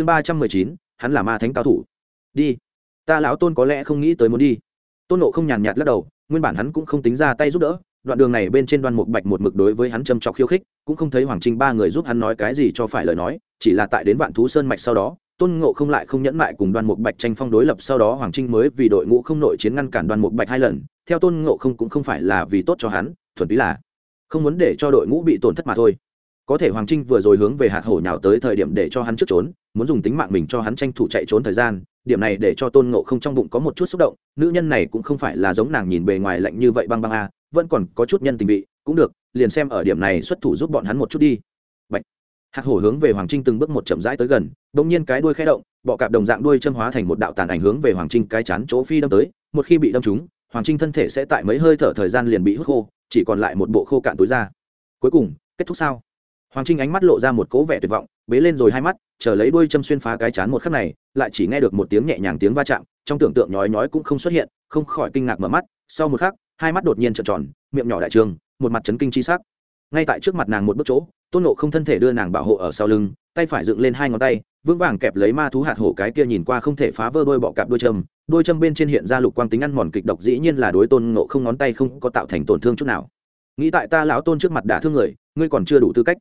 chương ba trăm mười chín hắn là ma thánh cao thủ đi ta lão tôn có lẽ không nghĩ tới muốn đi tôn nộ không nhàn nhạt lắc đầu nguyên bản hắn cũng không tính ra tay giúp đỡ đoạn đường này bên trên đoan mục bạch một mực đối với hắn châm trọc khiêu khích cũng không thấy hoàng trinh ba người giúp hắn nói cái gì cho phải lời nói chỉ là tại đến vạn thú sơn mạch sau đó tôn ngộ không lại không nhẫn mại cùng đoan mục bạch tranh phong đối lập sau đó hoàng trinh mới vì đội ngũ không nội chiến ngăn cản đoan mục bạch hai lần theo tôn ngộ không cũng không phải là vì tốt cho hắn thuần túy là không muốn để cho đội ngũ bị tổn thất mà thôi có thể hoàng trinh vừa rồi hướng về hạt hổ nhào tới thời điểm để cho hắn trước trốn muốn dùng tính mạng mình cho hắn tranh thủ chạy trốn thời gian điểm này để cho tôn ngộ không trong bụng có một chút xúc động nữ nhân này cũng không phải là giống nàng nhìn bề ngoài lạnh như vậy băng băng a vẫn còn có chút nhân tình vị cũng được liền xem ở điểm này xuất thủ giúp bọn hắn một chút đi Bạch. hạt hổ hướng về hoàng trinh từng bước một chậm rãi tới gần bỗng nhiên cái đuôi khẽ động bọ cạp đồng dạng đuôi châm hóa thành một đạo tàn ảnh hướng về hoàng trinh cái chán chỗ phi đâm tới một khi bị đâm trúng hoàng trinh thân thể sẽ tại mấy hơi thở thời gian liền bị hút khô chỉ còn lại một bộ khô cạn túi ra cuối cùng kết thúc sao hoàng trinh ánh mắt lộ ra một cố vẻ tuyệt vọng bế lên rồi hai mắt chờ lấy đuôi châm xuyên phá cái chán một khắc này lại chỉ nghe được một tiếng nhẹ nhàng tiếng va chạm trong tưởng tượng nhói nhói cũng không xuất hiện không khỏi kinh ngạc mở mắt sau một khắc hai mắt đột nhiên trợn tròn miệng nhỏ đại trường một mặt chấn kinh chi sắc ngay tại trước mặt nàng một bước chỗ tôn ngộ không thân thể đưa nàng bảo hộ ở sau lưng tay phải dựng lên hai ngón tay vững vàng kẹp lấy ma thú hạt hổ cái kia nhìn qua không thể phá vỡ đôi bọ cạp đôi châm đôi châm bên trên hiện ra lục quang tính ăn mòn kịch độc dĩ nhiên là đối tôn ngộ không ngón tay không có tạo thành tổn thương chút nào nghĩ tại ta lão tôn trước mặt đã thương người ngươi còn chưa đủ tư cách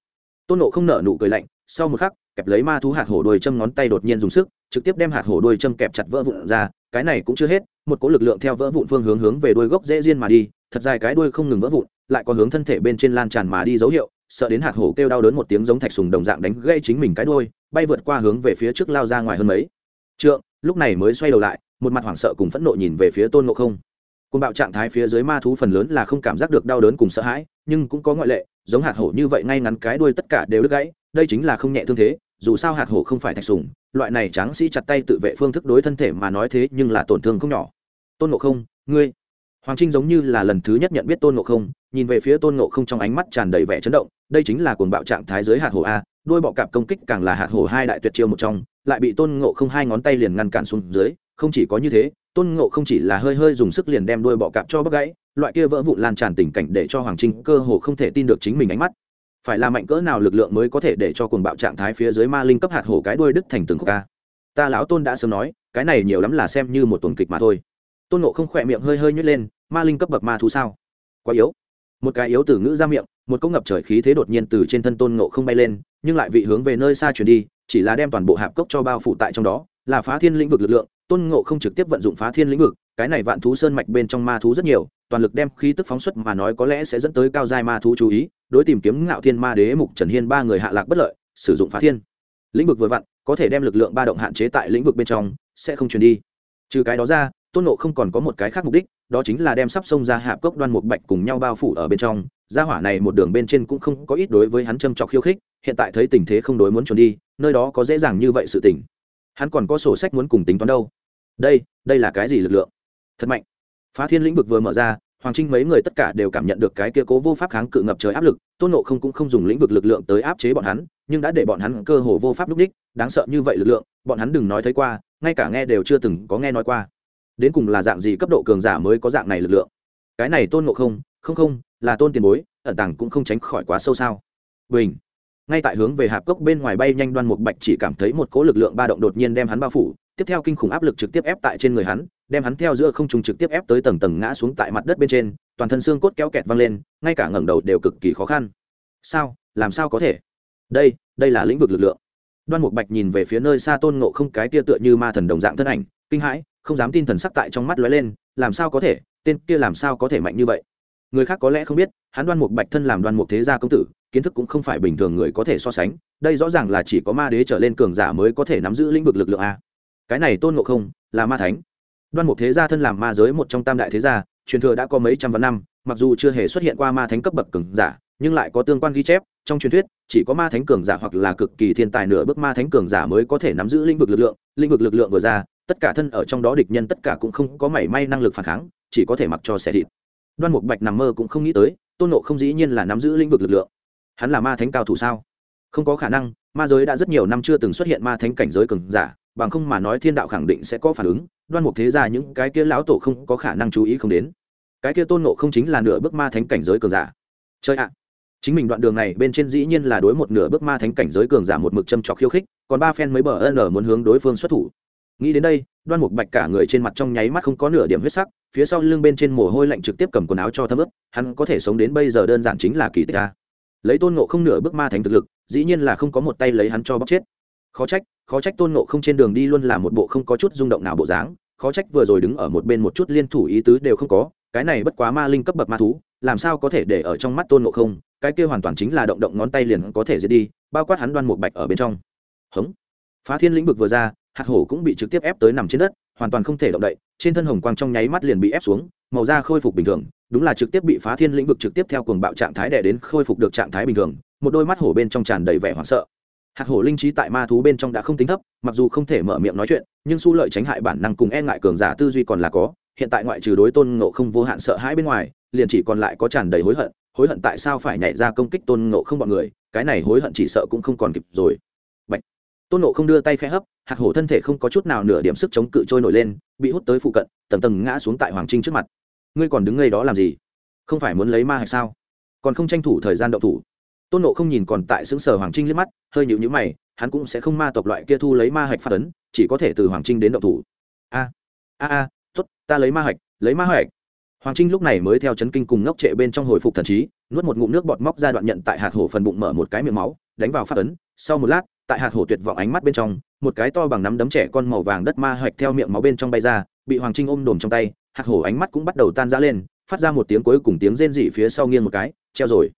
tôn nộ không nở nụ cười lạnh sau một khắc kẹp lấy ma thú hạt hổ đôi châm ngón tay đột nhiên dùng sức trực tiếp đem hạt hổ đôi châm kẹp chặt vỡ vụn ra cái này cũng chưa hết một cỗ lực lượng theo vỡ vụn phương hướng hướng về đuôi gốc dễ diên mà đi thật dài cái đuôi không ngừng vỡ vụn lại có hướng thân thể bên trên lan tràn mà đi dấu hiệu sợ đến hạt hổ kêu đau đớn một tiếng giống thạch sùng đồng dạng đánh gây chính mình cái đuôi bay vượt qua hướng về phía trước lao ra ngoài hơn mấy trượng lúc này mới xoay đầu lại một mặt hoảng sợ cùng phẫn nộ nhìn về phía tôn ngộ không côn bạo trạng thái phía dưới ma thú phần lớn là không cảm giác được đau đớn cùng sợ hãi nhưng cũng có ngoại lệ giống hạt hổ như vậy ngay ngắn cái đuôi tất cả đều đứt gãy đây chính là không nhẹ thương thế dù sao hạt hổ không phải thạch sùng loại này tráng sĩ chặt tay tự vệ phương thức đối thân thể mà nói thế nhưng là tổn thương không nhỏ tôn ngộ không ngươi hoàng trinh giống như là lần thứ nhất nhận biết tôn ngộ không nhìn về phía tôn ngộ không trong ánh mắt tràn đầy vẻ chấn động đây chính là cuồng bạo trạng thái dưới hạt hổ a đuôi bọ cạp công kích càng là hạt hổ hai đại tuyệt chiêu một trong lại bị tôn ngộ không hai ngón tay liền ngăn cản xuống dưới không chỉ có như thế tôn ngộ không chỉ là hơi hơi dùng sức liền đem đuôi bọ cạp cho bóc gãy loại kia vỡ vụn lan tràn tình cảnh để cho hoàng trinh cơ hồ không thể tin được chính mình ánh mắt phải là mạnh cỡ nào lực lượng mới có thể để cho cuồng bạo trạng thái phía dưới ma linh cấp hạt hổ cái đuôi đức thành từng khúc ca ta lão tôn đã sớm nói cái này nhiều lắm là xem như một tuần kịch mà thôi tôn Ngộ không khỏe miệng hơi hơi nhét lên ma linh cấp bậc ma thú sao quá yếu một cái yếu từ ngữ ra miệng một cốc ngập trời khí thế đột nhiên từ trên thân tôn Ngộ không bay lên nhưng lại vị hướng về nơi xa chuyển đi chỉ là đem toàn bộ hạp cốc cho bao phủ tại trong đó là phá thiên lĩnh vực lực lượng tôn ngộ không trực tiếp vận dụng phá thiên lĩnh vực cái này vạn thú sơn mạch bên trong ma thú rất nhiều toàn lực đem khí tức phóng xuất mà nói có lẽ sẽ dẫn tới cao giai ma thú chú ý đối tìm kiếm ngạo thiên ma đế mục trần hiên ba người hạ lạc bất lợi sử dụng phá thiên lĩnh vực vừa vặn có thể đem lực lượng ba động hạn chế tại lĩnh vực bên trong sẽ không truyền đi trừ cái đó ra tôn nộ không còn có một cái khác mục đích đó chính là đem sắp sông ra hạp cốc đoan một bạch cùng nhau bao phủ ở bên trong gia hỏa này một đường bên trên cũng không có ít đối với hắn châm trọc khiêu khích hiện tại thấy tình thế không đối muốn truyền đi nơi đó có dễ dàng như vậy sự tình hắn còn có sổ sách muốn cùng tính toán đâu đây đây là cái gì lực lượng thật mạnh phá thiên lĩnh vực vừa mở ra hoàng trinh mấy người tất cả đều cảm nhận được cái kia cố vô pháp kháng cự ngập trời áp lực tôn nộ không cũng không dùng lĩnh vực lực lượng tới áp chế bọn hắn nhưng đã để bọn hắn cơ hồ vô pháp lúc đích đáng sợ như vậy lực lượng bọn hắn đừng nói thấy qua ngay cả nghe đều chưa từng có nghe nói qua đến cùng là dạng gì cấp độ cường giả mới có dạng này lực lượng cái này tôn nộ không không không là tôn tiền bối ẩn tàng cũng không tránh khỏi quá sâu sao bình ngay tại hướng về hạp cốc bên ngoài bay nhanh đoan một bạch chỉ cảm thấy một cỗ lực lượng ba động đột nhiên đem hắn bao phủ tiếp theo kinh khủng áp lực trực tiếp ép tại trên người hắn đem hắn theo giữa không trung trực tiếp ép tới tầng tầng ngã xuống tại mặt đất bên trên toàn thân xương cốt kéo kẹt văng lên ngay cả ngẩng đầu đều cực kỳ khó khăn sao làm sao có thể đây đây là lĩnh vực lực lượng đoan mục bạch nhìn về phía nơi xa tôn ngộ không cái tia tựa như ma thần đồng dạng thân ảnh kinh hãi không dám tin thần sắc tại trong mắt lóe lên làm sao có thể tên kia làm sao có thể mạnh như vậy người khác có lẽ không biết hắn đoan mục bạch thân làm đoan mục thế gia công tử kiến thức cũng không phải bình thường người có thể so sánh đây rõ ràng là chỉ có ma đế trở lên cường giả mới có thể nắm giữ lĩnh vực lực lượng a cái này tôn ngộ không là ma thánh đoan mục thế gia thân làm ma giới một trong tam đại thế gia truyền thừa đã có mấy trăm vạn năm mặc dù chưa hề xuất hiện qua ma thánh cấp bậc cường giả nhưng lại có tương quan ghi chép trong truyền thuyết chỉ có ma thánh cường giả hoặc là cực kỳ thiên tài nửa bước ma thánh cường giả mới có thể nắm giữ lĩnh vực lực lượng lĩnh vực lực lượng vừa ra tất cả thân ở trong đó địch nhân tất cả cũng không có mảy may năng lực phản kháng chỉ có thể mặc cho xẻ thịt đoan mục bạch nằm mơ cũng không nghĩ tới tôn nộ không dĩ nhiên là nắm giữ lĩnh vực lực lượng hắn là ma thánh cao thủ sao không có khả năng ma giới đã rất nhiều năm chưa từng xuất hiện ma thánh cảnh giới cường giả bằng không mà nói thiên đạo khẳng định sẽ có phản ứng đoan mục thế ra những cái kia lão tổ không có khả năng chú ý không đến cái kia tôn nộ không chính là nửa bước ma thánh cảnh giới cường giả chơi ạ chính mình đoạn đường này bên trên dĩ nhiên là đối một nửa bước ma thánh cảnh giới cường giả một mực châm trọc khiêu khích còn ba phen mới bờ ân ở muốn hướng đối phương xuất thủ nghĩ đến đây đoan mục bạch cả người trên mặt trong nháy mắt không có nửa điểm huyết sắc phía sau lưng bên trên mồ hôi lạnh trực tiếp cầm quần áo cho thấm ướp hắn có thể sống đến bây giờ đơn giản chính là kỳ tích ta lấy tôn nộ không nửa bước ma thánh thực lực dĩ nhiên là không có một tay lấy hắn cho bóc chết khó trách khó trách tôn nộ không trên đường đi luôn là một bộ không có chút rung động nào bộ dáng khó trách vừa rồi đứng ở một bên một chút liên thủ ý tứ đều không có cái này bất quá ma linh cấp bậc ma thú làm sao có thể để ở trong mắt tôn nộ không cái kia hoàn toàn chính là động động ngón tay liền có thể diệt đi bao quát hắn đoan một bạch ở bên trong hống phá thiên lĩnh vực vừa ra hạt hổ cũng bị trực tiếp ép tới nằm trên đất hoàn toàn không thể động đậy trên thân hồng quang trong nháy mắt liền bị ép xuống màu da khôi phục bình thường đúng là trực tiếp bị phá thiên lĩnh vực trực tiếp theo cuồng bạo trạng thái đẻ đến khôi phục được trạng thái bình thường một đôi mắt hổ bên trong tràn đầy vẻ hoảng sợ hạt hổ linh trí tại ma thú bên trong đã không tính thấp mặc dù không thể mở miệng nói chuyện nhưng su lợi tránh hại bản năng cùng e ngại cường giả tư duy còn là có hiện tại ngoại trừ đối tôn ngộ không vô hạn sợ hãi bên ngoài liền chỉ còn lại có tràn đầy hối hận hối hận tại sao phải nhảy ra công kích tôn ngộ không bọn người cái này hối hận chỉ sợ cũng không còn kịp rồi Bạch. tôn ngộ không đưa tay khẽ hấp hạt hổ thân thể không có chút nào nửa điểm sức chống cự trôi nổi lên bị hút tới phụ cận tầng tầng ngã xuống tại hoàng trinh trước mặt ngươi còn đứng ngay đó làm gì không phải muốn lấy ma hay sao còn không tranh thủ thời gian đậu thủ tôn nộ không nhìn còn tại xứng sở hoàng trinh liếc mắt hơi nhịu nhữ mày hắn cũng sẽ không ma tộc loại kia thu lấy ma hạch phát ấn chỉ có thể từ hoàng trinh đến động thủ a a a t ố t ta lấy ma hạch lấy ma hạch hoàng trinh lúc này mới theo chấn kinh cùng ngốc trệ bên trong hồi phục thần trí nuốt một ngụm nước bọt móc ra đoạn nhận tại hạt hổ phần bụng mở một cái miệng máu đánh vào phát ấn sau một lát tại hạt hổ tuyệt vọng ánh mắt bên trong một cái to bằng nắm đấm trẻ con màu vàng đất ma hạch theo miệng máu bên trong bay ra bị hoàng trinh ôm đồm trong tay hạt hổ ánh mắt cũng bắt đầu tan ra lên phát ra một tiếng cuối cùng tiếng rên dị phía sau nghiêng một cái treo rồi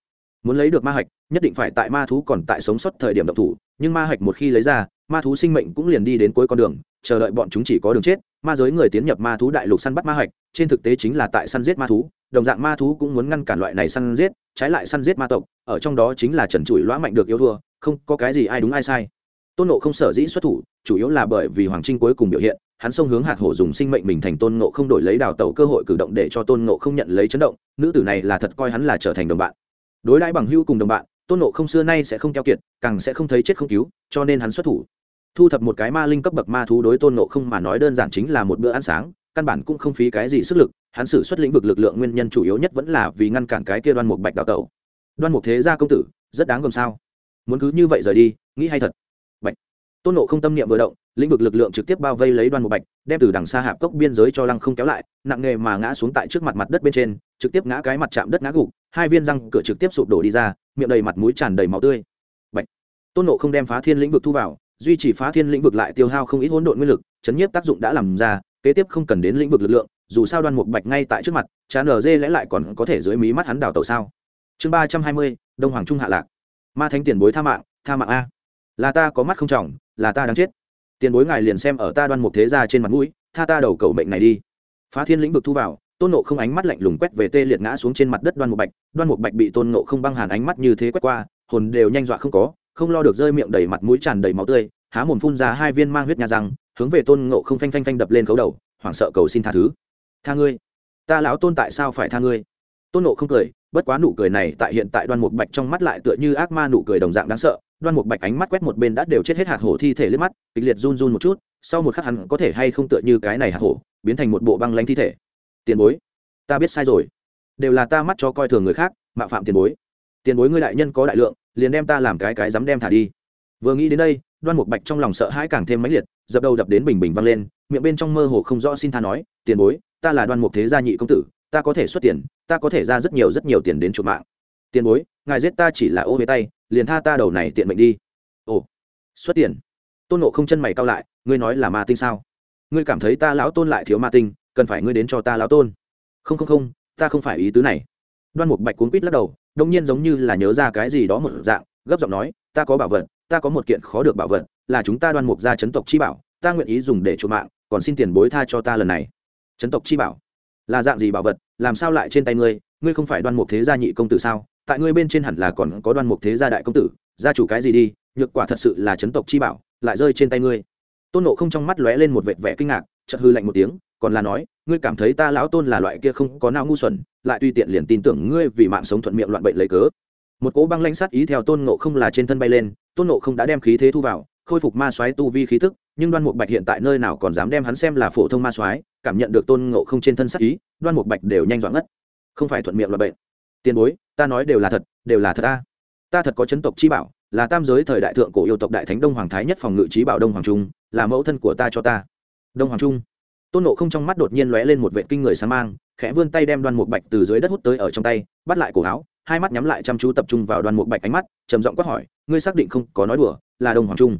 muốn lấy được ma hạch nhất định phải tại ma thú còn tại sống sót thời điểm độc thủ nhưng ma hạch một khi lấy ra ma thú sinh mệnh cũng liền đi đến cuối con đường chờ đợi bọn chúng chỉ có đường chết ma giới người tiến nhập ma thú đại lục săn bắt ma hạch trên thực tế chính là tại săn giết ma thú đồng dạng ma thú cũng muốn ngăn cản loại này săn giết trái lại săn giết ma tộc ở trong đó chính là trần trụi lõa mạnh được yêu thua không có cái gì ai đúng ai sai tôn nộ không sở dĩ xuất thủ chủ yếu là bởi vì hoàng trinh cuối cùng biểu hiện hắn xông hướng hạt hổ dùng sinh mệnh mình thành tôn nộ không đổi lấy đào tẩu cơ hội cử động để cho tôn nộ không nhận lấy chấn động nữ tử này là thật coi hắn là trở thành đồng bạn đối đãi bằng hữu cùng đồng bạn tôn nộ không xưa nay sẽ không keo kiệt càng sẽ không thấy chết không cứu cho nên hắn xuất thủ thu thập một cái ma linh cấp bậc ma thú đối tôn nộ không mà nói đơn giản chính là một bữa ăn sáng căn bản cũng không phí cái gì sức lực hắn xử xuất lĩnh vực lực lượng nguyên nhân chủ yếu nhất vẫn là vì ngăn cản cái kia đoan mục bạch đào tẩu đoan mục thế gia công tử rất đáng gồm sao muốn cứ như vậy rời đi nghĩ hay thật bạch tôn nộ không tâm niệm vừa động lĩnh vực lực lượng trực tiếp bao vây lấy đoan mục bạch đem từ đằng xa hạp cốc biên giới cho lăng không kéo lại nặng nghề mà ngã xuống tại trước mặt mặt đất bên trên trực tiếp ngã cái mặt chạm đất ngã gục hai viên răng cửa trực tiếp sụp đổ đi ra miệng đầy mặt mũi tràn đầy máu tươi Bạch. tôn nộ không đem phá thiên lĩnh vực thu vào duy trì phá thiên lĩnh vực lại tiêu hao không ít hỗn độn nguyên lực chấn nhiếp tác dụng đã làm ra kế tiếp không cần đến lĩnh vực lực lượng dù sao đoan mục bạch ngay tại trước mặt chán dê lẽ lại còn có thể dưới mí mắt hắn đào tàu sao chương ba trăm hai mươi đông hoàng trung hạ lạc ma thánh tiền bối tha mạng tha mạng a là ta có mắt không trỏng là ta đang chết tiền bối ngài liền xem ở ta đoan mục thế ra trên mặt mũi tha ta đầu cầu mệnh này đi phá thiên lĩnh vực thu vào tôn nộ không ánh mắt lạnh lùng quét về tê liệt ngã xuống trên mặt đất đoan một bạch đoan một bạch bị tôn nộ không băng hàn ánh mắt như thế quét qua hồn đều nhanh dọa không có không lo được rơi miệng đầy mặt mũi tràn đầy máu tươi há mồm phun ra hai viên mang huyết nhà răng hướng về tôn nộ không phanh phanh phanh đập lên khấu đầu hoảng sợ cầu xin tha thứ tha ngươi ta lão tôn tại sao phải tha ngươi tôn nộ không cười bất quá nụ cười này tại hiện tại đoan một bạch trong mắt lại tựa như ác ma nụ cười đồng dạng đáng sợ đoan một bạch ánh mắt quét một bên đã đều chết hết hạt hổ thi thể liếc mắt kịch liệt run run một chút sau một khắc hắn có thể hay không tựa như cái này hạt hổ biến thành một bộ băng lanh thi thể tiền bối ta biết sai rồi đều là ta mắt cho coi thường người khác mạo phạm tiền bối tiền bối ngươi đại nhân có đại lượng liền đem ta làm cái cái dám đem thả đi vừa nghĩ đến đây đoan mục bạch trong lòng sợ hãi càng thêm mãnh liệt dập đầu đập đến bình bình văng lên miệng bên trong mơ hồ không rõ xin tha nói tiền bối ta là đoan mục thế gia nhị công tử ta có thể xuất tiền ta có thể ra rất nhiều rất nhiều tiền đến chuột mạng tiền bối ngài giết ta chỉ là ô với tay liền tha ta đầu này tiện mệnh đi ồ xuất tiền tôn nộ không chân mày cao lại ngươi nói là ma tinh sao ngươi cảm thấy ta lão tôn lại thiếu ma tinh cần phải ngươi đến cho ta lão tôn không không không ta không phải ý tứ này đoan mục bạch cuốn quýt lắc đầu đông nhiên giống như là nhớ ra cái gì đó một dạng gấp giọng nói ta có bảo vật ta có một kiện khó được bảo vật là chúng ta đoan mục ra chấn tộc chi bảo ta nguyện ý dùng để chuộc mạng còn xin tiền bối tha cho ta lần này chấn tộc chi bảo là dạng gì bảo vật làm sao lại trên tay ngươi ngươi không phải đoan mục thế gia nhị công tử sao tại ngươi bên trên hẳn là còn có đoan mục thế gia đại công tử gia chủ cái gì đi nhược quả thật sự là chấn tộc chi bảo lại rơi trên tay ngươi tôn nộ không trong mắt lóe lên một vệt vẻ kinh ngạc chật hư lạnh một tiếng còn là nói ngươi cảm thấy ta lão tôn là loại kia không có não ngu xuẩn lại tùy tiện liền tin tưởng ngươi vì mạng sống thuận miệng loạn bệnh lấy cớ một cỗ băng lãnh sát ý theo tôn nộ không là trên thân bay lên tôn nộ không đã đem khí thế thu vào khôi phục ma soái tu vi khí tức nhưng đoan mục bạch hiện tại nơi nào còn dám đem hắn xem là phổ thông ma soái cảm nhận được tôn nộ không trên thân sát ý đoan mục bạch đều nhanh dọn ngất không phải thuận miệng loạn bệnh tiền bối ta nói đều là thật đều là thật ta ta thật có chấn tộc chi bảo là tam giới thời đại thượng cổ yêu tộc đại thánh đông hoàng thái nhất phòng ngự trí bảo đông hoàng trung là mẫu thân của ta cho ta đông hoàng trung tôn nộ không trong mắt đột nhiên lóe lên một vệ kinh người sáng mang khẽ vươn tay đem đoan mục bạch từ dưới đất hút tới ở trong tay bắt lại cổ áo hai mắt nhắm lại chăm chú tập trung vào đoan mục bạch ánh mắt trầm giọng quát hỏi ngươi xác định không có nói đùa là đồng hoàng trung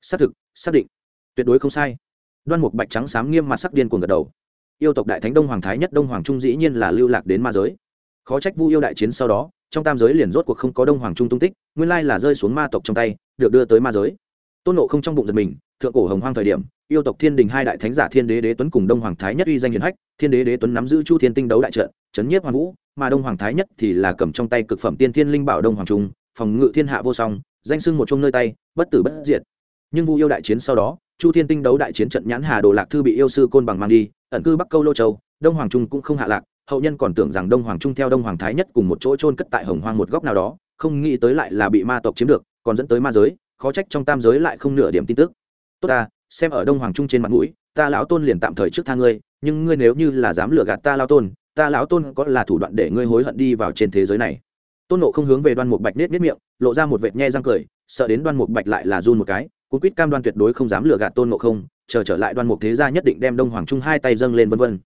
xác thực xác định tuyệt đối không sai đoan mục bạch trắng xám nghiêm mặt sắc điên cuồng gật đầu yêu tộc đại thánh đông hoàng thái nhất đông hoàng trung dĩ nhiên là lưu lạc đến ma giới khó trách vu yêu đại chiến sau đó trong tam giới liền rốt cuộc không có đông hoàng trung tung tích nguyên lai là rơi xuống ma tộc trong tay được đưa tới ma giới tôn nộ không trong bụng giật mình thượng cổ hồng hoang thời điểm yêu tộc thiên đình hai đại thánh giả thiên đế đế tuấn cùng đông hoàng thái nhất uy danh hiển hách thiên đế đế tuấn nắm giữ chu thiên tinh đấu đại trận chấn nhiếp hoàng vũ mà đông hoàng thái nhất thì là cầm trong tay cực phẩm tiên thiên linh bảo đông hoàng trung phòng ngự thiên hạ vô song danh sưng một trong nơi tay bất tử bất diệt nhưng vu yêu đại chiến sau đó chu thiên tinh đấu đại chiến trận nhãn hà đồ lạc thư bị yêu sư côn bằng mang đi ẩn cư bắc câu lô châu đông hoàng trung cũng không hạ lạc hậu nhân còn tưởng rằng đông hoàng trung theo đông hoàng thái nhất cùng một chỗ trôn cất tại hồng hoang một góc nào đó không nghĩ tới lại là bị ma tộc chiếm được còn dẫn tới ma giới khó trách trong tam giới lại không nửa điểm tin tức tốt ta xem ở đông hoàng trung trên mặt mũi ta lão tôn liền tạm thời trước tha ngươi nhưng ngươi nếu như là dám lừa gạt ta lão tôn ta lão tôn có là thủ đoạn để ngươi hối hận đi vào trên thế giới này tôn nộ không hướng về đoan mục bạch nết nết miệng lộ ra một vệt nhe răng cười sợ đến đoan mục bạch lại là run một cái cú quýt cam đoan tuyệt đối không dám lừa gạt tôn nộ không chờ trở lại đoan mục thế gia nhất định đem đông hoàng trung hai tay dâng lên vân vân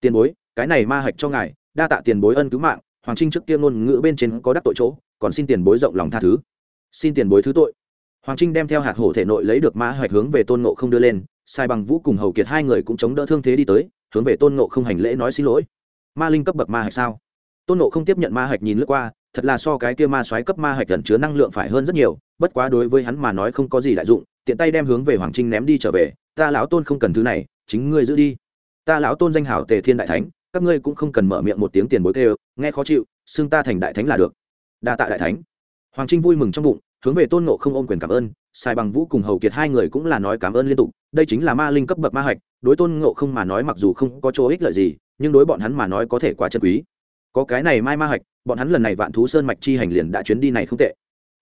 tiền bối cái này ma hạch cho ngài đa tạ tiền bối ân cứu mạng hoàng trinh trước tiên ngôn ngữ bên trên có đắc tội chỗ còn xin tiền bối rộng lòng tha thứ xin tiền bối thứ tội hoàng trinh đem theo hạt hổ thể nội lấy được mã hoạch hướng về tôn nộ g không đưa lên sai bằng vũ cùng hầu kiệt hai người cũng chống đỡ thương thế đi tới hướng về tôn nộ g không hành lễ nói xin lỗi ma linh cấp bậc ma hạch sao tôn nộ g không tiếp nhận ma hạch nhìn lướt qua thật là so cái kia ma xoáy cấp ma hạch gần chứa năng lượng phải hơn rất nhiều bất quá đối với hắn mà nói không có gì đại dụng tiện tay đem hướng về hoàng trinh ném đi trở về ta lão tôn không cần thứ này chính ngươi giữ đi ta lão tôn danh hảo tề thiên đại thánh các ngươi cũng không cần mở miệng một tiếng tiền bối kêu nghe khó chịu xưng ta thành đại thánh là được đa tạ đại thánh hoàng trinh vui mừng trong bụng hướng về tôn nộ không ôm quyền cảm ơn sai bằng vũ cùng hầu kiệt hai người cũng là nói cảm ơn liên tục đây chính là ma linh cấp bậc ma hạch đối tôn ngộ không mà nói mặc dù không có chỗ ích lợi gì nhưng đối bọn hắn mà nói có thể quá chân quý có cái này mai ma hạch bọn hắn lần này vạn thú sơn mạch chi hành liền đã chuyến đi này không tệ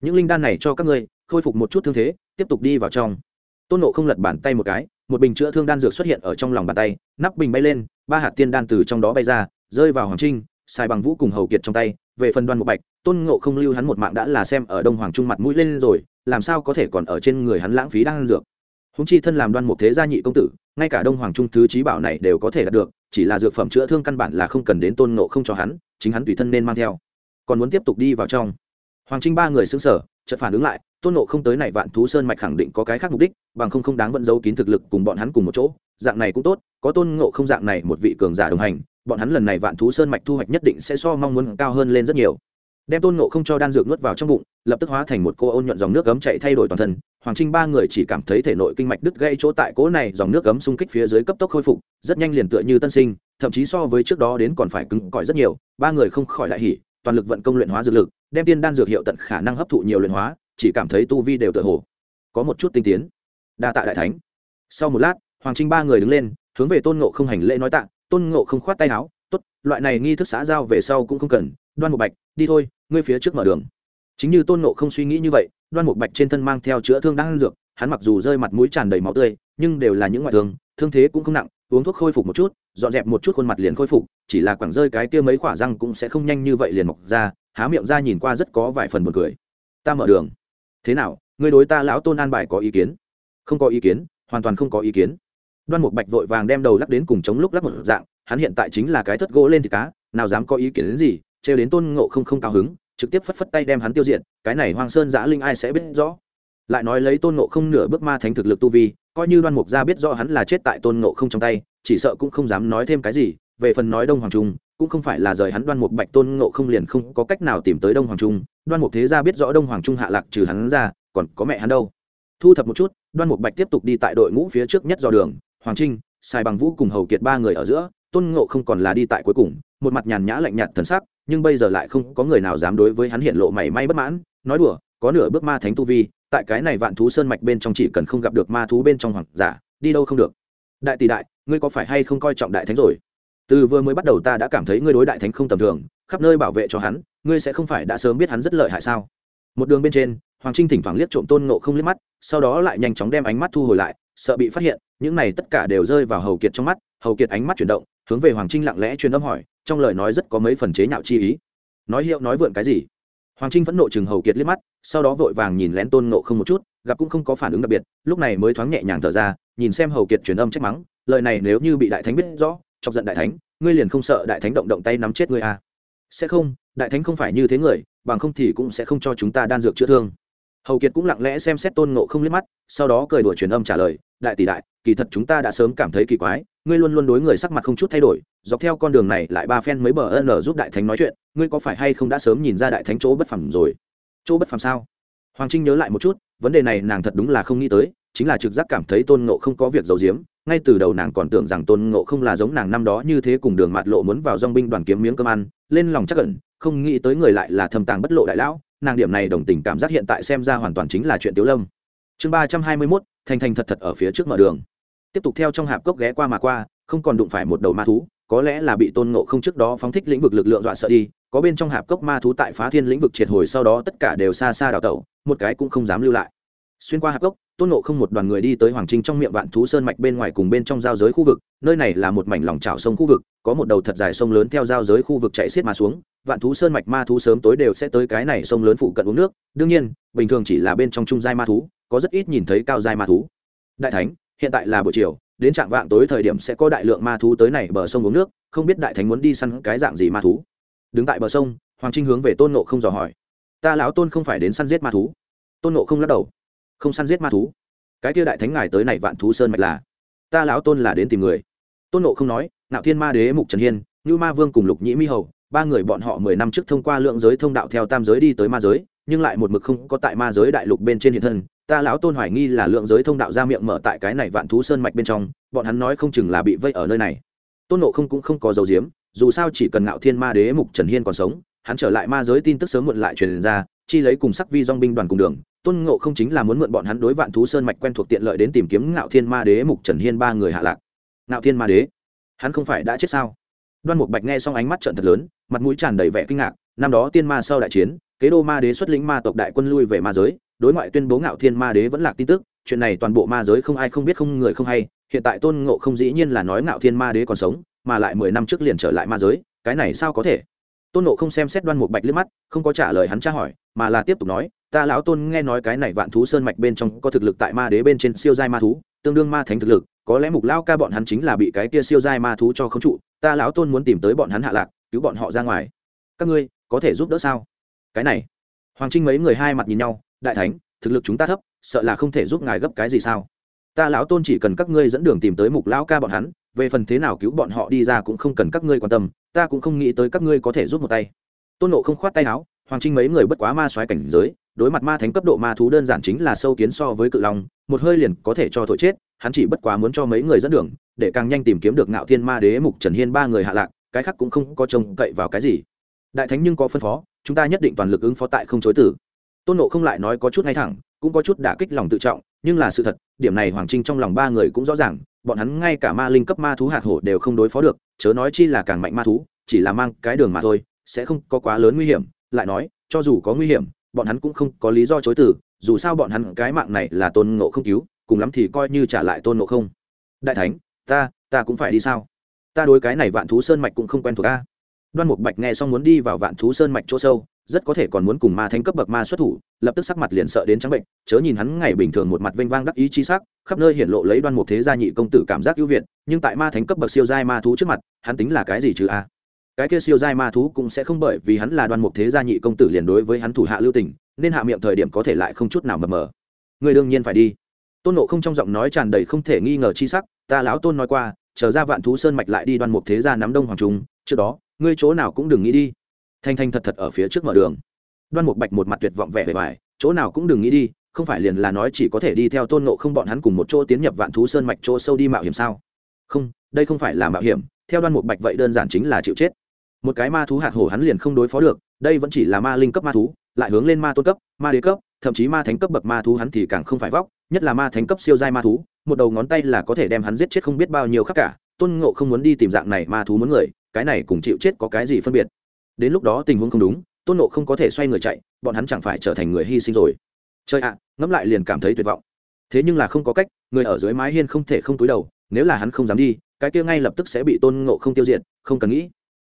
những linh đan này cho các ngươi khôi phục một chút thương thế tiếp tục đi vào trong tôn nộ không lật bàn tay một cái một bình chữa thương đan dược xuất hiện ở trong lòng bàn tay nắp bình bay lên ba hạt tiên đan từ trong đó bay ra rơi vào hoàng trinh sai bằng vũ cùng hầu kiệt trong tay về phần đoan một bạch tôn ngộ không lưu hắn một mạng đã là xem ở đông hoàng trung mặt mũi lên rồi làm sao có thể còn ở trên người hắn lãng phí đang dược húng chi thân làm đoan một thế gia nhị công tử ngay cả đông hoàng trung thứ trí bảo này đều có thể đạt được chỉ là dược phẩm chữa thương căn bản là không cần đến tôn ngộ không cho hắn chính hắn tùy thân nên mang theo còn muốn tiếp tục đi vào trong hoàng trinh ba người xứng sở chợt phản ứng lại tôn ngộ không tới này vạn thú sơn mạch khẳng định có cái khác mục đích bằng không không đáng vẫn giấu kín thực lực cùng bọn hắn cùng một chỗ dạng này cũng tốt có tôn ngộ không dạng này một vị cường giả đồng hành bọn hắn lần này vạn thú sơn mạch thu hoạch nhất định sẽ so mong muốn cao hơn lên rất nhiều đem tôn ngộ không cho đan dược nuốt vào trong bụng lập tức hóa thành một cô ôn nhuận dòng nước cấm chạy thay đổi toàn thân hoàng trinh ba người chỉ cảm thấy thể nội kinh mạch đứt gây chỗ tại cố này dòng nước cấm xung kích phía dưới cấp tốc khôi phục rất nhanh liền tựa như tân sinh thậm chí so với trước đó đến còn phải cứng cỏi rất nhiều ba người không khỏi lại hỉ toàn lực vận công luyện hóa dược lực đem tiên đan dược hiệu tận khả năng hấp thụ nhiều luyện hóa chỉ cảm thấy tu vi đều tựa hồ có một chút tinh tiến đa tạ đại thánh sau một lát hoàng trinh ba người đứng lên hướng về tôn ngộ không hành lễ nói tạ tôn ngộ không khoát tay áo t ố t loại này nghi thức xã giao về sau cũng không cần đoan một bạch đi thôi ngươi phía trước mở đường chính như tôn nộ không suy nghĩ như vậy đoan mục bạch trên thân mang theo chữa thương đang dược hắn mặc dù rơi mặt mũi tràn đầy máu tươi nhưng đều là những ngoại thương thương thế cũng không nặng uống thuốc khôi phục một chút dọn dẹp một chút khuôn mặt liền khôi phục chỉ là quảng rơi cái kia mấy khỏa răng cũng sẽ không nhanh như vậy liền mọc ra há miệng ra nhìn qua rất có vài phần buồn cười ta mở đường thế nào ngươi đối ta lão tôn an bài có ý kiến không có ý kiến hoàn toàn không có ý kiến đoan mục bạch vội vàng đem đầu lắc đến cùng chống lúc lắc một dạng hắn hiện tại chính là cái thất gỗ lên thì cá nào dám có ý kiến đến gì trêu đến tôn ngộ không không cao hứng trực tiếp phất phất tay đem hắn tiêu diệt cái này hoang sơn giã linh ai sẽ biết rõ lại nói lấy tôn ngộ không nửa bước ma thánh thực lực tu vi coi như đoan mục gia biết rõ hắn là chết tại tôn ngộ không trong tay chỉ sợ cũng không dám nói thêm cái gì về phần nói đông hoàng trung cũng không phải là rời hắn đoan mục bạch tôn ngộ không liền không có cách nào tìm tới đông hoàng trung đoan mục thế gia biết rõ đông hoàng trung hạ lạc trừ hắn ra còn có mẹ hắn đâu thu thập một chút đoan mục bạch tiếp tục đi tại đội ngũ phía trước nhất dò đường hoàng trinh sai bằng vũ cùng hầu kiệt ba người ở giữa tôn ngộ không còn là đi tại cuối cùng một mặt nhàn nhã lạnh nhạt thần sắc, nhưng bây giờ lại không có người nào dám đối với hắn hiện lộ mảy may bất mãn, nói đùa, có nửa bước ma thánh tu vi, tại cái này vạn thú sơn mạch bên trong chỉ cần không gặp được ma thú bên trong hoàng giả, đi đâu không được. Đại tỷ đại, ngươi có phải hay không coi trọng đại thánh rồi? Từ vừa mới bắt đầu ta đã cảm thấy ngươi đối đại thánh không tầm thường, khắp nơi bảo vệ cho hắn, ngươi sẽ không phải đã sớm biết hắn rất lợi hại sao? Một đường bên trên, Hoàng Trinh thỉnh thoảng liếc trộm Tôn Ngộ không liếc mắt, sau đó lại nhanh chóng đem ánh mắt thu hồi lại, sợ bị phát hiện, những này tất cả đều rơi vào Hầu Kiệt trong mắt, Hầu Kiệt ánh mắt chuyển động, hướng về Hoàng Trinh lặng lẽ truyền âm hỏi, trong lời nói rất có mấy phần chế nhạo chi ý nói hiệu nói vượn cái gì hoàng trinh phẫn nộ chừng hầu kiệt liếc mắt sau đó vội vàng nhìn lén tôn nộ không một chút gặp cũng không có phản ứng đặc biệt lúc này mới thoáng nhẹ nhàng thở ra nhìn xem hầu kiệt truyền âm trách mắng lời này nếu như bị đại thánh biết rõ chọc giận đại thánh ngươi liền không sợ đại thánh động động tay nắm chết ngươi à. sẽ không đại thánh không phải như thế người bằng không thì cũng sẽ không cho chúng ta đan dược chữa thương hầu kiệt cũng lặng lẽ xem xét tôn nộ không liếc mắt sau đó cười đùa truyền âm trả lời đại tỷ đại kỳ thật chúng ta đã sớm cảm thấy kỳ quái ngươi luôn luôn đối người sắc mặt không chút thay đổi dọc theo con đường này lại ba phen mấy bờ ân ở giúp đại thánh nói chuyện ngươi có phải hay không đã sớm nhìn ra đại thánh chỗ bất phẩm rồi chỗ bất phẩm sao hoàng trinh nhớ lại một chút vấn đề này nàng thật đúng là không nghĩ tới chính là trực giác cảm thấy tôn ngộ không có việc giấu giếm ngay từ đầu nàng còn tưởng rằng tôn ngộ không là giống nàng năm đó như thế cùng đường mạt lộ muốn vào dong binh đoàn kiếm miếng cơm ăn lên lòng chắc ẩn không nghĩ tới người lại là thâm tàng bất lộ đại lão nàng điểm này đồng tình cảm giác hiện tại xem ra hoàn toàn chính là chuyện tiếu lâm chương ba trăm hai mươi mốt thành thành thật thật ở phía trước mở đường tiếp tục theo trong hạp cốc ghé qua mà qua không còn đụng phải một đầu ma thú có lẽ là bị tôn ngộ không trước đó phóng thích lĩnh vực lực lượng dọa sợ đi có bên trong hạp cốc ma thú tại phá thiên lĩnh vực triệt hồi sau đó tất cả đều xa xa đào tẩu một cái cũng không dám lưu lại xuyên qua hạp cốc tôn ngộ không một đoàn người đi tới hoàng trinh trong miệng vạn thú sơn mạch bên ngoài cùng bên trong giao giới khu vực nơi này là một mảnh lòng trào sông khu vực có một đầu thật dài sông lớn theo giao giới khu vực chạy xiết mà xuống vạn thú sơn mạch ma thú sớm tối đều sẽ tới cái này sông lớn phụ cận uống nước đương nhiên bình thường chỉ là bên trong trung giai ma thú có rất ít nhìn thấy cao giai ma thú đại thánh hiện tại là buổi chiều đến trạng vạn tối thời điểm sẽ có đại lượng ma thú tới này bờ sông uống nước không biết đại thánh muốn đi săn cái dạng gì ma thú đứng tại bờ sông hoàng trinh hướng về tôn nộ không dò hỏi ta lão tôn không phải đến săn giết ma thú tôn nộ không lắc đầu không săn giết ma thú cái kia đại thánh ngài tới này vạn thú sơn mạch là ta lão tôn là đến tìm người tôn nộ không nói nạo thiên ma đế mục trần hiên như ma vương cùng lục nhĩ mi hầu ba người bọn họ mười năm trước thông qua lượng giới thông đạo theo tam giới đi tới ma giới nhưng lại một mực không có tại ma giới đại lục bên trên hiện thân ta lão tôn hoài nghi là lượng giới thông đạo ra miệng mở tại cái này vạn thú sơn mạch bên trong bọn hắn nói không chừng là bị vây ở nơi này tôn nộ không cũng không có dấu diếm dù sao chỉ cần ngạo thiên ma đế mục trần hiên còn sống hắn trở lại ma giới tin tức sớm muộn lại truyền ra chi lấy cùng sắc vi dong binh đoàn cùng đường tôn ngộ không chính là muốn mượn bọn hắn đối vạn thú sơn mạch quen thuộc tiện lợi đến tìm kiếm ngạo thiên ma đế mục trần hiên ba người hạ lạc ngạo thiên ma đế hắn không phải đã chết sao đoan mục bạch nghe xong ánh mắt trận thật lớn mặt mũi tràn đầy vẻ kinh ngạc năm đó tiên ma sau đại chiến kế đô ma đế xuất lĩnh ma tộc đại quân lui về ma giới đối ngoại tuyên bố ngạo thiên ma đế vẫn lạc tin tức chuyện này toàn bộ ma giới không ai không biết không người không hay hiện tại tôn ngộ không dĩ nhiên là nói ngạo thiên ma đế còn sống mà lại mười năm trước liền trở lại ma giới cái này sao có thể tôn ngộ không xem xét đoan mục bạch liếc mắt không có trả lời hắn tra hỏi mà là tiếp tục nói ta lão tôn nghe nói cái này vạn thú sơn mạch bên trong có thực lực tại ma đế bên trên siêu giai ma thú tương đương ma thánh thực lực có lẽ mục lao ca bọn hắn chính là bị cái kia siêu giai ma thú cho khống trụ ta lão tôn muốn tìm tới bọn hắn hạ lạc cứu bọn họ ra ngoài các ngươi có thể giúp đỡ sao cái này hoàng trinh mấy người hai mặt nhìn nhau đại thánh thực lực chúng ta thấp sợ là không thể giúp ngài gấp cái gì sao ta lão tôn chỉ cần các ngươi dẫn đường tìm tới mục lão ca bọn hắn về phần thế nào cứu bọn họ đi ra cũng không cần các ngươi quan tâm ta cũng không nghĩ tới các ngươi có thể giúp một tay tôn nộ không khoát tay áo hoàng trinh mấy người bất quá ma xoáy cảnh giới đối mặt ma thánh cấp độ ma thú đơn giản chính là sâu kiến so với cự long một hơi liền có thể cho thổi chết hắn chỉ bất quá muốn cho mấy người dẫn đường để càng nhanh tìm kiếm được ngạo thiên ma đế mục trần hiên ba người hạ lạc cái khác cũng không có trông cậy vào cái gì đại thánh nhưng có phân phó chúng ta nhất định toàn lực ứng phó tại không chối tử tôn nộ không lại nói có chút ngay thẳng cũng có chút đả kích lòng tự trọng nhưng là sự thật điểm này hoàng trinh trong lòng ba người cũng rõ ràng bọn hắn ngay cả ma linh cấp ma thú hạt hổ đều không đối phó được chớ nói chi là càng mạnh ma thú chỉ là mang cái đường mà thôi sẽ không có quá lớn nguy hiểm lại nói cho dù có nguy hiểm bọn hắn cũng không có lý do chối từ dù sao bọn hắn cái mạng này là tôn ngộ không cứu cùng lắm thì coi như trả lại tôn ngộ không đại thánh ta ta cũng phải đi sao ta đối cái này vạn thú sơn mạch cũng không quen thuộc ta đoan mục bạch nghe xong muốn đi vào vạn thú sơn mạch chỗ sâu rất có thể còn muốn cùng ma thánh cấp bậc ma xuất thủ lập tức sắc mặt liền sợ đến trắng bệnh chớ nhìn hắn ngày bình thường một mặt vênh vang đắc ý chi sắc khắp nơi hiện lộ lấy đoan mục thế gia nhị công tử cảm giác ưu việt nhưng tại ma thánh cấp bậc siêu giai ma thú trước mặt hắn tính là cái gì chứ a cái kia siêu giai ma thú cũng sẽ không bởi vì hắn là đoan mục thế gia nhị công tử liền đối với hắn thủ hạ lưu tình nên hạ miệng thời điểm có thể lại không chút nào mập mờ người đương nhiên phải đi tôn nộ không trong giọng nói tràn đầy không thể nghi ngờ chi sắc ta lão tôn nói qua chờ ra vạn thú sơn mạch lại đi đoan mục thế gia nắm đông hoàng trung trước đó ngươi chỗ nào cũng đừng nghĩ đi thanh thanh thật thật ở phía trước mở đường đoan mục bạch một mặt tuyệt vọng vẻ bề bài, chỗ nào cũng đừng nghĩ đi không phải liền là nói chỉ có thể đi theo tôn nộ không bọn hắn cùng một chỗ tiến nhập vạn thú sơn mạch chỗ sâu đi mạo hiểm sao không đây không phải là mạo hiểm theo đoan mục bạch vậy đơn giản chính là chịu chết một cái ma thú hạt hổ hắn liền không đối phó được đây vẫn chỉ là ma linh cấp ma thú lại hướng lên ma tôn cấp ma đế cấp thậm chí ma thánh cấp bậc ma thú hắn thì càng không phải vóc nhất là ma thánh cấp siêu giai ma thú một đầu ngón tay là có thể đem hắn giết chết không biết bao nhiêu khác cả tôn ngộ không muốn đi tìm dạng này ma thú muốn người cái này cùng chịu chết có cái gì phân biệt đến lúc đó tình huống không đúng tôn nộ không có thể xoay người chạy bọn hắn chẳng phải trở thành người hy sinh rồi chơi ạ à, ngẫm lại liền cảm thấy tuyệt vọng thế nhưng là không có cách người ở dưới mái hiên không thể không túi đầu nếu là hắn không dám đi cái kia ngay lập tức sẽ bị tôn nộ không tiêu diệt không cần nghĩ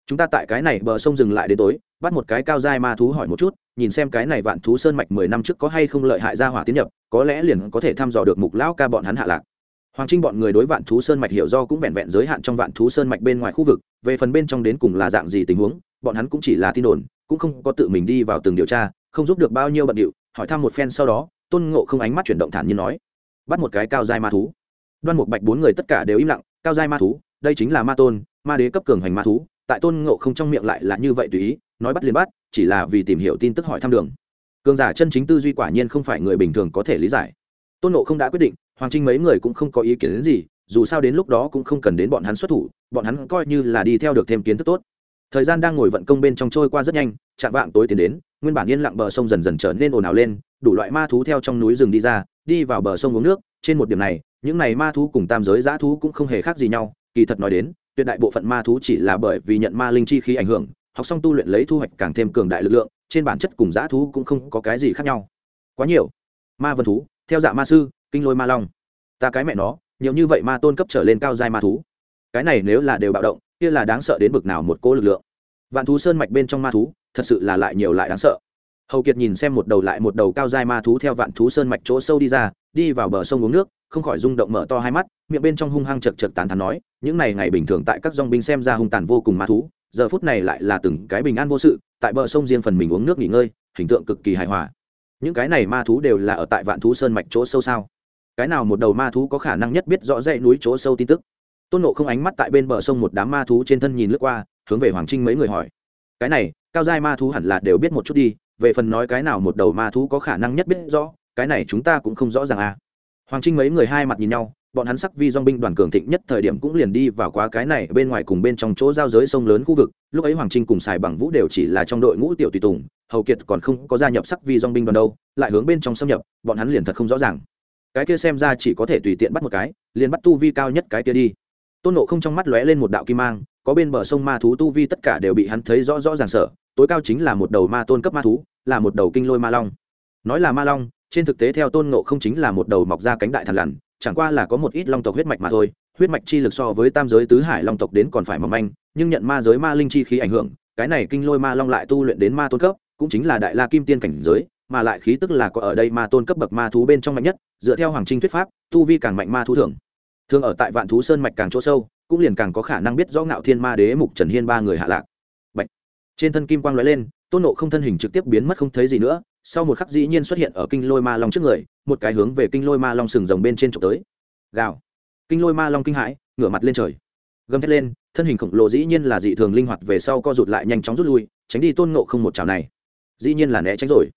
chúng ta tại cái này bờ sông dừng lại đến tối bắt một cái cao dai ma thú hỏi một chút nhìn xem cái này vạn thú sơn mạch mười năm trước có hay không lợi hại ra hỏa tiến nhập có lẽ liền có thể thăm dò được mục lão ca bọn hắn hạ lạc hoàng trinh bọn người đối vạn thú sơn mạch hiểu do cũng vẹn vẹn giới hạn trong vạn thú sơn mạch bên ngoài khu vực về phần bên trong đến cùng là dạng gì tình huống bọn hắn cũng chỉ là tin đồn cũng không có tự mình đi vào từng điều tra không giúp được bao nhiêu bận điệu hỏi thăm một phen sau đó tôn ngộ không ánh mắt chuyển động thản nhiên nói bắt một cái cao giai ma thú đoan mục bạch bốn người tất cả đều im lặng cao giai ma thú đây chính là ma tôn ma đế cấp cường hành ma thú tại tôn ngộ không trong miệng lại là như vậy tùy ý nói bắt liền bắt chỉ là vì tìm hiểu tin tức hỏi thăm đường cường giả chân chính tư duy quả nhiên không phải người bình thường có thể lý giải tôn ngộ không đã quyết định hoàng trinh mấy người cũng không có ý kiến đến gì dù sao đến lúc đó cũng không cần đến bọn hắn xuất thủ bọn hắn coi như là đi theo được thêm kiến thức tốt thời gian đang ngồi vận công bên trong trôi qua rất nhanh chạm vạng tối tiến đến nguyên bản yên lặng bờ sông dần dần trở nên ồn ào lên đủ loại ma thú theo trong núi rừng đi ra đi vào bờ sông uống nước trên một điểm này những này ma thú cùng tam giới g thú cũng không hề khác gì nhau kỳ thật nói đến tuyệt đại bộ phận ma thú chỉ là bởi vì nhận ma linh chi khí ảnh hưởng học xong tu luyện lấy thu hoạch càng thêm cường đại lực lượng trên bản chất cùng g thú cũng không có cái gì khác nhau quá nhiều ma vân thú theo dạ ma sư kinh lôi ma long ta cái mẹ nó nhiều như vậy ma tôn cấp trở lên cao giai ma thú cái này nếu là đều bạo động kia là đáng sợ đến bực nào một cô lực lượng vạn thú sơn mạch bên trong ma thú thật sự là lại nhiều lại đáng sợ hầu kiệt nhìn xem một đầu lại một đầu cao dai ma thú theo vạn thú sơn mạch chỗ sâu đi ra đi vào bờ sông uống nước không khỏi rung động mở to hai mắt miệng bên trong hung hăng chật chật tàn thắn nói những này ngày bình thường tại các dong binh xem ra hung tàn vô cùng ma thú giờ phút này lại là từng cái bình an vô sự tại bờ sông riêng phần mình uống nước nghỉ ngơi hình tượng cực kỳ hài hòa những cái này ma thú đều là ở tại vạn thú sơn mạch chỗ sâu sao cái nào một đầu ma thú có khả năng nhất biết rõ dãy núi chỗ sâu tin tức tôn nộ không ánh mắt tại bên bờ sông một đám ma thú trên thân nhìn lướt qua hướng về hoàng trinh mấy người hỏi cái này cao giai ma thú hẳn là đều biết một chút đi về phần nói cái nào một đầu ma thú có khả năng nhất biết rõ cái này chúng ta cũng không rõ ràng à hoàng trinh mấy người hai mặt nhìn nhau bọn hắn sắc vi dong binh đoàn cường thịnh nhất thời điểm cũng liền đi vào quá cái này bên ngoài cùng bên trong chỗ giao giới sông lớn khu vực lúc ấy hoàng trinh cùng xài bằng vũ đều chỉ là trong đội ngũ tiểu tùy tùng hầu kiệt còn không có gia nhập sắc vi dong binh đoàn đâu lại hướng bên trong xâm nhập bọn hắn liền thật không rõ ràng cái kia xem ra chỉ có thể tùy tiện bắt một cái liền bắt tu vi cao nhất cái kia đi tôn nộ không trong mắt lóe lên một đạo kim mang có bên bờ sông ma thú tu vi tất cả đều bị hắn thấy rõ rõ ràng sợ. tối cao chính là một đầu ma tôn cấp ma thú là một đầu kinh lôi ma long nói là ma long trên thực tế theo tôn nộ không chính là một đầu mọc ra cánh đại thằn lằn chẳng qua là có một ít long tộc huyết mạch mà thôi huyết mạch chi lực so với tam giới tứ hải long tộc đến còn phải mỏng manh nhưng nhận ma giới ma linh chi khí ảnh hưởng cái này kinh lôi ma long lại tu luyện đến ma tôn cấp cũng chính là đại la kim tiên cảnh giới mà lại khí tức là có ở đây ma tôn cấp bậc ma thú bên trong mạnh nhất dựa theo hoàng trinh thuyết pháp tu vi càng mạnh ma thú thường thường ở tại vạn thú sơn mạch càng chỗ sâu cũng liền càng có khả năng biết rõ ngạo thiên ma đế mục trần hiên ba người hạ lạc Bạch. trên thân kim quang l ó e lên tôn nộ không thân hình trực tiếp biến mất không thấy gì nữa sau một khắc dĩ nhiên xuất hiện ở kinh lôi ma long trước người một cái hướng về kinh lôi ma long sừng rồng bên trên trục tới gào kinh lôi ma long kinh hãi ngửa mặt lên trời gầm thét lên thân hình khổng lồ dĩ nhiên là dị thường linh hoạt về sau co rụt lại nhanh chóng rút lui tránh đi tôn nộ không một chảo này dĩ nhiên là né tránh rồi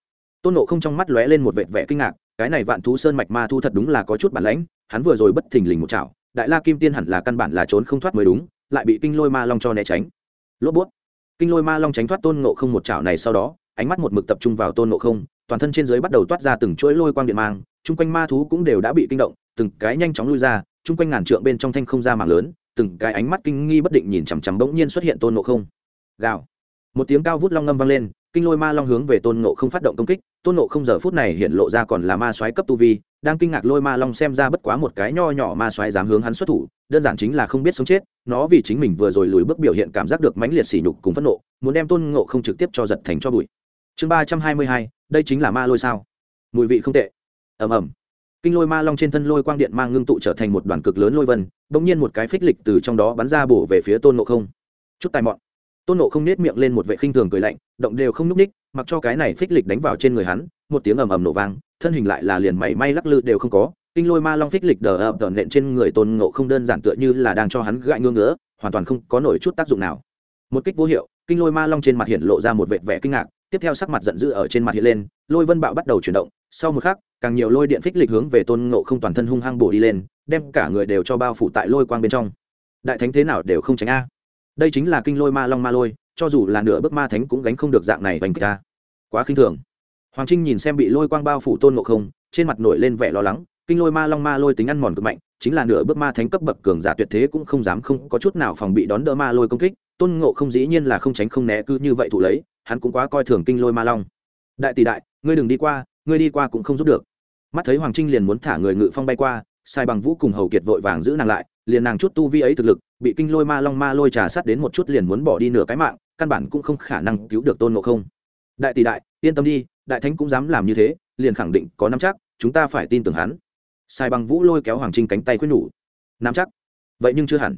tôn nộ không trong mắt lóe lên một vệt vẻ kinh ngạc cái này vạn thú sơn mạch ma thu thật đúng là có chút bản lãnh hắn vừa rồi bất thình lình một chảo đại la kim tiên hẳn là căn bản là trốn không thoát mới đúng lại bị kinh lôi ma long cho né tránh lốp bút kinh lôi ma long tránh thoát tôn nộ không một chảo này sau đó ánh mắt một mực tập trung vào tôn nộ không toàn thân trên dưới bắt đầu toát ra từng chuỗi lôi quang điện mang chung quanh ma thú cũng đều đã bị kinh động từng cái nhanh chóng lui ra chung quanh ngàn trượng bên trong thanh không ra mạng lớn từng cái ánh mắt kinh nghi bất định nhìn chằm chằm bỗng nhiên xuất hiện tôn nộ không gào một tiếng cao vút long ngâm vang lên kinh lôi ma long hướng về tôn nộ không phát động công kích tôn nộ không giờ phút này hiện lộ ra còn là ma soái cấp tu vi đang kinh ngạc lôi ma long xem ra bất quá một cái nho nhỏ ma soái dám hướng hắn xuất thủ đơn giản chính là không biết sống chết nó vì chính mình vừa rồi lùi bước biểu hiện cảm giác được mãnh liệt sỉ nhục cùng phẫn nộ muốn đem tôn ngộ không trực tiếp cho giật thành cho bụi chương ba trăm hai mươi hai đây chính là ma lôi sao mùi vị không tệ ầm ầm kinh lôi ma long trên thân lôi quang điện mang ngưng tụ trở thành một đoàn cực lớn lôi vân bỗng nhiên một cái phích lịch từ trong đó bắn ra bổ về phía tôn ngộ không chút tài mọn tôn nộ không nết miệng lên một vệ khinh thường cười lạnh động đều không nhúc ních mặc cho cái này phích lịch đánh vào trên người hắn một tiếng ầm ầm nổ vang thân hình lại là liền mảy may lắc lư đều không có kinh lôi ma long phích lịch đờ ập đờ nện trên người tôn nộ không đơn giản tựa như là đang cho hắn gãi ngưỡng ngỡ hoàn toàn không có nổi chút tác dụng nào một kích vô hiệu kinh lôi ma long trên mặt hiện lộ ra một vệt vẻ kinh ngạc tiếp theo sắc mặt giận dữ ở trên mặt hiện lên lôi vân bạo bắt đầu chuyển động sau một khắc càng nhiều lôi điện phích lịch hướng về tôn ngộ không toàn thân hung hăng bổ đi lên đem cả người đều cho bao phủ tại lôi quang bên trong đại thánh thế nào đều không tránh a đây chính là kinh lôi ma long ma lôi cho dù là nửa bước ma thánh cũng gánh không được dạng này vành ta quá khinh thường hoàng trinh nhìn xem bị lôi quang bao phủ tôn ngộ không trên mặt nổi lên vẻ lo lắng kinh lôi ma long ma lôi tính ăn mòn cực mạnh chính là nửa bước ma thánh cấp bậc cường giả tuyệt thế cũng không dám không có chút nào phòng bị đón đỡ ma lôi công kích tôn ngộ không dĩ nhiên là không tránh không né cứ như vậy thủ lấy hắn cũng quá coi thường kinh lôi ma long đại tỷ đại ngươi đừng đi qua ngươi đi qua cũng không giúp được mắt thấy hoàng trinh liền muốn thả người ngự phong bay qua sai bằng vũ cùng hầu kiệt vội vàng giữ nàng lại liền nàng chút tu vi ấy thực lực bị kinh lôi ma long ma lôi trà sát đến một chút liền muốn bỏ đi nửa cái mạng căn bản cũng không khả năng cứu được tôn ngộ không đại tỷ đại yên tâm đi đại thánh cũng dám làm như thế liền khẳng định có năm chắc chúng ta phải tin tưởng hắn sai bằng vũ lôi kéo hoàng trinh cánh tay khuyết nhủ năm chắc vậy nhưng chưa hẳn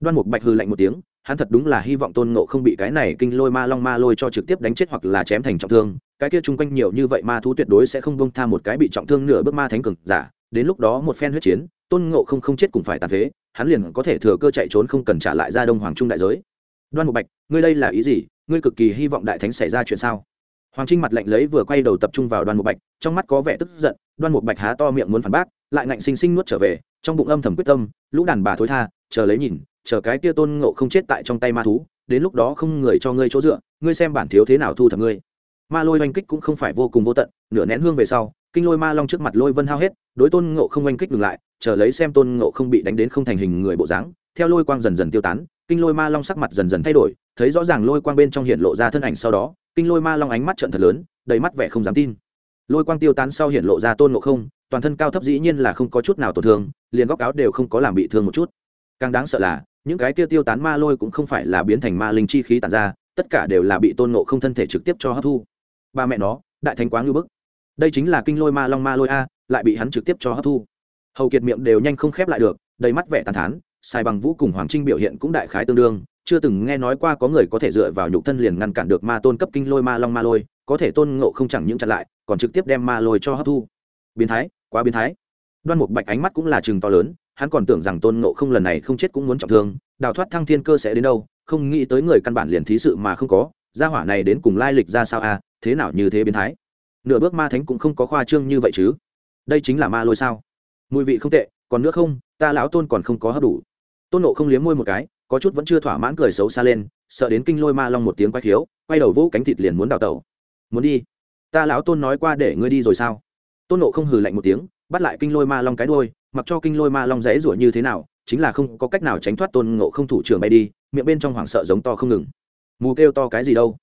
đoan mục bạch hư lạnh một tiếng hắn thật đúng là hy vọng tôn ngộ không bị cái này kinh lôi ma long ma lôi cho trực tiếp đánh chết hoặc là chém thành trọng thương cái kia chung quanh nhiều như vậy ma thú tuyệt đối sẽ không bông tha một cái bị trọng thương nửa bước ma thánh cường giả đến lúc đó một phen huyết chiến tôn ngộ không không chết cũng phải tàn phế hắn liền có thể thừa cơ chạy trốn không cần trả lại ra đông hoàng trung đại giới đoan một bạch ngươi đây là ý gì ngươi cực kỳ hy vọng đại thánh xảy ra chuyện sao hoàng trinh mặt lạnh lấy vừa quay đầu tập trung vào đoan một bạch trong mắt có vẻ tức giận đoan một bạch há to miệng muốn phản bác lại ngạnh xinh xinh nuốt trở về trong bụng âm thầm quyết tâm lũ đàn bà thối tha chờ lấy nhìn chờ cái kia tôn ngộ không chết tại trong tay ma thú đến lúc đó không người cho ngươi chỗ dựa ngươi xem bản thiếu thế nào thu thập ngươi ma lôi oanh kích cũng không phải vô cùng vô tận nửa nén hương về sau kinh lôi ma long trước mặt lôi vân hao hết đối tôn ngộ không oanh kích ngừng lại chờ lấy xem tôn ngộ không bị đánh đến không thành hình người bộ dáng theo lôi quang dần dần tiêu tán kinh lôi ma long sắc mặt dần dần thay đổi thấy rõ ràng lôi quang bên trong hiện lộ ra thân ảnh sau đó kinh lôi ma long ánh mắt trận thật lớn đầy mắt vẻ không dám tin lôi quang tiêu tán sau hiện lộ ra tôn ngộ không toàn thân cao thấp dĩ nhiên là không có chút nào tổn thương liền góc áo đều không có làm bị thương một chút càng đáng sợ là những cái tiêu tiêu tán ma lôi cũng không phải là biến thành ma linh chi khí tàn ra tất cả đều là bị tôn ngộ không thân thể trực tiếp cho hấp thu ba mẹ nó đại thánh quá ngưu bức đây chính là kinh lôi ma long ma lôi a lại bị hắn trực tiếp cho hấp thu hầu kiệt miệng đều nhanh không khép lại được đầy mắt vẻ tàn thán sai bằng vũ cùng hoàng trinh biểu hiện cũng đại khái tương đương chưa từng nghe nói qua có người có thể dựa vào nhục thân liền ngăn cản được ma tôn cấp kinh lôi ma long ma lôi có thể tôn ngộ không chẳng những chặn lại còn trực tiếp đem ma lôi cho hấp thu biến thái quá biến thái đoan mục bạch ánh mắt cũng là chừng to lớn hắn còn tưởng rằng tôn ngộ không lần này không chết cũng muốn trọng thương đào thoát thăng thiên cơ sẽ đến đâu không nghĩ tới người căn bản liền thí sự mà không có gia hỏa này đến cùng lai lịch ra sao a à, thế nào như thế biến thái nửa bước ma thánh cũng không có khoa trương như vậy chứ đây chính là ma lôi sao mùi vị không tệ còn nữa không ta lão tôn còn không có hấp đủ tôn nộ không liếm môi một cái có chút vẫn chưa thỏa mãn cười xấu xa lên sợ đến kinh lôi ma long một tiếng quay khiếu quay đầu vỗ cánh thịt liền muốn đào tẩu muốn đi ta lão tôn nói qua để ngươi đi rồi sao tôn nộ không hừ lạnh một tiếng bắt lại kinh lôi ma long cái đôi mặc cho kinh lôi ma long rẽ rủa như thế nào chính là không có cách nào tránh thoát tôn ngộ không thủ trưởng bay đi miệng bên trong hoảng sợ giống to không ngừng mù kêu to cái gì đâu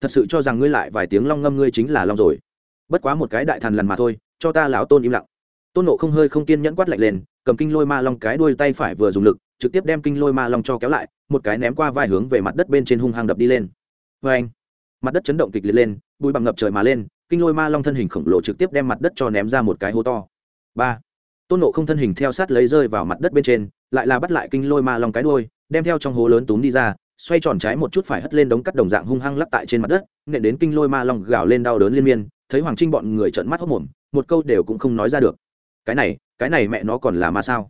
thật sự cho rằng ngươi lại vài tiếng long ngâm ngươi chính là long rồi bất quá một cái đại thần lần mà thôi cho ta lão tôn im lặng tôn nộ không hơi không kiên nhẫn quát lạnh lên cầm kinh lôi ma long cái đuôi tay phải vừa dùng lực trực tiếp đem kinh lôi ma long cho kéo lại một cái ném qua vai hướng về mặt đất bên trên hung hăng đập đi lên vê anh mặt đất chấn động kịch liệt lên bụi bằng ngập trời mà lên kinh lôi ma long thân hình khổng lồ trực tiếp đem mặt đất cho ném ra một cái hố to ba tôn nộ không thân hình theo sát lấy rơi vào mặt đất bên trên lại là bắt lại kinh lôi ma long cái đuôi đem theo trong hố lớn túm đi ra xoay tròn trái một chút phải hất lên đống cắt đồng dạng hung hăng lắc tại trên mặt đất nện đến kinh lôi ma long gào lên đau đớn liên miên thấy hoàng trinh bọn người trợn mắt hốc mồm một câu đều cũng không nói ra được cái này cái này mẹ nó còn là ma sao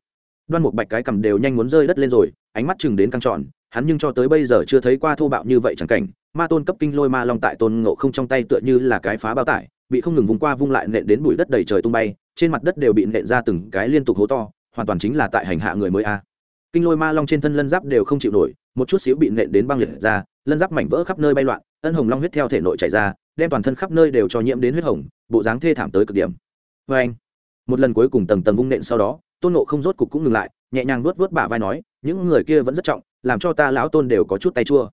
đoan một bạch cái cầm đều nhanh muốn rơi đất lên rồi ánh mắt chừng đến căng tròn hắn nhưng cho tới bây giờ chưa thấy qua thô bạo như vậy chẳng cảnh ma tôn cấp kinh lôi ma long tại tôn ngộ không trong tay tựa như là cái phá bao tải bị không ngừng vùng qua vung lại nện đến bụi đất đầy trời tung bay trên mặt đất đều bị nện ra từng cái liên tục hố to hoàn toàn chính là tại hành hạ người mới a kinh lôi ma long trên thân lân giáp đều không chịu nổi một chút xíu bị nện đến băng liệt ra lân giáp mảnh vỡ khắp nơi bay loạn ân hồng long huyết theo thể nội chảy ra đem toàn thân khắp nơi đều cho nhiễm đến huyết hồng bộ dáng thê thảm tới cực điểm vê anh một lần cuối cùng tầng tầng vung nện sau đó tôn nộ không rốt cục cũng ngừng lại nhẹ nhàng vớt vớt bả vai nói những người kia vẫn rất trọng làm cho ta lão tôn đều có chút tay chua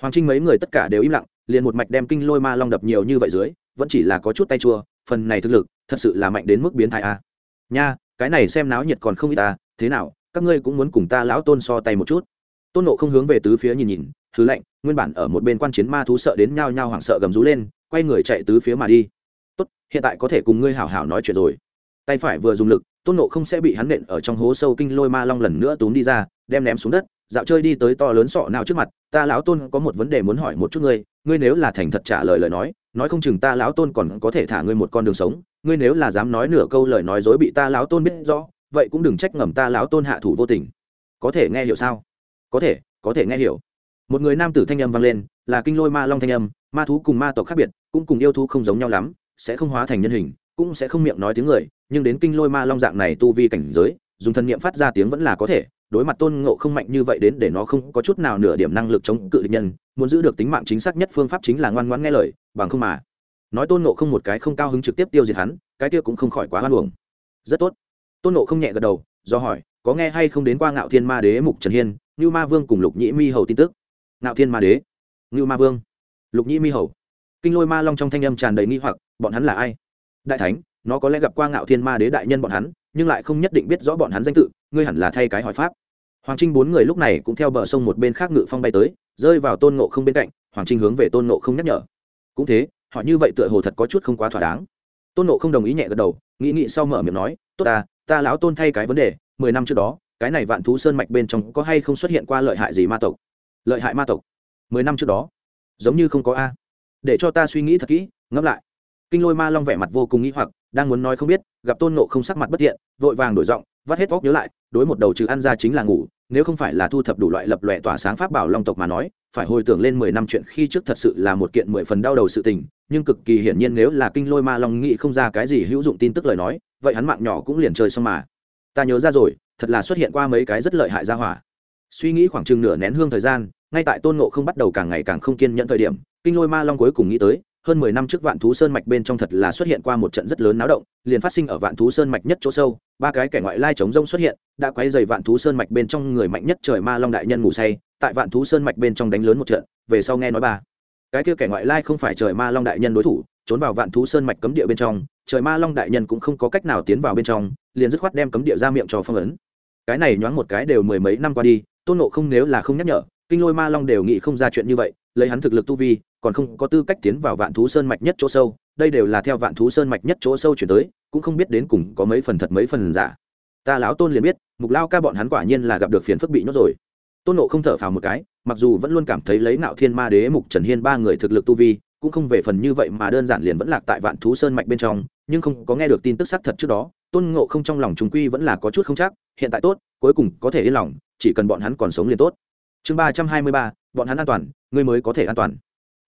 hoàng trinh mấy người tất cả đều im lặng liền một mạch đem kinh lôi ma long đập nhiều như vậy dưới vẫn chỉ là có chút tay chua phần này thực lực thật sự là mạnh đến mức biến thái a à. nha cái này xem náo nhiệt còn không ít ta à, thế nào các ngươi cũng muốn cùng ta lão tôn so tay một chút tôn nộ không hướng về tứ phía nhìn nhìn thứ lạnh nguyên bản ở một bên quan chiến ma thú sợ đến nhao nhao hoảng sợ gầm rú lên quay người chạy tứ phía mà đi tốt hiện tại có thể cùng ngươi hảo hảo nói chuyện rồi tay phải vừa dùng lực tôn nộ không sẽ bị hắn nện ở trong hố sâu kinh lôi ma long lần nữa túm đi ra đem ném xuống đất dạo chơi đi tới to lớn sọ nào trước mặt ta lão tôn có một vấn đề muốn hỏi một chút ngươi ngươi nếu là thành thật trả lời lời nói nói không chừng ta lão tôn còn có thể thả ngươi một con đường sống ngươi nếu là dám nói nửa câu lời nói dối bị ta lão tôn biết rõ vậy cũng đừng trách ngầm ta lão tôn hạ thủ vô tình có thể nghe hiểu sao có thể có thể nghe hiểu một người nam tử thanh âm vang lên là kinh lôi ma long thanh âm ma thú cùng ma tộc khác biệt cũng cùng yêu thú không giống nhau lắm sẽ không hóa thành nhân hình cũng sẽ không miệng nói tiếng người nhưng đến kinh lôi ma long dạng này tu vi cảnh giới dùng thần niệm phát ra tiếng vẫn là có thể đối mặt tôn ngộ không mạnh như vậy đến để nó không có chút nào nửa điểm năng lực chống cự địch nhân muốn giữ được tính mạng chính xác nhất phương pháp chính là ngoan ngoãn nghe lời bằng không mà nói tôn ngộ không một cái không cao hứng trực tiếp tiêu diệt hắn cái kia cũng không khỏi quá hoan hồng rất tốt tôn ngộ không nhẹ gật đầu do hỏi có nghe hay không đến qua ngạo thiên ma đế mục trần hiên ngưu ma vương cùng lục nhĩ mi hầu tin tức ngạo thiên ma đế ngưu ma vương lục nhĩ mi hầu kinh lôi ma long trong thanh âm tràn đầy nghi hoặc bọn hắn là ai đại thánh nó có lẽ gặp qua ngạo thiên ma đế đại nhân bọn hắn nhưng lại không nhất định biết rõ bọn hắn danh tự ngươi hẳn là thay cái hỏi pháp hoàng trinh bốn người lúc này cũng theo bờ sông một bên khác ngự phong bay tới rơi vào tôn nộ g không bên cạnh hoàng trinh hướng về tôn nộ g không nhắc nhở cũng thế họ như vậy tựa hồ thật có chút không quá thỏa đáng tôn nộ g không đồng ý nhẹ gật đầu nghĩ nghĩ sau mở miệng nói tốt ta ta lão tôn thay cái vấn đề mười năm trước đó cái này vạn thú sơn mạch bên trong có hay không xuất hiện qua lợi hại gì ma tộc lợi hại ma tộc mười năm trước đó giống như không có a để cho ta suy nghĩ thật kỹ ngẫm lại kinh lôi ma long vẻ mặt vô cùng nghĩ hoặc đang muốn nói không biết gặp tôn ngộ không sắc mặt bất tiện vội vàng đổi giọng vắt hết óc nhớ lại đối một đầu trừ ăn ra chính là ngủ nếu không phải là thu thập đủ loại lập lòe tỏa sáng pháp bảo long tộc mà nói phải hồi tưởng lên mười năm chuyện khi trước thật sự là một kiện mười phần đau đầu sự tình nhưng cực kỳ hiển nhiên nếu là kinh lôi ma long nghĩ không ra cái gì hữu dụng tin tức lời nói vậy hắn mạng nhỏ cũng liền chơi xong mà ta nhớ ra rồi thật là xuất hiện qua mấy cái rất lợi hại ra hỏa suy nghĩ khoảng chừng nửa nén hương thời gian ngay tại tôn ngộ không bắt đầu càng ngày càng không kiên nhẫn thời điểm kinh lôi ma long cuối cùng nghĩ tới hơn mười năm trước vạn thú sơn mạch bên trong thật là xuất hiện qua một trận rất lớn náo động liền phát sinh ở vạn thú sơn mạch nhất chỗ sâu ba cái kẻ ngoại lai chống rông xuất hiện đã quay dày vạn thú sơn mạch bên trong người mạnh nhất trời ma long đại nhân ngủ say tại vạn thú sơn mạch bên trong đánh lớn một trận về sau nghe nói ba cái kia kẻ ngoại lai không phải trời ma long đại nhân đối thủ trốn vào vạn thú sơn mạch cấm địa bên trong trời ma long đại nhân cũng không có cách nào tiến vào bên trong liền dứt khoát đem cấm địa ra miệng cho phong ấn cái này nhoáng một cái đều mười mấy năm qua đi tôn nộ không nếu là không nhắc nhở kinh lôi ma long đều nghĩ không ra chuyện như vậy lấy hắn thực lực tu vi còn không có tư cách tiến vào vạn thú sơn mạch nhất chỗ sâu đây đều là theo vạn thú sơn mạch nhất chỗ sâu chuyển tới cũng không biết đến cùng có mấy phần thật mấy phần giả ta lão tôn liền biết mục lao ca bọn hắn quả nhiên là gặp được phiền phức bị nhốt rồi tôn nộ không thở phào một cái mặc dù vẫn luôn cảm thấy lấy nạo thiên ma đế mục trần hiên ba người thực lực tu vi cũng không về phần như vậy mà đơn giản liền vẫn lạc tại vạn thú sơn mạch bên trong nhưng không có nghe được tin tức xác thật trước đó tôn ngộ không trong lòng chúng quy vẫn là có chút không chắc hiện tại tốt cuối cùng có thể yên lòng chỉ cần bọn hắn còn sống liền tốt chương ba trăm hai mươi ba bọn hắn an toàn ngươi mới có thể an toàn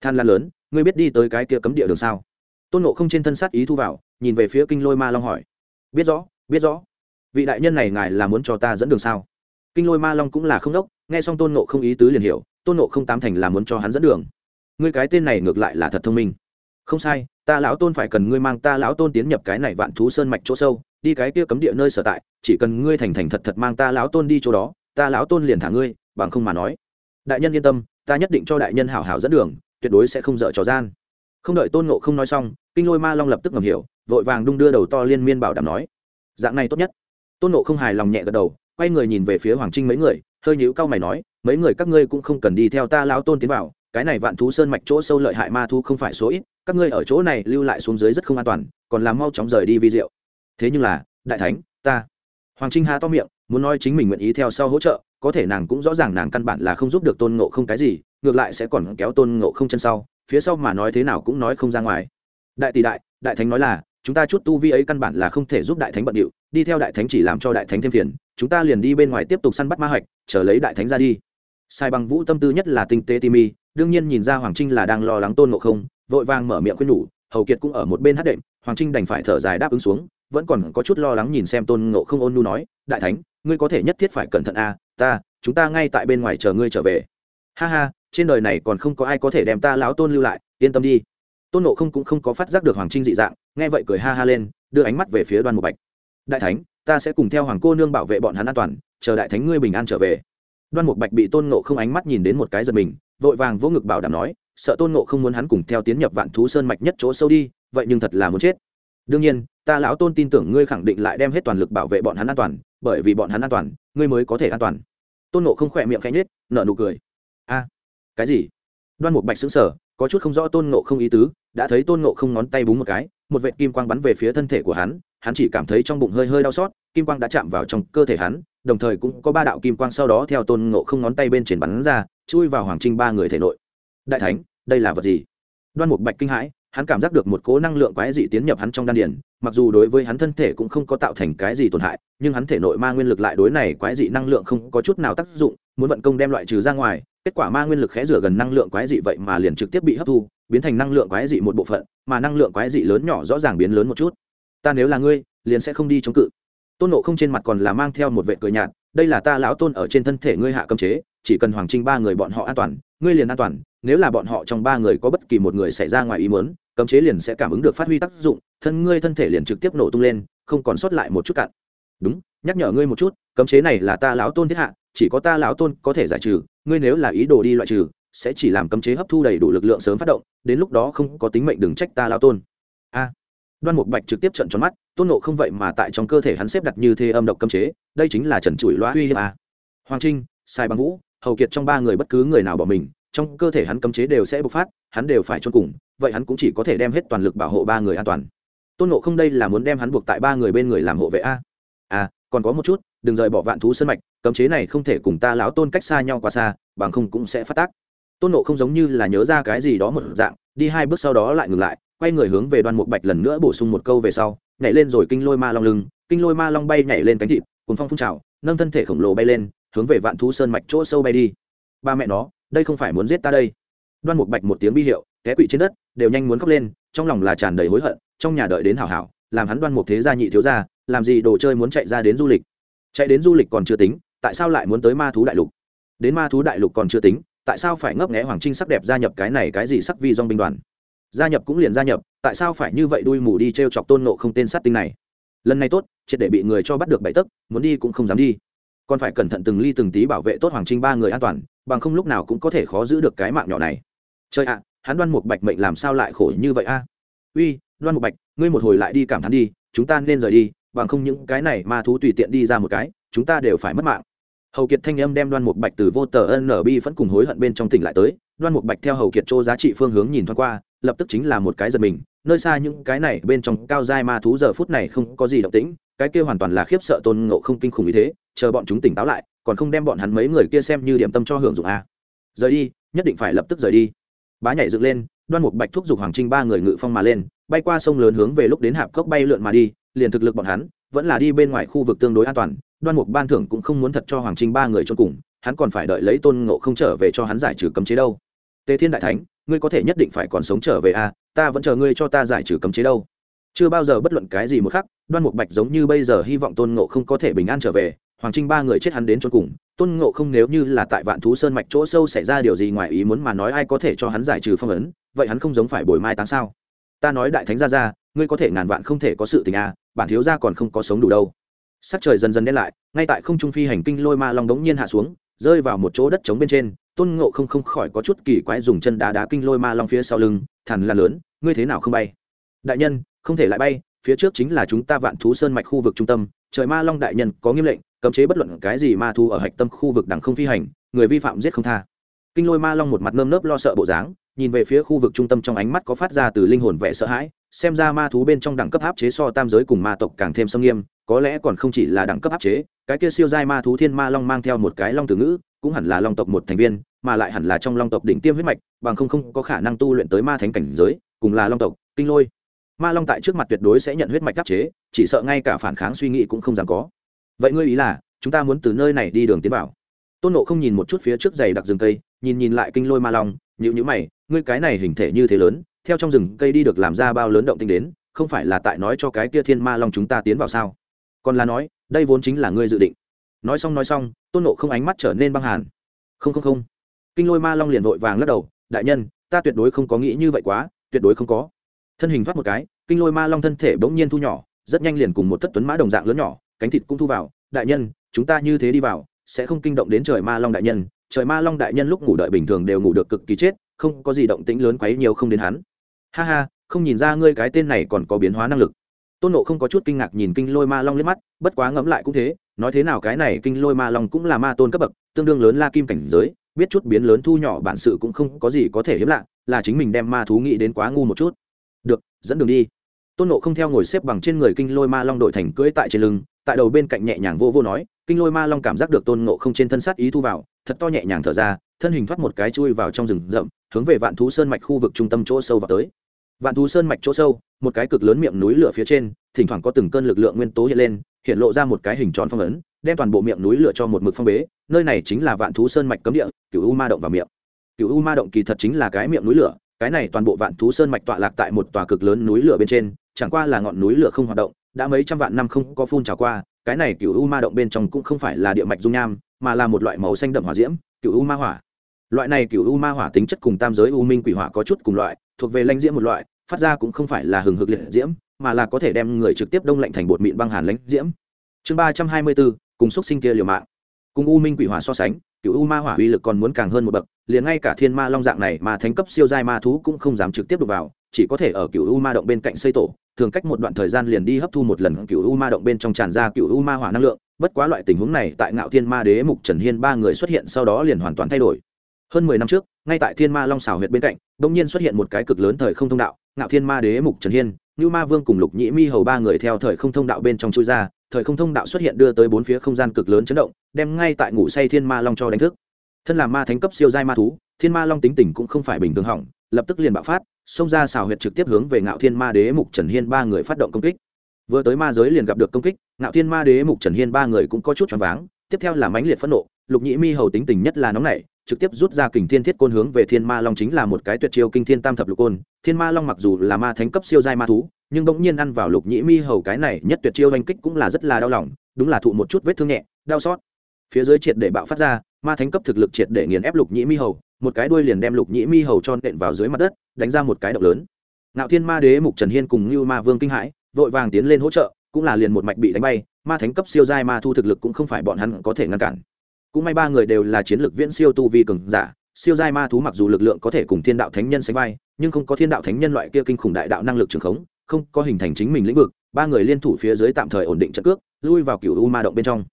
than lan lớn ngươi biết đi tới cái kia cấm địa đường sao tôn ngộ không trên thân sát ý thu vào nhìn về phía kinh lôi ma long hỏi biết rõ biết rõ vị đại nhân này ngài là muốn cho ta dẫn đường sao kinh lôi ma long cũng là không đốc nghe xong tôn ngộ không ý tứ liền hiểu tôn ngộ không tám thành là muốn cho hắn dẫn đường ngươi cái tên này ngược lại là thật thông minh không sai ta lão tôn phải cần ngươi mang ta lão tôn tiến nhập cái này vạn thú sơn mạch chỗ sâu đi cái kia cấm địa nơi sở tại chỉ cần ngươi thành thành thật thật mang ta lão tôn đi chỗ đó ta lão tôn liền thả ngươi bằng không mà nói đại nhân yên tâm ta nhất định cho đại nhân hảo hảo dẫn đường tuyệt đối sẽ không dở trò gian không đợi tôn ngộ không nói xong kinh lôi ma long lập tức ngầm hiểu vội vàng đung đưa đầu to liên miên bảo đảm nói dạng này tốt nhất tôn ngộ không hài lòng nhẹ gật đầu quay người nhìn về phía hoàng trinh mấy người hơi nhíu cau mày nói mấy người các ngươi cũng không cần đi theo ta lão tôn tiến vào cái này vạn thú sơn mạch chỗ sâu lợi hại ma thú không phải số ít các ngươi ở chỗ này lưu lại xuống dưới rất không an toàn còn làm mau chóng rời đi vi diệu thế nhưng là đại thánh ta hoàng trinh hà to miệng muốn nói chính mình nguyện ý theo sau hỗ trợ có thể nàng cũng rõ ràng nàng căn bản là không giúp được tôn ngộ không cái gì ngược lại sẽ còn kéo tôn ngộ không chân sau phía sau mà nói thế nào cũng nói không ra ngoài đại tỷ đại đại thánh nói là chúng ta chút tu vi ấy căn bản là không thể giúp đại thánh bận điệu đi theo đại thánh chỉ làm cho đại thánh thêm phiền chúng ta liền đi bên ngoài tiếp tục săn bắt ma hạch chờ lấy đại thánh ra đi sai bằng vũ tâm tư nhất là tinh tế mi đương nhiên nhìn ra hoàng trinh là đang lo lắng tôn ngộ không vội vàng mở miệng khuyên nhủ hầu kiệt cũng ở một bên hát đệm hoàng trinh đành phải thở dài đáp ứng xuống vẫn còn có chút lo lắng nhìn xem tôn ngộ không ôn nu nói đại thánh ngươi có thể nhất thiết phải cẩn thận a à, ta chúng ta ngay tại bên ngoài chờ ngươi trở về ha ha trên đời này còn không có ai có thể đem ta láo tôn lưu lại yên tâm đi tôn ngộ không cũng không có phát giác được hoàng trinh dị dạng nghe vậy cười ha ha lên đưa ánh mắt về phía đoan một bạch đại thánh ta sẽ cùng theo hoàng cô nương bảo vệ bọn hắn an toàn chờ đại thánh ngươi bình an trở về đoan mục bạch bị tôn ngộ không ánh mắt nhìn đến một cái giật mình vội vàng vô ngực bảo đảm nói sợ tôn ngộ không muốn hắn cùng theo tiến nhập vạn thú sơn mạch nhất chỗ sâu đi vậy nhưng thật là muốn chết đương nhiên ta lão tôn tin tưởng ngươi khẳng định lại đem hết toàn lực bảo vệ bọn hắn an toàn bởi vì bọn hắn an toàn ngươi mới có thể an toàn tôn ngộ không khỏe miệng khanh nết nợ nụ cười a cái gì đoan một bạch xứng sở có chút không rõ tôn ngộ không ý tứ đã thấy tôn ngộ không ngón tay búng một cái một vệ kim quang bắn về phía thân thể của hắn hắn chỉ cảm thấy trong bụng hơi hơi đau xót kim quang đã chạm vào trong cơ thể hắn đồng thời cũng có ba đạo kim quang sau đó theo tôn ngộ không ngón tay bên trên bắn ra chui vào hoàng trinh ba người thể nội đại thánh đây là vật gì đoan mục bạch kinh hãi hắn cảm giác được một cố năng lượng quái dị tiến nhập hắn trong đan điền mặc dù đối với hắn thân thể cũng không có tạo thành cái gì tổn hại nhưng hắn thể nội ma nguyên lực lại đối này quái dị năng lượng không có chút nào tác dụng muốn vận công đem loại trừ ra ngoài kết quả ma nguyên lực khẽ rửa gần năng lượng quái dị vậy mà liền trực tiếp bị hấp thu biến thành năng lượng quái dị một bộ phận mà năng lượng quái dị lớn nhỏ rõ ràng biến lớn một chút ta nếu là ngươi liền sẽ không đi chống cự tôn nộ không trên mặt còn là mang theo một vệ cười nhạt đây là ta lão tôn ở trên thân thể ngươi hạ cấm chế chỉ cần hoàng trinh ba người bọn họ an toàn ngươi liền an toàn nếu là bọn họ trong ba người có bất kỳ một người xảy ra ngoài ý muốn cấm chế liền sẽ cảm ứng được phát huy tác dụng thân ngươi thân thể liền trực tiếp nổ tung lên không còn sót lại một chút cặn đúng nhắc nhở ngươi một chút cấm chế này là ta lão tôn thiết hạ chỉ có ta lão tôn có thể giải trừ ngươi nếu là ý đồ đi loại trừ sẽ chỉ làm cấm chế hấp thu đầy đủ lực lượng sớm phát động đến lúc đó không có tính mệnh đừng trách ta lão tôn a à, đoan mục bạch trực tiếp trận tròn mắt tôn nộ không vậy mà tại trong cơ thể hắn xếp đặt như thế âm độc cấm chế đây chính là trần trụi loa uy hiếp à. hoàng trinh sai bằng vũ hầu kiệt trong ba người bất cứ người nào bỏ mình trong cơ thể hắn cấm chế đều sẽ bộc phát hắn đều phải trôn cùng vậy hắn cũng chỉ có thể đem hết toàn lực bảo hộ ba người an toàn tôn nộ không đây là muốn đem hắn buộc tại ba người bên người làm hộ vệ a à. à còn có một chút đừng rời bỏ vạn thú sân mạch cấm chế này không thể cùng ta láo tôn cách xa nhau quá xa bằng không cũng sẽ phát tác tôn nộ không giống như là nhớ ra cái gì đó một dạng đi hai bước sau đó lại ngừng lại quay người hướng về đoan mục bạch lần nữa bổ sung một câu về sau nhảy lên rồi kinh lôi ma long lưng kinh lôi ma long bay nhảy lên cánh thịt cùng phong phun trào nâng thân thể khổng lồ bay lên hướng về vạn thú sơn mạch chỗ sâu bay đi ba mẹ nó đây không phải muốn giết ta đây đoan mục bạch một tiếng bi hiệu té quỵ trên đất đều nhanh muốn khóc lên trong lòng là tràn đầy hối hận trong nhà đợi đến hảo hảo làm hắn đoan mục thế gia nhị thiếu gia làm gì đồ chơi muốn chạy ra đến du lịch chạy đến du lịch còn chưa tính tại sao lại muốn tới ma thú đại lục đến ma thú đại lục còn chưa tính tại sao phải ngấp nghẽ hoàng trinh sắc đẹp gia nhập cái này cái gì sắc vi dong binh đoàn gia nhập cũng liền gia nhập tại sao phải như vậy đuôi mù đi t r e o chọc tôn nộ không tên sát tinh này lần này tốt triệt để bị người cho bắt được bậy tấc muốn đi cũng không dám đi còn phải cẩn thận từng ly từng tí bảo vệ tốt hoàng trinh ba người an toàn bằng không lúc nào cũng có thể khó giữ được cái mạng nhỏ này trời ạ hắn đoan một bạch mệnh làm sao lại khổ như vậy a uy đoan một bạch ngươi một hồi lại đi cảm thán đi chúng ta nên rời đi bằng không những cái này ma thú tùy tiện đi ra một cái chúng ta đều phải mất mạng hầu kiệt thanh âm đem đoan một bạch từ vô tờ nb vẫn cùng hối hận bên trong tỉnh lại tới đoan một bạch theo hầu kiệt chỗ giá trị phương hướng nhìn thoáng qua lập tức chính là một cái giật mình nơi xa những cái này bên trong cao dai ma thú giờ phút này không có gì động tĩnh cái kia hoàn toàn là khiếp sợ tôn ngộ không kinh khủng như thế chờ bọn chúng tỉnh táo lại còn không đem bọn hắn mấy người kia xem như điểm tâm cho hưởng dụng a rời đi nhất định phải lập tức rời đi bá nhảy dựng lên đoan một bạch thúc giục hoàng trinh ba người ngự phong mà lên bay qua sông lớn hướng về lúc đến hạp cốc bay lượn mà đi liền thực lực bọn hắn vẫn là đi bên ngoài khu vực tương đối an toàn đoan mục ban thưởng cũng không muốn thật cho hoàng trinh ba người cho cùng hắn còn phải đợi lấy tôn ngộ không trở về cho hắn giải trừ cấm chế đâu tề thiên đại thánh ngươi có thể nhất định phải còn sống trở về à ta vẫn chờ ngươi cho ta giải trừ cấm chế đâu chưa bao giờ bất luận cái gì một khắc đoan mục bạch giống như bây giờ hy vọng tôn ngộ không có thể bình an trở về hoàng trinh ba người chết hắn đến cho cùng tôn ngộ không nếu như là tại vạn thú sơn mạch chỗ sâu xảy ra điều gì ngoài ý muốn mà nói ai có thể cho hắn giải trừ phong ấn vậy hắn không giống phải bồi mai táng sao ta nói đại thánh gia gia ngươi có thể ngàn vạn không thể có sự tình à bản thiếu gia còn không có sống đủ đâu sắc trời dần dần đen lại ngay tại không trung phi hành kinh lôi ma long đống nhiên hạ xuống rơi vào một chỗ đất trống bên trên tôn ngộ không không khỏi có chút kỳ quái dùng chân đá đá kinh lôi ma long phía sau lưng thằn là lớn ngươi thế nào không bay đại nhân không thể lại bay phía trước chính là chúng ta vạn thú sơn mạch khu vực trung tâm trời ma long đại nhân có nghiêm lệnh cấm chế bất luận cái gì ma thu ở hạch tâm khu vực đằng không phi hành người vi phạm giết không tha kinh lôi ma long một mặt nơm nớp lo sợ bộ dáng nhìn về phía khu vực trung tâm trong ánh mắt có phát ra từ linh hồn vẻ sợ hãi xem ra ma thú bên trong đẳng cấp áp chế so tam giới cùng ma tộc càng thêm xâm nghiêm có lẽ còn không chỉ là đẳng cấp áp chế cái kia siêu giai ma thú thiên ma long mang theo một cái long từ ngữ cũng hẳn là long tộc một thành viên mà lại hẳn là trong long tộc đỉnh tiêm huyết mạch bằng không không có khả năng tu luyện tới ma thánh cảnh giới cùng là long tộc kinh lôi ma long tại trước mặt tuyệt đối sẽ nhận huyết mạch đắc chế chỉ sợ ngay cả phản kháng suy nghĩ cũng không dám có vậy ngươi ý là chúng ta muốn từ nơi này đi đường tiến vào tôn nộ không nhìn một chút phía trước giày đặc rừng cây nhìn nhìn lại kinh lôi ma long nhữ nhữ mày ngươi cái này hình thể như thế lớn theo trong rừng cây đi được làm ra bao lớn động tinh đến không phải là tại nói cho cái kia thiên ma long chúng ta tiến vào sao còn là nói đây vốn chính là ngươi dự định nói xong nói xong tôn nộ không ánh mắt trở nên băng hàn không không không kinh lôi ma long liền vội vàng lắc đầu đại nhân ta tuyệt đối không có nghĩ như vậy quá tuyệt đối không có thân hình thoát một cái kinh lôi ma long thân thể bỗng nhiên thu nhỏ rất nhanh liền cùng một thất tuấn mã đồng dạng lớn nhỏ cánh thịt cũng thu vào đại nhân chúng ta như thế đi vào sẽ không kinh động đến trời ma long đại nhân trời ma long đại nhân lúc ngủ đợi bình thường đều ngủ được cực kỳ chết không có gì động tĩnh lớn quấy nhiều không đến hắn ha ha không nhìn ra ngươi cái tên này còn có biến hóa năng lực tôn nộ không có chút kinh ngạc nhìn kinh lôi ma long liếc mắt bất quá ngẫm lại cũng thế nói thế nào cái này kinh lôi ma long cũng là ma tôn cấp bậc tương đương lớn la kim cảnh giới biết chút biến lớn thu nhỏ bản sự cũng không có gì có thể hiếm lạ là chính mình đem ma thú nghĩ đến quá ngu một chút được dẫn đường đi tôn nộ không theo ngồi xếp bằng trên người kinh lôi ma long đội thành cưỡi tại trên lưng tại đầu bên cạnh nhẹ nhàng vô vô nói kinh lôi ma long cảm giác được tôn nộ không trên thân sát ý thu vào thật to nhẹ nhàng thở ra thân hình thoát một cái chui vào trong rừng rậm hướng về vạn thú sơn mạch khu vực trung tâm chỗ sâu vào tới vạn thú sơn mạch chỗ sâu một cái cực lớn miệng núi lửa phía trên thỉnh thoảng có từng cơn lực lượng nguyên tố hiện lên hiện lộ ra một cái hình tròn phong ấn đem toàn bộ miệng núi lửa cho một mực phong bế nơi này chính là vạn thú sơn mạch cấm địa cựu u ma động vào miệng cựu u ma động kỳ thật chính là cái miệng núi lửa cái này toàn bộ vạn thú sơn mạch tọa lạc tại một tòa cực lớn núi lửa bên trên chẳng qua là ngọn núi lửa không hoạt động đã mấy trăm vạn năm không có phun trào qua cái này cựu u ma động bên trong cũng không phải là địa mạch dung nham mà là một loại màu xanh đậm hỏa diễm cựu u ma hỏa loại này cựu u ma hỏa tính chất cùng tam giới u minh quỷ hỏa có chút cùng loại thuộc về lãnh diễm một loại phát ra cũng không phải là hừng hực liệt diễm mà là có thể đem người trực tiếp đông lạnh thành bột mịn băng hàn lãnh diễm chương ba trăm hai mươi bốn cùng xúc sinh kia liều mạng cùng u minh quỷ hỏa so sánh cựu u ma hỏa uy lực còn muốn càng hơn một bậc liền ngay cả thiên ma long dạng này mà thánh cấp siêu giai ma thú cũng không dám trực tiếp đụng vào chỉ có thể ở cựu u ma động bên cạnh xây tổ thường cách một đoạn thời gian liền đi hấp thu một lần cựu u ma động bên trong tràn ra cựu u ma hỏa năng lượng bất quá loại tình huống này tại ngạo thiên ma đế mục trần hiên ba người xuất hiện sau đó liền hoàn toàn thay đổi hơn mười năm trước ngay tại thiên ma long xào huyệt bên cạnh đ nhiên xuất hiện một cái cực lớn thời không thông đạo ngạo thiên ma đế mục trần hiên như ma vương cùng lục nhĩ mi hầu ba người theo thời không thông đạo bên trong chui ra thời không thông đạo xuất hiện đưa tới bốn phía không gian cực lớn chấn động đem ngay tại ngủ say thiên ma long cho đánh thức thân là ma thánh cấp siêu giai ma thú thiên ma long tính tình cũng không phải bình thường hỏng lập tức liền bạo phát xông ra xào huyệt trực tiếp hướng về ngạo thiên ma đế mục trần hiên ba người phát động công kích vừa tới ma giới liền gặp được công kích ngạo thiên ma đế mục trần hiên ba người cũng có chút choáng váng tiếp theo là mãnh liệt phẫn nộ lục nhĩ mi hầu tính tình nhất là nóng nảy trực tiếp rút ra kình thiên thiết côn hướng về thiên ma long chính là một cái tuyệt chiêu kinh thiên tam thập lục côn thiên ma long mặc dù là ma thánh cấp siêu giai ma thú nhưng bỗng nhiên ăn vào lục nhĩ mi hầu cái này nhất tuyệt chiêu oanh kích cũng là rất là đau lòng đúng là thụ một chút vết thương nhẹ đau xót phía dưới triệt để bạo phát ra ma thánh cấp thực lực triệt để nghiền ép lục nhĩ mi hầu một cái đuôi liền đem lục nhĩ mi hầu cho nện vào dưới mặt đất đánh ra một cái động lớn nạo thiên ma đế mục trần hiên cùng như ma vương kinh hãi vội vàng tiến lên hỗ trợ cũng là liền một mạch bị đánh bay ma thánh cấp siêu giai ma thu thực lực cũng không phải bọn hắn có thể ngăn cản cũng may ba người đều là chiến lược viễn siêu tu vi cường giả siêu giai ma thú mặc dù lực lượng có thể cùng thiên đạo thánh nhân sánh vai nhưng không có thiên đạo thánh nhân loại kia kinh khủng đại đạo năng lực trường khống không có hình thành chính mình lĩnh vực ba người liên thủ phía dưới tạm thời ổn định trận cước lui vào cựu u ma động bên trong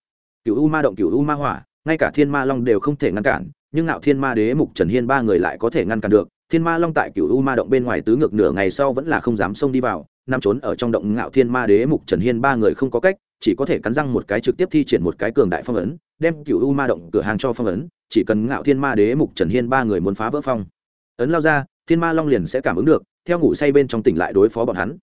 cựu u ma động cựu u ma hỏa ngay cả thiên ma long đều không thể ngăn cản nhưng ngạo thiên ma đế mục trần hiên ba người lại có thể ngăn cản được thiên ma long tại cựu u ma động bên ngoài tứ ngược nửa ngày sau vẫn là không dám xông đi vào năm trốn ở trong động ngạo thiên ma đế mục trần hiên ba người không có cách chỉ có thể cắn răng một cái trực tiếp thi triển một cái cường đại phong ấn đem cựu u ma động cửa hàng cho phong ấn chỉ cần ngạo thiên ma đế mục trần hiên ba người muốn phá vỡ phong ấn lao ra thiên ma long liền sẽ cảm ứng được theo ngủ say bên trong tỉnh lại đối phó bọn hắn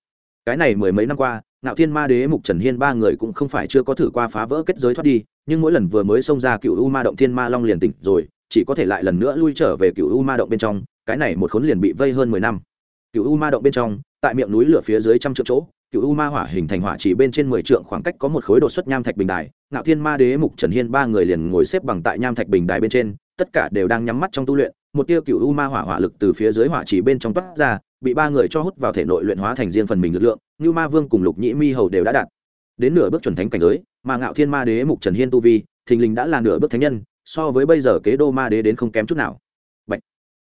cái này mười mấy năm qua ngạo thiên ma đế mục trần hiên ba người cũng không phải chưa có thử qua phá vỡ kết giới thoát đi nhưng mỗi lần vừa mới xông ra cựu u ma động thiên ma long liền tỉnh rồi chỉ có thể lại lần nữa lui trở về cựu u ma động bên trong cái này một khốn liền bị vây hơn mười năm cựu u ma động bên trong tại miệng núi lửa phía dưới trăm triệu chỗ cựu u ma hỏa hình thành hỏa chỉ bên trên mười trượng khoảng cách có một khối đột xuất nham thạch bình đài ngạo thiên ma đế mục trần hiên ba người liền ngồi xếp bằng tại nham thạch bình đài bên trên tất cả đều đang nhắm mắt trong tu luyện một tia cựu u ma hỏa hỏa lực từ phía dưới hỏa chỉ bên trong toát ra bị ba người cho hút vào thể nội luyện hóa thành riêng phần mình lực lượng như ma vương cùng lục nhĩ mi hầu đều đã đạt đến nửa bước chuẩn thánh cảnh giới mà ngạo thiên ma đế mục trần hiên tu vi thình lình đã là nửa bước thánh nhân so với bây giờ kế đô ma đế đến không kém chút nào Bạch.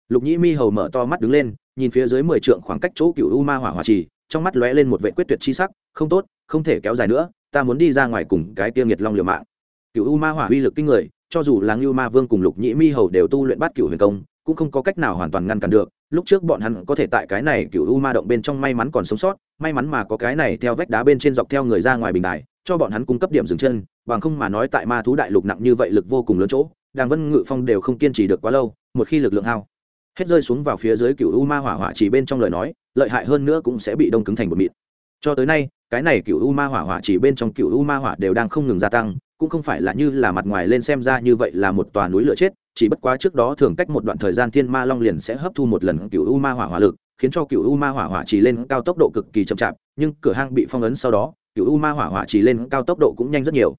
lục nhĩ mi hầu mở to mắt đứng lên nhìn phía dưới mười trượng khoảng cách chỗ cửu u ma hỏa hỏa trì trong mắt lóe lên một vẻ quyết tuyệt chi sắc không tốt không thể kéo dài nữa ta muốn đi ra ngoài cùng cái tiêu nghiệt long liều mạng Cửu u ma hỏa uy lực kinh người cho dù là ngưu ma vương cùng lục nhĩ mi hầu đều tu luyện bát cửu huyền công cũng không có cách nào hoàn toàn ngăn cản được lúc trước bọn hắn có thể tại cái này cửu u ma động bên trong may mắn còn sống sót may mắn mà có cái này theo vách đá bên trên dọc theo người ra ngoài bình đài cho bọn hắn cung cấp điểm dừng chân bằng không mà nói tại ma thú đại lục nặng như vậy lực vô cùng lớn chỗ đàng vân ngự phong đều không kiên trì được quá lâu một khi lực lượng hao hết rơi xuống vào phía dưới cựu u ma hỏa hỏa chỉ bên trong lời nói lợi hại hơn nữa cũng sẽ bị đông cứng thành một mịt cho tới nay cái này cựu u ma hỏa hỏa chỉ bên trong cựu u ma hỏa đều đang không ngừng gia tăng cũng không phải là như là mặt ngoài lên xem ra như vậy là một tòa núi lửa chết chỉ bất quá trước đó thường cách một đoạn thời gian thiên ma long liền sẽ hấp thu một lần cựu u ma hỏa hỏa lực khiến cho cựu u ma hỏa hỏa chỉ lên cao tốc độ cực kỳ chậm chạp nhưng cửa hang bị phong ấn sau đó cựu u ma hỏa hỏa chỉ lên cao tốc độ cũng nhanh rất nhiều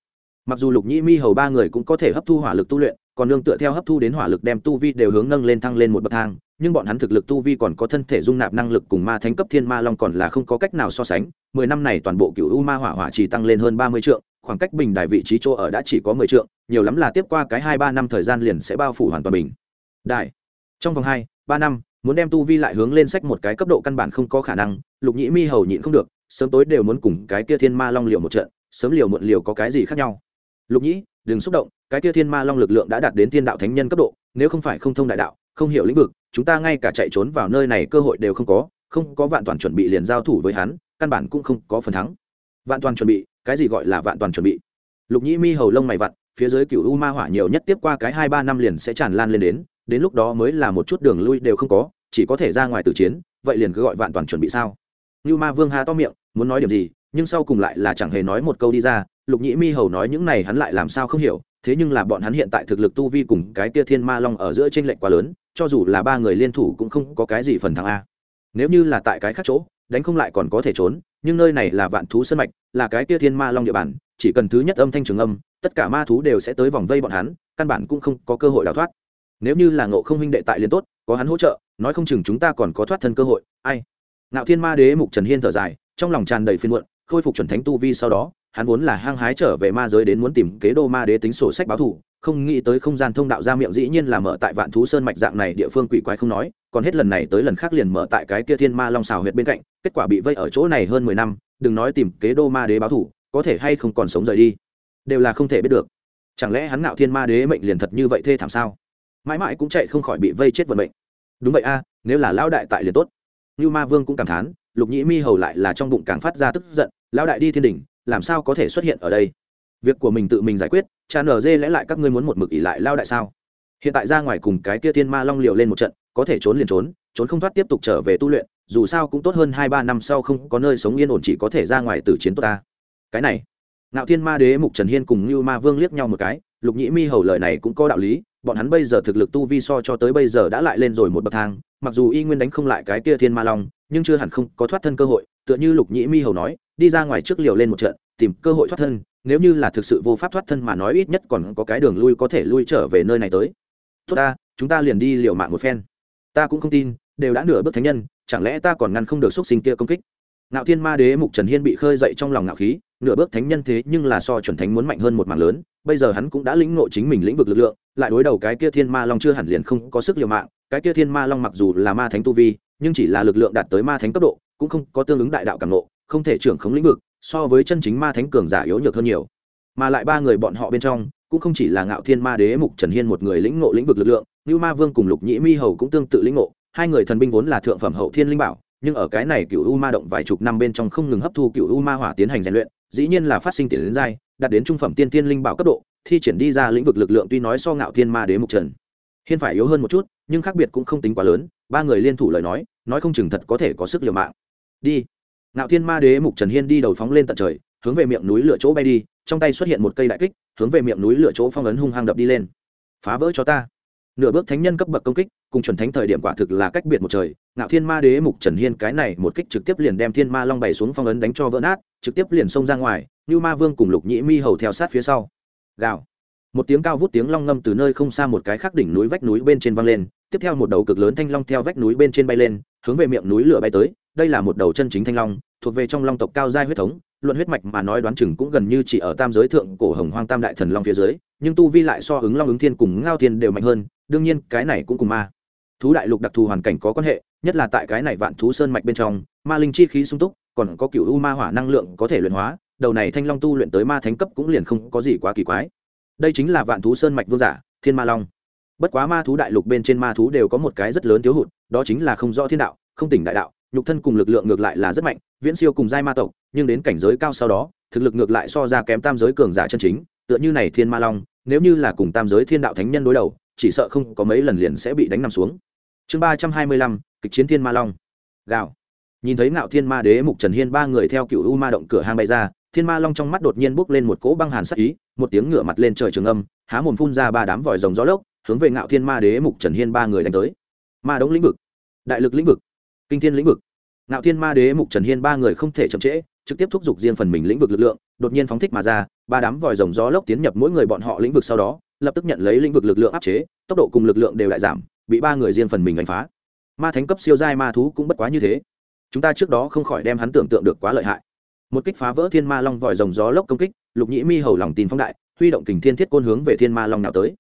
mặc dù lục nhĩ mi hầu ba người cũng có thể hấp thu hỏa lực tu luyện còn nương tựa theo hấp thu đến hỏa lực đem tu vi đều hướng nâng lên thăng lên một bậc thang nhưng bọn hắn thực lực tu vi còn có thân thể dung nạp năng lực cùng ma thánh cấp thiên ma long còn là không có cách nào so sánh mười năm này toàn bộ cựu u ma hỏa hỏa chỉ tăng lên hơn ba mươi triệu khoảng cách bình đại vị trí chỗ ở đã chỉ có mười triệu nhiều lắm là tiếp qua cái hai ba năm thời gian liền sẽ bao phủ hoàn toàn bình đại trong vòng hai ba năm muốn đem tu vi lại hướng lên sách một cái cấp độ căn bản không có khả năng lục nhĩ mi hầu nhịn không được sớm tối đều muốn cùng cái kia thiên ma long liều một trận sớm liều muộn liều có cái gì khác nhau lục nhĩ đừng xúc động cái tia thiên ma long lực lượng đã đạt đến thiên đạo thánh nhân cấp độ nếu không phải không thông đại đạo không hiểu lĩnh vực chúng ta ngay cả chạy trốn vào nơi này cơ hội đều không có không có vạn toàn chuẩn bị liền giao thủ với hắn căn bản cũng không có phần thắng vạn toàn chuẩn bị cái gì gọi là vạn toàn chuẩn bị lục nhĩ mi hầu lông mày vặn, phía dưới cựu u ma hỏa nhiều nhất tiếp qua cái hai ba năm liền sẽ tràn lan lên đến đến lúc đó mới là một chút đường lui đều không có chỉ có thể ra ngoài từ chiến vậy liền cứ gọi vạn toàn chuẩn bị sao như ma vương hà to miệng muốn nói điểm gì nhưng sau cùng lại là chẳng hề nói một câu đi ra lục nhĩ mi hầu nói những này hắn lại làm sao không hiểu thế nhưng là bọn hắn hiện tại thực lực tu vi cùng cái tia thiên ma long ở giữa t r ê n lệch quá lớn cho dù là ba người liên thủ cũng không có cái gì phần thắng a nếu như là tại cái khác chỗ đánh không lại còn có thể trốn nhưng nơi này là vạn thú sân mạch là cái tia thiên ma long địa bàn chỉ cần thứ nhất âm thanh trường âm tất cả ma thú đều sẽ tới vòng vây bọn hắn căn bản cũng không có cơ hội đào thoát nếu như là ngộ không huynh đệ tại liên tốt có hắn hỗ trợ nói không chừng chúng ta còn có thoát thân cơ hội ai Nạo thiên ma đế mục trần hiên thở dài trong lòng tràn đầy phiên muộn khôi phục chuẩn thánh tu vi sau đó hắn vốn là hang hái trở về ma giới đến muốn tìm kế đô ma đế tính sổ sách báo thủ không nghĩ tới không gian thông đạo ra miệng dĩ nhiên là mở tại vạn thú sơn mạch dạng này địa phương quỷ quái không nói còn hết lần này tới lần khác liền mở tại cái kia thiên ma long xào huyệt bên cạnh kết quả bị vây ở chỗ này hơn mười năm đừng nói tìm kế đô ma đế báo thủ có thể hay không còn sống rời đi đều là không thể biết được chẳng lẽ hắn ngạo thiên ma đế mệnh liền thật như vậy thê thảm sao mãi mãi cũng chạy không khỏi bị vây chết vận mệnh đúng vậy a nếu là lão đại tại liền tốt như ma vương cũng cảm thán lục nhĩ mi hầu lại là trong bụng càng phát ra tức giận lão đại đi thiên đình làm sao có thể xuất hiện ở đây việc của mình tự mình giải quyết cha nở dê lẽ lại các ngươi muốn một mực ỉ lại lao đại sao hiện tại ra ngoài cùng cái kia thiên ma long liều lên một trận có thể trốn liền trốn trốn không thoát tiếp tục trở về tu luyện dù sao cũng tốt hơn hai ba năm sau không có nơi sống yên ổn chỉ có thể ra ngoài từ chiến tốt ta cái này ngạo thiên ma đế mục trần hiên cùng như ma vương liếc nhau một cái lục nhĩ mi hầu lời này cũng có đạo lý bọn hắn bây giờ thực lực tu vi so cho tới bây giờ đã lại lên rồi một bậc thang mặc dù y nguyên đánh không lại cái kia thiên ma long nhưng chưa hẳn không có thoát thân cơ hội tựa như lục nhĩ mi hầu nói đi ra ngoài trước liều lên một trận tìm cơ hội thoát thân nếu như là thực sự vô pháp thoát thân mà nói ít nhất còn có cái đường lui có thể lui trở về nơi này tới tốt ta chúng ta liền đi liều mạng một phen ta cũng không tin đều đã nửa bước thánh nhân chẳng lẽ ta còn ngăn không được xúc sinh kia công kích Nạo thiên ma đế mục trần hiên bị khơi dậy trong lòng ngạo khí nửa bước thánh nhân thế nhưng là so chuẩn thánh muốn mạnh hơn một mảng lớn bây giờ hắn cũng đã lĩnh ngộ chính mình lĩnh vực lực lượng lại đối đầu cái kia thiên ma long chưa hẳn liền không có sức liều mạng cái kia thiên ma long mặc dù là ma thánh tu vi nhưng chỉ là lực lượng đạt tới ma thánh cấp độ cũng không có tương ứng đại đạo cảm nộ không thể trưởng khống lĩnh vực so với chân chính ma thánh cường giả yếu nhược hơn nhiều mà lại ba người bọn họ bên trong cũng không chỉ là ngạo thiên ma đế mục trần hiên một người lĩnh ngộ lĩnh vực lực lượng như ma vương cùng lục nhĩ mi hầu cũng tương tự lĩnh ngộ hai người thần binh vốn là thượng phẩm hậu thiên linh bảo nhưng ở cái này cựu u ma động vài chục năm bên trong không ngừng hấp thu cựu u ma hỏa tiến hành rèn luyện dĩ nhiên là phát sinh tiền đến giai đạt đến trung phẩm tiên tiên linh bảo cấp độ thi triển đi ra lĩnh vực lực lượng tuy nói so ngạo thiên ma đế mục trần hiên phải yếu hơn một chút nhưng khác biệt cũng không tính quá lớn ba người liên thủ lời nói nói không chừng thật có thể có sức liều mạng đi ngạo thiên ma đế mục trần hiên đi đầu phóng lên tận trời hướng về miệng núi lửa chỗ bay đi trong tay xuất hiện một cây đại kích hướng về miệng núi lửa chỗ phong ấn hung hăng đập đi lên phá vỡ cho ta nửa bước thánh nhân cấp bậc công kích cùng chuẩn thánh thời điểm quả thực là cách biệt một trời ngạo thiên ma đế mục trần hiên cái này một kích trực tiếp liền đem thiên ma long bày xuống phong ấn đánh cho vỡ nát trực tiếp liền xông ra ngoài như ma vương cùng lục nhĩ mi hầu theo sát phía sau gào một tiếng cao vút tiếng long ngâm từ nơi không xa một cái khác đỉnh núi vách núi bên trên văng lên tiếp theo một đầu cực lớn thanh long theo vách núi bên trên bay lên hướng về miệng núi lửa bay tới đây là một đầu chân chính thanh long thuộc về trong long tộc cao giai huyết thống luận huyết mạch mà nói đoán chừng cũng gần như chỉ ở tam giới thượng cổ hồng hoang tam đại thần long phía dưới nhưng tu vi lại so ứng long ứng thiên cùng ngao thiên đều mạnh hơn đương nhiên cái này cũng cùng ma thú đại lục đặc thù hoàn cảnh có quan hệ nhất là tại cái này vạn thú sơn mạch bên trong ma linh chi khí sung túc còn có cựu u ma hỏa năng lượng có thể luyện hóa đầu này thanh long tu luyện tới ma thánh cấp cũng liền không có gì quá kỳ quái đây chính là vạn thú sơn mạch vương giả thiên ma long bất quá ma thú đại lục bên trên ma thú đều có một cái rất lớn thiếu hụt đó chính là không rõ thiên đạo không tỉnh đại đạo nhục thân cùng lực lượng ngược lại là rất mạnh viễn siêu cùng giai ma tộc nhưng đến cảnh giới cao sau đó thực lực ngược lại so ra kém tam giới cường giả chân chính tựa như này thiên ma long nếu như là cùng tam giới thiên đạo thánh nhân đối đầu chỉ sợ không có mấy lần liền sẽ bị đánh nằm xuống chương ba trăm hai mươi lăm kịch chiến thiên ma long gạo nhìn thấy ngạo thiên ma đế mục trần hiên ba người theo cựu u ma động cửa hang bay ra thiên ma long trong mắt đột nhiên bốc lên một cỗ băng hàn sắc ý một tiếng ngửa mặt lên trời trường âm há mồm phun ra ba đám vòi rồng gió lốc hướng về ngạo thiên ma đế mục trần hiên ba người đánh tới ma đống lĩnh vực đại lực lĩnh vực kinh thiên lĩnh vực Nạo thiên ma đế mục trần hiên ba người không thể chậm trễ trực tiếp thúc giục riêng phần mình lĩnh vực lực lượng đột nhiên phóng thích mà ra ba đám vòi rồng gió lốc tiến nhập mỗi người bọn họ lĩnh vực sau đó lập tức nhận lấy lĩnh vực lực lượng áp chế tốc độ cùng lực lượng đều lại giảm bị ba người riêng phần mình đánh phá ma thánh cấp siêu giai ma thú cũng bất quá như thế chúng ta trước đó không khỏi đem hắn tưởng tượng được quá lợi hại một kích phá vỡ thiên ma long vòi rồng gió lốc công kích lục nhĩ mi hầu lòng tin phóng đại huy động kình thiên thiết côn hướng về thiên ma long nào tới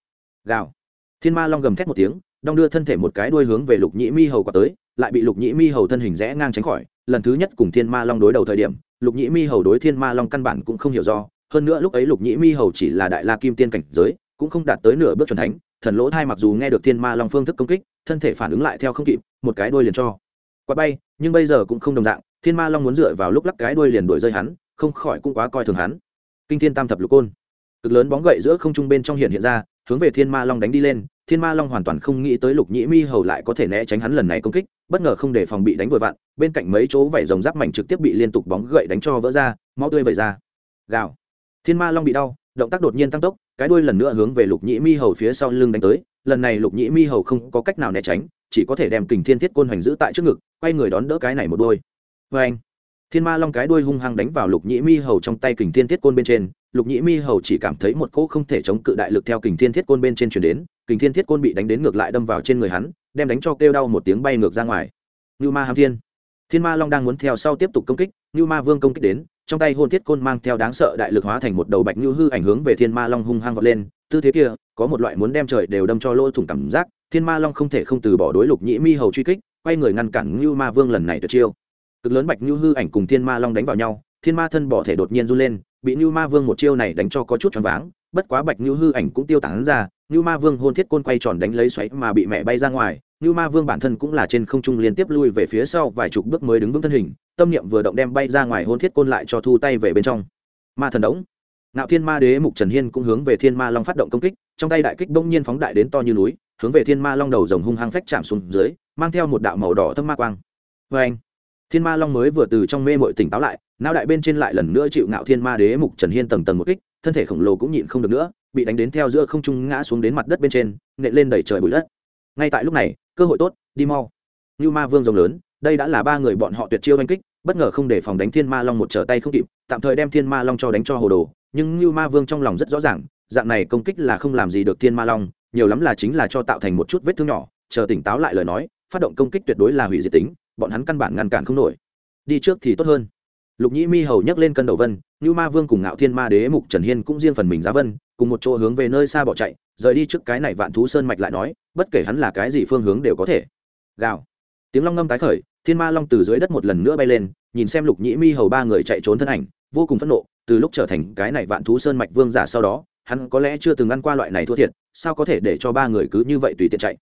gào thiên ma long gầm thét một tiếng đong đưa thân thể một cái đuôi hướng về lục nhĩ mi hầu quả tới lại bị lục nhĩ mi hầu thân hình rẽ ngang tránh khỏi lần thứ nhất cùng thiên ma long đối đầu thời điểm lục nhĩ mi hầu đối thiên ma long căn bản cũng không hiểu do hơn nữa lúc ấy lục nhĩ mi hầu chỉ là đại la kim tiên cảnh giới cũng không đạt tới nửa bước c thánh thần lỗ thai mặc dù nghe được thiên ma long phương thức công kích thân thể phản ứng lại theo không kịp một cái đuôi liền cho quá bay nhưng bây giờ cũng không đồng dạng thiên ma long muốn dựa vào lúc lắc cái đuôi liền đuổi rơi hắn không khỏi cũng quá coi thường hắn kinh thiên tam thập lục côn cực lớn bóng gậy giữa không trung bên trong hiện hiện ra hướng về thiên ma long đánh đi lên thiên ma long hoàn toàn không nghĩ tới lục nhĩ mi hầu lại có thể né tránh hắn lần này công kích bất ngờ không để phòng bị đánh vội vặn bên cạnh mấy chỗ vảy rồng giáp mảnh trực tiếp bị liên tục bóng gậy đánh cho vỡ ra máu tươi vẩy ra gào thiên ma long bị đau động tác đột nhiên tăng tốc cái đuôi lần nữa hướng về lục nhĩ mi hầu phía sau lưng đánh tới lần này lục nhĩ mi hầu không có cách nào né tránh chỉ có thể đem kình thiên thiết côn hoành giữ tại trước ngực quay người đón đỡ cái này một đôi vê vâng. anh thiên ma long cái đuôi hung hăng đánh vào lục nhĩ mi hầu trong tay kình thiên thiết côn bên trên lục nhĩ mi hầu chỉ cảm thấy một cỗ không thể chống cự đại lực theo kình thiên thiết côn bên trên chuyển đến kình thiên thiết côn bị đánh đến ngược lại đâm vào trên người hắn đem đánh cho kêu đau một tiếng bay ngược ra ngoài như ma hàm thiên thiên ma long đang muốn theo sau tiếp tục công kích như ma vương công kích đến trong tay hôn thiết côn mang theo đáng sợ đại lực hóa thành một đầu bạch như hư ảnh hướng về thiên ma long hung hăng vọt lên tư thế kia có một loại muốn đem trời đều đâm cho lỗ thủng cảm giác thiên ma long không thể không từ bỏ đối lục nhĩ mi hầu truy kích quay người ngăn cản như ma vương lần này tuyệt chiêu cực lớn bạch như hư ảnh cùng thiên ma long đánh vào nhau thiên ma thân bỏ thể đột nhiên run lên bị Nưu Ma Vương một chiêu này đánh cho có chút choáng váng, bất quá Bạch Nưu hư ảnh cũng tiêu tán ra, Nưu Ma Vương hồn thiết côn quay tròn đánh lấy xoáy mà bị mẹ bay ra ngoài, Nưu Ma Vương bản thân cũng là trên không trung liên tiếp lui về phía sau vài chục bước mới đứng vững thân hình, tâm niệm vừa động đem bay ra ngoài hồn thiết côn lại cho thu tay về bên trong. Ma thần đống, Nạo Thiên Ma Đế Mục Trần Hiên cũng hướng về Thiên Ma Long phát động công kích, trong tay đại kích bỗng nhiên phóng đại đến to như núi, hướng về Thiên Ma Long đầu rồng hung hăng phách chạm xuống dưới, mang theo một đạo màu đỏ thâm ma quang. Oeng! Vâng thiên ma long mới vừa từ trong mê mội tỉnh táo lại não đại bên trên lại lần nữa chịu ngạo thiên ma đế mục trần hiên tầng tầng một kích thân thể khổng lồ cũng nhịn không được nữa bị đánh đến theo giữa không trung ngã xuống đến mặt đất bên trên nện lên đẩy trời bụi đất ngay tại lúc này cơ hội tốt đi mau như ma vương rồng lớn đây đã là ba người bọn họ tuyệt chiêu oanh kích bất ngờ không để phòng đánh thiên ma long một trở tay không kịp tạm thời đem thiên ma long cho đánh cho hồ đồ nhưng như ma vương trong lòng rất rõ ràng dạng này công kích là không làm gì được thiên ma long nhiều lắm là chính là cho tạo thành một chút vết thương nhỏ chờ tỉnh táo lại lời nói phát động công kích tuyệt đối là hủy diệt tính bọn hắn căn bản ngăn cản không nổi đi trước thì tốt hơn lục nhĩ mi hầu nhấc lên cân đầu vân như ma vương cùng ngạo thiên ma đế mục trần hiên cũng riêng phần mình giá vân cùng một chỗ hướng về nơi xa bỏ chạy rời đi trước cái này vạn thú sơn mạch lại nói bất kể hắn là cái gì phương hướng đều có thể gào tiếng long ngâm tái khởi thiên ma long từ dưới đất một lần nữa bay lên nhìn xem lục nhĩ mi hầu ba người chạy trốn thân ảnh vô cùng phẫn nộ từ lúc trở thành cái này vạn thú sơn mạch vương giả sau đó hắn có lẽ chưa từng ăn qua loại này thua thiệt sao có thể để cho ba người cứ như vậy tùy tiện chạy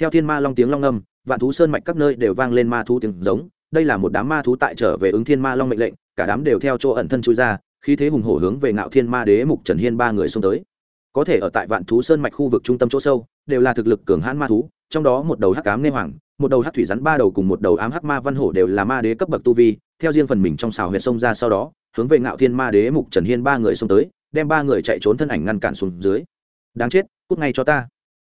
theo thiên ma long tiếng long ngâm vạn thú sơn mạch các nơi đều vang lên ma thú tiếng giống đây là một đám ma thú tại trở về ứng thiên ma long mệnh lệnh cả đám đều theo chỗ ẩn thân chui ra khi thế hùng hổ hướng về ngạo thiên ma đế mục trần hiên ba người xông tới có thể ở tại vạn thú sơn mạch khu vực trung tâm chỗ sâu đều là thực lực cường hãn ma thú trong đó một đầu hắc ám nê hoàng một đầu hắc thủy rắn ba đầu cùng một đầu ám hắc ma văn hổ đều là ma đế cấp bậc tu vi theo riêng phần mình trong xào huyệt sông ra sau đó hướng về ngạo thiên ma đế mục trần hiên ba người xông tới đem ba người chạy trốn thân ảnh ngăn cản xuống dưới đáng chết cút ngay cho ta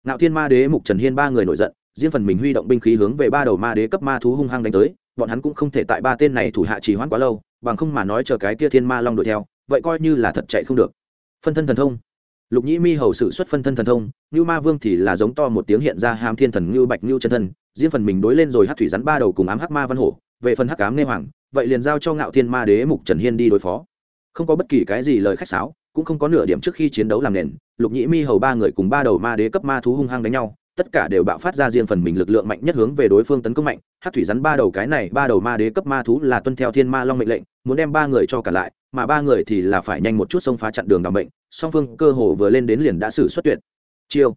ngạo thiên ma đế mục trần hiên ba người nổi giận riêng phần mình huy động binh khí hướng về ba đầu ma đế cấp ma thú hung hăng đánh tới bọn hắn cũng không thể tại ba tên này thủ hạ trì hoãn quá lâu bằng không mà nói chờ cái kia thiên ma long đuổi theo vậy coi như là thật chạy không được phân thân thần thông lục nhĩ mi hầu sự xuất phân thân thần thông như ma vương thì là giống to một tiếng hiện ra hàm thiên thần như bạch như chân thân riêng phần mình đối lên rồi hát thủy rắn ba đầu cùng ám hắc ma văn hổ về phần hắc cám nê hoàng vậy liền giao cho ngạo thiên ma đế mục trần hiên đi đối phó không có bất kỳ cái gì lời khách sáo cũng không có nửa điểm trước khi chiến đấu làm nền lục nhĩ mi hầu ba người cùng ba đầu ma đế cấp ma thú hung hăng đánh nhau tất cả đều bạo phát ra riêng phần mình lực lượng mạnh nhất hướng về đối phương tấn công mạnh hát thủy rắn ba đầu cái này ba đầu ma đế cấp ma thú là tuân theo thiên ma long mệnh lệnh muốn đem ba người cho cả lại mà ba người thì là phải nhanh một chút xông phá chặn đường đ bệnh song phương cơ hồ vừa lên đến liền đã xử xuất tuyệt chiêu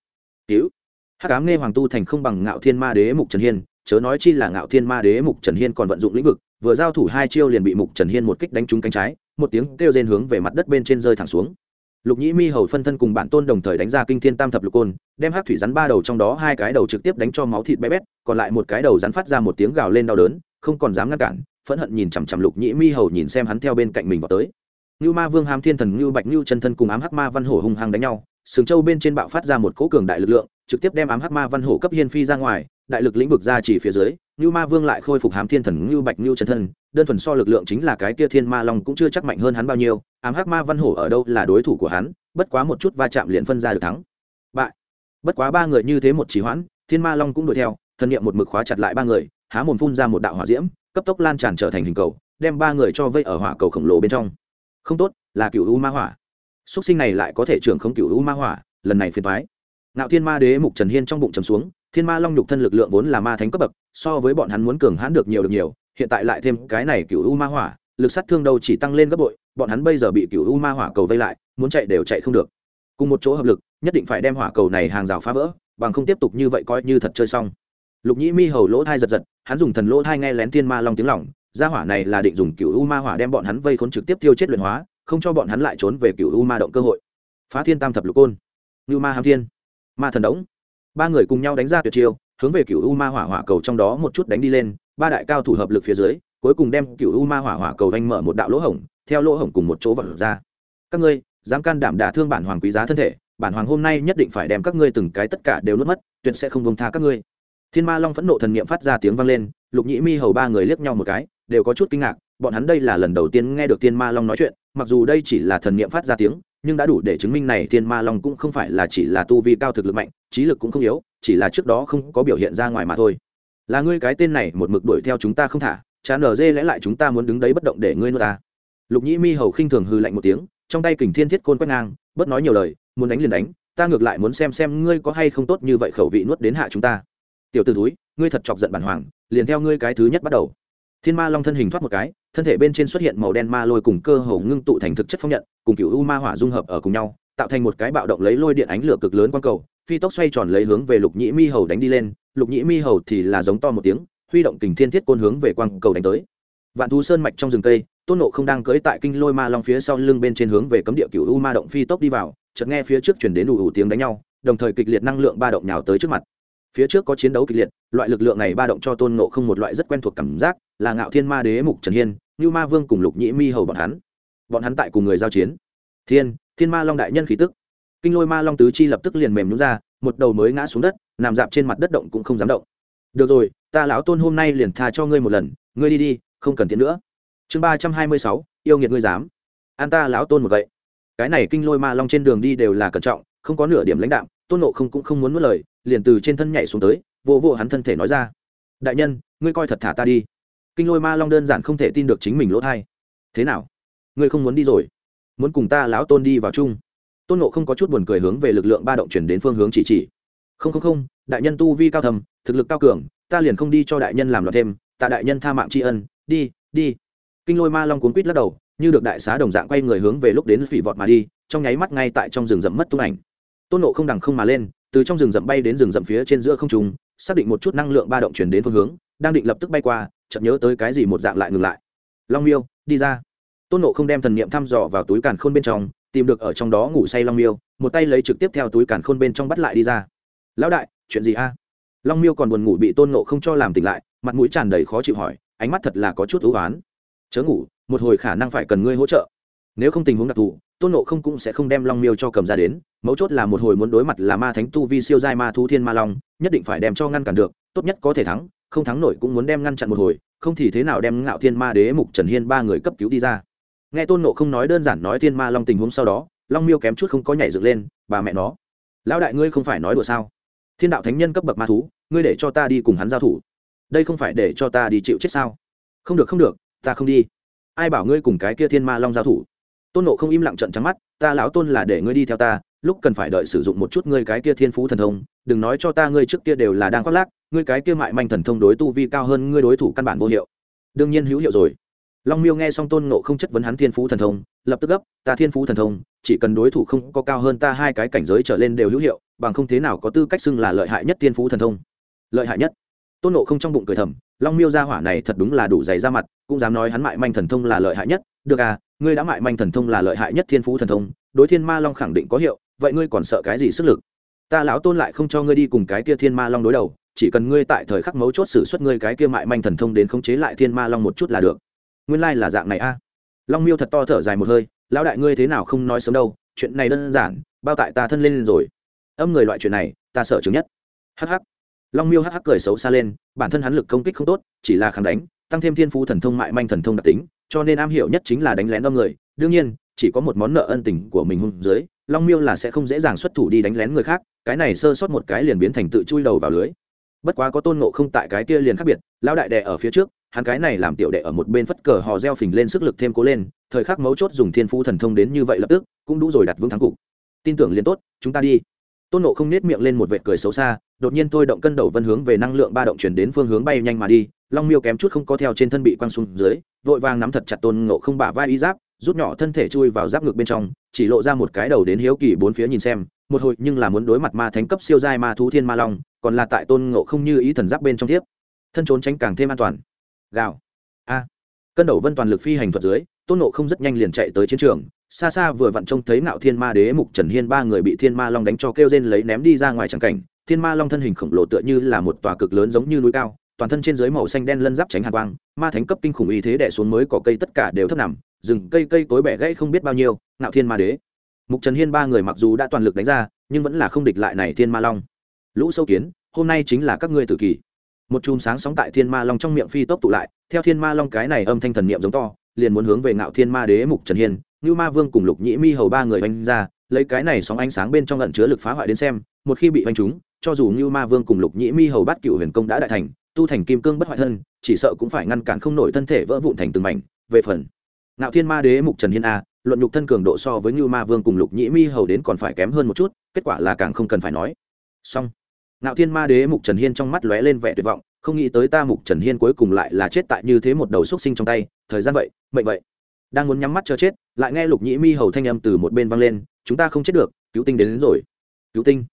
cứu hát cám nghe hoàng tu thành không bằng ngạo thiên ma đế mục trần hiên chớ nói chi là ngạo thiên ma đế mục trần hiên còn vận dụng lĩnh vực vừa giao thủ hai chiêu liền bị mục trần hiên một kích đánh trúng cánh trái một tiếng kêu rên hướng về mặt đất bên trên rơi thẳng xuống lục nhĩ mi hầu phân thân cùng bản tôn đồng thời đánh ra kinh thiên tam thập lục côn đem hắc thủy rắn ba đầu trong đó hai cái đầu trực tiếp đánh cho máu thịt bé bét còn lại một cái đầu rắn phát ra một tiếng gào lên đau đớn không còn dám ngăn cản phẫn hận nhìn chằm chằm lục nhĩ mi hầu nhìn xem hắn theo bên cạnh mình vào tới như ma vương hàm thiên thần như bạch như chân thân cùng ám hắc ma văn hổ hung hăng đánh nhau sừng châu bên trên bạo phát ra một cỗ cường đại lực lượng trực tiếp đem ám hắc ma văn hổ cấp hiên phi ra ngoài đại lực lĩnh vực ra chỉ phía dưới như ma vương lại khôi phục hám thiên thần như bạch như chân thân đơn thuần so lực lượng chính là cái kia thiên ma long cũng chưa chắc mạnh hơn hắn bao nhiêu ám hắc ma văn hổ ở đâu là đối thủ của hắn bất quá một chút va chạm liền phân ra được thắng bại bất quá ba người như thế một trì hoãn thiên ma long cũng đuổi theo thần niệm một mực khóa chặt lại ba người há mồm phun ra một đạo hỏa diễm cấp tốc lan tràn trở thành hình cầu đem ba người cho vây ở hỏa cầu khổng lồ bên trong không tốt là cựu u ma hỏa Xuất sinh này lại có thể trưởng không cựu u ma hỏa lần này phiền toái. ngạo thiên ma đế mục trần hiên trong bụng trầm xuống thiên ma long nhục thân lực lượng vốn là ma thánh cấp bậc so với bọn hắn muốn cường hãn được nhiều được nhiều hiện tại lại thêm cái này cựu u ma hỏa lực sát thương đâu chỉ tăng lên gấp bội bọn hắn bây giờ bị cựu u ma hỏa cầu vây lại muốn chạy đều chạy không được cùng một chỗ hợp lực nhất định phải đem hỏa cầu này hàng rào phá vỡ bằng không tiếp tục như vậy coi như thật chơi xong lục nhĩ mi hầu lỗ thai giật giật hắn dùng thần lỗ thai nghe lén thiên ma long tiếng lỏng gia hỏa này là định dùng cựu u ma hỏa đem bọn hắn vây khốn trực tiếp tiêu chết luyện hóa không cho bọn hắn lại trốn về cựu u ma động cơ hội phá thiên tam thập lục côn như ma hàm thiên ma thần đống ba người cùng nhau đánh ra tuyệt chiêu hướng về cựu u ma hỏa hỏa cầu trong đó một chút đánh đi lên ba đại cao thủ hợp lực phía dưới cuối cùng đem cựu u ma hỏa hỏa cầu đánh mở một đạo lỗ hổng theo lỗ hổng cùng một chỗ vật ra các ngươi dám can đảm đả thương bản hoàng quý giá thân thể bản hoàng hôm nay nhất định phải đem các ngươi từng cái tất cả đều nuốt mất tuyệt sẽ không bông tha các ngươi thiên ma long phẫn nộ thần niệm phát ra tiếng vang lên lục nhĩ mi hầu ba người liếc nhau một cái đều có chút kinh ngạc bọn hắn đây là lần đầu tiên nghe được thiên ma long nói chuyện mặc dù đây chỉ là thần niệm phát ra tiếng nhưng đã đủ để chứng minh này thiên ma long cũng không phải là chỉ là tu vi cao thực lực mạnh trí lực cũng không yếu chỉ là trước đó không có biểu hiện ra ngoài mà thôi là ngươi cái tên này một mực đuổi theo chúng ta không thả chán ở dê lẽ lại chúng ta muốn đứng đấy bất động để ngươi nuôi ta lục nhĩ mi hầu khinh thường hư lạnh một tiếng trong tay kình thiên thiết côn quét ngang bất nói nhiều lời muốn đánh liền đánh ta ngược lại muốn xem xem ngươi có hay không tốt như vậy khẩu vị nuốt đến hạ chúng ta tiểu t ử túi ngươi thật chọc giận bản hoàng liền theo ngươi cái thứ nhất bắt đầu thiên ma long thân hình thoát một cái thân thể bên trên xuất hiện màu đen ma lôi cùng cơ hồ ngưng tụ thành thực chất phong nhận cùng cựu u ma hỏa dung hợp ở cùng nhau tạo thành một cái bạo động lấy lôi điện ánh lửa cực lớn quang cầu phi tốc xoay tròn lấy hướng về lục nhĩ mi hầu đánh đi lên lục nhĩ mi hầu thì là giống to một tiếng huy động kình thiên thiết côn hướng về quang cầu đánh tới vạn thú sơn mạch trong rừng cây tôn nộ không đang cưỡi tại kinh lôi ma long phía sau lưng bên trên hướng về cấm địa cựu u ma động phi tốc đi vào chợt nghe phía trước chuyển đến ủ ủ tiếng đánh nhau đồng thời kịch liệt năng lượng ba động nhào tới trước mặt phía trước có chiến đấu kịch liệt loại lực lượng này ba động cho tôn ngộ không một loại rất quen thuộc cảm giác là ngạo thiên ma đế mục trần hiên như ma vương cùng lục nhĩ mi hầu bọn hắn bọn hắn tại cùng người giao chiến thiên thiên ma long đại nhân khí tức kinh lôi ma long tứ chi lập tức liền mềm nhúng ra một đầu mới ngã xuống đất nằm dạp trên mặt đất động cũng không dám động được rồi ta lão tôn hôm nay liền tha cho ngươi một lần ngươi đi đi không cần tiến nữa chương ba trăm hai mươi sáu yêu nghiệt ngươi dám an ta lão tôn một vậy cái này kinh lôi ma long trên đường đi đều là cẩn trọng không có nửa điểm lãnh đạm tôn nộ không cũng không muốn nuốt lời liền từ trên thân nhảy xuống tới vô vô hắn thân thể nói ra đại nhân ngươi coi thật thả ta đi kinh lôi ma long đơn giản không thể tin được chính mình lỗ thai thế nào ngươi không muốn đi rồi muốn cùng ta lão tôn đi vào chung tôn nộ không có chút buồn cười hướng về lực lượng ba động chuyển đến phương hướng chỉ chỉ không không không đại nhân tu vi cao thầm thực lực cao cường ta liền không đi cho đại nhân làm loạt thêm tạ đại nhân tha mạng tri ân đi đi kinh lôi ma long cuốn quýt lắc đầu như được đại xá đồng dạng quay người hướng về lúc đến phỉ vọt mà đi trong nháy mắt ngay tại trong rừng rậm mất tung ảnh tôn nộ không đằng không mà lên từ trong rừng rậm bay đến rừng rậm phía trên giữa không trung xác định một chút năng lượng ba động chuyển đến phương hướng đang định lập tức bay qua chậm nhớ tới cái gì một dạng lại ngừng lại long miêu đi ra tôn nộ không đem thần niệm thăm dò vào túi càn khôn bên trong tìm được ở trong đó ngủ say long miêu một tay lấy trực tiếp theo túi càn khôn bên trong bắt lại đi ra lão đại chuyện gì a long miêu còn buồn ngủ bị tôn nộ không cho làm tỉnh lại mặt mũi tràn đầy khó chịu hỏi ánh mắt thật là có chút ưu oán chớ ngủ một hồi khả năng phải cần ngươi hỗ trợ nếu không tình huống đặc thù tôn nộ không cũng sẽ không đem long miêu cho cầm ra đến mấu chốt là một hồi muốn đối mặt là ma thánh tu vi siêu giai ma thú thiên ma long nhất định phải đem cho ngăn cản được tốt nhất có thể thắng không thắng nổi cũng muốn đem ngăn chặn một hồi không thì thế nào đem ngạo thiên ma đế mục trần hiên ba người cấp cứu đi ra nghe tôn nộ không nói đơn giản nói thiên ma long tình huống sau đó long miêu kém chút không có nhảy dựng lên bà mẹ nó lão đại ngươi không phải nói đùa sao thiên đạo thánh nhân cấp bậc ma thú ngươi để cho ta đi cùng hắn giao thủ đây không phải để cho ta đi chịu chết sao không được không được ta không đi ai bảo ngươi cùng cái kia thiên ma long giao thủ tôn nộ không im lặng trận trắng mắt ta lão tôn là để ngươi đi theo ta lúc cần phải đợi sử dụng một chút ngươi cái kia thiên phú thần thông đừng nói cho ta ngươi trước kia đều là đang khoác lác ngươi cái kia mại manh thần thông đối tu vi cao hơn ngươi đối thủ căn bản vô hiệu đương nhiên hữu hiệu rồi long miêu nghe xong tôn nộ không chất vấn hắn thiên phú thần thông lập tức gấp ta thiên phú thần thông chỉ cần đối thủ không có cao hơn ta hai cái cảnh giới trở lên đều hữu hiệu bằng không thế nào có tư cách xưng là lợi hại nhất thiên phú thần thông lợi hại nhất tôn nộ không trong bụng cười thầm long miêu ra hỏa này thật đúng là đủ dày ra mặt cũng dám nói hắn mại manh thần thông là lợi hại nhất được à ngươi đã mại manh thần thông là lợi hại nhất thiên phú thần thông đối thiên ma long khẳng định có hiệu vậy ngươi còn sợ cái gì sức lực ta lão tôn lại không cho ngươi đi cùng cái kia thiên ma long đối đầu chỉ cần ngươi tại thời khắc mấu chốt xử suất ngươi cái kia mại manh thần thông đến khống chế lại thiên ma long một chút là được nguyên lai là dạng này a à. long miêu thật to thở dài một hơi lão đại ngươi thế nào không nói sớm đâu chuyện này đơn giản bao tại ta thân lên rồi âm người loại chuyện này ta sợ chứng nhất hh long miêu hh cười xấu xa lên bản thân hắn lực công kích không tốt chỉ là kháng đánh tăng thêm thiên phú thần thông mại manh thần thông đặc tính cho nên am hiểu nhất chính là đánh lén âm người đương nhiên chỉ có một món nợ ân tình của mình hôn dưới long miêu là sẽ không dễ dàng xuất thủ đi đánh lén người khác cái này sơ sót một cái liền biến thành tự chui đầu vào lưới bất quá có tôn nộ không tại cái kia liền khác biệt lão đại đệ ở phía trước hắn cái này làm tiểu đệ ở một bên phất cờ họ reo phình lên sức lực thêm cố lên thời khắc mấu chốt dùng thiên phú thần thông đến như vậy lập tức cũng đủ rồi đặt vững thắng cục tin tưởng liền tốt chúng ta đi tôn nộ không nết miệng lên một vệt cười xấu xa đột nhiên tôi động cân đầu vân hướng về năng lượng ba động chuyển đến phương hướng bay nhanh mà đi long miêu kém chút không có theo trên thân bị quăng xuống dưới vội vàng nắm thật chặt tôn ngộ không bả vai y giáp rút nhỏ thân thể chui vào giáp ngực bên trong chỉ lộ ra một cái đầu đến hiếu kỳ bốn phía nhìn xem một hồi nhưng là muốn đối mặt ma thánh cấp siêu giai ma thú thiên ma long còn là tại tôn ngộ không như ý thần giáp bên trong thiếp thân trốn tránh càng thêm an toàn gạo a cân đầu vân toàn lực phi hành thuật dưới tôn ngộ không rất nhanh liền chạy tới chiến trường xa xa vừa vặn trông thấy ngạo thiên ma đế mục trần hiên ba người bị thiên ma long đánh cho kêu rên lấy ném đi ra ngoài tràng cảnh thiên ma long thân hình khổng lồ tựa như là một tòa cực lớn giống như núi cao toàn thân trên dưới màu xanh đen lân giáp tránh hàn quang ma thánh cấp kinh khủng y thế đẻ xuống mới cỏ cây tất cả đều thấp nằm rừng cây cây tối bẻ gãy không biết bao nhiêu ngạo thiên ma đế mục trần hiên ba người mặc dù đã toàn lực đánh ra nhưng vẫn là không địch lại này thiên ma long lũ sâu kiến hôm nay chính là các ngươi tử kỳ một chùm sáng sóng tại thiên ma long trong miệng phi tốc tụ lại theo thiên ma long cái này âm thanh thần niệm giống to liền muốn hướng về ngạo thiên ma đế mục trần hiên như ma vương cùng lục nhĩ mi hầu ba người oanh ra lấy cái này sóng ánh sáng bên trong lận chứa lực phá hoại đến xem một khi bị oanh chúng cho dù như ma vương cùng lục nhĩ mi hầu bát cựu huyền công đã đại thành tu thành kim cương bất hoại thân chỉ sợ cũng phải ngăn cản không nổi thân thể vỡ vụn thành từng mảnh về phần nạo thiên ma đế mục trần hiên a luận nhục thân cường độ so với như ma vương cùng lục nhĩ mi hầu đến còn phải kém hơn một chút kết quả là càng không cần phải nói song nạo thiên ma đế mục trần hiên trong mắt lóe lên vẻ tuyệt vọng không nghĩ tới ta mục trần hiên cuối cùng lại là chết tại như thế một đầu xúc sinh trong tay thời gian vậy mệnh vậy đang muốn nhắm mắt chờ chết lại nghe lục nhĩ mi hầu thanh âm từ một bên vang lên chúng ta không chết được cứu tinh đến, đến rồi cứu tinh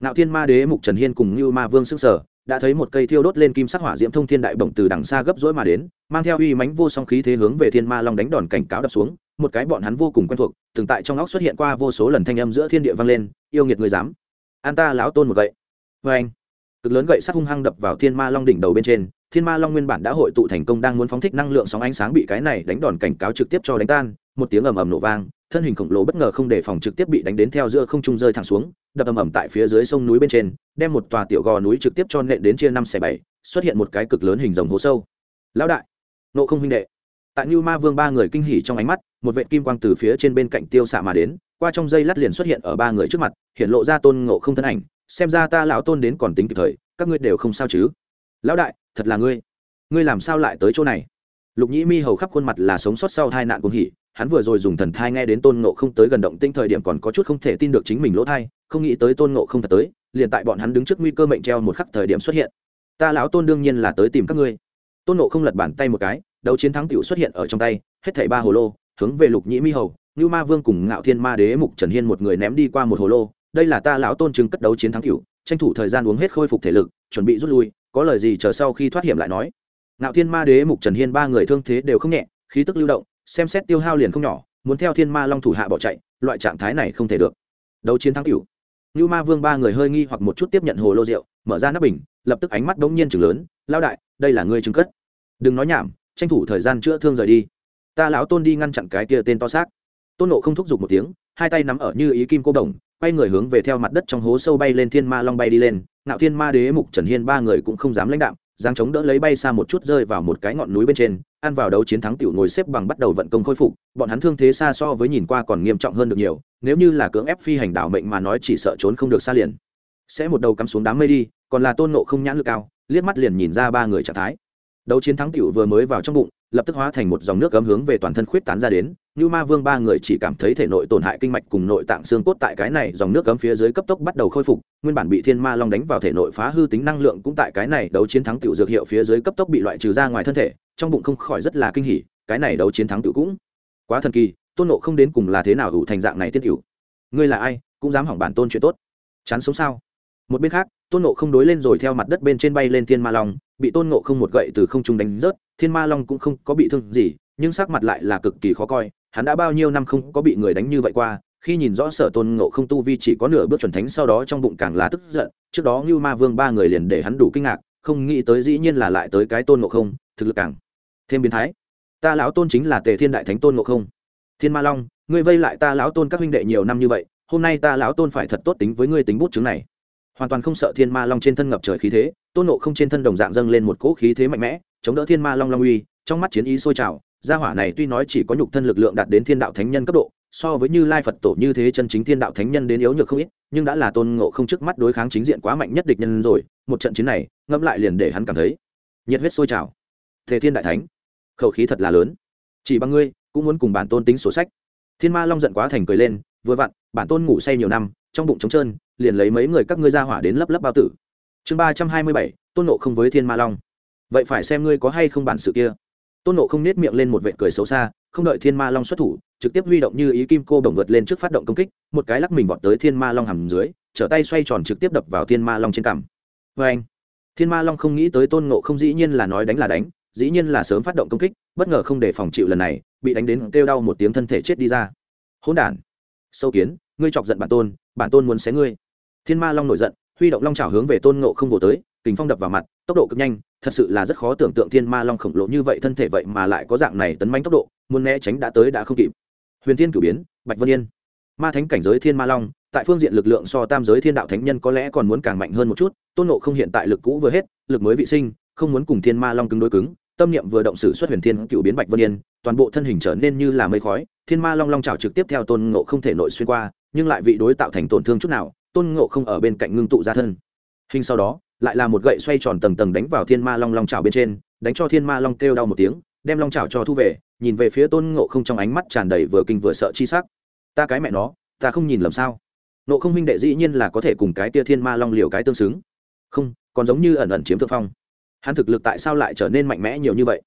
nạo thiên ma đế mục trần hiên cùng như ma vương s ư sở đã thấy một cây thiêu đốt lên kim sắc hỏa diễm thông thiên đại bổng từ đằng xa gấp rỗi mà đến mang theo uy mánh vô song khí thế hướng về thiên ma long đánh đòn cảnh cáo đập xuống một cái bọn hắn vô cùng quen thuộc từng tại trong óc xuất hiện qua vô số lần thanh âm giữa thiên địa vang lên yêu nghiệt người dám an ta lão tôn một gậy vê anh cực lớn gậy sắc hung hăng đập vào thiên ma long đỉnh đầu bên trên thiên ma long nguyên bản đã hội tụ thành công đang muốn phóng thích năng lượng sóng ánh sáng bị cái này đánh đòn cảnh cáo trực tiếp cho đánh tan một tiếng ầm ầm nổ vang thân hình khổng lồ bất ngờ không đề phòng trực tiếp bị đánh đến theo giữa không trung rơi thẳng xuống đập ầm ầm tại phía dưới sông núi bên trên đem một tòa tiểu gò núi trực tiếp cho nện đến chia năm xẻ bảy xuất hiện một cái cực lớn hình dòng hố sâu lão đại nộ không huynh đệ tại như ma vương ba người kinh hỉ trong ánh mắt một vệ kim quang từ phía trên bên cạnh tiêu xạ mà đến qua trong dây lát liền xuất hiện ở ba người trước mặt hiện lộ ra tôn ngộ không thân ảnh xem ra ta lão tôn đến còn tính kịp thời các ngươi đều không sao chứ lão đại thật là ngươi ngươi làm sao lại tới chỗ này lục nhĩ mi hầu khắp khuôn mặt là sống sót sau hai nạn cuồng hỉ hắn vừa rồi dùng thần thai nghe đến tôn ngộ không tới gần động tinh thời điểm còn có chút không thể tin được chính mình lỗ thai không nghĩ tới tôn ngộ không thật tới liền tại bọn hắn đứng trước nguy cơ mệnh treo một khắc thời điểm xuất hiện ta lão tôn đương nhiên là tới tìm các ngươi tôn ngộ không lật bàn tay một cái đấu chiến thắng tiểu xuất hiện ở trong tay hết thảy ba hồ lô hướng về lục nhĩ mi hầu như ma vương cùng ngạo thiên ma đế mục trần hiên một người ném đi qua một hồ lô đây là ta lão tôn chứng cất đấu chiến thắng tiểu tranh thủ thời gian uống hết khôi phục thể lực chuẩn bị rút lui có lời gì chờ sau khi thoát hiểm lại nói ngạo thiên ma đế mục trần hiên ba người thương thế đều không nhẹ khí tức lưu động xem xét tiêu hao liền không nhỏ muốn theo thiên ma long thủ hạ bỏ chạy loại trạng thái này không thể được đấu chiến thắng cửu như ma vương ba người hơi nghi hoặc một chút tiếp nhận hồ lô rượu mở ra nắp bình lập tức ánh mắt đống nhiên chừng lớn lao đại đây là ngươi chứng cất đừng nói nhảm tranh thủ thời gian chữa thương rời đi ta lão tôn đi ngăn chặn cái kia tên to xác tôn nộ không thúc giục một tiếng hai tay nắm ở như ý kim cô đồng quay người hướng về theo mặt đất trong hố sâu bay lên thiên ma long bay đi lên nạo thiên ma đế mục trần hiên ba người cũng không dám lãnh đạo giáng chống đỡ lấy bay xa một chút rơi vào một cái ngọn núi bên trên ăn vào đấu chiến thắng tiểu ngồi xếp bằng bắt đầu vận công khôi phục bọn hắn thương thế xa so với nhìn qua còn nghiêm trọng hơn được nhiều nếu như là cưỡng ép phi hành đảo mệnh mà nói chỉ sợ trốn không được xa liền sẽ một đầu cắm xuống đám mây đi còn là tôn nộ không nhãn lực cao liếc mắt liền nhìn ra ba người trạng thái đấu chiến thắng tiểu vừa mới vào trong bụng lập tức hóa thành một dòng nước cấm hướng về toàn thân khuyết tán ra đến như ma vương ba người chỉ cảm thấy thể nội tổn hại kinh mạch cùng nội tạng xương cốt tại cái này dòng nước cấm phía dưới cấp tốc bắt đầu khôi phục nguyên bản bị thiên ma long đánh vào thể nội phá hư tính năng lượng cũng tại cái này đấu chiến thắng tiểu dược hiệu phía dưới cấp tốc bị loại trừ ra ngoài thân thể trong bụng không khỏi rất là kinh hỉ cái này đấu chiến thắng tiểu cũng quá thần kỳ tôn nộ không đến cùng là thế nào hữu thành dạng này tiết hữu ngươi là ai cũng dám hỏng bản tôn chuyện tốt chán sống sao một bên khác tôn ngộ không đối lên rồi theo mặt đất bên trên bay lên thiên ma long bị tôn ngộ không một gậy từ không trung đánh rớt thiên ma long cũng không có bị thương gì nhưng sắc mặt lại là cực kỳ khó coi hắn đã bao nhiêu năm không có bị người đánh như vậy qua khi nhìn rõ sở tôn ngộ không tu vi chỉ có nửa bước chuẩn thánh sau đó trong bụng càng là tức giận trước đó ngưu ma vương ba người liền để hắn đủ kinh ngạc không nghĩ tới dĩ nhiên là lại tới cái tôn ngộ không thực lực càng thêm biến thái ta lão tôn chính là tề thiên đại thánh tôn ngộ không thiên ma long ngươi vây lại ta lão tôn các huynh đệ nhiều năm như vậy hôm nay ta lão tôn phải thật tốt tính với ngươi tính bút chứng này hoàn toàn không sợ thiên ma long trên thân ngập trời khí thế tôn ngộ không trên thân đồng dạng dâng lên một cỗ khí thế mạnh mẽ chống đỡ thiên ma long long uy trong mắt chiến ý sôi trào gia hỏa này tuy nói chỉ có nhục thân lực lượng đạt đến thiên đạo thánh nhân cấp độ so với như lai phật tổ như thế chân chính thiên đạo thánh nhân đến yếu nhược không ít nhưng đã là tôn ngộ không trước mắt đối kháng chính diện quá mạnh nhất địch nhân rồi một trận chiến này ngẫm lại liền để hắn cảm thấy nhiệt huyết sôi trào thế thiên đại thánh khẩu khí thật là lớn chỉ bằng ngươi cũng muốn cùng bản tôn tính sổ sách thiên ma long giận quá thành cười lên vừa vặn bản tôn ngủ say nhiều năm trong bụng trống trơn liền lấy mấy người các ngươi ra hỏa đến lấp lấp bao tử chương ba trăm hai mươi bảy tôn ngộ không với thiên ma long vậy phải xem ngươi có hay không bản sự kia tôn nộ không nết miệng lên một vệ cười xấu xa không đợi thiên ma long xuất thủ trực tiếp huy động như ý kim cô bồng vượt lên trước phát động công kích một cái lắc mình vọt tới thiên ma long hầm dưới trở tay xoay tròn trực tiếp đập vào thiên ma long trên cằm vê anh thiên ma long không nghĩ tới tôn nộ không dĩ nhiên là nói đánh là đánh dĩ nhiên là sớm phát động công kích bất ngờ không để phòng chịu lần này bị đánh đến kêu đau một tiếng thân thể chết đi ra hỗn đản sâu kiến ngươi chọc giận bản tôn bản tôn muốn xé ngươi thiên ma long nổi giận huy động long trào hướng về tôn nộ không vồ tới kình phong đập vào mặt tốc độ cực nhanh thật sự là rất khó tưởng tượng thiên ma long khổng lồ như vậy thân thể vậy mà lại có dạng này tấn manh tốc độ muốn né tránh đã tới đã không kịp huyền thiên cử biến bạch vân yên ma thánh cảnh giới thiên ma long tại phương diện lực lượng so tam giới thiên đạo thánh nhân có lẽ còn muốn càng mạnh hơn một chút tôn nộ không hiện tại lực cũ vừa hết lực mới vị sinh không muốn cùng thiên ma long cứng đối cứng tâm niệm vừa động sử xuất huyền thiên cựu biến bạch vân yên toàn bộ thân hình trở nên như là mây khói thiên ma long long trào trực tiếp theo tôn ngộ không thể nội xuyên qua nhưng lại vị đối tạo thành tổn thương chút nào tôn ngộ không ở bên cạnh ngưng tụ ra thân hình sau đó lại là một gậy xoay tròn tầng tầng đánh vào thiên ma long long chảo bên trên đánh cho thiên ma long kêu đau một tiếng đem long chảo cho thu về nhìn về phía tôn ngộ không trong ánh mắt tràn đầy vừa kinh vừa sợ chi sắc ta cái mẹ nó ta không nhìn lầm sao nộ không minh đệ dĩ nhiên là có thể cùng cái tia thiên ma long liều cái tương xứng không còn giống như ẩn ẩn chiếm thượng phong hắn thực lực tại sao lại trở nên mạnh mẽ nhiều như vậy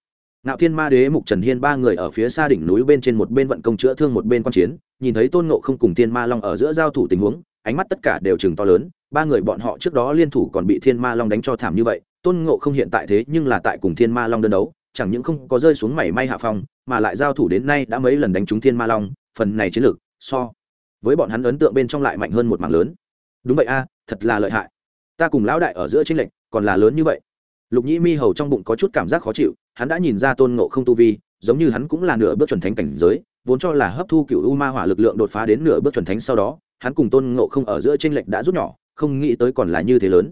Nạo Thiên Ma Đế Mục Trần Hiên ba người ở phía xa đỉnh núi bên trên một bên vận công chữa thương một bên quan chiến, nhìn thấy Tôn Ngộ Không cùng Thiên Ma Long ở giữa giao thủ tình huống, ánh mắt tất cả đều chừng to lớn, ba người bọn họ trước đó liên thủ còn bị thiên ma long đánh cho thảm như vậy tôn ngộ không hiện tại thế nhưng là tại cùng thiên ma long đơn đấu chẳng những không có rơi xuống mảy may hạ phong mà lại giao thủ đến nay đã mấy lần đánh trúng thiên ma long phần này chiến lược so với bọn hắn ấn tượng bên trong lại mạnh hơn một mảng lớn đúng vậy a thật là lợi hại ta cùng lão đại ở giữa tranh lệch còn là lớn như vậy lục nhĩ mi hầu trong bụng có chút cảm giác khó chịu hắn đã nhìn ra tôn ngộ không tu vi giống như hắn cũng là nửa bước chuẩn thánh cảnh giới vốn cho là hấp thu cựu u ma hỏa lực lượng đột phá đến nửa bước chuẩn thánh sau đó hắn cùng tôn ngộ không ở giữa tranh lệch đã rút nhỏ không nghĩ tới còn là như thế lớn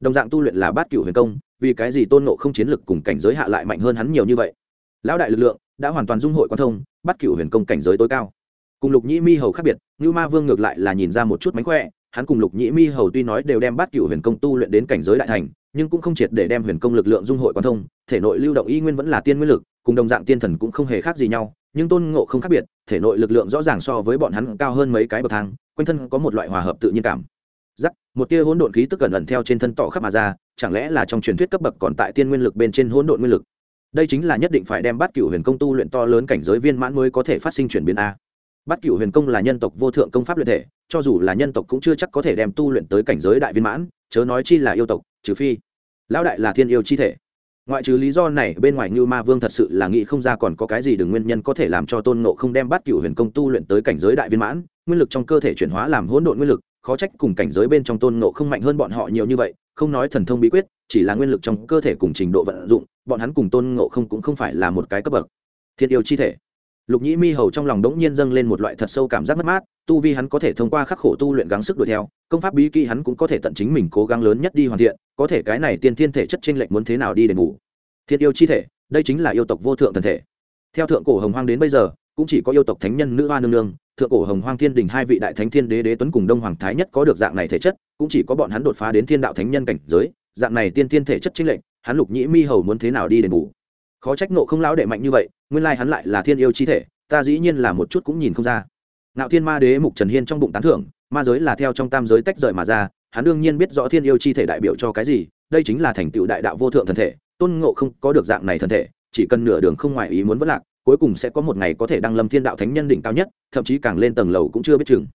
đồng dạng tu luyện là bát cựu huyền công vì cái gì tôn nộ không chiến lực cùng cảnh giới hạ lại mạnh hơn hắn nhiều như vậy lão đại lực lượng đã hoàn toàn dung hội quan thông bắt cựu huyền công cảnh giới tối cao cùng lục nhĩ mi hầu khác biệt như ma vương ngược lại là nhìn ra một chút mánh khỏe hắn cùng lục nhĩ mi hầu tuy nói đều đem bắt cựu huyền công tu luyện đến cảnh giới đại thành nhưng cũng không triệt để đem huyền công lực lượng dung hội quan thông thể nội lưu động y nguyên vẫn là tiên nguyên lực cùng đồng dạng tiên thần cũng không hề khác gì nhau nhưng tôn ngộ không khác biệt thể nội lực lượng rõ ràng so với bọn hắn cao hơn mấy cái bậc thang quanh thân có một loại hòa hợp tự nhiên cảm giắc một tia hỗn độn khí tức cẩn ẩn theo trên thân tỏ khắp mà ra chẳng lẽ là trong truyền thuyết cấp bậc còn tại tiên nguyên lực bên trên hỗn độn nguyên lực đây chính là nhất định phải đem bát cựu huyền công tu luyện to lớn cảnh giới viên mãn mới có thể phát sinh chuyển biến a bát cựu huyền công là nhân tộc vô thượng công pháp luyện thể cho dù là nhân tộc cũng chưa chắc có thể đem tu luyện tới cảnh giới đại viên mãn chớ nói chi là yêu tộc trừ phi lão đại là thiên yêu chi thể ngoại trừ lý do này bên ngoài như ma vương thật sự là nghĩ không ra còn có cái gì đừng nguyên nhân có thể làm cho tôn nộ không đem bát cựu huyền công tu luyện tới cảnh giới đại viên mãn nguyên lực trong cơ thể chuyển hóa làm hỗn độn nguyên lực khó trách cùng cảnh giới bên trong tôn ngộ không mạnh hơn bọn họ nhiều như vậy không nói thần thông bí quyết chỉ là nguyên lực trong cơ thể cùng trình độ vận dụng bọn hắn cùng tôn ngộ không cũng không phải là một cái cấp bậc thiên yêu chi thể lục nhĩ mi hầu trong lòng đống nhiên dâng lên một loại thật sâu cảm giác mất mát tu vi hắn có thể thông qua khắc khổ tu luyện gắng sức đuổi theo công pháp bí kỹ hắn cũng có thể tận chính mình cố gắng lớn nhất đi hoàn thiện có thể cái này tiên thiên thể chất t r ê n lệch muốn thế nào đi để ngủ. thiên yêu chi thể đây chính là yêu tộc vô thượng thần thể theo thượng cổ hồng hoang đến bây giờ cũng chỉ có yêu tộc thánh nhân nữ hoa nương nương thượng cổ hồng hoang thiên đình hai vị đại thánh thiên đế đế tuấn cùng đông hoàng thái nhất có được dạng này thể chất cũng chỉ có bọn hắn đột phá đến thiên đạo thánh nhân cảnh giới dạng này tiên thiên thể chất chính lệnh hắn lục nhĩ mi hầu muốn thế nào đi đền bù khó trách nộ không lão đệ mạnh như vậy nguyên lai hắn lại là thiên yêu chi thể ta dĩ nhiên là một chút cũng nhìn không ra Nạo thiên ma đế mục trần hiên trong bụng tán thưởng ma giới là theo trong tam giới tách rời mà ra hắn đương nhiên biết rõ thiên yêu chi thể đại biểu cho cái gì đây chính là thành tựu đại đạo vô thượng thần thể tôn ngộ không có được dạng này thần thể chỉ cần nửa đường không ngoài ý muốn vất lạc cuối cùng sẽ có một ngày có thể đăng lâm thiên đạo thánh nhân đỉnh cao nhất thậm chí càng lên tầng lầu cũng chưa biết chừng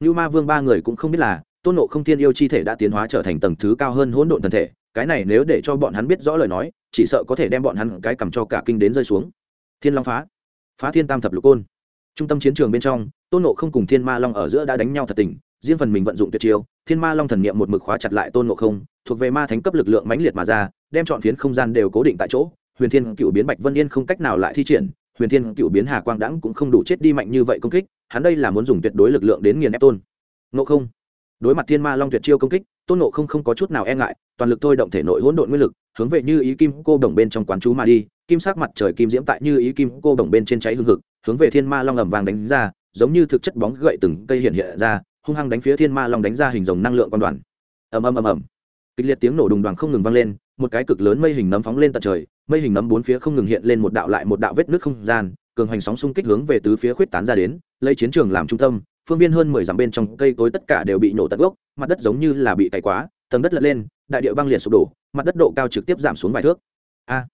như ma vương ba người cũng không biết là tôn nộ không thiên yêu chi thể đã tiến hóa trở thành tầng thứ cao hơn hỗn độn thân thể cái này nếu để cho bọn hắn biết rõ lời nói chỉ sợ có thể đem bọn hắn cái cầm cho cả kinh đến rơi xuống thiên long phá phá thiên tam thập lục côn trung tâm chiến trường bên trong tôn nộ không cùng thiên ma long ở giữa đã đánh nhau thật tình riêng phần mình vận dụng tuyệt chiêu thiên ma long thần nghiệm một mực khóa chặt lại tôn nộ không thuộc về ma thánh cấp lực lượng mãnh liệt mà ra đem chọn phiến không gian đều cố định tại chỗ huyền thiên cựu biến bạch vân yên không cách nào lại thi triển huyền thiên cựu biến hà quang đãng cũng không đủ chết đi mạnh như vậy công kích hắn đây là muốn dùng tuyệt đối lực lượng đến nghiền ép tôn nộ không đối mặt thiên ma long tuyệt chiêu công kích tôn nộ không không có chút nào e ngại toàn lực thôi động thể nội hỗn độn nguyên lực hướng về như ý kim cô đồng bên trong quán chú mà đi kim sắc mặt trời kim diễm tại như ý kim cô đồng bên trên cháy hương hực hướng về thiên ma long ầm vàng đánh ra giống như thực chất bóng gậy từng cây hiện hiện ra hung hăng đánh phía thiên ma long đánh ra hình dòng năng lượng quan đoàn ầm ầm ầm ầm kịch liệt tiếng nổ đùng đoàn không ngừng vang lên một cái cực lớn mây hình nấm phóng lên tận trời mây hình nấm bốn phía không ngừng hiện lên một đạo lại một đạo vết nước không gian cường hành sóng xung kích hướng về tứ phía khuyết tán ra đến lấy chiến trường làm trung tâm phương viên hơn mười dặm bên trong cây cối tất cả đều bị nổ tận gốc mặt đất giống như là bị cày quá tầng đất lật lên đại địa băng liệt sụp đổ mặt đất độ cao trực tiếp giảm xuống vài thước a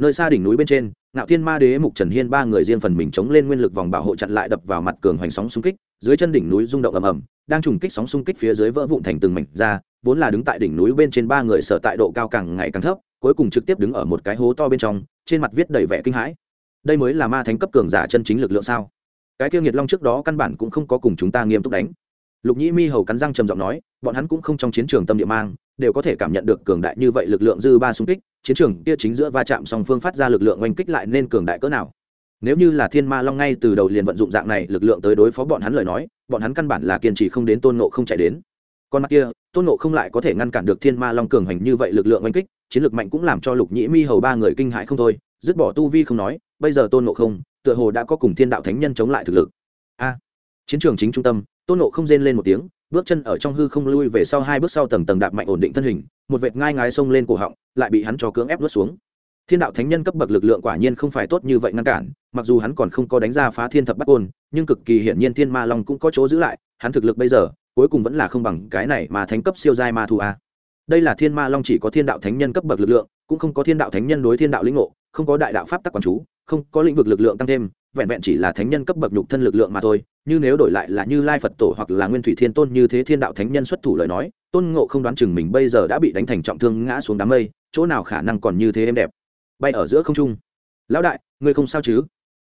nơi xa đỉnh núi bên trên ngạo thiên ma đế mục trần hiên ba người riêng phần mình chống lên nguyên lực vòng bảo hộ chặn lại đập vào mặt cường hành sóng xung kích dưới chân đỉnh núi rung động ầm ầm đang trùng kích sóng xung kích phía dưới vỡ vụn thành từng mảnh ra vốn là đứng tại đỉnh núi bên trên ba người sở tại độ cao càng ngày càng thấp cuối cùng trực tiếp đứng ở một cái hố to bên trong trên mặt viết đầy vẻ kinh hãi đây mới là ma thánh cấp cường giả chân chính lực lượng sao cái tiêu nghiệt long trước đó căn bản cũng không có cùng chúng ta nghiêm túc đánh lục nhĩ mi hầu cắn răng trầm giọng nói bọn hắn cũng không trong chiến trường tâm địa mang đều có thể cảm nhận được cường đại như vậy lực lượng dư ba xung kích chiến trường kia chính giữa va chạm song phương phát ra lực lượng oanh kích lại nên cường đại cỡ nào nếu như là thiên ma long ngay từ đầu liền vận dụng dạng này lực lượng tới đối phó bọn hắn lời nói bọn hắn căn bản là kiên trì không đến tôn nộ g không chạy đến con mặt kia tôn nộ không lại có thể ngăn cản được thiên ma long cường hành như vậy lực lượng oanh kích chiến lược mạnh cũng làm cho lục nhĩ mi hầu ba người kinh hãi không thôi dứt bỏ tu vi không nói bây giờ tôn nộ không tựa hồ đã có cùng thiên đạo thánh nhân chống lại thực lực a chiến trường chính trung tâm tôn nộ không rên lên một tiếng bước chân ở trong hư không lui về sau hai bước sau tầng tầng đạp mạnh ổn định thân hình một vệt ngai ngái xông lên cổ họng lại bị hắn cho cưỡng ép lướt xuống thiên đạo thánh nhân cấp bậc lực lượng quả nhiên không phải tốt như vậy ngăn cản mặc dù hắn còn không có đánh ra phá thiên thập bắt côn nhưng cực kỳ hiển nhiên thiên ma long cũng có chỗ giữ lại hắn thực lực bây giờ cuối cùng vẫn là không bằng cái này mà thánh cấp siêu giai ma thu a đây là thiên ma long chỉ có thiên đạo thánh nhân cấp bậc lực lượng cũng không có thiên đạo thánh nhân đối thiên đạo lĩnh ngộ không có đại đạo pháp tắc quan chú không có lĩnh vực lực lượng tăng thêm vẹn vẹn chỉ là thánh nhân cấp bậc nhục thân lực lượng mà thôi như nếu đổi lại là như lai phật tổ hoặc là nguyên thủy thiên tôn như thế thiên đạo thánh nhân xuất thủ lời nói tôn ngộ không đoán chừng mình bây giờ đã bị đánh thành trọng thương ngã xuống đám mây chỗ nào khả năng còn như thế em đẹp bay ở giữa không trung lão đại ngươi không sao chứ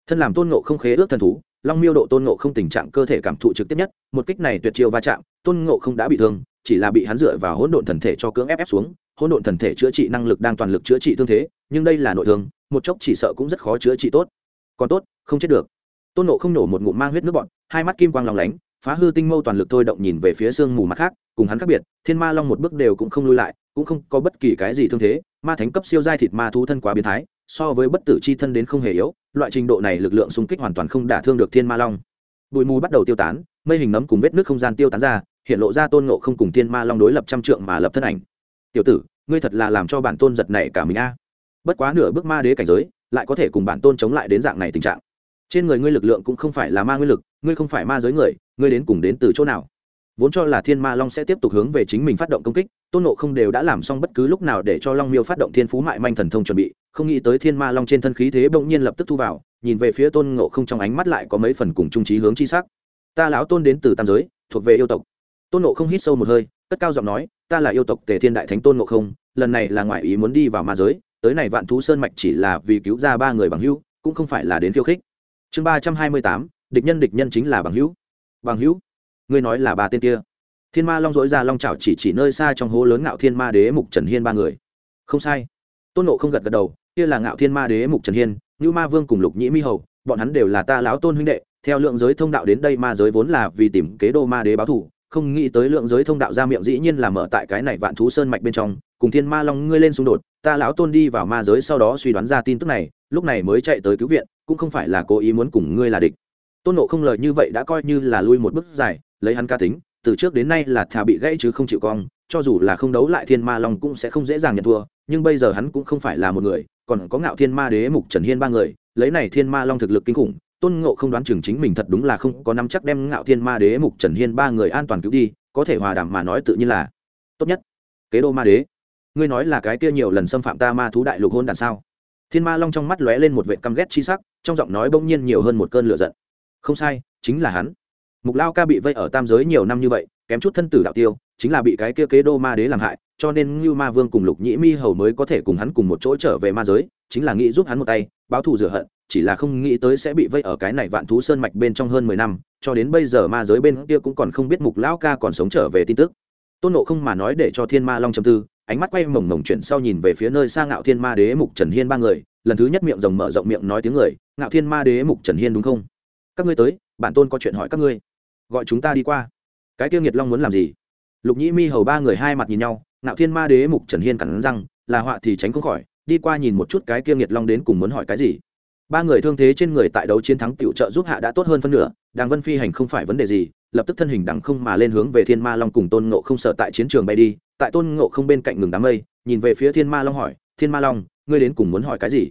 thân làm tôn ngộ không khế ước thần thú long miêu độ tôn ngộ không tình trạng cơ thể cảm thụ trực tiếp nhất một kích này tuyệt chiêu va chạm tôn ngộ không đã bị thương chỉ là bị hắn dựa vào hỗn độn thần thể cho cưỡng ép ép xuống hỗn độn thần thể chữa trị năng lực đang toàn lực chữa trị thương thế nhưng đây là nội thương một chốc chỉ sợ cũng rất khó chữa trị tốt còn tốt không chết được tôn Ngộ không nổ một ngụm mang huyết nước bọn hai mắt kim quang lòng lánh phá hư tinh mâu toàn lực thôi động nhìn về phía sương mù mắt khác cùng hắn khác biệt thiên ma long một bước đều cũng không lui lại cũng không có bất kỳ cái gì thương thế ma thánh cấp siêu giai thịt ma thú thân quá biến thái so với bất tử chi thân đến không hề yếu loại trình độ này lực lượng xung kích hoàn toàn không đả thương được thiên ma long bụi mù bắt đầu tiêu tán mây hình nấm cùng vết nước không gian tiêu tán ra hiện lộ ra tôn ngộ không cùng thiên ma long đối lập trăm trượng mà lập thân ảnh tiểu tử ngươi thật là làm cho bản tôn giật này cả mình a à. bất quá nửa bước ma đế cảnh giới lại có thể cùng bản tôn chống lại đến dạng này tình trạng trên người ngươi lực lượng cũng không phải là ma nguyên lực ngươi không phải ma giới người ngươi đến cùng đến từ chỗ nào vốn cho là thiên ma long sẽ tiếp tục hướng về chính mình phát động công kích tôn nộ không đều đã làm xong bất cứ lúc nào để cho long miêu phát động thiên phú mại manh thần thông chuẩn bị không nghĩ tới thiên ma long trên thân khí thế bỗng nhiên lập tức thu vào nhìn về phía tôn nộ không trong ánh mắt lại có mấy phần cùng trung trí hướng chi sắc ta lão tôn đến từ tam giới thuộc về yêu tộc tôn nộ không hít sâu một hơi cất cao giọng nói ta là yêu tộc tề thiên đại thánh tôn nộ không lần này là ngoại ý muốn đi vào ma giới tới này vạn thú sơn mạch chỉ là vì cứu ra ba người bằng hữu cũng không phải là đến khiêu khích chương ba trăm hai mươi tám địch nhân địch nhân chính là bằng hữu bằng hữu ngươi nói là ba tên kia thiên ma long dỗi ra long trào chỉ chỉ nơi xa trong hố lớn ngạo thiên ma đế mục trần hiên ba người không sai tôn nộ không gật gật đầu kia là ngạo thiên ma đế mục trần hiên như ma vương cùng lục nhĩ mi hầu bọn hắn đều là ta lão tôn huynh đệ theo lượng giới thông đạo đến đây ma giới vốn là vì tìm kế đô ma đế báo thủ không nghĩ tới lượng giới thông đạo ra miệng dĩ nhiên là mở tại cái này vạn thú sơn mạch bên trong cùng thiên ma long ngươi lên xung đột ta lão tôn đi vào ma giới sau đó suy đoán ra tin tức này lúc này mới chạy tới cứu viện cũng không phải là cố ý muốn cùng ngươi là địch tôn nộ không lời như vậy đã coi như là lui một bước dài lấy hắn ca tính từ trước đến nay là thà bị gãy chứ không chịu cong cho dù là không đấu lại thiên ma long cũng sẽ không dễ dàng nhận thua nhưng bây giờ hắn cũng không phải là một người còn có ngạo thiên ma đế mục trần hiên ba người lấy này thiên ma long thực lực kinh khủng tôn ngộ không đoán chừng chính mình thật đúng là không có năm chắc đem ngạo thiên ma đế mục trần hiên ba người an toàn cứu đi có thể hòa đàm mà nói tự nhiên là tốt nhất kế đô ma đế ngươi nói là cái kia nhiều lần xâm phạm ta ma thú đại lục hôn đàn sao thiên ma long trong mắt lóe lên một vệ căm ghét chi sắc trong giọng nói bỗng nhiên nhiều hơn một cơn lửa giận không sai chính là hắn mục lao ca bị vây ở tam giới nhiều năm như vậy kém chút thân tử đạo tiêu chính là bị cái kia kế đô ma đế làm hại cho nên ngưu ma vương cùng lục nhĩ mi hầu mới có thể cùng hắn cùng một chỗ trở về ma giới chính là nghĩ giúp hắn một tay báo thù rửa hận chỉ là không nghĩ tới sẽ bị vây ở cái này vạn thú sơn mạch bên trong hơn mười năm cho đến bây giờ ma giới bên kia cũng còn không biết mục lão ca còn sống trở về tin tức tôn nộ không mà nói để cho thiên ma long châm tư ánh mắt quay mồng mồng chuyển sau nhìn về phía nơi xa ngạo thiên ma đế mục trần hiên ba người lần thứ nhất miệng rồng mở rộng miệng nói tiếng người ngạo thiên ma đế mục trần hiên đúng không các ngươi tới bản tôn có chuyện hỏi các ngươi gọi chúng ta đi qua cái tiêu nghiệt long muốn làm gì lục nhĩ mi hầu ba người hai mặt nhìn nhau ngạo thiên ma đế mục trần hiên cẳng rằng là họa thì tránh không khỏi đi qua nhìn một chút cái kia nghiệt long đến cùng muốn hỏi cái gì ba người thương thế trên người tại đấu chiến thắng tiểu trợ giúp hạ đã tốt hơn phân nửa đàng vân phi hành không phải vấn đề gì lập tức thân hình đằng không mà lên hướng về thiên ma long cùng tôn ngộ không sợ tại chiến trường bay đi tại tôn ngộ không bên cạnh ngừng đám mây nhìn về phía thiên ma long hỏi thiên ma long ngươi đến cùng muốn hỏi cái gì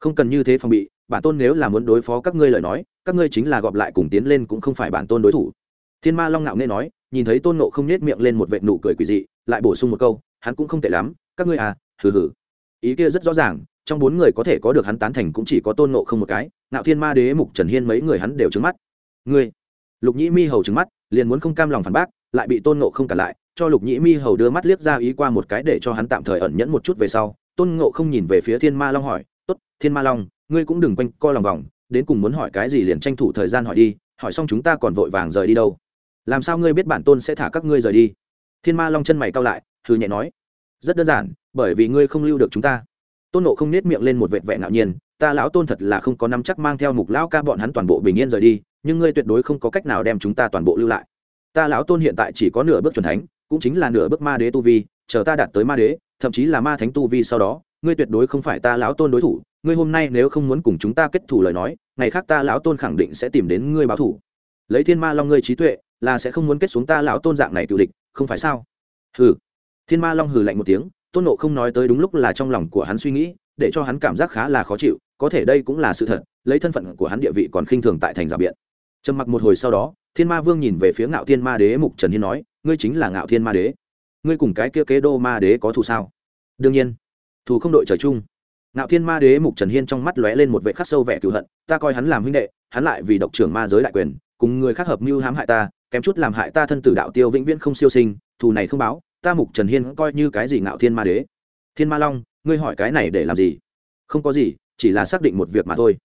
không cần như thế phòng bị bản tôn nếu là muốn đối phó các ngươi lời nói các ngươi chính là gọp lại cùng tiến lên cũng không phải bản tôn đối thủ thiên ma long ngạo nghe nói nhìn thấy tôn nộ không nhét miệng lên một vệ nụ cười quỳ dị lại bổ sung một câu hắn cũng không tệ lắm các ngươi à hừ hừ ý kia rất rõ ràng trong bốn người có thể có được hắn tán thành cũng chỉ có tôn nộ không một cái ngạo thiên ma đế mục trần hiên mấy người hắn đều trứng mắt ngươi lục nhĩ mi hầu trứng mắt liền muốn không cam lòng phản bác lại bị tôn nộ không cả lại cho lục nhĩ mi hầu đưa mắt liếc ra ý qua một cái để cho hắn tạm thời ẩn nhẫn một chút về sau tôn ngộ không nhìn về phía thiên ma long hỏi t ố t thiên ma long ngươi cũng đừng quanh co lòng vòng đến cùng muốn hỏi cái gì liền tranh thủ thời gian hỏi đi hỏi xong chúng ta còn vội vàng rời đi đâu làm sao ngươi biết bản tôn sẽ thả các ngươi rời đi thiên ma long chân mày cao lại hừ nhẹ nói rất đơn giản bởi vì ngươi không lưu được chúng ta tôn nộ không nết miệng lên một vệt vẹn ngạo nhiên ta lão tôn thật là không có nắm chắc mang theo mục lão ca bọn hắn toàn bộ bình yên rời đi nhưng ngươi tuyệt đối không có cách nào đem chúng ta toàn bộ lưu lại ta lão tôn hiện tại chỉ có nửa bước c h u ẩ n thánh cũng chính là nửa bước ma đế tu vi chờ ta đạt tới ma đế thậm chí là ma thánh tu vi sau đó ngươi tuyệt đối không phải ta lão tôn đối thủ ngươi hôm nay nếu không muốn cùng chúng ta kết thủ lời nói ngày khác ta lão tôn khẳng định sẽ tìm đến ngươi báo thủ lấy thiên ma long ngươi trí tuệ là sẽ không muốn kết xuống ta lão tôn dạng này cựu địch không phải sao hừ thiên ma long hừ lạnh một tiếng tôn nộ không nói tới đúng lúc là trong lòng của hắn suy nghĩ để cho hắn cảm giác khá là khó chịu có thể đây cũng là sự thật lấy thân phận của hắn địa vị còn khinh thường tại thành giả biện trầm mặc một hồi sau đó thiên ma vương nhìn về phía ngạo thiên ma đế mục trần hiên nói ngươi chính là ngạo thiên ma đế ngươi cùng cái kia kế đô ma đế có thù sao đương nhiên thù không đội trời chung ngạo thiên ma đế mục trần hiên trong mắt lóe lên một vệ khắc sâu vẻ cựu hận ta coi hắn làm huynh đệ hắn lại vì độc trưởng ma giới đại quyền cùng người khác hợp mưu hãm hại ta kém chút làm hại ta thân tử đạo tiêu vĩnh viễn không siêu sinh thù này không báo ta mục trần hiên coi như cái gì ngạo thiên ma đế thiên ma long ngươi hỏi cái này để làm gì không có gì chỉ là xác định một việc mà thôi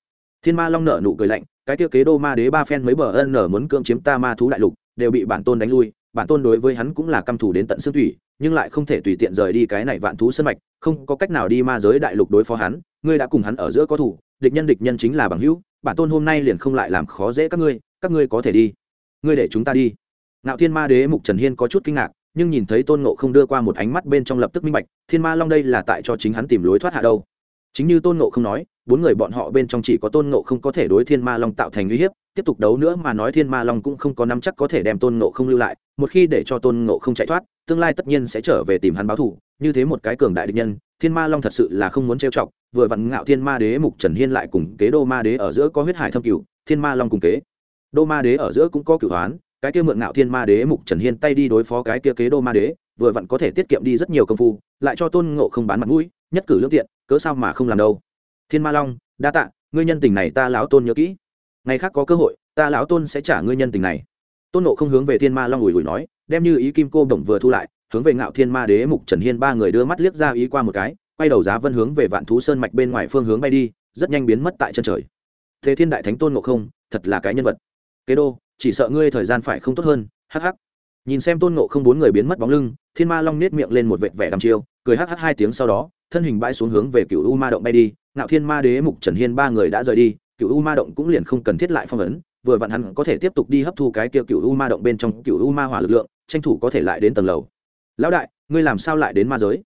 thiên ma long nở nụ cười lạnh cái tiêu kế đô ma đế ba phen mấy bờ ân nở muốn cưỡng chiếm ta ma thú đại lục đều bị bản tôn đánh lui bản tôn đối với hắn cũng là căm thù đến tận xương thủy nhưng lại không thể tùy tiện rời đi cái này vạn thú sân mạch không có cách nào đi ma giới đại lục đối phó hắn ngươi đã cùng hắn ở giữa có thủ địch nhân địch nhân chính là bằng hữu bản tôn hôm nay liền không lại làm khó dễ các ngươi các ngươi có thể đi ngươi để chúng ta đi ngạo thiên ma đế mục trần hiên có chút kinh ngạc nhưng nhìn thấy tôn ngộ không đưa qua một ánh mắt bên trong lập tức minh bạch thiên ma long đây là tại cho chính hắn tìm lối thoát hạ đâu chính như tôn ngộ không nói bốn người bọn họ bên trong chỉ có tôn ngộ không có thể đối thiên ma long tạo thành uy hiếp tiếp tục đấu nữa mà nói thiên ma long cũng không có nắm chắc có thể đem tôn ngộ không lưu lại một khi để cho tôn ngộ không chạy thoát tương lai tất nhiên sẽ trở về tìm hắn báo thù như thế một cái cường đại địch nhân thiên ma long thật sự là không muốn trêu chọc vừa vặn ngạo thiên ma đế mục trần hiên lại cùng kế đô ma đế ở giữa có huyết hải thâm cửu thiên ma long cùng kế đô ma đế ở giữa cũng có cửu hoán cái kia mượn ngạo thiên ma đế mục trần hiên tay đi đối phó cái kia kế đô ma đế vừa vặn có thể tiết kiệm đi rất nhiều công phu lại cho tôn ngộ không bán mặt mũi nhất cử lương tiện cớ sao mà không làm đâu thiên ma long đa tạ ngươi nhân tình này ta lão tôn nhớ kỹ ngày khác có cơ hội ta lão tôn sẽ trả ngươi nhân tình này tôn ngộ không hướng về thiên ma long ủi ủi nói đem như ý kim cô đồng vừa thu lại hướng về ngạo thiên ma đế mục trần hiên ba người đưa mắt liếc ra ý qua một cái quay đầu giá vân hướng về vạn thú sơn mạch bên ngoài phương hướng bay đi rất nhanh biến mất tại chân trời thế thiên đại thánh tôn ngộ không thật là cái nhân vật kế đô chỉ sợ ngươi thời gian phải không tốt hơn hắc hắc nhìn xem tôn ngộ không bốn người biến mất bóng lưng thiên ma long nết miệng lên một vệt vẻ đăm chiêu cười hắc hắc hai tiếng sau đó thân hình bãi xuống hướng về cựu u ma động bay đi ngạo thiên ma đế mục trần hiên ba người đã rời đi cựu u ma động cũng liền không cần thiết lại phong ấn vừa vặn hắn có thể tiếp tục đi hấp thu cái kia cựu u ma động bên trong cựu u ma hỏa lực lượng tranh thủ có thể lại đến tầng lầu lão đại ngươi làm sao lại đến ma giới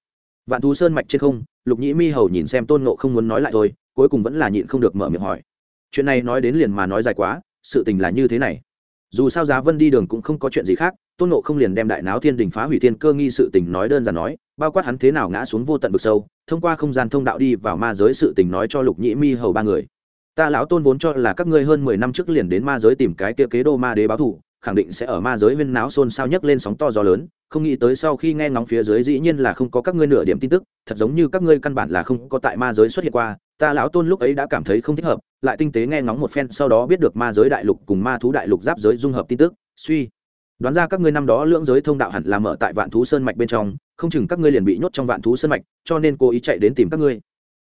vạn thú sơn mạch trên không lục nhĩ mi hầu nhìn xem tôn nộ không muốn nói lại thôi cuối cùng vẫn là nhịn không được mở miệng hỏi chuyện này nói đến liền mà nói dài quá sự tình là như thế này dù sao giá vân đi đường cũng không có chuyện gì khác tôn nộ không liền đem đại náo thiên đình phá hủy thiên cơ nghi sự tình nói đơn giản nói bao quát hắn thế nào ngã xuống vô tận vực sâu thông qua không gian thông đạo đi vào ma giới sự tình nói cho lục nhĩ mi hầu ba người ta lão tôn vốn cho là các ngươi hơn mười năm trước liền đến ma giới tìm cái kia kế đô ma đế báo thù, khẳng định sẽ ở ma giới huyên náo xôn xao nhấc lên sóng to gió lớn không nghĩ tới sau khi nghe ngóng phía dưới dĩ nhiên là không có các ngươi nửa điểm tin tức thật giống như các ngươi căn bản là không có tại ma giới xuất hiện qua ta lão tôn lúc ấy đã cảm thấy không thích hợp lại tinh tế nghe ngóng một phen sau đó biết được ma giới đại lục cùng ma thú đại lục giáp giới dung hợp tin tức suy đoán ra các ngươi năm đó lưỡng giới thông đạo hẳn là mở tại vạn thú sơn mạch bên trong không chừng các ngươi liền bị nhốt trong vạn thú sơn mạch cho nên cố ý chạy đến tìm các ngươi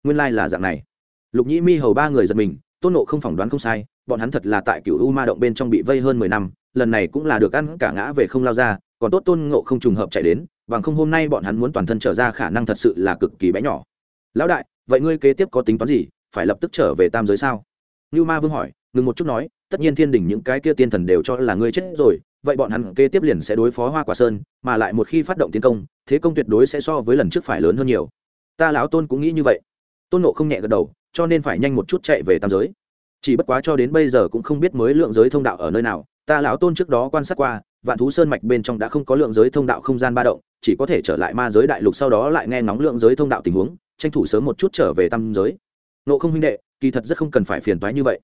nguyên lai、like、là dạng này lục nhĩ mi hầu ba người giật mình tôn nộ không phỏng đoán không sai bọn hắn thật là tại cựu u ma động bên trong bị vây hơn mười năm lần này cũng là được ăn cả ngã về không lao ra còn tốt tôn ngộ không trùng hợp chạy đến bằng không hôm nay bọn hắn muốn toàn thân trở ra khả năng thật sự là cực kỳ bé nhỏ lão đại vậy ngươi kế tiếp có tính toán gì phải lập tức trở về tam giới sao như ma vương hỏi ngừng một chút nói tất nhiên thiên đình những cái kia tiên thần đều cho là ngươi chết rồi vậy bọn hắn kế tiếp liền sẽ đối phó hoa quả sơn mà lại một khi phát động tiến công thế công tuyệt đối sẽ so với lần trước phải lớn hơn nhiều ta lão tôn cũng nghĩ như vậy tôn nộ không nhẹ gật đầu cho nên phải nhanh một chút chạy về tam giới chỉ bất quá cho đến bây giờ cũng không biết mới lượng giới thông đạo ở nơi nào ta lão tôn trước đó quan sát qua vạn thú sơn mạch bên trong đã không có lượng giới thông đạo không gian ba động chỉ có thể trở lại ma giới đại lục sau đó lại nghe ngóng lượng giới thông đạo tình huống tranh thủ sớm một chút trở về tam giới nộ không huynh đệ kỳ thật rất không cần phải phiền toái như vậy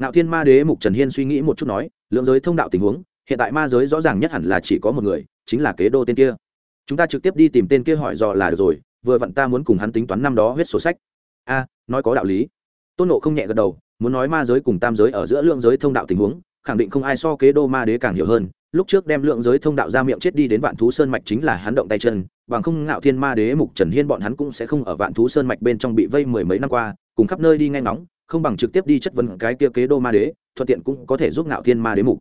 Nạo thiên ma đế mục trần hiên suy nghĩ một chút nói lượng giới thông đạo tình huống hiện tại ma giới rõ ràng nhất hẳn là chỉ có một người chính là kế đô tên kia chúng ta trực tiếp đi tìm tên kia hỏi dò là được rồi vừa vặn ta muốn cùng hắn tính toán năm đó huyết sổ sách a nói có đạo lý tôn nộ không nhẹ gật đầu muốn nói ma giới cùng tam giới ở giữa lượng giới thông đạo tình huống khẳng định không ai so kế đô ma đế càng hiểu hơn lúc trước đem lượng giới thông đạo ra miệng chết đi đến vạn thú sơn mạch chính là hắn động tay chân bằng không ngạo thiên ma đế mục trần hiên bọn hắn cũng sẽ không ở vạn thú sơn mạch bên trong bị vây mười mấy năm qua cùng khắp nơi đi ngay ngóng không bằng trực tiếp đi chất vấn cái kia kế đô ma đế thuận tiện cũng có thể giúp ngạo thiên ma đế mục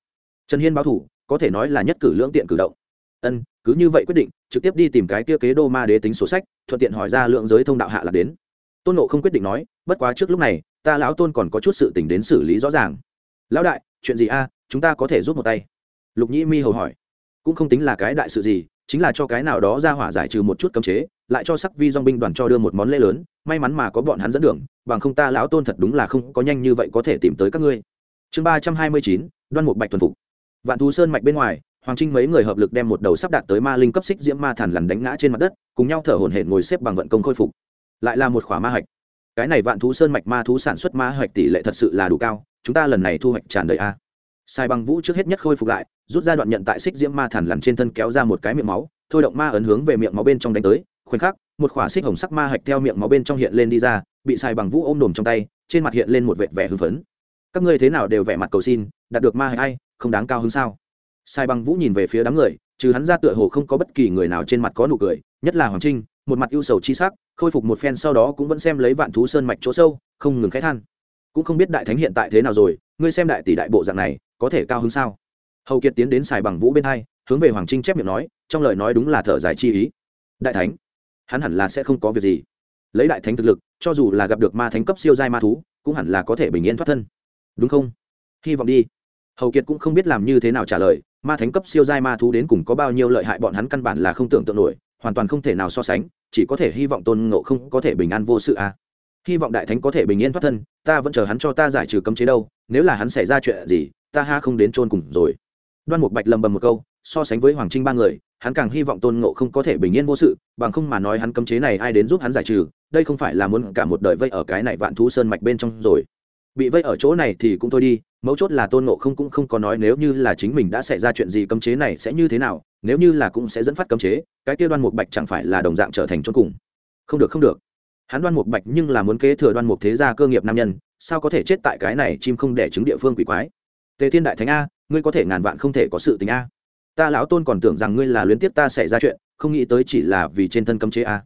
trần hiên báo thủ có thể nói là nhất cử lưỡng tiện cử động ân cứ như vậy quyết định trực tiếp đi tìm cái kia kế đô ma đế tính sổ sách thuận tiện hỏi ra lượng giới thông đạo hạ là đến tôn nộ không quyết định nói bất quá trước lúc này ta lão tôn còn có chút sự t đến xử lý rõ ràng lão đại chuyện gì a chúng ta có thể giúp một tay lục nhĩ mi hầu hỏi cũng không tính là cái đại sự gì chính là cho cái nào đó ra hỏa giải trừ một chút cấm chế lại cho sắc vi dong binh đoàn cho đưa một món lễ lớn may mắn mà có bọn hắn dẫn đường bằng không ta lão tôn thật đúng là không có nhanh như vậy có thể tìm tới các ngươi chương ba trăm hai mươi chín đoan một bạch thuần phục vạn thú sơn mạch bên ngoài hoàng trinh mấy người hợp lực đem một đầu sắp đạt tới ma linh cấp xích diễm ma thản lằn đánh ngã trên mặt đất cùng nhau thở hổn hển ngồi xếp bằng vận công khôi phục lại là một khỏa ma hạch cái này vạn thú sơn mạch ma thú sản xuất ma hạch tỷ lệ thật sự là đủ cao chúng ta lần này thu hoạch tràn đầy a sai bằng vũ trước hết nhất khôi phục lại rút ra đoạn nhận tại xích diễm ma thần lằn trên thân kéo ra một cái miệng máu thôi động ma ấn hướng về miệng máu bên trong đánh tới khoảnh khắc một khỏa xích hồng sắc ma hạch theo miệng máu bên trong hiện lên đi ra bị Sai bằng vũ ôm đồm trong tay trên mặt hiện lên một vẻ vẻ hưng phấn các ngươi thế nào đều vẻ mặt cầu xin đạt được ma hạch hay không đáng cao hứng sao sai bằng vũ nhìn về phía đám người trừ hắn ra tựa hồ không có bất kỳ người nào trên mặt có nụ cười nhất là hoàng trinh một mặt ưu sầu chi sắc khôi phục một phen sau đó cũng vẫn xem lấy vạn thú sơn mạch chỗ sâu không ngừng khẽ than cũng không biết đại thánh hiện tại thế nào rồi ngươi xem đại tỷ đại bộ dạng này có thể cao hứng sao hầu kiệt tiến đến xài bằng vũ bên hai hướng về hoàng trinh chép miệng nói trong lời nói đúng là thở dài chi ý đại thánh hắn hẳn là sẽ không có việc gì lấy đại thánh thực lực cho dù là gặp được ma thánh cấp siêu giai ma thú cũng hẳn là có thể bình yên thoát thân đúng không hy vọng đi hầu kiệt cũng không biết làm như thế nào trả lời ma thánh cấp siêu giai ma thú đến cùng có bao nhiêu lợi hại bọn hắn căn bản là không tưởng tượng nổi hoàn toàn không thể nào so sánh chỉ có thể hy vọng tôn ngộ không có thể bình an vô sự à. hy vọng đại thánh có thể bình yên thoát thân ta vẫn chờ hắn cho ta giải trừ cấm chế đâu nếu là hắn xảy ra chuyện gì ta ha không đến chôn cùng rồi đoan mục bạch lầm bầm một câu so sánh với hoàng trinh ba người hắn càng hy vọng tôn ngộ không có thể bình yên vô sự bằng không mà nói hắn cấm chế này ai đến giúp hắn giải trừ đây không phải là muốn cả một đời vây ở cái này vạn thú sơn mạch bên trong rồi bị vây ở chỗ này thì cũng thôi đi mấu chốt là tôn ngộ không cũng không có nói nếu như là chính mình đã xảy ra chuyện gì cấm chế này sẽ như thế nào nếu như là cũng sẽ dẫn phát cấm chế cái kia đoan mục bạch chẳng phải là đồng dạng trở thành chốt cùng không được không được hắn đoan mục bạch nhưng là muốn kế thừa đoan mục thế gia cơ nghiệp nam nhân sao có thể chết tại cái này chim không đẻ trứng địa phương quỷ quái tề thiên đại thánh a ngươi có thể ngàn vạn không thể có sự tình a ta lão tôn còn tưởng rằng ngươi là luyến tiếp ta xảy ra chuyện không nghĩ tới chỉ là vì trên thân cấm chế a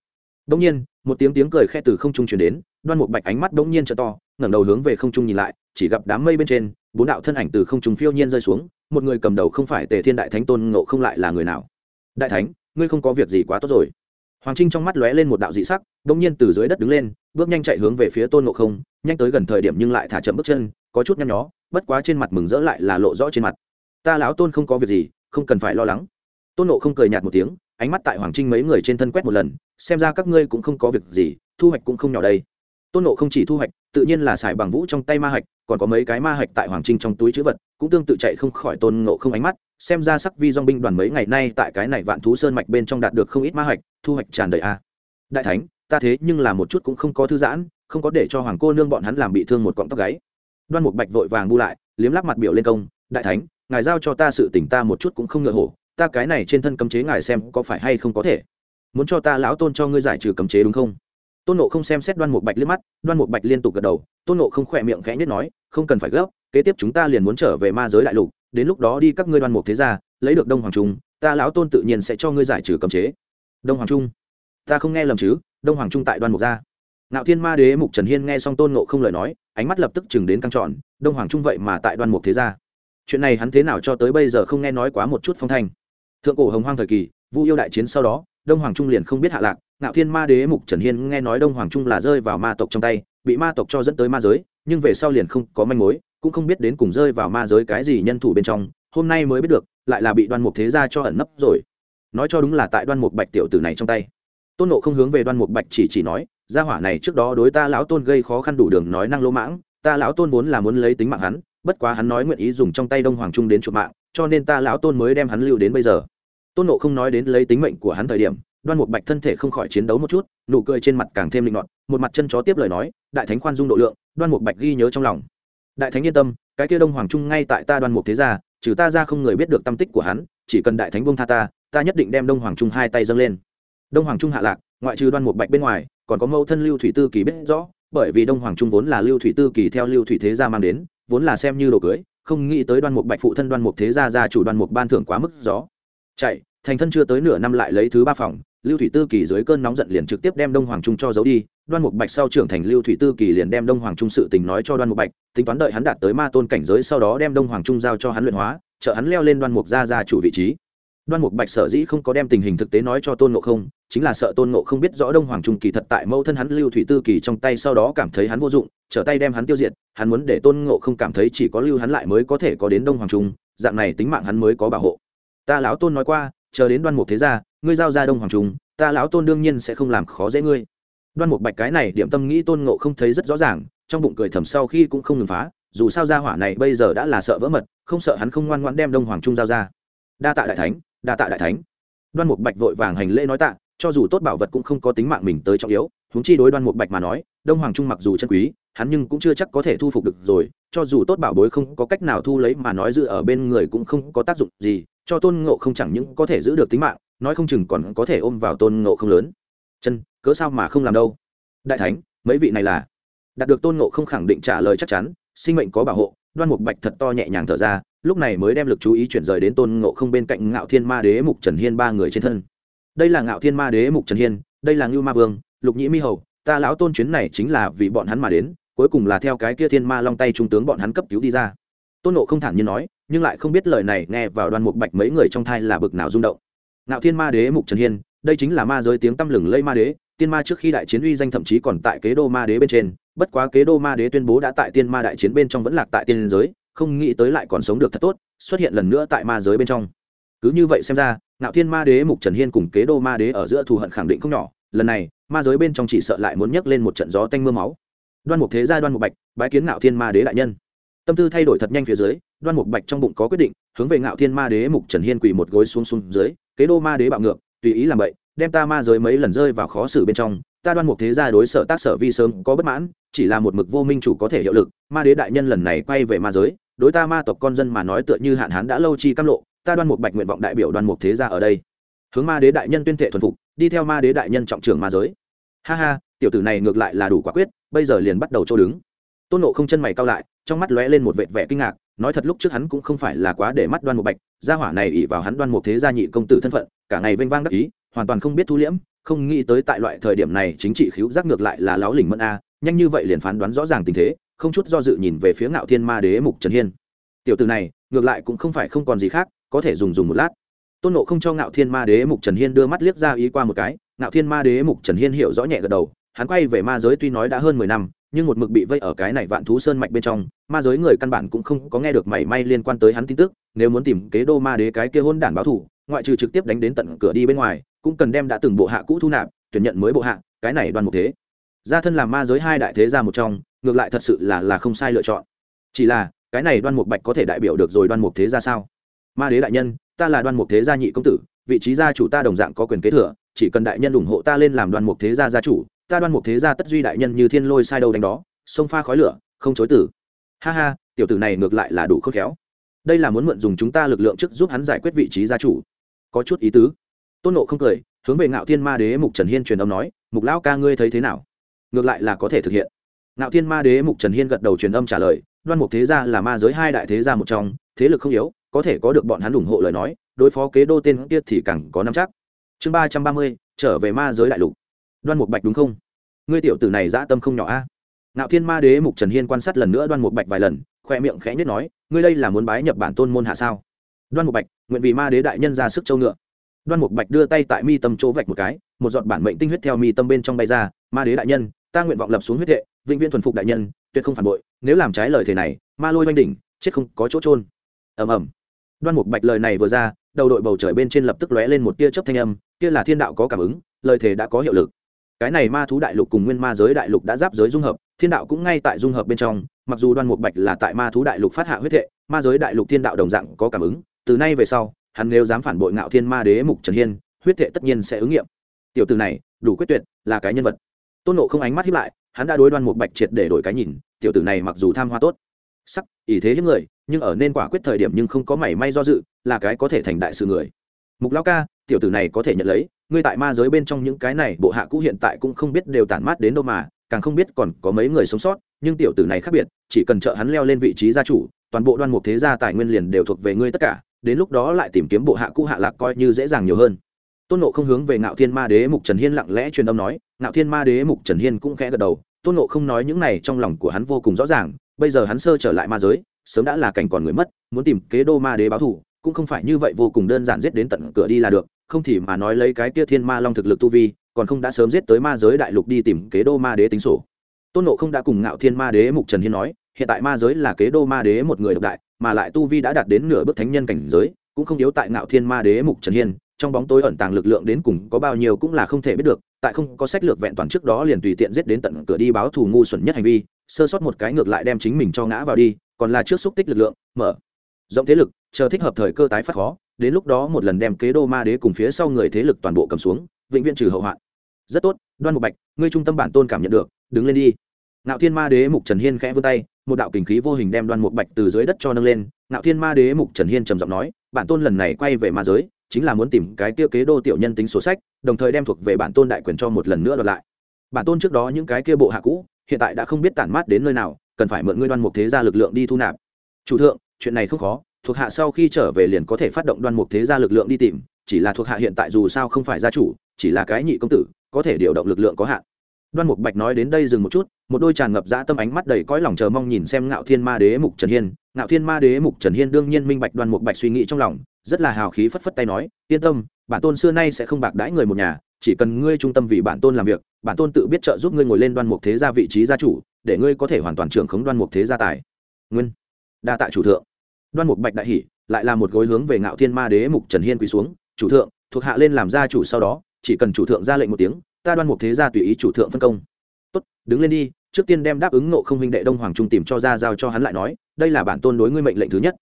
đông nhiên một tiếng tiếng cười khe từ không trung truyền đến đoan một bạch ánh mắt đông nhiên t to ngẩng đầu hướng về không trung nhìn lại chỉ gặp đám mây bên trên bốn đạo thân ảnh từ không trung phiêu nhiên rơi xuống một người cầm đầu không phải tề thiên đại thánh tôn ngộ không lại là người nào đại thánh ngươi không có việc gì quá tốt rồi hoàng trinh trong mắt lóe lên một đạo dị sắc đông nhiên từ dưới đất đứng lên bước nhanh chạy hướng về phía tôn ngộ không nhanh tới gần thời điểm nhưng lại thả chậm bước chân có chút nhăn nhó bất quá trên mặt mừng rỡ lại là lộ rõ trên mặt ta lão tôn không có việc gì không cần phải lo lắng tôn nộ không cười nhạt một tiếng ánh mắt tại hoàng trinh mấy người trên thân quét một lần xem ra các ngươi cũng không có việc gì thu hoạch cũng không nhỏ đây tôn nộ không chỉ thu hoạch tự nhiên là xài bằng vũ trong tay ma hạch còn có mấy cái ma hạch tại hoàng trinh trong túi chữ vật cũng tương tự chạy không khỏi tôn nộ không ánh mắt xem ra sắc vi dong binh đoàn mấy ngày nay tại cái này vạn thú sơn mạch bên trong đạt được không ít ma hạch thu hoạch tràn đầy a đại thánh ta thế nhưng là một chút cũng không có thư giãn không có để cho hoàng cô nương bọn hắn làm bị thương một cọng tóc gáy đoan mục bạch vội vàng bu lại liếm lắp mặt biểu lên công đại thánh ngài giao cho ta sự tình ta một chút cũng không ngựa hổ ta cái này trên thân cấm chế ngài xem có phải hay không có thể muốn cho ta lão tôn cho ngươi giải trừ cấm chế đúng không tôn Ngộ không xem xét đoan mục bạch liếc mắt đoan mục bạch liên tục gật đầu tôn Ngộ không khỏe miệng khẽ nhất nói không cần phải gấp kế tiếp chúng ta liền muốn trở về ma giới đại lục đến lúc đó đi các ngươi đoan mục thế gia lấy được đông hoàng trung ta lão tôn tự nhiên sẽ cho ngươi giải trừ cấm chế đông hoàng trung ta không nghe lầm chứ đông hoàng trung tại đoan mục gia ngạo thiên ma đế mục trần hiên nghe xong tôn Ngộ không lời nói ánh mắt lập tức chừng đến căng trọn đông hoàng trung vậy mà tại đoan mục thế gia chuyện này hắn thế nào cho tới bây giờ không nghe nói quá một chút phong thanh thượng cổ hồng hoang thời kỳ vu yêu đại chiến sau đó đông hoàng trung liền không biết hạ lạc ngạo thiên ma đế mục trần hiên nghe nói đông hoàng trung là rơi vào ma tộc trong tay bị ma tộc cho dẫn tới ma giới nhưng về sau liền không có manh mối cũng không biết đến cùng rơi vào ma giới cái gì nhân thủ bên trong hôm nay mới biết được lại là bị đoan mục thế gia cho ẩn nấp rồi nói cho đúng là tại đoan mục bạch tiểu tử này trong tay tôn nộ không hướng về đoan mục bạch chỉ chỉ nói gia hỏa này trước đó đối ta lão tôn gây khó khăn đủ đường nói năng lỗ mãng ta lão tôn vốn là muốn lấy tính mạng hắn bất quá hắn nói nguyện ý dùng trong tay đông hoàng trung đến chuột mạng cho nên ta lão tôn mới đem hắn lưu đến bây giờ tôn nộ không nói đến lấy tính mệnh của hắn thời điểm đoan một bạch thân thể không khỏi chiến đấu một chút nụ cười trên mặt càng thêm linh mọn một mặt chân chó tiếp lời nói đại thánh khoan dung độ lượng đoan một bạch ghi nhớ trong lòng đại thánh yên tâm cái kia đông hoàng trung ngay tại ta đoan một thế gia trừ ta ra không người biết được tâm tích của hắn chỉ cần đại thánh buông tha ta ta nhất định đem đông hoàng trung hai tay dâng lên đông hoàng trung hạ lạc ngoại trừ đoan một bạch bên ngoài còn có mẫu thân lưu thủy tư kỳ biết rõ bởi vì đông hoàng trung vốn là lưu thủy tư kỳ theo lưu thủy thế gia mang đến vốn là xem như đồ cưới không nghĩ tới đoan mục bạch phụ thân đoan mục thế gia gia chủ đoan mục ban thưởng quá mức gió chạy thành thân chưa tới nửa năm lại lấy thứ ba phòng lưu thủy tư kỳ dưới cơn nóng giận liền trực tiếp đem đông hoàng trung cho giấu đi đoan mục bạch sau trưởng thành lưu thủy tư kỳ liền đem đông hoàng trung sự tình nói cho đoan mục bạch tính toán đợi hắn đạt tới ma tôn cảnh giới sau đó đem đông hoàng trung giao cho hắn luyện hóa chợ hắn leo lên đoan mục gia gia chủ vị trí đoan mục bạch sở dĩ không có đem tình hình thực tế nói cho tôn nộ không chính là sợ tôn nộ không biết rõ đông hoàng trung kỳ thật tại mẫu thân hắn lưu thủy tư kỳ trong tay sau đó cảm thấy hắn vô dụng trở tay đem hắn tiêu diệt hắn muốn để tôn nộ không cảm thấy chỉ có lưu hắn lại mới có thể có đến đông hoàng trung dạng này tính mạng hắn mới có bảo hộ ta lão tôn nói qua chờ đến đoan mục thế gia ngươi giao ra đông hoàng trung ta lão tôn đương nhiên sẽ không làm khó dễ ngươi đoan mục bạch cái này điểm tâm nghĩ tôn nộ không thấy rất rõ ràng trong bụng cười thầm sau khi cũng không ngừng phá dù sao gia hỏa này bây giờ đã là sợ vỡ mật không sợ hắn không ngoan ngoãn đem đông hoàng trung giao ra đa tạ đại thánh đa tạ đại thánh đoan mục bạch vội vàng hành lễ nói tạ cho dù tốt bảo vật cũng không có tính mạng mình tới trọng yếu huống chi đối đoan mục bạch mà nói đông hoàng trung mặc dù chân quý hắn nhưng cũng chưa chắc có thể thu phục được rồi cho dù tốt bảo bối không có cách nào thu lấy mà nói dự ở bên người cũng không có tác dụng gì cho tôn ngộ không chẳng những có thể giữ được tính mạng nói không chừng còn có thể ôm vào tôn ngộ không lớn chân cớ sao mà không làm đâu đại thánh mấy vị này là đạt được tôn ngộ không khẳng định trả lời chắc chắn sinh mệnh có bảo hộ đoan mục bạch thật to nhẹ nhàng thở ra lúc này mới đem lực chú ý chuyển rời đến tôn ngộ không bên cạnh ngạo thiên ma đế mục trần hiên ba người trên thân đây là ngạo thiên ma đế mục trần hiên đây là ngưu ma vương lục nhĩ mi hầu ta lão tôn chuyến này chính là vì bọn hắn mà đến cuối cùng là theo cái kia thiên ma long tay trung tướng bọn hắn cấp cứu đi ra tôn ngộ không thản nhiên nói nhưng lại không biết lời này nghe vào đoan mục bạch mấy người trong thai là bực nào rung động ngạo thiên ma đế mục trần hiên đây chính là ma giới tiếng tăm lừng lây ma đế tiên ma trước khi đại chiến uy danh thậm chí còn tại kế đô ma đế bên trên bất quá kế đô ma đế tuyên bố đã tại tiên ma đại chiến bên trong vẫn lạc tại tiên giới không nghĩ tới lại còn sống được thật tốt xuất hiện lần nữa tại ma giới bên trong cứ như vậy xem ra ngạo thiên ma đế mục trần hiên cùng kế đô ma đế ở giữa thù hận khẳng định không nhỏ lần này ma giới bên trong chỉ sợ lại muốn nhấc lên một trận gió tanh mưa máu đoan mục thế gia đoan mục bạch bái kiến ngạo thiên ma đế đại nhân tâm tư thay đổi thật nhanh phía dưới đoan mục bạch trong bụng có quyết định hướng về ngạo thiên ma đế mục trần hiên quỳ một gối xuống xuống dưới kế đô ma đế bạo ngược tùy ý làm vậy đem ta ma giới mấy lần rơi vào khó xử bên trong ta đoan mục thế gia đối sợ tác sợ vi sớm có bất mãn chỉ là một mực vô minh chủ có thể hiệu lực ma đế đại nhân lần này quay về ma giới đối ta ma tộc con dân mà nói tựa như hạn hán đã lâu chi cam lộ ta đoan một bạch nguyện vọng đại biểu đoan một thế gia ở đây hướng ma đế đại nhân tuyên thệ thuần phục đi theo ma đế đại nhân trọng trưởng ma giới ha ha tiểu tử này ngược lại là đủ quả quyết bây giờ liền bắt đầu chỗ đứng tôn nộ không chân mày cao lại trong mắt lóe lên một vệt vẻ kinh ngạc nói thật lúc trước hắn cũng không phải là quá để mắt đoan một bạch gia hỏa này ỉ vào hắn đoan một thế gia nhị công tử thân phận cả ngày vênh vang đắc ý hoàn toàn không biết thu liễm không nghĩ tới tại loại thời điểm này chính trị khiếu giác ngược lại là láo lỉnh mẫn a nhanh như vậy liền phán đoán rõ ràng tình thế không chút do dự nhìn về phía ngạo thiên ma đế mục trần hiên tiểu từ này ngược lại cũng không phải không còn gì khác có thể dùng dùng một lát tôn nộ không cho ngạo thiên ma đế mục trần hiên đưa mắt liếc ra ý qua một cái ngạo thiên ma đế mục trần hiên hiểu rõ nhẹ gật đầu hắn quay về ma giới tuy nói đã hơn mười năm nhưng một mực bị vây ở cái này vạn thú sơn mạch bên trong ma giới người căn bản cũng không có nghe được mảy may liên quan tới hắn tin tức nếu muốn tìm kế đô ma đế cái kia hôn đản báo thủ ngoại trừ trực tiếp đánh đến tận cửa đi bên ngoài cũng cần đem đã từng bộ hạ cũ thu nạp tuyển nhận mới bộ hạ cái này đoàn một thế gia thân làm ma giới hai đại thế gia một trong ngược lại thật sự là là không sai lựa chọn chỉ là cái này đoan mục bạch có thể đại biểu được rồi đoan mục thế ra sao ma đế đại nhân ta là đoan mục thế gia nhị công tử vị trí gia chủ ta đồng dạng có quyền kế thừa chỉ cần đại nhân ủng hộ ta lên làm đoan mục thế gia gia chủ ta đoan mục thế gia tất duy đại nhân như thiên lôi sai đâu đánh đó sông pha khói lửa không chối tử ha ha tiểu tử này ngược lại là đủ khôn khéo đây là muốn mượn dùng chúng ta lực lượng trước giúp hắn giải quyết vị trí gia chủ có chút ý tứ tôn nộ không cười hướng về ngạo thiên ma đế mục trần hiên truyền âm nói mục lão ca ngươi thấy thế nào ngược lại là có thể thực hiện Nạo Thiên Ma Đế Mục Trần Hiên gật đầu truyền âm trả lời, Đoan Mục Thế gia là ma giới hai đại thế gia một trong, thế lực không yếu, có thể có được bọn hắn ủng hộ lời nói, đối phó kế đô tên kia thì càng có nắm chắc. Chương ba ba mươi trở về ma giới đại lục. Đoan Mục Bạch đúng không? Ngươi tiểu tử này dã tâm không nhỏ a. Nạo Thiên Ma Đế Mục Trần Hiên quan sát lần nữa Đoan Mục Bạch vài lần, khoe miệng khẽ nhếch nói, ngươi đây là muốn bái nhập bản tôn môn hạ sao? Đoan Mục Bạch, nguyện vì ma đế đại nhân ra sức châu ngựa. Đoan Mục Bạch đưa tay tại mi tâm chỗ vạch một cái, một giọt bản mệnh tinh huyết theo mi tâm bên trong bay ra, ma đế đại nhân, ta nguyện vọng lập xuống huyết hệ, vĩnh viễn thuần phục đại nhân tuyệt không phản bội nếu làm trái lời thề này ma lôi oanh đỉnh chết không có chỗ trôn ầm ầm đoan mục bạch lời này vừa ra đầu đội bầu trời bên trên lập tức lóe lên một tia chớp thanh âm kia là thiên đạo có cảm ứng lời thề đã có hiệu lực cái này ma thú đại lục cùng nguyên ma giới đại lục đã giáp giới dung hợp thiên đạo cũng ngay tại dung hợp bên trong mặc dù đoan mục bạch là tại ma thú đại lục phát hạ huyết hệ ma giới đại lục thiên đạo đồng dạng có cảm ứng từ nay về sau hắn nếu dám phản bội ngạo thiên ma đế mục trần hiên huyết hệ tất nhiên sẽ ứng nghiệm tiểu từ này đủ quyết tuyệt là cái nhân vật tôn nộ không ánh mắt hiếp lại hắn đã đối đoan một bạch triệt để đổi cái nhìn tiểu tử này mặc dù tham hoa tốt sắc ý thế những người nhưng ở nên quả quyết thời điểm nhưng không có mảy may do dự là cái có thể thành đại sự người mục lao ca tiểu tử này có thể nhận lấy ngươi tại ma giới bên trong những cái này bộ hạ cũ hiện tại cũng không biết đều tản mát đến đâu mà càng không biết còn có mấy người sống sót nhưng tiểu tử này khác biệt chỉ cần trợ hắn leo lên vị trí gia chủ toàn bộ đoan mục thế gia tài nguyên liền đều thuộc về ngươi tất cả đến lúc đó lại tìm kiếm bộ hạ cũ hạ lạc coi như dễ dàng nhiều hơn tôn nộ không hướng về ngạo thiên ma đế mục trần hiên lặng lẽ truyền âm nói ngạo thiên ma đế mục trần hiên cũng khẽ gật đầu tôn nộ không nói những này trong lòng của hắn vô cùng rõ ràng bây giờ hắn sơ trở lại ma giới sớm đã là cảnh còn người mất muốn tìm kế đô ma đế báo thù, cũng không phải như vậy vô cùng đơn giản giết đến tận cửa đi là được không thì mà nói lấy cái kia thiên ma long thực lực tu vi còn không đã sớm giết tới ma giới đại lục đi tìm kế đô ma đế tính sổ tôn nộ không đã cùng ngạo thiên ma đế mục trần hiên nói hiện tại ma giới là kế đô ma đế một người độc đại mà lại tu vi đã đạt đến nửa bước thánh nhân cảnh giới cũng không yếu tại ngạo thiên ma đế mục trần hiên trong bóng tối ẩn tàng lực lượng đến cùng có bao nhiêu cũng là không thể biết được tại không có sách lược vẹn toàn trước đó liền tùy tiện giết đến tận cửa đi báo thù ngu xuẩn nhất hành vi sơ sót một cái ngược lại đem chính mình cho ngã vào đi còn là trước xúc tích lực lượng mở rộng thế lực chờ thích hợp thời cơ tái phát khó đến lúc đó một lần đem kế đô ma đế cùng phía sau người thế lực toàn bộ cầm xuống vĩnh viễn trừ hậu hoạn rất tốt đoan một bạch ngươi trung tâm bản tôn cảm nhận được đứng lên đi ngạo thiên ma đế mục trần hiên khẽ vươn tay một đạo kình khí vô hình đem đoan một bạch từ dưới đất cho nâng lên ngạo thiên ma đế mục trần hiên trầm giọng nói bản tôn lần này quay về ma giới chính là muốn tìm cái kia kế đô tiểu nhân tính số sách đồng thời đem thuộc về bản tôn đại quyền cho một lần nữa đoạt lại bản tôn trước đó những cái kia bộ hạ cũ hiện tại đã không biết tản mát đến nơi nào cần phải mượn ngươi đoan mục thế gia lực lượng đi thu nạp chủ thượng chuyện này không khó thuộc hạ sau khi trở về liền có thể phát động đoan mục thế gia lực lượng đi tìm chỉ là thuộc hạ hiện tại dù sao không phải gia chủ chỉ là cái nhị công tử có thể điều động lực lượng có hạn đoan mục bạch nói đến đây dừng một chút một đôi tràn ngập dã tâm ánh mắt đầy cõi lòng chờ mong nhìn xem ngạo thiên ma đế mục trần hiên ngạo thiên ma đế mục trần hiên đương nhiên minh bạch đoan mục bạch suy nghĩ trong lòng rất là hào khí phất phất tay nói yên tâm bản tôn xưa nay sẽ không bạc đãi người một nhà chỉ cần ngươi trung tâm vì bản tôn làm việc bản tôn tự biết trợ giúp ngươi ngồi lên đoan mục thế gia vị trí gia chủ để ngươi có thể hoàn toàn trưởng khống đoan mục thế gia tài nguyên đa tạ chủ thượng đoan mục bạch đại hỷ lại là một gối hướng về ngạo thiên ma đế mục trần hiên quỳ xuống chủ thượng thuộc hạ lên làm gia chủ sau đó chỉ cần chủ thượng ra lệnh một tiếng ta đoan mục thế gia tùy ý chủ thượng phân công tốt đứng lên đi trước tiên đem đáp ứng nộ không huynh đệ đông hoàng trung tìm cho ra giao cho hắn lại nói đây là bản tôn đối ngươi mệnh lệnh thứ nhất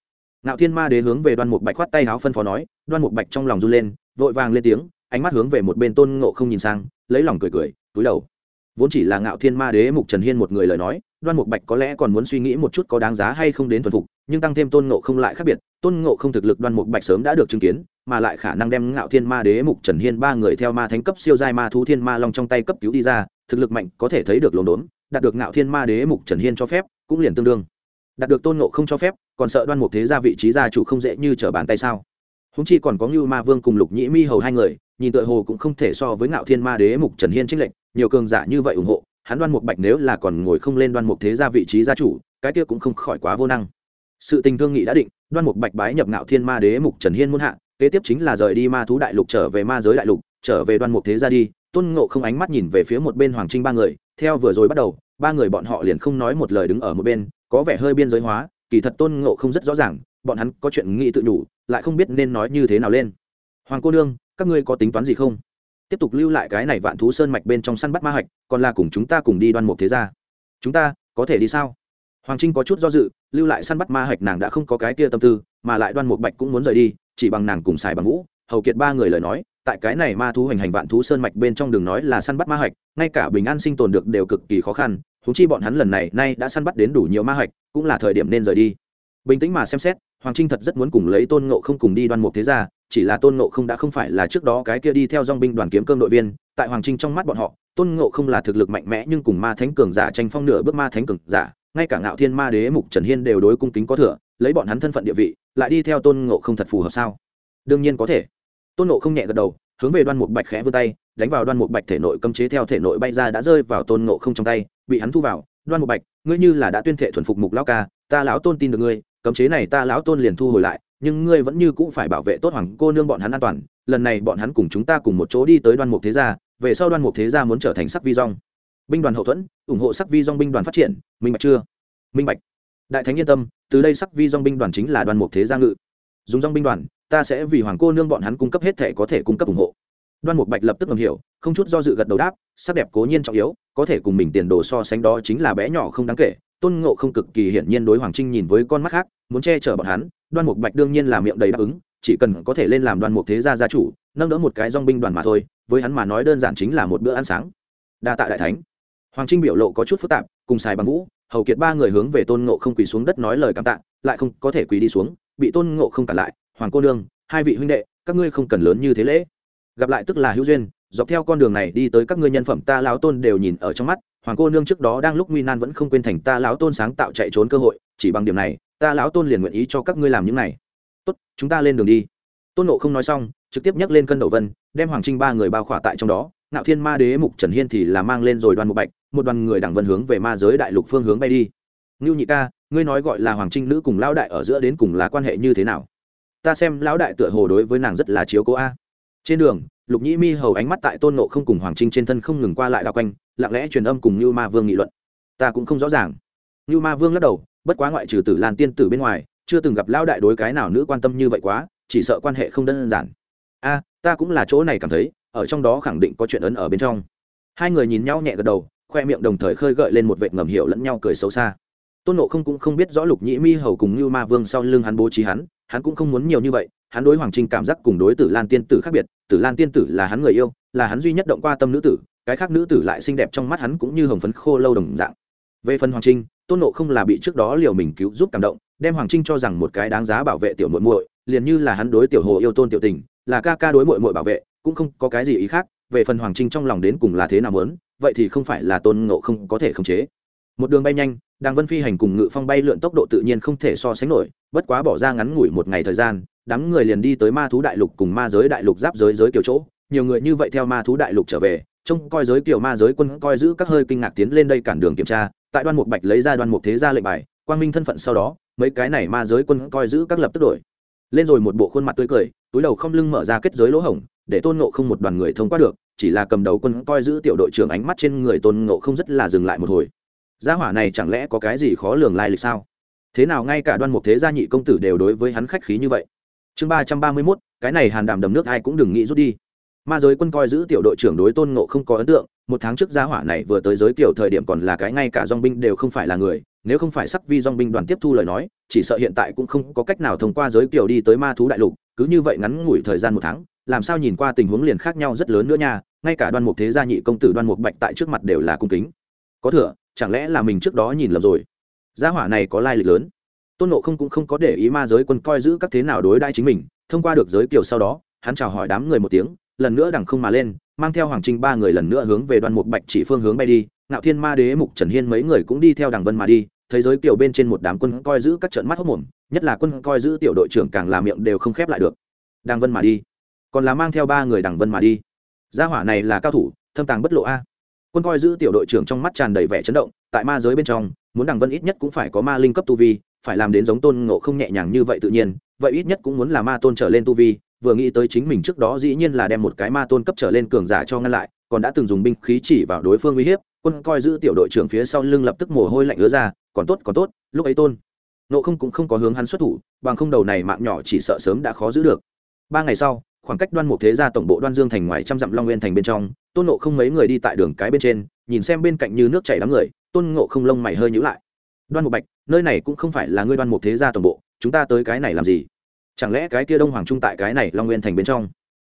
Nạo Thiên Ma Đế hướng về Đoan Mục Bạch khoát tay áo phân phó nói, Đoan Mục Bạch trong lòng run lên, vội vàng lên tiếng, ánh mắt hướng về một bên Tôn Ngộ không nhìn sang, lấy lòng cười cười, cúi đầu. Vốn chỉ là Ngạo Thiên Ma Đế Mục Trần Hiên một người lời nói, Đoan Mục Bạch có lẽ còn muốn suy nghĩ một chút có đáng giá hay không đến thuần phục, nhưng tăng thêm Tôn Ngộ không lại khác biệt, Tôn Ngộ không thực lực Đoan Mục Bạch sớm đã được chứng kiến, mà lại khả năng đem Ngạo Thiên Ma Đế Mục Trần Hiên ba người theo ma thánh cấp siêu giai ma thú thiên ma long trong tay cấp cứu đi ra, thực lực mạnh có thể thấy được luồn đốn, đạt được Ngạo Thiên Ma Đế Mục Trần Hiên cho phép, cũng liền tương đương đạt được tôn ngộ không cho phép còn sợ đoan mục thế gia vị trí gia chủ không dễ như trở bàn tay sao húng chi còn có ngưu ma vương cùng lục nhĩ mi hầu hai người nhìn tội hồ cũng không thể so với ngạo thiên ma đế mục trần hiên trích lệnh nhiều cường giả như vậy ủng hộ hắn đoan mục bạch nếu là còn ngồi không lên đoan mục thế gia vị trí gia chủ cái kia cũng không khỏi quá vô năng sự tình thương nghị đã định đoan mục bạch bái nhập ngạo thiên ma đế mục trần hiên muôn hạ kế tiếp chính là rời đi ma thú đại lục trở về ma giới đại lục trở về đoan mục thế gia đi tôn ngộ không ánh mắt nhìn về phía một bên hoàng trinh ba người theo vừa rồi bắt đầu ba người bọn họ liền không nói một lời đứng ở một bên có vẻ hơi biên giới hóa kỳ thật tôn ngộ không rất rõ ràng bọn hắn có chuyện nghĩ tự nhủ lại không biết nên nói như thế nào lên hoàng cô nương các ngươi có tính toán gì không tiếp tục lưu lại cái này vạn thú sơn mạch bên trong săn bắt ma hạch còn là cùng chúng ta cùng đi đoan một thế gia chúng ta có thể đi sao hoàng trinh có chút do dự lưu lại săn bắt ma hạch nàng đã không có cái kia tâm tư mà lại đoan một bạch cũng muốn rời đi chỉ bằng nàng cùng xài bằng vũ hầu kiệt ba người lời nói tại cái này ma thú hành hành vạn thú sơn mạch bên trong đường nói là săn bắt ma hạch ngay cả bình an sinh tồn được đều cực kỳ khó khăn chúng chi bọn hắn lần này nay đã săn bắt đến đủ nhiều ma hạch cũng là thời điểm nên rời đi bình tĩnh mà xem xét hoàng trinh thật rất muốn cùng lấy tôn ngộ không cùng đi đoan mục thế gia chỉ là tôn ngộ không đã không phải là trước đó cái kia đi theo dong binh đoàn kiếm cơm đội viên tại hoàng trinh trong mắt bọn họ tôn ngộ không là thực lực mạnh mẽ nhưng cùng ma thánh cường giả tranh phong nửa bước ma thánh cường giả ngay cả ngạo thiên ma đế mục trần hiên đều đối cung kính có thừa lấy bọn hắn thân phận địa vị lại đi theo tôn ngộ không thật phù hợp sao đương nhiên có thể tôn ngộ không nhẹ gật đầu hướng về đoan mục bạch khẽ vươn tay đánh vào đoan mục bạch thể nội cấm chế theo thể nội bay ra đã rơi vào tôn ngộ không trong tay bị hắn thu vào đoan một bạch ngươi như là đã tuyên thệ thuần phục mục lao ca ta lão tôn tin được ngươi cấm chế này ta lão tôn liền thu hồi lại nhưng ngươi vẫn như cũng phải bảo vệ tốt hoàng cô nương bọn hắn an toàn lần này bọn hắn cùng chúng ta cùng một chỗ đi tới đoan mục thế gia về sau đoan mục thế gia muốn trở thành sắc vi rong binh đoàn hậu thuẫn ủng hộ sắc vi rong binh đoàn phát triển minh bạch chưa minh bạch đại thánh yên tâm từ đây sắc vi dong binh đoàn chính là đoan mục thế gia ngự dùng dong binh đoàn ta sẽ vì hoàng cô nương bọn hắn cung cấp hết thể có thể cung cấp ủng hộ đoan mục bạch lập tức ngầm hiểu không chút do dự gật đầu đáp sắc đẹp cố nhiên trọng yếu có thể cùng mình tiền đồ so sánh đó chính là bé nhỏ không đáng kể tôn ngộ không cực kỳ hiển nhiên đối hoàng trinh nhìn với con mắt khác muốn che chở bọn hắn đoan mục bạch đương nhiên là miệng đầy đáp ứng chỉ cần có thể lên làm đoan mục thế gia gia chủ nâng đỡ một cái dong binh đoàn mà thôi với hắn mà nói đơn giản chính là một bữa ăn sáng đa tạ đại thánh hoàng trinh biểu lộ có chút phức tạp cùng xài bằng vũ hầu kiệt ba người hướng về tôn ngộ không quỳ xuống đất nói lời cảm tạ lại không có thể quỳ đi xuống bị tôn ngộ không cản lại hoàng cô nương hai vị huynh đệ các ngươi không cần lớn như thế lễ gặp lại tức là hữu duyên dọc theo con đường này đi tới các ngươi nhân phẩm ta lão tôn đều nhìn ở trong mắt hoàng cô nương trước đó đang lúc nguy nan vẫn không quên thành ta lão tôn sáng tạo chạy trốn cơ hội chỉ bằng điểm này ta lão tôn liền nguyện ý cho các ngươi làm những này tốt chúng ta lên đường đi tôn nộ không nói xong trực tiếp nhắc lên cân đầu vân đem hoàng trinh ba người bao khỏa tại trong đó ngạo thiên ma đế mục trần hiên thì là mang lên rồi đoàn một bạch một đoàn người đẳng vân hướng về ma giới đại lục phương hướng bay đi ngưu nhị ca ngươi nói gọi là hoàng trinh nữ cùng lão đại ở giữa đến cùng là quan hệ như thế nào ta xem lão đại tựa hồ đối với nàng rất là chiếu cố a trên đường lục nhĩ mi hầu ánh mắt tại tôn nộ không cùng hoàng trinh trên thân không ngừng qua lại đa quanh lặng lẽ truyền âm cùng như ma vương nghị luận ta cũng không rõ ràng như ma vương lắc đầu bất quá ngoại trừ tử lan tiên tử bên ngoài chưa từng gặp lao đại đối cái nào nữ quan tâm như vậy quá chỉ sợ quan hệ không đơn giản a ta cũng là chỗ này cảm thấy ở trong đó khẳng định có chuyện ấn ở bên trong hai người nhìn nhau nhẹ gật đầu khoe miệng đồng thời khơi gợi lên một vệt ngầm hiểu lẫn nhau cười xấu xa tôn nộ không cũng không biết rõ lục nhĩ mi hầu cùng như ma vương sau lưng hắn bố trí hắn hắn cũng không muốn nhiều như vậy hắn đối hoàng trinh cảm giác cùng đối tử lan tiên tử khác biệt tử lan tiên tử là hắn người yêu là hắn duy nhất động qua tâm nữ tử cái khác nữ tử lại xinh đẹp trong mắt hắn cũng như hồng phấn khô lâu đồng dạng về phần hoàng trinh tôn nộ không là bị trước đó liều mình cứu giúp cảm động đem hoàng trinh cho rằng một cái đáng giá bảo vệ tiểu muội muội liền như là hắn đối tiểu hồ yêu tôn tiểu tình là ca ca đối muội muội bảo vệ cũng không có cái gì ý khác về phần hoàng trinh trong lòng đến cùng là thế nào muốn, vậy thì không phải là tôn ngộ không có thể khống chế một đường bay nhanh đàng vân phi hành cùng ngự phong bay lượn tốc độ tự nhiên không thể so sánh nổi bất quá bỏ ra ngắn ngủi một ngày thời gian đám người liền đi tới ma thú đại lục cùng ma giới đại lục giáp giới giới kiểu chỗ nhiều người như vậy theo ma thú đại lục trở về trông coi giới kiểu ma giới quân coi giữ các hơi kinh ngạc tiến lên đây cản đường kiểm tra tại đoan mục bạch lấy ra đoan mục thế ra lệnh bài quang minh thân phận sau đó mấy cái này ma giới quân coi giữ các lập tức đổi lên rồi một bộ khuôn mặt tươi cười túi đầu không lưng mở ra kết giới lỗ hổng để tôn ngộ không một đoàn người thông qua được chỉ là cầm đầu quân coi giữ tiểu đội trưởng ánh mắt trên người tôn ngộ không rất là dừng lại một hồi gia hỏa này chẳng lẽ có cái gì khó lường lai lịch sao thế nào ngay cả đoan mục thế gia nhị công tử đều đối với hắn khách khí như vậy chương ba trăm ba mươi mốt cái này hàn đảm đầm nước ai cũng đừng nghĩ rút đi ma giới quân coi giữ tiểu đội trưởng đối tôn ngộ không có ấn tượng một tháng trước gia hỏa này vừa tới giới kiểu thời điểm còn là cái ngay cả dong binh đều không phải là người nếu không phải sắc vi dong binh đoàn tiếp thu lời nói chỉ sợ hiện tại cũng không có cách nào thông qua giới kiểu đi tới ma thú đại lục cứ như vậy ngắn ngủi thời gian một tháng làm sao nhìn qua tình huống liền khác nhau rất lớn nữa nha ngay cả đoan mục thế gia nhị công tử đoan mục bạch tại trước mặt đều là cung kính có thừa chẳng lẽ là mình trước đó nhìn lầm rồi gia hỏa này có lai lịch lớn tôn nộ không cũng không có để ý ma giới quân coi giữ các thế nào đối đãi chính mình thông qua được giới kiều sau đó hắn chào hỏi đám người một tiếng lần nữa đằng không mà lên mang theo hoàng trinh ba người lần nữa hướng về đoàn một bạch chỉ phương hướng bay đi ngạo thiên ma đế mục trần hiên mấy người cũng đi theo đằng vân mà đi thế giới kiều bên trên một đám quân coi giữ các trận mắt hốc mồm nhất là quân coi giữ tiểu đội trưởng càng làm miệng đều không khép lại được đằng vân mà đi còn là mang theo ba người đằng vân mà đi gia hỏa này là cao thủ thâm tàng bất lộ a quân coi giữ tiểu đội trưởng trong mắt tràn đầy vẻ chấn động tại ma giới bên trong muốn đằng vân ít nhất cũng phải có ma linh cấp tu vi phải làm đến giống tôn ngộ không nhẹ nhàng như vậy tự nhiên vậy ít nhất cũng muốn là ma tôn trở lên tu vi vừa nghĩ tới chính mình trước đó dĩ nhiên là đem một cái ma tôn cấp trở lên cường giả cho ngăn lại còn đã từng dùng binh khí chỉ vào đối phương uy hiếp quân coi giữ tiểu đội trưởng phía sau lưng lập tức mồ hôi lạnh ứa ra còn tốt còn tốt lúc ấy tôn nộ không cũng không có hướng hắn xuất thủ bằng không đầu này mạng nhỏ chỉ sợ sớm đã khó giữ được ba ngày sau khoảng cách đoan mục thế gia tổng bộ đoan dương thành ngoài trăm dặm long nguyên thành bên trong tôn nộ không mấy người đi tại đường cái bên trên nhìn xem bên cạnh như nước chảy đám người tôn ngộ không lông mày hơi nhữ lại đoan Mục bạch nơi này cũng không phải là ngươi đoan Mục thế gia toàn bộ chúng ta tới cái này làm gì chẳng lẽ cái kia đông hoàng trung tại cái này long nguyên thành bên trong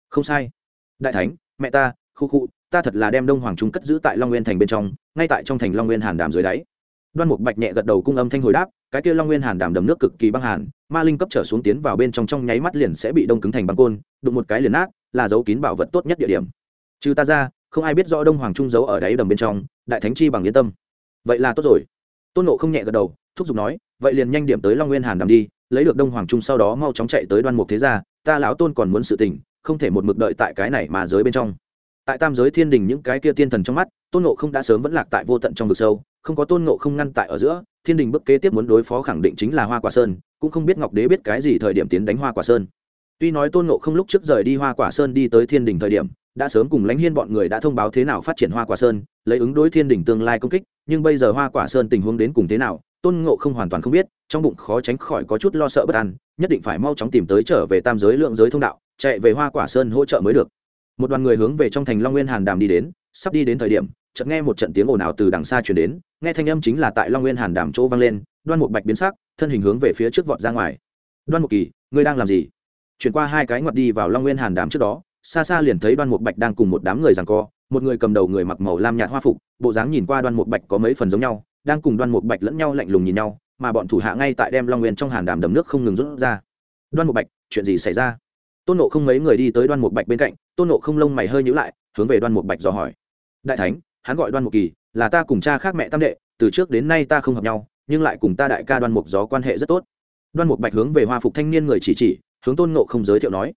không sai đại thánh mẹ ta khu khu ta thật là đem đông hoàng trung cất giữ tại long nguyên thành bên trong ngay tại trong thành long nguyên hàn đàm dưới đáy đoan mục bạch nhẹ gật đầu cung âm thanh hồi đáp cái kia long nguyên hàn đàm đầm nước cực kỳ băng hàn ma linh cấp trở xuống tiến vào bên trong trong nháy mắt liền sẽ bị đông cứng thành băng côn đụng một cái liền ác, là dấu kín bảo vật tốt nhất địa điểm trừ ta ra không ai biết rõ đông hoàng trung giấu ở đáy đầm bên trong đại thánh chi bằng yên tâm vậy là tốt rồi tôn nộ không nhẹ gật đầu thúc giục nói vậy liền nhanh điểm tới long nguyên hàn đàm đi lấy được đông hoàng trung sau đó mau chóng chạy tới đoan mục thế gia ta lão tôn còn muốn sự tình không thể một mực đợi tại cái này mà giới bên trong tại tam giới thiên đình những cái kia tiên thần trong mắt tôn nộ không đã sớm vẫn lạc tại vô tận trong vực sâu không có tôn nộ không ngăn tại ở giữa thiên đình bức kế tiếp muốn đối phó khẳng định chính là hoa quả sơn cũng không biết ngọc đế biết cái gì thời điểm tiến đánh hoa quả sơn tuy nói tôn nộ không lúc trước rời đi hoa quả sơn đi tới thiên đình thời điểm đã sớm cùng lãnh hiên bọn người đã thông báo thế nào phát triển hoa quả sơn lấy ứng đối thiên đỉnh tương lai công kích nhưng bây giờ hoa quả sơn tình huống đến cùng thế nào tôn ngộ không hoàn toàn không biết trong bụng khó tránh khỏi có chút lo sợ bất an nhất định phải mau chóng tìm tới trở về tam giới lượng giới thông đạo chạy về hoa quả sơn hỗ trợ mới được một đoàn người hướng về trong thành long nguyên hàn đàm đi đến sắp đi đến thời điểm chợt nghe một trận tiếng ồn ào từ đằng xa chuyển đến nghe thanh âm chính là tại long nguyên hàn đàm chỗ vang lên đoan một bạch biến sắc thân hình hướng về phía trước vọt ra ngoài đoan một kỳ ngươi đang làm gì chuyển qua hai cái ngoặt đi vào long nguyên hàn đàm trước đó xa xa liền thấy đoan mục bạch đang cùng một đám người rằng co một người cầm đầu người mặc màu lam nhạt hoa phục bộ dáng nhìn qua đoan mục bạch có mấy phần giống nhau đang cùng đoan mục bạch lẫn nhau lạnh lùng nhìn nhau mà bọn thủ hạ ngay tại đem long nguyên trong hàn đàm đầm nước không ngừng rút ra đoan mục bạch chuyện gì xảy ra tôn nộ không mấy người đi tới đoan mục bạch bên cạnh tôn nộ không lông mày hơi nhữ lại hướng về đoan mục bạch dò hỏi đại thánh hắn gọi đoan mục kỳ là ta cùng cha khác mẹ tam đệ từ trước đến nay ta không hợp nhau nhưng lại cùng ta đại ca đoan mục gió quan hệ rất tốt đoan mục bạch hướng về hoa phục thanh niên người chỉ chỉ hướng tôn nộ không giới thiệu nói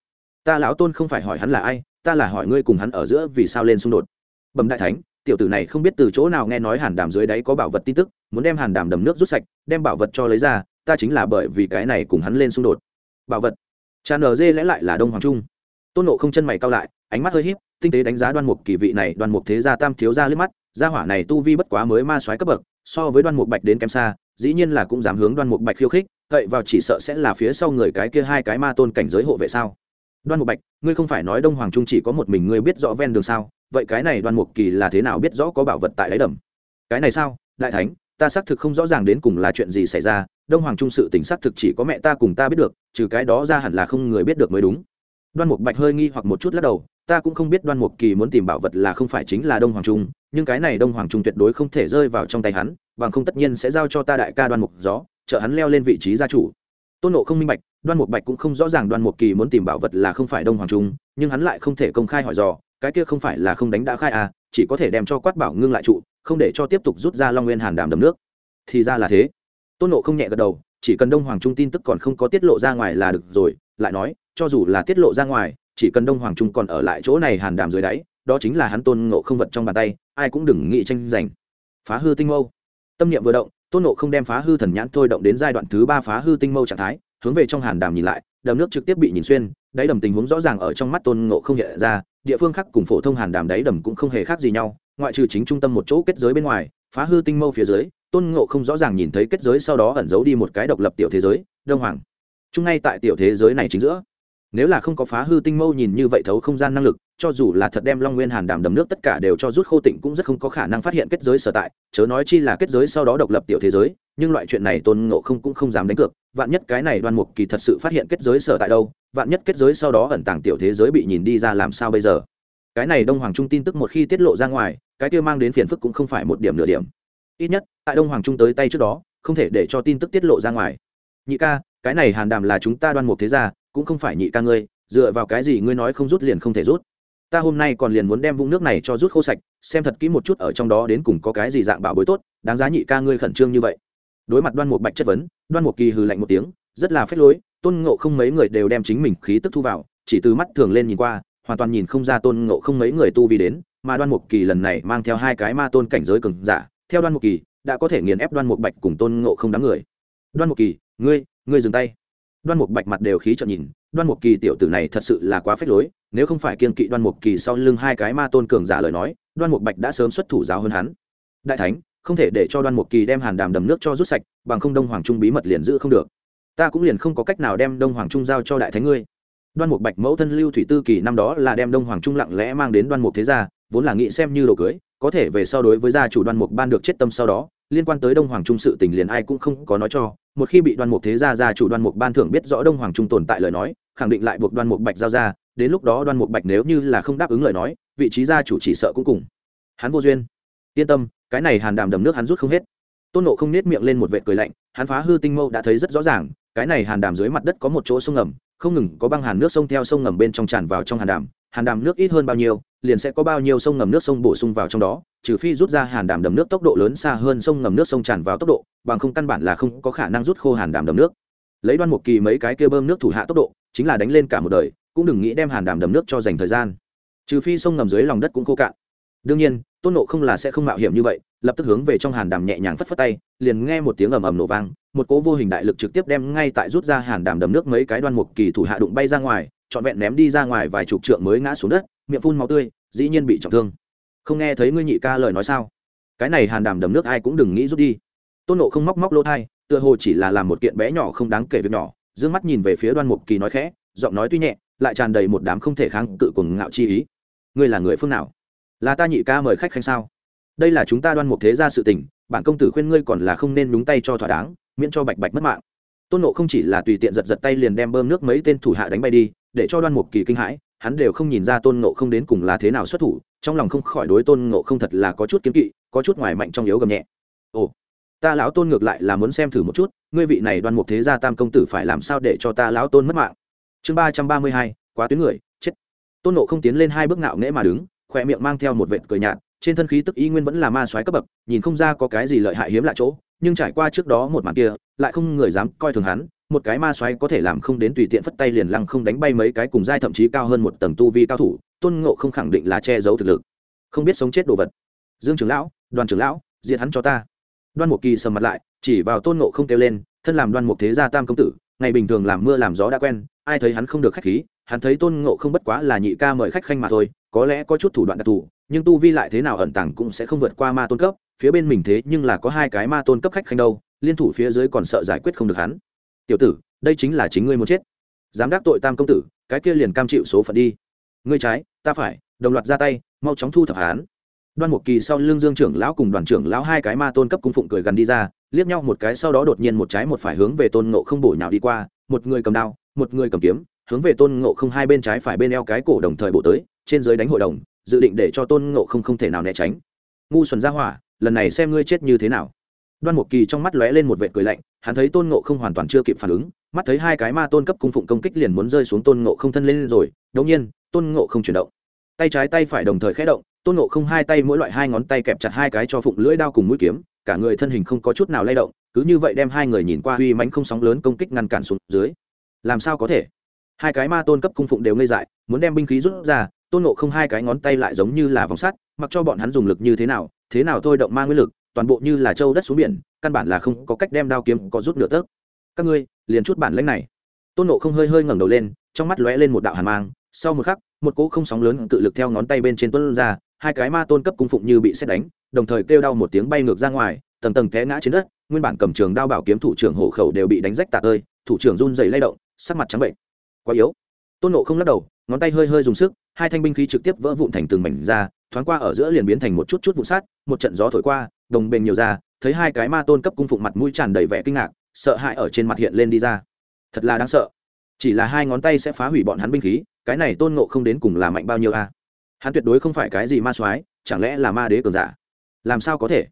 ta lão tôn không phải hỏi hắn là ai ta là hỏi ngươi cùng hắn ở giữa vì sao lên xung đột bẩm đại thánh tiểu tử này không biết từ chỗ nào nghe nói hàn đàm dưới đáy có bảo vật tin tức muốn đem hàn đàm đầm nước rút sạch đem bảo vật cho lấy ra ta chính là bởi vì cái này cùng hắn lên xung đột bảo vật cha nờ dê lẽ lại là đông hoàng trung tôn nộ không chân mày cao lại ánh mắt hơi h í p tinh tế đánh giá đoan mục kỳ vị này đoan mục thế gia tam thiếu gia liếc mắt gia hỏa này tu vi bất quá mới ma soái cấp bậc so với đoan mục bạch đến kém xa dĩ nhiên là cũng dám hướng đoan mục bạch khiêu khích cậy vào chỉ sợ sẽ là phía sau người cái kia hai cái ma tôn cảnh giới hộ vệ sao đoan mục bạch ngươi không phải nói đông hoàng trung chỉ có một mình ngươi biết rõ ven đường sao vậy cái này đoan mục kỳ là thế nào biết rõ có bảo vật tại đáy đầm cái này sao đại thánh ta xác thực không rõ ràng đến cùng là chuyện gì xảy ra đông hoàng trung sự t xác thực chỉ có mẹ ta cùng ta biết được trừ cái đó ra hẳn là không người biết được mới đúng đoan mục bạch hơi nghi hoặc một chút lắc đầu ta cũng không biết đoan mục kỳ muốn tìm bảo vật là không phải chính là đông hoàng trung nhưng cái này đông hoàng trung tuyệt đối không thể rơi vào trong tay hắn bằng không tất nhiên sẽ giao cho ta đại ca đoan mục gió t hắn leo lên vị trí gia chủ tôn nộ không minh bạch đoan mục bạch cũng không rõ ràng đoan mục kỳ muốn tìm bảo vật là không phải đông hoàng trung nhưng hắn lại không thể công khai hỏi dò cái kia không phải là không đánh đã khai à chỉ có thể đem cho quát bảo ngưng lại trụ không để cho tiếp tục rút ra long nguyên hàn đàm đầm nước thì ra là thế tôn nộ không nhẹ gật đầu chỉ cần đông hoàng trung tin tức còn không có tiết lộ ra ngoài là được rồi lại nói cho dù là tiết lộ ra ngoài chỉ cần đông hoàng trung còn ở lại chỗ này hàn đàm dưới đáy đó chính là hắn tôn ngộ không vật trong bàn tay ai cũng đừng nghĩ tranh giành phá hư tinh mâu tâm niệm vừa động tôn nộ không đem phá hư thần nhãn thôi động đến giai đoạn thứ ba phá hư tinh mâu trạng thái hướng về trong hàn đàm nhìn lại đầm nước trực tiếp bị nhìn xuyên đáy đầm tình huống rõ ràng ở trong mắt tôn nộ không hiện ra địa phương khác cùng phổ thông hàn đàm đáy đầm cũng không hề khác gì nhau ngoại trừ chính trung tâm một chỗ kết giới bên ngoài phá hư tinh mâu phía dưới tôn ngộ không rõ ràng nhìn thấy kết giới sau đó ẩn giấu đi một cái độc lập tiểu thế giới đông hoàng chung ngay tại tiểu thế giới này chính giữa nếu là không có phá hư tinh mâu nhìn như vậy thấu không gian năng lực cho dù là thật đem long nguyên hàn đàm đầm nước tất cả đều cho rút khô tịnh cũng rất không có khả năng phát hiện kết giới sở tại chớ nói chi là kết giới sau đó độc lập tiểu thế giới nhưng loại chuyện này tôn ngộ không cũng không dám đánh cược vạn nhất cái này đoan mục kỳ thật sự phát hiện kết giới sở tại đâu vạn nhất kết giới sau đó ẩn tàng tiểu thế giới bị nhìn đi ra làm sao bây giờ cái này đông hoàng trung tin tức một khi tiết lộ ra ngoài cái kia mang đến phiền phức cũng không phải một điểm nửa điểm ít nhất tại đông hoàng trung tới tay trước đó không thể để cho tin tức tiết lộ ra ngoài nhị ca cái này hàn đàm là chúng ta đoan mục thế gia cũng không phải nhị ca ngươi dựa vào cái gì ngươi nói không rút liền không thể rút ta hôm nay còn liền muốn đem vũng nước này cho rút khô sạch xem thật kỹ một chút ở trong đó đến cùng có cái gì dạng bảo bối tốt đáng giá nhị ca ngươi khẩn trương như vậy đối mặt đoan Mục bạch chất vấn đoan Mục kỳ hừ lạnh một tiếng rất là phết lối tôn ngộ không mấy người đều đem chính mình khí tức thu vào chỉ từ mắt thường lên nhìn qua hoàn toàn nhìn không ra tôn ngộ không mấy người tu vi đến mà đoan mục kỳ lần này mang theo hai cái ma tôn cảnh giới cường giả theo đoan mục kỳ đã có thể nghiền ép đoan mục bạch cùng tôn ngộ không đám người đoan mục kỳ ngươi ngươi dừng tay đoan mục bạch mặt đều khí trợn nhìn đoan mục kỳ tiểu tử này thật sự là quá phết lối nếu không phải kiên kỵ đoan mục kỳ sau lưng hai cái ma tôn cường giả lời nói đoan mục bạch đã sớm xuất thủ giáo hơn hắn đại thánh không thể để cho đoan mục kỳ đem hàn đàm đầm nước cho rút sạch bằng không đông hoàng trung bí mật liền giữ không được ta cũng liền không có cách nào đem đông hoàng trung giao cho đại thánh ngươi đoan mục bạch mẫu thân lưu thủy tư kỳ năm đó là đem đông hoàng trung lặng lẽ mang đến đoan mục thế gia vốn là nghĩ xem như đồ cưới có thể về sau đối với gia chủ đoan mục ban được chết tâm sau đó liên quan tới đông hoàng trung sự tình liền ai cũng không có nói cho một khi bị đoan mục thế gia gia chủ đoan mục ban thưởng biết rõ đông hoàng trung tồn tại lời nói khẳng định lại buộc đoan mục bạch giao ra đến lúc đó đoan mục bạch nếu như là không đáp ứng lời nói vị trí gia chủ chỉ sợ cũng cùng hắn vô duyên yên tâm cái này hàn đàm đầm nước hắn rút không hết tôn nộ không nết miệng lên một vệ cười lạnh hắn phá hư tinh mâu đã thấy rất rõ ràng cái này hàn đàm dưới mặt đất có một chỗ sông ngầm không ngừng có băng hàn nước sông theo sông ngầm bên trong tràn vào trong hàn đàm hàn đàm nước ít hơn bao nhiêu liền sẽ có bao nhiêu sông ngầm nước sông bổ sung vào trong đó trừ phi rút ra hàn đàm đầm nước tốc độ lớn xa hơn sông ngầm nước sông tràn vào tốc độ bằng không căn bản là không có khả năng rút khô hàn đàm đầm nước lấy đoan một kỳ mấy cái kia bơm nước thủ hạ tốc độ chính là đánh lên cả một đời cũng đừng nghĩ đem hàn đàm đầm nước cho dành thời gian trừ phi sông ngầm dưới lòng đất cũng khô cạn đương nhiên tôn nộ không là sẽ không mạo hiểm như vậy lập tức hướng về trong hàn đàm nhẹ nhàng phất phất tay liền nghe một tiếng ầm ầm nổ vang một cố vô hình đại lực trực tiếp đem ngay tại rút ra hàn đàm đầm nước mấy cái đoan mục kỳ thủ hạ đụng bay ra ngoài trọn vẹn ném đi ra ngoài vài chục trượng mới ngã xuống đất miệng phun máu tươi dĩ nhiên bị trọng thương không nghe thấy ngươi nhị ca lời nói sao cái này hàn đàm đầm nước ai cũng đừng nghĩ rút đi tôn nộ không móc móc lỗ thai tựa hồ chỉ là làm một kiện bé nhỏ không đáng kể việc nhỏ d ư ơ n g mắt nhìn về phía đoan mục kỳ nói khẽ giọng nói tuy nhẹ lại tràn đầy một đám không thể kháng cự cùng ngạo chi ý ngươi là người phương nào là ta nhị ca mời khách khanh sao đây là chúng ta đoan mục thế ra sự tình bản công tử khuyên ngươi còn là không nên đúng tay cho thỏa đáng miễn cho bạch bạch mất mạng tôn nộ không chỉ là tùy tiện giật giật tay liền đem bơm nước mấy tên thủ hạ đánh bay đi để cho đoan mục kỳ kinh hãi hắn đều không nhìn ra tôn ngộ không đến cùng là thế nào xuất thủ trong lòng không khỏi đối tôn ngộ không thật là có chút kiếm kỵ có chút ngoài mạnh trong yếu gầm nhẹ ồ ta lão tôn ngược lại là muốn xem thử một chút ngươi vị này đoan mục thế gia tam công tử phải làm sao để cho ta lão tôn mất mạng chương ba trăm ba mươi hai quá tuyến người chết tôn ngộ không tiến lên hai bước ngạo nghễ mà đứng khỏe miệng mang theo một vệt cười nhạt trên thân khí tức y nguyên vẫn là ma soái cấp bậc nhìn không ra có cái gì lợi hại hiếm lạ chỗ nhưng trải qua trước đó một màn kia lại không người dám coi thường hắn một cái ma xoáy có thể làm không đến tùy tiện phất tay liền lăng không đánh bay mấy cái cùng giai thậm chí cao hơn một tầng tu vi cao thủ tôn ngộ không khẳng định là che giấu thực lực không biết sống chết đồ vật dương trưởng lão đoàn trưởng lão diệt hắn cho ta đoan mục kỳ sầm mặt lại chỉ vào tôn ngộ không kêu lên thân làm đoan mục thế gia tam công tử ngày bình thường làm mưa làm gió đã quen ai thấy hắn không được khách khí hắn thấy tôn ngộ không bất quá là nhị ca mời khách khanh mà thôi có lẽ có chút thủ đoạn đặc thù nhưng tu vi lại thế nào ẩn tàng cũng sẽ không vượt qua ma tôn cấp phía bên mình thế nhưng là có hai cái ma tôn cấp khách khanh đâu liên thủ phía dưới còn sợ giải quyết không được hắn tiểu tử đây chính là chính ngươi muốn chết dám đắc tội tam công tử cái kia liền cam chịu số phận đi ngươi trái ta phải đồng loạt ra tay mau chóng thu thập hán đoan một kỳ sau lương dương trưởng lão cùng đoàn trưởng lão hai cái ma tôn cấp cung phụng cười gần đi ra liếc nhau một cái sau đó đột nhiên một trái một phải hướng về tôn ngộ không bổ nhào đi qua một người cầm đao một người cầm kiếm hướng về tôn ngộ không hai bên trái phải bên eo cái cổ đồng thời bổ tới trên dưới đánh hội đồng dự định để cho tôn ngộ không không thể nào né tránh ngu xuẩn ra hỏa lần này xem ngươi chết như thế nào đoan mục kỳ trong mắt lóe lên một vệt cười lạnh hắn thấy tôn ngộ không hoàn toàn chưa kịp phản ứng mắt thấy hai cái ma tôn cấp cung phụng công kích liền muốn rơi xuống tôn ngộ không thân lên rồi đột nhiên tôn ngộ không chuyển động tay trái tay phải đồng thời khé động tôn ngộ không hai tay mỗi loại hai ngón tay kẹp chặt hai cái cho phụng lưỡi đao cùng mũi kiếm cả người thân hình không có chút nào lay động cứ như vậy đem hai người nhìn qua uy mánh không sóng lớn công kích ngăn cản xuống dưới làm sao có thể hai cái ma tôn cấp cung phụng đều ngây dại muốn đem binh khí rút ra tôn ngộ không hai cái ngón tay lại giống như là vòng sắt mặc cho bọn hắn dùng lực như thế nào thế nào thôi động ma nguyên lực toàn bộ như là châu đất xuống biển căn bản là không có cách đem đao kiếm có rút nửa tấc. các ngươi liền chút bản lĩnh này tôn nộ không hơi hơi ngẩng đầu lên trong mắt lóe lên một đạo hàn mang sau một khắc một cỗ không sóng lớn tự lực theo ngón tay bên trên tuấn ra hai cái ma tôn cấp cung phụng như bị sét đánh đồng thời kêu đau một tiếng bay ngược ra ngoài tầng tầng té ngã trên đất nguyên bản cầm trường đao bảo kiếm thủ trưởng hộ khẩu đều bị đánh rách tạ tơi thủ trưởng run rẩy lay động sắc mặt trắng bệch, quá yếu tôn nộ không lắc đầu ngón tay hơi hơi dùng sức hai thanh binh khí trực tiếp vỡ vụn thành từng mảnh ra thoáng qua ở giữa liền biến thành một chút chút vụ sát một trận gió thổi qua đồng bền nhiều ra thấy hai cái ma tôn cấp cung phục mặt mũi tràn đầy vẻ kinh ngạc sợ hãi ở trên mặt hiện lên đi ra thật là đáng sợ chỉ là hai ngón tay sẽ phá hủy bọn hắn binh khí cái này tôn ngộ không đến cùng là mạnh bao nhiêu a hắn tuyệt đối không phải cái gì ma soái chẳng lẽ là ma đế cường giả làm sao có thể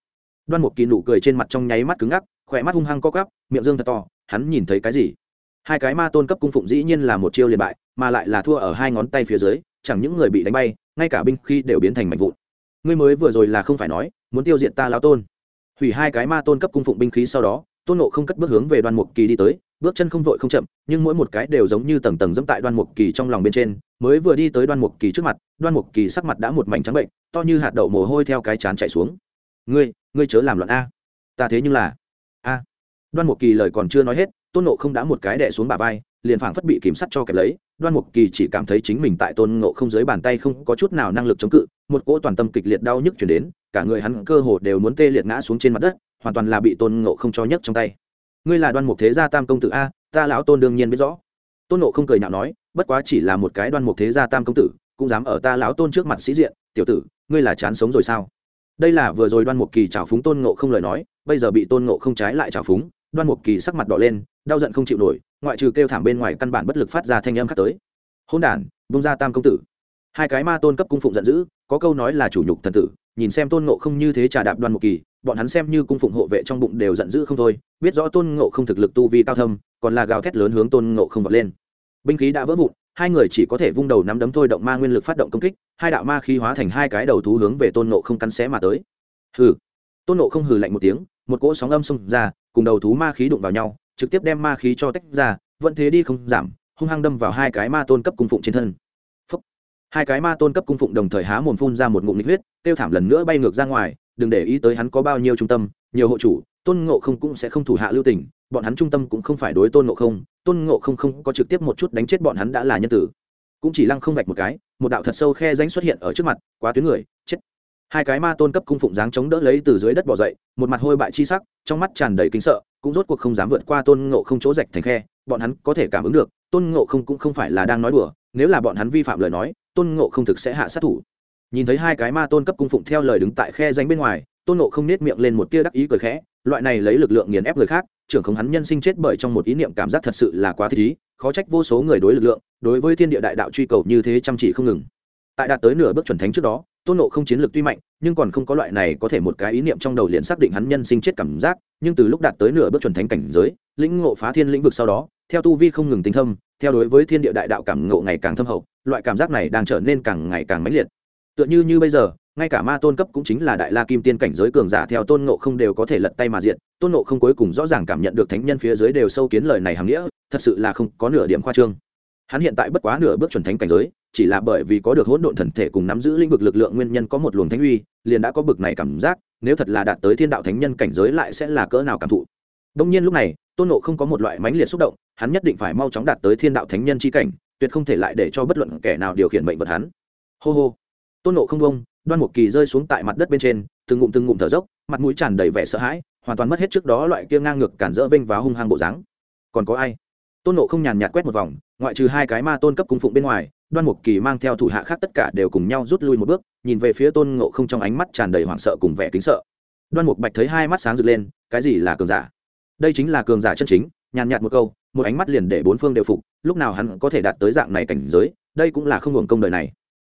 đoan một kỳ nụ cười trên mặt trong nháy mắt cứng ngắc khỏe mắt hung hăng co cắp miệng dương thật to hắn nhìn thấy cái gì hai cái ma tôn cấp cung phụng dĩ nhiên là một chiêu liền bại mà lại là thua ở hai ngón tay phía dưới chẳng những người bị đánh bay ngay cả binh khi đều biến thành mảnh vụn ngươi mới vừa rồi là không phải nói muốn tiêu diệt ta lao tôn hủy hai cái ma tôn cấp cung phụng binh khí sau đó tôn nộ không cất bước hướng về đoan mục kỳ đi tới bước chân không vội không chậm nhưng mỗi một cái đều giống như tầng tầng dẫm tại đoan mục kỳ trong lòng bên trên mới vừa đi tới đoan mục kỳ trước mặt đoan mục kỳ sắc mặt đã một mảnh trắng bệnh to như hạt đậu mồ hôi theo cái chán chạy xuống ngươi ngươi chớ làm loạn a ta thế nhưng là a đoan mục kỳ lời còn chưa nói hết tôn nộ không đã một cái đẻ xuống bà vai liền phảng phất bị kiểm sắt cho kẹp lấy đoan mục kỳ chỉ cảm thấy chính mình tại tôn ngộ không dưới bàn tay không có chút nào năng lực chống cự một cỗ toàn tâm kịch liệt đau nhức chuyển đến cả người hắn cơ hồ đều muốn tê liệt ngã xuống trên mặt đất hoàn toàn là bị tôn ngộ không cho nhấc trong tay ngươi là đoan mục thế gia tam công tử a ta lão tôn đương nhiên biết rõ tôn ngộ không cười nhạo nói bất quá chỉ là một cái đoan mục thế gia tam công tử cũng dám ở ta lão tôn trước mặt sĩ diện tiểu tử ngươi là chán sống rồi sao đây là vừa rồi đoan mục kỳ trào phúng tôn ngộ không lời nói bây giờ bị tôn ngộ không trái lại trào phúng đoan mục kỳ sắc mặt đỏ lên đau giận không chịu nổi ngoại trừ kêu thảm bên ngoài căn bản bất lực phát ra thanh âm khác tới hôn đ à n bông ra tam công tử hai cái ma tôn cấp cung phụng giận dữ có câu nói là chủ nhục thần tử nhìn xem tôn ngộ không như thế trà đạp đoan một kỳ bọn hắn xem như cung phụng hộ vệ trong bụng đều giận dữ không thôi biết rõ tôn ngộ không thực lực tu vi cao thâm còn là gào thét lớn hướng tôn ngộ không vọt lên binh khí đã vỡ vụn hai người chỉ có thể vung đầu nắm đấm thôi động ma nguyên lực phát động công kích hai đạo ma khí hóa thành hai cái đầu thú hướng về tôn ngộ không cắn xé mà tới hừ tôn ngộ không hừ lạnh một tiếng một cỗ sóng âm xông ra cùng đầu thú ma khí đụng vào nhau trực tiếp đem ma khí cho tách ra vẫn thế đi không giảm hung hăng đâm vào hai cái ma tôn cấp cung phụng trên thân Phúc. hai cái ma tôn cấp cung phụng đồng thời há mồm phun ra một ngụm nít huyết tiêu thảm lần nữa bay ngược ra ngoài đừng để ý tới hắn có bao nhiêu trung tâm nhiều hộ chủ tôn ngộ không cũng sẽ không thủ hạ lưu tình bọn hắn trung tâm cũng không phải đối tôn ngộ không tôn ngộ không không có trực tiếp một chút đánh chết bọn hắn đã là nhân tử cũng chỉ lăng không vạch một cái một đạo thật sâu khe danh xuất hiện ở trước mặt quá tuyến người chết hai cái ma tôn cấp cung phụng dáng chống đỡ lấy từ dưới đất bò dậy một mặt hôi bại chi sắc trong mắt tràn đầy kinh sợ cũng rốt cuộc không dám vượt qua tôn ngộ không chỗ rạch thành khe bọn hắn có thể cảm ứng được tôn ngộ không cũng không phải là đang nói đùa nếu là bọn hắn vi phạm lời nói tôn ngộ không thực sẽ hạ sát thủ nhìn thấy hai cái ma tôn cấp cung phụng theo lời đứng tại khe danh bên ngoài tôn ngộ không nết miệng lên một tia đắc ý cười khẽ loại này lấy lực lượng nghiền ép người khác trưởng không hắn nhân sinh chết bởi trong một ý niệm cảm giác thật sự là quá thích ý khó trách vô số người đối lực lượng đối với thiên địa đại đạo truy cầu như thế chăm chỉ không ngừng tại đạt tới nửa bước chuẩn thánh trước đó tôn nộ không chiến lược tuy mạnh nhưng còn không có loại này có thể một cái ý niệm trong đầu liền xác định hắn nhân sinh chết cảm giác nhưng từ lúc đạt tới nửa bước chuẩn thánh cảnh giới lĩnh ngộ phá thiên lĩnh vực sau đó theo tu vi không ngừng tinh thâm theo đối với thiên địa đại đạo cảm ngộ ngày càng thâm hậu loại cảm giác này đang trở nên càng ngày càng mãnh liệt tựa như như bây giờ ngay cả ma tôn cấp cũng chính là đại la kim tiên cảnh giới cường giả theo tôn ngộ không đều có thể lật tay mà diện tôn ngộ không cuối cùng rõ ràng cảm nhận được thánh nhân phía dưới đều sâu kiến lời này hàm nghĩa thật sự là không có nửa điểm khoa trương hắn hiện tại bất quá nửa bước chuẩn thánh cảnh giới chỉ là bởi vì có được hỗn độn thần thể cùng nắm giữ lĩnh vực lực lượng nguyên nhân có một luồng thánh uy liền đã có bực này cảm giác nếu thật là đạt tới thiên đạo thánh nhân cảnh giới lại sẽ là cỡ nào cảm thụ đông nhiên lúc này tôn nộ không có một loại mãnh liệt xúc động hắn nhất định phải mau chóng đạt tới thiên đạo thánh nhân c h i cảnh tuyệt không thể lại để cho bất luận kẻ nào điều khiển mệnh vật hắn hô hô tôn nộ không bông đoan một kỳ rơi xuống tại mặt đất bên trên từng ngụm từng ngụm thở dốc mặt mũi tràn đầy vẻ sợ hãi hoàn toàn mất hết trước đó loại kia ngang ngược cản rỡ vinh và hung hăng bộ dáng còn có ai tôn nộ không nhàn nhạt quét một vòng ngoại trừ hai cái ma tôn cấp cung phụng bên ngoài đoan mục kỳ mang theo thủ hạ khác tất cả đều cùng nhau rút lui một bước nhìn về phía tôn ngộ không trong ánh mắt tràn đầy hoảng sợ cùng vẻ kính sợ đoan mục bạch thấy hai mắt sáng rực lên cái gì là cường giả đây chính là cường giả chân chính nhàn nhạt một câu một ánh mắt liền để bốn phương đều phục lúc nào hắn có thể đạt tới dạng này cảnh giới đây cũng là không hưởng công đời này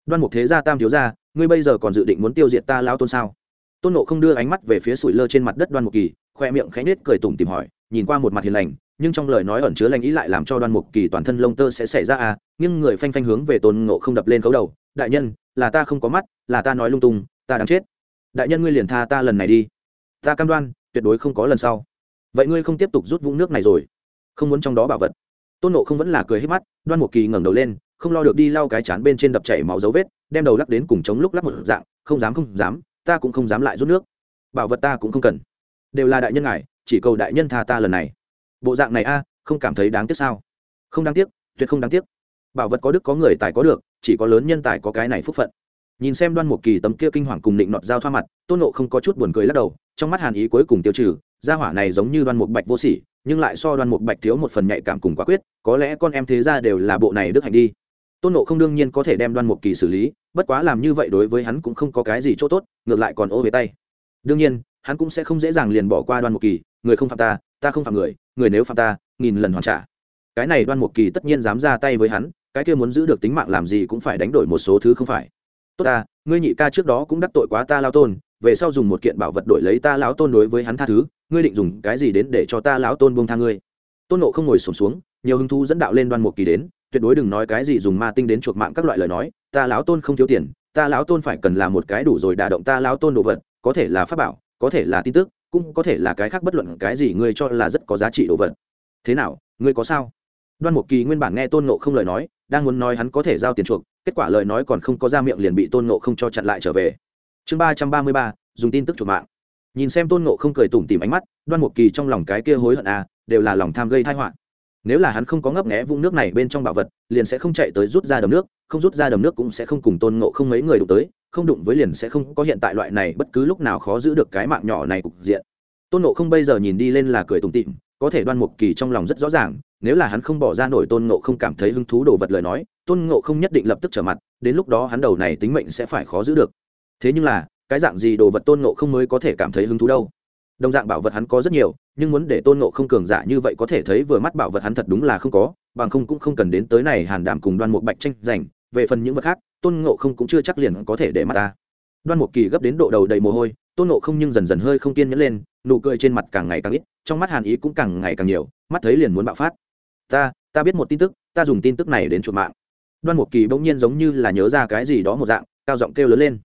đoan mục thế gia tam thiếu gia ngươi bây giờ còn dự định muốn tiêu diệt ta lao tôn sao tôn nộ không đưa ánh mắt về phía sủi lơ trên mặt đất đoan mục kỳ khoe miệng khẽ nết cười tủm tìm hỏi nhìn qua một mặt hiền lành nhưng trong lời nói ẩn chứa lành ý lại làm cho đoan mục kỳ toàn thân lông tơ sẽ xảy ra à nhưng người phanh phanh hướng về tôn ngộ không đập lên khấu đầu đại nhân là ta không có mắt là ta nói lung tung ta đáng chết đại nhân ngươi liền tha ta lần này đi ta cam đoan tuyệt đối không có lần sau vậy ngươi không tiếp tục rút vũng nước này rồi không muốn trong đó bảo vật tôn ngộ không vẫn là cười hết mắt đoan Mục kỳ ngẩng đầu lên không lo được đi lau cái chán bên trên đập chảy máu dấu vết đem đầu lắc đến cùng chống lúc lắc một dạng không dám không dám ta cũng không dám lại rút nước bảo vật ta cũng không cần đều là đại nhân ngài chỉ cầu đại nhân tha ta lần này bộ dạng này a không cảm thấy đáng tiếc sao không đáng tiếc tuyệt không đáng tiếc bảo vật có đức có người tài có được chỉ có lớn nhân tài có cái này phúc phận nhìn xem đoan một kỳ tấm kia kinh hoàng cùng định nọt giao thoa mặt tôn nộ không có chút buồn cười lắc đầu trong mắt hàn ý cuối cùng tiêu trừ gia hỏa này giống như đoan một bạch vô sỉ nhưng lại so đoan một bạch thiếu một phần nhạy cảm cùng quả quyết có lẽ con em thế ra đều là bộ này đức hạnh đi tôn nộ không đương nhiên có thể đem đoan một kỳ xử lý bất quá làm như vậy đối với hắn cũng không có cái gì chỗ tốt ngược lại còn ô về tay đương nhiên hắn cũng sẽ không dễ dàng liền bỏ qua đoan mục kỳ người không phạm ta ta không phạm người người nếu phạm ta nghìn lần hoàn trả cái này đoan mục kỳ tất nhiên dám ra tay với hắn cái kia muốn giữ được tính mạng làm gì cũng phải đánh đổi một số thứ không phải tốt ta ngươi nhị ca trước đó cũng đắc tội quá ta lao tôn về sau dùng một kiện bảo vật đổi lấy ta lão tôn đối với hắn tha thứ ngươi định dùng cái gì đến để cho ta lão tôn buông tha ngươi tôn nộ không ngồi sổm xuống, nhiều hứng thú dẫn đạo lên đoan mục kỳ đến tuyệt đối đừng nói cái gì dùng ma tinh đến chuộc mạng các loại lời nói ta lão tôn không thiếu tiền ta lão tôn phải cần là một cái đủ rồi đả động ta lão tôn đồ vật có thể là pháp bảo có thể là tin tức cũng có thể là cái khác bất luận cái gì ngươi cho là rất có giá trị đồ vật thế nào ngươi có sao đoan mục kỳ nguyên bản nghe tôn nộ không lời nói đang muốn nói hắn có thể giao tiền chuộc kết quả lời nói còn không có ra miệng liền bị tôn nộ không cho chặn lại trở về chương ba trăm ba mươi ba dùng tin tức chuộc mạng nhìn xem tôn nộ không cười tủm tìm ánh mắt đoan mục kỳ trong lòng cái kia hối hận à đều là lòng tham gây thai họa nếu là hắn không có ngấp nghẽ vũng nước này bên trong bảo vật liền sẽ không chạy tới rút ra đầm nước không rút ra đầm nước cũng sẽ không cùng tôn nộ không mấy người đụng tới không đụng với liền sẽ không có hiện tại loại này bất cứ lúc nào khó giữ được cái mạng nhỏ này cục diện tôn nộ không bây giờ nhìn đi lên là cười tùng tịm có thể đoan mục kỳ trong lòng rất rõ ràng nếu là hắn không bỏ ra nổi tôn nộ không cảm thấy hứng thú đồ vật lời nói tôn nộ không nhất định lập tức trở mặt đến lúc đó hắn đầu này tính mệnh sẽ phải khó giữ được thế nhưng là cái dạng gì đồ vật tôn nộ không mới có thể cảm thấy hứng thú đâu đồng dạng bảo vật hắn có rất nhiều nhưng muốn để tôn nộ không cường giả như vậy có thể thấy vừa mắt bảo vật hắn thật đúng là không có bằng không cũng không cần đến tới này hàn đảm cùng đoan mục bạch tranh giành về phần những vật khác tôn ngộ không cũng chưa chắc liền có thể để mặt ta đoan một kỳ gấp đến độ đầu đầy mồ hôi tôn ngộ không nhưng dần dần hơi không kiên nhẫn lên nụ cười trên mặt càng ngày càng ít trong mắt hàn ý cũng càng ngày càng nhiều mắt thấy liền muốn bạo phát ta ta biết một tin tức ta dùng tin tức này đến chuột mạng đoan một kỳ bỗng nhiên giống như là nhớ ra cái gì đó một dạng cao giọng kêu lớn lên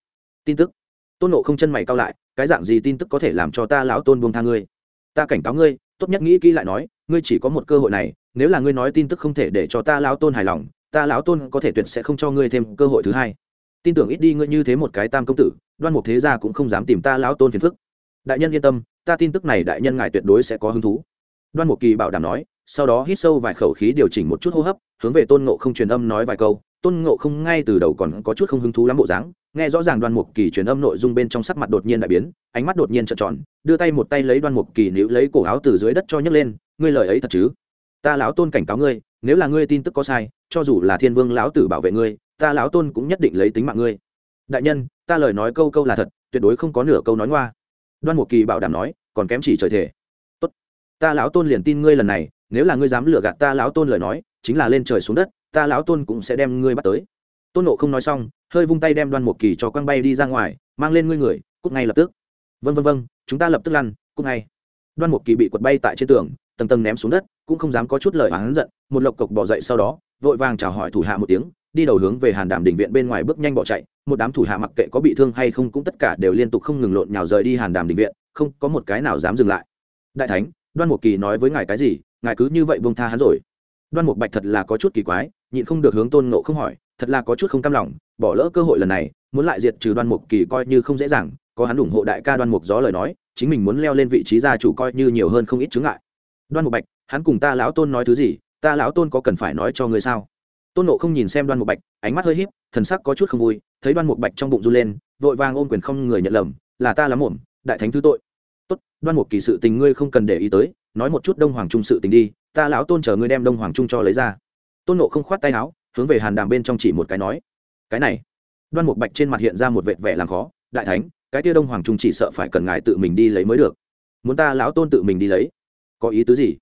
tin tức tôn ngộ không chân mày cao lại cái dạng gì tin tức có thể làm cho ta lão tôn buông tha ngươi ta cảnh cáo ngươi tốt nhất nghĩ kỹ lại nói ngươi chỉ có một cơ hội này nếu là ngươi nói tin tức không thể để cho ta lão tôn hài lòng ta lão tôn có thể tuyệt sẽ không cho ngươi thêm cơ hội thứ hai tin tưởng ít đi ngươi như thế một cái tam công tử đoan mục thế gia cũng không dám tìm ta lão tôn phiền phức đại nhân yên tâm ta tin tức này đại nhân ngài tuyệt đối sẽ có hứng thú đoan mục kỳ bảo đảm nói sau đó hít sâu vài khẩu khí điều chỉnh một chút hô hấp hướng về tôn ngộ không truyền âm nói vài câu tôn ngộ không ngay từ đầu còn có chút không hứng thú lắm bộ dáng nghe rõ ràng đoan mục kỳ truyền âm nội dung bên trong sắc mặt đột nhiên đại biến ánh mắt đột nhiên trợn tròn đưa tay một tay lấy đoan mục kỳ níu lấy cổ áo từ dưới đất cho nhấc lên ngươi lời ấy thật chứ ta lão tôn cảnh cáo ngươi nếu là ngươi tin tức có sai cho dù là thiên vương lão tử bảo vệ ngươi ta lão tôn cũng nhất định lấy tính mạng ngươi đại nhân ta lời nói câu câu là thật tuyệt đối không có nửa câu nói ngoa đoan một kỳ bảo đảm nói còn kém chỉ trời thể tốt ta lão tôn liền tin ngươi lần này nếu là ngươi dám lừa gạt ta lão tôn lời nói chính là lên trời xuống đất ta lão tôn cũng sẽ đem ngươi bắt tới tôn nộ không nói xong hơi vung tay đem đoan một kỳ cho quăng bay đi ra ngoài mang lên ngươi người cút ngay lập tức vân vân vân chúng ta lập tức lăn cút ngay đoan một kỳ bị quật bay tại trên tường tầng tầng ném xuống đất cũng không dám có chút lời hắn giận một lộc cộc bỏ dậy sau đó vội vàng chào hỏi thủ hạ một tiếng đi đầu hướng về hàn đàm đình viện bên ngoài bước nhanh bỏ chạy một đám thủ hạ mặc kệ có bị thương hay không cũng tất cả đều liên tục không ngừng lộn nhào rời đi hàn đàm đình viện không có một cái nào dám dừng lại đại thánh đoan mục kỳ nói với ngài cái gì ngài cứ như vậy buông tha hắn rồi đoan mục bạch thật là có chút kỳ quái nhịn không được hướng tôn nộ không hỏi thật là có chút không cam lòng bỏ lỡ cơ hội lần này muốn lại diệt trừ đoan mục kỳ coi như không dễ dàng có hắn ủng hộ đại ca đoan mục gió lời nói chính mình muốn leo lên vị trí gia chủ coi như nhiều hơn không ít chướng ngại đoan mục bạch hắn cùng ta lão tôn nói thứ gì ta lão tôn có cần phải nói cho ngươi sao tôn nộ không nhìn xem đoan mục bạch ánh mắt hơi híp thần sắc có chút không vui thấy đoan mục bạch trong bụng r u lên vội vàng ôm quyền không người nhận lầm là ta lắm ổn đại thánh thứ tội tốt đoan mục kỳ sự tình ngươi không cần để ý tới nói một chút đông hoàng trung sự tình đi ta lão tôn chờ ngươi đem đông hoàng trung cho lấy ra tôn nộ không khoát tay áo hướng về hàn đàm bên trong chỉ một cái nói cái này đoan mục bạch trên mặt hiện ra một vệt vẻ làm khó đại thánh cái tia đông hoàng trung chỉ sợ phải cần ngài tự mình đi lấy mới được muốn ta lão tôn tự mình đi lấy có ý tứ gì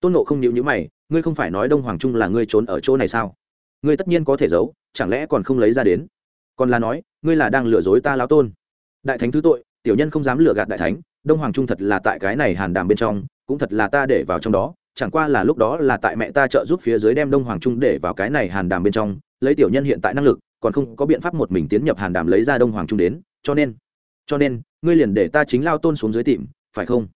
tôn nộ không nhịu nhữ mày ngươi không phải nói đông hoàng trung là ngươi trốn ở chỗ này sao ngươi tất nhiên có thể giấu chẳng lẽ còn không lấy ra đến còn là nói ngươi là đang lừa dối ta lão tôn đại thánh thứ tội tiểu nhân không dám lừa gạt đại thánh đông hoàng trung thật là tại cái này hàn đàm bên trong cũng thật là ta để vào trong đó chẳng qua là lúc đó là tại mẹ ta trợ giúp phía dưới đem đông hoàng trung để vào cái này hàn đàm bên trong lấy tiểu nhân hiện tại năng lực còn không có biện pháp một mình tiến nhập hàn đàm lấy ra đông hoàng trung đến cho nên cho nên ngươi liền để ta chính lao tôn xuống dưới tìm phải không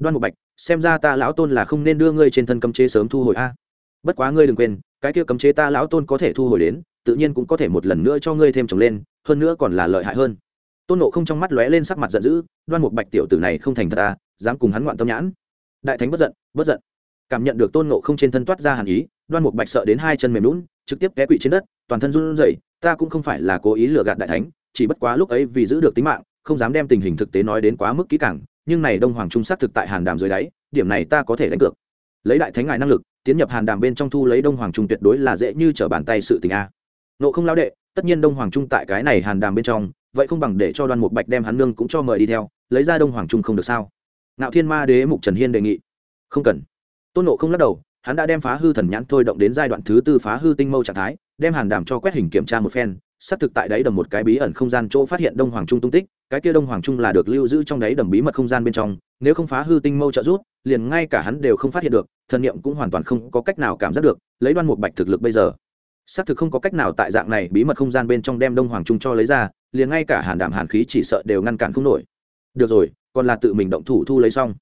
đoan một bạch xem ra ta lão tôn là không nên đưa ngươi trên thân cấm chế sớm thu hồi a bất quá ngươi đừng quên cái kia cấm chế ta lão tôn có thể thu hồi đến tự nhiên cũng có thể một lần nữa cho ngươi thêm trồng lên hơn nữa còn là lợi hại hơn tôn nộ không trong mắt lóe lên sắc mặt giận dữ đoan một bạch tiểu tử này không thành thật à dám cùng hắn ngoạn tâm nhãn đại thánh bất giận bất giận cảm nhận được tôn nộ không trên thân toát ra hàn ý đoan một bạch sợ đến hai chân mềm lún trực tiếp té quỵ trên đất toàn thân run rẩy ta cũng không phải là cố ý lừa gạt đại thánh chỉ bất quá lúc ấy vì giữ được tính mạng không dám đem tình hình thực tế nói đến quá mức kỹ càng nhưng này đông hoàng trung xác thực tại hàn đàm dưới đáy điểm này ta có thể đánh cược lấy đại thánh ngài năng lực tiến nhập hàn đàm bên trong thu lấy đông hoàng trung tuyệt đối là dễ như trở bàn tay sự tình a nộ không lao đệ tất nhiên đông hoàng trung tại cái này hàn đàm bên trong vậy không bằng để cho đoan mục bạch đem hắn nương cũng cho mời đi theo lấy ra đông hoàng trung không được sao nạo thiên ma đế mục trần hiên đề nghị không cần tôn nộ không lắc đầu hắn đã đem phá hư thần nhãn thôi động đến giai đoạn thứ tư phá hư tinh mâu trạng thái đem hàn đàm cho quét hình kiểm tra một phen xác thực tại đáy đầm một cái bí ẩn không gian chỗ phát hiện đông hoàng trung tung tích cái kia đông hoàng trung là được lưu giữ trong đáy đầm bí mật không gian bên trong nếu không phá hư tinh mâu trợ rút liền ngay cả hắn đều không phát hiện được thần niệm cũng hoàn toàn không có cách nào cảm giác được lấy đoan một bạch thực lực bây giờ xác thực không có cách nào tại dạng này bí mật không gian bên trong đem đông hoàng trung cho lấy ra liền ngay cả hàn đảm hàn khí chỉ sợ đều ngăn cản không nổi được rồi còn là tự mình động thủ thu lấy xong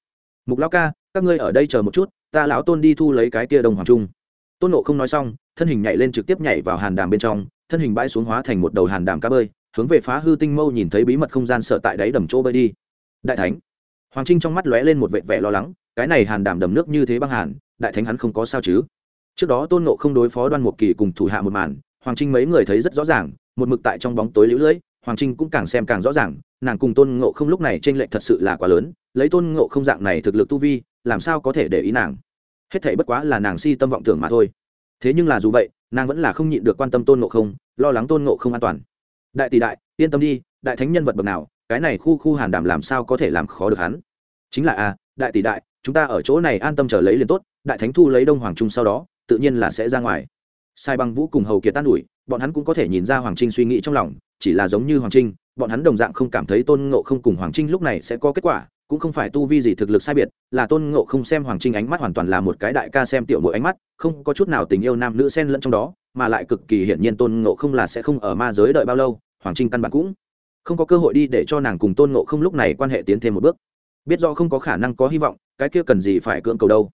mục lão ca các ngươi ở đây chờ một chút ta lão tôn đi thu lấy cái kia đông hoàng trung tôn nộ không nói xong thân hình nhảy lên trực tiếp nhảy vào hàn đàm bên trong thân hình bãi xuống hóa thành một đầu hàn đàm cá bơi hướng về phá hư tinh mâu nhìn thấy bí mật không gian sở tại đáy đầm chỗ bơi đi đại thánh hoàng trinh trong mắt lóe lên một vệ vẻ lo lắng cái này hàn đàm đầm nước như thế băng hàn đại thánh hắn không có sao chứ trước đó tôn nộ không đối phó đoan một kỳ cùng thủ hạ một màn hoàng trinh mấy người thấy rất rõ ràng một mực tại trong bóng tối lũ lưỡi hoàng trinh cũng càng xem càng rõ ràng nàng cùng tôn ngộ không lúc này t r ê n lệch thật sự là quá lớn lấy tôn ngộ không dạng này thực lực tu vi làm sao có thể để ý nàng hết thể bất quá là nàng si tâm vọng tưởng mà thôi thế nhưng là dù vậy nàng vẫn là không nhịn được quan tâm tôn ngộ không lo lắng tôn ngộ không an toàn đại tỷ đại yên tâm đi đại thánh nhân vật bậc nào cái này khu khu hàn đảm làm sao có thể làm khó được hắn chính là a đại tỷ đại chúng ta ở chỗ này an tâm chờ lấy liền tốt đại thánh thu lấy đông hoàng trung sau đó tự nhiên là sẽ ra ngoài sai băng vũ cùng hầu kiệt tan ủi bọn hắn cũng có thể nhìn ra hoàng trinh suy nghĩ trong lòng chỉ là giống như hoàng trinh bọn hắn đồng dạng không cảm thấy tôn ngộ không cùng hoàng trinh lúc này sẽ có kết quả cũng không phải tu vi gì thực lực sai biệt là tôn ngộ không xem hoàng trinh ánh mắt hoàn toàn là một cái đại ca xem tiểu muội ánh mắt không có chút nào tình yêu nam nữ xen lẫn trong đó mà lại cực kỳ hiển nhiên tôn ngộ không là sẽ không ở ma giới đợi bao lâu hoàng trinh căn bản cũng không có cơ hội đi để cho nàng cùng tôn ngộ không lúc này quan hệ tiến thêm một bước biết do không có khả năng có hy vọng cái kia cần gì phải cưỡng cầu đâu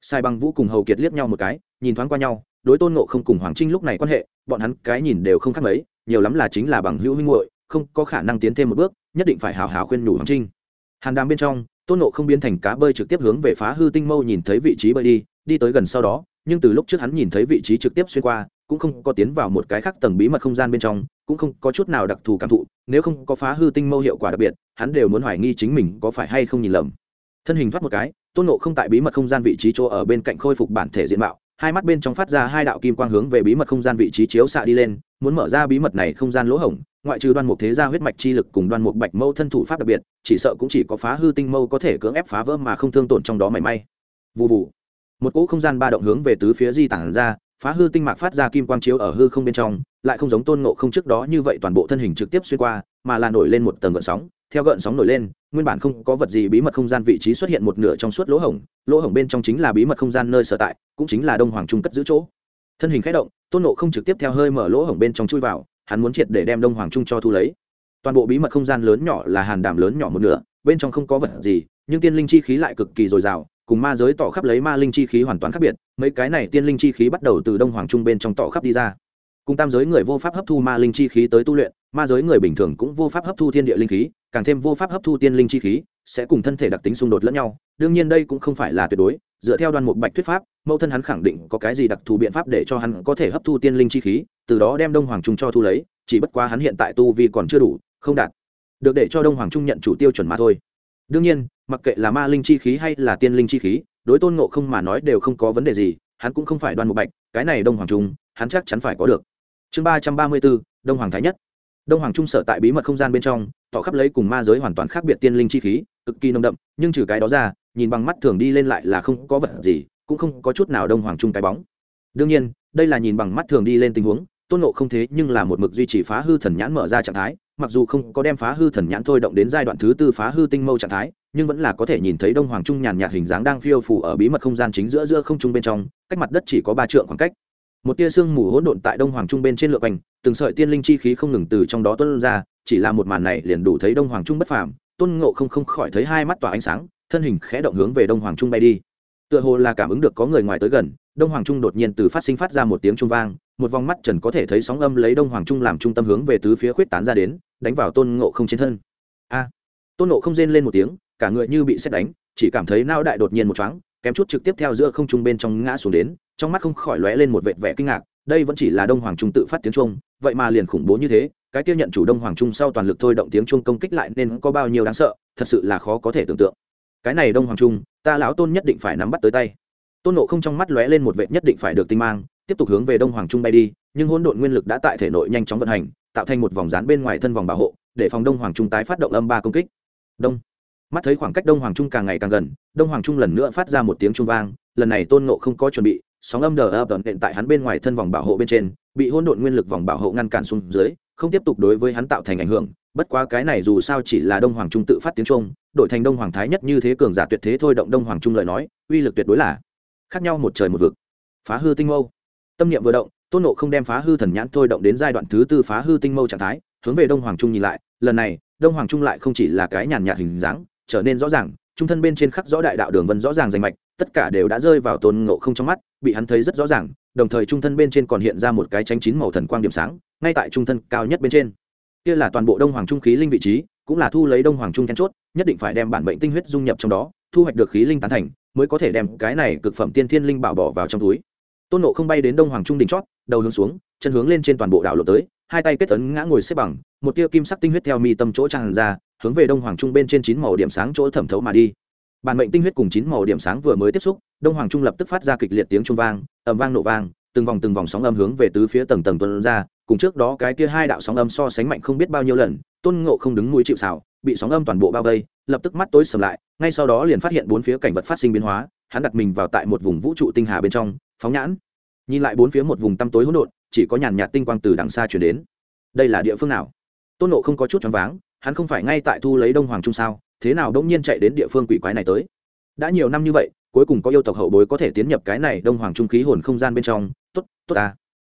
sai băng vũ cùng hầu kiệt liếc nhau một cái nhìn thoáng qua nhau đối tôn ngộ không cùng hoàng trinh lúc này quan hệ bọn hắn cái nhìn đều không khác mấy nhiều lắm là chính là bằng hữu huynh hội không có khả năng tiến thêm một bước nhất định phải hào hào khuyên nhủ hoàng trinh hàn đàm bên trong tôn nộ không biến thành cá bơi trực tiếp hướng về phá hư tinh mâu nhìn thấy vị trí bơi đi đi tới gần sau đó nhưng từ lúc trước hắn nhìn thấy vị trí trực tiếp xuyên qua cũng không có tiến vào một cái khác tầng bí mật không gian bên trong cũng không có chút nào đặc thù cảm thụ nếu không có phá hư tinh mâu hiệu quả đặc biệt hắn đều muốn hoài nghi chính mình có phải hay không nhìn lầm thân hình thoát một cái tôn nộ không tại bí mật không gian vị trí chỗ ở bên cạnh khôi phục bản thể diện mạo hai mắt bên trong phát ra hai đạo kim quang hướng về bí mật không gian vị trí chiếu xạ đi lên muốn mở ra bí mật này không gian lỗ hổng ngoại trừ đoan mục thế gia huyết mạch chi lực cùng đoan mục bạch mâu thân thủ pháp đặc biệt chỉ sợ cũng chỉ có phá hư tinh mâu có thể cưỡng ép phá vỡ mà không thương tổn trong đó mảy may vụ vụ một cỗ không gian ba động hướng về tứ phía di tản ra phá hư tinh mạc phát ra kim quang chiếu ở hư không bên trong lại không giống tôn ngộ không trước đó như vậy toàn bộ thân hình trực tiếp xuyên qua mà là nổi lên một tầng gợn sóng theo gợn sóng nổi lên nguyên bản không có vật gì bí mật không gian vị trí xuất hiện một nửa trong suốt lỗ hổng lỗ hổng bên trong chính là bí mật không gian nơi sở tại cũng chính là đông hoàng trung cất giữ chỗ thân hình k h ẽ động tôn nộ không trực tiếp theo hơi mở lỗ hổng bên trong chui vào hắn muốn triệt để đem đông hoàng trung cho thu lấy toàn bộ bí mật không gian lớn nhỏ là hàn đảm lớn nhỏ một nửa bên trong không có vật gì nhưng tiên linh chi khí lại cực kỳ dồi dào cùng ma giới tỏ khắp lấy ma linh chi khí hoàn toàn khác biệt mấy cái này tiên linh chi khí bắt đầu từ đông hoàng trung bên trong tỏ khắp đi ra cùng tam giới người vô pháp hấp thu ma linh chi khí tới tu luyện ma giới người bình thường cũng vô pháp hấp thu thiên địa linh khí càng thêm vô pháp hấp thu tiên linh chi khí sẽ cùng thân thể đặc tính xung đột lẫn nhau đương nhiên đây cũng không phải là tuyệt đối dựa theo đoan mục bạch thuyết pháp mẫu thân hắn khẳng định có cái gì đặc thù biện pháp để cho hắn có thể hấp thu tiên linh chi khí từ đó đem đông hoàng trung cho thu lấy chỉ bất quá hắn hiện tại tu vi còn chưa đủ không đạt được để cho đông hoàng trung nhận chủ tiêu chuẩn mà thôi đương nhiên mặc kệ là ma linh chi khí hay là tiên linh chi khí đối tôn ngộ không mà nói đều không có vấn đề gì hắn cũng không phải đoan mục bạch cái này đông hoàng trung hắn chắc chắn phải có được chương ba trăm ba mươi bốn đông hoàng thái nhất đông hoàng trung sở tại bí mật không gian bên trong tỏ khắp lấy cùng ma giới hoàn toàn khác biệt tiên linh chi khí cực kỳ nồng đậm nhưng trừ cái đó ra nhìn bằng mắt thường đi lên lại là không có vật gì cũng không có chút nào đông hoàng trung cái bóng đương nhiên đây là nhìn bằng mắt thường đi lên tình huống tôn nộ không thế nhưng là một mực duy trì phá hư thần nhãn mở ra trạng thái mặc dù không có đem phá hư thần nhãn thôi động đến giai đoạn thứ tư phá hư tinh mâu trạng thái nhưng vẫn là có thể nhìn thấy đông hoàng trung nhàn nhạt hình dáng đang phiêu phủ ở bí mật không gian chính giữa giữa không trung bên trong cách mặt đất chỉ có ba trượng khoảng cách một tia sương mù hỗn độn tại đông hoàng trung bên trên lượn quanh từng sợi tiên linh chi khí không ngừng từ trong đó tuân ra chỉ là một màn này liền đủ thấy đông hoàng trung bất phàm tôn ngộ không không khỏi thấy hai mắt tỏa ánh sáng thân hình khẽ động hướng về đông hoàng trung bay đi tựa hồ là cảm ứng được có người ngoài tới gần đông hoàng trung đột nhiên từ phát sinh phát ra một tiếng trung vang một vòng mắt trần có thể thấy sóng âm lấy đông hoàng trung làm trung tâm hướng về tứ phía khuyết tán ra đến đánh vào tôn ngộ không trên thân a tôn ngộ không rên lên một tiếng cả người như bị xét đánh chỉ cảm thấy nao đại đột nhiên một chóng kém chút trực tiếp theo giữa không trung bên trong ngã xuống đến trong mắt không khỏi lóe lên một vệt vẻ kinh ngạc đây vẫn chỉ là đông hoàng trung tự phát tiếng trung vậy mà liền khủng bố như thế cái kia nhận chủ đông hoàng trung sau toàn lực thôi động tiếng trung công kích lại nên có bao nhiêu đáng sợ thật sự là khó có thể tưởng tượng cái này đông hoàng trung ta lão tôn nhất định phải nắm bắt tới tay tôn nộ không trong mắt lóe lên một vệt nhất định phải được tinh mang tiếp tục hướng về đông hoàng trung bay đi nhưng hỗn độn nguyên lực đã tại thể nội nhanh chóng vận hành tạo thành một vòng gián bên ngoài thân vòng bảo hộ để phòng đông hoàng trung tái phát động âm ba công kích đông mắt thấy khoảng cách đông hoàng trung càng ngày càng gần đông hoàng trung lần nữa phát ra một tiếng trung vang lần này tôn ngộ không có chuẩn bị sóng âm đờ ập đ nện tại hắn bên ngoài thân vòng bảo hộ bên trên bị hỗn độn nguyên lực vòng bảo hộ ngăn cản xuống dưới không tiếp tục đối với hắn tạo thành ảnh hưởng bất quá cái này dù sao chỉ là đông hoàng trung tự phát tiếng trung đổi thành đông hoàng thái nhất như thế cường giả tuyệt thế thôi động đông hoàng trung lời nói uy lực tuyệt đối là khác nhau một trời một vực phá hư tinh mâu tâm niệm vừa động tôn nộ không đem phá hư thần nhãn thôi động đến giai đoạn thứ tư phá hư tinh mâu trạng thái hướng về đông hoàng trung nhìn lại lần này đông hoàng trung lại không chỉ là cái nhàn nhạt hình dáng trở nên rõ ràng trung thân bên trên khắc rõ đại đạo đường vân rõ ràng rành mạch tất cả đều đã rơi vào tôn ngộ không trong mắt bị hắn thấy rất rõ ràng đồng thời trung thân bên trên còn hiện ra một cái tranh chín màu thần quang điểm sáng ngay tại trung thân cao nhất bên trên kia là toàn bộ đông hoàng trung khí linh vị trí cũng là thu lấy đông hoàng trung then chốt nhất định phải đem bản bệnh tinh huyết dung nhập trong đó thu hoạch được khí linh tán thành mới có thể đem cái này cực phẩm tiên thiên linh bảo bỏ vào trong túi tôn nộ không bay đến đông hoàng trung đỉnh chót đầu hướng xuống chân hướng lên trên toàn bộ đảo lộ tới hai tay kết tấn ngã ngồi xếp bằng một tia kim sắc tinh huyết theo mi tâm chỗ tràn ra hướng về đông hoàng trung bên trên chín màu điểm sáng chỗ thẩm thấu mà đi bản mệnh tinh huyết cùng chín màu điểm sáng vừa mới tiếp xúc đông hoàng trung lập tức phát ra kịch liệt tiếng trung vang ẩm vang nổ vang từng vòng từng vòng sóng âm hướng về tứ phía tầng tầng tuần ra cùng trước đó cái kia hai đạo sóng âm so sánh mạnh không biết bao nhiêu lần tôn ngộ không đứng mũi chịu xảo bị sóng âm toàn bộ bao vây lập tức mắt tối sầm lại ngay sau đó liền phát hiện bốn phía cảnh vật phát sinh biến hóa hắn đặt mình vào tại một vùng vũ trụ tinh hà bên trong phóng nhãn nhìn lại bốn phía một vùng tăm tối hỗn độn chỉ có nhàn nhạt tinh quang từ đằng xa chuyển đến đây là địa phương nào tôn ngộ không có chút choáng váng hắn không phải ngay tại thu lấy đông hoàng trung sao thế nào đông nhiên chạy đến địa phương quỷ quái này tới đã nhiều năm như vậy cuối cùng có yêu tộc hậu bối có thể tiến nhập cái này đông hoàng trung khí hồn không gian bên trong t ố t t ố t ta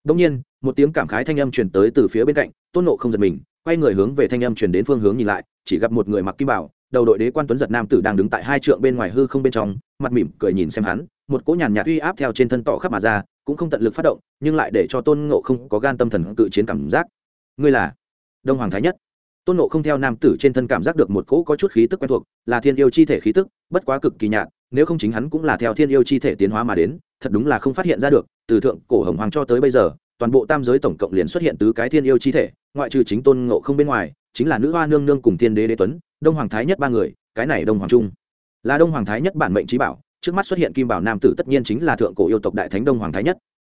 đông nhiên một tiếng cảm khái thanh âm truyền tới từ phía bên cạnh tôn nộ không giật mình quay người hướng về thanh âm truyền đến phương hướng nhìn lại chỉ gặp một người mặc kim bảo đầu đội đế quan tuấn giật nam tử đang đứng tại hai trượng bên ngoài hư không bên trong mặt mỉm cười nhìn xem hắn một cỗ nhàn nhạt uy áp theo trên thân tỏ khắp mà ra cũng không tận lực phát động nhưng lại để cho tôn ngộ không có gan tâm thần cự chiến cảm giác ngươi là đông hoàng thái nhất tôn nộ không theo nam tử trên thân cảm giác được một cỗ có chút khí tức quen thuộc là thiên yêu chi thể khí tức bất quá cực kỳ nhạt nếu không chính hắn cũng là theo thiên yêu chi thể tiến hóa mà đến thật đúng là không phát hiện ra được từ thượng cổ hồng hoàng cho tới bây giờ toàn bộ tam giới tổng cộng liền xuất hiện tứ cái thiên yêu chi thể ngoại trừ chính tôn ngộ không bên ngoài chính là nữ hoa nương nương cùng thiên đế đế tuấn đông hoàng thái nhất ba người cái này đông hoàng trung là đông hoàng thái nhất bản mệnh trí bảo trước mắt xuất hiện kim bảo nam tử tất nhiên chính là thượng cổ yêu tộc đại thánh đông hoàng thái nhất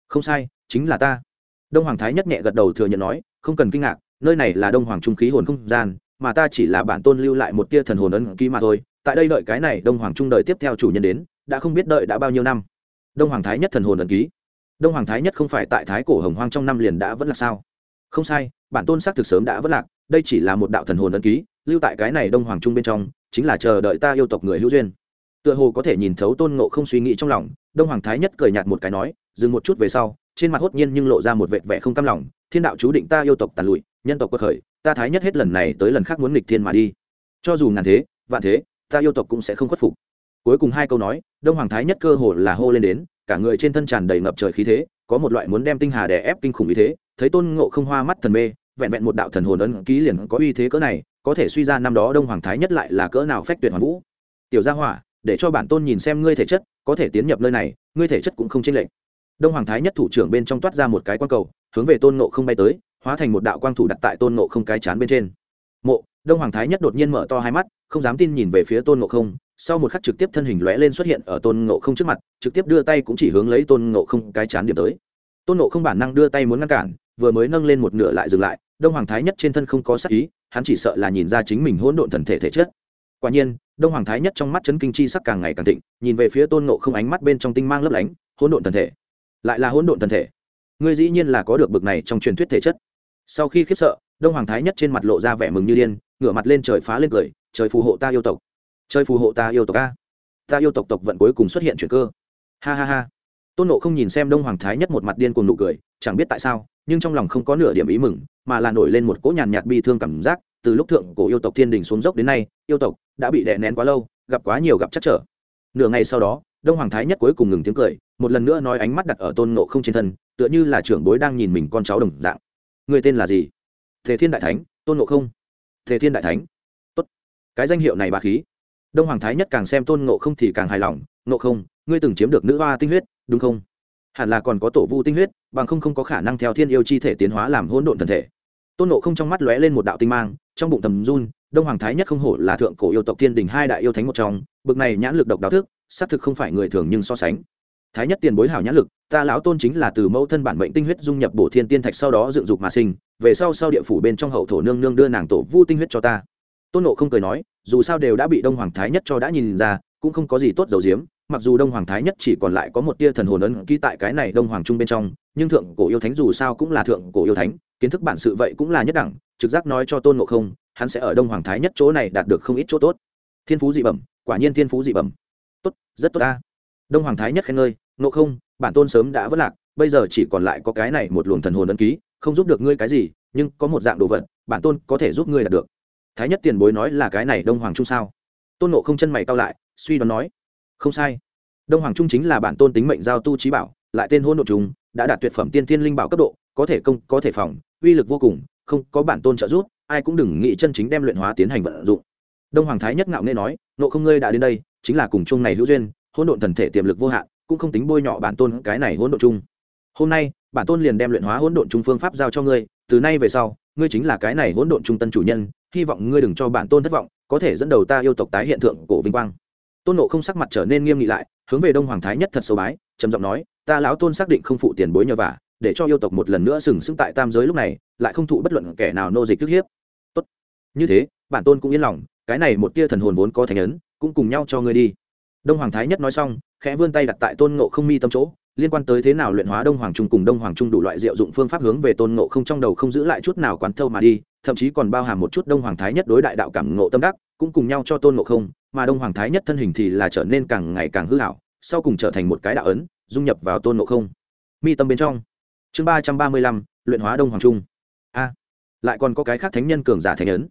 không sai chính là ta đông hoàng thái nhất nhẹ gật đầu thừa nhận nói không cần kinh ngạc nơi này là đông hoàng trung khí hồn không gian mà ta chỉ là bản tôn lưu lại một tia thần hồn ấn ký mà thôi tại đây đợi cái này đông hoàng trung đợi tiếp theo chủ nhân đến đã không biết đợi đã bao nhiêu năm đông hoàng thái nhất thần hồn ấn ký đông hoàng thái nhất không phải tại thái cổ hồng hoang trong năm liền đã vẫn là sao không sai bản tôn xác thực sớm đã vẫn lạc đây chỉ là một đạo thần hồn ấn ký lưu tại cái này đông hoàng trung bên trong chính là chờ đợi ta yêu tộc người hữu duyên tựa hồ có thể nhìn thấu tôn ngộ không suy nghĩ trong lòng đông hoàng thái nhất cười nhạt một cái nói dừng một chút về sau trên mặt hốt nhiên nhưng lộ ra một vệt vẻ không cam lòng thiên đạo chú định ta yêu tộc tàn lụi nhân tộc quật khởi ta thái nhất hết lần này tới lần khác muốn nghịch thiên mà đi cho dù ngàn thế vạn thế ta yêu tộc cũng sẽ không khuất phục cuối cùng hai câu nói đông hoàng thái nhất cơ hồ là hô lên đến cả người trên thân tràn đầy ngập trời khí thế có một loại muốn đem tinh hà đè ép kinh khủng ý thế thấy tôn ngộ không hoa mắt thần mê vẹn vẹn một đạo thần hồn ấn ký liền có uy thế cỡ này có thể suy ra năm đó đông hoàng thái nhất lại là cỡ nào phách tuyệt hoàng vũ tiểu gia hỏa để cho bản tôn nhìn xem ngươi thể chất có thể tiến nhập nơi này ngươi thể chất cũng không chênh lệch đông hoàng thái nhất thủ trưởng bên trong toát ra một cái quan cầu hướng về tôn ngộ không bay tới hóa thành một đạo quang thủ đặt tại tôn ngộ không cái chán bên trên mộ đông hoàng thái nhất đột nhiên mở to hai mắt không dám tin nhìn về phía tôn ngộ không sau một khắc trực tiếp thân hình lóe lên xuất hiện ở tôn ngộ không trước mặt trực tiếp đưa tay cũng chỉ hướng lấy tôn ngộ không cái chán điểm tới tôn ngộ không bản năng đưa tay muốn ngăn cản vừa mới nâng lên một nửa lại dừng lại đông hoàng thái nhất trên thân không có sắc ý hắn chỉ sợ là nhìn ra chính mình hỗn độn thần thể thể chất quả nhiên đông hoàng thái nhất trong mắt chấn kinh chi sắc càng ngày càng thịnh nhìn về phía tôn ngộ không ánh mắt bên trong tinh mang lấp lánh hỗn độn thần thể lại là hỗn độn thần thể người dĩ nhiên là có được bực này trong truyền thuyết thể chất sau khi khiếp sợ đông hoàng thái nhất trên mặt lộ ra vẻ mừng như điên ngửa mặt lên trời phá lên cười trời phù hộ ta yêu tộc trời phù hộ ta yêu tộc ta, ta yêu tộc tộc vận cuối cùng xuất hiện chuyện cơ ha ha ha tôn nộ không nhìn xem đông hoàng thái nhất một mặt điên cuồng nụ cười chẳng biết tại sao nhưng trong lòng không có nửa điểm ý mừng mà là nổi lên một cỗ nhàn nhạt bi thương cảm giác từ lúc thượng cổ yêu tộc thiên đình xuống dốc đến nay yêu tộc đã bị đè nén quá lâu gặp quá nhiều gặp chắc trở nửa ngày sau đó đông hoàng thái nhất cuối cùng ngừng tiếng cười một lần nữa nói ánh mắt đặt ở tôn nộ không trên thân tựa như là trưởng bối đang nhìn mình con cháu đồng dạng người tên là gì thể thiên đại thánh tôn ngộ không thể thiên đại thánh tốt cái danh hiệu này bà khí đông hoàng thái nhất càng xem tôn ngộ không thì càng hài lòng ngộ không ngươi từng chiếm được nữ hoa tinh huyết đúng không hẳn là còn có tổ vu tinh huyết bằng không không có khả năng theo thiên yêu chi thể tiến hóa làm hỗn độn thần thể tôn Ngộ không trong mắt lóe lên một đạo tinh mang trong bụng tầm run đông hoàng thái nhất không hổ là thượng cổ yêu tộc thiên đình hai đại yêu thánh một trong bực này nhãn lực độc đáo thức xác thực không phải người thường nhưng so sánh thái nhất tiền bối hảo nhãn lực ta lão tôn chính là từ mẫu thân bản mệnh tinh huyết dung nhập bổ thiên tiên thạch sau đó dựng dục mà sinh về sau sau địa phủ bên trong hậu thổ nương nương đưa nàng tổ vu tinh huyết cho ta tôn nộ không cười nói dù sao đều đã bị đông hoàng thái nhất cho đã nhìn ra cũng không có gì tốt dầu diếm mặc dù đông hoàng thái nhất chỉ còn lại có một tia thần hồn ấn ký tại cái này đông hoàng trung bên trong nhưng thượng cổ yêu thánh dù sao cũng là thượng cổ yêu thánh kiến thức bản sự vậy cũng là nhất đẳng trực giác nói cho tôn Nộ không hắn sẽ ở đông hoàng thái nhất chỗ này đạt được không ít chỗ tốt thiên phú dị bẩm quả nhiên thiên phú dị bẩm tốt rất tốt ta đông hoàng thái nhất khen ngơi nộ không bản tôn sớm đã vất lạc bây giờ chỉ còn lại có cái này một luồng thần hồn ấn ký không giúp được ngươi cái gì nhưng có một dạng đồ vật bản tôn có thể giúp ngươi đạt được thái nhất tiền bối nói là cái này đông hoàng trung sao tôn nộ không chân mày cao lại suy đoán nói không sai đông hoàng trung chính là bản tôn tính mệnh giao tu trí bảo lại tên hôn nội trung đã đạt tuyệt phẩm tiên thiên linh bảo cấp độ có thể công có thể phòng uy lực vô cùng không có bản tôn trợ giúp ai cũng đừng nghĩ chân chính đem luyện hóa tiến hành vận dụng đông hoàng thái nhất ngạo nghê nói nộ không ngươi đã đến đây chính là cùng chung này hữu duyên hôn độn thần thể tiềm lực vô hạn cũng không tính bôi nhọ bản tôn cái này hỗn độn chung hôm nay bản tôn liền đem luyện hóa hỗn độn chung phương pháp giao cho ngươi từ nay về sau ngươi chính là cái này hỗn độn trung tân chủ nhân hy vọng ngươi đừng cho bản tôn thất vọng có thể dẫn đầu ta yêu tộc tái hiện tượng cổ vinh quang tôn nộ không sắc mặt trở nên nghiêm nghị lại hướng về đông hoàng thái nhất thật sâu bái trầm giọng nói ta lão tôn xác định không phụ tiền bối nhờ vả để cho yêu tộc một lần nữa sừng sững tại tam giới lúc này lại không thụ bất luận kẻ nào nô dịch tức hiếp tốt như thế bản tôn cũng yên lòng cái này một tia thần hồn vốn có thành ấn cũng cùng nhau cho ngươi đi đông hoàng thái nhất nói xong khẽ vươn tay đặt tại tôn ngộ không mi tâm chỗ liên quan tới thế nào luyện hóa đông hoàng trung cùng đông hoàng trung đủ loại diệu dụng phương pháp hướng về tôn ngộ không trong đầu không giữ lại chút nào quán thâu mà đi thậm chí còn bao hàm một chút đông hoàng thái nhất đối đại đạo cảm ngộ tâm đắc cũng cùng nhau cho tôn ngộ không mà đông hoàng thái nhất thân hình thì là trở nên càng ngày càng hư hảo sau cùng trở thành một cái đạo ấn dung nhập vào tôn ngộ không mi tâm bên trong chương ba trăm ba mươi lăm luyện hóa đông hoàng trung a lại còn có cái khác thánh nhân cường giả thánh ấn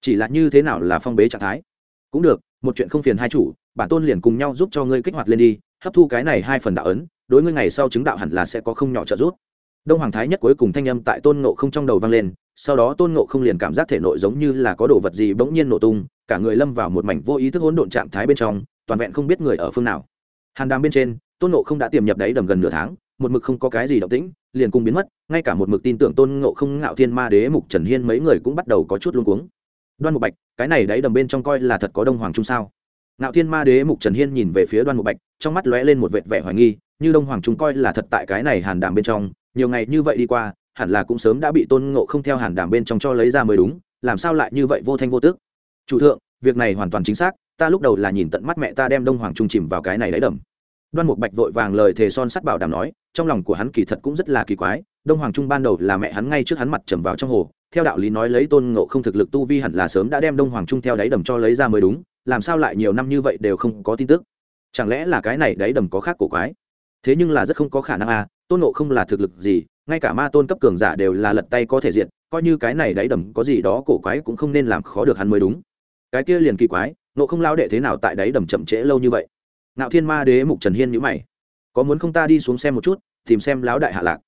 chỉ là như thế nào là phong bế trạng thái cũng được một chuyện không phiền hai chủ bản tôn liền cùng nhau giúp cho ngươi kích hoạt lên đi hấp thu cái này hai phần đạo ấn đối ngươi ngày sau chứng đạo hẳn là sẽ có không nhỏ trợ giúp đông hoàng thái nhất cuối cùng thanh âm tại tôn ngộ không trong đầu vang lên sau đó tôn ngộ không liền cảm giác thể nội giống như là có đồ vật gì bỗng nhiên nổ tung cả người lâm vào một mảnh vô ý thức hỗn độn trạng thái bên trong toàn vẹn không biết người ở phương nào hàn đàm bên trên tôn ngộ không đã tiềm nhập đáy đầm gần nửa tháng một mực không có cái gì động tĩnh liền cùng biến mất ngay cả một mực tin tưởng tôn ngộ không ngạo thiên ma đế mục trần hiên mấy người cũng bắt đầu có chút luống cuống đoan một bạch cái này đáy đầm bên trong coi là thật có đông hoàng trung sao Ngạo Thiên Ma Đế Mục Trần Hiên nhìn về phía Đoan Mục Bạch, trong mắt lóe lên một vệt vẻ hoài nghi, như Đông Hoàng Trung coi là thật tại cái này Hàn Đàm bên trong, nhiều ngày như vậy đi qua, hẳn là cũng sớm đã bị Tôn Ngộ không theo Hàn Đàm bên trong cho lấy ra mới đúng, làm sao lại như vậy vô thanh vô tức? Chủ thượng, việc này hoàn toàn chính xác, ta lúc đầu là nhìn tận mắt mẹ ta đem Đông Hoàng Trung chìm vào cái này lấy đầm. Đoan Mục Bạch vội vàng lời thề son sắt bảo đảm nói, trong lòng của hắn kỳ thật cũng rất là kỳ quái, Đông Hoàng Trung ban đầu là mẹ hắn ngay trước hắn mặt trầm vào trong hồ, theo đạo lý nói lấy tôn ngộ không thực lực tu vi hẳn là sớm đã đem đông hoàng trung theo đáy đầm cho lấy ra mới đúng làm sao lại nhiều năm như vậy đều không có tin tức chẳng lẽ là cái này đáy đầm có khác cổ quái thế nhưng là rất không có khả năng à tôn ngộ không là thực lực gì ngay cả ma tôn cấp cường giả đều là lật tay có thể diện coi như cái này đáy đầm có gì đó cổ quái cũng không nên làm khó được hắn mới đúng cái kia liền kỳ quái ngộ không lao đệ thế nào tại đáy đầm chậm trễ lâu như vậy nạo thiên ma đế mục trần hiên nhữ mày có muốn không ta đi xuống xem một chút tìm xem lão đại hạ lạc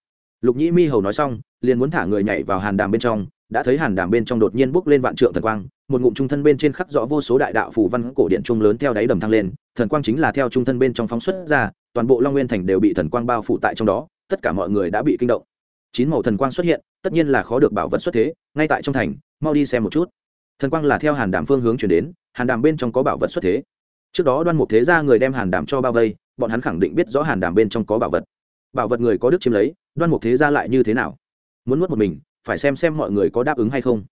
lục nhĩ mi hầu nói xong liền muốn thả người nhảy vào hàn đàm bên trong đã thấy hàn đàm bên trong đột nhiên bốc lên vạn trượng thần quang một ngụm trung thân bên trên khắc rõ vô số đại đạo phủ văn cổ điện trung lớn theo đáy đầm thăng lên thần quang chính là theo trung thân bên trong phóng xuất ra toàn bộ long nguyên thành đều bị thần quang bao phủ tại trong đó tất cả mọi người đã bị kinh động chín màu thần quang xuất hiện tất nhiên là khó được bảo vật xuất thế ngay tại trong thành mau đi xem một chút thần quang là theo hàn đàm phương hướng chuyển đến hàn đàm bên trong có bảo vật xuất thế trước đó đoan mục thế gia người đem hàn đàm cho bao vây bọn hắn khẳng định biết rõ hàn đàm bên trong có bảo vật bảo vật người có đức chiếm lấy đoan mục thế ra lại như thế nào muốn nuốt một mình phải xem xem mọi người có đáp ứng hay không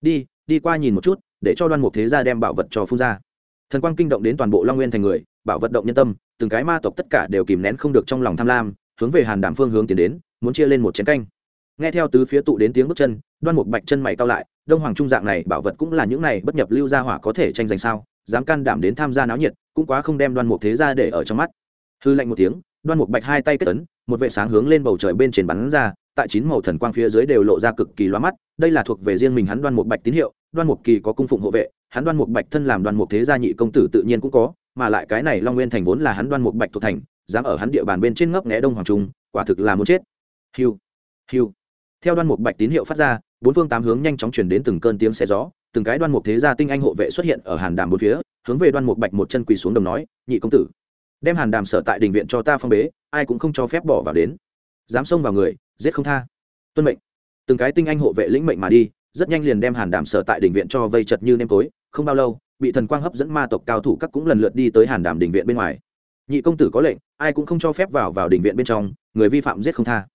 đi đi qua nhìn một chút để cho đoan mục thế ra đem bảo vật cho phun ra thần quang kinh động đến toàn bộ long nguyên thành người bảo vật động nhân tâm từng cái ma tộc tất cả đều kìm nén không được trong lòng tham lam hướng về hàn đảm phương hướng tiến đến muốn chia lên một chén canh nghe theo tứ phía tụ đến tiếng bước chân đoan mục bạch chân mày cao lại đông hoàng trung dạng này bảo vật cũng là những này bất nhập lưu gia hỏa có thể tranh giành sao dám can đảm đến tham gia náo nhiệt cũng quá không đem đoan mục thế ra để ở trong mắt hư lạnh một tiếng đoan mục bạch hai tay kết tấn một vệ sáng hướng lên bầu trời bên trên bắn ra tại chín màu thần quang phía dưới đều lộ ra cực kỳ loa mắt đây là thuộc về riêng mình hắn đoan mục bạch tín hiệu đoan mục kỳ có cung phụng hộ vệ hắn đoan mục bạch thân làm đoan mục thế gia nhị công tử tự nhiên cũng có mà lại cái này long nguyên thành vốn là hắn đoan mục bạch thuộc thành dám ở hắn địa bàn bên trên ngấp nghẽ đông hoàng trung quả thực là muốn chết hiu hiu theo đoan mục bạch tín hiệu phát ra bốn phương tám hướng nhanh chóng chuyển đến từng cơn tiếng xe gió từng cái đoan mục thế gia tinh anh hộ vệ xuất hiện ở hàn đàm bốn phía hướng về đoan mục bạch một chân quỳ xuống đồng nói nhị công tử đem hàn đàm sở tại đình viện cho ta phong bế ai cũng không cho phép bỏ vào đến dám xông vào người giết không tha tuân mệnh từng cái tinh anh hộ vệ lĩnh mệnh mà đi rất nhanh liền đem hàn đàm sở tại đình viện cho vây chật như nêm tối không bao lâu bị thần quang hấp dẫn ma tộc cao thủ các cũng lần lượt đi tới hàn đàm đình viện bên ngoài nhị công tử có lệnh ai cũng không cho phép vào vào đình viện bên trong người vi phạm giết không tha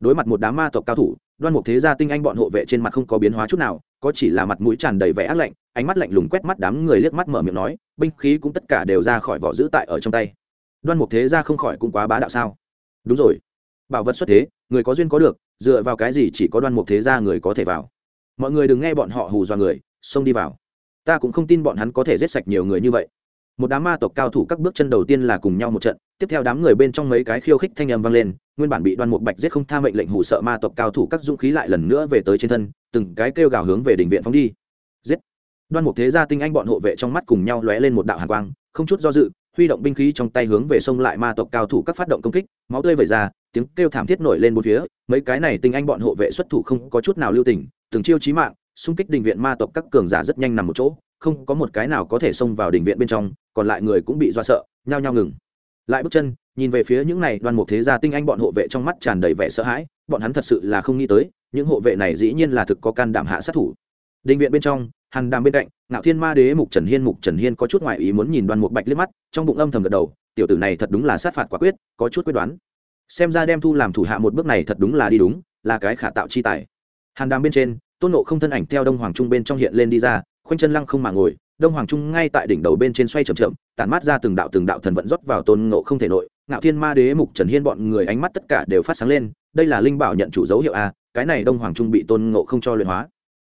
đối mặt một đám ma tộc cao thủ đoan mục thế gia tinh anh bọn hộ vệ trên mặt không có biến hóa chút nào có chỉ là mặt mũi tràn đầy vẻ ác lạnh ánh mắt lạnh lùng quét mắt đám người liếc mắt mở miệng nói binh khí cũng tất cả đều ra khỏi vỏ giữ tại ở trong tay đoan mục thế ra không khỏi cũng quá bá đạo sao đúng rồi bảo vật xuất thế người có duyên có được dựa vào cái gì chỉ có đoan mục thế ra người có thể vào mọi người đừng nghe bọn họ hù dọa người xông đi vào ta cũng không tin bọn hắn có thể giết sạch nhiều người như vậy một đám ma tộc cao thủ các bước chân đầu tiên là cùng nhau một trận tiếp theo đám người bên trong mấy cái khiêu khích thanh âm vang lên nguyên bản bị đoan mục bạch giết không tha mệnh lệnh hủ sợ ma tộc cao thủ các dũng khí lại lần nữa về tới trên thân từng cái kêu gào hướng về đỉnh viện phóng đi giết đoan mục thế gia tinh anh bọn hộ vệ trong mắt cùng nhau lóe lên một đạo hàn quang không chút do dự huy động binh khí trong tay hướng về sông lại ma tộc cao thủ các phát động công kích máu tươi vẩy ra tiếng kêu thảm thiết nổi lên bốn phía mấy cái này tinh anh bọn hộ vệ xuất thủ không có chút nào lưu tình từng chiêu chí mạng xung kích đình viện ma tộc các cường giả rất nhanh nằm một chỗ không có một cái nào có thể xông vào đình viện bên trong còn lại người cũng bị do sợ nhao nhao ngừng lại bước chân nhìn về phía những này đoàn mục thế gia tinh anh bọn hộ vệ trong mắt tràn đầy vẻ sợ hãi bọn hắn thật sự là không nghĩ tới những hộ vệ này dĩ nhiên là thực có can đảm hạ sát thủ đình viện bên trong hàn đàm bên cạnh ngạo thiên ma đế mục trần hiên mục trần hiên có chút ngoại ý muốn nhìn Đoan mục bạch liếc mắt trong bụng âm thầm gật đầu tiểu tử này thật đúng là sát phạt quả quyết có chút quyết đoán xem ra đem thu làm thủ hạ một bước này thật đúng là đi đúng là cái khả tạo chi tài hàn đàm bên trên tôn nộ không thân ảnh theo đông hoàng trung bên trong hiện lên đi ra khoanh chân lăng không mà ngồi đông hoàng trung ngay tại đỉnh đầu bên trên xoay chậm chậm tản mát ra từng đạo từng đạo thần vận rót vào tôn nộ không thể nội ngạo thiên ma đế mục trần hiên bọn người ánh mắt tất cả đều phát sáng lên đây là linh bảo nhận chủ dấu hiệu a cái này đông hoàng trung bị tôn nộ không cho luyện hóa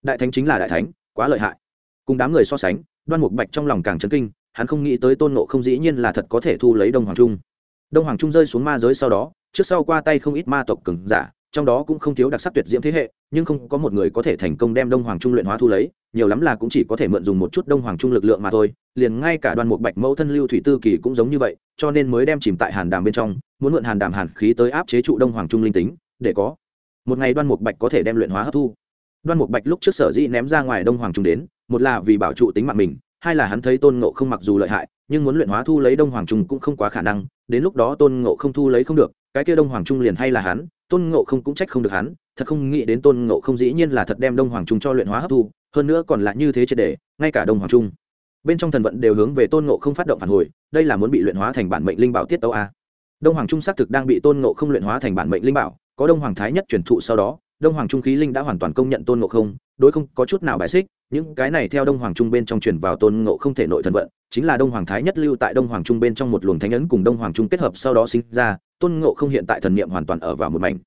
đại thánh chính là đại thánh quá lợi hại cùng đám người so sánh đoan mục bạch trong lòng càng chấn kinh hắn không nghĩ tới tôn nộ không dĩ nhiên là thật có thể thu lấy đông hoàng trung đông hoàng trung rơi xuống ma giới sau đó trước sau qua tay không ít ma tộc cừng giả trong đó cũng không thiếu đặc sắc tuyệt diễm thế hệ nhưng không có một người có thể thành công đem đông hoàng trung luyện hóa thu lấy nhiều lắm là cũng chỉ có thể mượn dùng một chút đông hoàng trung lực lượng mà thôi liền ngay cả đoàn mục bạch mẫu thân lưu thủy tư kỳ cũng giống như vậy cho nên mới đem chìm tại hàn đàm bên trong muốn mượn hàn đàm hàn khí tới áp chế trụ đông hoàng trung linh tính để có một ngày đoan mục bạch có thể đem luyện hóa hấp thu đoan mục bạch lúc trước sở dĩ ném ra ngoài đông hoàng trung đến một là vì bảo trụ tính mạng mình hai là hắn thấy tôn ngộ không mặc dù lợi hại nhưng muốn luyện hóa thu lấy đông hoàng trung cũng không quá khả năng đến lúc đó tôn ngộ không thu lấy không được cái kia đông hoàng trung liền hay là hắn tôn ngộ không cũng trách không được hắn thật không nghĩ đến tôn ngộ không dĩ nhiên là thật đem đông hoàng trung cho luyện hóa hấp thu hơn nữa còn lại như thế triệt đề ngay cả đông hoàng trung bên trong thần vận đều hướng về tôn ngộ không phát động phản hồi đây là muốn bị luyện hóa thành bản mệnh linh bảo tiết tấu a đông hoàng trung xác thực đang bị tôn ngộ không luyện hóa thành bản mệnh linh bảo có đông hoàng thái nhất truyền thụ sau đó đông hoàng trung khí linh đã hoàn toàn công nhận tôn ngộ không đối không có chút nào bài xích những cái này theo đông hoàng trung bên trong truyền vào tôn ngộ không thể nội thần vận chính là đông hoàng thái nhất lưu tại đông hoàng trung bên trong một luồng thánh ấn cùng đông hoàng trung kết hợp sau đó sinh ra tôn ngộ không hiện tại thần niệm hoàn toàn ở vào một mảnh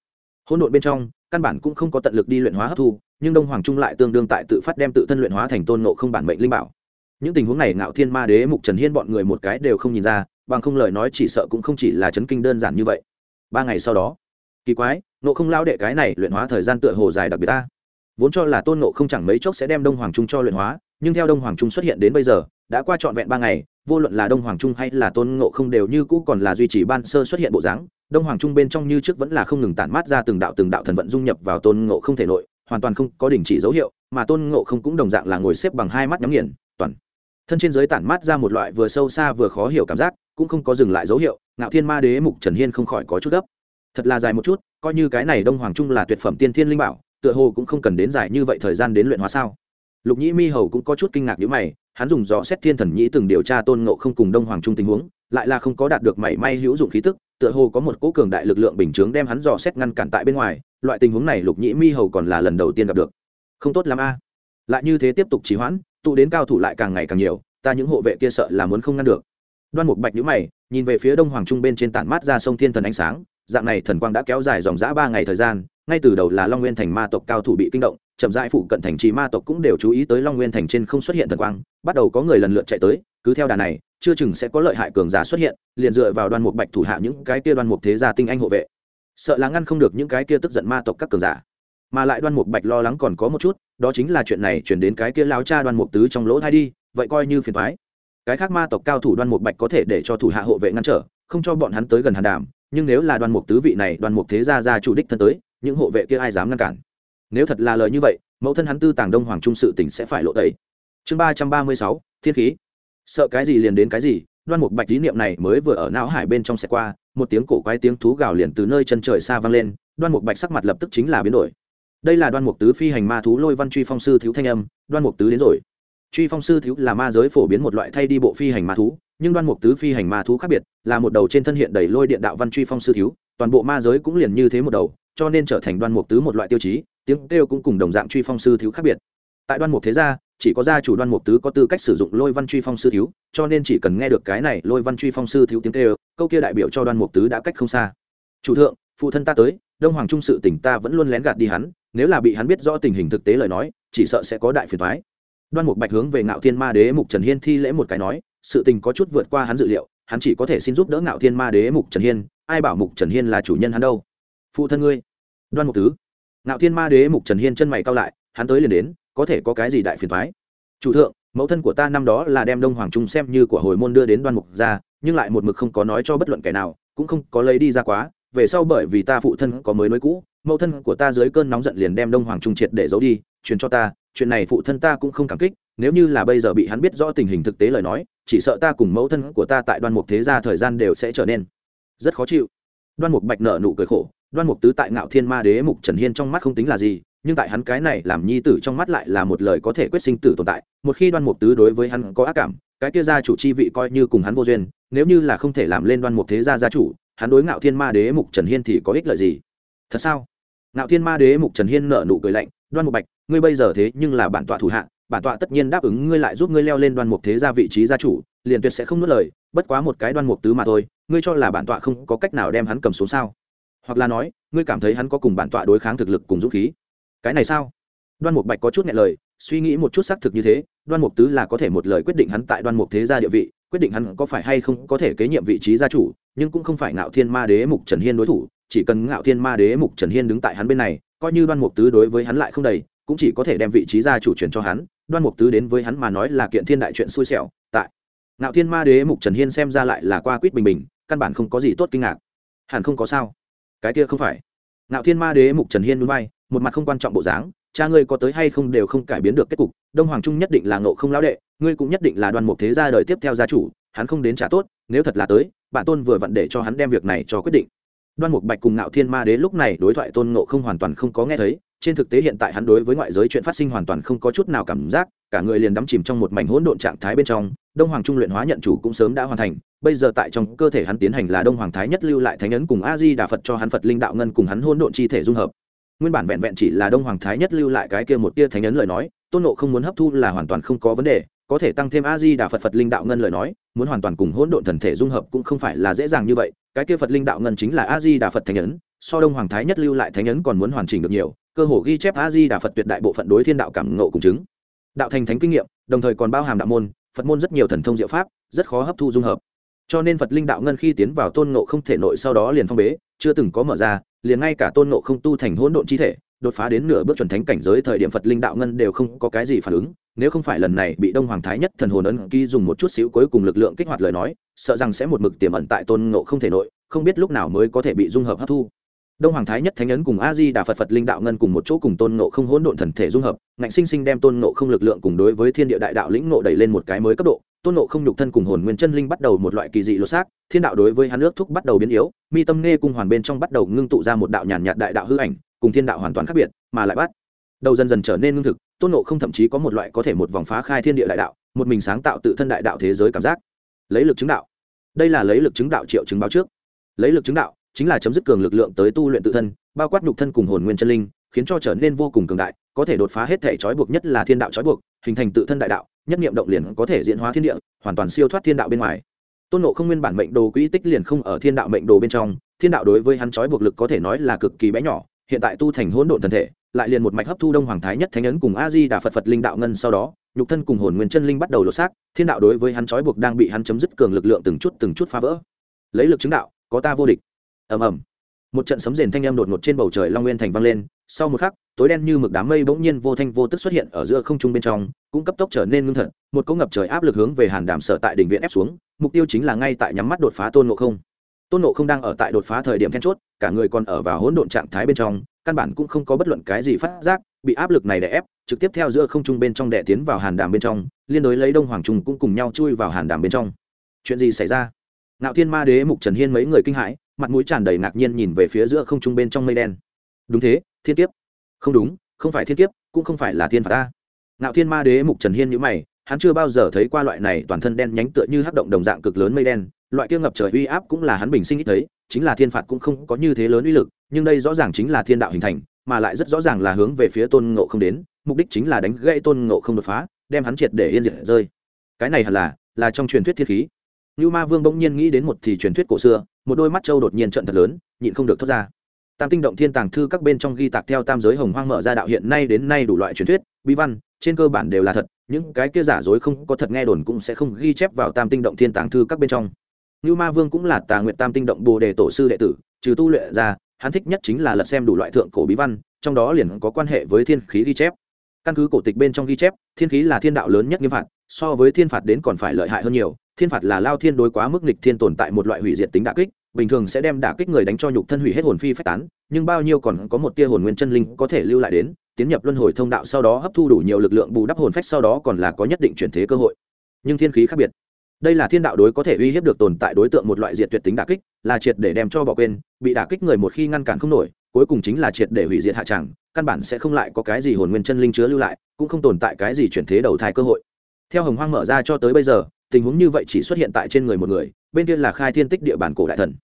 hỗn độn bên trong căn bản cũng không có tận lực đi luyện hóa hấp thu nhưng đông hoàng trung lại tương đương tại tự phát đem tự thân luyện hóa thành tôn ngộ không bản mệnh linh bảo những tình huống này ngạo thiên ma đế mục trần hiên bọn người một cái đều không nhìn ra bằng không lời nói chỉ sợ cũng không chỉ là chấn kinh đơn giản như vậy ba ngày sau đó kỳ quái nộ không lao đệ cái này luyện hóa thời gian tựa hồ dài đặc biệt ta vốn cho là tôn nộ không chẳng mấy chốc sẽ đem đông hoàng trung cho luyện hóa nhưng theo đông hoàng trung xuất hiện đến bây giờ đã qua trọn vẹn ba ngày vô luận là đông hoàng trung hay là tôn ngộ không đều như cũ còn là duy trì ban sơ xuất hiện bộ dáng đông hoàng trung bên trong như trước vẫn là không ngừng tản mát ra từng đạo từng đạo thần vận dung nhập vào tôn ngộ không thể nội hoàn toàn không có đình chỉ dấu hiệu mà tôn ngộ không cũng đồng dạng là ngồi xếp bằng hai mắt nhắm nghiền toàn thân trên giới tản mát ra một loại vừa sâu xa vừa khó hiểu cảm giác cũng không có dừng lại dấu hiệu ngạo thiên ma đế mục trần hiên không khỏi có chút gấp thật là dài một chút coi như cái này đông hoàng trung là tuyệt phẩm tiên thiên linh bảo tựa hồ cũng không cần đến dài như vậy thời gian đến luyện hóa sao lục nhĩ mi hầu cũng có chút kinh ngạc n h ữ mày hắn dùng dò xét thiên thần nhĩ từng điều tra tôn ngộ không cùng đông hoàng trung tình huống lại là không có đạt được mảy may hữu dụng khí tức tựa hồ có một cố cường đại lực lượng bình chướng đem hắn dò xét ngăn cản tại bên ngoài loại tình huống này lục nhĩ mi hầu còn là lần đầu tiên gặp được không tốt l ắ m a lại như thế tiếp tục trì hoãn tụ đến cao thủ lại càng ngày càng nhiều ta những hộ vệ kia sợ là muốn không ngăn được đoan mục bạch nhữ mày nhìn về phía đông hoàng trung bên trên tản mát ra sông thiên thần ánh sáng dạng này thần quang đã kéo dài dòng dã ba ngày thời gian ngay từ đầu là long nguyên thành ma tộc cao thủ bị kinh động chậm rãi phụ cận thành trì ma tộc cũng đều chú ý tới long nguyên thành trên không xuất hiện thần quang bắt đầu có người lần lượt chạy tới cứ theo đà này chưa chừng sẽ có lợi hại cường giả xuất hiện liền dựa vào đoan mục bạch thủ hạ những cái kia đoan mục thế gia tinh anh hộ vệ sợ là ngăn không được những cái kia tức giận ma tộc các cường giả mà lại đoan mục bạch lo lắng còn có một chút đó chính là chuyện này chuyển đến cái kia lao cha đoan mục tứ trong lỗ thai đi vậy coi như phiền thoái cái khác ma tộc cao thủ đoan mục bạch có thể để cho thủ hạ hộ vệ ngăn trở không cho bọn hắn tới gần hàn đàm nhưng nếu là đoàn mục tứ vị này đoàn mục thế gia gia chủ đích thân tới những hộ vệ kia ai dám ngăn cản nếu thật là lời như vậy mẫu thân hắn tư tàng đông hoàng trung sự tỉnh sẽ phải lộ tẩy chương ba trăm ba mươi sáu thiên khí sợ cái gì liền đến cái gì đoan mục bạch tín niệm này mới vừa ở não hải bên trong xe qua một tiếng cổ quái tiếng thú gào liền từ nơi chân trời xa vang lên đoan mục bạch sắc mặt lập tức chính là biến đổi đây là đoan mục tứ phi hành ma thú lôi văn truy phong sư thiếu thanh âm đoan mục tứ đến rồi truy phong sư thiếu là ma giới phổ biến một loại thay đi bộ phi hành ma thú nhưng đoan mục tứ phi hành ma thú khác biệt là một đầu trên thân hiện đầy lôi điện đạo văn truy phong sư thiếu toàn bộ ma giới cũng liền như thế một đầu cho nên trở thành đoan mục tứ một loại tiêu chí tiếng kêu cũng cùng đồng dạng truy phong sư thiếu khác biệt tại đoan mục thế gia chỉ có gia chủ đoan mục tứ có tư cách sử dụng lôi văn truy phong sư thiếu cho nên chỉ cần nghe được cái này lôi văn truy phong sư thiếu tiếng kêu câu kia đại biểu cho đoan mục tứ đã cách không xa chủ thượng phụ thân ta tới đông hoàng trung sự tỉnh ta vẫn luôn lén gạt đi hắn nếu là bị hắn biết rõ tình hình thực tế lời nói chỉ sợ sẽ có đại phiền thoái đoan mục bạch hướng về ngạo thiên ma đế mục trần hiên thi lễ một cái nói sự tình có chút vượt qua hắn dự liệu hắn chỉ có thể xin giúp đỡ ngạo thiên ma đế mục trần hiên ai bảo mục trần hiên là chủ nhân hắn đâu phụ thân ngươi đoan mục thứ. ngạo thiên ma đế mục trần hiên chân mày cau lại hắn tới liền đến có thể có cái gì đại phiền toái? chủ thượng mẫu thân của ta năm đó là đem đông hoàng trung xem như của hồi môn đưa đến đoan mục gia, nhưng lại một mực không có nói cho bất luận kẻ nào cũng không có lấy đi ra quá về sau bởi vì ta phụ thân có mới nối cũ mẫu thân của ta dưới cơn nóng giận liền đem đông hoàng trung triệt để giấu đi truyền cho ta chuyện này phụ thân ta cũng không cảm kích nếu như là bây giờ bị hắn biết rõ tình hình thực tế lời nói chỉ sợ ta cùng mẫu thân của ta tại đoan mục thế gia thời gian đều sẽ trở nên rất khó chịu đoan mục bạch nở nụ cười khổ đoan mục tứ tại ngạo thiên ma đế mục trần hiên trong mắt không tính là gì nhưng tại hắn cái này làm nhi tử trong mắt lại là một lời có thể quyết sinh tử tồn tại một khi đoan mục tứ đối với hắn có ác cảm cái kia gia chủ chi vị coi như cùng hắn vô duyên nếu như là không thể làm lên đoan mục thế gia gia chủ hắn đối ngạo thiên ma đế mục trần hiên thì có ích lợi gì thật sao ngạo thiên ma đế mục trần hiên nợ nụ cười lạnh đoan mục bạch ngươi bây giờ thế nhưng là bản tọa thủ hạng bản tọa tất nhiên đáp ứng ngươi lại giúp ngươi leo lên đoan mục thế gia vị trí gia chủ liền tuyệt sẽ không nuốt lời bất quá một cái đoan mục tứ mà thôi ngươi cho là bản tọa không có cách nào đem hắn cầm xuống sao hoặc là nói ngươi cảm thấy hắn có cùng bản tọa đối kháng thực lực cùng dũng khí cái này sao đoan mục bạch có chút nhẹ lời suy nghĩ một chút xác thực như thế đoan mục tứ là có thể một lời quyết định hắn tại đoan mục thế gia địa vị quyết định hắn có phải hay không có thể kế nhiệm vị trí gia chủ nhưng cũng không phải ngạo thiên ma đế mục trần hiên đối thủ chỉ cần ngạo thiên ma đế mục trần hiên đứng tại hắn bên này coi như đoan mục tứ đối với hắn lại không đầy cũng chỉ có thể đem vị trí gia chủ truyền cho hắn đoan mục tứ đến với hắn mà nói là kiện thiên đại chuyện xui xẻo tại ngạo thiên ma đế mục trần hiên xem ra lại là qua quýt bình bình căn bản không có gì tốt kinh ngạc hẳn không có sao cái kia không phải ngạo thiên ma đế mục trần hiên núi vai, một mặt không quan trọng bộ dáng cha ngươi có tới hay không đều không cải biến được kết cục đông hoàng trung nhất định là ngộ không lão đệ ngươi cũng nhất định là Đoan mục thế gia đời tiếp theo gia chủ hắn không đến trả tốt nếu thật là tới bản tôn vừa vặn để cho hắn đem việc này cho quyết định đoan mục bạch cùng ngạo thiên ma đế lúc này đối thoại tôn ngộ không hoàn toàn không có nghe thấy trên thực tế hiện tại hắn đối với ngoại giới chuyện phát sinh hoàn toàn không có chút nào cảm giác cả người liền đắm chìm trong một mảnh hỗn độn trạng thái bên trong đông hoàng trung luyện hóa nhận chủ cũng sớm đã hoàn thành bây giờ tại trong cơ thể hắn tiến hành là đông hoàng thái nhất lưu lại thánh ấn cùng a di đà phật cho hắn phật linh đạo ngân cùng hắn hỗn độn chi thể dung hợp nguyên bản vẹn vẹn chỉ là đông hoàng thái nhất lưu lại cái kia một tia thánh ấn lời nói tôn nộ không muốn hấp thu là hoàn toàn không có vấn đề có thể tăng thêm a di đà phật phật linh đạo ngân lời nói muốn hoàn toàn cùng hỗn độn thần thể dung hợp cũng không phải là dễ dàng như vậy cái kia phật linh đạo ngân chính là a di đà phật thánh ấn so đông hoàng thái nhất lưu lại thánh ấn còn muốn hoàn chỉnh được nhiều cơ hồ ghi chép a di đà phật tuyệt đại bộ phận đối thiên đạo cảm ngộ cùng chứng đạo thành thánh kinh nghiệm đồng thời còn bao hàm đạo môn phật môn rất nhiều thần thông diệu pháp rất khó hấp thu dung hợp cho nên phật linh đạo ngân khi tiến vào tôn ngộ không thể nội sau đó liền phong bế chưa từng có mở ra liền ngay cả tôn ngộ không tu thành hỗn độn chi thể đột phá đến nửa bước chuẩn thánh cảnh giới thời điểm phật linh đạo ngân đều không có cái gì phản ứng nếu không phải lần này bị đông hoàng thái nhất thần hồn ấn ký dùng một chút xíu cuối cùng lực lượng kích hoạt lời nói sợ rằng sẽ một mực tiềm ẩn tại tôn ngộ không thể nội không biết lúc nào mới có thể bị dung hợp hấp thu đông hoàng thái nhất thánh ấn cùng a di đà phật phật linh đạo ngân cùng một chỗ cùng tôn nộ g không hỗn độn thần thể dung hợp ngạnh sinh sinh đem tôn nộ g không lực lượng cùng đối với thiên địa đại đạo lĩnh nộ đẩy lên một cái mới cấp độ tôn nộ g không nhục thân cùng hồn nguyên chân linh bắt đầu một loại kỳ dị lột xác thiên đạo đối với hắn ước thúc bắt đầu biến yếu mi tâm nghe cung hoàn bên trong bắt đầu ngưng tụ ra một đạo nhàn nhạt đại đạo hư ảnh cùng thiên đạo hoàn toàn khác biệt mà lại bắt đầu dần dần trở nên ngưng thực tôn nộ g không thậm chí có một loại có thể một vòng phá khai thiên địa đại đạo một mình sáng tạo tự thân đại đạo thế giới cảm giác lấy lực chứng đạo đây là lấy lực chứng đạo triệu chứng báo trước lấy lực chứng đạo chính là chấm dứt cường lực lượng tới tu luyện tự thân bao quát nhục thân cùng hồn nguyên chân linh khiến cho trở nên vô cùng cường đại có thể đột phá hết thể trói buộc nhất là thiên đạo trói buộc hình thành tự thân đại đạo nhất niệm động liền có thể diễn hóa thiên địa hoàn toàn siêu thoát thiên đạo bên ngoài tôn nộ không nguyên bản mệnh đồ quỹ tích liền không ở thiên đạo mệnh đồ bên trong thiên đạo đối với hắn trói buộc lực có thể nói là cực kỳ bé nhỏ hiện tại tu thành hỗn độn thân thể lại liền một mạch hấp thu đông hoàng thái nhất thánh ấn cùng a di đà phật phật linh đạo ngân sau đó nhục thân cùng hồn nguyên chân linh bắt đầu lột xác thiên đạo đối với hắn trói buộc đang bị hắn chấm dứt cường lực lượng từng chút từng chút phá vỡ lấy lực chứng đạo có ta vô địch ầm ầm một trận sấm rền thanh âm đột ngột trên bầu trời long nguyên thành vang lên sau một khắc tối đen như mực đám mây bỗng nhiên vô thanh vô tức xuất hiện ở giữa không trung bên trong cũng cấp tốc trở nên ngưng thật một cỗ ngập trời áp lực hướng về hàn đàm sở tại đỉnh viện ép xuống mục tiêu chính là ngay tại nhắm mắt đột phá tôn ngộ không tôn ngộ không đang ở tại đột phá thời điểm then chốt cả người còn ở vào hỗn độn trạng thái bên trong căn bản cũng không có bất luận cái gì phát giác bị áp lực này đè ép trực tiếp theo giữa không trung bên trong đè tiến vào hàn đàm bên trong liên đối lấy đông hoàng trung cũng cùng nhau chui vào hàn đàm bên trong chuyện gì xảy ra ngạo thiên ma đế mục trần hiên mấy người kinh hãi mặt mũi tràn đầy ngạc nhiên nhìn về phía giữa không trung bên trong mây đen đúng thế thiên kiếp không đúng không phải thiên kiếp cũng không phải là thiên phạt ta ngạo thiên ma đế mục trần hiên nhữ mày hắn chưa bao giờ thấy qua loại này toàn thân đen nhánh tựa như hắc động đồng dạng cực lớn mây đen loại kia ngập trời uy áp cũng là hắn bình sinh ít thấy chính là thiên phạt cũng không có như thế lớn uy lực nhưng đây rõ ràng chính là thiên đạo hình thành mà lại rất rõ ràng là hướng về phía tôn ngộ không đến mục đích chính là đánh gãy tôn ngộ không đột phá đem hắn triệt để yên diệt rơi cái này hẳn là là trong truyền thuyết thiên khí Nưu Ma Vương bỗng nhiên nghĩ đến một thì truyền thuyết cổ xưa, một đôi mắt châu đột nhiên trợn thật lớn, nhịn không được thoát ra. Tam tinh động thiên tàng thư các bên trong ghi tạc theo tam giới hồng hoang mở ra đạo hiện nay đến nay đủ loại truyền thuyết, bí văn, trên cơ bản đều là thật, những cái kia giả dối không có thật nghe đồn cũng sẽ không ghi chép vào tam tinh động thiên tàng thư các bên trong. Nưu Ma Vương cũng là Tà Nguyệt Tam tinh động Bồ đề tổ sư đệ tử, trừ tu luyện ra, hắn thích nhất chính là lật xem đủ loại thượng cổ bí văn, trong đó liền có quan hệ với thiên khí ghi chép. Căn cứ cổ tịch bên trong ghi chép, thiên khí là thiên đạo lớn nhất nghiêm phạt, so với thiên phạt đến còn phải lợi hại hơn nhiều thiên phạt là lao thiên đối quá mức nghịch thiên tồn tại một loại hủy diệt tính đả kích bình thường sẽ đem đả kích người đánh cho nhục thân hủy hết hồn phi phách tán nhưng bao nhiêu còn có một tia hồn nguyên chân linh có thể lưu lại đến tiến nhập luân hồi thông đạo sau đó hấp thu đủ nhiều lực lượng bù đắp hồn phách sau đó còn là có nhất định chuyển thế cơ hội nhưng thiên khí khác biệt đây là thiên đạo đối có thể uy hiếp được tồn tại đối tượng một loại diệt tuyệt tính đả kích là triệt để đem cho bỏ quên bị đả kích người một khi ngăn cản không nổi cuối cùng chính là triệt để hủy diệt hạ tràng căn bản sẽ không lại có cái gì hồn nguyên chân linh chứa lưu lại cũng không tồn tại cái gì chuyển thế đầu thai cơ hội theo hồng hoang mở ra cho tới bây giờ tình huống như vậy chỉ xuất hiện tại trên người một người bên kia là khai thiên tích địa bàn cổ đại thần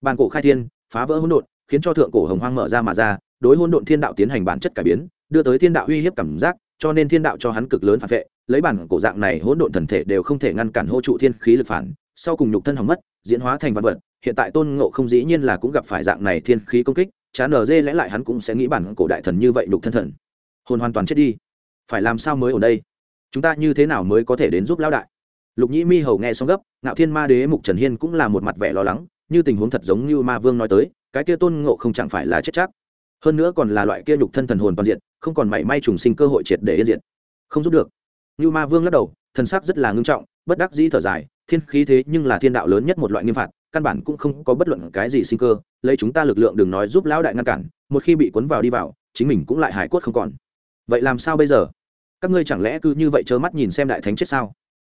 bàn cổ khai thiên phá vỡ hỗn độn khiến cho thượng cổ hồng hoang mở ra mà ra đối hỗn độn thiên đạo tiến hành bản chất cải biến đưa tới thiên đạo uy hiếp cảm giác cho nên thiên đạo cho hắn cực lớn phản vệ lấy bản cổ dạng này hỗn độn thần thể đều không thể ngăn cản hô trụ thiên khí lực phản sau cùng nhục thân hỏng mất diễn hóa thành văn vật hiện tại tôn ngộ không dĩ nhiên là cũng gặp phải dạng này thiên khí công kích chán ở dê lẽ lại hắn cũng sẽ nghĩ bản cổ đại thần như vậy nhục thân thần hồn hoàn toàn chết đi phải làm sao mới ở đây chúng ta như thế nào mới có thể đến giúp lão đại lục nhĩ mi hầu nghe xong gấp ngạo thiên ma đế mục trần hiên cũng là một mặt vẻ lo lắng như tình huống thật giống như ma vương nói tới cái kia tôn ngộ không chẳng phải là chết chắc hơn nữa còn là loại kia nhục thân thần hồn toàn diện không còn mảy may trùng sinh cơ hội triệt để yên diện không giúp được như ma vương lắc đầu thần sắc rất là ngưng trọng bất đắc dĩ thở dài thiên khí thế nhưng là thiên đạo lớn nhất một loại nghiêm phạt căn bản cũng không có bất luận cái gì sinh cơ lấy chúng ta lực lượng đừng nói giúp lão đại ngăn cản một khi bị cuốn vào đi vào chính mình cũng lại hải quất không còn vậy làm sao bây giờ các ngươi chẳng lẽ cứ như vậy trơ mắt nhìn xem đại thánh chết sao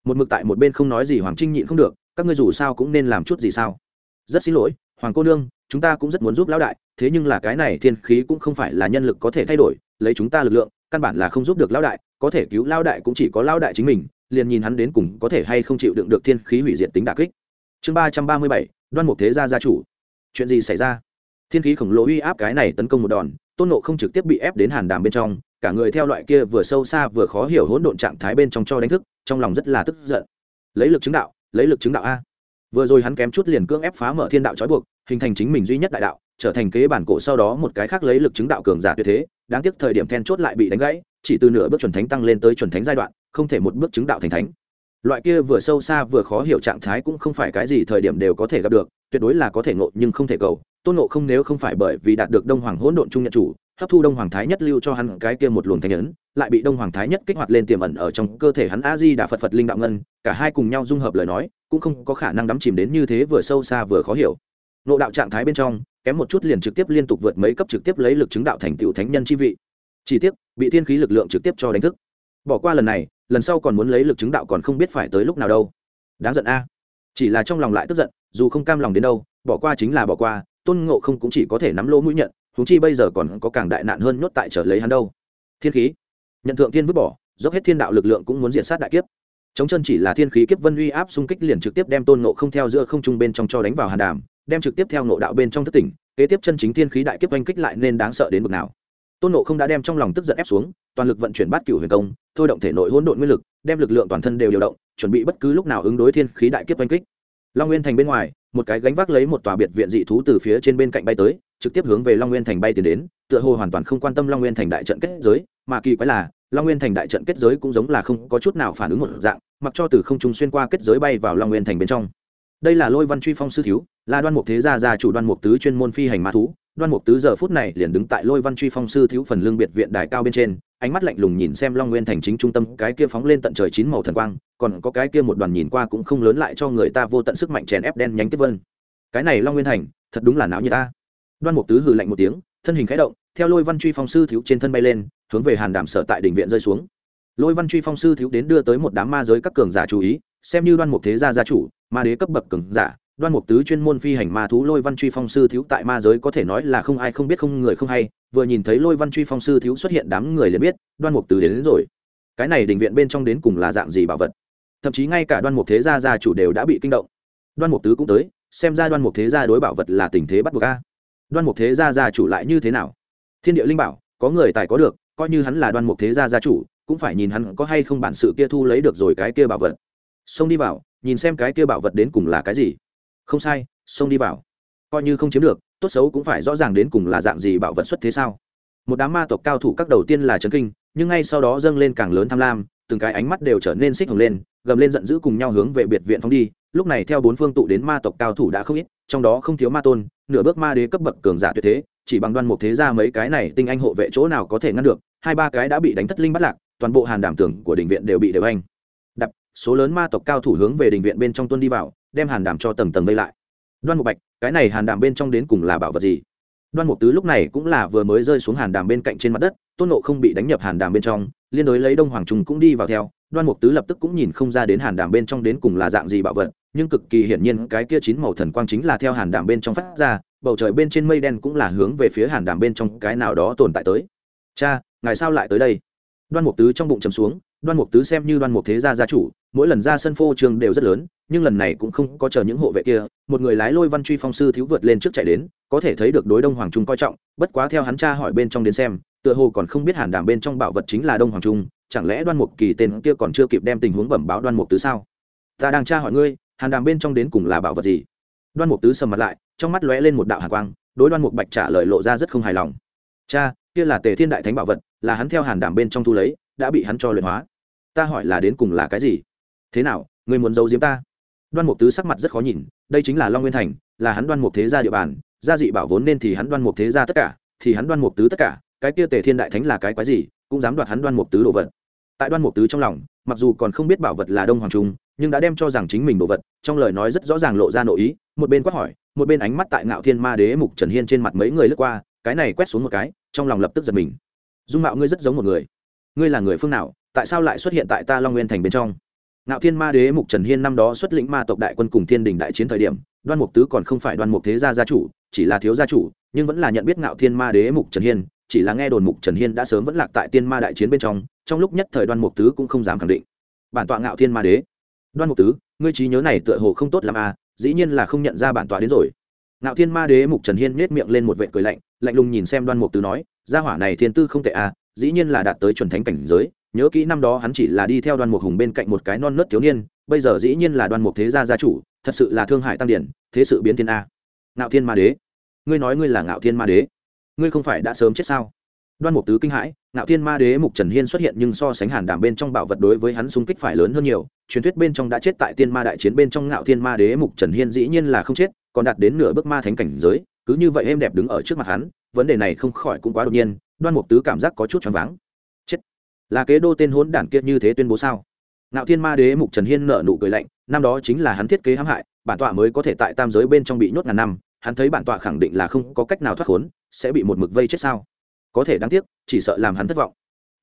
một mực tại một bên không nói gì hoàng trinh nhịn không được các ngươi dù sao cũng nên làm chút gì sao rất xin lỗi hoàng cô nương chúng ta cũng rất muốn giúp lão đại thế nhưng là cái này thiên khí cũng không phải là nhân lực có thể thay đổi lấy chúng ta lực lượng căn bản là không giúp được lão đại có thể cứu lão đại cũng chỉ có lão đại chính mình liền nhìn hắn đến cùng có thể hay không chịu đựng được thiên khí hủy diệt tính đà kích chương ba trăm ba mươi bảy đoan mục thế gia gia chủ chuyện gì xảy ra thiên khí khổng lồ uy áp cái này tấn công một đòn tôn nộ không trực tiếp bị ép đến hàn đàm bên trong cả người theo loại kia vừa sâu xa vừa khó hiểu hỗn độn trạng thái bên trong cho đánh thức trong lòng rất là tức giận lấy lực chứng đạo lấy lực chứng đạo a vừa rồi hắn kém chút liền cưỡng ép phá mở thiên đạo trói buộc hình thành chính mình duy nhất đại đạo trở thành kế bản cổ sau đó một cái khác lấy lực chứng đạo cường giả tuyệt thế đáng tiếc thời điểm then chốt lại bị đánh gãy chỉ từ nửa bước chuẩn thánh tăng lên tới chuẩn thánh giai đoạn không thể một bước chứng đạo thành thánh loại kia vừa sâu xa vừa khó hiểu trạng thái cũng không phải cái gì thời điểm đều có thể gặp được tuyệt đối là có thể ngộ nhưng không thể cầu tôn ngộ không nếu không phải bởi vì đạt được đông hoàng hỗn độn trung nhận chủ hấp thu đông hoàng thái nhất lưu cho hắn cái kia một luồng thanh nhấn lại bị đông hoàng thái nhất kích hoạt lên tiềm ẩn ở trong cơ thể hắn a di đà phật phật linh đạo ngân cả hai cùng nhau dung hợp lời nói cũng không có khả năng đắm chìm đến như thế vừa sâu xa vừa khó hiểu nộ đạo trạng thái bên trong kém một chút liền trực tiếp liên tục vượt mấy cấp trực tiếp lấy lực chứng đạo thành tựu thánh nhân chi vị chỉ tiếc bị thiên khí lực lượng trực tiếp cho đánh thức bỏ qua lần này lần sau còn muốn lấy lực chứng đạo còn không biết phải tới lúc nào đâu đáng giận a chỉ là trong lòng lại tức giận dù không cam lòng đến đâu bỏ qua chính là bỏ qua tôn ngộ không cũng chỉ có thể nắm lỗ mũi nhận thú chi bây giờ còn có càng đại nạn hơn nhốt tại trở lấy hắn đâu thiên khí nhận thượng thiên vứt bỏ dốc hết thiên đạo lực lượng cũng muốn diện sát đại kiếp chống chân chỉ là thiên khí kiếp vân uy áp xung kích liền trực tiếp đem tôn ngộ không theo giữa không trung bên trong cho đánh vào hàn đàm đem trực tiếp theo ngộ đạo bên trong thất tỉnh kế tiếp chân chính thiên khí đại kiếp oanh kích lại nên đáng sợ đến bực nào tôn nộ không đã đem trong lòng tức giận ép xuống toàn lực vận chuyển bát cửu huyền công thôi động thể nội hỗn độn nguyên lực đem lực lượng toàn thân đều điều động chuẩn bị bất cứ lúc nào ứng đối thiên khí đại kiếp oanh kích long nguyên thành bên ngoài một cái gánh vác lấy một tòa biệt viện dị thú từ phía trên bên cạnh bay tới trực tiếp hướng về long nguyên thành bay tiến đến tựa hồ hoàn toàn không quan tâm long nguyên thành đại trận kết giới mà kỳ quái là long nguyên thành đại trận kết giới cũng giống là không có chút nào phản ứng một dạng mặc cho từ không trung xuyên qua kết giới bay vào long nguyên thành bên trong đây là lôi văn truy phong sư thiếu là đoan mục thế gia gia chủ đoan mục tứ chuyên môn phi hành ma thú đoan mục tứ giờ phút này liền đứng tại lôi văn truy phong sư thiếu phần lương biệt viện đài cao bên trên ánh mắt lạnh lùng nhìn xem long nguyên thành chính trung tâm cái kia phóng lên tận trời chín màu thần quang còn có cái kia một đoàn nhìn qua cũng không lớn lại cho người ta vô tận sức mạnh chèn ép đen nhánh tiếp vân cái này long nguyên thành thật đúng là não như ta đoan mục tứ hừ lạnh một tiếng thân hình khẽ động theo lôi văn truy phong sư thiếu trên thân bay lên hướng về hàn đảm sở tại đỉnh viện rơi xuống lôi văn truy phong sư thiếu đến đưa tới một đám ma giới các cường giả chú ý xem như đoan mục thế gia gia chủ ma đế cấp bậc cường giả đoan mục tứ chuyên môn phi hành ma thú lôi văn truy phong sư thiếu tại ma giới có thể nói là không ai không biết không người không hay vừa nhìn thấy lôi văn truy phong sư thiếu xuất hiện đám người liền biết đoan mục tứ đến, đến rồi cái này đình viện bên trong đến cùng là dạng gì bảo vật thậm chí ngay cả đoan mục thế gia gia chủ đều đã bị kinh động đoan mục tứ cũng tới xem ra đoan mục thế gia đối bảo vật là tình thế bắt buộc a đoan mục thế gia gia chủ lại như thế nào thiên địa linh bảo có người tài có được coi như hắn là đoan mục thế gia gia chủ cũng phải nhìn hắn có hay không bản sự kia thu lấy được rồi cái kia bảo vật xông đi vào nhìn xem cái kia bảo vật đến cùng là cái gì không sai xông đi vào coi như không chiếm được tốt xấu cũng phải rõ ràng đến cùng là dạng gì bảo vật xuất thế sao một đám ma tộc cao thủ các đầu tiên là trấn kinh nhưng ngay sau đó dâng lên càng lớn tham lam từng cái ánh mắt đều trở nên xích hồng lên gầm lên giận dữ cùng nhau hướng về biệt viện phóng đi lúc này theo bốn phương tụ đến ma tộc cao thủ đã không ít trong đó không thiếu ma tôn nửa bước ma đế cấp bậc cường giả tuyệt thế chỉ bằng đoan một thế ra mấy cái này tinh anh hộ vệ chỗ nào có thể ngăn được hai ba cái đã bị đánh thất linh bắt lạc toàn bộ hàn đảm tưởng của đình viện đều bị đều anh đập số lớn ma tộc cao thủ hướng về đình viện bên trong tuân đi vào đem hàn đàm cho tầng tầng vây lại đoan một bạch cái này hàn đàm bên trong đến cùng là bảo vật gì đoan mục tứ lúc này cũng là vừa mới rơi xuống hàn đàm bên cạnh trên mặt đất tôn nộ không bị đánh nhập hàn đàm bên trong liên đối lấy đông hoàng trung cũng đi vào theo đoan mục tứ lập tức cũng nhìn không ra đến hàn đàm bên trong đến cùng là dạng gì bảo vật nhưng cực kỳ hiển nhiên cái kia chín màu thần quang chính là theo hàn đàm bên trong phát ra bầu trời bên trên mây đen cũng là hướng về phía hàn đàm bên trong cái nào đó tồn tại tới cha ngày sao lại tới đây đoan mục tứ trong bụng chầm xuống đoan mục tứ xem như đoan mục thế gia gia chủ mỗi lần ra sân phô trường đều rất lớn nhưng lần này cũng không có chờ những hộ vệ kia một người lái lôi văn truy phong sư thiếu vượt lên trước chạy đến có thể thấy được đối đông hoàng trung coi trọng bất quá theo hắn cha hỏi bên trong đến xem tựa hồ còn không biết hàn Đàm bên trong bảo vật chính là đông hoàng trung chẳng lẽ đoan mục kỳ tên kia còn chưa kịp đem tình huống bẩm báo đoan mục tứ sao ta đang tra hỏi ngươi hàn đàm bên trong đến cùng là bảo vật gì đoan mục tứ sầm mặt lại trong mắt lóe lên một đạo hàn quang đối đoan mục bạch trả lời lộ ra rất không hài lòng cha kia là tề thiên đại thánh bảo vật là hắn theo hàn đàm bên trong thu lấy đã bị hắn cho luyện hóa ta hỏi là đến cùng là cái gì thế nào người muốn giấu giếm ta đoan mục tứ sắc mặt rất khó nhìn đây chính là long nguyên thành là hắn đoan mục thế gia địa bàn gia dị bảo vốn nên thì hắn đoan mục thế gia tất cả thì hắn đoan mục tứ tất cả cái kia tề thiên đại thánh là cái quái gì cũng dám đoạt hắn đoan mục tứ đồ vật tại đoan mục tứ trong lòng mặc dù còn không biết bảo vật là đông hoàng trung nhưng đã đem cho rằng chính mình đồ vật trong lời nói rất rõ ràng lộ ra nội ý một bên quát hỏi một bên ánh mắt tại ngạo thiên ma đế mục trần hiên trên mặt mấy người lướt qua cái này quét xuống một cái trong lòng lập tức giật mình dung mạo ngươi rất giống một người ngươi là người phương nào tại sao lại xuất hiện tại ta long nguyên thành bên trong Ngạo Thiên Ma Đế Mục Trần Hiên năm đó xuất lĩnh ma tộc đại quân cùng Thiên Đình đại chiến thời điểm, Đoan Mục Tứ còn không phải Đoan Mục Thế gia gia chủ, chỉ là thiếu gia chủ, nhưng vẫn là nhận biết Ngạo Thiên Ma Đế Mục Trần Hiên, chỉ là nghe đồn Mục Trần Hiên đã sớm vẫn lạc tại Tiên Ma đại chiến bên trong, trong lúc nhất thời Đoan Mục Tứ cũng không dám khẳng định. Bản tọa Ngạo Thiên Ma Đế. Đoan Mục Tứ, ngươi trí nhớ này tựa hồ không tốt lắm à, dĩ nhiên là không nhận ra bản tọa đến rồi. Ngạo Thiên Ma Đế Mục Trần Hiên nhếch miệng lên một vệt cười lạnh, lạnh lùng nhìn xem Đoan Mục Tứ nói, gia hỏa này thiên tư không tệ à, dĩ nhiên là đạt tới chuẩn thánh cảnh giới, nhớ kỹ năm đó hắn chỉ là đi theo đoan mục hùng bên cạnh một cái non nớt thiếu niên bây giờ dĩ nhiên là đoan mục thế gia gia chủ thật sự là thương hại tăng điển thế sự biến thiên a ngạo thiên ma đế ngươi nói ngươi là ngạo thiên ma đế ngươi không phải đã sớm chết sao đoan mục tứ kinh hãi ngạo thiên ma đế mục trần hiên xuất hiện nhưng so sánh hàn đảm bên trong bảo vật đối với hắn xung kích phải lớn hơn nhiều truyền thuyết bên trong đã chết tại tiên ma đại chiến bên trong ngạo thiên ma đế mục trần hiên dĩ nhiên là không chết còn đạt đến nửa bước ma thánh cảnh giới cứ như vậy êm đẹp đứng ở trước mặt hắn vấn đề này không khỏi cũng quá đột nhiên đoan mục tứ cảm giác có chút choáng váng là kế đô tên hốn đản kiệt như thế tuyên bố sao ngạo thiên ma đế mục trần hiên nợ nụ cười lạnh năm đó chính là hắn thiết kế hãm hại bản tọa mới có thể tại tam giới bên trong bị nhốt ngàn năm hắn thấy bản tọa khẳng định là không có cách nào thoát khốn sẽ bị một mực vây chết sao có thể đáng tiếc chỉ sợ làm hắn thất vọng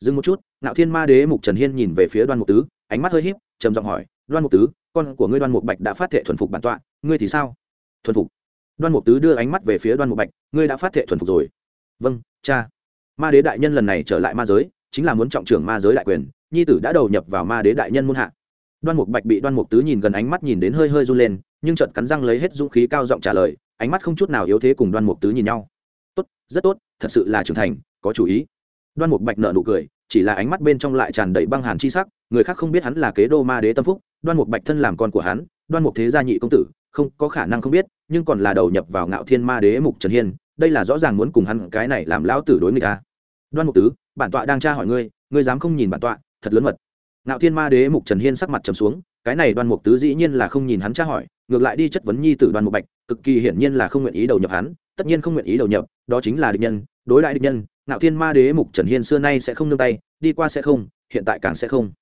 dừng một chút ngạo thiên ma đế mục trần hiên nhìn về phía đoan mục tứ ánh mắt hơi h í p trầm giọng hỏi đoan mục tứ con của ngươi đoan mục bạch đã phát thệ thuần phục bản tọa ngươi thì sao thuần phục đoan mục tứ đưa ánh mắt về phía đoan mục bạch ngươi đã phát thệ thuần phục rồi vâng cha ma đế đại nhân lần này trở lại ma giới chính là muốn trọng trưởng ma giới đại quyền nhi tử đã đầu nhập vào ma đế đại nhân muôn hạ đoan mục bạch bị đoan mục tứ nhìn gần ánh mắt nhìn đến hơi hơi run lên nhưng chợt cắn răng lấy hết dũng khí cao giọng trả lời ánh mắt không chút nào yếu thế cùng đoan mục tứ nhìn nhau tốt rất tốt thật sự là trưởng thành có chủ ý đoan mục bạch nợ nụ cười chỉ là ánh mắt bên trong lại tràn đầy băng hàn chi sắc người khác không biết hắn là kế đô ma đế tâm phúc đoan mục bạch thân làm con của hắn đoan mục thế gia nhị công tử không có khả năng không biết nhưng còn là đầu nhập vào ngạo thiên ma đế mục trần hiên đây là rõ ràng muốn cùng hắn cái này làm lão tử đối người ta à. đoan mục tứ bản tọa đang tra hỏi ngươi ngươi dám không nhìn bản tọa thật lớn mật ngạo thiên ma đế mục trần hiên sắc mặt trầm xuống cái này đoan mục tứ dĩ nhiên là không nhìn hắn tra hỏi ngược lại đi chất vấn nhi tử đoan mục bạch cực kỳ hiển nhiên là không nguyện ý đầu nhập hắn tất nhiên không nguyện ý đầu nhập đó chính là địch nhân đối lại địch nhân ngạo thiên ma đế mục trần hiên xưa nay sẽ không nương tay đi qua sẽ không hiện tại càng sẽ không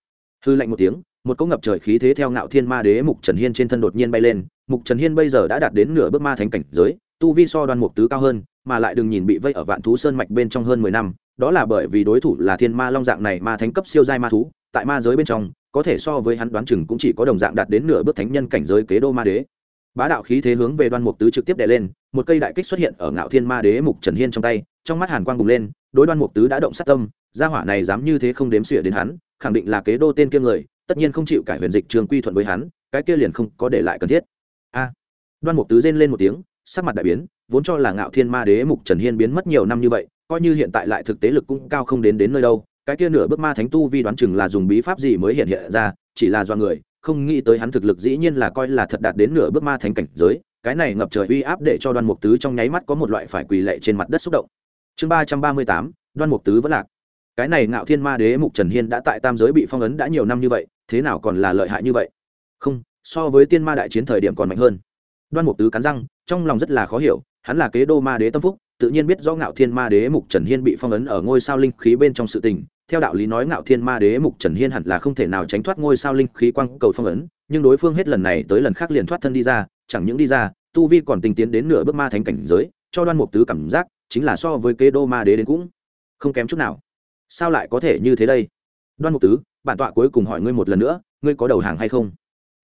hư lạnh một tiếng một cỗ ngập trời khí thế theo ngạo thiên ma đế mục trần hiên trên thân đột nhiên bay lên mục trần hiên bây giờ đã đạt đến nửa bước ma thánh cảnh giới tu vi so đoan mục tứ cao hơn mà lại đừng nhìn bị vây ở vạn thú sơn mạch bên trong hơn mười năm đó là bởi vì đối thủ là thiên ma long dạng này ma thánh cấp siêu giai ma thú tại ma giới bên trong có thể so với hắn đoán chừng cũng chỉ có đồng dạng đạt đến nửa bước thánh nhân cảnh giới kế đô ma đế bá đạo khí thế hướng về đoan mục tứ trực tiếp đè lên một cây đại kích xuất hiện ở ngạo thiên ma đế mục trần hiên trong tay trong mắt hàn quang bùng lên đối đoan mục tứ đã động sát tâm gia hỏa này dám như thế không đếm xỉa đến hắn khẳng định là kế đô tên kia người tất nhiên không chịu cải huyền dịch trường quy thuận với hắn cái kia liền không có để lại cần thiết a đoan mục tứ rên lên một tiếng sắc mặt đại biến vốn cho là ngạo thiên ma đế mục trần hiên biến mất nhiều năm như vậy coi như hiện tại lại thực tế lực cũng cao không đến đến nơi đâu cái kia nửa bước ma thánh tu vi đoán chừng là dùng bí pháp gì mới hiện hiện ra chỉ là do người không nghĩ tới hắn thực lực dĩ nhiên là coi là thật đạt đến nửa bước ma thánh cảnh giới cái này ngập trời uy áp để cho đoan mục tứ trong nháy mắt có một loại phải quỳ lạy trên mặt đất xúc động chương ba trăm ba mươi tám đoan mục tứ vẫn lạc cái này ngạo thiên ma đế mục trần hiên đã tại tam giới bị phong ấn đã nhiều năm như vậy thế nào còn là lợi hại như vậy không so với tiên ma đại chiến thời điểm còn mạnh hơn đoan mục tứ cắn răng trong lòng rất là khó hiểu hắn là kế đô ma đế tâm phúc tự nhiên biết rõ ngạo thiên ma đế mục trần hiên bị phong ấn ở ngôi sao linh khí bên trong sự tình theo đạo lý nói ngạo thiên ma đế mục trần hiên hẳn là không thể nào tránh thoát ngôi sao linh khí quang cầu phong ấn nhưng đối phương hết lần này tới lần khác liền thoát thân đi ra chẳng những đi ra tu vi còn tình tiến đến nửa bước ma thánh cảnh giới cho đoan mục tứ cảm giác chính là so với kế đô ma đế đến cũng không kém chút nào sao lại có thể như thế đây đoan mục tứ bản tọa cuối cùng hỏi ngươi một lần nữa ngươi có đầu hàng hay không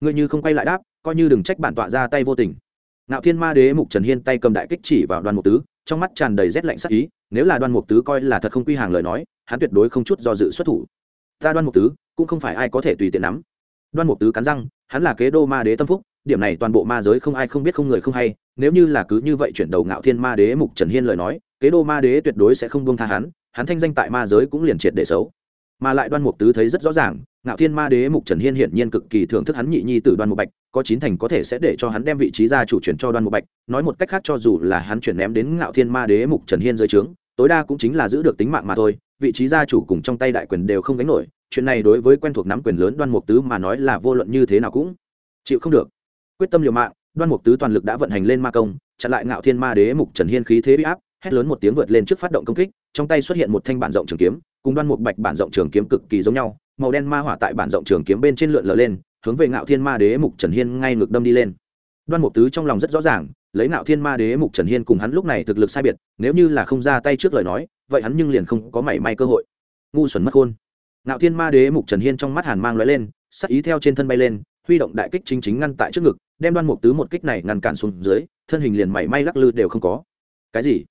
ngươi như không quay lại đáp coi như đừng trách bản tọa ra tay vô tình Nạo Thiên Ma Đế Mục Trần Hiên tay cầm đại kích chỉ vào Đoan Mục Tứ, trong mắt tràn đầy rét lạnh sắc ý, nếu là Đoan Mục Tứ coi là thật không quy hàng lời nói, hắn tuyệt đối không chút do dự xuất thủ. Ta Đoan Mục Tứ, cũng không phải ai có thể tùy tiện nắm. Đoan Mục Tứ cắn răng, hắn là kế đô ma đế tâm phúc, điểm này toàn bộ ma giới không ai không biết không người không hay, nếu như là cứ như vậy chuyển đầu Ngạo Thiên Ma Đế Mục Trần Hiên lời nói, kế đô ma đế tuyệt đối sẽ không buông tha hắn, hắn thanh danh tại ma giới cũng liền triệt để xấu mà lại đoan mục tứ thấy rất rõ ràng ngạo thiên ma đế mục trần hiên hiển nhiên cực kỳ thưởng thức hắn nhị nhi t ử đoan mục bạch có chín thành có thể sẽ để cho hắn đem vị trí ra chủ chuyển cho đoan mục bạch nói một cách khác cho dù là hắn chuyển ném đến ngạo thiên ma đế mục trần hiên dưới trướng tối đa cũng chính là giữ được tính mạng mà thôi vị trí gia chủ cùng trong tay đại quyền đều không gánh nổi chuyện này đối với quen thuộc nắm quyền lớn đoan mục tứ mà nói là vô luận như thế nào cũng chịu không được quyết tâm liều mạng đoan mục tứ toàn lực đã vận hành lên ma công chặn lại ngạo thiên ma đế mục trần hiên khí thế bị áp hét lớn một tiếng vượt lên trước phát động công kích trong tay xuất hiện một thanh bản rộng trường kiếm cùng đoan mục bạch bản rộng trường kiếm cực kỳ giống nhau màu đen ma hỏa tại bản rộng trường kiếm bên trên lượn lờ lên hướng về ngạo thiên ma đế mục trần hiên ngay ngược đâm đi lên đoan mục tứ trong lòng rất rõ ràng lấy ngạo thiên ma đế mục trần hiên cùng hắn lúc này thực lực sai biệt nếu như là không ra tay trước lời nói vậy hắn nhưng liền không có mảy may cơ hội ngu xuẩn mất khôn ngạo thiên ma đế mục trần hiên trong mắt hàn mang l lên sắc ý theo trên thân bay lên huy động đại kích chính chính ngăn tại trước ngực đem đoan mục tứ một kích này ngăn cản xuống dưới thân hình liền mảy may lắc lư đều không có cái gì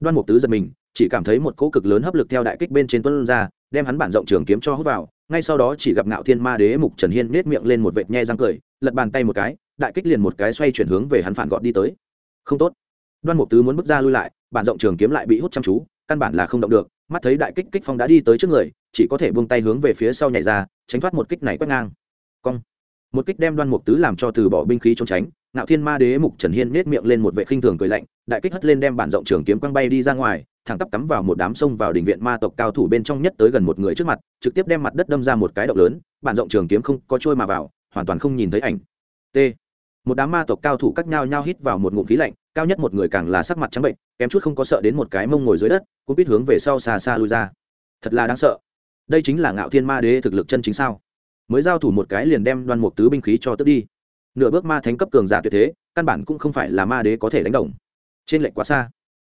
đoan mục tứ giật mình chỉ cảm thấy một cỗ cực lớn hấp lực theo đại kích bên trên tuấn ra, đem hắn bản rộng trường kiếm cho hút vào, ngay sau đó chỉ gặp Ngạo Thiên Ma Đế Mục Trần Hiên nhếch miệng lên một vệt nhe răng cười, lật bàn tay một cái, đại kích liền một cái xoay chuyển hướng về hắn phản gọn đi tới. Không tốt. Đoan Mục Tứ muốn bước ra lui lại, bản rộng trường kiếm lại bị hút chăm chú, căn bản là không động được, mắt thấy đại kích kích phong đã đi tới trước người, chỉ có thể buông tay hướng về phía sau nhảy ra, tránh thoát một kích này quét ngang. Cong. Một kích đem Đoan Mục Tứ làm cho từ bỏ binh khí trốn tránh, ngạo Thiên Ma Đế Mục Trần Hiên nhếch miệng lên một vệ khinh thường cười lạnh, đại kích hất lên đem bản rộng trường kiếm quăng bay đi ra ngoài, thẳng tắp cắm vào một đám sông vào đỉnh viện ma tộc cao thủ bên trong nhất tới gần một người trước mặt trực tiếp đem mặt đất đâm ra một cái động lớn bản rộng trường kiếm không có trôi mà vào hoàn toàn không nhìn thấy ảnh t một đám ma tộc cao thủ cắt nhau nhau hít vào một ngụm khí lạnh cao nhất một người càng là sắc mặt trắng bệnh kém chút không có sợ đến một cái mông ngồi dưới đất cũng biết hướng về sau xa xa lui ra thật là đáng sợ đây chính là ngạo thiên ma đế thực lực chân chính sao mới giao thủ một cái liền đem đoan một tứ binh khí cho tức đi nửa bước ma thánh cấp cường giả tuyệt thế căn bản cũng không phải là ma đế có thể đánh động. trên lệnh quá xa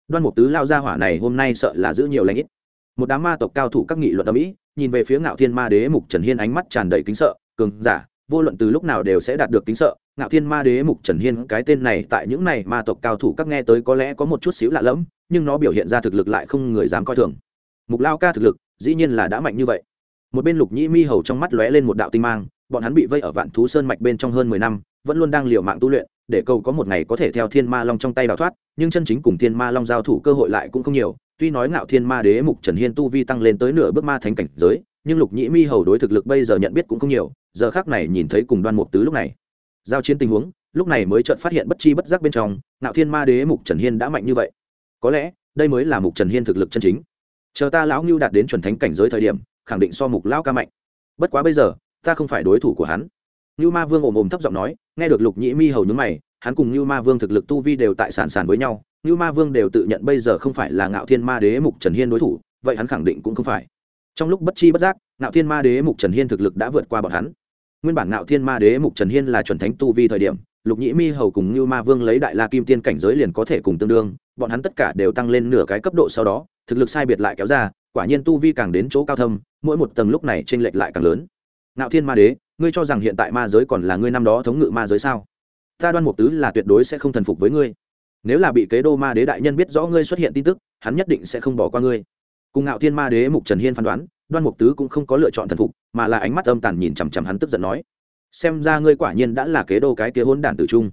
đoan mục tứ lao ra hỏa này hôm nay sợ là giữ nhiều lãnh ít một đám ma tộc cao thủ các nghị luận ở mỹ nhìn về phía ngạo thiên ma đế mục trần hiên ánh mắt tràn đầy kính sợ cường giả vô luận từ lúc nào đều sẽ đạt được kính sợ ngạo thiên ma đế mục trần hiên cái tên này tại những này ma tộc cao thủ các nghe tới có lẽ có một chút xíu lạ lẫm nhưng nó biểu hiện ra thực lực lại không người dám coi thường mục lao ca thực lực dĩ nhiên là đã mạnh như vậy một bên lục nhĩ mi hầu trong mắt lóe lên một đạo tinh mang bọn hắn bị vây ở vạn thú sơn mạch bên trong hơn mười năm vẫn luôn đang liều mạng tu luyện để cầu có một ngày có thể theo thiên ma long trong tay đào thoát nhưng chân chính cùng thiên ma long giao thủ cơ hội lại cũng không nhiều tuy nói ngạo thiên ma đế mục trần hiên tu vi tăng lên tới nửa bước ma thánh cảnh giới nhưng lục nhĩ mi hầu đối thực lực bây giờ nhận biết cũng không nhiều giờ khác này nhìn thấy cùng đoan mục tứ lúc này giao chiến tình huống lúc này mới chợt phát hiện bất chi bất giác bên trong ngạo thiên ma đế mục trần hiên đã mạnh như vậy có lẽ đây mới là mục trần hiên thực lực chân chính chờ ta lão ngưu đạt đến chuẩn thánh cảnh giới thời điểm khẳng định so mục lão ca mạnh bất quá bây giờ ta không phải đối thủ của hắn ngưu ma vương ồm ồm thấp giọng nói nghe được lục nhĩ mi hầu nhúng mày hắn cùng như ma vương thực lực tu vi đều tại sản sản với nhau như ma vương đều tự nhận bây giờ không phải là ngạo thiên ma đế mục trần hiên đối thủ vậy hắn khẳng định cũng không phải trong lúc bất chi bất giác ngạo thiên ma đế mục trần hiên thực lực đã vượt qua bọn hắn nguyên bản ngạo thiên ma đế mục trần hiên là chuẩn thánh tu vi thời điểm lục nhĩ mi hầu cùng như ma vương lấy đại la kim tiên cảnh giới liền có thể cùng tương đương bọn hắn tất cả đều tăng lên nửa cái cấp độ sau đó thực lực sai biệt lại kéo ra quả nhiên tu vi càng đến chỗ cao thâm mỗi một tầng lúc này t r ê n lệch lại càng lớn ngạo thiên ma đế ngươi cho rằng hiện tại ma giới còn là ngươi năm đó thống ngự ma giới sao ta đoan mục tứ là tuyệt đối sẽ không thần phục với ngươi nếu là bị kế đô ma đế đại nhân biết rõ ngươi xuất hiện tin tức hắn nhất định sẽ không bỏ qua ngươi cùng ngạo thiên ma đế mục trần hiên phán đoán đoan mục tứ cũng không có lựa chọn thần phục mà là ánh mắt âm tàn nhìn chằm chằm hắn tức giận nói xem ra ngươi quả nhiên đã là kế đô cái kế hôn đản tử trung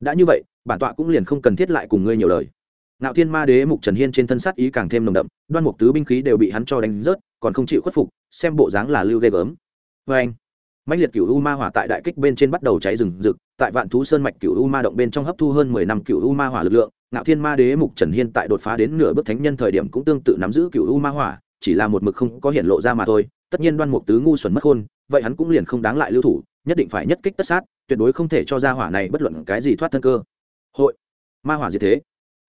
đã như vậy bản tọa cũng liền không cần thiết lại cùng ngươi nhiều lời ngạo thiên ma đế mục trần hiên trên thân sát ý càng thêm nồng đậm đoan mục tứ binh khí đều bị hắn cho đánh rớt còn không chịu khuất phục xem bộ dáng là lưu ghê gớm vê vâng. anh mãnh liệt cửu u ma hỏa tại đại kích bên trên bắt đầu cháy rừng rực tại vạn thú sơn mạch cửu u ma động bên trong hấp thu hơn mười năm cửu u ma hỏa lực lượng ngạo thiên ma đế mục trần hiên tại đột phá đến nửa bước thánh nhân thời điểm cũng tương tự nắm giữ cửu u ma hỏa chỉ là một mực không có hiện lộ ra mà thôi tất nhiên đoan mục tứ ngu xuẩn mất khôn vậy hắn cũng liền không đáng lại lưu thủ nhất định phải nhất kích tất sát tuyệt đối không thể cho ra hỏa này bất luận cái gì thoát thân cơ hội ma hỏa gì thế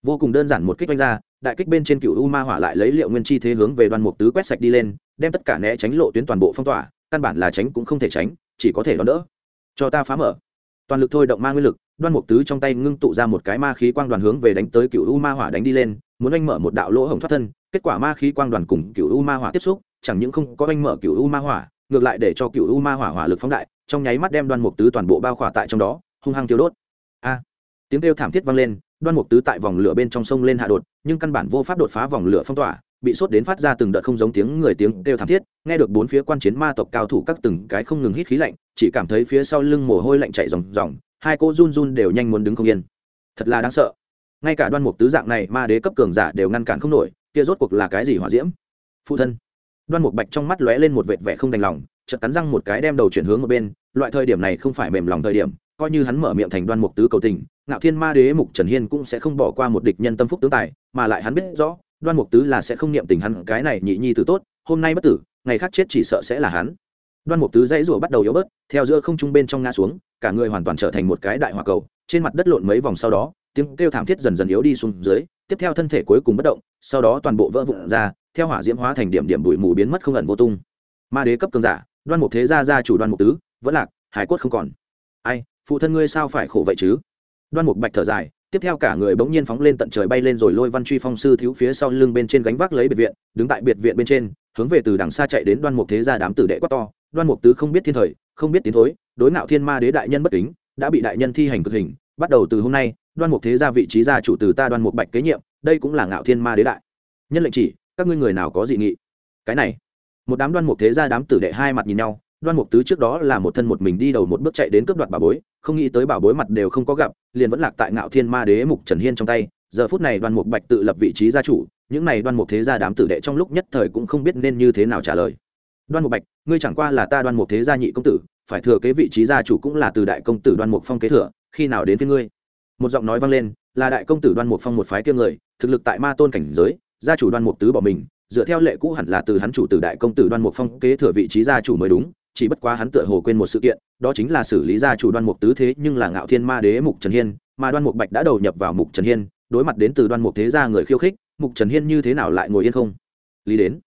vô cùng đơn giản một kích vanh ra đại kích bên trên cửu u ma hỏa lại lấy liệu nguyên chi thế hướng về đoan mục tứ quét sạch đi lên đem tất cả né tránh lộ tuyến toàn bộ phong tỏa căn bản là tránh cũng không thể tránh chỉ có thể đón đỡ cho ta phá mở toàn lực thôi động ma nguyên lực đoan mục tứ trong tay ngưng tụ ra một cái ma khí quang đoàn hướng về đánh tới cựu u ma hỏa đánh đi lên muốn anh mở một đạo lỗ hổng thoát thân kết quả ma khí quang đoàn cùng cựu u ma hỏa tiếp xúc chẳng những không có anh mở cựu u ma hỏa ngược lại để cho cựu u ma hỏa hỏa lực phóng đại trong nháy mắt đem đoan mục tứ toàn bộ bao khỏa tại trong đó hung hăng tiêu đốt a à, tiếng kêu thảm thiết vang lên đoan mục tứ tại vòng lửa bên trong sông lên hạ đột nhưng căn bản vô pháp đột phá vòng lửa phong tỏa bị sốt đến phát ra từng đợt không giống tiếng người tiếng kêu thảm thiết, nghe được bốn phía quan chiến ma tộc cao thủ các từng cái không ngừng hít khí lạnh, chỉ cảm thấy phía sau lưng mồ hôi lạnh chảy ròng ròng, hai cô run run đều nhanh muốn đứng không yên. Thật là đáng sợ. Ngay cả Đoan Mục tứ dạng này ma đế cấp cường giả đều ngăn cản không nổi, kia rốt cuộc là cái gì hỏa diễm? Phụ thân. Đoan Mục Bạch trong mắt lóe lên một vẻ vẻ không đành lòng, chợt cắn răng một cái đem đầu chuyển hướng ở bên, loại thời điểm này không phải mềm lòng thời điểm, coi như hắn mở miệng thành Đoan Mục tứ cầu tình, Ngạo Thiên Ma Đế Mục Trần Hiên cũng sẽ không bỏ qua một địch nhân tâm phúc tướng tài, mà lại hắn biết rõ, đoan mục tứ là sẽ không niệm tình hắn cái này nhị nhi tử tốt hôm nay bất tử ngày khác chết chỉ sợ sẽ là hắn đoan mục tứ dãy rủa bắt đầu yếu bớt theo giữa không trung bên trong ngã xuống cả người hoàn toàn trở thành một cái đại hòa cầu trên mặt đất lộn mấy vòng sau đó tiếng kêu thảm thiết dần dần yếu đi xuống dưới tiếp theo thân thể cuối cùng bất động sau đó toàn bộ vỡ vụn ra theo hỏa diễm hóa thành điểm điểm bụi mù biến mất không ẩn vô tung ma đế cấp cường giả đoan mục thế gia gia chủ đoan mục tứ vẫn lạc hải quất không còn ai phụ thân ngươi sao phải khổ vậy chứ đoan mục bạch thở dài tiếp theo cả người bỗng nhiên phóng lên tận trời bay lên rồi lôi văn truy phong sư thiếu phía sau lưng bên trên gánh vác lấy biệt viện đứng tại biệt viện bên trên hướng về từ đằng xa chạy đến đoan mục thế gia đám tử đệ quát to đoan mục tứ không biết thiên thời không biết tiến thối đối ngạo thiên ma đế đại nhân bất kính đã bị đại nhân thi hành cực hình bắt đầu từ hôm nay đoan mục thế gia vị trí gia chủ từ ta đoan mục bạch kế nhiệm đây cũng là ngạo thiên ma đế đại nhân lệnh chỉ các ngươi người nào có dị nghị cái này một đám đoan mục thế gia đám tử đệ hai mặt nhìn nhau đoan mục tứ trước đó là một thân một mình đi đầu một bước chạy đến cướp đoạt bà bối không nghĩ tới bảo bối mặt đều không có gặp liền vẫn lạc tại ngạo thiên ma đế mục trần hiên trong tay giờ phút này đoan mục bạch tự lập vị trí gia chủ những này đoan mục thế gia đám tử đệ trong lúc nhất thời cũng không biết nên như thế nào trả lời đoan mục bạch ngươi chẳng qua là ta đoan mục thế gia nhị công tử phải thừa kế vị trí gia chủ cũng là từ đại công tử đoan mục phong kế thừa khi nào đến với ngươi một giọng nói vang lên là đại công tử đoan mục phong một phái kiêng người thực lực tại ma tôn cảnh giới gia chủ đoan mục tứ bỏ mình dựa theo lệ cũ hẳn là từ hắn chủ từ đại công tử đoan mục phong kế thừa vị trí gia chủ mới đúng chỉ bất quá hắn tựa hồ quên một sự kiện đó chính là xử lý gia chủ đoan mục tứ thế nhưng là ngạo thiên ma đế mục trần hiên mà đoan mục bạch đã đầu nhập vào mục trần hiên đối mặt đến từ đoan mục thế gia người khiêu khích mục trần hiên như thế nào lại ngồi yên không lý đến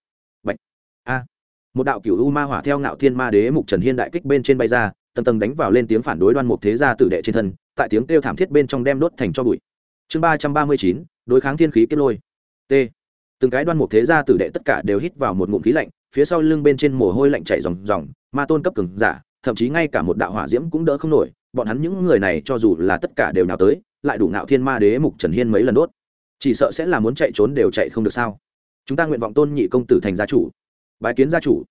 bạch a một đạo cựu u ma hỏa theo ngạo thiên ma đế mục trần hiên đại kích bên trên bay ra tầng tầng đánh vào lên tiếng phản đối đoan mục thế gia tử đệ trên thân tại tiếng kêu thảm thiết bên trong đem đốt thành cho bụi chương ba trăm ba mươi chín đối kháng thiên khí kết lôi t từng cái đoan mục thế gia tử đệ tất cả đều hít vào một ngụm khí lạnh phía sau lưng bên trên mồ hôi lạnh chảy ròng ròng ma tôn cấp cường giả thậm chí ngay cả một đạo hỏa diễm cũng đỡ không nổi bọn hắn những người này cho dù là tất cả đều nào tới lại đủ ngạo thiên ma đế mục trần hiên mấy lần đốt chỉ sợ sẽ là muốn chạy trốn đều chạy không được sao chúng ta nguyện vọng tôn nhị công tử thành gia chủ bái kiến gia chủ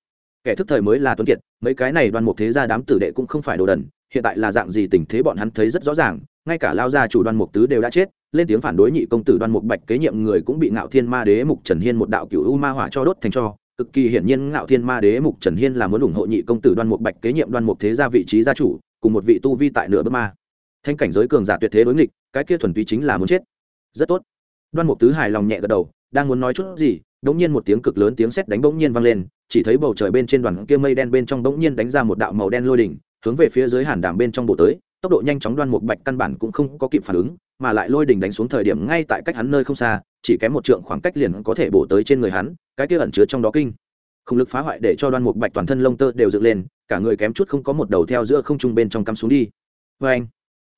kẻ thức thời mới là tuấn kiệt mấy cái này đoan mục thế gia đám tử đệ cũng không phải đồ đần hiện tại là dạng gì tình thế bọn hắn thấy rất rõ ràng ngay cả lao gia chủ đoan mục tứ đều đã chết lên tiếng phản đối nhị công tử đoan mục bạch kế nhiệm người cũng bị ngạo thiên ma đế mục trần hiên một đạo cửu u ma hỏa cho đốt thành tro cực kỳ hiển nhiên ngạo thiên ma đế mục trần hiên là muốn ủng hộ nhị công tử đoan mục bạch kế nhiệm đoan mục thế gia vị trí gia chủ cùng một vị tu vi tại nửa bước ma thanh cảnh giới cường giả tuyệt thế đối nghịch cái kia thuần túy chính là muốn chết rất tốt đoan mục tứ hài lòng nhẹ gật đầu đang muốn nói chút gì bỗng nhiên một tiếng cực lớn tiếng sét đánh bỗng nhiên vang lên chỉ thấy bầu trời bên trên đoàn kia mây đen bên trong bỗng nhiên đánh ra một đạo màu đen lôi đỉnh hướng về phía dưới hàn đàm bên trong bộ tới tốc độ nhanh chóng đoan mục bạch căn bản cũng không có kịp phản ứng mà lại lôi đình đánh xuống thời điểm ngay tại cách hắn nơi không xa chỉ kém một trượng khoảng cách liền có thể bổ tới trên người hắn cái kia ẩn chứa trong đó kinh không lực phá hoại để cho đoan mục bạch toàn thân lông tơ đều dựng lên cả người kém chút không có một đầu theo giữa không trung bên trong cắm xuống đi vê anh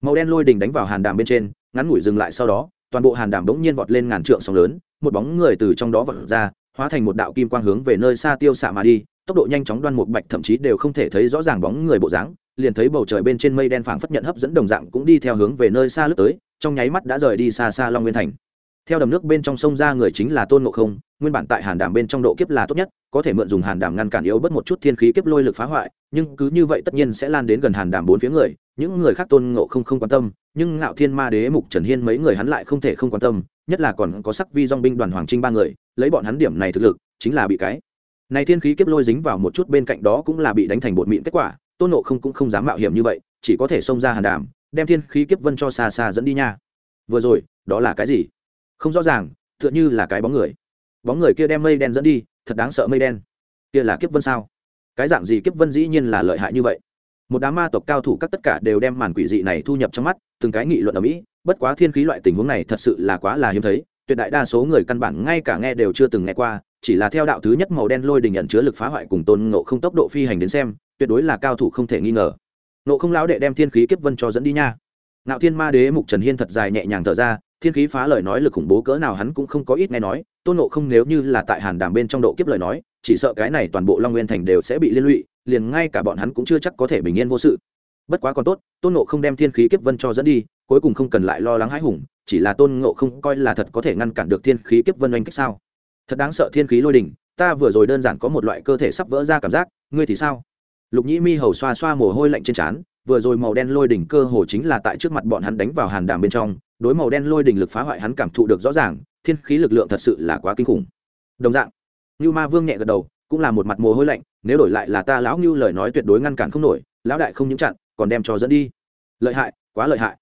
màu đen lôi đình đánh vào hàn đàm bên trên ngắn ngủi dừng lại sau đó toàn bộ hàn đàm bỗng nhiên vọt lên ngàn trượng sóng lớn một bóng người từ trong đó vọt ra hóa thành một đạo kim quang hướng về nơi xa tiêu xạ mà đi tốc độ nhanh chóng đoan mục bạch thậm chí đều không thể thấy rõ ràng bóng người bộ dáng liền thấy bầu trời bên trên mây đen phảng phất nhận hấp dẫn đồng dạng cũng đi theo hướng về nơi xa lướt tới trong nháy mắt đã rời đi xa xa long nguyên thành theo đầm nước bên trong sông ra người chính là tôn ngộ không nguyên bản tại hàn đàm bên trong độ kiếp là tốt nhất có thể mượn dùng hàn đàm ngăn cản yếu bớt một chút thiên khí kiếp lôi lực phá hoại nhưng cứ như vậy tất nhiên sẽ lan đến gần hàn đàm bốn phía người những người khác tôn ngộ không không quan tâm nhưng ngạo thiên ma đế mục trần hiên mấy người hắn lại không thể không quan tâm nhất là còn có sắc vi dong binh đoàn hoàng trinh ba người lấy bọn hắn điểm này thực lực chính là bị cái này thiên khí kiếp lôi dính vào một chút bên cạnh đó cũng là bị đánh thành bột mịn kết quả tôn ngộ không cũng không dám mạo hiểm như vậy chỉ có thể xông ra hàn đàm đem thiên khí kiếp vân cho xa xa dẫn đi nha vừa rồi đó là cái gì không rõ ràng tựa như là cái bóng người bóng người kia đem mây đen dẫn đi thật đáng sợ mây đen kia là kiếp vân sao cái dạng gì kiếp vân dĩ nhiên là lợi hại như vậy một đám ma tộc cao thủ các tất cả đều đem màn quỷ dị này thu nhập trong mắt từng cái nghị luận ở mỹ bất quá thiên khí loại tình huống này thật sự là quá là hiếm thấy tuyệt đại đa số người căn bản ngay cả nghe đều chưa từng nghe qua chỉ là theo đạo thứ nhất màu đen lôi đình nhận chứa lực phá hoại cùng tôn ngộ không tốc độ phi hành đến xem tuyệt đối là cao thủ không thể nghi ngờ nộ không lão đệ đem thiên khí kiếp vân cho dẫn đi nha nạo thiên ma đế mục trần hiên thật dài nhẹ nhàng thở ra thiên khí phá lời nói lực khủng bố cỡ nào hắn cũng không có ít nghe nói tôn nộ không nếu như là tại hàn đàm bên trong độ kiếp lời nói chỉ sợ cái này toàn bộ long nguyên thành đều sẽ bị liên lụy liền ngay cả bọn hắn cũng chưa chắc có thể bình yên vô sự bất quá còn tốt tôn nộ không đem thiên khí kiếp vân cho dẫn đi cuối cùng không cần lại lo lắng hãi hùng chỉ là tôn ngộ không coi là thật có thể ngăn cản được thiên khí kiếp vân oanh kích sao thật đáng sợ thiên khí lôi đình ta vừa rồi đơn giản có một loại cơ thể sắp vỡ ra cảm giác ngươi thì sao lục nhĩ mi hầu xoa xoa mồ hôi lạnh trên trán vừa rồi màu đen lôi đỉnh cơ hồ chính là tại trước mặt bọn hắn đánh vào hàn đàm bên trong đối màu đen lôi đỉnh lực phá hoại hắn cảm thụ được rõ ràng thiên khí lực lượng thật sự là quá kinh khủng đồng dạng như ma vương nhẹ gật đầu cũng là một mặt mồ hôi lạnh nếu đổi lại là ta lão như lời nói tuyệt đối ngăn cản không nổi lão đại không những chặn còn đem cho dẫn đi lợi hại quá lợi hại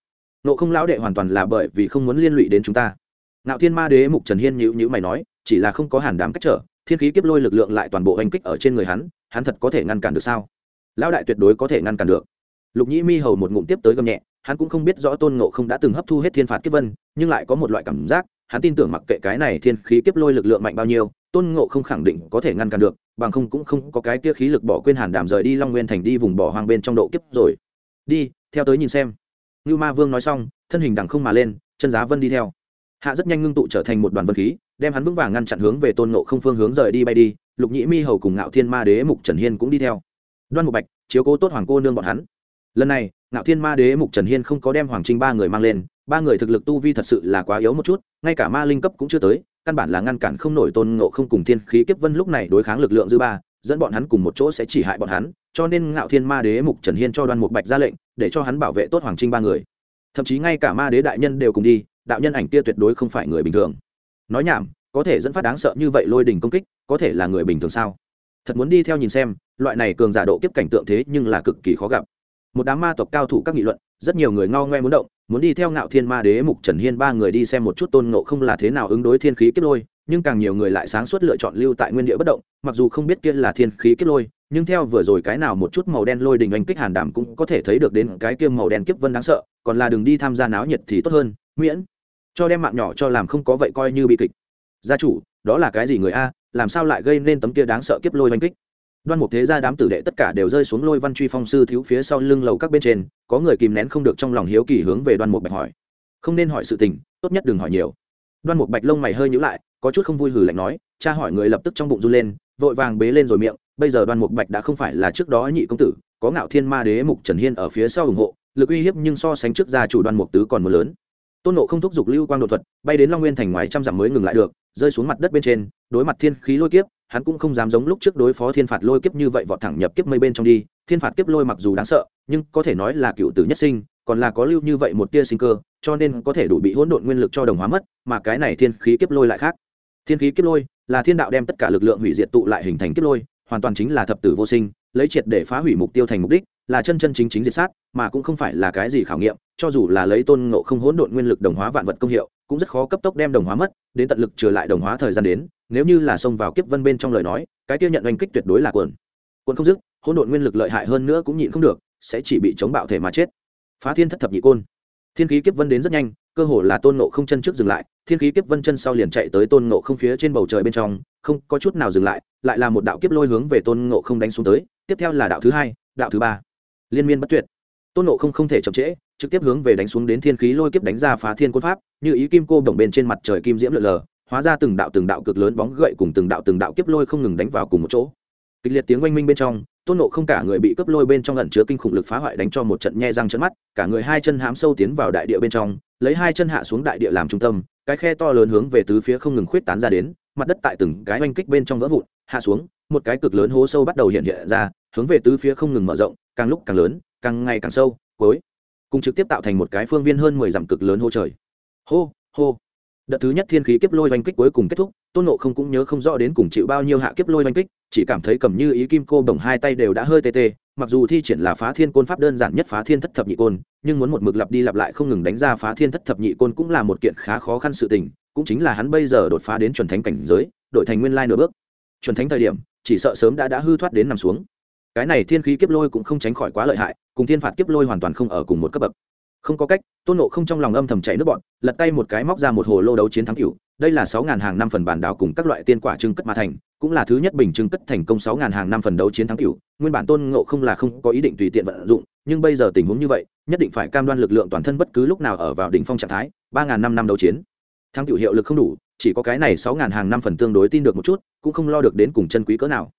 nộ không lão đệ hoàn toàn là bởi vì không muốn liên lụy đến chúng ta nạo thiên ma đế mục trần hiên nhữ nhữ mày nói chỉ là không có hàn đàm cách trở thiên khí kiếp lôi lực lượng lại toàn bộ hành kích ở trên người hắn hắn thật có thể ngăn cản được sao lão đại tuyệt đối có thể ngăn cản được lục nhĩ mi hầu một ngụm tiếp tới gầm nhẹ hắn cũng không biết rõ tôn ngộ không đã từng hấp thu hết thiên phạt kiếp vân nhưng lại có một loại cảm giác hắn tin tưởng mặc kệ cái này thiên khí kiếp lôi lực lượng mạnh bao nhiêu tôn ngộ không khẳng định có thể ngăn cản được bằng không cũng không có cái kia khí lực bỏ quên hàn đàm rời đi long nguyên thành đi vùng bỏ hoang bên trong độ kiếp rồi đi theo tới nhìn xem Ngưu ma vương nói xong thân hình đằng không mà lên chân giá vân đi theo hạ rất nhanh ngưng tụ trở thành một đoàn vân khí đem hắn vững vàng ngăn chặn hướng về tôn nộ không phương hướng rời đi bay đi lục nhĩ mi hầu cùng ngạo thiên ma đế mục trần hiên cũng đi theo đoan mục bạch chiếu cố tốt hoàng cô nương bọn hắn lần này ngạo thiên ma đế mục trần hiên không có đem hoàng trinh ba người mang lên ba người thực lực tu vi thật sự là quá yếu một chút ngay cả ma linh cấp cũng chưa tới căn bản là ngăn cản không nổi tôn ngộ không cùng thiên khí kiếp vân lúc này đối kháng lực lượng dư ba dẫn bọn hắn cùng một chỗ sẽ chỉ hại bọn hắn cho nên ngạo thiên ma đế mục trần hiên cho đoan mục bạch ra lệnh để cho hắn bảo vệ tốt hoàng trinh ba người thậm chí ngay cả ma đế đại nhân đều cùng đi đạo nhân ảnh kia tuyệt đối không phải người bình thường nói nhảm có thể dẫn phát đáng sợ như vậy lôi đình công kích có thể là người bình thường sao thật muốn đi theo nhìn xem loại này cường giả độ kiếp cảnh tượng thế nhưng là cực kỳ khó gặp một đám ma tộc cao thủ các nghị luận rất nhiều người ngao ngoe muốn động muốn đi theo ngạo thiên ma đế mục trần hiên ba người đi xem một chút tôn ngộ không là thế nào ứng đối thiên khí kết lôi nhưng càng nhiều người lại sáng suốt lựa chọn lưu tại nguyên địa bất động mặc dù không biết kia là thiên khí kết lôi nhưng theo vừa rồi cái nào một chút màu đen lôi đình anh kích hàn đảm cũng có thể thấy được đến cái kia màu đen kiếp vân đáng sợ còn là đừng đi tham gia náo nhiệt thì tốt hơn miễn cho đem mạng nhỏ cho làm không có vậy coi như bi kịch gia chủ đó là cái gì người a làm sao lại gây nên tấm kia đáng sợ kiếp lôi oanh kích đoan mục thế gia đám tử đệ tất cả đều rơi xuống lôi văn truy phong sư thiếu phía sau lưng lầu các bên trên có người kìm nén không được trong lòng hiếu kỳ hướng về đoan mục bạch hỏi không nên hỏi sự tình tốt nhất đừng hỏi nhiều đoan mục bạch lông mày hơi nhữ lại có chút không vui hử lạnh nói cha hỏi người lập tức trong bụng run lên vội vàng bế lên rồi miệng bây giờ đoan mục bạch đã không phải là trước đó nhị công tử có ngạo thiên ma đế mục trần hiên ở phía sau ủng hộ lực uy hiếp nhưng so sánh trước gia chủ đoan mục tứ còn mưa lớn tôn nộ không thúc giục lưu quang đột thuật bay đến long nguyên thành ngoài trăm dặm mới ngừng lại được rơi xuống mặt đất bên trên đối mặt thiên khí lôi kiếp hắn cũng không dám giống lúc trước đối phó thiên phạt lôi kiếp như vậy vọt thẳng nhập kiếp mây bên trong đi thiên phạt kiếp lôi mặc dù đáng sợ nhưng có thể nói là cựu tử nhất sinh còn là có lưu như vậy một tia sinh cơ cho nên có thể đủ bị hỗn độn nguyên lực cho đồng hóa mất mà cái này thiên khí kiếp lôi lại khác thiên khí kiếp lôi là thiên đạo đem tất cả lực lượng hủy diệt tụ lại hình thành kiếp lôi hoàn toàn chính là thập tử vô sinh lấy triệt để phá hủy mục tiêu thành mục đích là chân chân chính chính diệt sát mà cũng không phải là cái gì khảo nghiệm cho dù là lấy tôn ngộ không hỗn độn nguyên lực đồng hóa vạn vật công hiệu cũng rất khó cấp tốc đem đồng hóa mất đến tận lực trừ lại đồng hóa thời gian đến nếu như là xông vào kiếp vân bên trong lời nói cái tiêu nhận oanh kích tuyệt đối là quần quân không dứt hỗn độn nguyên lực lợi hại hơn nữa cũng nhịn không được sẽ chỉ bị chống bạo thể mà chết phá thiên thất thập nhị côn thiên khí kiếp vân đến rất nhanh cơ hồ là tôn ngộ không chân trước dừng lại thiên khí kiếp vân chân sau liền chạy tới tôn ngộ không phía trên bầu trời bên trong không có chút nào dừng lại lại là một đạo kiếp lôi hướng về tôn ngộ không đánh xuống tới tiếp theo là đạo thứ hai đạo thứ ba liên miên bất tuyệt tôn nộ không không thể chậm trễ trực tiếp hướng về đánh xuống đến thiên khí lôi kiếp đánh ra phá thiên quân pháp như ý kim cô bổng bên trên mặt trời kim diễm lượn lờ hóa ra từng đạo từng đạo cực lớn bóng gậy cùng từng đạo từng đạo kiếp lôi không ngừng đánh vào cùng một chỗ kịch liệt tiếng oanh minh bên trong tôn nộ không cả người bị cướp lôi bên trong lẩn chứa kinh khủng lực phá hoại đánh cho một trận nhe răng chân mắt cả người hai chân hám sâu tiến vào đại địa bên trong lấy hai chân hạ xuống đại địa làm trung tâm cái khe to lớn hướng về tứ phía không ngừng khuyết tán ra đến mặt đất tại từng cái oanh kích bên trong vỡ vụn hạ xuống một cái cực lớn hố sâu bắt đầu hiện hiện ra hướng về tứ phía không ngừng mở rộng càng lúc càng lớn càng ngày càng sâu cuối cùng trực tiếp tạo thành một cái phương viên hơn mười dặm cực lớn hô trời hô hô đợt thứ nhất thiên khí kiếp lôi oanh kích cuối cùng kết thúc tôn nộ không cũng nhớ không rõ đến cùng chịu bao nhiêu hạ kiếp lôi oanh kích chỉ cảm thấy cầm như ý kim cô bồng hai tay đều đã hơi tê tê mặc dù thi triển là phá thiên côn pháp đơn giản nhất phá thiên thất thập nhị côn nhưng muốn một mực lặp đi lặp lại không ngừng đánh ra phá thiên thất thập nhị côn cũng là một kiện khá khó khăn sự tình cũng chính là hắn bây giờ đột phá đến chuẩn thánh cảnh giới đổi thành nguyên lai nửa bước chuẩn thánh thời điểm chỉ sợ sớm đã đã hư thoát đến nằm xuống cái này thiên khí kiếp lôi cũng không tránh khỏi quá lợi hại cùng thiên phạt kiếp lôi hoàn toàn không ở cùng một cấp bậc không có cách tôn nộ không trong lòng âm thầm chảy nước bọn lật tay một cái móc ra một hồ lô đấu chiến thắng cửu đây là sáu ngàn hàng năm phần bản đảo cùng các loại tiên quả trưng cất mà thành cũng là thứ nhất bình trưng cất thành công sáu ngàn hàng năm phần đấu chiến thắng cửu nguyên bản tôn ngộ không là không có ý định tùy tiện vận dụng nhưng bây giờ tình huống như vậy nhất định phải cam đoan lực lượng toàn thân bất cứ lúc nào ở vào đỉnh phong trạng thái ba ngàn năm năm đấu chiến thắng cửu hiệu lực không đủ chỉ có cái này sáu ngàn hàng năm phần tương đối tin được một chút cũng không lo được đến cùng chân quý cỡ nào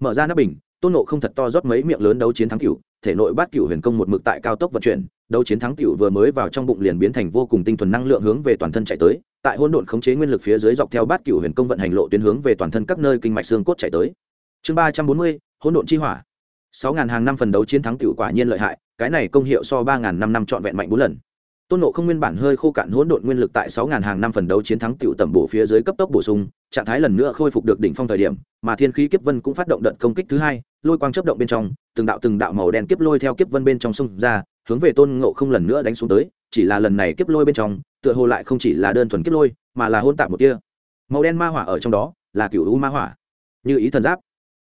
mở ra nắp bình tôn nộ không thật to rót mấy miệng lớn đấu chiến thắng cựu thể nội bát cựu huyền công một mực tại cao tốc vận chuyển đấu chiến thắng cựu vừa mới vào trong bụng liền biến thành vô cùng tinh thuần năng lượng hướng về toàn thân chạy tới tại hỗn độn khống chế nguyên lực phía dưới dọc theo bát cựu huyền công vận hành lộ tuyến hướng về toàn thân các nơi kinh mạch xương cốt chạy tới chương ba trăm bốn mươi hỗn độn chi hỏa sáu ngàn hàng năm phần đấu chiến thắng cựu quả nhiên lợi hại cái này công hiệu so ba ngàn năm năm trọn vẹn mạnh bốn lần tôn nộ không nguyên bản hơi khô cạn hỗn độn nguyên lực tại sáu ngàn hàng năm phần đấu chiến thắng tiểu tẩm bổ phía dưới cấp tốc bổ sung trạng thái lần nữa khôi phục được đỉnh phong thời điểm mà thiên khí kiếp vân cũng phát động đợt công kích thứ hai lôi quang chấp động bên trong từng đạo từng đạo màu đen kiếp lôi theo kiếp vân bên trong sông ra hướng về tôn ngộ không lần nữa đánh xuống tới chỉ là lần này kiếp lôi bên trong tựa hồ lại không chỉ là đơn thuần kiếp lôi mà là hôn tạp một kia màu đen ma hỏa ở trong đó là cựu u ma hỏa như ý thần giáp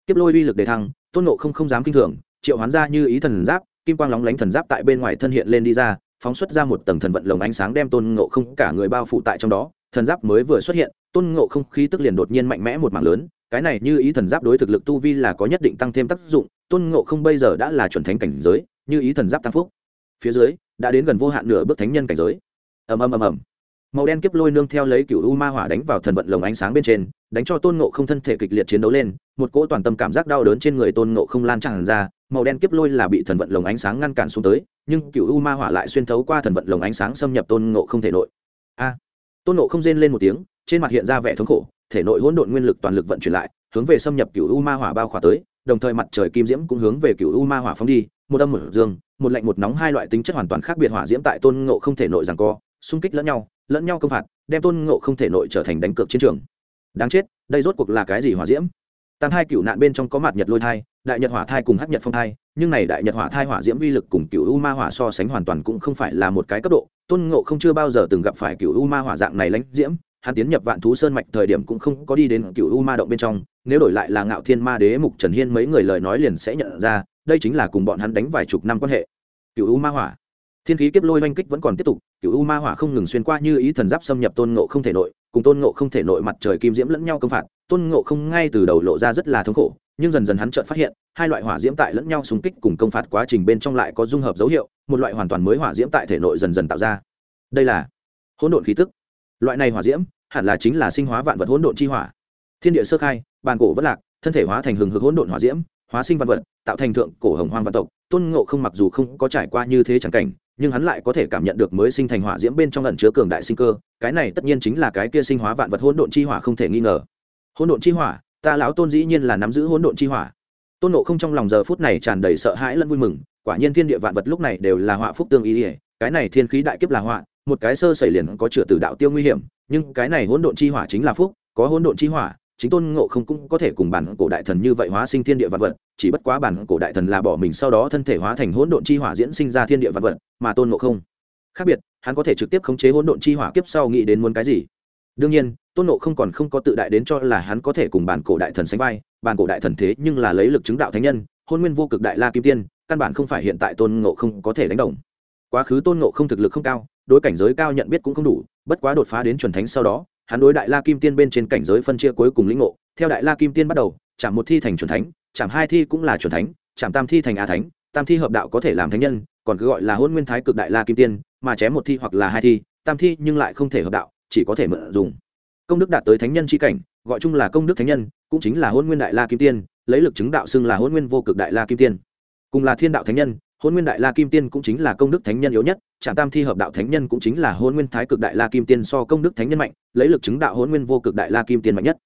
kiếp lôi uy lực đề thăng tôn nộ không không dám kinh thường triệu hoán ra như ý thần giáp kim quang lóng lánh thần giáp tại bên ngoài thân hiện lên đi ra phóng xuất ra một tầng thần vận lồng ánh sáng đem tôn ngộ không cả người bao phủ tại trong đó thần giáp mới vừa xuất hiện tôn ngộ không khí tức liền đột nhiên mạnh mẽ một mảng lớn cái này như ý thần giáp đối thực lực tu vi là có nhất định tăng thêm tác dụng tôn ngộ không bây giờ đã là chuẩn thánh cảnh giới như ý thần giáp tăng phúc phía dưới đã đến gần vô hạn nửa bước thánh nhân cảnh giới ầm ầm ầm ầm màu đen kiếp lôi nương theo lấy cựu u ma hỏa đánh vào thần vận lồng ánh sáng bên trên đánh cho tôn ngộ không thân thể kịch liệt chiến đấu lên một cỗ toàn tâm cảm giác đau đớn trên người tôn ngộ không lan tràn ra màu đen kiếp lôi là bị thần vận lồng ánh sáng ngăn cản xuống tới nhưng cựu u ma hỏa lại xuyên thấu qua thần vận lồng ánh sáng xâm nhập tôn ngộ không thể nội a tôn ngộ không rên lên một tiếng trên mặt hiện ra vẻ thống khổ thể nội hỗn độn nguyên lực toàn lực vận chuyển lại hướng về xâm nhập cựu u ma hỏa bao khỏa tới đồng thời mặt trời kim diễm cũng hướng về cựu u ma hỏa phóng đi một âm một dương một lạnh một nóng hai loại tính chất hoàn toàn khác biệt hỏa diễm tại tôn ngộ không thể nội rằng co xung kích lẫn nhau lẫn nhau công phạt đem tôn ngộ không thể nội trở thành đánh cược chiến trường đáng chết đây rốt cuộc là cái gì hỏa diễm tam hai cựu nạn bên trong có mặt nhật lôi thai đại nhật hỏa thai cùng hắc nhật phong thai nhưng này đại nhật hỏa thai hỏa diễm uy lực cùng cựu u ma hỏa so sánh hoàn toàn cũng không phải là một cái cấp độ tôn ngộ không chưa bao giờ từng gặp phải cựu u ma hỏa dạng này lãnh diễm hắn tiến nhập vạn thú sơn mạch thời điểm cũng không có đi đến cựu u ma động bên trong nếu đổi lại là ngạo thiên ma đế mục trần hiên mấy người lời nói liền sẽ nhận ra đây chính là cùng bọn hắn đánh vài chục năm quan hệ cựu u ma hỏa thiên khí kiếp lôi oanh kích vẫn còn tiếp tục cựu u ma hỏa không ngừng xuyên qua như ý thần giáp xâm nhập tôn ngộ không thể nội cùng tôn ngộ không thể nội mặt trời kim diễm lẫn nhau công phạt tôn ngộ không ngay từ đầu lộ ra rất là thống khổ nhưng dần dần hắn chợt phát hiện hai loại hỏa diễm tại lẫn nhau xung kích cùng công phạt quá trình bên trong lại có dung hợp dấu hiệu một loại hoàn toàn mới hỏa diễm tại thể nội dần dần tạo ra đây là hỗn độn khí tức loại này hỏa diễm hẳn là chính là sinh hóa vạn vật hỗn độn chi hỏa thiên địa sơ khai bàn cổ vẫn lạc thân thể hóa thành hừng hực hỗn độn hỏa diễm hóa sinh vạn vật tạo thành thượng cổ hồng hoang vạn tộc tôn ngộ không mặc dù không có trải qua như thế chẳng cảnh nhưng hắn lại có thể cảm nhận được mới sinh thành hỏa diễm bên trong ẩn chứa cường đại sinh cơ cái này tất nhiên chính là cái kia sinh hóa vạn vật hỗn độn chi hỏa không thể nghi ngờ hỗn độn chi hỏa ta lão tôn dĩ nhiên là nắm giữ hỗn độn chi hỏa tôn ngộ không trong lòng giờ phút này tràn đầy sợ hãi lẫn vui mừng quả nhiên thiên địa vạn vật lúc này đều là họa phúc tương y, cái này thiên khí đại kiếp là họa một cái sơ xảy liền có chửa tử đạo tiêu nguy hiểm nhưng cái này hỗn độn chi hỏa chính là phúc có hỗn độn chi hỏa chính tôn ngộ không cũng có thể cùng bản cổ đại thần như vậy hóa sinh thiên địa vật vật chỉ bất quá bản cổ đại thần là bỏ mình sau đó thân thể hóa thành hỗn độn chi hỏa diễn sinh ra thiên địa vật vật mà tôn ngộ không khác biệt hắn có thể trực tiếp khống chế hỗn độn chi hỏa kiếp sau nghĩ đến muốn cái gì đương nhiên tôn ngộ không còn không có tự đại đến cho là hắn có thể cùng bản cổ đại thần sánh vai bản cổ đại thần thế nhưng là lấy lực chứng đạo thánh nhân hôn nguyên vô cực đại la kim tiên căn bản không phải hiện tại tôn ngộ không có thể đánh đồng quá khứ tôn ngộ không thực lực không cao đối cảnh giới cao nhận biết cũng không đủ bất quá đột phá đến chuẩn thánh sau đó hắn đối đại la kim tiên bên trên cảnh giới phân chia cuối cùng lĩnh ngộ theo đại la kim tiên bắt đầu chạm một thi thành c thánh chạm hai thi cũng là c thánh chạm tam thi thành a thánh tam thi hợp đạo có thể làm thánh nhân còn cứ gọi là hôn nguyên thái cực đại la kim tiên mà chém một thi hoặc là hai thi tam thi nhưng lại không thể hợp đạo chỉ có thể mượn dùng công đức đạt tới thánh nhân c h i cảnh gọi chung là công đức thánh nhân cũng chính là hôn nguyên đại la kim tiên lấy lực chứng đạo xưng là hôn nguyên vô cực đại la kim tiên cùng là thiên đạo thánh nhân hôn nguyên đại la kim tiên cũng chính là công đức thánh nhân yếu nhất trạm tam thi hợp đạo thánh nhân cũng chính là hôn nguyên thái cực đại la kim tiên so công đức thánh nhân mạnh lấy lực chứng đạo hôn nguyên vô cực đại la kim tiên mạnh nhất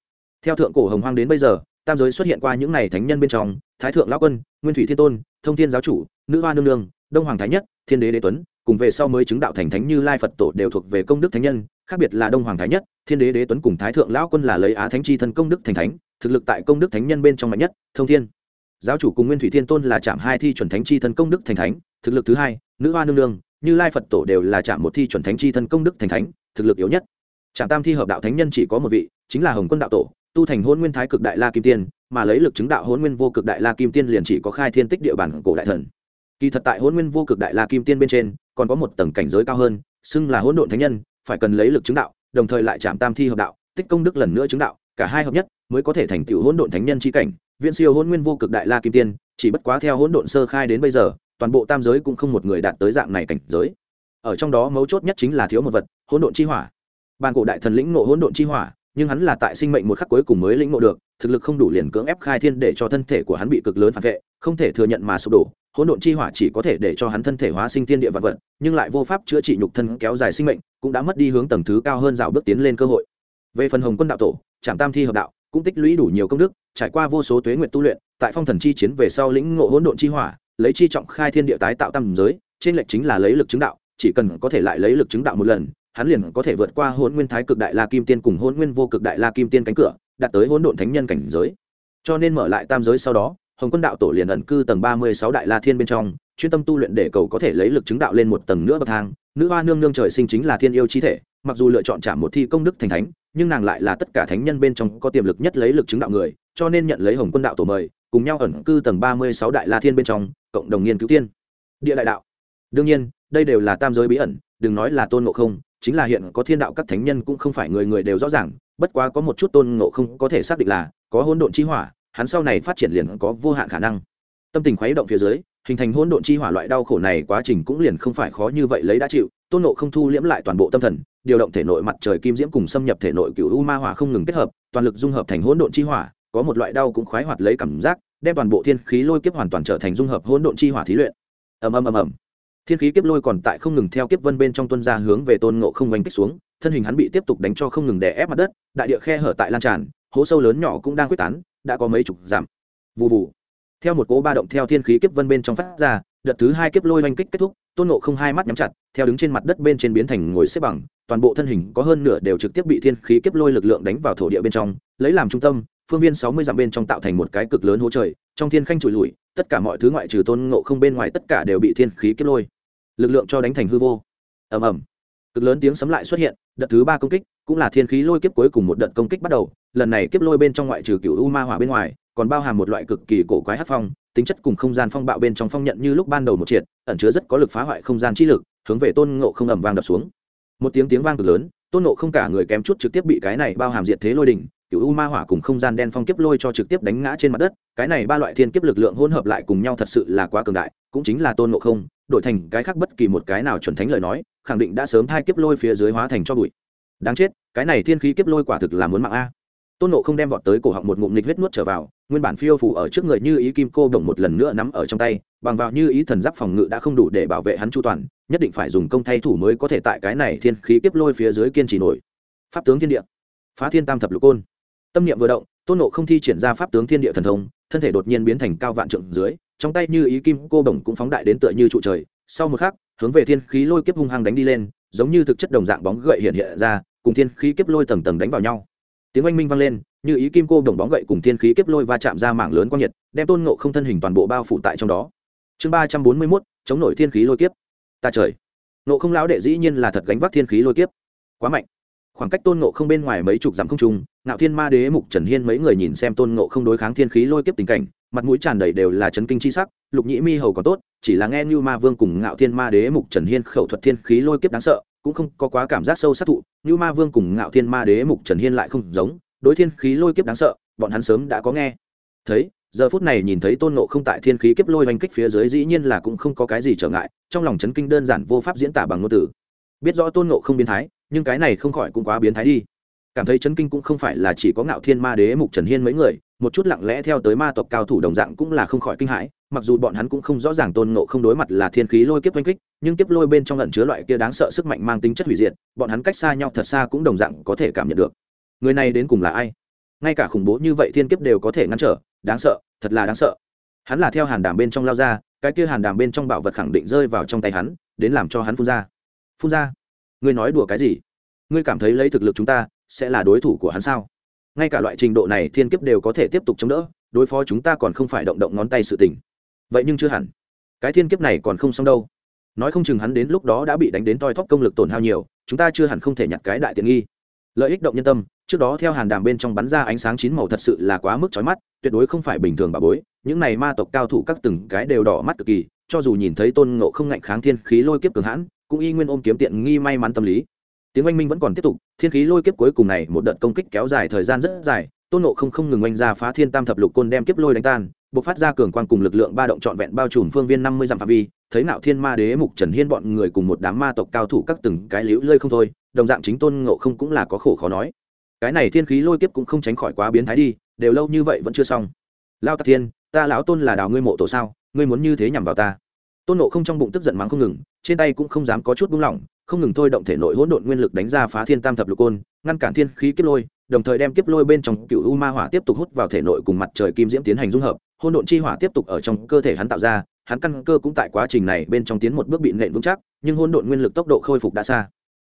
theo thượng cổ hồng hoang đến bây giờ tam giới xuất hiện qua những n à y thánh nhân bên trong thái thượng lao quân nguyên thủy thiên tôn thông thiên giáo chủ nữ hoa nương nương đông hoàng thái nhất thiên đế đế tuấn cùng về sau mới chứng đạo thành thánh như lai phật tổ đều thuộc về công đức thánh nhân khác biệt là đông hoàng thái nhất thiên đế đế tuấn cùng thái thượng lão quân là lấy á thánh c h thân công đức thành thánh thực lực tại công đức thánh nhân bên trong mạnh nhất thông thiên giáo chủ cùng nguyên thủy thiên tôn là trạm hai thi chuẩn thánh chi thân công đức thành thánh thực lực thứ hai nữ hoa nương nương như lai phật tổ đều là trạm một thi chuẩn thánh chi thân công đức thành thánh thực lực yếu nhất trạm tam thi hợp đạo thánh nhân chỉ có một vị chính là hồng quân đạo tổ tu thành hôn nguyên thái cực đại la kim tiên mà lấy lực chứng đạo hôn nguyên vô cực đại la kim tiên liền chỉ có khai thiên tích địa bản cổ đại thần kỳ thật tại hôn nguyên vô cực đại la kim tiên bên trên còn có một tầng cảnh giới cao hơn xưng là hỗn độn thánh nhân phải cần lấy lực chứng đạo đồng thời lại chạm tam thi hợp đạo tích công đức lần nữa chứng đạo cả hai hợp nhất mới có thể thành tựu hỗn độn thánh nhân chi cảnh viễn siêu hôn nguyên vô cực đại la kim tiên chỉ bất quá theo hỗn độn sơ khai đến bây giờ toàn bộ tam giới cũng không một người đạt tới dạng này cảnh giới ở trong đó mấu chốt nhất chính là thiếu một vật hỗn độn chi hỏa bàn cổ đại thần lĩnh ngộ hỗn độn chi hỏa nhưng hắn là tại sinh mệnh một khắc cuối cùng mới lĩnh ngộ được thực lực không đủ liền cưỡng ép khai thiên để cho thân thể của hắn bị cực lớn phản vệ không thể thừa nhận mà sụp đổ hỗn độn chi hỏa chỉ có thể để cho hắn thân thể hóa sinh thiên địa vật vật nhưng lại vô pháp chữa trị nhục thân kéo dài sinh mệnh cũng đã mất đi hướng tầng thứ cao hơn rào bước tiến lên cơ hội về phần hồng quân đạo tổ trạm tam thi hợp đạo cũng tích lũy đủ nhiều công đức trải qua vô số tuế nguyện tu luyện tại phong thần chi chiến về sau lĩnh ngộ hỗn độn chi hỏa lấy chi trọng khai thiên địa tái tạo tam giới trên lệch chính là lấy lực chứng đạo chỉ cần có thể lại lấy lực chứng đạo một lần hắn liền có thể vượt qua hỗn nguyên thái cực đại la kim tiên cùng hỗn nguyên vô cực đại la kim tiên cánh cửa đạt tới hỗn độn thánh nhân cảnh giới cho nên mở lại tam giới sau đó hồng quân đạo tổ liền ẩn cư tầng ba mươi sáu đại la thiên bên trong chuyên tâm tu luyện để cầu có thể lấy lực chứng đạo lên một tầng nữa bậc thang nữ hoa nương nương trời sinh chính là thiên yêu chi thể mặc dù lựa chọn trả một thi công đức thành thánh nhưng nàng lại là tất cả thánh nhân bên trong có tiềm lực nhất lấy lực chứng đạo người cho nên nhận lấy hồng quân đạo tổ mời cùng nhau ẩn cư tầng ba mươi sáu đại la thiên bên trong cộng đồng nghiên cứu tiên địa đại đạo đương nhiên đây đều là tam giới bí ẩn đừng nói là tôn ngộ không chính là hiện có thiên đạo các thánh nhân cũng không phải người người đều rõ ràng bất quá có một chút tôn ngộ không có thể xác định là có hỗn độn chi hỏa hắn sau này phát triển liền có vô hạn khả năng tâm tình khuấy động phía dưới hình thành hỗn độn chi hỏa loại đau khổ này quá trình cũng liền không phải khó như vậy lấy đã chịu tôn nộ không thu liễm lại toàn bộ tâm thần điều động thể nội mặt trời kim diễm cùng xâm nhập thể nội cựu u ma hỏa không ngừng kết hợp toàn lực dung hợp thành hỗn độn chi hỏa có một loại đau cũng khoái hoạt lấy cảm giác đem toàn bộ thiên khí lôi kiếp hoàn toàn trở thành dung hợp hỗn độn chi hỏa thí luyện ầm ầm ầm ầm thiên khí kiếp lôi còn tại không ngừng theo kiếp vân bên trong tuân ra hướng về tôn ngộ không oanh kích xuống thân hình hắn bị tiếp tục đánh cho không ngừng đè ép mặt đất đại địa khe hở tại lan tràn hố sâu lớn nhỏ cũng đang quyết tán đã có mấy chục giảm Vù vù, theo một cố ba động theo thiên khí kiếp vân bên trong phát ra đợt thứ hai kiếp lôi oanh kích kết thúc tôn nộ không hai mắt nhắm chặt theo đứng trên mặt đất bên trên biến thành ngồi xếp bằng toàn bộ thân hình có hơn nửa đều trực tiếp bị thiên khí kiếp lôi lực lượng đánh vào thổ địa bên trong lấy làm trung tâm phương viên sáu mươi dặm bên trong tạo thành một cái cực lớn hỗ trời trong thiên khanh trụi lùi tất cả mọi thứ ngoại trừ tôn ngộ không bên ngoài tất cả đều bị thiên khí kiếp lôi lực lượng cho đánh thành hư vô ầm ầm cực lớn tiếng sấm lại xuất hiện đợt thứ ba công kích cũng là thiên khí lôi kiếp cuối cùng một đợt công kích bắt đầu lần này kiếp lôi bên trong ngoại trừ cựu u ma hỏa bên ngoài còn bao hàm một loại cực kỳ cổ quái hát phong tính chất cùng không gian phong bạo bên trong phong nhận như lúc ban đầu một triệt ẩn chứa rất có lực phá hoại không gian chi lực hướng về tôn ngộ không ẩm vang đập xuống một tiếng tiếng vang cực lớn tôn ngộ không cả người kém chút trực tiếp bị cái này bao hàm diệt thế lôi đỉnh cựu u ma hỏa cùng không gian đen phong kiếp lôi cho trực tiếp đánh ngã trên mặt đất cái này ba loại thiên kiếp lực lượng hỗn hợp lại cùng nhau thật sự là quá cường đại cũng chính là tôn ngộ không đổi thành cái khác bất kỳ một cái nào chuẩn thánh lời nói khẳng định đã sớm thai kiếp lôi phía dưới hóa thành cho bụi đáng chết cái này thiên khí kiếp lôi quả thực là muốn mạng a tôn nộ không đem vọt tới cổ họng một ngụm nịch huyết nuốt trở vào nguyên bản phiêu phủ ở trước người như ý kim cô đồng một lần nữa nắm ở trong tay bằng vào như ý thần giáp phòng ngự đã không đủ để bảo vệ hắn chu toàn nhất định phải dùng công thay thủ mới có thể tại cái này thiên khí kiếp lôi phía dưới kiên trì nổi pháp tướng thiên địa phá thiên tam thập lục côn tâm niệm vừa động tôn nộ không thi triển ra pháp tướng thiên địa thần thông thân thể đột nhiên biến thành cao vạn trượng dưới trong tay như ý kim cô đồng cũng phóng đại đến tựa như trụ trời sau một khắc hướng về thiên khí lôi kiếp hung hăng đánh đi lên giống như thực chất đồng dạng bóng gợi hiện hiện ra cùng thiên khí kiếp lôi tầng tầng đánh vào nhau tiếng oanh minh vang lên như ý kim cô đồng bóng gậy cùng thiên khí kiếp lôi va chạm ra mảng lớn quang nhiệt đem tôn ngộ không thân hình toàn bộ bao phủ tại trong đó chương ba trăm bốn mươi mốt chống nổi thiên khí lôi kiếp ta trời ngộ không lão đệ dĩ nhiên là thật gánh vác thiên khí lôi kiếp quá mạnh khoảng cách tôn ngộ không bên ngoài mấy chục dặm không trung ngạo thiên ma đế mục trần hiên mấy người nhìn xem tôn ngộ không đối kháng thiên khí lôi kiếp tình cảnh mặt mũi tràn đầy đều là chấn kinh chi sắc lục nhĩ mi hầu còn tốt chỉ là nghe như ma vương cùng ngạo thiên ma đế mục trần hiên khẩu thuật thiên khí lôi kiếp đáng sợ cũng không có quá cảm giác sâu sắc thụ như ma vương cùng ngạo thiên ma đế mục trần hiên lại không giống đối thiên khí lôi kiếp đáng sợ bọn hắn sớm đã có nghe thấy giờ phút này nhìn thấy tôn nộ không tại thiên khí kiếp lôi oanh kích phía dưới dĩ nhiên là cũng không có cái gì trở ngại trong lòng chấn kinh đơn giản vô pháp diễn tả bằng ngôn từ biết rõ tôn nộ không biến thái nhưng cái này không khỏi cũng quá biến thái đi cảm thấy chấn kinh cũng không phải là chỉ có ngạo thiên ma đế mục trần hiên mấy người một chút lặng lẽ theo tới ma tộc cao thủ đồng dạng cũng là không khỏi kinh hãi mặc dù bọn hắn cũng không rõ ràng tôn ngộ không đối mặt là thiên khí lôi kiếp oanh kích nhưng kiếp lôi bên trong lẩn chứa loại kia đáng sợ sức mạnh mang tính chất hủy diệt bọn hắn cách xa nhau thật xa cũng đồng dạng có thể cảm nhận được người này đến cùng là ai ngay cả khủng bố như vậy thiên kiếp đều có thể ngăn trở đáng sợ thật là đáng sợ hắn là theo hàn đàm bên trong lao ra cái kia hàn đàm bên trong bảo vật khẳng định rơi vào trong tay hắn đến làm cho hắn phun ra phun ra ngươi nói đùa cái gì ngươi cảm thấy lấy thực lực chúng ta sẽ là đối thủ của hắn sao ngay cả loại trình độ này thiên kiếp đều có thể tiếp tục chống đỡ đối phó chúng ta còn không phải động động ngón tay sự tình vậy nhưng chưa hẳn cái thiên kiếp này còn không xong đâu nói không chừng hắn đến lúc đó đã bị đánh đến toi thóp công lực tổn hao nhiều chúng ta chưa hẳn không thể nhặt cái đại tiện nghi lợi ích động nhân tâm trước đó theo hàn đàm bên trong bắn ra ánh sáng chín màu thật sự là quá mức trói mắt tuyệt đối không phải bình thường bà bối những này ma tộc cao thủ các từng cái đều đỏ mắt cực kỳ cho dù nhìn thấy tôn ngộ không ngạnh kháng thiên khí lôi kiếp cường hãn cũng y nguyên ôm kiếm tiện nghi may mắn tâm lý tiếng oanh minh vẫn còn tiếp tục thiên khí lôi kiếp cuối cùng này một đợt công kích kéo dài thời gian rất dài tôn nộ không không ngừng oanh ra phá thiên tam thập lục côn đem kiếp lôi đánh tan b ộ c phát ra cường quan cùng lực lượng ba động trọn vẹn bao trùm phương viên năm mươi dặm phạm vi thấy nạo thiên ma đế mục trần hiên bọn người cùng một đám ma tộc cao thủ các từng cái liễu lơi không thôi đồng dạng chính tôn ngộ không cũng là có khổ khó nói cái này thiên khí lôi kiếp cũng không tránh khỏi quá biến thái đi đều lâu như vậy vẫn chưa xong lao tạc thiên ta lão tôn là đào ngươi mộ tổ sao ngươi muốn như thế nhằm vào ta tôn nộ không trong bụng tức giận mắng không ngừng trên tay cũng không dám có chút buông lỏng không ngừng thôi động thể nội hỗn độn nguyên lực đánh ra phá thiên tam thập lục côn ngăn cản thiên khí kiếp lôi đồng thời đem kiếp lôi bên trong cựu u ma hỏa tiếp tục hút vào thể nội cùng mặt trời kim diễm tiến hành dung hợp hỗn độn chi hỏa tiếp tục ở trong cơ thể hắn tạo ra hắn căn cơ cũng tại quá trình này bên trong tiến một bước bị nện vững chắc nhưng hỗn độn nguyên lực tốc độ khôi phục đã xa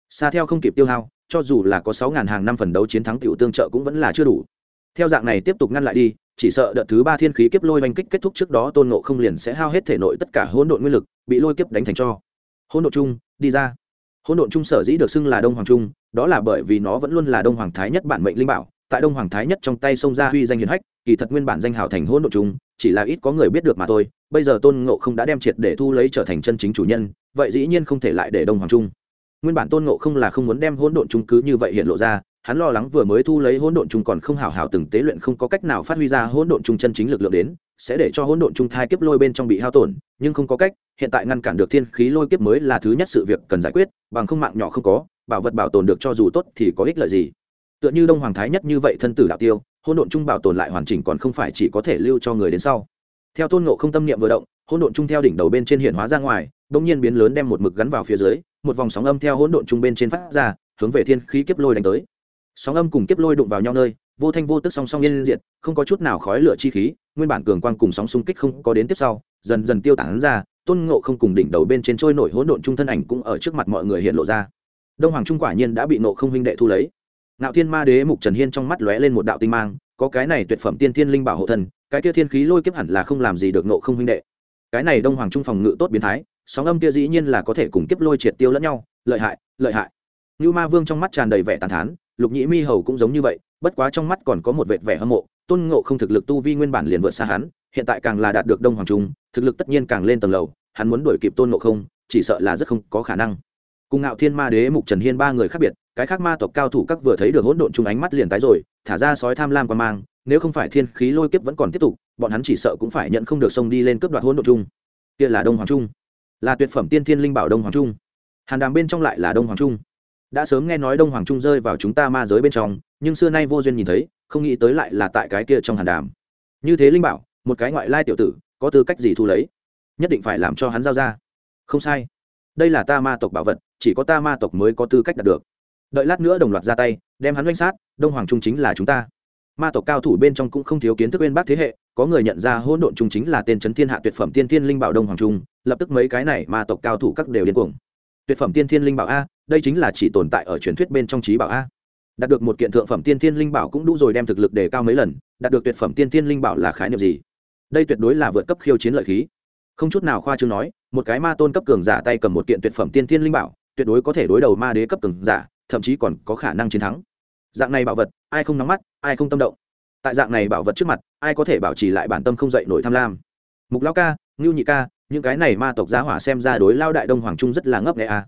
xa theo không kịp tiêu hao cho dù là có sáu ngàn hàng năm phần đấu chiến thắng tiểu tương trợ cũng vẫn là chưa đủ theo dạng này tiếp tục ngăn lại đi chỉ sợ đợt thứ ba thiên khí kiếp lôi oanh kích kết thúc trước đó tôn ngộ không liền sẽ hao hết thể nội tất cả hỗn độn nguyên lực bị lôi kiếp đánh thành cho hỗn độn chung đi ra hỗn độn trung sở dĩ được xưng là đông hoàng trung đó là bởi vì nó vẫn luôn là đông hoàng thái nhất bản mệnh linh bảo tại đông hoàng thái nhất trong tay sông ra huy danh hiền hách kỳ thật nguyên bản danh hào thành hỗn độn trung chỉ là ít có người biết được mà thôi bây giờ tôn ngộ không đã đem triệt để thu lấy trở thành chân chính chủ nhân vậy dĩ nhiên không thể lại để đông hoàng trung nguyên bản tôn ngộ không là không muốn đem hỗn độn trung cứ như vậy hiện lộ ra hắn lo lắng vừa mới thu lấy hỗn độn trung còn không hào hào từng tế luyện không có cách nào phát huy ra hỗn độn trung chân chính lực lượng đến sẽ để cho hỗn độn trung thai kiếp lôi bên trong bị hao tổn nhưng không có cách hiện tại ngăn cản được thiên khí lôi kiếp mới là thứ nhất sự việc cần giải quyết bằng không mạng nhỏ không có bảo vật bảo tồn được cho dù tốt thì có ích lợi gì tựa như đông hoàng thái nhất như vậy thân tử đạo tiêu hỗn độn trung bảo tồn lại hoàn chỉnh còn không phải chỉ có thể lưu cho người đến sau theo tôn ngộ không tâm niệm vừa động hỗn độn trung theo đỉnh đầu bên trên hiện hóa ra ngoài đột nhiên biến lớn đem một mực gắn vào phía dưới một vòng sóng âm theo hỗn độn trung bên trên phát ra hướng về thiên khí kiếp lôi đánh tới sóng âm cùng kiếp lôi đụng vào nhau nơi vô thanh vô tức song song yên diện, không có chút nào khói lửa chi khí nguyên bản cường quang cùng sóng xung kích không có đến tiếp sau dần dần tiêu tán ra tôn ngộ không cùng đỉnh đầu bên trên trôi nổi hỗn độn trung thân ảnh cũng ở trước mặt mọi người hiện lộ ra đông hoàng trung quả nhiên đã bị nộ không huynh đệ thu lấy Nạo Thiên Ma Đế Mục Trần Hiên trong mắt lóe lên một đạo tinh mang, có cái này tuyệt phẩm tiên thiên linh bảo hộ thần, cái kia thiên khí lôi kiếp hẳn là không làm gì được nộ không huynh đệ. Cái này Đông Hoàng trung phòng ngự tốt biến thái, sóng âm kia dĩ nhiên là có thể cùng kiếp lôi triệt tiêu lẫn nhau, lợi hại, lợi hại. Nưu Ma Vương trong mắt tràn đầy vẻ tàn thán, Lục Nhĩ Mi hầu cũng giống như vậy, bất quá trong mắt còn có một vệt vẻ hâm mộ, Tôn Ngộ không thực lực tu vi nguyên bản liền vượt xa hắn, hiện tại càng là đạt được Đông Hoàng Trung, thực lực tất nhiên càng lên tầng lầu, hắn muốn đuổi kịp Tôn Ngộ không, chỉ sợ là rất không có khả năng. Cùng Ngạo Thiên Ma Đế Mục Trần Hiên ba người khác biệt, cái khác ma tộc cao thủ các vừa thấy được hỗn độn chung ánh mắt liền tái rồi, thả ra sói tham lam quan mang, nếu không phải thiên khí lôi kiếp vẫn còn tiếp tục, bọn hắn chỉ sợ cũng phải nhận không được sông đi lên cướp đoạt hỗn độn chung. Kia là Đông Hoàng Trung, là tuyệt phẩm tiên thiên linh bảo Đông Hoàng Trung. Hàn Đàm bên trong lại là Đông Hoàng Trung đã sớm nghe nói đông hoàng trung rơi vào chúng ta ma giới bên trong nhưng xưa nay vô duyên nhìn thấy không nghĩ tới lại là tại cái kia trong hàn đàm như thế linh bảo một cái ngoại lai tiểu tử có tư cách gì thu lấy nhất định phải làm cho hắn giao ra không sai đây là ta ma tộc bảo vật chỉ có ta ma tộc mới có tư cách đạt được đợi lát nữa đồng loạt ra tay đem hắn doanh sát đông hoàng trung chính là chúng ta ma tộc cao thủ bên trong cũng không thiếu kiến thức bên bác thế hệ có người nhận ra hỗn độn trung chính là tên trấn thiên hạ tuyệt phẩm tiên thiên linh bảo đông hoàng trung lập tức mấy cái này ma tộc cao thủ các đều điên cuồng tuyệt phẩm tiên thiên linh bảo a đây chính là chỉ tồn tại ở truyền thuyết bên trong trí bảo a đạt được một kiện thượng phẩm tiên thiên linh bảo cũng đủ rồi đem thực lực đề cao mấy lần đạt được tuyệt phẩm tiên thiên linh bảo là khái niệm gì đây tuyệt đối là vượt cấp khiêu chiến lợi khí không chút nào khoa chương nói một cái ma tôn cấp cường giả tay cầm một kiện tuyệt phẩm tiên thiên linh bảo tuyệt đối có thể đối đầu ma đế cấp cường giả thậm chí còn có khả năng chiến thắng dạng này bảo vật ai không nóng mắt ai không tâm động tại dạng này bảo vật trước mặt ai có thể bảo trì lại bản tâm không dậy nổi tham lam mục lao ca ngưu nhị ca những cái này ma tộc giá hỏa xem ra đối lao đại đông hoàng trung rất là ngấp nghẽ a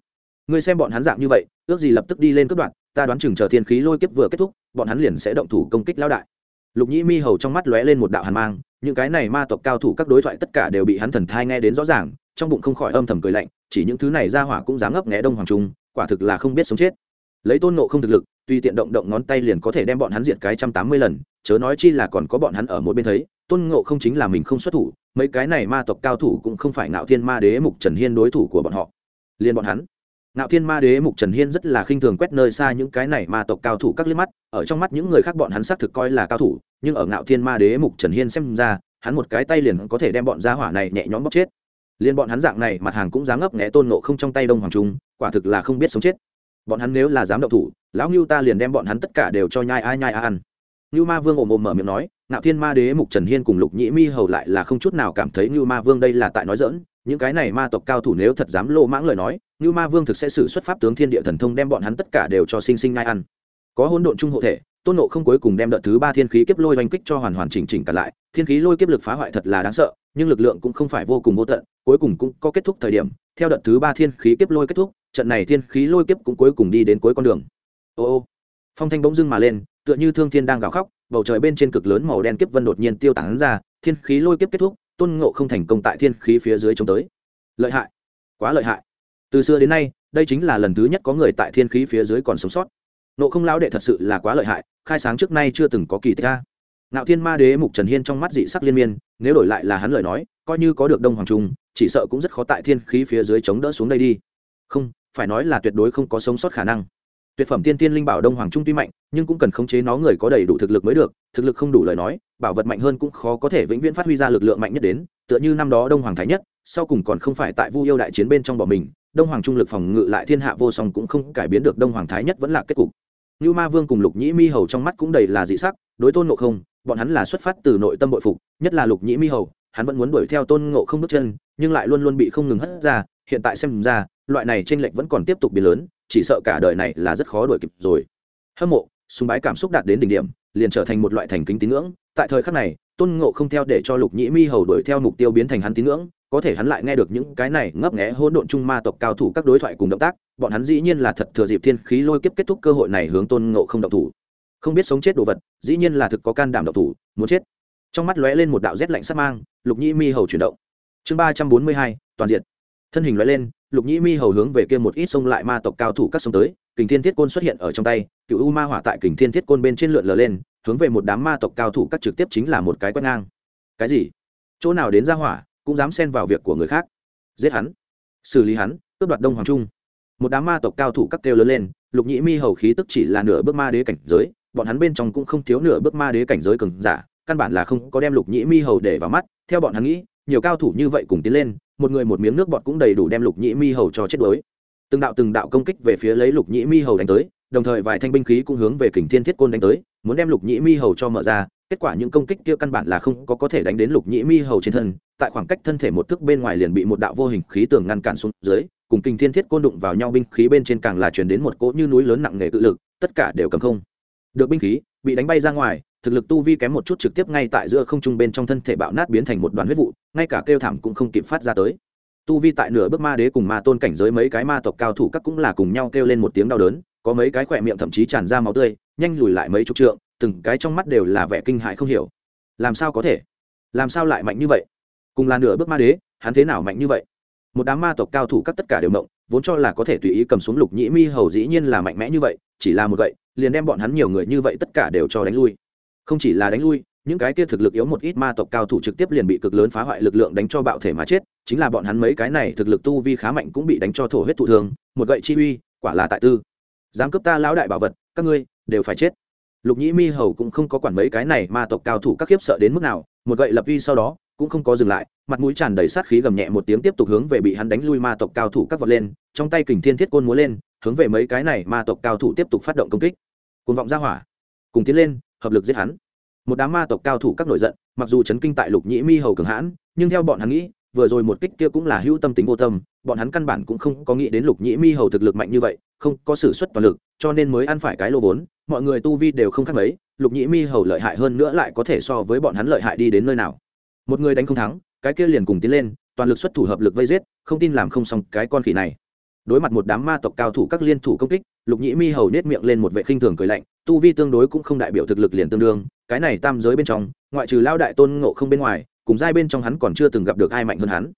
ngươi xem bọn hắn dạng như vậy ước gì lập tức đi lên cấp đoạn ta đoán chừng chờ thiên khí lôi kiếp vừa kết thúc bọn hắn liền sẽ động thủ công kích lão đại lục nhĩ mi hầu trong mắt lóe lên một đạo hàn mang những cái này ma tộc cao thủ các đối thoại tất cả đều bị hắn thần thai nghe đến rõ ràng trong bụng không khỏi âm thầm cười lạnh chỉ những thứ này ra hỏa cũng dám ngấp nghé đông hoàng trung quả thực là không biết sống chết lấy tôn nộ không thực lực tuy tiện động động ngón tay liền có thể đem bọn hắn diệt cái trăm tám mươi lần chớ nói chi là còn có bọn hắn ở một bên thấy tôn ngộ không chính là mình không xuất thủ mấy cái này ma tộc cao thủ cũng không phải ngạo thiên ma đế mục trần hiên đối thủ của bọn họ Liên bọn hắn Nạo Thiên Ma Đế Mục Trần Hiên rất là khinh thường quét nơi xa những cái này ma tộc cao thủ các liếc mắt, ở trong mắt những người khác bọn hắn xác thực coi là cao thủ, nhưng ở Nạo Thiên Ma Đế Mục Trần Hiên xem ra, hắn một cái tay liền có thể đem bọn gia hỏa này nhẹ nhõm bóp chết. Liên bọn hắn dạng này mặt hàng cũng dám ngấp nghé Tôn Ngộ Không trong tay Đông Hoàng Trung, quả thực là không biết sống chết. Bọn hắn nếu là dám động thủ, lão Nưu ta liền đem bọn hắn tất cả đều cho nhai ai nhai ai ăn. Nưu Ma Vương ồm ồm mở miệng nói, Nạo Thiên Ma Đế Mục Trần Hiên cùng Lục Nhĩ Mi hầu lại là không chút nào cảm thấy Nưu Ma Vương đây là tại nói giỡn, những cái này ma tộc cao thủ nếu thật dám lô mãng lời nói như ma vương thực sẽ sử xuất pháp tướng thiên địa thần thông đem bọn hắn tất cả đều cho sinh sinh ngai ăn có hỗn độn trung hộ thể tôn ngộ không cuối cùng đem đợt thứ ba thiên khí kiếp lôi oanh kích cho hoàn hoàn chỉnh chỉnh cả lại thiên khí lôi kiếp lực phá hoại thật là đáng sợ nhưng lực lượng cũng không phải vô cùng vô tận cuối cùng cũng có kết thúc thời điểm theo đợt thứ ba thiên khí kiếp lôi kết thúc trận này thiên khí lôi kiếp cũng cuối cùng đi đến cuối con đường ô ô phong thanh bỗng dưng mà lên tựa như thương thiên đang gào khóc bầu trời bên trên cực lớn màu đen kiếp vân đột nhiên tiêu tán ra thiên khí lôi kiếp kết thúc tôn ngộ không thành công tại thiên khí phía dưới chống tới lợi hại quá lợi hại từ xưa đến nay đây chính là lần thứ nhất có người tại thiên khí phía dưới còn sống sót nộ không lão đệ thật sự là quá lợi hại khai sáng trước nay chưa từng có kỳ tích ca Ngạo Thiên Ma Đế Mục Trần Hiên trong mắt dị sắc liên miên, nếu đổi lại là hắn lời nói, coi như có được Đông Hoàng Trung, chỉ sợ cũng rất khó tại thiên khí phía dưới chống đỡ xuống đây đi. Không, phải nói là tuyệt đối không có sống sót khả năng. Tuyệt phẩm tiên tiên linh bảo Đông Hoàng Trung tuy mạnh, nhưng cũng cần khống chế nó người có đầy đủ thực lực mới được, thực lực không đủ lời nói, bảo vật mạnh hơn cũng khó có thể vĩnh viễn phát huy ra lực lượng mạnh nhất đến, tựa như năm đó Đông Hoàng Thái nhất, sau cùng còn không phải tại Vu Yêu đại chiến bên trong bọn mình, đông hoàng trung lực phòng ngự lại thiên hạ vô song cũng không cải biến được đông hoàng thái nhất vẫn là kết cục như ma vương cùng lục nhĩ mi hầu trong mắt cũng đầy là dị sắc đối tôn ngộ không bọn hắn là xuất phát từ nội tâm bội phục nhất là lục nhĩ mi hầu hắn vẫn muốn đuổi theo tôn ngộ không bước chân nhưng lại luôn luôn bị không ngừng hất ra hiện tại xem ra loại này t r ê n lệch vẫn còn tiếp tục biến lớn chỉ sợ cả đời này là rất khó đuổi kịp rồi hâm mộ súng bái cảm xúc đạt đến đỉnh điểm liền trở thành một loại thành kính tín ngưỡng tại thời khắc này tôn ngộ không theo để cho lục nhĩ mi hầu đuổi theo mục tiêu biến thành hắn tín ngưỡng có thể hắn lại nghe được những cái này ngấp nghẽ hỗn độn chung ma tộc cao thủ các đối thoại cùng động tác bọn hắn dĩ nhiên là thật thừa dịp thiên khí lôi kiếp kết thúc cơ hội này hướng tôn ngộ không động thủ không biết sống chết đồ vật dĩ nhiên là thực có can đảm động thủ muốn chết trong mắt lóe lên một đạo rét lạnh sắc mang lục nhĩ mi hầu chuyển động chương ba trăm bốn mươi hai toàn diện thân hình lóe lên lục nhĩ mi hầu hướng về kia một ít sông lại ma tộc cao thủ các sông tới kình thiên thiết côn xuất hiện ở trong tay cựu u ma hỏa tại kình thiên thiết côn bên trên lượn lờ lên hướng về một đám ma tộc cao thủ cắt trực tiếp chính là một cái quét ngang cái gì chỗ nào đến ra hỏa cũng dám xen vào việc của người khác giết hắn xử lý hắn tước đoạt đông hoàng trung một đám ma tộc cao thủ cắt kêu lớn lên lục nhĩ mi hầu khí tức chỉ là nửa bước ma đế cảnh giới bọn hắn bên trong cũng không thiếu nửa bước ma đế cảnh giới cường giả căn bản là không có đem lục nhĩ mi hầu để vào mắt theo bọn hắn nghĩ nhiều cao thủ như vậy cùng tiến lên một người một miếng nước bọn cũng đầy đủ đem lục nhĩ mi hầu cho chết đuối từng đạo từng đạo công kích về phía lấy lục nhĩ mi hầu đánh tới đồng thời vài thanh binh khí cũng hướng về kình thiên thiết côn đánh tới muốn đem lục nhĩ mi hầu cho mở ra kết quả những công kích kia căn bản là không có có thể đánh đến lục nhĩ mi hầu trên thân tại khoảng cách thân thể một thước bên ngoài liền bị một đạo vô hình khí tường ngăn cản xuống dưới cùng kình thiên thiết côn đụng vào nhau binh khí bên trên càng là chuyển đến một cỗ như núi lớn nặng nề tự lực tất cả đều cầm không được binh khí bị đánh bay ra ngoài thực lực tu vi kém một chút trực tiếp ngay tại giữa không trung bên trong thân thể bạo nát biến thành một đoàn huyết vụ ngay cả kêu thảm cũng không kịp phát ra tới tu vi tại nửa bước ma đế cùng ma tôn cảnh giới mấy cái ma tộc cao thủ các cũng là cùng nhau kêu lên một tiếng đau đớn có mấy cái khỏe miệng thậm chí tràn ra máu tươi nhanh lùi lại mấy chục trượng từng cái trong mắt đều là vẻ kinh hại không hiểu làm sao có thể làm sao lại mạnh như vậy cùng là nửa bước ma đế hắn thế nào mạnh như vậy một đám ma tộc cao thủ các tất cả đều mộng vốn cho là có thể tùy ý cầm xuống lục nhĩ mi hầu dĩ nhiên là mạnh mẽ như vậy chỉ là một vậy liền đem bọn hắn nhiều người như vậy tất cả đều cho đánh lui không chỉ là đánh lui những cái kia thực lực yếu một ít ma tộc cao thủ trực tiếp liền bị cực lớn phá hoại lực lượng đánh cho bạo thể mà chết chính là bọn hắn mấy cái này thực lực tu vi khá mạnh cũng bị đánh cho thổ huyết thụ thường một gậy chi uy quả là tại tư dám cướp ta lão đại bảo vật các ngươi đều phải chết lục nhĩ mi hầu cũng không có quản mấy cái này ma tộc cao thủ các khiếp sợ đến mức nào một gậy lập uy sau đó cũng không có dừng lại mặt mũi tràn đầy sát khí gầm nhẹ một tiếng tiếp tục hướng về bị hắn đánh lui ma tộc cao thủ các vật lên trong tay kình thiên thiết côn múa lên hướng về mấy cái này ma tộc cao thủ tiếp tục phát động công kích cùng vọng ra hỏa cùng tiến lên hợp lực giết hắn một đám ma tộc cao thủ các nổi giận mặc dù chấn kinh tại lục nhĩ mi hầu cường hãn nhưng theo bọn hắn nghĩ vừa rồi một kích kia cũng là hữu tâm tính vô tâm bọn hắn căn bản cũng không có nghĩ đến lục nhĩ mi hầu thực lực mạnh như vậy không có sử xuất toàn lực cho nên mới ăn phải cái lô vốn mọi người tu vi đều không khác mấy lục nhĩ mi hầu lợi hại hơn nữa lại có thể so với bọn hắn lợi hại đi đến nơi nào một người đánh không thắng cái kia liền cùng tiến lên toàn lực xuất thủ hợp lực vây giết không tin làm không xong cái con khỉ này đối mặt một đám ma tộc cao thủ các liên thủ công kích lục nhĩ mi hầu nết miệng lên một vệ khinh thường cười lạnh tu vi tương đối cũng không đại biểu thực lực liền tương đương cái này tam giới bên trong ngoại trừ lao đại tôn ngộ không bên ngoài cùng giai bên trong hắn còn chưa từng gặp được ai mạnh hơn hắn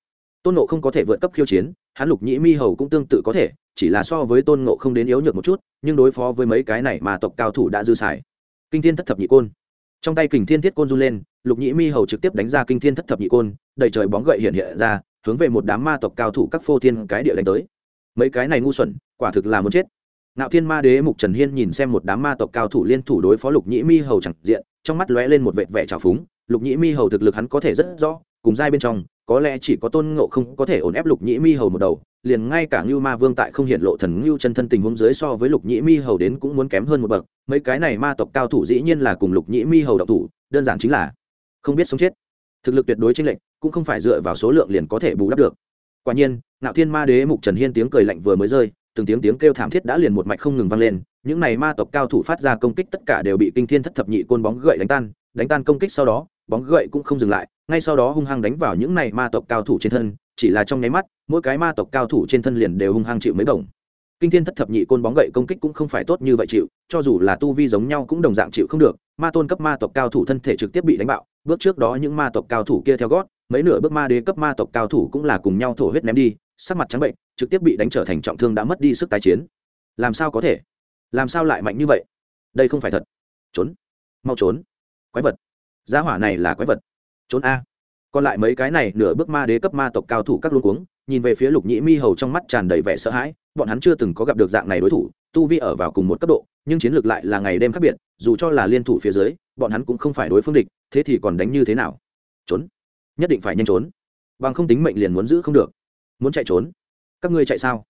tôn ngộ không có thể vượt cấp khiêu chiến hắn lục nhĩ mi hầu cũng tương tự có thể chỉ là so với tôn ngộ không đến yếu nhược một chút nhưng đối phó với mấy cái này mà tộc cao thủ đã dư xài kinh thiên thất thập nhị côn trong tay kình thiên thiết côn run lên lục nhĩ mi hầu trực tiếp đánh ra kinh thiên thất thập nhị côn đầy trời bóng gậy hiện hiện ra hướng về một đám ma tộc cao thủ các phô thiên cái địa đánh tới mấy cái này ngu xuẩn quả thực là muốn chết ngạo thiên ma đế mục trần hiên nhìn xem một đám ma tộc cao thủ liên thủ đối phó lục nhĩ mi hầu chẳng diện trong mắt lóe lên một vệt vẻ trào phúng lục nhĩ mi hầu thực lực hắn có thể rất rõ cùng giai bên trong có lẽ chỉ có tôn ngộ không có thể ổn ép lục nhĩ mi hầu một đầu liền ngay cả Ngưu Ma Vương tại không hiện lộ thần Ngưu chân thân tình huống dưới so với Lục Nhĩ Mi Hầu đến cũng muốn kém hơn một bậc, mấy cái này ma tộc cao thủ dĩ nhiên là cùng Lục Nhĩ Mi Hầu động thủ, đơn giản chính là không biết sống chết. Thực lực tuyệt đối chênh lệnh cũng không phải dựa vào số lượng liền có thể bù đắp được. Quả nhiên, ngạo Thiên Ma Đế Mục Trần Hiên tiếng cười lạnh vừa mới rơi, từng tiếng tiếng kêu thảm thiết đã liền một mạch không ngừng vang lên, những này ma tộc cao thủ phát ra công kích tất cả đều bị Kinh Thiên Thất Thập Nhị côn bóng gậy đánh tan, đánh tan công kích sau đó, bóng gậy cũng không dừng lại, ngay sau đó hung hăng đánh vào những này ma tộc cao thủ trên thân, chỉ là trong nháy mắt mỗi cái ma tộc cao thủ trên thân liền đều hung hăng chịu mấy bổng kinh thiên thất thập nhị côn bóng gậy công kích cũng không phải tốt như vậy chịu cho dù là tu vi giống nhau cũng đồng dạng chịu không được ma tôn cấp ma tộc cao thủ thân thể trực tiếp bị đánh bạo bước trước đó những ma tộc cao thủ kia theo gót mấy nửa bước ma đế cấp ma tộc cao thủ cũng là cùng nhau thổ huyết ném đi sắc mặt trắng bệnh trực tiếp bị đánh trở thành trọng thương đã mất đi sức tái chiến làm sao có thể làm sao lại mạnh như vậy đây không phải thật trốn mau trốn quái vật gia hỏa này là quái vật trốn a còn lại mấy cái này nửa bước ma đế cấp ma tộc cao thủ các luôn cuống nhìn về phía lục nhĩ mi hầu trong mắt tràn đầy vẻ sợ hãi bọn hắn chưa từng có gặp được dạng này đối thủ tu vi ở vào cùng một cấp độ nhưng chiến lược lại là ngày đêm khác biệt dù cho là liên thủ phía dưới bọn hắn cũng không phải đối phương địch thế thì còn đánh như thế nào trốn nhất định phải nhanh trốn bằng không tính mệnh liền muốn giữ không được muốn chạy trốn các ngươi chạy sao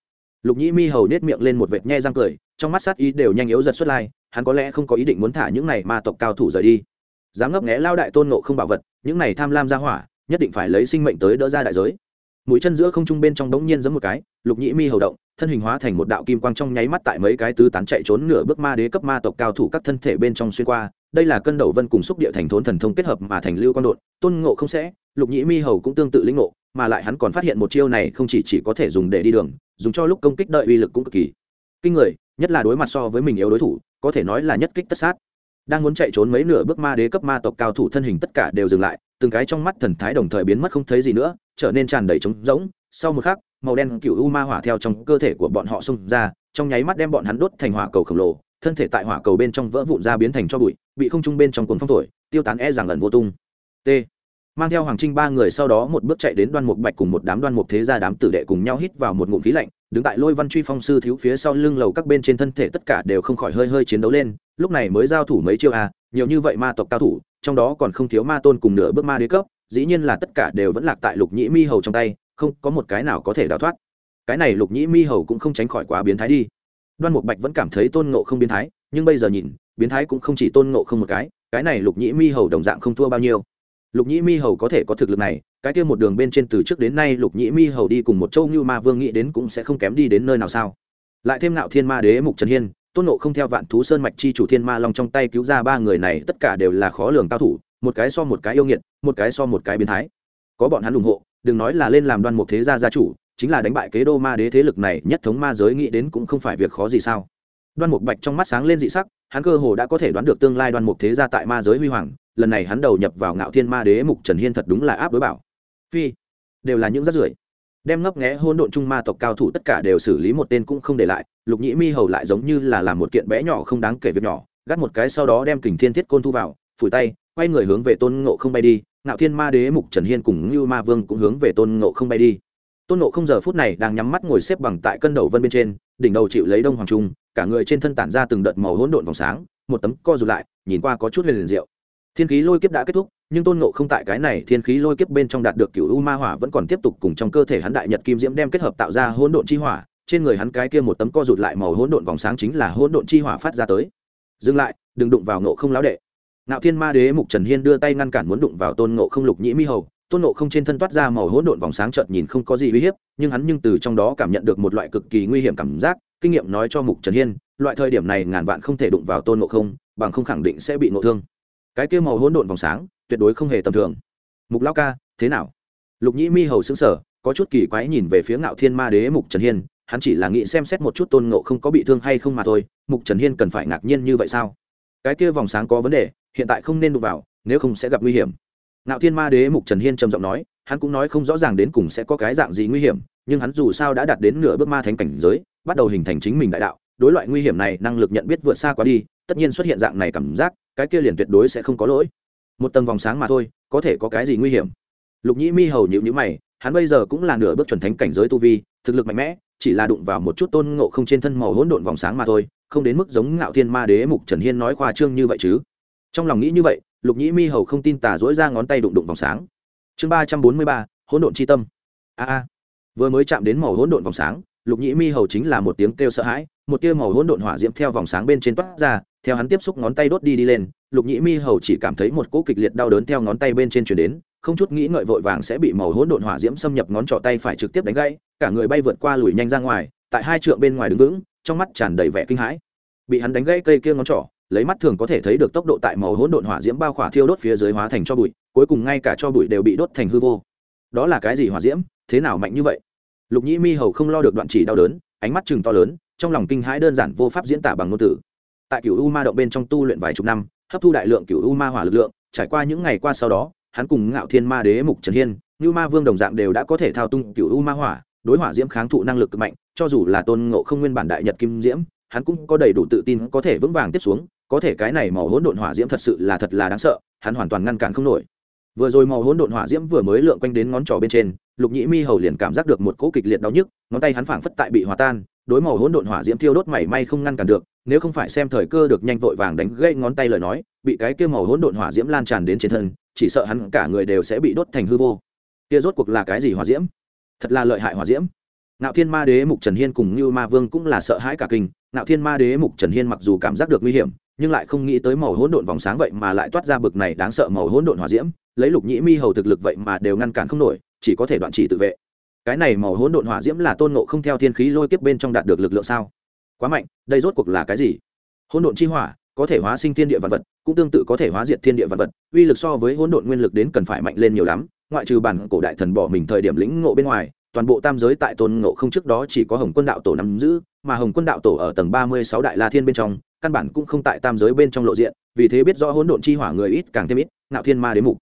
lục nhĩ mi hầu nết miệng lên một vệt nhe răng cười trong mắt sát ý đều nhanh yếu giật xuất lai hắn có lẽ không có ý định muốn thả những này ma tộc cao thủ rời đi dám ngấp nghẽ lao đại tôn nộ không bảo vật những này tham lam ra hỏa nhất định phải lấy sinh mệnh tới đỡ ra đại giới mũi chân giữa không trung bên trong bỗng nhiên giống một cái lục nhĩ mi hầu động thân hình hóa thành một đạo kim quang trong nháy mắt tại mấy cái tứ tán chạy trốn nửa bước ma đế cấp ma tộc cao thủ các thân thể bên trong xuyên qua đây là cân đầu vân cùng xúc địa thành thốn thần thông kết hợp mà thành lưu quan đột tôn ngộ không sẽ lục nhĩ mi hầu cũng tương tự lĩnh ngộ mà lại hắn còn phát hiện một chiêu này không chỉ chỉ có thể dùng để đi đường dùng cho lúc công kích đợi uy lực cũng cực kỳ kinh người nhất là đối mặt so với mình yếu đối thủ có thể nói là nhất kích tất sát đang muốn chạy trốn mấy nửa bước ma đế cấp ma tộc cao thủ thân hình tất cả đều dừng lại từng cái trong mắt thần thái đồng thời biến mất không thấy gì nữa trở nên tràn đầy trống rỗng sau một khắc màu đen cựu u ma hỏa theo trong cơ thể của bọn họ xông ra trong nháy mắt đem bọn hắn đốt thành hỏa cầu khổng lồ thân thể tại hỏa cầu bên trong vỡ vụn ra biến thành cho bụi bị không trung bên trong cuốn phong thổi tiêu tán e rằng lần vô tung t mang theo hoàng trinh ba người sau đó một bước chạy đến đoan mục bạch cùng một đám đoan mục thế gia đám tử đệ cùng nhau hít vào một ngụm khí lạnh đứng tại lôi văn truy phong sư thiếu phía sau lưng lầu các bên trên thân thể tất cả đều không khỏi hơi hơi chiến đấu lên lúc này mới giao thủ mấy chiêu à nhiều như vậy ma tộc cao thủ trong đó còn không thiếu ma tôn cùng nửa bước ma đế cấp dĩ nhiên là tất cả đều vẫn lạc tại lục nhĩ mi hầu trong tay không có một cái nào có thể đào thoát cái này lục nhĩ mi hầu cũng không tránh khỏi quá biến thái đi đoan mục bạch vẫn cảm thấy tôn ngộ không biến thái nhưng bây giờ nhìn biến thái cũng không chỉ tôn ngộ không một cái cái này lục nhĩ mi hầu đồng dạng không thua bao nhiêu lục nhĩ mi hầu có thể có thực lực này cái kia một đường bên trên từ trước đến nay lục nhĩ mi hầu đi cùng một châu như ma vương nghĩ đến cũng sẽ không kém đi đến nơi nào sao lại thêm nạo thiên ma đế mục trần hiên tôn nộ không theo vạn thú sơn mạch chi chủ thiên ma long trong tay cứu ra ba người này tất cả đều là khó lường cao thủ một cái so một cái yêu nghiệt một cái so một cái biến thái có bọn hắn ủng hộ đừng nói là lên làm đoan mục thế gia gia chủ chính là đánh bại kế đô ma đế thế lực này nhất thống ma giới nghĩ đến cũng không phải việc khó gì sao đoan mục bạch trong mắt sáng lên dị sắc hắn cơ hồ đã có thể đoán được tương lai đoan mục thế gia tại ma giới huy hoàng lần này hắn đầu nhập vào ngạo thiên ma đế mục trần hiên thật đúng là áp đối bảo phi đều là những rắt rưởi đem ngấp nghé hôn độn chung ma tộc cao thủ tất cả đều xử lý một tên cũng không để lại lục nhĩ mi hầu lại giống như là làm một kiện bé nhỏ không đáng kể việc nhỏ gắt một cái sau đó đem kình thiên thiết côn thu vào phủi tay quay người hướng về tôn ngộ không bay đi ngạo thiên ma đế mục trần hiên cùng như ma vương cũng hướng về tôn ngộ không bay đi tôn ngộ không giờ phút này đang nhắm mắt ngồi xếp bằng tại cân đầu vân bên trên đỉnh đầu chịu lấy đông hoàng trung cả người trên thân tản ra từng đợt màu hỗn độn vòng sáng một tấm co rụt lại nhìn qua có chút huyền liền rượu thiên khí lôi kiếp đã kết thúc nhưng tôn ngộ không tại cái này thiên khí lôi kiếp bên trong đạt được cựu u ma hỏa vẫn còn tiếp tục cùng trong cơ thể hắn đại nhật kim diễm đem kết hợp tạo ra hỗn độn chi hỏa trên người hắn cái kia một tấm co rụt lại màu hỗn độn vòng sáng chính là hỗn độn chi hỏa phát ra tới dừng lại đừng đụng vào ngộ không lão đệ Nạo Thiên Ma Đế Mục Trần Hiên đưa tay ngăn cản muốn đụng vào Tôn Ngộ Không Lục Nhĩ Mi Hầu, Tôn Ngộ Không trên thân toát ra màu hỗn độn vòng sáng chợt nhìn không có gì uy hiếp, nhưng hắn nhưng từ trong đó cảm nhận được một loại cực kỳ nguy hiểm cảm giác, kinh nghiệm nói cho Mục Trần Hiên, loại thời điểm này ngàn vạn không thể đụng vào Tôn Ngộ Không, bằng không khẳng định sẽ bị ngộ thương cái kia màu hỗn độn vòng sáng tuyệt đối không hề tầm thường mục lao ca thế nào lục nhĩ mi hầu xứng sở có chút kỳ quái nhìn về phía ngạo thiên ma đế mục trần hiên hắn chỉ là nghĩ xem xét một chút tôn ngộ không có bị thương hay không mà thôi mục trần hiên cần phải ngạc nhiên như vậy sao cái kia vòng sáng có vấn đề hiện tại không nên đụng vào nếu không sẽ gặp nguy hiểm ngạo thiên ma đế mục trần hiên trầm giọng nói hắn cũng nói không rõ ràng đến cùng sẽ có cái dạng gì nguy hiểm nhưng hắn dù sao đã đạt đến nửa bước ma thánh cảnh giới bắt đầu hình thành chính mình đại đạo đối loại nguy hiểm này năng lực nhận biết vượt xa quá đi tất nhiên xuất hiện dạng này cảm giác cái kia liền tuyệt đối sẽ không có lỗi một tầng vòng sáng mà thôi có thể có cái gì nguy hiểm lục nhĩ mi hầu nhịu nhữ mày hắn bây giờ cũng là nửa bước chuẩn thánh cảnh giới tu vi thực lực mạnh mẽ chỉ là đụng vào một chút tôn ngộ không trên thân màu hỗn độn vòng sáng mà thôi không đến mức giống ngạo thiên ma đế mục trần hiên nói khoa trương như vậy chứ trong lòng nghĩ như vậy lục nhĩ mi hầu không tin tả dỗi ra ngón tay đụng đụng vòng sáng chương ba trăm bốn mươi ba hỗn độn c tâm a à, a vừa mới chạm đến màu hỗn độn vòng sáng lục nhĩ mi hầu chính là một tiếng kêu sợ hãi một tia màu hỗn độn hỏa diễm theo vòng sáng bên trên toát ra theo hắn tiếp xúc ngón tay đốt đi đi lên lục nhĩ mi hầu chỉ cảm thấy một cỗ kịch liệt đau đớn theo ngón tay bên trên chuyển đến không chút nghĩ ngợi vội vàng sẽ bị màu hỗn độn hỏa diễm xâm nhập ngón trỏ tay phải trực tiếp đánh gãy cả người bay vượt qua lùi nhanh ra ngoài tại hai trượng bên ngoài đứng vững trong mắt tràn đầy vẻ kinh hãi bị hắn đánh gãy cây kia ngón trỏ lấy mắt thường có thể thấy được tốc độ tại màu hỗn độn hỏa diễm bao khỏa thiêu đốt phía dưới hóa thành cho bụi cuối cùng ngay cả cho bụi đều bị đốt thành hư vô đó là cái gì hỏa diễm thế nào mạnh như vậy lục nhĩ mi hầu không lo được đoạn chỉ đau đớn ánh mắt chừng to lớn trong lòng kinh hãi đơn giản vô pháp diễn tả bằng ngôn từ tại cửu u ma động bên trong tu luyện vài chục năm hấp thu đại lượng cửu u ma hỏa lực lượng trải qua những ngày qua sau đó hắn cùng ngạo thiên ma đế mục trần hiên như ma vương đồng dạng đều đã có thể thao tung cửu u ma hỏa đối hỏa diễm kháng thụ năng lực cực mạnh cho dù là tôn ngộ không nguyên bản đại nhật kim diễm hắn cũng có đầy đủ tự tin có thể vững vàng tiếp xuống có thể cái này màu hỗn độn hỏa diễm thật sự là thật là đáng sợ hắn hoàn toàn ngăn cản không nổi vừa rồi màu hỗn độn hỏa diễm vừa mới lượn quanh đến ngón trỏ bên trên lục nhĩ mi hầu liền cảm giác được một cỗ kịch liệt đau nhức ngón tay hắn phảng phất tại bị hòa tan đối màu hỗn độn hỏa diễm thiêu đốt mảy may không ngăn cản được nếu không phải xem thời cơ được nhanh vội vàng đánh gãy ngón tay lời nói bị cái kia màu hỗn độn hỏa diễm lan tràn đến trên thân chỉ sợ hắn cả người đều sẽ bị đốt thành hư vô kia rốt cuộc là cái gì hỏa diễm thật là lợi hại hỏa diễm Nạo Thiên Ma Đế Mục Trần Hiên cùng Như Ma Vương cũng là sợ hãi cả kinh, Nạo Thiên Ma Đế Mục Trần Hiên mặc dù cảm giác được nguy hiểm, nhưng lại không nghĩ tới màu hỗn độn vòng sáng vậy mà lại toát ra bực này đáng sợ màu hỗn độn hỏa diễm, lấy Lục Nhĩ Mi hầu thực lực vậy mà đều ngăn cản không nổi, chỉ có thể đoạn chỉ tự vệ. Cái này màu hỗn độn hỏa diễm là Tôn Ngộ không theo thiên khí lôi kiếp bên trong đạt được lực lượng sao? quá mạnh đây rốt cuộc là cái gì hỗn độn chi hỏa có thể hóa sinh thiên địa vật vật cũng tương tự có thể hóa diệt thiên địa vật vật uy lực so với hỗn độn nguyên lực đến cần phải mạnh lên nhiều lắm ngoại trừ bản cổ đại thần bỏ mình thời điểm lĩnh ngộ bên ngoài toàn bộ tam giới tại tôn ngộ không trước đó chỉ có hồng quân đạo tổ nắm giữ mà hồng quân đạo tổ ở tầng ba mươi sáu đại la thiên bên trong căn bản cũng không tại tam giới bên trong lộ diện vì thế biết rõ hỗn độn chi hỏa người ít càng thêm ít ngạo thiên ma đến mục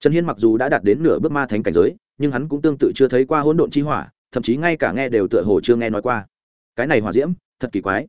trần hiên mặc dù đã đạt đến nửa bước ma thánh cảnh giới nhưng hắn cũng tương tự chưa thấy qua hỗn độn chi hỏa thậm chí ngay cả nghe đều tựa hồ chưa nghe nói qua cái này hỏa diễm thật kỳ quái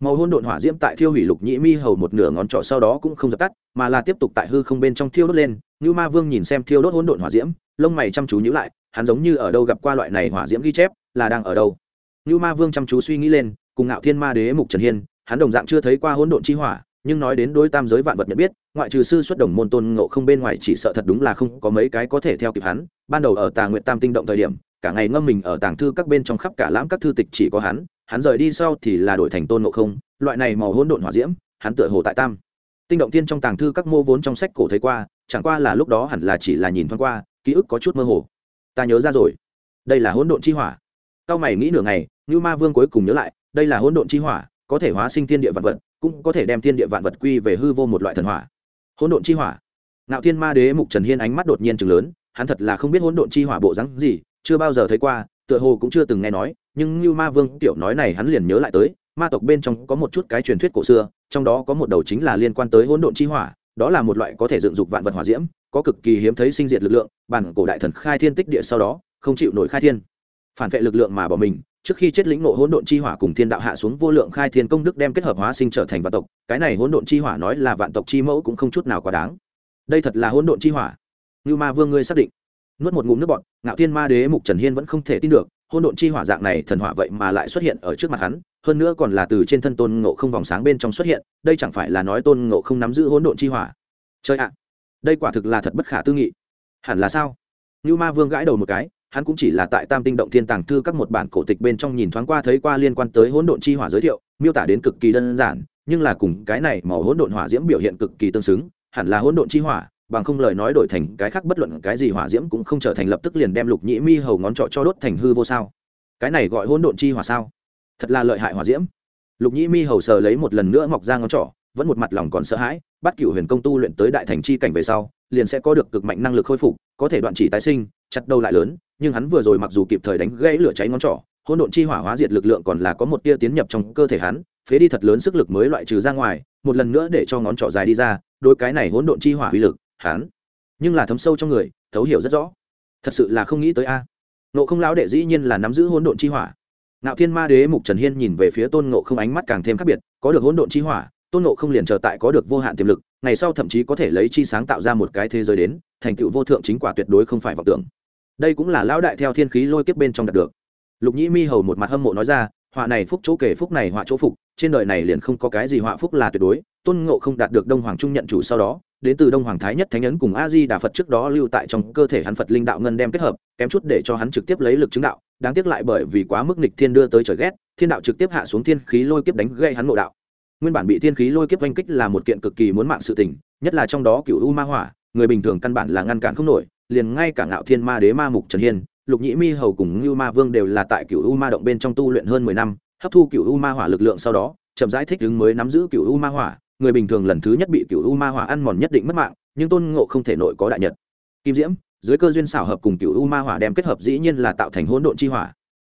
màu hôn độn hỏa diễm tại thiêu hủy lục nhĩ mi hầu một nửa ngón trỏ sau đó cũng không dập tắt mà là tiếp tục tại hư không bên trong thiêu đốt lên như ma vương nhìn xem thiêu đốt hôn độn hỏa diễm lông mày chăm chú nhíu lại hắn giống như ở đâu gặp qua loại này hỏa diễm ghi chép là đang ở đâu như ma vương chăm chú suy nghĩ lên cùng ngạo thiên ma đế mục trần hiên hắn đồng dạng chưa thấy qua hỗn độn chi hỏa nhưng nói đến đối tam giới vạn vật nhận biết ngoại trừ sư xuất đồng môn tôn ngộ không bên ngoài chỉ sợ thật đúng là không có mấy cái có thể theo kịp hắn ban đầu ở tà nguyện tam tinh động thời điểm cả ngày ngâm mình ở tàng thư các bên trong khắp cả lãm các thư tịch chỉ có hắn hắn rời đi sau thì là đổi thành tôn ngộ không loại này màu hỗn độn hỏa diễm hắn tựa hồ tại tam tinh động tiên trong tàng thư các mô vốn trong sách cổ thấy qua chẳng qua là lúc đó hẳn là chỉ là nhìn thoáng qua ký ức có chút mơ hồ ta nhớ ra rồi đây là hỗn độn chi hỏa cao mày nghĩ nửa ngày như ma vương cuối cùng nhớ lại đây là hỗn độn chi hỏa có thể hóa sinh thiên địa vạn vật cũng có thể đem thiên địa vạn vật quy về hư vô một loại thần hỏa hỗn độn chi hỏa nạo thiên ma đế mục trần hiên ánh mắt đột nhiên chừng lớn hắn thật là không biết hỗn độn chi hỏa bộ rắn gì chưa bao giờ thấy qua tựa hồ cũng chưa từng nghe nói nhưng như ma vương tiểu nói này hắn liền nhớ lại tới ma tộc bên trong có một chút cái truyền thuyết cổ xưa trong đó có một đầu chính là liên quan tới hỗn độn chi hỏa đó là một loại có thể dựng dục vạn vật hỏa diễm có cực kỳ hiếm thấy sinh diệt lực lượng bản cổ đại thần khai thiên tích địa sau đó không chịu nổi khai thiên phản vệ lực lượng mà bỏ mình trước khi chết lĩnh nộ hỗn độn chi hỏa cùng thiên đạo hạ xuống vô lượng khai thiên công đức đem kết hợp hóa sinh trở thành vạn tộc cái này hỗn độn chi hỏa nói là vạn tộc chi mẫu cũng không chút nào quá đáng đây thật là hỗn độn chi hỏa như ma vương ngươi xác định nuốt một ngụm nước bọt ngạo thiên ma đế mục trần hiên vẫn không thể tin được hôn độn chi hỏa dạng này thần hỏa vậy mà lại xuất hiện ở trước mặt hắn hơn nữa còn là từ trên thân tôn ngộ không vòng sáng bên trong xuất hiện đây chẳng phải là nói tôn ngộ không nắm giữ hôn độn chi hỏa chơi ạ đây quả thực là thật bất khả tư nghị hẳn là sao như ma vương gãi đầu một cái hắn cũng chỉ là tại tam tinh động thiên tàng thư các một bản cổ tịch bên trong nhìn thoáng qua thấy qua liên quan tới hỗn độn chi hỏa giới thiệu miêu tả đến cực kỳ đơn giản nhưng là cùng cái này màu hỗn độn hỏa diễm biểu hiện cực kỳ tương xứng hẳn là hỗn độn chi hỏa bằng không lời nói đổi thành cái khác bất luận cái gì hỏa diễm cũng không trở thành lập tức liền đem lục nhĩ mi hầu ngón trọ cho đốt thành hư vô sao cái này gọi hỗn độn chi hỏa sao thật là lợi hại hỏa diễm lục nhĩ mi hầu sờ lấy một lần nữa mọc ra ngón trỏ vẫn một mặt lòng còn sợ hãi bắt cựu huyền công tu luyện tới đại thành chi cảnh về sau liền sẽ có được cực mạnh năng lực khôi phục có thể đoạn chỉ tái sinh chặt đầu lại lớn nhưng hắn vừa rồi mặc dù kịp thời đánh gãy lửa cháy ngón trỏ hỗn độn chi hỏa hóa diệt lực lượng còn là có một tia tiến nhập trong cơ thể hắn phế đi thật lớn sức lực mới loại trừ ra ngoài một lần nữa để cho ngón trỏ dài đi ra đôi cái này hỗn độn chi hỏa uy lực hắn nhưng là thấm sâu trong người thấu hiểu rất rõ thật sự là không nghĩ tới a nộ không lão đệ dĩ nhiên là nắm giữ hỗn độn chi hỏa Nạo Thiên Ma Đế Mục Trần Hiên nhìn về phía Tôn Ngộ Không ánh mắt càng thêm khác biệt, có được hỗn độn chi hỏa, Tôn Ngộ Không liền chờ tại có được vô hạn tiềm lực, ngày sau thậm chí có thể lấy chi sáng tạo ra một cái thế giới đến, thành tựu vô thượng chính quả tuyệt đối không phải vọng tưởng. Đây cũng là lão đại theo thiên khí lôi kiếp bên trong đạt được. Lục Nhĩ Mi hầu một mặt hâm mộ nói ra, họa này phúc chỗ kể phúc này họa chỗ phục, trên đời này liền không có cái gì họa phúc là tuyệt đối, Tôn Ngộ Không đạt được Đông Hoàng trung nhận chủ sau đó, đến từ đông hoàng thái nhất thánh ấn cùng a di đà phật trước đó lưu tại trong cơ thể hắn phật linh đạo ngân đem kết hợp kém chút để cho hắn trực tiếp lấy lực chứng đạo đáng tiếc lại bởi vì quá mức nghịch thiên đưa tới trời ghét thiên đạo trực tiếp hạ xuống thiên khí lôi kiếp đánh gây hắn ngộ đạo nguyên bản bị thiên khí lôi kiếp oanh kích là một kiện cực kỳ muốn mạng sự tình nhất là trong đó cựu u ma hỏa người bình thường căn bản là ngăn cản không nổi liền ngay cả ngạo thiên ma đế ma mục trần hiên lục nhĩ mi hầu cùng ngưu ma vương đều là tại cựu u ma động bên trong tu luyện hơn mười năm hấp thu cựu u ma hỏa lực lượng sau đó chậm rãi thích ứng mới nắm giữ cựu u ma hỏa người bình thường lần thứ nhất bị cựu u ma hỏa ăn mòn nhất định mất mạng nhưng tôn ngộ không thể nội có đại nhật kim diễm dưới cơ duyên xảo hợp cùng cựu u ma hỏa đem kết hợp dĩ nhiên là tạo thành hỗn độn chi hỏa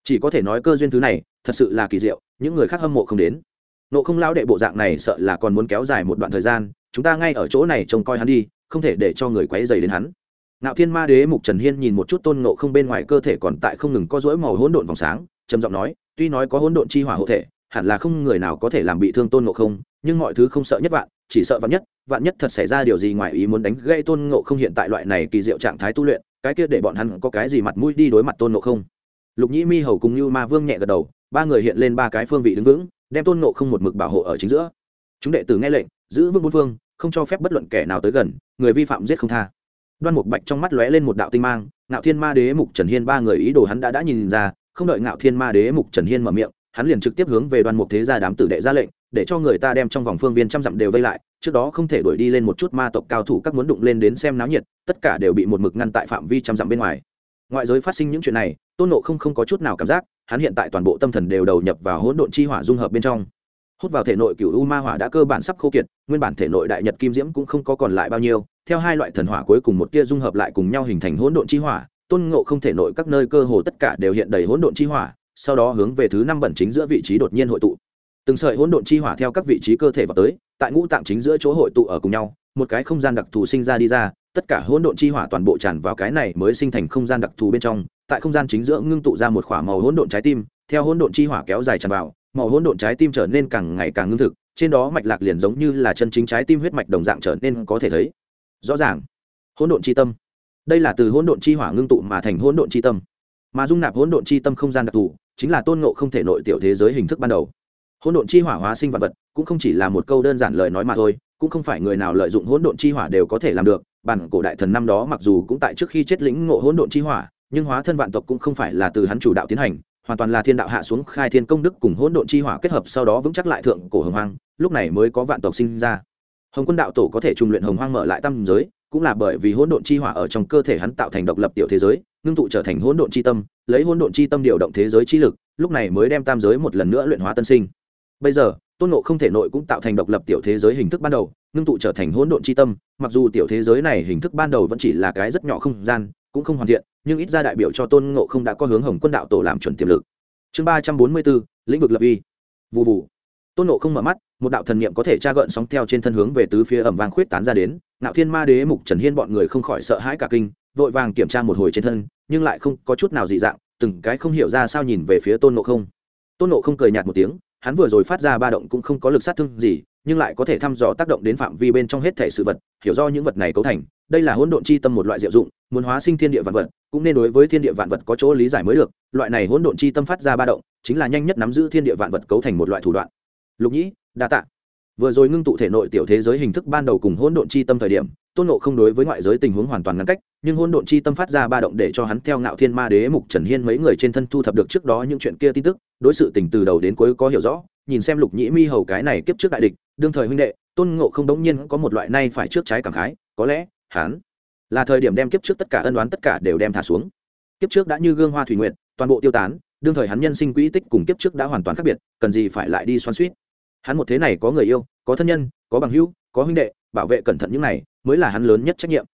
chỉ có thể nói cơ duyên thứ này thật sự là kỳ diệu những người khác hâm mộ không đến nộ không lao đệ bộ dạng này sợ là còn muốn kéo dài một đoạn thời gian chúng ta ngay ở chỗ này trông coi hắn đi không thể để cho người quấy dày đến hắn Nạo Thiên Ma Đế Mục Trần Hiên nhìn một chút Tôn Ngộ Không bên ngoài cơ thể còn tại không ngừng có rỗi màu hỗn độn vòng sáng, trầm giọng nói, tuy nói có hỗn độn chi hỏa hộ thể, hẳn là không người nào có thể làm bị thương Tôn Ngộ Không, nhưng mọi thứ không sợ nhất vạn chỉ sợ vạn nhất vạn nhất thật xảy ra điều gì ngoài ý muốn đánh gây tôn ngộ không hiện tại loại này kỳ diệu trạng thái tu luyện cái kia để bọn hắn có cái gì mặt mũi đi đối mặt tôn ngộ không lục nhĩ mi hầu cùng như ma vương nhẹ gật đầu ba người hiện lên ba cái phương vị đứng vững đem tôn ngộ không một mực bảo hộ ở chính giữa chúng đệ tử nghe lệnh giữ vương bốn phương không cho phép bất luận kẻ nào tới gần người vi phạm giết không tha đoan mục bạch trong mắt lóe lên một đạo tinh mang ngạo thiên ma đế mục trần hiên ba người ý đồ hắn đã đã nhìn ra không đợi ngạo thiên ma đế mục trần hiên mở miệng hắn liền trực tiếp hướng về đoan mục thế gia đám tử đệ ra lệnh để cho người ta đem trong vòng phương viên trăm dặm đều vây lại trước đó không thể đuổi đi lên một chút ma tộc cao thủ các muốn đụng lên đến xem náo nhiệt tất cả đều bị một mực ngăn tại phạm vi trăm dặm bên ngoài ngoại giới phát sinh những chuyện này tôn nộ không không có chút nào cảm giác hắn hiện tại toàn bộ tâm thần đều đầu nhập vào hỗn độn chi hỏa dung hợp bên trong hút vào thể nội cựu u ma hỏa đã cơ bản sắp khô kiệt nguyên bản thể nội đại nhật kim diễm cũng không có còn lại bao nhiêu theo hai loại thần hỏa cuối cùng một tia dung hợp lại cùng nhau hình thành hỗn độn chi hỏa tôn ngộ không thể nội các nơi cơ hồ tất cả đều hiện đầy hỗn độn chi hỏa sau đó hướng về thứ năm bẩn chính giữa vị trí đột nhiên hội tụ từng sợi hỗn độn chi hỏa theo các vị trí cơ thể vào tới tại ngũ tạng chính giữa chỗ hội tụ ở cùng nhau một cái không gian đặc thù sinh ra đi ra tất cả hỗn độn chi hỏa toàn bộ tràn vào cái này mới sinh thành không gian đặc thù bên trong tại không gian chính giữa ngưng tụ ra một khỏa màu hỗn độn trái tim theo hỗn độn chi hỏa kéo dài tràn vào màu hỗn độn trái tim trở nên càng ngày càng ngưng thực trên đó mạch lạc liền giống như là chân chính trái tim huyết mạch đồng dạng trở nên có thể thấy rõ ràng hỗn độn chi tâm đây là từ hỗn độn chi hỏa ngưng tụ mà thành hỗn độn chi tâm mà dung nạp hỗn độn chi tâm không gian đặc thù chính là tôn ngộ không thể nội tiểu thế giới hình thức ban đầu hỗn độn chi hỏa hóa sinh vật vật cũng không chỉ là một câu đơn giản lời nói mà thôi cũng không phải người nào lợi dụng hỗn độn chi hỏa đều có thể làm được bản cổ đại thần năm đó mặc dù cũng tại trước khi chết lĩnh ngộ hỗn độn chi hỏa nhưng hóa thân vạn tộc cũng không phải là từ hắn chủ đạo tiến hành hoàn toàn là thiên đạo hạ xuống khai thiên công đức cùng hỗn độn chi hỏa kết hợp sau đó vững chắc lại thượng cổ hồng hoang lúc này mới có vạn tộc sinh ra hồng quân đạo tổ có thể trùng luyện hồng hoang mở lại tam giới cũng là bởi vì hỗn độn chi hỏa ở trong cơ thể hắn tạo thành độc lập tiểu thế giới ngưng tụ trở thành hỗn độn chi tâm lấy hỗn độn chi tâm điều động thế giới chi lực lúc này mới đem tam giới một lần nữa luyện hóa tân sinh bây giờ tôn nộ không thể nội cũng tạo thành độc lập tiểu thế giới hình thức ban đầu ngưng tụ trở thành hỗn độn tri tâm mặc dù tiểu thế giới này hình thức ban đầu vẫn chỉ là cái rất nhỏ không gian cũng không hoàn thiện nhưng ít ra đại biểu cho tôn ngộ không đã có hướng hồng quân đạo tổ làm chuẩn tiềm lực chương ba trăm bốn mươi bốn lĩnh vực lập y. vụ vụ tôn nộ không mở mắt một đạo thần niệm có thể tra gợn sóng theo trên thân hướng về tứ phía ẩm vang khuyết tán ra đến nạo thiên ma đế mục trần hiên bọn người không khỏi sợ hãi cả kinh vội vàng kiểm tra một hồi trên thân nhưng lại không có chút nào dị dạng từng cái không hiểu ra sao nhìn về phía tôn nộ không tôn nộ không cười nhạt một tiếng hắn vừa rồi phát ra ba động cũng không có lực sát thương gì nhưng lại có thể thăm dò tác động đến phạm vi bên trong hết thể sự vật hiểu do những vật này cấu thành đây là hỗn độn chi tâm một loại diệu dụng muốn hóa sinh thiên địa vạn vật cũng nên đối với thiên địa vạn vật có chỗ lý giải mới được loại này hỗn độn chi tâm phát ra ba động chính là nhanh nhất nắm giữ thiên địa vạn vật cấu thành một loại thủ đoạn lục nhĩ đa tạ vừa rồi ngưng tụ thể nội tiểu thế giới hình thức ban đầu cùng hỗn độn chi tâm thời điểm tôn nộ không đối với ngoại giới tình huống hoàn toàn ngăn cách nhưng hôn độn chi tâm phát ra ba động để cho hắn theo ngạo thiên ma đế mục trần hiên mấy người trên thân thu thập được trước đó những chuyện kia tin tức đối sự tình từ đầu đến cuối có hiểu rõ nhìn xem lục nhĩ mi hầu cái này kiếp trước đại địch đương thời huynh đệ tôn ngộ không đống nhiên có một loại nay phải trước trái cảm khái có lẽ hắn là thời điểm đem kiếp trước tất cả ân đoán tất cả đều đem thả xuống kiếp trước đã như gương hoa thủy nguyện toàn bộ tiêu tán đương thời hắn nhân sinh quỹ tích cùng kiếp trước đã hoàn toàn khác biệt cần gì phải lại đi xoan suýt hắn một thế này có người yêu có thân nhân có bằng hữu có huynh đệ bảo vệ cẩn thận những này mới là hắn lớn nhất trách nhiệm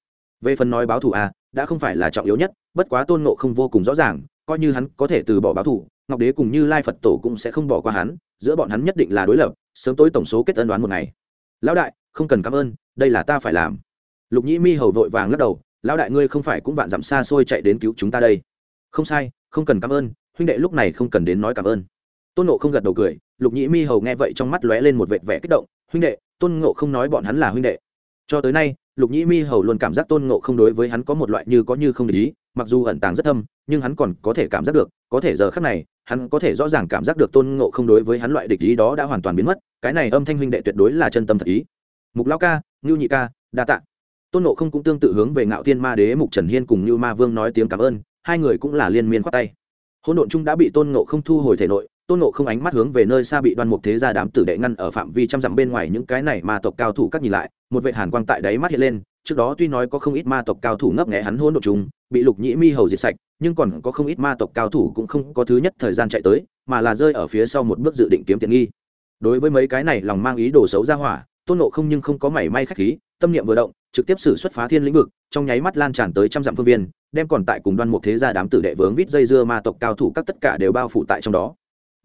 về phần nói báo thù à đã không phải là trọng yếu nhất bất quá tôn nộ không vô cùng rõ ràng coi như hắn có thể từ bỏ báo thù ngọc đế cùng như lai phật tổ cũng sẽ không bỏ qua hắn giữa bọn hắn nhất định là đối lập sớm tối tổng số kết ân đoán một ngày lão đại không cần cảm ơn đây là ta phải làm lục nhĩ mi hầu vội vàng lắc đầu lão đại ngươi không phải cũng vạn dặm xa xôi chạy đến cứu chúng ta đây không sai không cần cảm ơn huynh đệ lúc này không cần đến nói cảm ơn tôn nộ không gật đầu cười lục nhĩ mi hầu nghe vậy trong mắt lóe lên một vệt vẻ kích động huynh đệ tôn ngộ không nói bọn hắn là huynh đệ cho tới nay lục nhĩ mi hầu luôn cảm giác tôn ngộ không đối với hắn có một loại như có như không để ý mặc dù ẩn tàng rất thâm nhưng hắn còn có thể cảm giác được có thể giờ khác này hắn có thể rõ ràng cảm giác được tôn ngộ không đối với hắn loại địch ý đó đã hoàn toàn biến mất cái này âm thanh huynh đệ tuyệt đối là chân tâm thật ý mục lao ca ngưu nhị ca đa t ạ tôn ngộ không cũng tương tự hướng về ngạo tiên ma đế mục trần hiên cùng như ma vương nói tiếng cảm ơn hai người cũng là liên miên khoát tay hỗn độn chung đã bị tôn ngộ không thu hồi thể nội tôn nộ không ánh mắt hướng về nơi xa bị đoan mục thế gia đám tử đệ ngăn ở phạm vi trăm dặm bên ngoài những cái này ma tộc cao thủ các nhìn lại một vệ hàn quang tại đáy mắt hiện lên trước đó tuy nói có không ít ma tộc cao thủ ngấp nghẽ hắn hôn đ chúng bị lục nhĩ mi hầu diệt sạch nhưng còn có không ít ma tộc cao thủ cũng không có thứ nhất thời gian chạy tới mà là rơi ở phía sau một bước dự định kiếm tiện nghi đối với mấy cái này lòng mang ý đồ xấu ra hỏa tôn nộ không nhưng không có mảy may khách khí tâm niệm vừa động trực tiếp xử xuất phá thiên lĩnh vực trong nháy mắt lan tràn tới trăm dặm phương viên đem còn tại cùng đoan mục thế gia đám tử đệ vướng vít dây dưa ma tộc cao thủ các tất cả đều bao phủ tại trong đó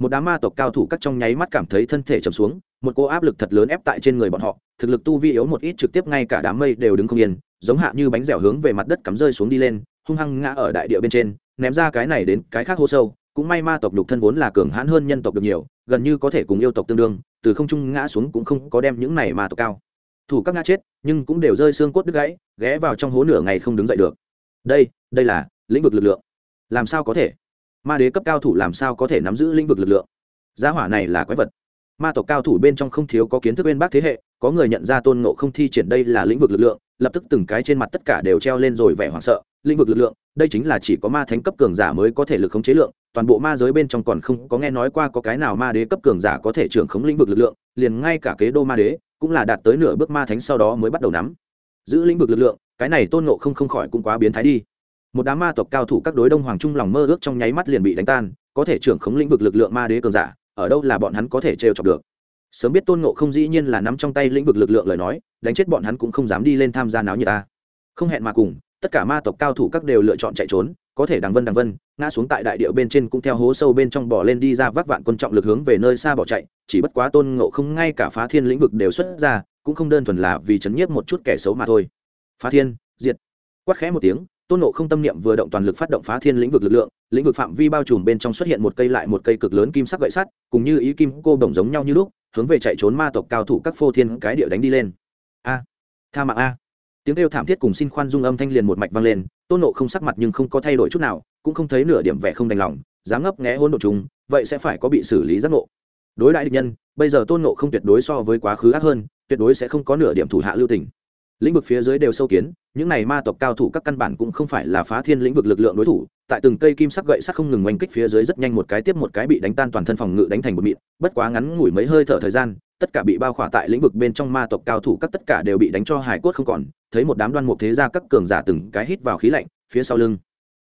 một đám ma tộc cao thủ cắt trong nháy mắt cảm thấy thân thể chầm xuống một cô áp lực thật lớn ép tại trên người bọn họ thực lực tu vi yếu một ít trực tiếp ngay cả đám mây đều đứng không yên giống hạ như bánh dẻo hướng về mặt đất cắm rơi xuống đi lên hung hăng ngã ở đại địa bên trên ném ra cái này đến cái khác hô sâu cũng may ma tộc lục thân vốn là cường hãn hơn nhân tộc được nhiều gần như có thể cùng yêu tộc tương đương từ không trung ngã xuống cũng không có đem những này ma tộc cao thủ các ngã chết nhưng cũng đều rơi xương cốt đứt gãy ghé vào trong hố nửa ngày không đứng dậy được đây đây là lĩnh vực lực lượng làm sao có thể ma đế cấp cao thủ làm sao có thể nắm giữ lĩnh vực lực lượng gia hỏa này là quái vật ma tộc cao thủ bên trong không thiếu có kiến thức bên bác thế hệ có người nhận ra tôn ngộ không thi triển đây là lĩnh vực lực lượng lập tức từng cái trên mặt tất cả đều treo lên rồi vẻ hoảng sợ lĩnh vực lực lượng đây chính là chỉ có ma thánh cấp cường giả mới có thể lực khống chế lượng toàn bộ ma giới bên trong còn không có nghe nói qua có cái nào ma đế cấp cường giả có thể trưởng khống lĩnh vực lực lượng liền ngay cả kế đô ma đế cũng là đạt tới nửa bước ma thánh sau đó mới bắt đầu nắm giữ lĩnh vực lực lượng cái này tôn ngộ không không khỏi cũng quá biến thái đi một đám ma tộc cao thủ các đối đông hoàng trung lòng mơ ước trong nháy mắt liền bị đánh tan có thể trưởng khống lĩnh vực lực lượng ma đế cường giả ở đâu là bọn hắn có thể trêu chọc được sớm biết tôn ngộ không dĩ nhiên là nắm trong tay lĩnh vực lực lượng lời nói đánh chết bọn hắn cũng không dám đi lên tham gia náo như ta không hẹn mà cùng tất cả ma tộc cao thủ các đều lựa chọn chạy trốn có thể đằng vân đằng vân ngã xuống tại đại điệu bên trên cũng theo hố sâu bên trong bỏ lên đi ra vác vạn quân trọng lực hướng về nơi xa bỏ chạy chỉ bất quá tôn ngộ không ngay cả phá thiên lĩnh vực đều xuất ra cũng không đơn thuần là vì chấn nhiếp một chút kẻ xấu mà thôi phá thiên diệt quát khẽ một tiếng tôn nộ không tâm niệm vừa động toàn lực phát động phá thiên lĩnh vực lực lượng lĩnh vực phạm vi bao trùm bên trong xuất hiện một cây lại một cây cực lớn kim sắc gậy sắt cùng như ý kim cô đồng giống nhau như lúc hướng về chạy trốn ma tộc cao thủ các phô thiên cái địa đánh đi lên a tha mạng a tiếng kêu thảm thiết cùng xin khoan dung âm thanh liền một mạch vang lên tôn nộ không sắc mặt nhưng không có thay đổi chút nào cũng không thấy nửa điểm vẻ không đành lòng dám ngấp nghé hôn độ ộ chúng vậy sẽ phải có bị xử lý giác ngộ đối đại địch nhân bây giờ tôn nộ không tuyệt đối so với quá khứ ác hơn tuyệt đối sẽ không có nửa điểm thủ hạ lưu tình lĩnh vực phía dưới đều sâu kiến những này ma tộc cao thủ các căn bản cũng không phải là phá thiên lĩnh vực lực lượng đối thủ tại từng cây kim sắc gậy sắc không ngừng oanh kích phía dưới rất nhanh một cái tiếp một cái bị đánh tan toàn thân phòng ngự đánh thành một mịn bất quá ngắn ngủi mấy hơi thở thời gian tất cả bị bao khỏa tại lĩnh vực bên trong ma tộc cao thủ các tất cả đều bị đánh cho hải cốt không còn thấy một đám đoan mục thế ra các cường giả từng cái hít vào khí lạnh phía sau lưng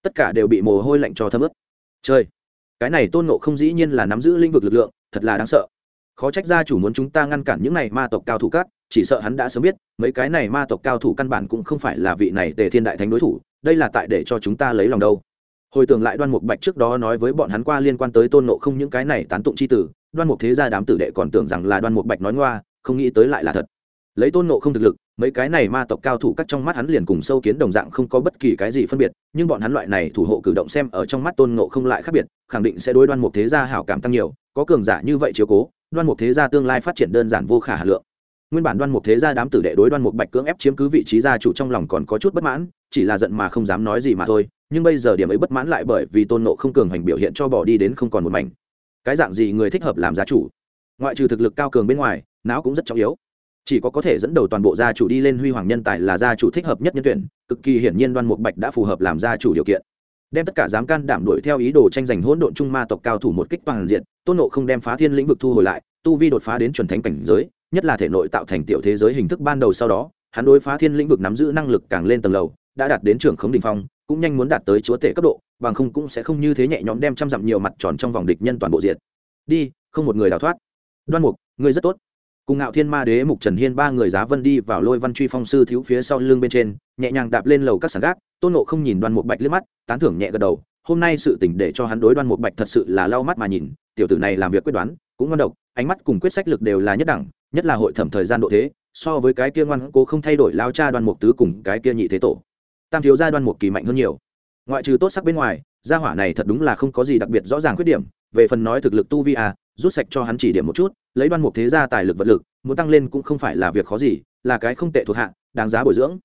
tất cả đều bị mồ hôi lạnh cho thấm ướt chơi cái này tôn nộ không dĩ nhiên là nắm giữ lĩnh vực lực lượng thật là đáng sợ khó trách gia chủ muốn chúng ta ngăn cản những này ma tộc cao thủ các chỉ sợ hắn đã sớm biết mấy cái này ma tộc cao thủ căn bản cũng không phải là vị này tề thiên đại thánh đối thủ đây là tại để cho chúng ta lấy lòng đâu hồi tưởng lại đoan mục bạch trước đó nói với bọn hắn qua liên quan tới tôn nộ không những cái này tán tụng c h i tử đoan mục thế gia đám tử đệ còn tưởng rằng là đoan mục bạch nói ngoa không nghĩ tới lại là thật lấy tôn nộ không thực lực mấy cái này ma tộc cao thủ cắt trong mắt hắn liền cùng sâu kiến đồng dạng không có bất kỳ cái gì phân biệt nhưng bọn hắn loại này thủ hộ cử động xem ở trong mắt tôn nộ không lại khác biệt khẳng định sẽ đối đoan mục thế gia hảo cảm tăng nhiều có cường giả như vậy chiếu cố đoan mục thế gia tương lai phát triển đơn giản vô khả hà lượng nguyên bản đoan mục thế gia đám tử đệ đối đoan mục bạch cưỡng ép chiếm cứ vị trí gia chủ trong lòng còn có chút bất mãn chỉ là giận mà không dám nói gì mà thôi nhưng bây giờ điểm ấy bất mãn lại bởi vì tôn nộ không cường hành biểu hiện cho bỏ đi đến không còn một mảnh cái dạng gì người thích hợp làm gia chủ ngoại trừ thực lực cao cường bên ngoài não cũng rất trọng yếu chỉ có có thể dẫn đầu toàn bộ gia chủ đi lên huy hoàng nhân tài là gia chủ thích hợp nhất nhân tuyển cực kỳ hiển nhiên đoan mục bạch đã phù hợp làm gia chủ điều kiện đem tất cả dám can đảm đuổi theo ý đồ tranh giành hỗn độn trung ma tộc cao thủ một kích toàn diện tôn nộ không đem phá thiên lĩnh vực thu hồi lại tu vi đột phá đến chuẩn thánh cảnh giới nhất là thể nội tạo thành tiểu thế giới hình thức ban đầu sau đó hắn đối phá thiên lĩnh vực nắm giữ năng lực càng lên tầng lầu đã đạt đến trưởng khống đình phong cũng nhanh muốn đạt tới chúa tể cấp độ bằng không cũng sẽ không như thế nhẹ nhõm đem trăm dặm nhiều mặt tròn trong vòng địch nhân toàn bộ diện đi không một người đào thoát đoan mục ngươi rất tốt cùng ngạo thiên ma đế mục trần hiên ba người giá vân đi vào lôi văn truy phong sư thiếu phía sau lưng bên trên nhẹ nhàng đạp lên lầu các sàn gác tôn nộ không nhìn đoan mục bạch liếc mắt tán thưởng nhẹ gật đầu hôm nay sự tỉnh để cho hắn đối đoan mục bạch thật sự là lau mắt mà nhìn tiểu tử này làm việc quyết đoán cũng ngon độc ánh mắt cùng quyết sách lực đều là nhất đẳng nhất là hội thẩm thời gian độ thế so với cái kia ngoan cố không thay đổi lao cha đoan mục tứ cùng cái kia nhị thế tổ tam thiếu gia đoan mục kỳ mạnh hơn nhiều ngoại trừ tốt sắc bên ngoài gia hỏa này thật đúng là không có gì đặc biệt rõ ràng khuyết điểm về phần nói thực lực tu vi à rút sạch cho hắn chỉ điểm một chút lấy đoan mục thế gia tài lực vật lực muốn tăng lên cũng không phải là việc khó gì là cái không tệ thuộc hạ đáng giá bồi dưỡng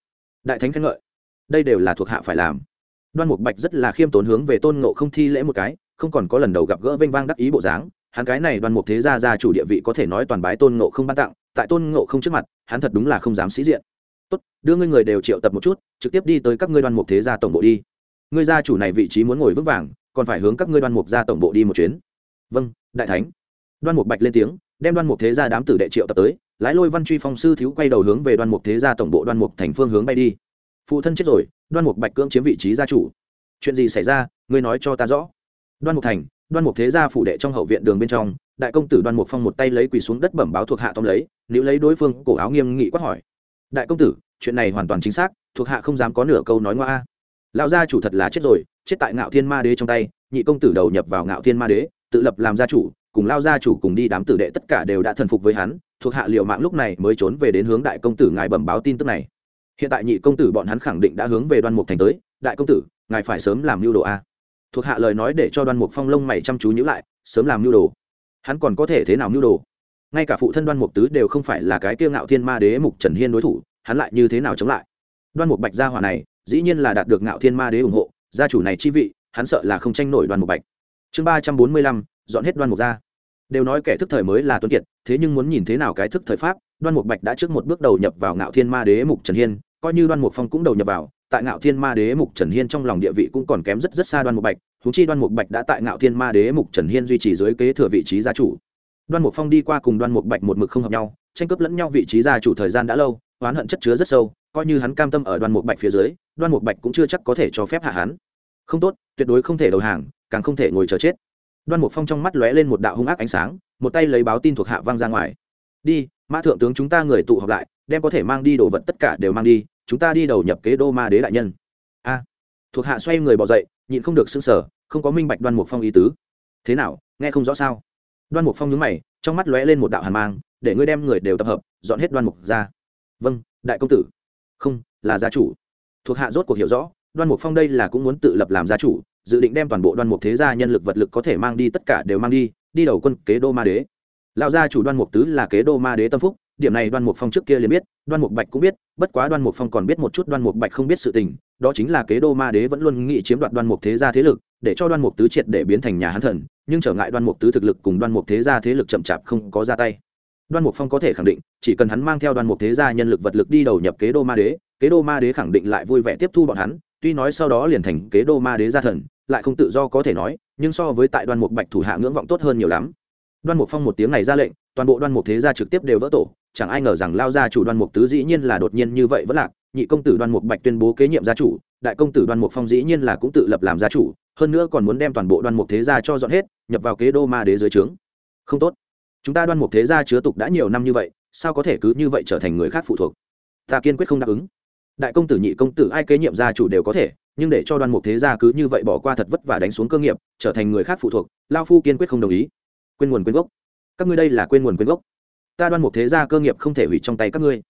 đại thánh khen ngợi đây đều là thuộc hạ phải làm đoan mục bạch rất là khiêm tốn hướng về tôn ngộ không thi lễ một cái không còn có lần đầu gặp gỡ vênh vang đắc ý bộ dáng hắn cái này đoan mục thế gia gia chủ địa vị có thể nói toàn bái tôn ngộ không ban tặng tại tôn ngộ không trước mặt hắn thật đúng là không dám sĩ diện tốt đưa ngươi người đều triệu tập một chút trực tiếp đi tới các ngươi đoan mục thế gia tổng bộ đi ngươi gia chủ này vị trí muốn ngồi vững vàng còn phải hướng các ngươi đoan mục gia tổng bộ đi một chuyến vâng đại thánh đoan mục bạch lên tiếng đem đoan mục thế gia đám tử đệ triệu tập tới lái lôi văn truy phong sư thiếu quay đầu hướng về đoan mục thế gia tổng bộ đoan mục thành phương hướng bay đi phụ thân chết rồi đoan mục bạch cưỡng chiếm vị trí gia chủ chuyện gì xảy ra ngươi nói cho ta rõ đoan mục thành đoan mục thế gia phủ đệ trong hậu viện đường bên trong đại công tử đoan mục phong một tay lấy quỳ xuống đất bẩm báo thuộc hạ tóm lấy nếu lấy đối phương cổ áo nghiêm nghị quát hỏi đại công tử chuyện này hoàn toàn chính xác thuộc hạ không dám có nửa câu nói ngoa lão gia chủ thật là chết rồi chết tại ngạo thiên ma đế trong tay nhị công tử đầu nhập vào ngạo thiên ma đế tự lập làm gia chủ cùng lao gia chủ cùng đi đám tử đệ tất cả đều đã thần phục với hắn thuộc hạ liệu mạng lúc này mới trốn về đến hướng đại công tử ngài bẩm báo tin tức này hiện tại nhị công tử bọn hắn khẳng định đã hướng về đoan mục thành tới đại công tử ngài phải sớm làm mưu đồ a thuộc hạ lời nói để cho đoan mục phong lông mày chăm chú nhữ lại sớm làm mưu đồ hắn còn có thể thế nào mưu đồ ngay cả phụ thân đoan mục tứ đều không phải là cái kiêu ngạo thiên ma đế mục trần hiên đối thủ hắn lại như thế nào chống lại đoan mục bạch gia hỏa này dĩ nhiên là đạt được ngạo thiên ma đế ủng hộ gia chủ này chi vị hắn sợ là không tranh nổi đoan mục bạch chương ba trăm bốn mươi lăm dọn hết đoan mục ra đều nói kẻ thức thời mới là tuấn kiệt thế nhưng muốn nhìn thế nào cái thức thời pháp đoan mục bạch đã trước một bước đầu nhập vào ngạo thiên ma đế mục trần hiên coi như đoan mục phong cũng đầu nhập vào tại ngạo thiên ma đế mục trần hiên trong lòng địa vị cũng còn kém rất rất xa đoan mục bạch thú chi đoan mục bạch đã tại ngạo thiên ma đế mục trần hiên duy trì dưới kế thừa vị trí gia chủ đoan mục phong đi qua cùng đoan mục bạch một mực không hợp nhau tranh cướp lẫn nhau vị trí gia chủ thời gian đã lâu oán hận chất chứa rất sâu coi như hắn cam tâm ở đoan mục bạch phía dưới đoan mục bạch cũng chưa chắc có thể cho phép hạ hắn không tốt tuyệt đối không thể đầu hàng càng không thể ngồi chờ chết đoan mục phong trong mắt lóe lên một đạo hung ác ánh sáng một tay lấy báo tin thuộc hạ vang ra ngoài đi mã thượng tướng chúng ta người tụ họp lại đem có thể mang đi đồ vật tất cả đều mang đi chúng ta đi đầu nhập kế đô ma đế đại nhân a thuộc hạ xoay người bỏ dậy nhịn không được xưng sở không có minh bạch đoan mục phong ý tứ thế nào nghe không rõ sao đoan mục phong nhướng mày trong mắt lóe lên một đạo hàn mang để ngươi đem người đều tập hợp dọn hết đoan mục ra vâng đại công tử không là gia chủ thuộc hạ rốt cuộc hiểu rõ đoan mục phong đây là cũng muốn tự lập làm gia chủ dự định đem toàn bộ đoan mục thế gia nhân lực vật lực có thể mang đi tất cả đều mang đi đi đầu quân kế đô ma đế lão gia chủ đoan mục tứ là kế đô ma đế tâm phúc điểm này đoan mục phong trước kia liền biết đoan mục bạch cũng biết bất quá đoan mục phong còn biết một chút đoan mục bạch không biết sự tình đó chính là kế đô ma đế vẫn luôn nghĩ chiếm đoạt đoan mục thế gia thế lực để cho đoan mục tứ triệt để biến thành nhà hán thần nhưng trở ngại đoan mục tứ thực lực cùng đoan mục thế gia thế lực chậm chạp không có ra tay đoan mục phong có thể khẳng định chỉ cần hắn mang theo đoan mục thế gia nhân lực vật lực đi đầu nhập kế đô ma đế kế đô ma đế khẳng định lại vui vẻ tiếp thu bọn hắn tuy nói sau đó liền thành kế đô ma đế gia thần lại không tự do có thể nói nhưng so với tại đoan mục bạch thủ hạ ngưỡng vọng tốt hơn nhiều lắm đoan mục phong một tiếng này ra lệnh toàn bộ đoan mục thế gia trực tiếp đều vỡ tổ chẳng ai ngờ rằng lao gia chủ đoan mục tứ dĩ nhiên là đột nhiên như vậy vẫn lạc nhị công tử đoan mục bạch tuyên bố kế nhiệm gia chủ đại công tử đoan mục phong dĩ nhiên là cũng tự lập làm gia chủ hơn nữa còn muốn đem toàn bộ đoan mục thế gia cho dọn hết nhập vào kế đô ma đế dưới trướng không tốt chúng ta đoan mục thế gia chứa tục đã nhiều năm như vậy sao có thể cứ như vậy trở thành người khác phụ thuộc ta kiên quyết không đáp ứng đại công tử nhị công tử ai kế nhiệm gia chủ đều có thể nhưng để cho đoan mục thế gia cứ như vậy bỏ qua thật vất vả đánh xuống cơ nghiệp trở thành người khác phụ thuộc lao phu kiên quyết không đồng ý quên nguồn quên gốc các ngươi đây là quên nguồn quên gốc ta đoan mục thế gia cơ nghiệp không thể hủy trong tay các ngươi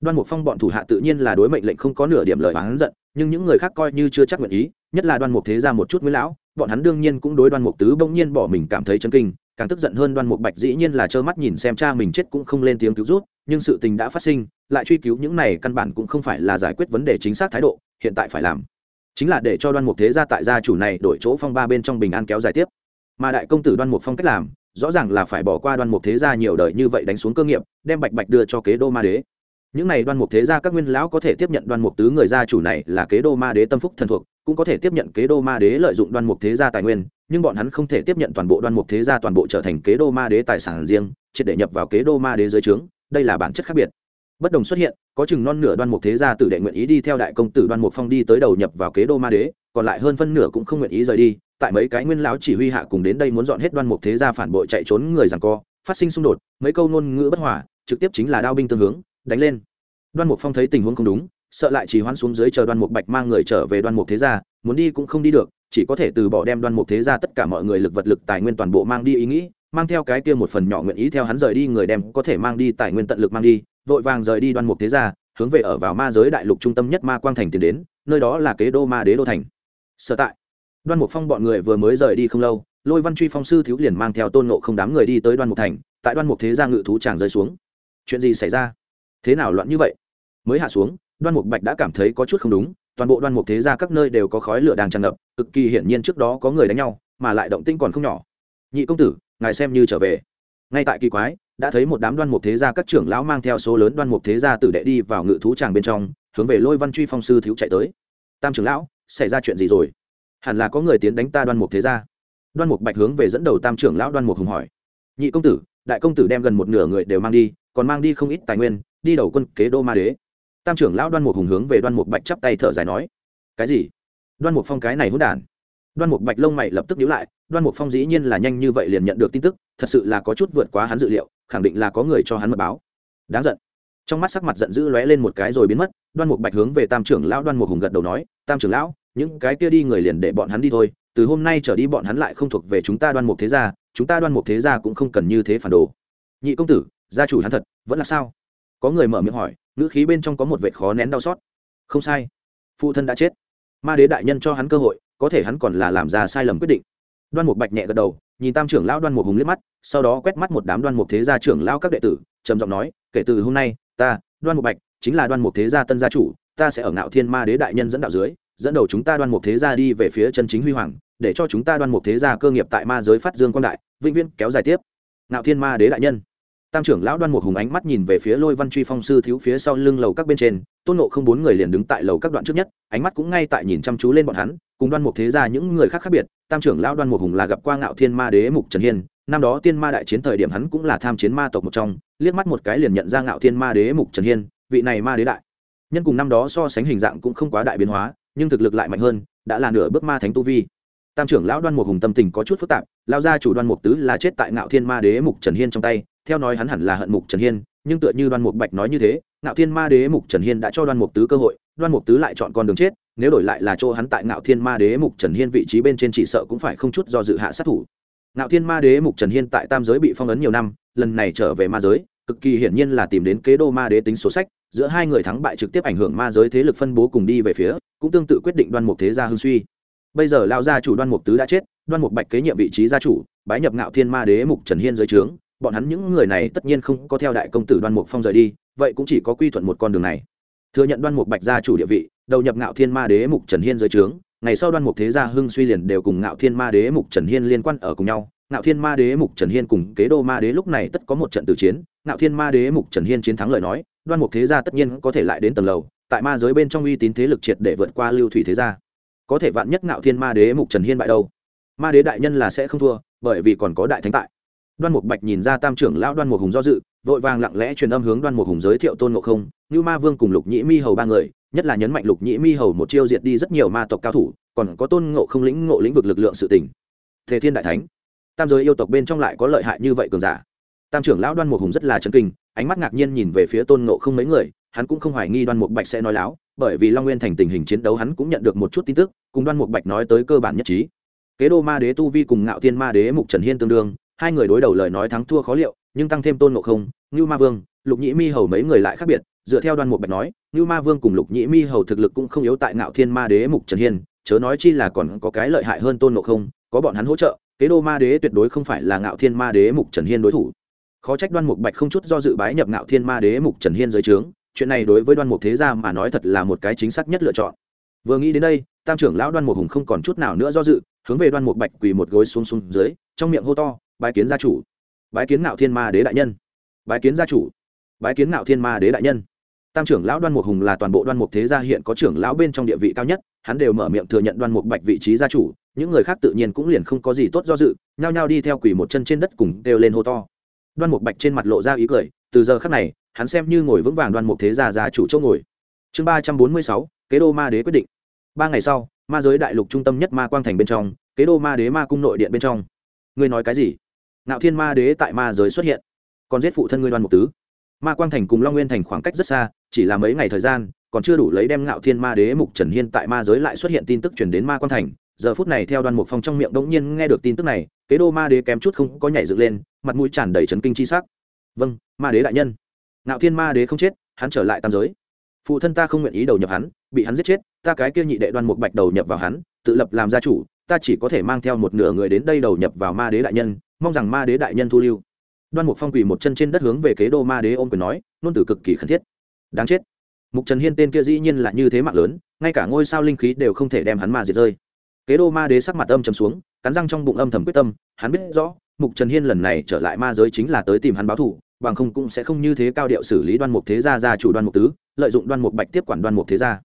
đoan mục phong bọn thủ hạ tự nhiên là đối mệnh lệnh không có nửa điểm lời oán giận nhưng những người khác coi như chưa chắc nguyện ý nhất là đoan mục thế gia một chút mới lão bọn hắn đương nhiên cũng đối đoan mục tứ bỗng nhiên bỏ mình cảm thấy chân kinh càng tức giận hơn đoan mục bạch dĩ nhiên là trơ mắt nhìn xem cha mình chết cũng không lên tiếng cứu rút nhưng sự tình đã phát sinh lại truy cứu những này căn bản cũng không phải là giải quyết vấn đề chính xác thái độ hiện tại phải làm chính là để cho đoan mục thế gia tại gia chủ này đổi chỗ phong ba bên trong bình an kéo dài tiếp mà đại công tử đoan mục phong cách làm rõ ràng là phải bỏ qua đoan mục thế gia nhiều đời như vậy đánh xuống cơ nghiệp đem bạch bạch đưa cho kế đô ma đế những này đoan mục thế gia các nguyên lão có thể tiếp nhận đoan mục tứ người gia chủ này là kế đô ma đế tâm phúc thần thuộc cũng có thể tiếp nhận kế đô ma đế lợi dụng đoan mục thế gia tài nguyên nhưng bọn hắn không thể tiếp nhận toàn bộ đoan mục thế gia toàn bộ trở thành kế đô ma đế tài sản riêng triệt để nhập vào kế đô ma đế dưới trướng đây là bản chất khác biệt bất đồng xuất hiện có chừng non nửa đoan mục thế gia tử đệ nguyện ý đi theo đại công tử đoan mục phong đi tới đầu nhập vào kế đô ma đế còn lại hơn phân nửa cũng không nguyện ý rời đi tại mấy cái nguyên lão chỉ huy hạ cùng đến đây muốn dọn hết đoan mục thế gia phản bội chạy trốn người rằng co phát sinh xung đột mấy câu ngôn ngữ bất hòa trực tiếp chính là đao binh tương hướng đánh lên đoan mục phong thấy tình huống không đúng sợ lại chỉ hoãn xuống dưới chờ đoan mục bạch mang người trở về đoan mục thế gia muốn đi cũng không đi được chỉ có thể từ bỏ đem đoan mục thế gia tất cả mọi người lực vật lực tài nguyên toàn bộ mang đi ý nghĩ mang theo cái kia một phần nhỏ nguyện ý theo hắn rời đi người đem có thể mang đi tài nguyên tận lực mang đi vội vàng rời đi đoan mục thế gia hướng về ở vào ma giới đại lục trung tâm nhất ma quang thành tiến đến nơi đó là kế đô ma đế đô thành sở tại đoan mục phong bọn người vừa mới rời đi không lâu lôi văn truy phong sư thiếu liền mang theo tôn nộ g không đám người đi tới đoan mục thành tại đoan mục thế gia ngự thú tràng rơi xuống chuyện gì xảy ra thế nào loạn như vậy mới hạ xuống đoan mục bạch đã cảm thấy có chút không đúng toàn bộ đoan mục thế gia các nơi đều có khói lửa đang tràn ngập cực kỳ hiển nhiên trước đó có người đánh nhau mà lại động tinh còn không nhỏ nhị công tử ngài xem như trở về ngay tại kỳ quái đã thấy một đám đoan mục thế gia các trưởng lão mang theo số lớn đoan mục thế gia tử đệ đi vào ngự thú tràng bên trong hướng về lôi văn truy phong sư thiếu chạy tới tam trưởng lão xảy ra chuyện gì rồi hẳn là có người tiến đánh ta đoan mục thế gia đoan mục bạch hướng về dẫn đầu tam trưởng lão đoan mục hùng hỏi nhị công tử đại công tử đem gần một nửa người đều mang đi còn mang đi không ít tài nguyên đi đầu quân kế đô ma đế tam trưởng lão đoan mục hùng hướng về đoan mục bạch chắp tay thở dài nói cái gì đoan mục phong cái này hỗn đản đoan mục bạch lông mày lập tức nhíu lại đoan mục phong dĩ nhiên là nhanh như vậy liền nhận được tin tức thật sự là có chút vượt quá hắn dự liệu khẳng định là có người cho hắn mật báo đáng giận trong mắt sắc mặt giận dữ lóe lên một cái rồi biến mất đoan mục bạch hướng về tam trưởng lão đoan mục hùng gật đầu nói tam trưởng lão những cái kia đi người liền để bọn hắn đi thôi từ hôm nay trở đi bọn hắn lại không thuộc về chúng ta đoan mục thế gia chúng ta đoan mục thế gia cũng không cần như thế phản đồ nhị công tử gia chủ hắn thật vẫn là sao có người mở miệng hỏi ngữ khí bên trong có một vệt khó nén đau xót không sai phụ thân đã chết ma đế đại nhân cho hắn cơ hội có thể hắn còn là làm ra sai lầm quyết định đoan mục bạch nhẹ gật đầu nhìn tam trưởng lão đoan mục hùng liếc mắt sau đó quét mắt một đám đoan mục thế gia trưởng lão các đệ tử trầm giọng nói kể từ hôm nay ta đoan mục bạch chính là đoan mục thế gia tân gia chủ ta sẽ ở ngạo thiên ma đế đại nhân dẫn đạo dưới dẫn đầu chúng ta đoan mục thế gia đi về phía chân chính huy hoàng để cho chúng ta đoan mục thế gia cơ nghiệp tại ma giới phát dương quan đại vĩnh viễn kéo dài tiếp ngạo thiên ma đế đại nhân tam trưởng lão đoan mục hùng ánh mắt nhìn về phía lôi văn truy phong sư thiếu phía sau lưng lầu các bên trên tôn nộ không bốn người liền đứng tại lầu các đoạn trước nhất ánh mắt cũng ngay tại nhìn chăm chú lên bọn hắn cùng đoan mục thế ra những người khác khác biệt tam trưởng lão đoan mục hùng là gặp qua ngạo thiên ma đế mục trần hiên năm đó tiên ma đại chiến thời điểm hắn cũng là tham chiến ma tộc một trong liếc mắt một cái liền nhận ra ngạo thiên ma đế mục trần hiên vị này ma đế đại nhân cùng năm đó so sánh hình dạng cũng không quá đại biến hóa nhưng thực lực lại mạnh hơn đã là nửa bước ma thánh tu vi tam trưởng lão đoan mục hùng tâm tình có chút phức tạp lao ra chủ đoan mục tứ là chết tại ngạo thiên ma đế mục trần hiên trong tay theo nói hắn hẳn là hận mục trần hiên nhưng tựa như đoan mục bạch nói như thế ngạo thiên ma đế mục trần hiên đã cho đoan mục tứ cơ hội đoan mục tứ lại chọn con đường chết nếu đổi lại là chỗ hắn tại ngạo thiên ma đế mục trần hiên vị trí bên trên chỉ sợ cũng phải không chút do dự hạ sát thủ ngạo thiên ma đế mục trần hiên tại tam giới bị phong ấn nhiều năm lần này trở về ma giới cực kỳ hiển nhiên là tìm đến kế đô ma đế tính số sách giữa hai người thắng bại trực tiếp ảnh hưởng ma giới thế lực phân bố cùng đi về phía cũng tương tự quyết định đoan mục thế gia hưng suy bây giờ lao gia chủ đoan mục tứ đã chết đoan mục bạch kế nhiệm vị trí gia chủ bái nhập ngạo thiên ma đế mục trần hiên dưới trướng bọn hắn những người này tất nhiên không có theo đại công tử đoan mục phong rời đi vậy cũng chỉ có quy thuận một con đường này thừa nhận đoan mục bạch gia chủ địa vị đầu nhập ngạo thiên ma đế mục trần hiên dưới trướng ngày sau đoan mục thế gia hưng suy liền đều cùng ngạo thiên ma đế mục trần hiên liên quan ở cùng nhau ngạo thiên ma đế mục trần hiên cùng kế đô ma đế lúc này tất có một trận tử chiến ngạo thiên ma đế mục trần hiên chiến thắng lời nói đoan mục thế gia tất nhiên có thể lại đến tầng lầu tại ma giới bên trong uy tín thế lực triệt để vượt qua lưu thủy thế gia có thể vạn nhất ngạo thiên ma đế mục trần hiên bại đâu ma đế đại nhân là sẽ không thua bởi vì còn có đại thánh tại đoan mục bạch nhìn ra tam trưởng lão đoan mục hùng do dự vội vàng lặng lẽ truyền âm hướng đoan mục hùng giới thiệu tôn ngộ không như ma vương cùng lục nhĩ mi hầu ba người nhất là nhấn mạnh lục nhĩ mi hầu một chiêu diệt đi rất nhiều ma tộc cao thủ còn có tôn ngộ không lĩnh ngộ lĩnh vực lực lượng sự tỉnh thế thiên đại thánh tam giới yêu tộc bên trong lại có lợi hại như vậy cường giả tam trưởng lão đoan mục hùng rất là chân kinh ánh mắt ngạc nhiên nhìn về phía tôn ngộ không mấy người hắn cũng không hoài nghi đoan mục bạch sẽ nói láo bởi vì long nguyên thành tình hình chiến đấu hắn cũng nhận được một chút tin tức cùng đoan mục bạch nói tới cơ bản nhất trí kế đô ma đế tu vi cùng ngạo thiên ma đế mục trần hiên tương đương hai người đối đầu lời nói thắng thua khó liệu nhưng tăng thêm tôn ngộ không ngưu ma vương lục nhĩ mi hầu mấy người lại khác biệt dựa theo đoan mục bạch nói ngưu ma vương cùng lục nhĩ mi hầu thực lực cũng không yếu tại ngạo thiên ma đế mục trần hiên chớ nói chi là còn có cái lợi hại hơn tôn ngộ không có bọn hắn hỗ trợ kế đô ma đế tuyệt đối không phải là ngạo thiên ma đế mục trần hiên đối thủ khó trách đoan mục bạch không chút do dự bái nhập ngạo thiên ma đế mục trần hiên dưới trướng chuyện này đối với đoan mục thế gia mà nói thật là một cái chính xác nhất lựa chọn vừa nghĩ đến đây tam trưởng lão đoan mục hùng không còn chút nào nữa do dự hướng về đoan mục bạch quỳ một gối xuống xuống dưới trong miệng hô to bái kiến gia chủ bái kiến nạo thiên ma đế đại nhân bái kiến gia chủ bái kiến nạo thiên ma đế đại nhân tam trưởng lão đoan mục hùng là toàn bộ đoan mục thế gia hiện có trưởng lão bên trong địa vị cao nhất hắn đều mở miệng thừa nhận đoan mục bạch vị trí gia chủ những người khác tự nhiên cũng liền không có gì tốt do dự nhao nhao đi theo quỳ một chân trên đất cùng đều lên hô to đoan mục bạch trên mặt lộ ra ý cười từ giờ khác này hắn xem như ngồi vững vàng đoan mục thế gia gia chủ chỗ ngồi chương ba trăm bốn mươi sáu kế đô ma đế quyết định ba ngày sau ma giới đại lục trung tâm nhất ma quang thành bên trong kế đô ma đế ma cung nội điện bên trong ngươi nói cái gì Nạo thiên ma đế tại ma giới xuất hiện còn giết phụ thân ngươi đoan mục tứ ma quang thành cùng long nguyên thành khoảng cách rất xa chỉ là mấy ngày thời gian còn chưa đủ lấy đem Nạo thiên ma đế mục trần hiên tại ma giới lại xuất hiện tin tức truyền đến ma quang thành giờ phút này theo đoan mục phong trong miệng đ nhiên nghe được tin tức này kế đô ma đế kém chút không có nhảy dựng lên mặt mũi tràn đầy chấn kinh chi sắc. vâng ma đế đại nhân Nạo thiên ma đế không chết hắn trở lại tam giới phụ thân ta không nguyện ý đầu nhập hắn bị hắn giết chết ta cái kia nhị đệ đoan mục bạch đầu nhập vào hắn tự lập làm gia chủ ta chỉ có thể mang theo một nửa người đến đây đầu nhập vào ma đế đại nhân mong rằng ma đế đại nhân thu lưu đoan mục phong quỳ một chân trên đất hướng về kế đô ma đế ôm quyền nói nôn tử cực kỳ khẩn thiết đáng chết mục trần hiên tên kia dĩ nhiên là như thế mạng lớn ngay cả ngôi sao linh khí đều không thể đem hắn ma diệt rơi kế đô ma đế sắc mặt âm trầm xuống cắn răng trong bụng âm thầm quyết tâm hắn biết rõ mục trần hiên lần này trở lại ma giới chính là tới tìm hắn báo thù bằng không cũng sẽ không như thế cao điệu xử lý đoan mục thế gia gia chủ đoan mục tứ lợi dụng đoan mục bạch tiếp quản đoan mục thế gia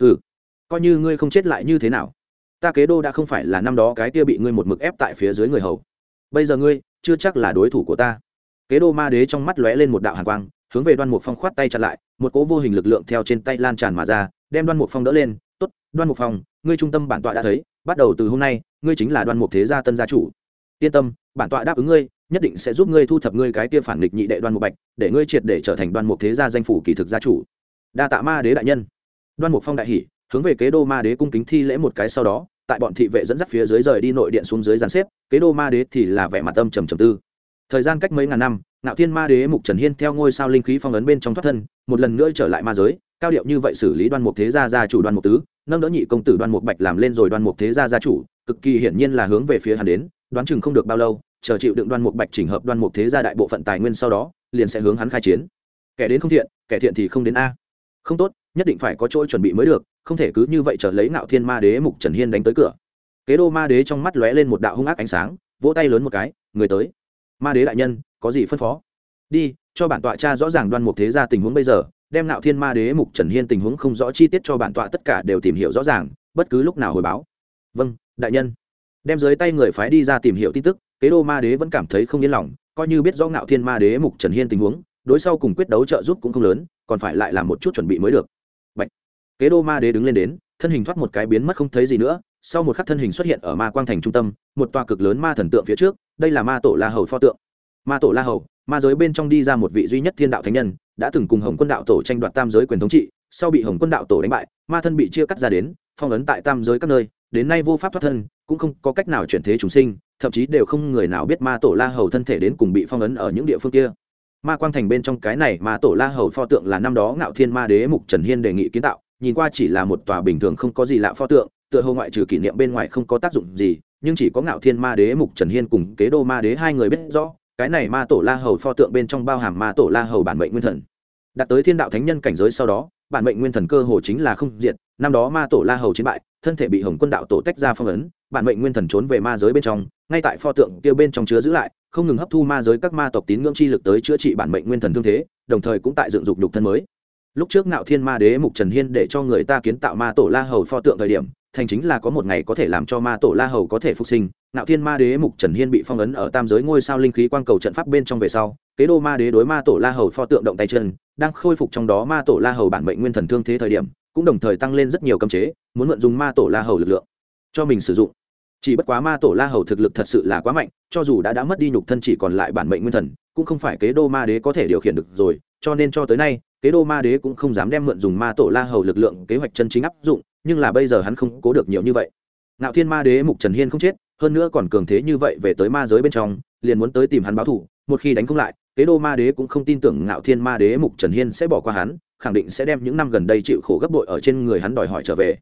ừ coi như ngươi không chết lại như thế nào ta kế đô đã không phải là năm đó cái kia bị ngươi một mực ép tại phía dưới người hầu bây giờ ngươi chưa chắc là đối thủ của ta kế đô ma đế trong mắt lóe lên một đạo hàn quang hướng về đoan mục phong khoát tay chặt lại một cỗ vô hình lực lượng theo trên tay lan tràn mà ra đem đoan mục phong đỡ lên t ố t đoan mục phong ngươi trung tâm bản tọa đã thấy bắt đầu từ hôm nay ngươi chính là đoan mục thế gia tân gia chủ yên tâm bản tọa đáp ứng ngươi nhất định sẽ giúp ngươi thu thập ngươi cái kia phản địch nhị đệ đoan mục bạch để ngươi triệt để trở thành đoan mục thế gia danh phủ kỳ thực gia chủ đa tạ ma đế đại nhân đoan mục phong đại hỷ hướng về kế đô ma đế cung kính thi lễ một cái sau đó tại bọn thị vệ dẫn dắt phía dưới rời đi nội điện xuống dưới giàn xếp kế đô ma đế thì là vẻ mặt âm trầm trầm tư thời gian cách mấy ngàn năm nạo thiên ma đế mục trần hiên theo ngôi sao linh khí phong ấn bên trong thoát thân một lần nữa trở lại ma giới cao điệu như vậy xử lý đoan mục thế gia gia chủ đoan mục tứ nâng đỡ nhị công tử đoan mục bạch làm lên rồi đoan mục thế gia gia chủ cực kỳ hiển nhiên là hướng về phía hàn đến đoán chừng không được bao lâu chờ chịu đựng đoan mục bạch chỉnh hợp đoan mục thế gia đại bộ phận tài nguyên sau đó liền sẽ hướng hắn khai chiến kẻ đến không thiện kẻ thiện thì không đến a không tốt nhất định phải có chỗ chuẩn bị mới được không thể cứ như vậy chờ lấy ngạo thiên ma đế mục trần hiên đánh tới cửa kế đô ma đế trong mắt lóe lên một đạo hung ác ánh sáng vỗ tay lớn một cái người tới ma đế đại nhân có gì phân phó đi cho bản tọa cha rõ ràng đoan mục thế ra tình huống bây giờ đem nạo thiên ma đế mục trần hiên tình huống không rõ chi tiết cho bản tọa tất cả đều tìm hiểu rõ ràng bất cứ lúc nào hồi báo vâng đại nhân đem dưới tay người phái đi ra tìm hiểu tin tức kế đô ma đế vẫn cảm thấy không yên lòng coi như biết rõ nạo thiên ma đế mục trần hiên tình huống đối sau cùng quyết đấu trợ giúp cũng không lớn còn phải lại làm một chút chuẩn bị mới được Bạch. kế đô ma đế đứng lên đến thân hình thoát một cái biến mất không thấy gì nữa sau một khắc thân hình xuất hiện ở ma quang thành trung tâm một tòa cực lớn ma thần tượng phía trước đây là ma tổ la hầu pho tượng ma tổ la hầu ma giới bên trong đi ra một vị duy nhất thiên đạo thánh nhân đã từng cùng hồng quân đạo tổ tranh đoạt tam giới quyền thống trị sau bị hồng quân đạo tổ đánh bại ma thân bị chia cắt ra đến phong ấn tại tam giới các nơi đến nay vô pháp thoát thân cũng không có cách nào chuyển thế chúng sinh thậm chí đều không người nào biết ma tổ la hầu thân thể đến cùng bị phong ấn ở những địa phương kia ma quang thành bên trong cái này mà tổ la hầu pho tượng là năm đó ngạo thiên ma đế mục trần hiên đề nghị kiến tạo nhìn qua chỉ là một tòa bình thường không có gì lạ pho tượng tựa hồ ngoại trừ kỷ niệm bên ngoài không có tác dụng gì nhưng chỉ có ngạo thiên ma đế mục trần hiên cùng kế đô ma đế hai người biết rõ cái này ma tổ la hầu pho tượng bên trong bao hàm ma tổ la hầu bản mệnh nguyên thần đặt tới thiên đạo thánh nhân cảnh giới sau đó bản mệnh nguyên thần cơ hồ chính là không diệt năm đó ma tổ la hầu chiến bại thân thể bị hồng quân đạo tổ tách ra phong ấn bản mệnh nguyên thần trốn về ma giới bên trong ngay tại pho tượng kia bên trong chứa giữ lại không ngừng hấp thu ma giới các ma tộc tín ngưỡng chi lực tới chữa trị bản mệnh nguyên thần thương thế đồng thời cũng tại dựng dục đục thân mới lúc trước nạo thiên ma đế mục trần hiên để cho người ta kiến tạo ma tổ la hầu pho tượng thời điểm thành chính là có một ngày có thể làm cho ma tổ la hầu có thể phục sinh nạo thiên ma đế mục trần hiên bị phong ấn ở tam giới ngôi sao linh khí quang cầu trận pháp bên trong về sau kế đô ma đế đối ma tổ la hầu pho tượng động tay chân đang khôi phục trong đó ma tổ la hầu bản mệnh nguyên thần thương thế thời điểm cũng đồng thời tăng lên rất nhiều cấm chế muốn mượn dùng ma tổ la hầu lực lượng cho mình sử dụng chỉ bất quá ma tổ la hầu thực lực thật sự là quá mạnh cho dù đã đã mất đi nhục thân chỉ còn lại bản mệnh nguyên thần cũng không phải kế đô ma đế có thể điều khiển được rồi cho nên cho tới nay kế đô ma đế cũng không dám đem mượn dùng ma tổ la hầu lực lượng kế hoạch chân chính áp dụng nhưng là bây giờ hắn không cố được nhiều như vậy Nạo thiên ma đế mục trần hiên không chết hơn nữa còn cường thế như vậy về tới ma giới bên trong liền muốn tới tìm hắn báo thủ một khi đánh không lại kế đô ma đế cũng không tin tưởng nạo thiên ma đế mục trần hiên sẽ bỏ qua hắn khẳng định sẽ đem những năm gần đây chịu khổ gấp bội ở trên người hắn đòi hỏi trở về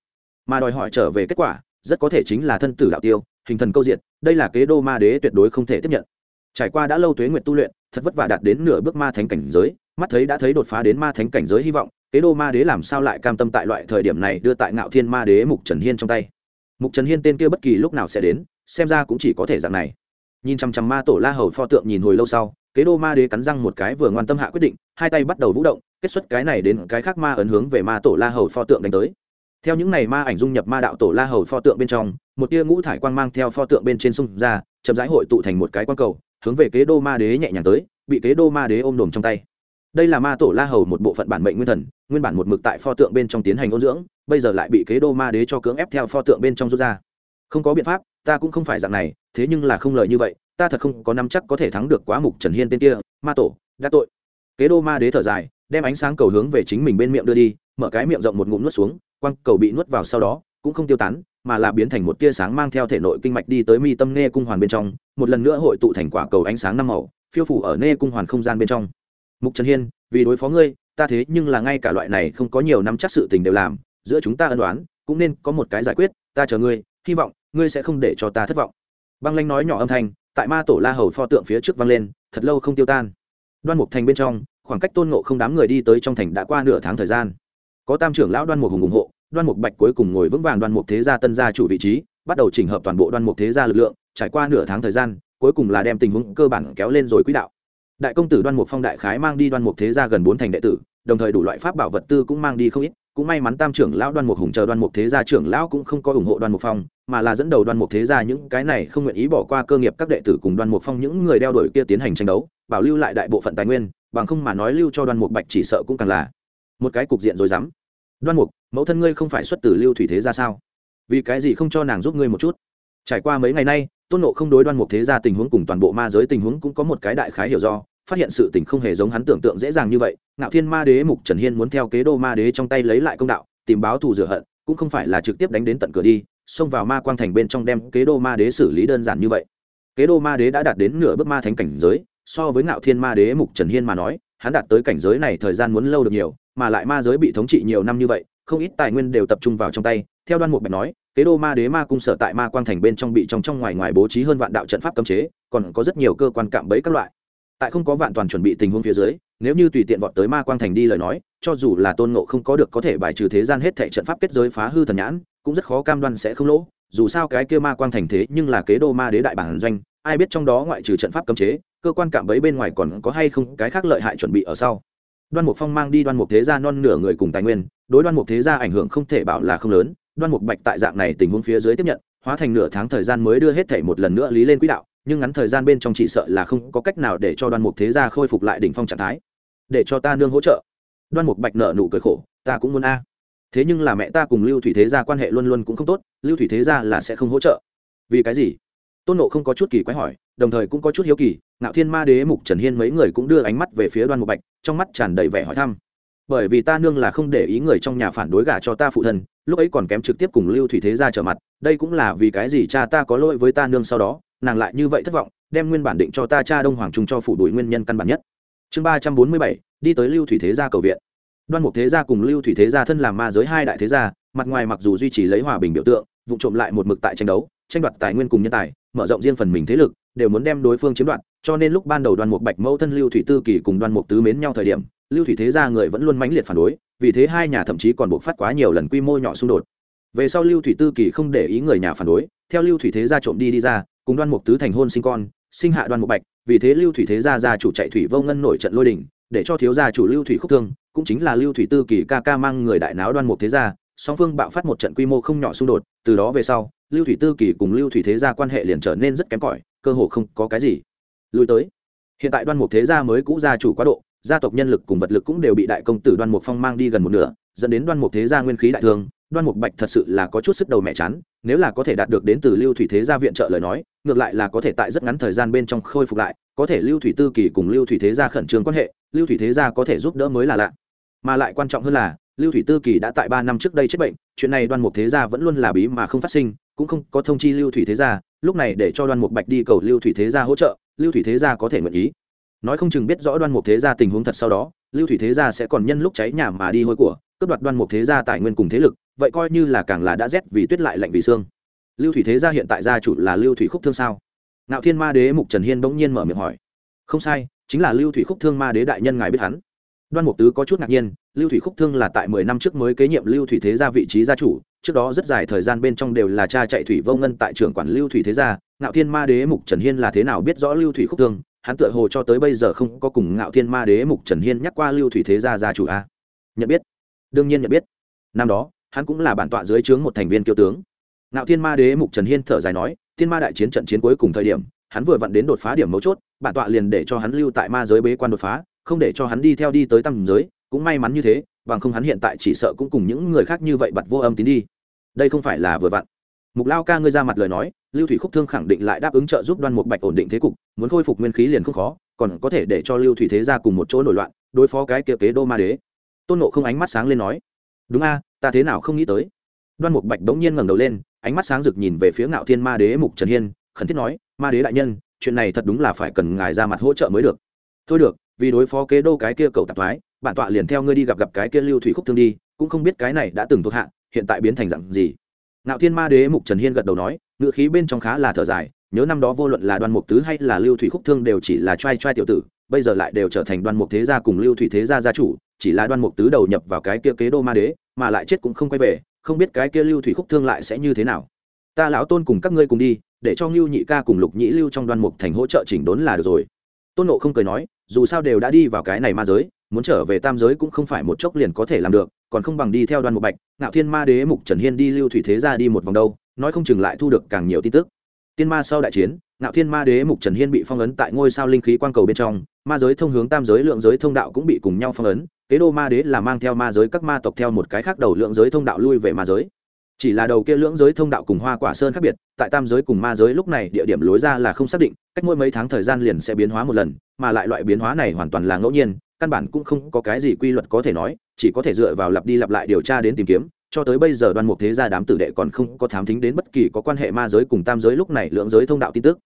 mà đòi hỏi trở về kết quả rất có thể chính là thân tử đạo tiêu hình thần câu diện đây là kế đô ma đế tuyệt đối không thể tiếp nhận trải qua đã lâu tuế nguyện tu luyện thật vất vả đạt đến nửa bước ma thánh cảnh giới mắt thấy đã thấy đột phá đến ma thánh cảnh giới hy vọng kế đô ma đế làm sao lại cam tâm tại loại thời điểm này đưa tại ngạo thiên ma đế mục trần hiên trong tay mục trần hiên tên kia bất kỳ lúc nào sẽ đến xem ra cũng chỉ có thể dạng này nhìn chằm chằm ma tổ la hầu pho tượng nhìn hồi lâu sau kế đô ma đế cắn răng một cái vừa ngoan tâm hạ quyết định hai tay bắt đầu vũ động kết xuất cái này đến cái khác ma ấn hướng về ma tổ la hầu pho tượng đánh tới theo những ngày ma ảnh dung nhập ma đạo tổ la hầu pho tượng bên trong một tia ngũ thải quang mang theo pho tượng bên trên sông ra chậm rãi hội tụ thành một cái quang cầu hướng về kế đô ma đế nhẹ nhàng tới bị kế đô ma đế ôm đồm trong tay đây là ma tổ la hầu một bộ phận bản mệnh nguyên thần nguyên bản một mực tại pho tượng bên trong tiến hành ôn dưỡng bây giờ lại bị kế đô ma đế cho cưỡng ép theo pho tượng bên trong rút ra không có biện pháp ta cũng không phải dạng này thế nhưng là không lời như vậy ta thật không có năm chắc có thể thắng được quá mục trần hiên tên kia ma tổ đã tội kế đô ma đế thở dài đem ánh sáng cầu hướng về chính mình bên miệng đưa đi mở cái miệng rộng một ngụm nuốt xuống quang cầu bị nuốt vào sau đó cũng không tiêu tán mà là biến thành một tia sáng mang theo thể nội kinh mạch đi tới mi tâm nê cung hoàn bên trong một lần nữa hội tụ thành quả cầu ánh sáng năm màu phiêu phủ ở nê cung hoàn không gian bên trong mục trần hiên vì đối phó ngươi ta thế nhưng là ngay cả loại này không có nhiều năm chắc sự tình đều làm giữa chúng ta ân đoán cũng nên có một cái giải quyết ta chờ ngươi hy vọng ngươi sẽ không để cho ta thất vọng băng lanh nói nhỏ âm thanh tại ma tổ la hầu pho tượng phía trước vang lên thật lâu không tiêu tan đoan mục thành bên trong khoảng cách tôn ngộ không đám người đi tới trong thành đã qua nửa tháng thời gian có tam trưởng lão đoan mục hùng ủng hộ đoan mục bạch cuối cùng ngồi vững vàng đoan mục thế gia tân gia chủ vị trí bắt đầu chỉnh hợp toàn bộ đoan mục thế gia lực lượng trải qua nửa tháng thời gian cuối cùng là đem tình huống cơ bản kéo lên rồi quỹ đạo đại công tử đoan mục phong đại khái mang đi đoan mục thế gia gần bốn thành đệ tử đồng thời đủ loại pháp bảo vật tư cũng mang đi không ít cũng may mắn tam trưởng lão đoan mục hùng chờ đoan mục thế gia trưởng lão cũng không có ủng hộ đoan mục phong mà là dẫn đầu đoan mục thế gia những cái này không nguyện ý bỏ qua cơ nghiệp các đệ tử cùng đoan mục phong những người đeo đổi kia tiến hành tranh đấu bảo lưu lại đại bộ phận tài nguyên bằng không mà nói lưu cho đoan mục bạch chỉ sợ cũng càng là một cái cục diện rồi dám đoan mục mẫu thân ngươi không phải xuất từ lưu thủy thế ra sao vì cái gì không cho nàng giúp ngươi một chút trải qua mấy ngày nay tôn nộ không đối đoan mục thế ra tình huống cùng toàn bộ ma giới tình huống cũng có một cái đại khái hiểu do phát hiện sự tình không hề giống hắn tưởng tượng dễ dàng như vậy ngạo thiên ma đế mục trần hiên muốn theo kế đô ma đế trong tay lấy lại công đạo tìm báo thù rửa hận cũng không phải là trực tiếp đánh đến tận cửa đi xông vào ma quang thành bên trong đem kế đô ma đế xử lý đơn giản như vậy kế đô ma đế đã đạt đến nửa bước ma thánh cảnh giới so với ngạo thiên ma đế mục trần hiên mà nói hắn đạt tới cảnh giới này thời gian muốn lâu được nhiều mà lại ma giới bị thống trị nhiều năm như vậy không ít tài nguyên đều tập trung vào trong tay theo đoan mục bạch nói kế đô ma đế ma cung sở tại ma quang thành bên trong bị trong trong ngoài ngoài bố trí hơn vạn đạo trận pháp cấm chế còn có rất nhiều cơ quan cạm bẫy các loại tại không có vạn toàn chuẩn bị tình huống phía dưới nếu như tùy tiện vọt tới ma quang thành đi lời nói cho dù là tôn ngộ không có được có thể bài trừ thế gian hết thệ trận pháp kết giới phá hư thần nhãn cũng rất khó cam đoan sẽ không lỗ dù sao cái kia ma quang thành thế nhưng là kế đô ma đế đại bản doanh ai biết trong đó ngoại trừ trận pháp cấm chế cơ quan cạm bẫy bên ngoài còn có hay không cái khác lợi hại chuẩn bị ở sau đoan mục phong mang đi đoan mục thế gia non nửa người cùng tài nguyên đối đoan mục thế gia ảnh hưởng không thể bảo là không lớn đoan mục bạch tại dạng này tình huống phía dưới tiếp nhận hóa thành nửa tháng thời gian mới đưa hết thể một lần nữa lý lên quỹ đạo nhưng ngắn thời gian bên trong chỉ sợ là không có cách nào để cho đoan mục thế gia khôi phục lại đỉnh phong trạng thái để cho ta nương hỗ trợ đoan mục bạch nở nụ cười khổ ta cũng muốn a thế nhưng là mẹ ta cùng lưu thủy thế gia quan hệ luôn luôn cũng không tốt lưu thủy thế gia là sẽ không hỗ trợ vì cái gì tôn nộ không có chút kỳ quái hỏi đồng thời cũng có chút hiếu kỳ ngạo thiên ma đế mục trần hiên mấy người cũng đưa ánh mắt về phía đoan mục bạch trong mắt tràn đầy vẻ hỏi thăm bởi vì ta nương là không để ý người trong nhà phản đối gả cho ta phụ thân lúc ấy còn kém trực tiếp cùng lưu thủy thế ra trở mặt đây cũng là vì cái gì cha ta có lỗi với ta nương sau đó nàng lại như vậy thất vọng đem nguyên bản định cho ta cha đông hoàng trung cho phủ đuổi nguyên nhân căn bản nhất chương ba trăm bốn mươi bảy đi tới lưu thủy thế gia cầu viện đoan mục thế gia cùng lưu thủy thế gia thân làm ma giới hai đại thế gia mặt ngoài mặc dù duy trì lấy hòa bình biểu tượng vụ trộm lại một mực tại tranh đấu tranh đoạt tài nguyên cùng nhân tài mở rộng riêng phần mình thế lực đều muốn đem đối phương chiếm đoạt cho nên lúc ban đầu Đoan mục bạch mẫu thân lưu thủy tư kỳ cùng Đoan mục tứ mến nhau thời điểm lưu thủy thế gia người vẫn luôn mãnh liệt phản đối vì thế hai nhà thậm chí còn buộc phát quá nhiều lần quy mô nhỏ xung đột về sau lưu thủy tư kỳ không để ý người nhà phản đối theo lưu thủy thế gia trộm đi đi ra cùng đoan mục tứ thành hôn sinh con sinh hạ đoan mục bạch vì thế lưu thủy thế gia gia chủ chạy thủy vô ngân nổi trận lôi đình để cho thiếu gia chủ lưu thủy khúc thương cũng chính là lưu thủy tư kỳ ca ca mang người đại náo đoan mục thế gia song phương bạo phát một trận quy mô không nhỏ xung đột từ đó về sau lưu thủy tư kỳ cùng lưu thủy thế gia quan hệ liền trở nên rất kém cỏi cơ hồ không có cái gì lùi tới hiện tại đoan mục thế gia mới cũ gia chủ quá độ gia tộc nhân lực cùng vật lực cũng đều bị đại công tử đoan mục phong mang đi gần một nửa dẫn đến đoan mục thế gia nguyên khí đại thương đoan mục bạch thật sự là có chút sức đầu mẹ chán nếu là có thể đạt được đến từ lưu thủy thế gia viện trợ lời nói ngược lại là có thể tại rất ngắn thời gian bên trong khôi phục lại có thể lưu thủy tư kỳ cùng lưu thủy thế gia khẩn trương quan hệ lưu thủy thế gia có thể giúp đỡ mới là lạ mà lại quan trọng hơn là lưu thủy tư kỳ đã tại ba năm trước đây chết bệnh chuyện này đoan mục thế gia vẫn luôn là bí mà không phát sinh cũng không có thông chi lưu thủy thế gia lúc này để cho đoan mục bạch đi cầu lưu thủy thế gia hỗ trợ lưu thủy thế gia có thể nguyện ý nói không chừng biết rõ đoan mục thế gia tình huống thật sau đó lưu thủy thế gia sẽ còn nhân lúc cháy nhà mà đi hôi của cướp đoạt đoan mục thế gia tài nguyên cùng thế lực vậy coi như là càng là đã rét vì tuyết lại lạnh vì xương lưu thủy thế gia hiện tại gia chủ là lưu thủy khúc thương sao nạo thiên ma đế mục trần hiên bỗng nhiên mở miệng hỏi không sai chính là lưu thủy khúc thương ma đế đại nhân ngài biết hắn đoan mục tứ có chút ngạc nhiên lưu thủy khúc thương là tại mười năm trước mới kế nhiệm lưu thủy thế gia vị trí gia chủ trước đó rất dài thời gian bên trong đều là cha chạy thủy vô ngân tại trưởng quản lưu thủy thế gia ngạo thiên ma đế mục trần hiên là thế nào biết rõ lưu thủy khúc thương hắn tựa hồ cho tới bây giờ không có cùng ngạo thiên ma đế mục trần hiên nhắc qua lưu thủy thế gia gia chủ a nhận biết đương nhiên nhận biết năm đó hắn cũng là bản tọa dưới trướng một thành viên kiêu tướng ngạo thiên ma đế mục trần hiên thở dài nói thiên ma đại chiến trận chiến cuối cùng thời điểm hắn vừa vặn đến đột phá điểm mấu chốt bản tọa liền để cho hắn lưu tại ma giới bế quan đột phá không để cho hắn đi theo đi tới tầm giới cũng may mắn như thế bằng không hắn hiện tại chỉ sợ cũng cùng những người khác như vậy bật vô âm tín đi đây không phải là vừa vặn mục lao ca ngươi ra mặt lời nói lưu thủy khúc thương khẳng định lại đáp ứng trợ giúp đoan Mục bạch ổn định thế cục muốn khôi phục nguyên khí liền không khó còn có thể để cho lưu thủy thế gia cùng một chỗ nổi loạn đối phó cái kia kế đô ma đế tôn nộ không ánh mắt sáng lên nói đúng a ta thế nào không nghĩ tới đoan mục bạch bỗng nhiên ngẩng đầu lên ánh mắt sáng rực nhìn về phía ngạo thiên ma đế mục trần hiên khẩn thiết nói ma đế đại nhân chuyện này thật đúng là phải cần ngài ra mặt hỗ trợ mới được thôi được vì đối phó kế đô cái kia cầu tạp thoái bản tọa liền theo ngươi đi gặp gặp cái kia lưu thủy khúc thương đi cũng không biết cái này đã từng thuộc hạ hiện tại biến thành dặn gì ngạo thiên ma đế mục trần hiên gật đầu nói ngự khí bên trong khá là thở dài nhớ năm đó vô luận là đoan mục tứ hay là lưu thủy khúc thương đều chỉ là trai trai tiểu tử bây giờ lại đều trở thành đoan mục thế gia cùng lưu thủy thế gia gia chủ chỉ là đoan mục tứ đầu nhập vào cái kia kế đô ma đế mà lại chết cũng không quay về không biết cái kia lưu thủy khúc thương lại sẽ như thế nào ta lão tôn cùng các ngươi cùng đi để cho ngưu nhị ca cùng lục nhĩ lưu trong đoan mục thành hỗ trợ chỉnh đốn là được rồi tôn nộ không cười nói dù sao đều đã đi vào cái này ma giới muốn trở về tam giới cũng không phải một chốc liền có thể làm được còn không bằng đi theo đoàn một bạch ngạo thiên ma đế mục trần hiên đi lưu thủy thế ra đi một vòng đâu nói không chừng lại thu được càng nhiều tin tức tiên ma sau đại chiến ngạo thiên ma đế mục trần hiên bị phong ấn tại ngôi sao linh khí quang cầu bên trong ma giới thông hướng tam giới lượng giới thông đạo cũng bị cùng nhau phong ấn kế đô ma đế là mang theo ma giới các ma tộc theo một cái khác đầu lượng giới thông đạo lui về ma giới chỉ là đầu kia lưỡng giới thông đạo cùng hoa quả sơn khác biệt tại tam giới cùng ma giới lúc này địa điểm lối ra là không xác định cách mỗi mấy tháng thời gian liền sẽ biến hóa một lần mà lại loại biến hóa này hoàn toàn là ngẫu nhiên căn bản cũng không có cái gì quy luật có thể nói chỉ có thể dựa vào lặp đi lặp lại điều tra đến tìm kiếm cho tới bây giờ đoan mục thế gia đám tử đệ còn không có thám thính đến bất kỳ có quan hệ ma giới cùng tam giới lúc này lưỡng giới thông đạo tin tức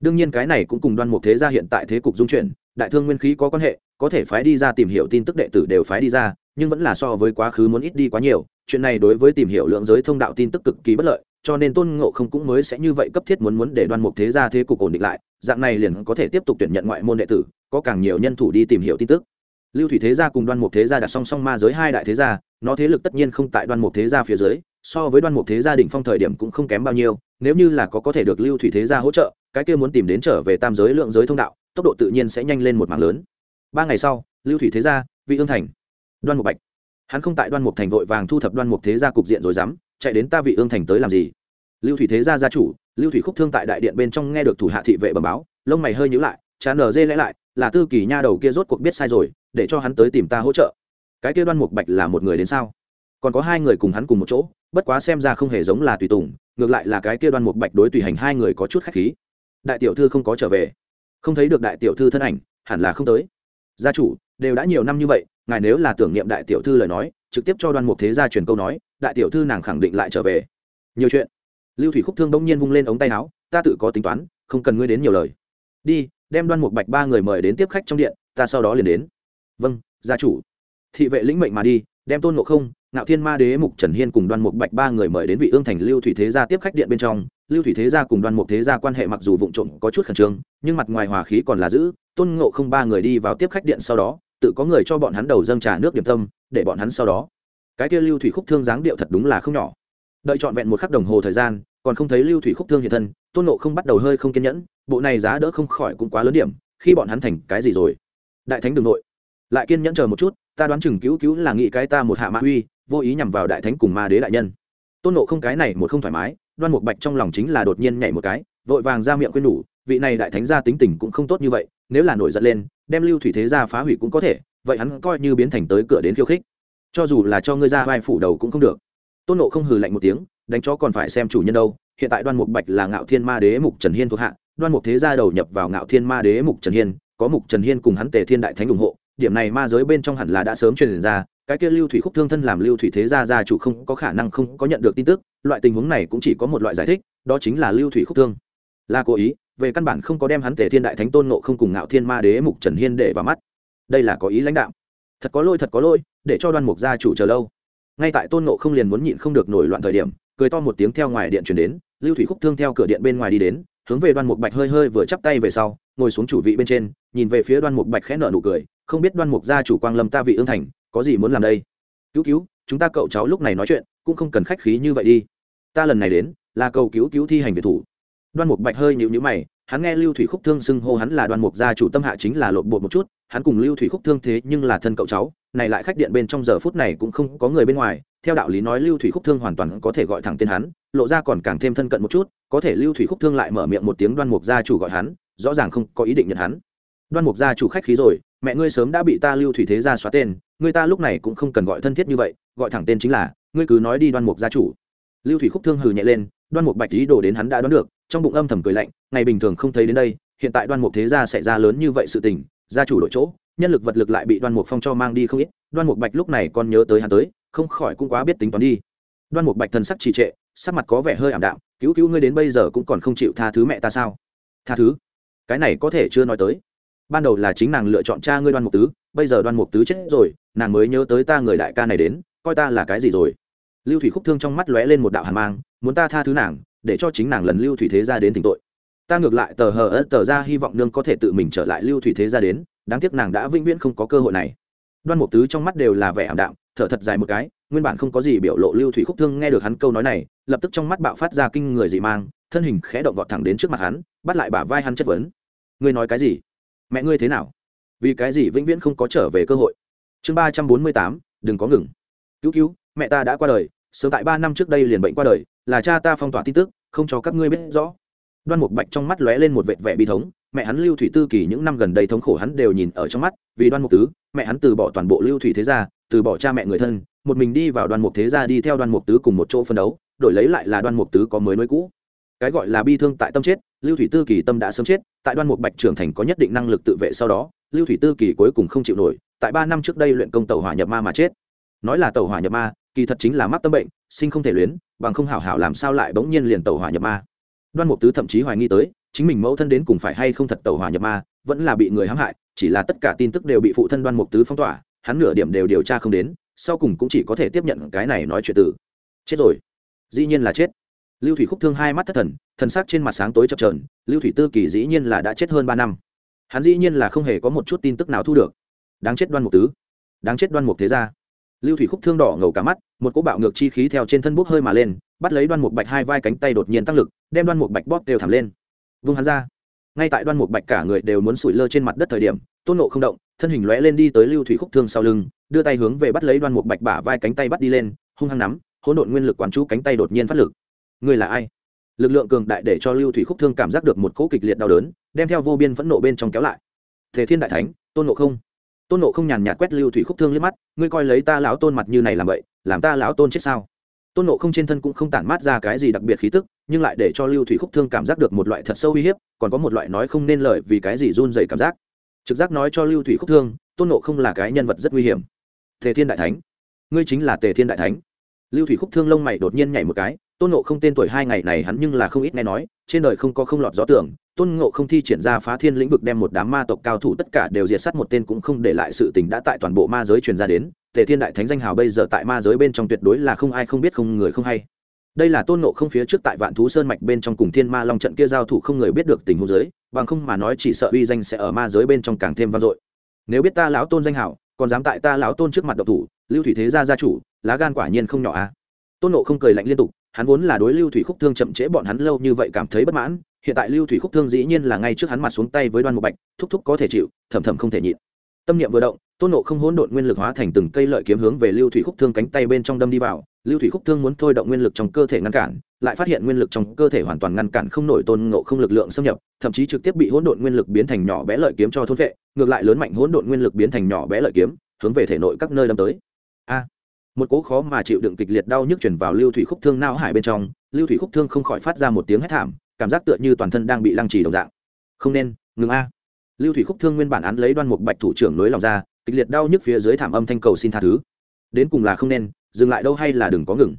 đương nhiên cái này cũng cùng đoan mục thế gia hiện tại thế cục dung chuyển đại thương nguyên khí có quan hệ có thể phái đi ra tìm hiểu tin tức đệ tử đều phái đi ra nhưng vẫn là so với quá khứ muốn ít đi quá nhiều chuyện này đối với tìm hiểu lượng giới thông đạo tin tức cực kỳ bất lợi cho nên tôn ngộ không cũng mới sẽ như vậy cấp thiết muốn muốn để đoan mục thế gia thế cục ổn định lại dạng này liền có thể tiếp tục tuyển nhận ngoại môn đệ tử có càng nhiều nhân thủ đi tìm hiểu tin tức lưu thủy thế gia cùng đoan mục thế gia đặt song song ma giới hai đại thế gia nó thế lực tất nhiên không tại đoan mục thế gia phía dưới so với đoan mục thế gia đỉnh phong thời điểm cũng không kém bao nhiêu nếu như là có có thể được lưu thủy thế gia hỗ trợ cái kia muốn tìm đến trở về tam giới lượng giới thông đạo tốc độ tự nhiên sẽ nhanh lên một mạng lớn ba ngày sau lưu thủy thế gia vị ương thành đoan mục bạch hắn không tại đoan mục thành vội vàng thu thập đoan mục thế gia cục diện rồi dám chạy đến ta vị ương thành tới làm gì lưu thủy thế gia gia chủ lưu thủy khúc thương tại đại điện bên trong nghe được thủ hạ thị vệ bẩm báo lông mày hơi nhíu lại chán nở dê lẽ lại là tư kỳ nha đầu kia rốt cuộc biết sai rồi để cho hắn tới tìm ta hỗ trợ cái kia đoan mục bạch là một người đến sao còn có hai người cùng hắn cùng một chỗ bất quá xem ra không hề giống là tùy tùng ngược lại là cái kia đoan mục bạch đối tùy hành hai người có chút khách khí đại tiểu thư không có trở về không thấy được đại tiểu thư thân ảnh hẳn là không tới gia chủ đều đã nhiều năm như vậy ngài nếu là tưởng niệm đại tiểu thư lời nói trực tiếp cho đoan mục thế gia truyền câu nói đại tiểu thư nàng khẳng định lại trở về nhiều chuyện lưu thủy khúc thương đông nhiên vung lên ống tay áo ta tự có tính toán không cần ngươi đến nhiều lời đi đem đoan mục bạch ba người mời đến tiếp khách trong điện ta sau đó liền đến vâng gia chủ thị vệ lĩnh mệnh mà đi đem tôn ngộ không ngạo thiên ma đế mục trần hiên cùng đoan mục bạch ba người mời đến vị ương thành lưu thủy thế gia tiếp khách điện bên trong lưu thủy thế gia cùng đoan mục thế gia quan hệ mặc dù vụng trộm có chút khẩn trương nhưng mặt ngoài hòa khí còn là giữ tôn ngộ không ba người đi vào tiếp khách điện sau đó tự có người cho bọn hắn đầu dâng trà nước điểm tâm để bọn hắn sau đó cái kia lưu thủy khúc thương dáng điệu thật đúng là không nhỏ đợi trọn vẹn một khắc đồng hồ thời gian còn không thấy lưu thủy khúc thương hiện thân tôn nộ không bắt đầu hơi không kiên nhẫn bộ này giá đỡ không khỏi cũng quá lớn điểm khi bọn hắn thành cái gì rồi đại thánh đường nội lại kiên nhẫn chờ một chút ta đoán chừng cứu cứu là nghĩ cái ta một hạ ma uy vô ý nhằm vào đại thánh cùng ma đế đại nhân tôn nộ không cái này một không thoải mái đoan một bạch trong lòng chính là đột nhiên nhảy một cái vội vàng ra miệng quên đủ vị này đại thánh gia tính tình cũng không tốt như vậy nếu là nổi giận lên đem lưu thủy thế ra phá hủy cũng có thể vậy hắn coi như biến thành tới cửa đến khiêu khích cho dù là cho ngươi ra vai phủ đầu cũng không được tôn nộ không hừ lạnh một tiếng đánh chó còn phải xem chủ nhân đâu hiện tại đoan mục bạch là ngạo thiên ma đế mục trần hiên thuộc hạ đoan mục thế gia đầu nhập vào ngạo thiên ma đế mục trần hiên có mục trần hiên cùng hắn tề thiên đại thánh ủng hộ điểm này ma giới bên trong hẳn là đã sớm truyền ra cái kia lưu thủy khúc thương thân làm lưu thủy thế gia gia chủ không có khả năng không có nhận được tin tức loại tình huống này cũng chỉ có một loại giải thích đó chính là lưu thủy khúc thương là cố ý về căn bản không có đem hắn tề thiên đại thánh tôn nộ không cùng ngạo thiên ma đế mục trần hiên để vào mắt đây là có ý lãnh đạo thật có lỗi thật có lỗi để cho đoan mục gia chủ chờ lâu ngay tại tôn nộ không liền muốn nhịn không được nổi loạn thời điểm cười to một tiếng theo ngoài điện chuyển đến lưu thủy khúc thương theo cửa điện bên ngoài đi đến hướng về đoan mục bạch hơi hơi vừa chắp tay về sau ngồi xuống chủ vị bên trên nhìn về phía đoan mục bạch khẽ nợ nụ cười không biết đoan mục gia chủ quang lâm ta vị ương thành có gì muốn làm đây cứu cứu chúng ta cậu cháu lúc này nói chuyện cũng không cần khách khí như vậy đi ta lần này đến là cầu cứu cứu thi hành việt thủ đoan mục bạch hơi nhịu nhữ mày hắn nghe lưu thủy khúc thương xưng hô hắn là đoan mục gia chủ tâm hạ chính là lộn bột một chút hắn cùng lưu thủy khúc thương thế nhưng là thân cậu cháu này lại khách điện bên trong giờ phút này cũng không có người bên ngoài theo đạo lý nói lưu thủy khúc thương hoàn toàn có thể gọi thẳng tên hắn lộ ra còn càng thêm thân cận một chút có thể lưu thủy khúc thương lại mở miệng một tiếng đoan mục gia chủ gọi hắn rõ ràng không có ý định nhận hắn đoan mục gia chủ khách khí rồi mẹ ngươi sớm đã bị ta lưu thủy thế gia xóa tên ngươi ta lúc này cũng không cần gọi thân thiết như vậy gọi thẳng tên chính là ngươi cứ nói đi đoan mục gia chủ lưu thủy khúc thương hừ nhẹ lên đoan mục bạch ý đồ đến hắn đã đoán được trong bụng âm thầm cười lạnh ngày bình thường không thấy đến đây hiện tại đoan mục thế gia xảy ra lớn như vậy sự tình gia chủ đổi chỗ nhân lực vật lực lại bị đoan mục phong cho mang đi không ít đoan mục bạch lúc này còn nhớ tới hắn tới không khỏi cũng quá biết tính toán đi đoan mục bạch thần sắc trì trệ sắc mặt có vẻ hơi ảm đạm cứu cứu ngươi đến bây giờ cũng còn không chịu tha thứ mẹ ta sao tha thứ cái này có thể chưa nói tới ban đầu là chính nàng lựa chọn cha ngươi đoan mục tứ bây giờ đoan mục tứ chết rồi nàng mới nhớ tới ta người đại ca này đến coi ta là cái gì rồi lưu thủy khúc thương trong mắt lóe lên một đạo hàn mang muốn ta tha thứ nàng để cho chính nàng lần lưu thủy thế ra đến tỉnh tội ta ngược lại tờ hờ ớt tờ ra hy vọng nương có thể tự mình trở lại lưu thủy thế ra đến đáng tiếc nàng đã vĩnh viễn không có cơ hội này đoan mục tứ trong mắt đều là vẻ ảm đạm thở thật dài một cái nguyên bản không có gì biểu lộ lưu thủy khúc thương nghe được hắn câu nói này lập tức trong mắt bạo phát ra kinh người dị mang thân hình khẽ động vọt thẳng đến trước mặt hắn bắt lại bả vai hắn chất vấn ngươi nói cái gì mẹ ngươi thế nào vì cái gì vĩnh viễn không có trở về cơ hội chương ba trăm bốn mươi tám đừng có ngừng cứu cứu mẹ ta đã qua đời sớm tại ba năm trước đây liền bệnh qua đời là cha ta phong tỏa tin tức không cho các ngươi biết rõ đoan mục bạch trong mắt lóe lên một vệt vẻ bi thống mẹ hắn lưu thủy tư kỳ những năm gần đây thống khổ hắn đều nhìn ở trong mắt vì đoan mục tứ mẹ hắn từ bỏ toàn bộ lưu thủy thế gia từ bỏ cha mẹ người thân một mình đi vào đoan mục thế gia đi theo đoan mục tứ cùng một chỗ phân đấu đổi lấy lại là đoan mục tứ có mới nối cũ cái gọi là bi thương tại tâm chết lưu thủy tư kỳ tâm đã sớm chết tại đoan mục bạch trưởng thành có nhất định năng lực tự vệ sau đó lưu thủy tư kỳ cuối cùng không chịu nổi tại ba năm trước đây luyện công tàu hỏa nhập ma mà chết nói là tàu hỏa nhập ma kỳ thật chính là mắc tâm bệnh sinh không thể luyến bằng không hảo hảo làm sao lại bỗng nhiên liền tàu hỏa nhập ma đoan mục tứ thậm chí hoài nghi tới chính mình mẫu thân đến cùng phải hay không thật tàu hỏa nhập ma vẫn là bị người hãm hại chỉ là tất cả tin tức đều bị phụ thân đoan mục tứ phong tỏa hắn nửa điểm đều điều tra không đến sau cùng cũng chỉ có thể tiếp nhận cái này nói chuyện tử chết rồi dĩ nhiên là chết lưu thủy khúc thương hai mắt thất thần thần sắc trên mặt sáng tối chập trờn lưu thủy tư kỳ dĩ nhiên là đã chết hơn ba năm hắn dĩ nhiên là không hề có một chút tin tức nào thu được đáng chết đoan mục tứ đáng chết đoan mục thế gia. lưu thủy khúc thương đỏ ngầu cả mắt một cỗ bạo ngược chi khí theo trên thân bốc hơi mà lên bắt lấy đoan mục bạch hai vai cánh tay đột nhiên tăng lực đem đoan mục bạch bóp đều thẳng lên vung hắn ra ngay tại đoan mục bạch cả người đều muốn sủi lơ trên mặt đất thời điểm tôn nộ không động thân hình lóe lên đi tới lưu thủy khúc thương sau lưng đưa tay hướng về bắt lấy đoan mục bạch bả vai cánh tay bắt đi lên hung hăng nắm hỗn độn nguyên lực quán chú cánh tay đột nhiên phát lực người là ai lực lượng cường đại để cho lưu thủy khúc thương cảm giác được một cỗ kịch liệt đau đớn đem theo vô biên phẫn nộ bên trong kéo lại thế thiên đại thánh tôn nộ không tôn nộ không nhàn nhạt quét lưu thủy khúc thương liếc mắt ngươi coi lấy ta lão tôn mặt như này làm vậy làm ta lão tôn chết sao tôn nộ không trên thân cũng không tản mát ra cái gì đặc biệt khí tức nhưng lại để cho lưu thủy khúc thương cảm giác được một loại thật sâu uy hiếp còn có một loại nói không nên lời vì cái gì run dày cảm giác trực giác nói cho lưu thủy khúc thương tôn nộ không là cái nhân vật rất nguy hiểm tề thiên đại thánh ngươi chính là tề thiên đại thánh lưu thủy khúc thương lông mày đột nhiên nhảy một cái tôn nộ không tên tuổi hai ngày này hắn nhưng là không ít nghe nói trên đời không có không lọt gió tưởng tôn ngộ không thi triển ra phá thiên lĩnh vực đem một đám ma tộc cao thủ tất cả đều diệt s á t một tên cũng không để lại sự tình đã tại toàn bộ ma giới truyền ra đến tề thiên đại thánh danh hào bây giờ tại ma giới bên trong tuyệt đối là không ai không biết không người không hay đây là tôn ngộ không phía trước tại vạn thú sơn mạch bên trong cùng thiên ma long trận kia giao thủ không người biết được tình huống giới bằng không mà nói chỉ sợ uy danh sẽ ở ma giới bên trong càng thêm vang dội nếu biết ta lão tôn danh hảo còn dám tại ta lão tôn trước mặt độc thủ lưu thủy thế gia gia chủ lá gan quả nhiên không nhỏ a à. tôn nộ không cười lạnh liên tục hắn vốn là đối lưu thủy khúc thương chậm trễ bọn hắn lâu như vậy cảm thấy bất mãn hiện tại lưu thủy khúc thương dĩ nhiên là ngay trước hắn mặt xuống tay với đoan một bạch thúc thúc có thể chịu thầm thầm không thể nhịn tâm niệm vừa động tôn nộ không hỗn độn nguyên lực hóa thành từng cây lợi kiếm hướng về lưu thủy khúc thương cánh tay bên trong đâm đi vào lưu thủy khúc thương muốn thôi động nguyên lực trong cơ thể ngăn cản lại phát hiện nguyên lực trong cơ thể hoàn toàn ngăn cản không nổi tôn ngộ không lực lượng xâm nhập thậm chí trực tiếp bị hỗn độn nguyên lực biến thành nhỏ bé lợi kiếm cho thôn vệ ngược lại lớn mạnh hỗn độn nguyên lực biến thành nhỏ bé lợi kiếm hướng về thể nội các nơi đâm tới a một cố khó mà chịu đựng kịch liệt đau nhức chuyển vào lưu thủy khúc thương não hải bên trong lưu thủy khúc thương không khỏi phát ra một tiếng hét thảm cảm giác tựa như toàn thân đang bị lăng trì đồng dạng không nên ngừng a lưu thủy khúc thương nguyên bản án lấy đoan mục bạch thủ trưởng nối lòng ra kịch liệt đau nhức phía dưới thảm âm thanh cầu xin tha thứ đến cùng là không nên dừng lại đâu hay là đừng có ngừng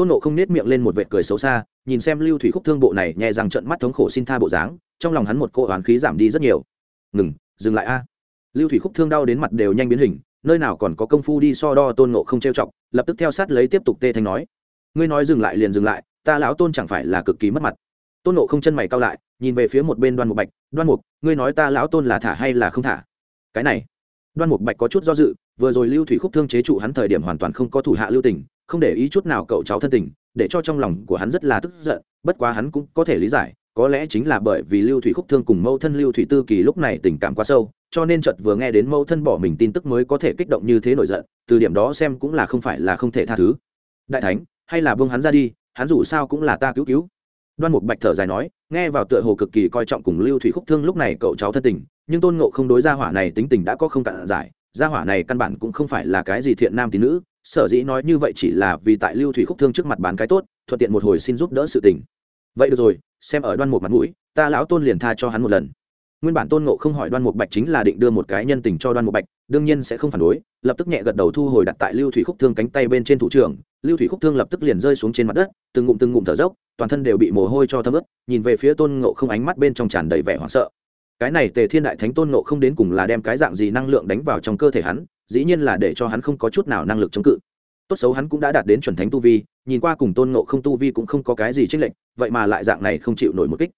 tôn nộ không nết miệng lên một vệt cười xấu xa nhìn xem lưu thủy khúc thương bộ này nhẹ rằng trận mắt thống khổ xin tha bộ dáng trong lòng hắn một cỗ oán khí giảm đi rất nhiều ngừng dừng lại a lưu thủy khúc thương đau đến mặt đều nhanh biến hình nơi nào còn có công phu đi so đo tôn nộ không trêu chọc lập tức theo sát lấy tiếp tục tê thanh nói ngươi nói dừng lại liền dừng lại ta lão tôn chẳng phải là cực kỳ mất mặt tôn nộ không chân mày cao lại nhìn về phía một bên đoan mục bạch đoan mục ngươi nói ta lão tôn là thả hay là không thả cái này đoan mục bạch có chút do dự vừa rồi lưu thủy khúc thương chế trụ hắn thời điểm hoàn toàn không có thủ hạ lưu tình không để ý chút nào cậu cháu thân tình để cho trong lòng của hắn rất là tức giận bất quá hắn cũng có thể lý giải có lẽ chính là bởi vì lưu thủy khúc thương cùng mẫu thân lưu thủy tư kỳ lúc này tình cảm quá sâu cho nên chợt vừa nghe đến mẫu thân bỏ mình tin tức mới có thể kích động như thế nổi giận từ điểm đó xem cũng là không phải là không thể tha thứ đại thánh hay là bông hắn ra đi hắn dù sao cũng là ta cứu cứu đoan mục bạch thở dài nói nghe vào tựa hồ cực kỳ coi trọng cùng lưu thủy khúc thương lúc này cậu cháu thân tình nhưng tôn ngộ không đối gia hỏa này tính tình đã có không cạn giải gia hỏa này căn bản cũng không phải là cái gì thiện nam tín nữ sở dĩ nói như vậy chỉ là vì tại lưu thủy khúc thương trước mặt bán cái tốt thuận tiện một hồi xin giúp đỡ sự tình vậy được rồi xem ở đoan một mặt mũi ta lão tôn liền tha cho hắn một lần nguyên bản tôn ngộ không hỏi đoan mục bạch chính là định đưa một cái nhân tình cho đoan mục bạch đương nhiên sẽ không phản đối lập tức nhẹ gật đầu thu hồi đặt tại lưu thủy khúc thương cánh tay bên trên thủ trưởng lưu thủy khúc thương lập tức liền rơi xuống trên mặt đất từng ngụm từng ngụm thở dốc toàn thân đều bị mồ hôi cho thấm ướt nhìn về phía tôn ngộ không ánh mắt bên trong tràn đầy vẻ hoảng sợ cái này tề thiên đại thánh tôn ngộ không đến cùng là đem cái dạng gì năng lượng đánh vào trong cơ thể hắn dĩ nhiên là để cho hắn không có chút nào năng lực chống cự tốt xấu hắn cũng đã đạt đến chuẩn thánh tu vi nhìn qua cùng tôn ngộ không tu vi cũng không có cái gì trích lệnh vậy mà lại dạng này không chịu nổi một kích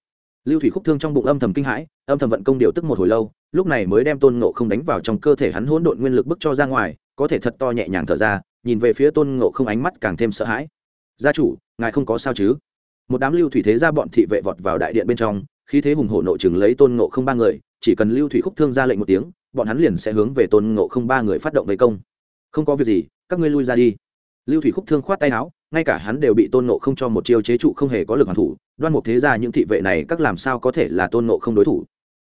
lưu thủy khúc thương trong bụng âm thầm kinh hãi âm thầm vận công điều tức một hồi lâu lúc này mới đem tôn ngộ không đánh vào trong cơ thể hắn hỗn độn nguyên lực bức cho ra ngoài có thể thật to nhẹ nhàng thở ra nhìn về phía tôn ngộ không ánh mắt càng thêm sợ hãi gia chủ ngài không có sao chứ một đám lưu thủy thế ra bọn thị vệ vọt vào đại điện bên trong khi thế hùng hổ nội chừng lấy tôn ngộ không ba người chỉ cần lưu thủy khúc thương ra lệnh một tiếng bọn hắn liền sẽ hướng về tôn ngộ không ba người phát động vây công không có việc gì các ngươi lui ra đi lưu thủy khúc thương khoát tay áo ngay cả hắn đều bị tôn nộ không cho một chiêu chế trụ không hề có lực hoàn thủ đoan một thế ra những thị vệ này các làm sao có thể là tôn nộ không đối thủ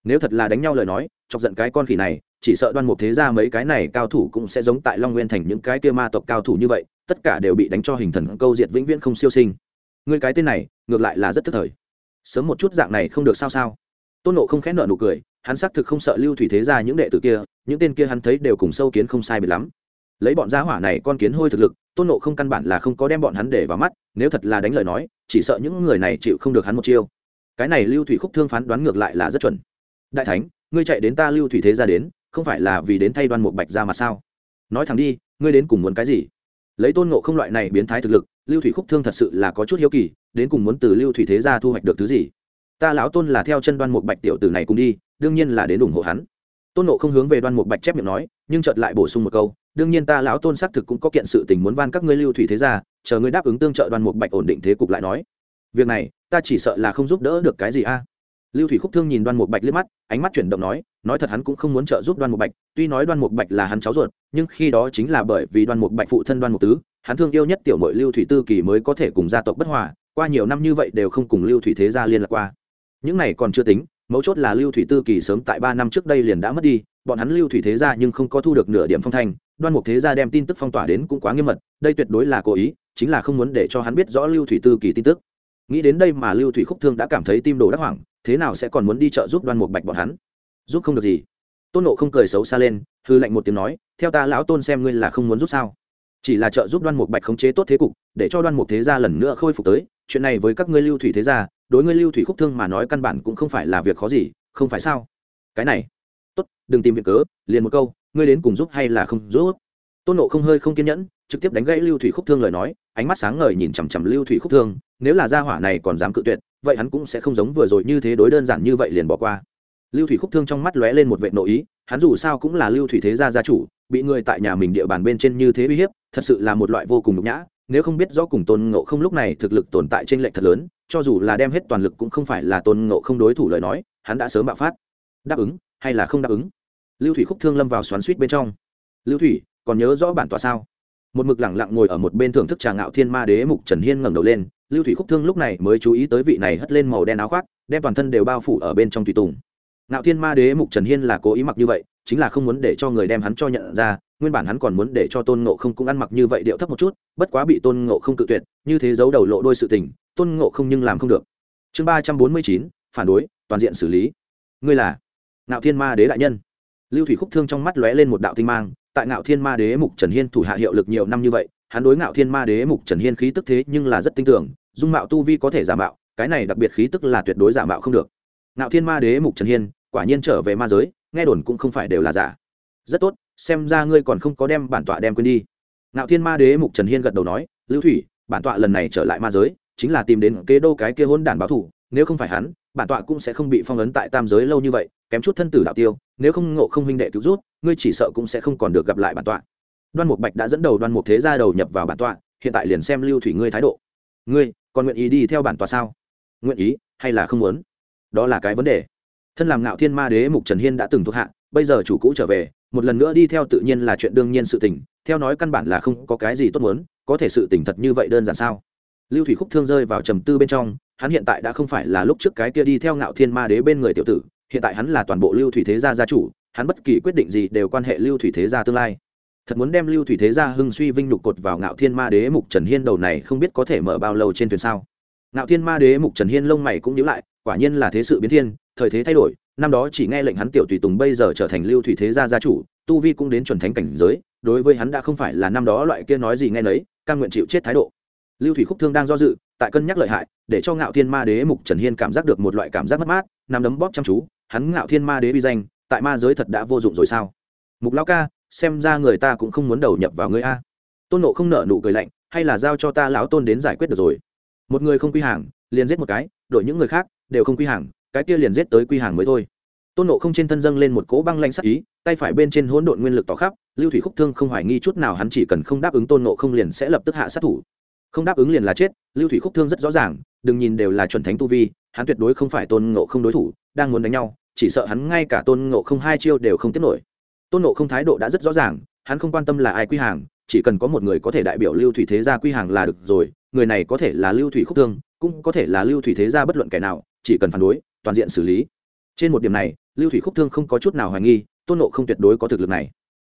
nếu thật là đánh nhau lời nói chọc giận cái con khỉ này chỉ sợ đoan một thế ra mấy cái này cao thủ cũng sẽ giống tại long nguyên thành những cái kia ma tộc cao thủ như vậy tất cả đều bị đánh cho hình thần câu diệt vĩnh viễn không siêu sinh người cái tên này ngược lại là rất thức thời sớm một chút dạng này không được sao sao tôn nộ không khẽ nợ nụ cười hắn xác thực không sợ lưu thủy thế gia những đệ tử kia những tên kia hắn thấy đều cùng sâu kiến không sai biệt lắm lấy bọn gia hỏa này con kiến hôi thực lực tôn ngộ không căn bản là không có đem bọn hắn để vào mắt nếu thật là đánh lời nói chỉ sợ những người này chịu không được hắn một chiêu cái này lưu thủy khúc thương phán đoán ngược lại là rất chuẩn đại thánh ngươi chạy đến ta lưu thủy thế gia đến không phải là vì đến thay đoan Mục bạch gia mà sao nói thẳng đi ngươi đến cùng muốn cái gì lấy tôn ngộ không loại này biến thái thực lực lưu thủy khúc thương thật sự là có chút hiếu kỳ đến cùng muốn từ lưu thủy thế gia thu hoạch được thứ gì ta lão tôn là theo chân đoan Mục bạch tiểu tử này cùng đi đương nhiên là đến ủng hộ hắn tôn nộ không hướng về đoan mục bạch chép miệng nói nhưng chợt lại bổ sung một câu đương nhiên ta lão tôn xác thực cũng có kiện sự tình muốn van các ngươi lưu thủy thế gia, chờ ngươi đáp ứng tương trợ đoan mục bạch ổn định thế cục lại nói việc này ta chỉ sợ là không giúp đỡ được cái gì a lưu thủy khúc thương nhìn đoan mục bạch liếc mắt ánh mắt chuyển động nói nói thật hắn cũng không muốn trợ giúp đoan mục bạch tuy nói đoan mục bạch là hắn cháu ruột nhưng khi đó chính là bởi vì đoan mục bạch phụ thân đoan mục tứ hắn thương yêu nhất tiểu muội lưu thủy tư kỳ mới có thể cùng gia tộc bất hòa qua nhiều năm như vậy đều không cùng lưu thủy thế gia liên lạc qua những này còn chưa tính mấu chốt là lưu thủy tư kỳ sớm tại ba năm trước đây liền đã mất đi bọn hắn lưu thủy thế gia nhưng không có thu được nửa điểm phong thanh đoan mục thế gia đem tin tức phong tỏa đến cũng quá nghiêm mật đây tuyệt đối là cố ý chính là không muốn để cho hắn biết rõ lưu thủy tư kỳ tin tức nghĩ đến đây mà lưu thủy khúc thương đã cảm thấy tim đồ đắc hoảng thế nào sẽ còn muốn đi chợ giúp đoan mục bạch bọn hắn giúp không được gì tôn nộ không cười xấu xa lên hư lạnh một tiếng nói theo ta lão tôn xem ngươi là không muốn giúp sao chỉ là trợ giúp đoan mục bạch khống chế tốt thế cục để cho đoan mục thế gia lần nữa khôi phục tới chuyện này với các ngươi lưu thủy thế gia đối ngươi lưu thủy khúc thương mà nói căn bản cũng không phải là việc khó gì không phải sao cái này tốt đừng tìm việc cớ liền một câu ngươi đến cùng giúp hay là không giúp tôn nộ không hơi không kiên nhẫn trực tiếp đánh gãy lưu thủy khúc thương lời nói ánh mắt sáng ngời nhìn chằm chằm lưu thủy khúc thương nếu là gia hỏa này còn dám cự tuyệt vậy hắn cũng sẽ không giống vừa rồi như thế đối đơn giản như vậy liền bỏ qua lưu thủy khúc thương trong mắt lóe lên một vệ nội ý hắn dù sao cũng là lưu thủy thế gia gia chủ bị người tại nhà mình địa bàn bên trên như thế uy hiếp thật sự là một loại vô cùng nhục nhã nếu không biết rõ cùng tôn ngộ không lúc này thực lực tồn tại trên lệnh thật lớn cho dù là đem hết toàn lực cũng không phải là tôn ngộ không đối thủ lời nói hắn đã sớm bạo phát đáp ứng hay là không đáp ứng lưu thủy khúc thương lâm vào xoắn suýt bên trong lưu thủy còn nhớ rõ bản tòa sao một mực lẳng lặng ngồi ở một bên thưởng thức trà ngạo thiên ma đế mục trần hiên ngẩng đầu lên lưu thủy khúc thương lúc này mới chú ý tới vị này hất lên màu đen áo khoác đem toàn thân đều bao phủ ở bên trong tùy tùng ngạo thiên ma đế mục trần hiên là cố ý mặc như vậy chính là không muốn để cho người đem hắn cho nhận ra nguyên bản hắn còn muốn để cho tôn ngộ không cũng ăn mặc như vậy điệu thấp một chút bất quá bị tôn ngộ không cự tuyệt như thế giấu đầu lộ đôi sự tình tôn ngộ không nhưng làm không được chương ba trăm bốn mươi chín phản đối toàn diện xử lý ngươi là ngạo thiên ma đế đại nhân lưu thủy khúc thương trong mắt lóe lên một đạo tinh mang tại ngạo thiên ma đế mục trần hiên thủ hạ hiệu lực nhiều năm như vậy hắn đối ngạo thiên ma đế mục trần hiên khí tức thế nhưng là rất tin tưởng dung mạo tu vi có thể giả mạo cái này đặc biệt khí tức là tuyệt đối giả mạo không được ngạo thiên ma đế mục trần hiên quả nhiên trở về ma giới nghe đồn cũng không phải đều là giả rất tốt xem ra ngươi còn không có đem bản tọa đem quên đi ngạo thiên ma đế mục trần hiên gật đầu nói lưu thủy bản tọa lần này trở lại ma giới chính là tìm đến kế đô cái kia hôn đản báo thủ nếu không phải hắn bản tọa cũng sẽ không bị phong ấn tại tam giới lâu như vậy kém chút thân tử đạo tiêu nếu không ngộ không huynh đệ cứu rút ngươi chỉ sợ cũng sẽ không còn được gặp lại bản tọa đoan mục bạch đã dẫn đầu đoan mục thế gia đầu nhập vào bản tọa hiện tại liền xem lưu thủy ngươi thái độ ngươi còn nguyện ý đi theo bản tọa sao nguyện ý hay là không muốn đó là cái vấn đề thân làm ngạo thiên ma đế mục trần hiên đã từng thuộc hạ bây giờ chủ cũ trở về một lần nữa đi theo tự nhiên là chuyện đương nhiên sự tình theo nói căn bản là không có cái gì tốt muốn có thể sự tình thật như vậy đơn giản sao lưu thủy khúc thương rơi vào trầm tư bên trong hắn hiện tại đã không phải là lúc trước cái kia đi theo ngạo thiên ma đế bên người tiểu tử hiện tại hắn là toàn bộ lưu thủy thế gia gia chủ hắn bất kỳ quyết định gì đều quan hệ lưu thủy thế gia tương lai thật muốn đem lưu thủy thế gia hưng suy vinh lục cột vào ngạo thiên ma đế mục trần hiên đầu này không biết có thể mở bao lâu trên thuyền sao ngạo thiên ma đế mục trần hiên lông mày cũng nhíu lại quả nhiên là thế sự biến thiên thời thế thay đổi năm đó chỉ nghe lệnh hắn tiểu tùy tùng bây giờ trở thành lưu thủy thế gia gia chủ tu vi cũng đến chuẩn thánh cảnh giới đối với hắn đã không phải là năm đó loại kia nói gì nghe nấy cam nguyện chịu chết thái độ lưu thủy khúc thương đang do dự tại cân nhắc lợi hại để cho ngạo thiên ma đế mục trần hiên cảm giác được một loại cảm giác mất mát nằm đấm bóp chăm chú hắn ngạo thiên ma đế uy danh tại ma giới thật đã vô dụng rồi sao mục lão ca xem ra người ta cũng không muốn đầu nhập vào ngươi a tôn nộ không nợ nụ cười lạnh hay là giao cho ta lão tôn đến giải quyết được rồi một người không quy hàng liền giết một cái đổi những người khác đều không quy hàng cái kia liền giết tới quy hàng mới thôi tôn nộ không trên thân dâng lên một cỗ băng lanh sắc ý tay phải bên trên hỗn độn nguyên lực tỏ khắp lưu thủy khúc thương không hoài nghi chút nào hắn chỉ cần không đáp ứng tôn nộ không liền sẽ lập tức hạ sát thủ không đáp ứng liền là chết lưu thủy khúc thương rất rõ ràng đừng nhìn đều là chuẩn thánh tu vi hắn tuyệt đối không phải tôn ngộ không đối thủ đang muốn đánh nhau chỉ sợ hắn ngay cả tôn ngộ không hai chiêu đều không tiếp nổi tôn ngộ không thái độ đã rất rõ ràng hắn không quan tâm là ai quy hàng chỉ cần có một người có thể đại biểu lưu thủy thế gia quy hàng là được rồi người này có thể là lưu thủy khúc thương cũng có thể là lưu thủy thế gia bất luận kẻ nào chỉ cần phản đối toàn diện xử lý trên một điểm này lưu thủy khúc thương không có chút nào hoài nghi tôn nộ không tuyệt đối có thực lực này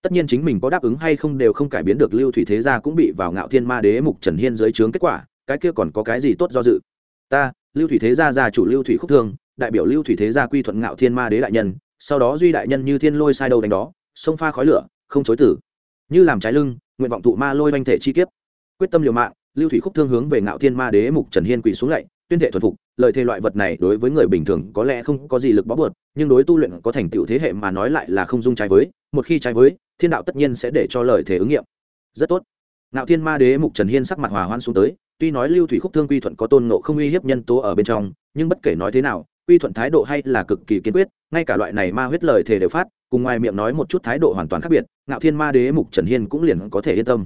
tất nhiên chính mình có đáp ứng hay không đều không cải biến được lưu thủy thế gia cũng bị vào ngạo thiên ma đế mục trần hiên dưới trướng kết quả cái kia còn có cái gì tốt do dự ta lưu thủy thế gia gia chủ lưu thủy khúc thương đại biểu lưu thủy thế gia quy thuận ngạo thiên ma đế đại nhân sau đó duy đại nhân như thiên lôi sai đầu đánh đó sông pha khói lửa không chối tử như làm trái lưng nguyện vọng tụ ma lôi oanh thể chi kiếp quyết tâm liều mạng lưu thủy khúc thương hướng về ngạo thiên ma đế mục trần hiên quỳ xuống lạy tuyên thệ thuần phục lời thề loại vật này đối với người bình thường có lẽ không có gì lực bó buộc nhưng đối tu luyện có thành tựu thế hệ mà nói lại là không dung trái với một khi trái với thiên đạo tất nhiên sẽ để cho lời thề ứng nghiệm rất tốt ngạo Thiên Ma Đế Mục Trần Hiên sắc mặt hòa hoan xuống tới, tuy nói Lưu Thủy Khúc Thương Quy Thuận có tôn ngộ không uy hiếp nhân tố ở bên trong, nhưng bất kể nói thế nào, Quy Thuận thái độ hay là cực kỳ kiên quyết, ngay cả loại này ma huyết lời thề đều phát, cùng ngoài miệng nói một chút thái độ hoàn toàn khác biệt, ngạo Thiên Ma Đế Mục Trần Hiên cũng liền có thể yên tâm.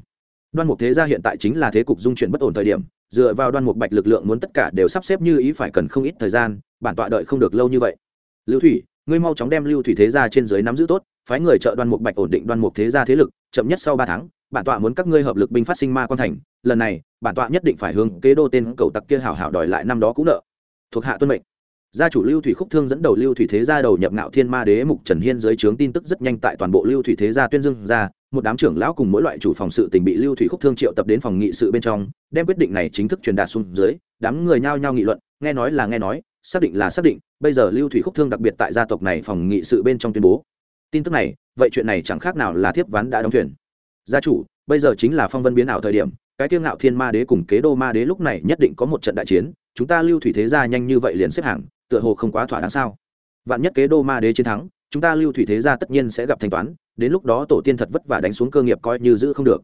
Đoan Mục Thế gia hiện tại chính là thế cục dung chuyển bất ổn thời điểm, dựa vào đoan mục bạch lực lượng muốn tất cả đều sắp xếp như ý phải cần không ít thời gian bản tọa đợi không được lâu như vậy lưu thủy ngươi mau chóng đem lưu thủy thế gia trên dưới nắm giữ tốt phái người trợ đoan mục bạch ổn định đoan mục thế gia thế lực chậm nhất sau ba tháng bản tọa muốn các ngươi hợp lực binh phát sinh ma quan thành lần này bản tọa nhất định phải hướng kế đô tên cầu tặc kia hảo hảo đòi lại năm đó cũng nợ thuộc hạ tuân mệnh gia chủ lưu thủy khúc thương dẫn đầu lưu thủy thế gia đầu nhập ngạo thiên ma đế mục trần hiên dưới trướng tin tức rất nhanh tại toàn bộ lưu thủy thế gia tuyên dương ra một đám trưởng lão cùng mỗi loại chủ phòng sự tình bị lưu thủy khúc thương triệu tập đến phòng nghị sự bên trong đem quyết định này chính thức truyền đạt xuống dưới đám người nhao nhao nghị luận nghe nói là nghe nói xác định là xác định bây giờ lưu thủy khúc thương đặc biệt tại gia tộc này phòng nghị sự bên trong tuyên bố tin tức này vậy chuyện này chẳng khác nào là thiếp ván đã đóng thuyền gia chủ bây giờ chính là phong vân biến ảo thời điểm cái tiêu ngạo thiên ma đế cùng kế đô ma đế lúc này nhất định có một trận đại chiến chúng ta lưu thủy thế gia nhanh như vậy liền xếp hàng tựa hồ không quá thỏa đáng sao vạn nhất kế đô ma đế chiến thắng chúng ta lưu thủy thế gia tất nhiên sẽ gặp thanh toán đến lúc đó tổ tiên thật vất vả đánh xuống cơ nghiệp coi như giữ không được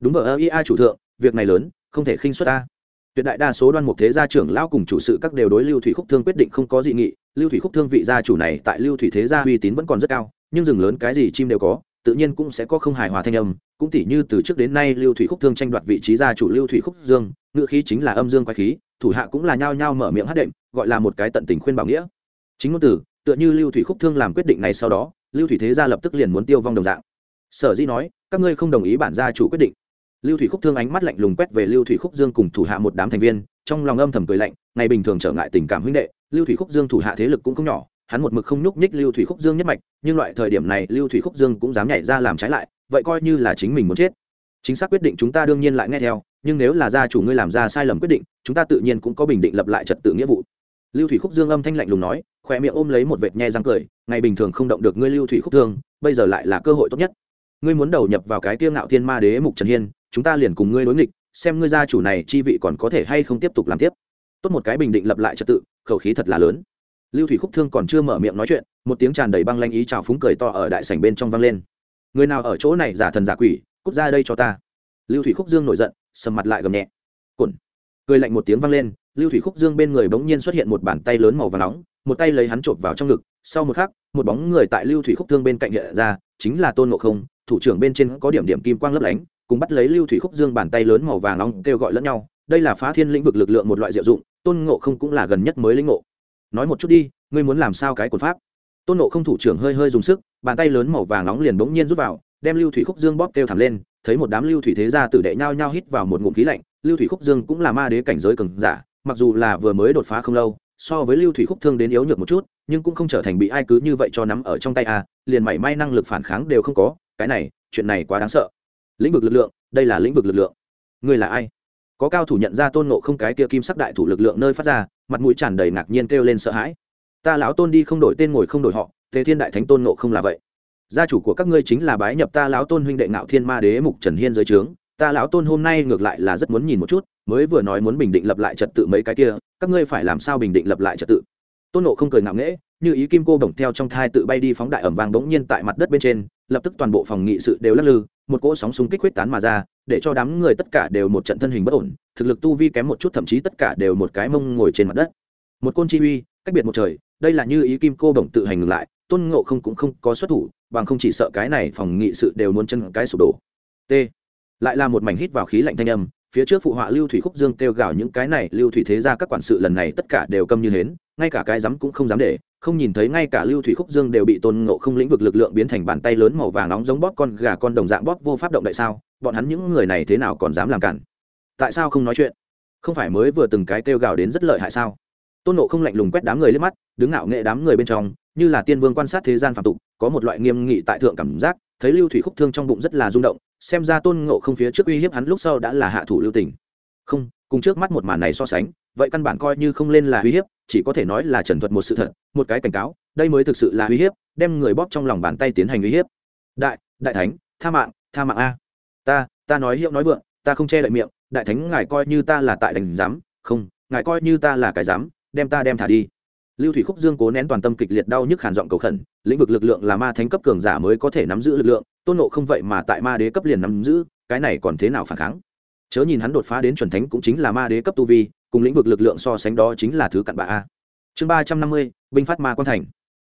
đúng vợ ơ ia chủ thượng việc này lớn không thể khinh xuất ta tuyệt đại đa số đoan mục thế gia trưởng lão cùng chủ sự các đều đối lưu thủy khúc thương quyết định không có dị nghị lưu thủy khúc thương vị gia chủ này tại lưu thủy thế gia uy tín vẫn còn rất cao nhưng rừng lớn cái gì chim đều có tự nhiên cũng sẽ có không hài hòa thanh âm cũng tỉ như từ trước đến nay lưu thủy khúc thương tranh đoạt vị trí gia chủ lưu thủy khúc dương ngự khí chính là âm dương quái khí thủ hạ cũng là nhao nhao mở miệng hát đệm gọi là một cái tận tình khuyên bảo nghĩa chính ngôn từ tựa như lưu thủy khúc thương làm quyết định này sau đó lưu thủy thế gia lập tức liền muốn tiêu vong đồng dạng sở dĩ nói các ngươi không đồng ý bản gia chủ quyết định lưu thủy khúc thương ánh mắt lạnh lùng quét về lưu thủy khúc dương cùng thủ hạ một đám thành viên trong lòng âm thầm cười lạnh ngày bình thường trở ngại tình cảm huynh đệ lưu thủy khúc dương thủ hạ thế lực cũng không nhỏ hắn một mực không nhúc nhích lưu thủy khúc dương nhất mạch nhưng loại thời điểm này lưu thủy khúc dương cũng dám nhảy ra làm trái lại vậy coi như là chính mình muốn chết chính xác quyết định chúng ta đương nhiên lại nghe theo nhưng nếu là gia chủ ngươi làm ra sai lầm quyết định chúng ta tự nhiên cũng có bình định lập lại trật tự nghĩa vụ lưu thủy khúc dương âm thanh lạnh lùng nói khỏe miệng ôm lấy một vệt nhe răng cười ngày bình thường không động được ngươi lưu thủy khúc thương bây giờ lại là cơ hội tốt nhất ngươi muốn đầu nhập vào cái tiêu ngạo thiên ma đế mục trần hiên chúng ta liền cùng ngươi đối nghịch xem ngươi gia chủ này chi vị còn có thể hay không tiếp tục làm tiếp tốt một cái bình định lập lại trật tự khẩu khí thật là lớn lưu thủy khúc thương còn chưa mở miệng nói chuyện một tiếng tràn đầy băng lanh ý trào phúng cười to ở đại sảnh bên trong vang lên người nào ở chỗ này giả thần giả quỷ cút ra đây cho ta lưu thủy khúc dương nổi giận sầm mặt lại gầm nhẹ cuộn cười lạnh một tiếng vang lên lưu thủy khúc dương bên người bỗng nhiên xuất hiện một bàn tay lớn màu và nóng một tay lấy hắn chộp vào trong ngực sau một khắc một bóng người tại lưu thủy khúc thương bên cạnh hiện ra chính là tôn ngộ không thủ trưởng bên trên có điểm điểm kim quang lấp lánh cùng bắt lấy lưu thủy khúc dương bàn tay lớn màu vàng nóng kêu gọi lẫn nhau đây là phá thiên lĩnh vực lực lượng một loại diệu dụng tôn ngộ không cũng là gần nhất mới lĩnh ngộ nói một chút đi ngươi muốn làm sao cái quần pháp tôn ngộ không thủ trưởng hơi hơi dùng sức bàn tay lớn màu vàng nóng liền bỗng nhiên rút vào đem lưu thủy khúc dương bóp kêu thẳng lên thấy một đám lưu thủy thế gia tử đệ nhao nhao hít vào một ngụm khí lạnh lưu thủy khúc dương cũng là ma đế cảnh giới cường giả mặc dù là vừa mới đột phá không lâu so với lưu thủy khúc thương đến yếu nhược một chút nhưng cũng không trở thành bị ai cứ như vậy cho nắm ở trong tay a à, liền mảy may năng lực phản kháng đều không có cái này chuyện này quá đáng sợ lĩnh vực lực lượng đây là lĩnh vực lực lượng Người là ai có cao thủ nhận ra tôn nộ g không cái kia kim sắc đại thủ lực lượng nơi phát ra mặt mũi tràn đầy ngạc nhiên kêu lên sợ hãi ta lão tôn đi không đổi tên ngồi không đổi họ thế thiên đại thánh tôn nộ g không là vậy gia chủ của các ngươi chính là bái nhập ta lão tôn huynh đệ ngạo thiên ma đế mục trần hiên dưới trướng ta lão tôn hôm nay ngược lại là rất muốn nhìn một chút mới vừa nói muốn bình định lập lại trật tự mấy cái kia các ngươi phải làm sao bình định lập lại trật tự tôn nộ không cười ngạo nghễ như ý kim cô bổng theo trong thai tự bay đi phóng đại ẩm vàng bỗng nhiên tại mặt đất bên trên lập tức toàn bộ phòng nghị sự đều lắc lư một cỗ sóng súng kích huyết tán mà ra để cho đám người tất cả đều một trận thân hình bất ổn thực lực tu vi kém một chút thậm chí tất cả đều một cái mông ngồi trên mặt đất một côn chi uy cách biệt một trời đây là như ý kim cô bổng tự hành ngừng lại tôn ngộ không cũng không có xuất thủ bằng không chỉ sợ cái này phòng nghị sự đều muốn chân cái sụp đổ t lại là một mảnh hít vào khí lạnh thanh âm phía trước phụ họa lưu thủy khúc dương kêu gào những cái này lưu thủy thế ra các quản sự lần này tất cả đều câm như hến ngay cả cái dám cũng không dám để không nhìn thấy ngay cả lưu thủy khúc dương đều bị tôn ngộ không lĩnh vực lực lượng biến thành bàn tay lớn màu vàng nóng giống bóp con gà con đồng dạng bóp vô pháp động đại sao bọn hắn những người này thế nào còn dám làm cản tại sao không nói chuyện không phải mới vừa từng cái kêu gào đến rất lợi hại sao tôn ngộ không lạnh lùng quét đám người lên mắt đứng ngạo nghệ đám người bên trong như là tiên vương quan sát thế gian phạm tục có một loại nghiêm nghị tại thượng cảm giác thấy lưu thủy khúc thương trong bụng rất là rung động xem ra tôn ngộ không phía trước uy hiếp hắn lúc sau đã là hạ thủ lưu tình không cùng trước mắt một màn này so sánh vậy căn bản coi như không lên là uy hiếp chỉ có thể nói là trần thuật một sự thật một cái cảnh cáo đây mới thực sự là uy hiếp đem người bóp trong lòng bàn tay tiến hành uy hiếp đại đại thánh tha mạng tha mạng a ta ta nói hiệu nói vượng ta không che đậy miệng đại thánh ngài coi như ta là tại đành giám không ngài coi như ta là cái giám đem ta đem thả đi lưu thủy khúc dương cố nén toàn tâm kịch liệt đau nhức hàn giọng cầu khẩn lĩnh vực lực lượng là ma thánh cấp cường giả mới có thể nắm giữ lực lượng tôn nộ không vậy mà tại ma đế cấp liền nắm giữ cái này còn thế nào phản kháng chớ nhìn hắn đột phá đến chuẩn thánh cũng chính là ma đế cấp tu vi cùng lĩnh vực lực lượng so sánh đó chính là thứ cặn bạ a chương ba trăm năm mươi binh phát ma quan thành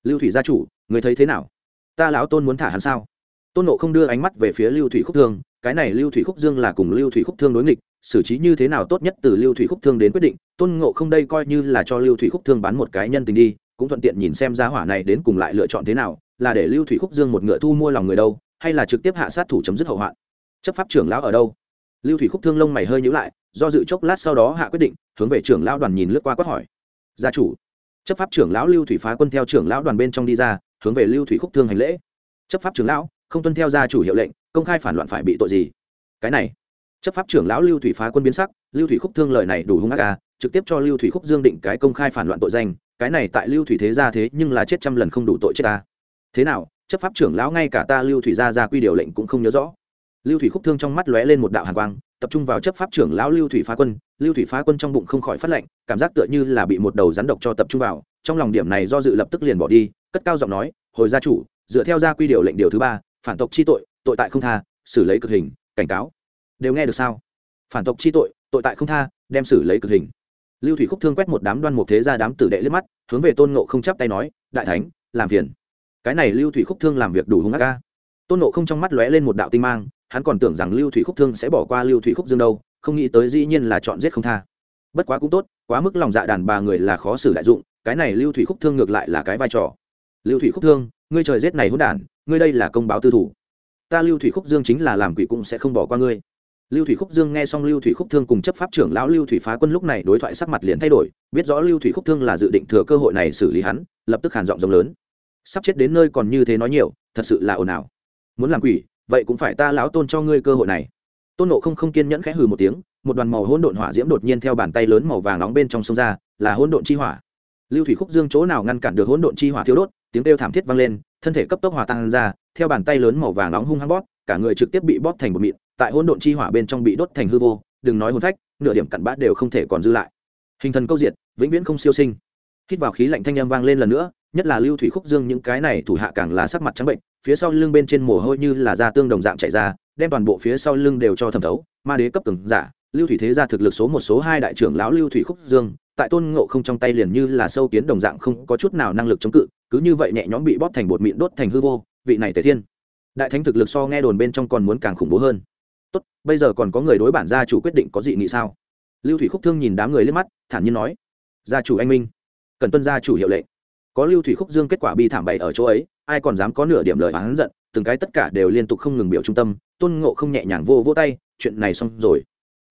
lưu thủy gia chủ người thấy thế nào ta lão tôn muốn thả hắn sao tôn nộ không đưa ánh mắt về phía lưu thủy khúc thương cái này lưu thủy khúc dương là cùng lưu thủy khúc thương đối nghịch xử trí như thế nào tốt nhất từ lưu thủy khúc thương đến quyết định tôn ngộ không đây coi như là cho lưu thủy khúc thương bán một cái nhân tình đi cũng thuận tiện nhìn xem gia hỏa này đến cùng lại lựa chọn thế nào là để lưu thủy khúc dương một ngựa thu mua lòng người đâu hay là trực tiếp hạ sát thủ chấm dứt hậu hoạn chấp pháp trưởng lão ở đâu lưu thủy khúc thương lông mày hơi nhíu lại do dự chốc lát sau đó hạ quyết định hướng về trưởng lão đoàn nhìn lướt qua quát hỏi gia chủ chấp pháp trưởng lão lưu thủy phá quân theo trưởng lão đoàn bên trong đi ra hướng về lưu thủy khúc thương hành lễ chấp pháp trưởng lão không tuân theo gia chủ hiệu lệnh công khai phản loạn phải bị tội gì cái này chấp pháp trưởng lão lưu thủy phá quân biến sắc lưu thủy khúc thương lời này đủ hung ác à trực tiếp cho lưu thủy khúc dương định cái công khai phản loạn tội danh cái này tại lưu thủy thế ra thế nhưng là chết trăm lần không đủ tội chết ta thế nào chấp pháp trưởng lão ngay cả ta lưu thủy ra ra quy điều lệnh cũng không nhớ rõ lưu thủy khúc thương trong mắt lóe lên một đạo hàn quang tập trung vào chấp pháp trưởng lão lưu thủy phá quân lưu thủy phá quân trong bụng không khỏi phát lệnh cảm giác tựa như là bị một đầu rắn độc cho tập trung vào trong lòng điểm này do dự lập tức liền bỏ đi cất cao giọng nói hồi gia chủ dựa theo gia quy điều lệnh điều thứ ba phản tộc chi tội tội tại không tha xử lấy cực hình cảnh cáo đều nghe được sao phản tộc chi tội tội tại không tha đem xử lấy cực hình lưu thủy khúc thương quét một đám đoan mục thế ra đám tử đệ liếc mắt hướng về tôn nộ không chắp tay nói đại thánh làm phiền cái này lưu thủy khúc thương làm việc đủ hung ác ca tôn nộ không trong mắt lóe lên một đạo tinh mang hắn còn tưởng rằng lưu thủy khúc thương sẽ bỏ qua lưu thủy khúc dương đâu không nghĩ tới dĩ nhiên là chọn giết không tha bất quá cũng tốt quá mức lòng dạ đàn bà người là khó xử đại dụng cái này lưu thủy khúc thương ngược lại là cái vai trò lưu thủy khúc thương ngươi trời giết này hỗn đản ngươi đây là công báo tư thủ ta lưu thủy khúc dương chính là làm quỷ cũng sẽ không bỏ qua ngươi lưu thủy khúc dương nghe xong lưu thủy khúc thương cùng chấp pháp trưởng lão lưu thủy phá quân lúc này đối thoại sắc mặt liền thay đổi biết rõ lưu thủy khúc thương là dự định thừa cơ hội này xử lý hắn lập tức hàn giọng rồng lớn sắp chết đến nơi còn như thế nói nhiều thật sự là ồn ào muốn làm quỷ vậy cũng phải ta lão tôn cho ngươi cơ hội này tôn nộ không không kiên nhẫn khẽ hừ một tiếng một đoàn màu hỗn độn hỏa diễm đột nhiên theo bàn tay lớn màu vàng nóng bên trong xông ra là hỗn độn chi hỏa lưu thủy khúc dương chỗ nào ngăn cản được hỗn độn chi hỏa thiếu đốt tiếng kêu thảm thiết vang lên thân thể cấp tốc hòa tan ra theo bàn tay lớn màu vàng nóng hung hăng bóp cả người trực tiếp bị bóp thành một mịn tại hỗn độn chi hỏa bên trong bị đốt thành hư vô đừng nói hồn phách nửa điểm cặn bã đều không thể còn dư lại hình thần câu diệt vĩnh viễn không siêu sinh hít vào khí lạnh thanh âm vang lên lần nữa nhất là lưu thủy khúc dương những cái này thủ hạ càng là sắc mặt trắng bệnh phía sau lưng bên trên mồ hôi như là da tương đồng dạng chảy ra đem toàn bộ phía sau lưng đều cho thẩm thấu ma đế cấp cường giả lưu thủy thế gia thực lực số một số hai đại trưởng lão lưu thủy khúc dương tại tôn ngộ không trong tay liền như là sâu kiến đồng dạng không có chút nào năng lực chống cự cứ như vậy nhẹ nhõm bị bóp thành bột mịn đốt thành hư vô vị này tề thiên đại thánh thực lực so nghe đồn bên trong còn muốn càng khủng bố hơn tốt bây giờ còn có người đối bản gia chủ quyết định có dị nghị sao lưu thủy khúc thương nhìn đám người lên mắt thản nhiên nói gia chủ anh minh cần tuân gia chủ hiệu lệnh có lưu thủy khúc dương kết quả bi thảm bày ở chỗ ấy ai còn dám có nửa điểm lời oán giận từng cái tất cả đều liên tục không ngừng biểu trung tâm tôn ngộ không nhẹ nhàng vô vô tay chuyện này xong rồi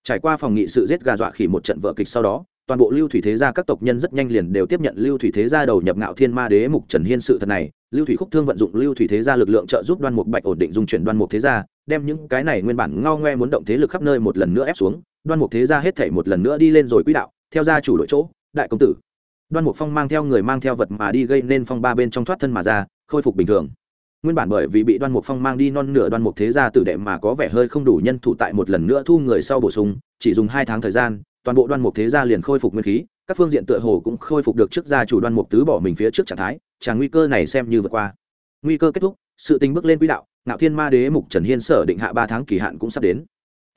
trải qua phòng nghị sự giết gà dọa khỉ một trận vợ kịch sau đó toàn bộ lưu thủy thế gia các tộc nhân rất nhanh liền đều tiếp nhận lưu thủy thế gia đầu nhập ngạo thiên ma đế mục trần hiên sự thật này lưu thủy khúc thương vận dụng lưu thủy thế gia lực lượng trợ giúp đoan mục bạch ổn định dung chuyển đoan mục thế gia đem những cái này nguyên bản ngao ngoe muốn động thế lực khắp nơi một lần nữa ép xuống đoan mục thế gia hết thể một lần nữa đi lên rồi quỹ đạo theo gia chủ đội chỗ đại công tử đoan mục phong mang theo người mang theo vật mà đi gây nên phong ba bên trong thoát thân mà ra khôi phục bình thường nguyên bản bởi vì bị đoan mục phong mang đi non nửa đoan mục thế gia tử đệ mà có vẻ hơi không đủ nhân thủ tại một lần nữa thu người sau bổ sung chỉ dùng hai tháng thời gian toàn bộ đoan mục thế gia liền khôi phục nguyên khí các phương diện tựa hồ cũng khôi phục được trước gia chủ đoan mục tứ bỏ mình phía trước trạng thái chàng nguy cơ này xem như vượt qua nguy cơ kết thúc sự tình bước lên quỹ đạo ngạo thiên ma đế mục trần hiên sở định hạ ba tháng kỳ hạn cũng sắp đến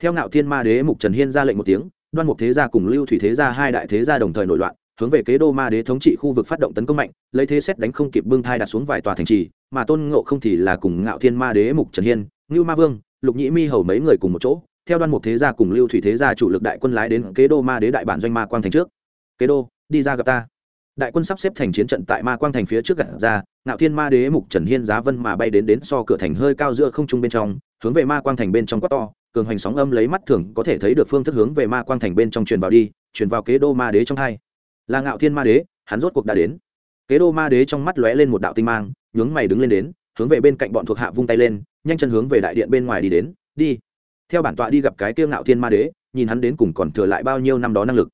theo ngạo thiên ma đế mục trần hiên ra lệnh một tiếng đoan mục thế gia cùng lưu thủy thế gia hai đại thế gia đồng thời nổi loạn hướng về kế đô ma đế thống trị khu vực phát động tấn công mạnh lấy thế xét đánh không kịp bưng thai đặt xuống vài tòa thành trì mà tôn ngộ không thì là cùng ngạo thiên ma đế mục trần hiên ngưu ma vương lục nhĩ mi hầu mấy người cùng một chỗ theo đoan mục thế gia cùng lưu thủy thế gia chủ lực đại quân lái đến kế đô ma đế đại bản doanh ma quang thành trước kế đô đi ra gặp ta đại quân sắp xếp thành chiến trận tại ma quang thành phía trước gạt ra ngạo thiên ma đế mục trần hiên giá vân mà bay đến đến so cửa thành hơi cao giữa không trung bên trong hướng về ma quang thành bên trong quát to cường hoành sóng âm lấy mắt thường có thể thấy được phương thức hướng về ma quang thành bên trong truyền vào đi truyền vào kế đô ma đế trong hai là ngạo thiên ma đế hắn rốt cuộc đã đến kế đô ma đế trong mắt lóe lên một đạo tinh mang nhướng mày đứng lên đến hướng về bên cạnh bọn thuộc hạ vung tay lên nhanh chân hướng về đại điện bên ngoài đi đến đi theo bản tọa đi gặp cái kia ngạo thiên ma đế nhìn hắn đến cùng còn thừa lại bao nhiêu năm đó năng lực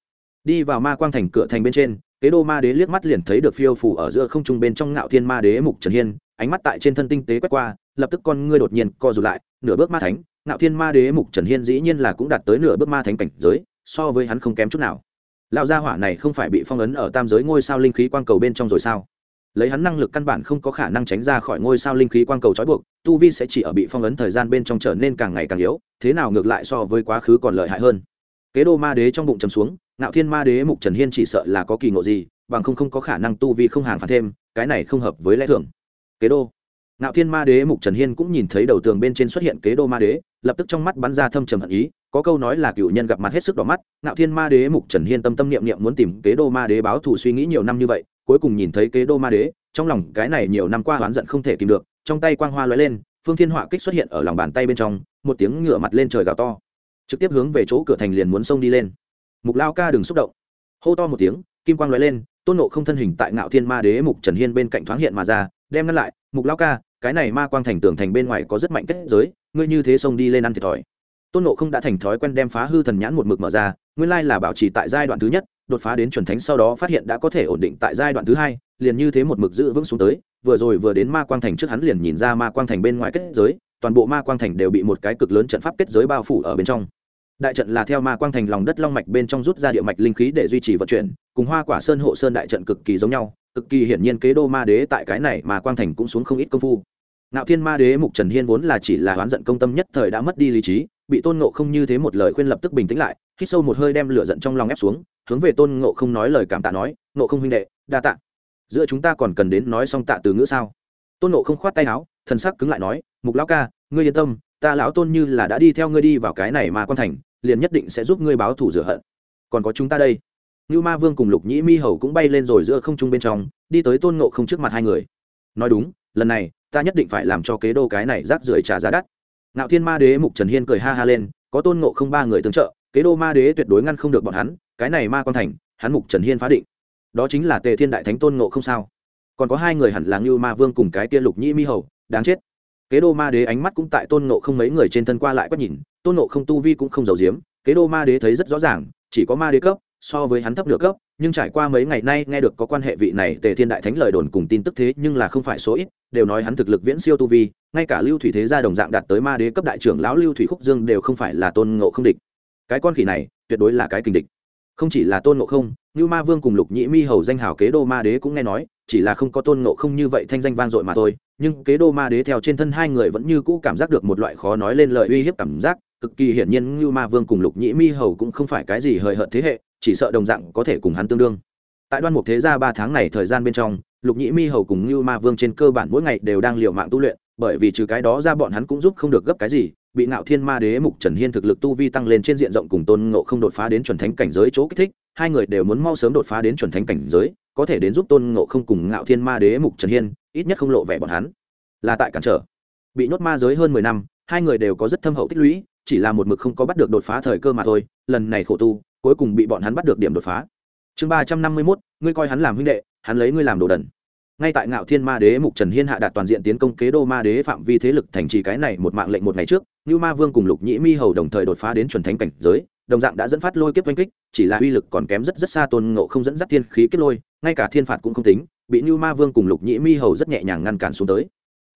đi vào ma quang thành cửa thành bên trên kế đô ma đế liếc mắt liền thấy được phiêu phủ ở giữa không trung bên trong ngạo thiên ma đế mục trần hiên ánh mắt tại trên thân tinh tế quét qua lập tức con ngươi đột nhiên co rụt lại nửa bước ma thánh ngạo thiên ma đế mục trần hiên dĩ nhiên là cũng đạt tới nửa bước ma thánh cảnh giới so với hắn không kém chút nào lão gia hỏa này không phải bị phong ấn ở tam giới ngôi sao linh khí quang cầu bên trong rồi sao lấy hắn năng lực căn bản không có khả năng tránh ra khỏi ngôi sao linh khí quang cầu trói buộc tu vi sẽ chỉ ở bị phong ấn thời gian bên trong trở nên càng ngày càng yếu thế nào ngược lại so với quá khứ còn lợi hại hơn kế đô ma đế trong bụng chấm xuống ngạo thiên ma đế mục trần hiên chỉ sợ là có kỳ ngộ gì bằng không không có khả năng tu vi không hàng phản thêm cái này không hợp với lẽ thường kế đô ngạo thiên ma đế mục trần hiên cũng nhìn thấy đầu tường bên trên xuất hiện kế đô ma đế lập tức trong mắt bắn ra thâm trầm hận ý có câu nói là cựu nhân gặp mặt hết sức đỏ mắt ngạo thiên ma đế mục trần hiên tâm tâm niệm niệm muốn tìm kế đô ma đế báo thù suy nghĩ nhiều năm như vậy cuối cùng nhìn thấy kế đô ma đế trong lòng cái này nhiều năm qua oán giận không thể kìm được trong tay quang hoa lóe lên phương thiên họa kích xuất hiện ở lòng bàn tay bên trong một tiếng ngửa mặt lên trời gào to trực tiếp hướng về chỗ cửa thành liền muốn xông đi lên mục lao ca đừng xúc động hô to một tiếng kim quang l ó e lên tôn nộ không thân hình tại ngạo thiên ma đế mục trần hiên bên cạnh thoáng hiện mà ra đem ngăn lại mục lao ca cái này ma quang thành tường thành bên ngoài có rất mạnh kết giới ngươi như thế xông đi lên ăn thiệt thòi tôn nộ không đã thành thói quen đem phá hư thần nhãn một mực mở ra nguyên lai là bảo trì tại giai đoạn thứ nhất đột phá đến chuẩn thánh sau đó phát hiện đã có thể ổn định tại giai đoạn thứ hai liền như thế một mực giữ vững xuống tới vừa rồi vừa đến ma quang thành trước hắn liền nhìn ra ma quang thành bên ngoài kết giới toàn bộ ma quang thành đều bị một cái cực lớn trận pháp kết giới bao phủ ở bên trong đại trận là theo ma quang thành lòng đất long mạch bên trong rút ra địa mạch linh khí để duy trì vận chuyển cùng hoa quả sơn hộ sơn đại trận cực kỳ giống nhau cực kỳ hiển nhiên kế đô ma đế tại cái này mà quang thành cũng xuống không ít công phu Nạo Thiên Ma Đế Mục Trần Hiên vốn là chỉ là oán giận công tâm nhất thời đã mất đi lý trí, bị Tôn Ngộ Không như thế một lời khuyên lập tức bình tĩnh lại, hít sâu một hơi đem lửa giận trong lòng ép xuống, hướng về Tôn Ngộ Không nói lời cảm tạ nói, "Ngộ Không huynh đệ, đa tạ. Giữa chúng ta còn cần đến nói xong tạ từ ngữ sao?" Tôn Ngộ Không khoát tay áo, thần sắc cứng lại nói mục lão ca ngươi yên tâm ta lão tôn như là đã đi theo ngươi đi vào cái này mà quan thành liền nhất định sẽ giúp ngươi báo thù rửa hận còn có chúng ta đây như ma vương cùng lục nhĩ mi hầu cũng bay lên rồi giữa không trung bên trong đi tới tôn ngộ không trước mặt hai người nói đúng lần này ta nhất định phải làm cho kế đô cái này rác rưởi trả giá đắt ngạo thiên ma đế mục trần hiên cười ha ha lên có tôn ngộ không ba người tương trợ kế đô ma đế tuyệt đối ngăn không được bọn hắn cái này ma quan thành hắn mục trần hiên phá định đó chính là tề thiên đại thánh tôn ngộ không sao còn có hai người hẳn là như ma vương cùng cái tia lục nhĩ mi hầu đáng chết kế đô ma đế ánh mắt cũng tại tôn nộ không mấy người trên thân qua lại quét nhìn tôn nộ không tu vi cũng không giàu giếm kế đô ma đế thấy rất rõ ràng chỉ có ma đế cấp so với hắn thấp nửa cấp nhưng trải qua mấy ngày nay nghe được có quan hệ vị này tề thiên đại thánh lời đồn cùng tin tức thế nhưng là không phải số ít đều nói hắn thực lực viễn siêu tu vi ngay cả lưu thủy thế gia đồng dạng đạt tới ma đế cấp đại trưởng lão lưu thủy khúc dương đều không phải là tôn ngộ không địch cái con khỉ này tuyệt đối là cái kình địch không chỉ là tôn ngộ không như ma vương cùng lục nhĩ mi hầu danh hào kế đô ma đế cũng nghe nói chỉ là không có tôn ngộ không như vậy thanh danh vang dội mà thôi nhưng kế đô ma đế theo trên thân hai người vẫn như cũ cảm giác được một loại khó nói lên lời uy hiếp cảm giác cực kỳ hiển nhiên như ma vương cùng lục nhĩ mi hầu cũng không phải cái gì hời hợt thế hệ chỉ sợ đồng dạng có thể cùng hắn tương đương tại đoan mục thế gia ba tháng này thời gian bên trong lục nhĩ mi hầu cùng như ma vương trên cơ bản mỗi ngày đều đang liều mạng tu luyện bởi vì trừ cái đó ra bọn hắn cũng giúp không được gấp cái gì bị nạo thiên ma đế mục trần hiên thực lực tu vi tăng lên trên diện rộng cùng tôn ngộ không đột phá đến chuẩn thánh cảnh giới chỗ kích thích hai người đều muốn mau sớm đột phá đến chuẩn thánh cảnh giới có thể đến giúp tôn ngộ không cùng ngạo thiên ma đế mục trần hiên ít nhất không lộ vẻ bọn hắn là tại cản trở bị nhốt ma giới hơn mười năm hai người đều có rất thâm hậu tích lũy chỉ là một mực không có bắt được đột phá thời cơ mà thôi lần này khổ tu cuối cùng bị bọn hắn bắt được điểm đột phá chương ba trăm năm mươi mốt ngươi coi hắn làm huynh đệ hắn lấy ngươi làm đồ đần ngay tại ngạo thiên ma đế mục trần hiên hạ đạt toàn diện tiến công kế đô ma đế phạm vi thế lực thành trì cái này một mạng lệnh một ngày trước như ma vương cùng lục nhĩ mi hầu đồng thời đột phá đến chuẩn thánh cảnh giới đồng dạng đã dẫn phát lôi kiếp oanh kích chỉ là uy lực còn kém rất rất xa tôn ngộ không dẫn dắt thiên khí kết lôi ngay cả thiên phạt cũng không tính bị như ma vương cùng lục nhĩ mi hầu rất nhẹ nhàng ngăn cản xuống tới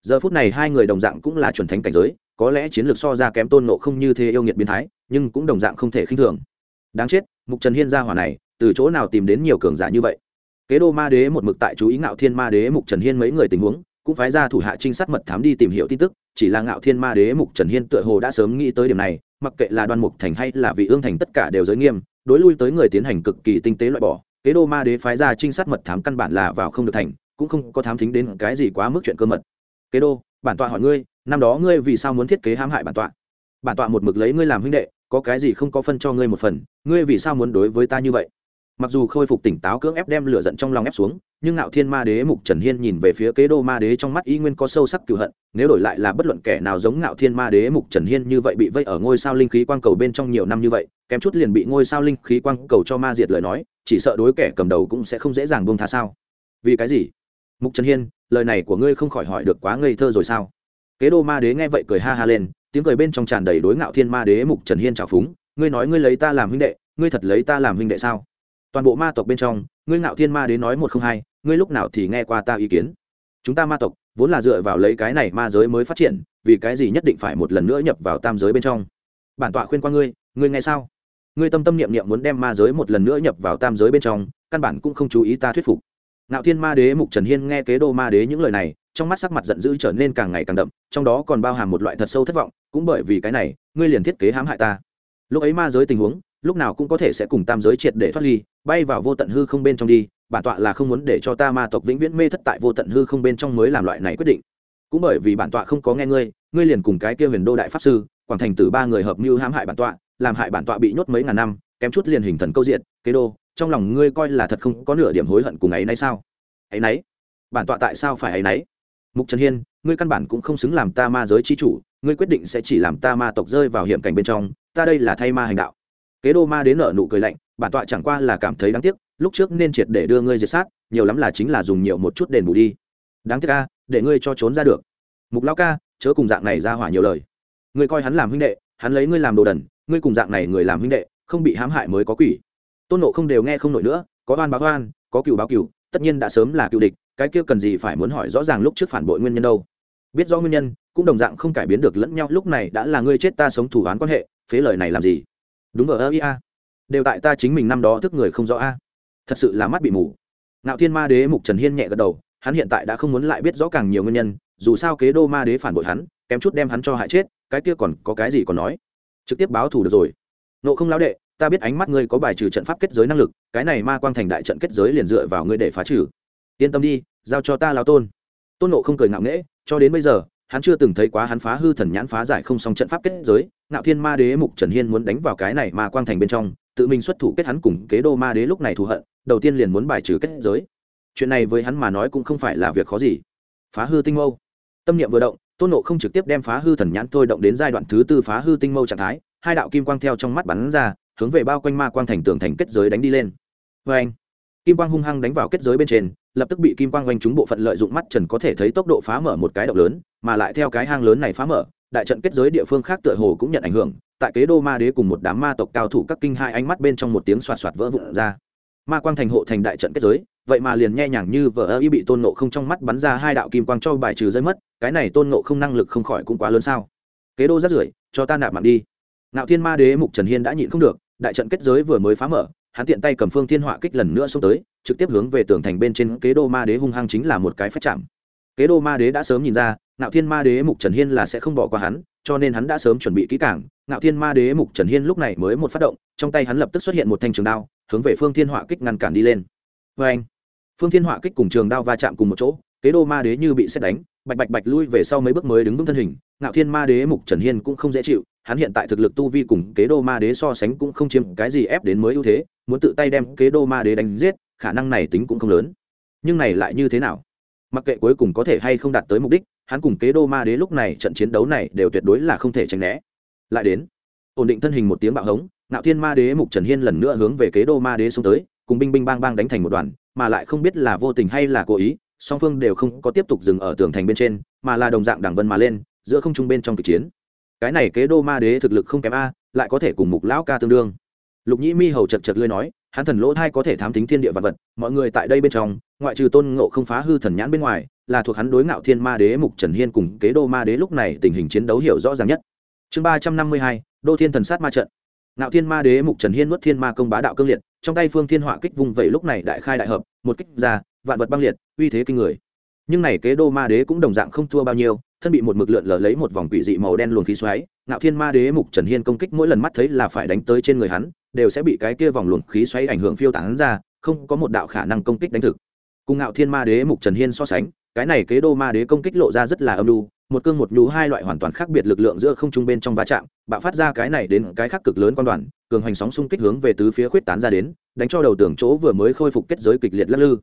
giờ phút này hai người đồng dạng cũng là chuẩn thánh cảnh giới có lẽ chiến lược so ra kém tôn ngộ không như thế yêu nghiệt biến thái nhưng cũng đồng dạng không thể khinh thường đáng chết mục trần hiên gia hỏa này từ chỗ nào tìm đến nhiều cường giả như vậy kế đô ma đế một mực tại chú ý ngạo thiên ma đế mục trần hiên mấy người tình huống cũng phái ra thủ hạ trinh sát mật thám đi tìm hiểu tin tức chỉ là ngạo thiên ma đế mục trần hiên tựa hồ đã sớm nghĩ tới điểm này mặc kệ là đoan mục thành hay là vị ương thành tất cả đều giới nghiêm đối lui tới người tiến hành cực kỳ tinh tế loại bỏ kế đô ma đế phái ra trinh sát mật thám căn bản là vào không được thành cũng không có thám thính đến cái gì quá mức chuyện cơ mật kế đô bản tọa hỏi ngươi năm đó ngươi vì sao muốn thiết kế hãm hại bản tọa bản tọa một mực lấy ngươi làm huynh đệ có cái gì không có phân cho ngươi một phần ngươi vì sao muốn đối với ta như vậy mặc dù khôi phục tỉnh táo cưỡng ép đem lửa giận trong lòng ép xuống nhưng ngạo thiên ma đế mục trần hiên nhìn về phía kế đô ma đế trong mắt y nguyên có sâu sắc cựu hận nếu đổi lại là bất luận kẻ nào giống ngạo thiên ma đế mục trần hiên như vậy bị vây ở ngôi sao linh khí quang cầu bên trong nhiều năm như vậy kém chút liền bị ngôi sao linh khí quang cầu cho ma diệt lời nói chỉ sợ đối kẻ cầm đầu cũng sẽ không dễ dàng buông tha sao vì cái gì mục trần hiên lời này của ngươi không khỏi hỏi được quá ngây thơ rồi sao kế đô ma đế nghe vậy cười ha ha lên tiếng cười bên trong tràn đầy đối ngạo thiên ma đế mục trần hiên trào phúng ngươi nói ngươi lấy ta làm huynh đệ ngươi thật lấy ta làm huynh đệ sao toàn bộ ma tộc bên trong ngươi ngạo thiên ma đến nói một không hai ngươi lúc nào thì nghe qua ta ý kiến chúng ta ma tộc vốn là dựa vào lấy cái này ma giới mới phát triển vì cái gì nhất định phải một lần nữa nhập vào tam giới bên trong bản tọa khuyên qua ngươi ngươi nghe sao ngươi tâm tâm niệm niệm muốn đem ma giới một lần nữa nhập vào tam giới bên trong căn bản cũng không chú ý ta thuyết phục ngạo thiên ma đế mục trần hiên nghe kế đô ma đế những lời này trong mắt sắc mặt giận dữ trở nên càng ngày càng đậm trong đó còn bao hàm một loại thật sâu thất vọng cũng bởi vì cái này ngươi liền thiết kế hãm hại ta lúc ấy ma giới tình huống lúc nào cũng có thể sẽ cùng tam giới triệt để thoát ly bay vào vô tận hư không bên trong đi bản tọa là không muốn để cho ta ma tộc vĩnh viễn mê thất tại vô tận hư không bên trong mới làm loại này quyết định cũng bởi vì bản tọa không có nghe ngươi ngươi liền cùng cái kia huyền đô đại pháp sư quảng thành tử ba người hợp mưu hãm hại bản tọa làm hại bản tọa bị nhốt mấy ngàn năm kém chút liền hình thần câu diện kế đô trong lòng ngươi coi là thật không có nửa điểm hối hận cùng ấy nấy sao ấy nấy bản tọa tại sao phải ấy nấy mục trần hiên ngươi căn bản cũng không xứng làm ta ma giới chi chủ ngươi quyết định sẽ chỉ làm ta ma tộc rơi vào hiểm cảnh bên trong ta đây là thay ma hành đạo kế đô ma đến nợ nụ cười lạnh bản tọa chẳng qua là cảm thấy đáng tiếc lúc trước nên triệt để đưa ngươi diệt sát nhiều lắm là chính là dùng nhiều một chút đền bù đi đáng tiếc ca để ngươi cho trốn ra được mục lao ca chớ cùng dạng này ra hỏa nhiều lời ngươi coi hắn làm huynh đệ hắn lấy ngươi làm đồ đần ngươi cùng dạng này người làm huynh đệ không bị hãm hại mới có quỷ tôn nộ không đều nghe không nổi nữa có oan báo oan có cựu báo cựu tất nhiên đã sớm là cựu địch cái kia cần gì phải muốn hỏi rõ ràng lúc trước phản bội nguyên nhân đâu biết rõ nguyên nhân cũng đồng dạng không cải biến được lẫn nhau lúc này đã là ngươi chết ta sống thủ án quan hệ phế lời này làm gì đúng vờ ơ ia đều tại ta chính mình năm đó thức người không rõ a thật sự là mắt bị mù ngạo thiên ma đế mục trần hiên nhẹ gật đầu hắn hiện tại đã không muốn lại biết rõ càng nhiều nguyên nhân dù sao kế đô ma đế phản bội hắn kém chút đem hắn cho hại chết cái kia còn có cái gì còn nói trực tiếp báo thù được rồi nộ không lão đệ ta biết ánh mắt ngươi có bài trừ trận pháp kết giới năng lực cái này ma quang thành đại trận kết giới liền dựa vào ngươi để phá trừ yên tâm đi giao cho ta lao tôn tôn nộ không cười ngạo nghễ cho đến bây giờ hắn chưa từng thấy quá hắn phá hư thần nhãn phá giải không xong trận pháp kết giới Nạo thiên ma đế mục trần hiên muốn đánh vào cái này mà quang thành bên trong tự mình xuất thủ kết hắn cùng kế đô ma đế lúc này thù hận đầu tiên liền muốn bài trừ kết giới chuyện này với hắn mà nói cũng không phải là việc khó gì phá hư tinh mâu tâm niệm vừa động tôn ngộ không trực tiếp đem phá hư thần nhãn thôi động đến giai đoạn thứ tư phá hư tinh mâu trạng thái hai đạo kim quang theo trong mắt bắn ra hướng về bao quanh ma quang thành tường thành kết giới đánh đi lên vê kim quang hung hăng đánh vào kết giới bên trên lập tức bị kim quang oanh trúng bộ phận lợi dụng mắt trần có thể thấy tốc độ phá mở một cái động lớn mà lại theo cái hang lớn này phá mở đại trận kết giới địa phương khác tựa hồ cũng nhận ảnh hưởng tại kế đô ma đế cùng một đám ma tộc cao thủ các kinh hai ánh mắt bên trong một tiếng xoạt xoạt vỡ vụn ra ma quang thành hộ thành đại trận kết giới vậy mà liền nhẹ nhàng như vợ ơ y bị tôn nộ không trong mắt bắn ra hai đạo kim quang cho bài trừ rơi mất cái này tôn nộ không năng lực không khỏi cũng quá lớn sao kế đô rắt rưởi cho ta nạp mạng đi nạo thiên ma đế mục trần hiên đã nhịn không được đại trận kết giới vừa mới phá mở hắn tiện tay cầm phương thiên họa kích lần nữa xông tới trực tiếp hướng về tường thành bên trên kế đô ma đế hung hăng chính là một cái phép chạm kế đô ma đế đã sớm nhìn ra ngạo thiên ma đế mục trần hiên là sẽ không bỏ qua hắn cho nên hắn đã sớm chuẩn bị kỹ càng. ngạo thiên ma đế mục trần hiên lúc này mới một phát động trong tay hắn lập tức xuất hiện một thanh trường đao hướng về phương thiên họa kích ngăn cản đi lên vê anh phương thiên họa kích cùng trường đao va chạm cùng một chỗ kế đô ma đế như bị sét đánh bạch bạch bạch lui về sau mấy bước mới đứng vững thân hình ngạo thiên ma đế mục trần hiên cũng không dễ chịu hắn hiện tại thực lực tu vi cùng kế đô ma đế so sánh cũng không chiếm cái gì ép đến mới ưu thế muốn tự tay đem kế đô ma đế đánh giết khả năng này tính cũng không lớn nhưng này lại như thế nào mặc kệ cuối cùng có thể hay không đạt tới mục đích hắn cùng kế đô ma đế lúc này trận chiến đấu này đều tuyệt đối là không thể tránh né lại đến ổn định thân hình một tiếng bạo hống nạo thiên ma đế mục trần hiên lần nữa hướng về kế đô ma đế xuống tới cùng binh binh bang bang đánh thành một đoàn mà lại không biết là vô tình hay là cố ý song phương đều không có tiếp tục dừng ở tường thành bên trên mà là đồng dạng đảng vân mà lên giữa không trung bên trong kịch chiến cái này kế đô ma đế thực lực không kém a lại có thể cùng mục lão ca tương đương lục nhĩ mi hầu chật chật lươi nói hắn thần lỗ thai có thể thám tính thiên địa vật vật mọi người tại đây bên trong ngoại trừ tôn ngộ không phá hư thần nhãn bên ngoài là thuộc hắn đối ngạo thiên ma đế mục trần hiên cùng kế đô ma đế lúc này tình hình chiến đấu hiểu rõ ràng nhất chương ba trăm năm mươi hai đô thiên thần sát ma trận ngạo thiên ma đế mục trần hiên nuốt thiên ma công bá đạo cương liệt trong tay phương thiên họa kích vùng vẩy lúc này đại khai đại hợp một kích ra vạn vật băng liệt uy thế kinh người nhưng này kế đô ma đế cũng đồng dạng không thua bao nhiêu thân bị một mực lượn lờ lấy một vòng quỷ dị màu đen luồng khí xoáy ngạo thiên ma đế mục trần hiên công kích mỗi lần mắt thấy là phải đánh tới trên người hắn đều sẽ bị cái kia vòng luồng khí xoáy ảnh hưởng phiêu tán ra không có một đạo khả năng công kích đánh thực cùng ngạo thiên ma đế mục trần hiên so sánh cái này kế đô ma đế công kích lộ ra rất là âm lưu một cương một nhú hai loại hoàn toàn khác biệt lực lượng giữa không trung bên trong va chạm bạo phát ra cái này đến cái khác cực lớn quan đoạn, cường hành sóng xung kích hướng về tứ phía khuyết tán ra đến đánh cho đầu tưởng chỗ vừa mới khôi phục kết giới kịch liệt lắc lư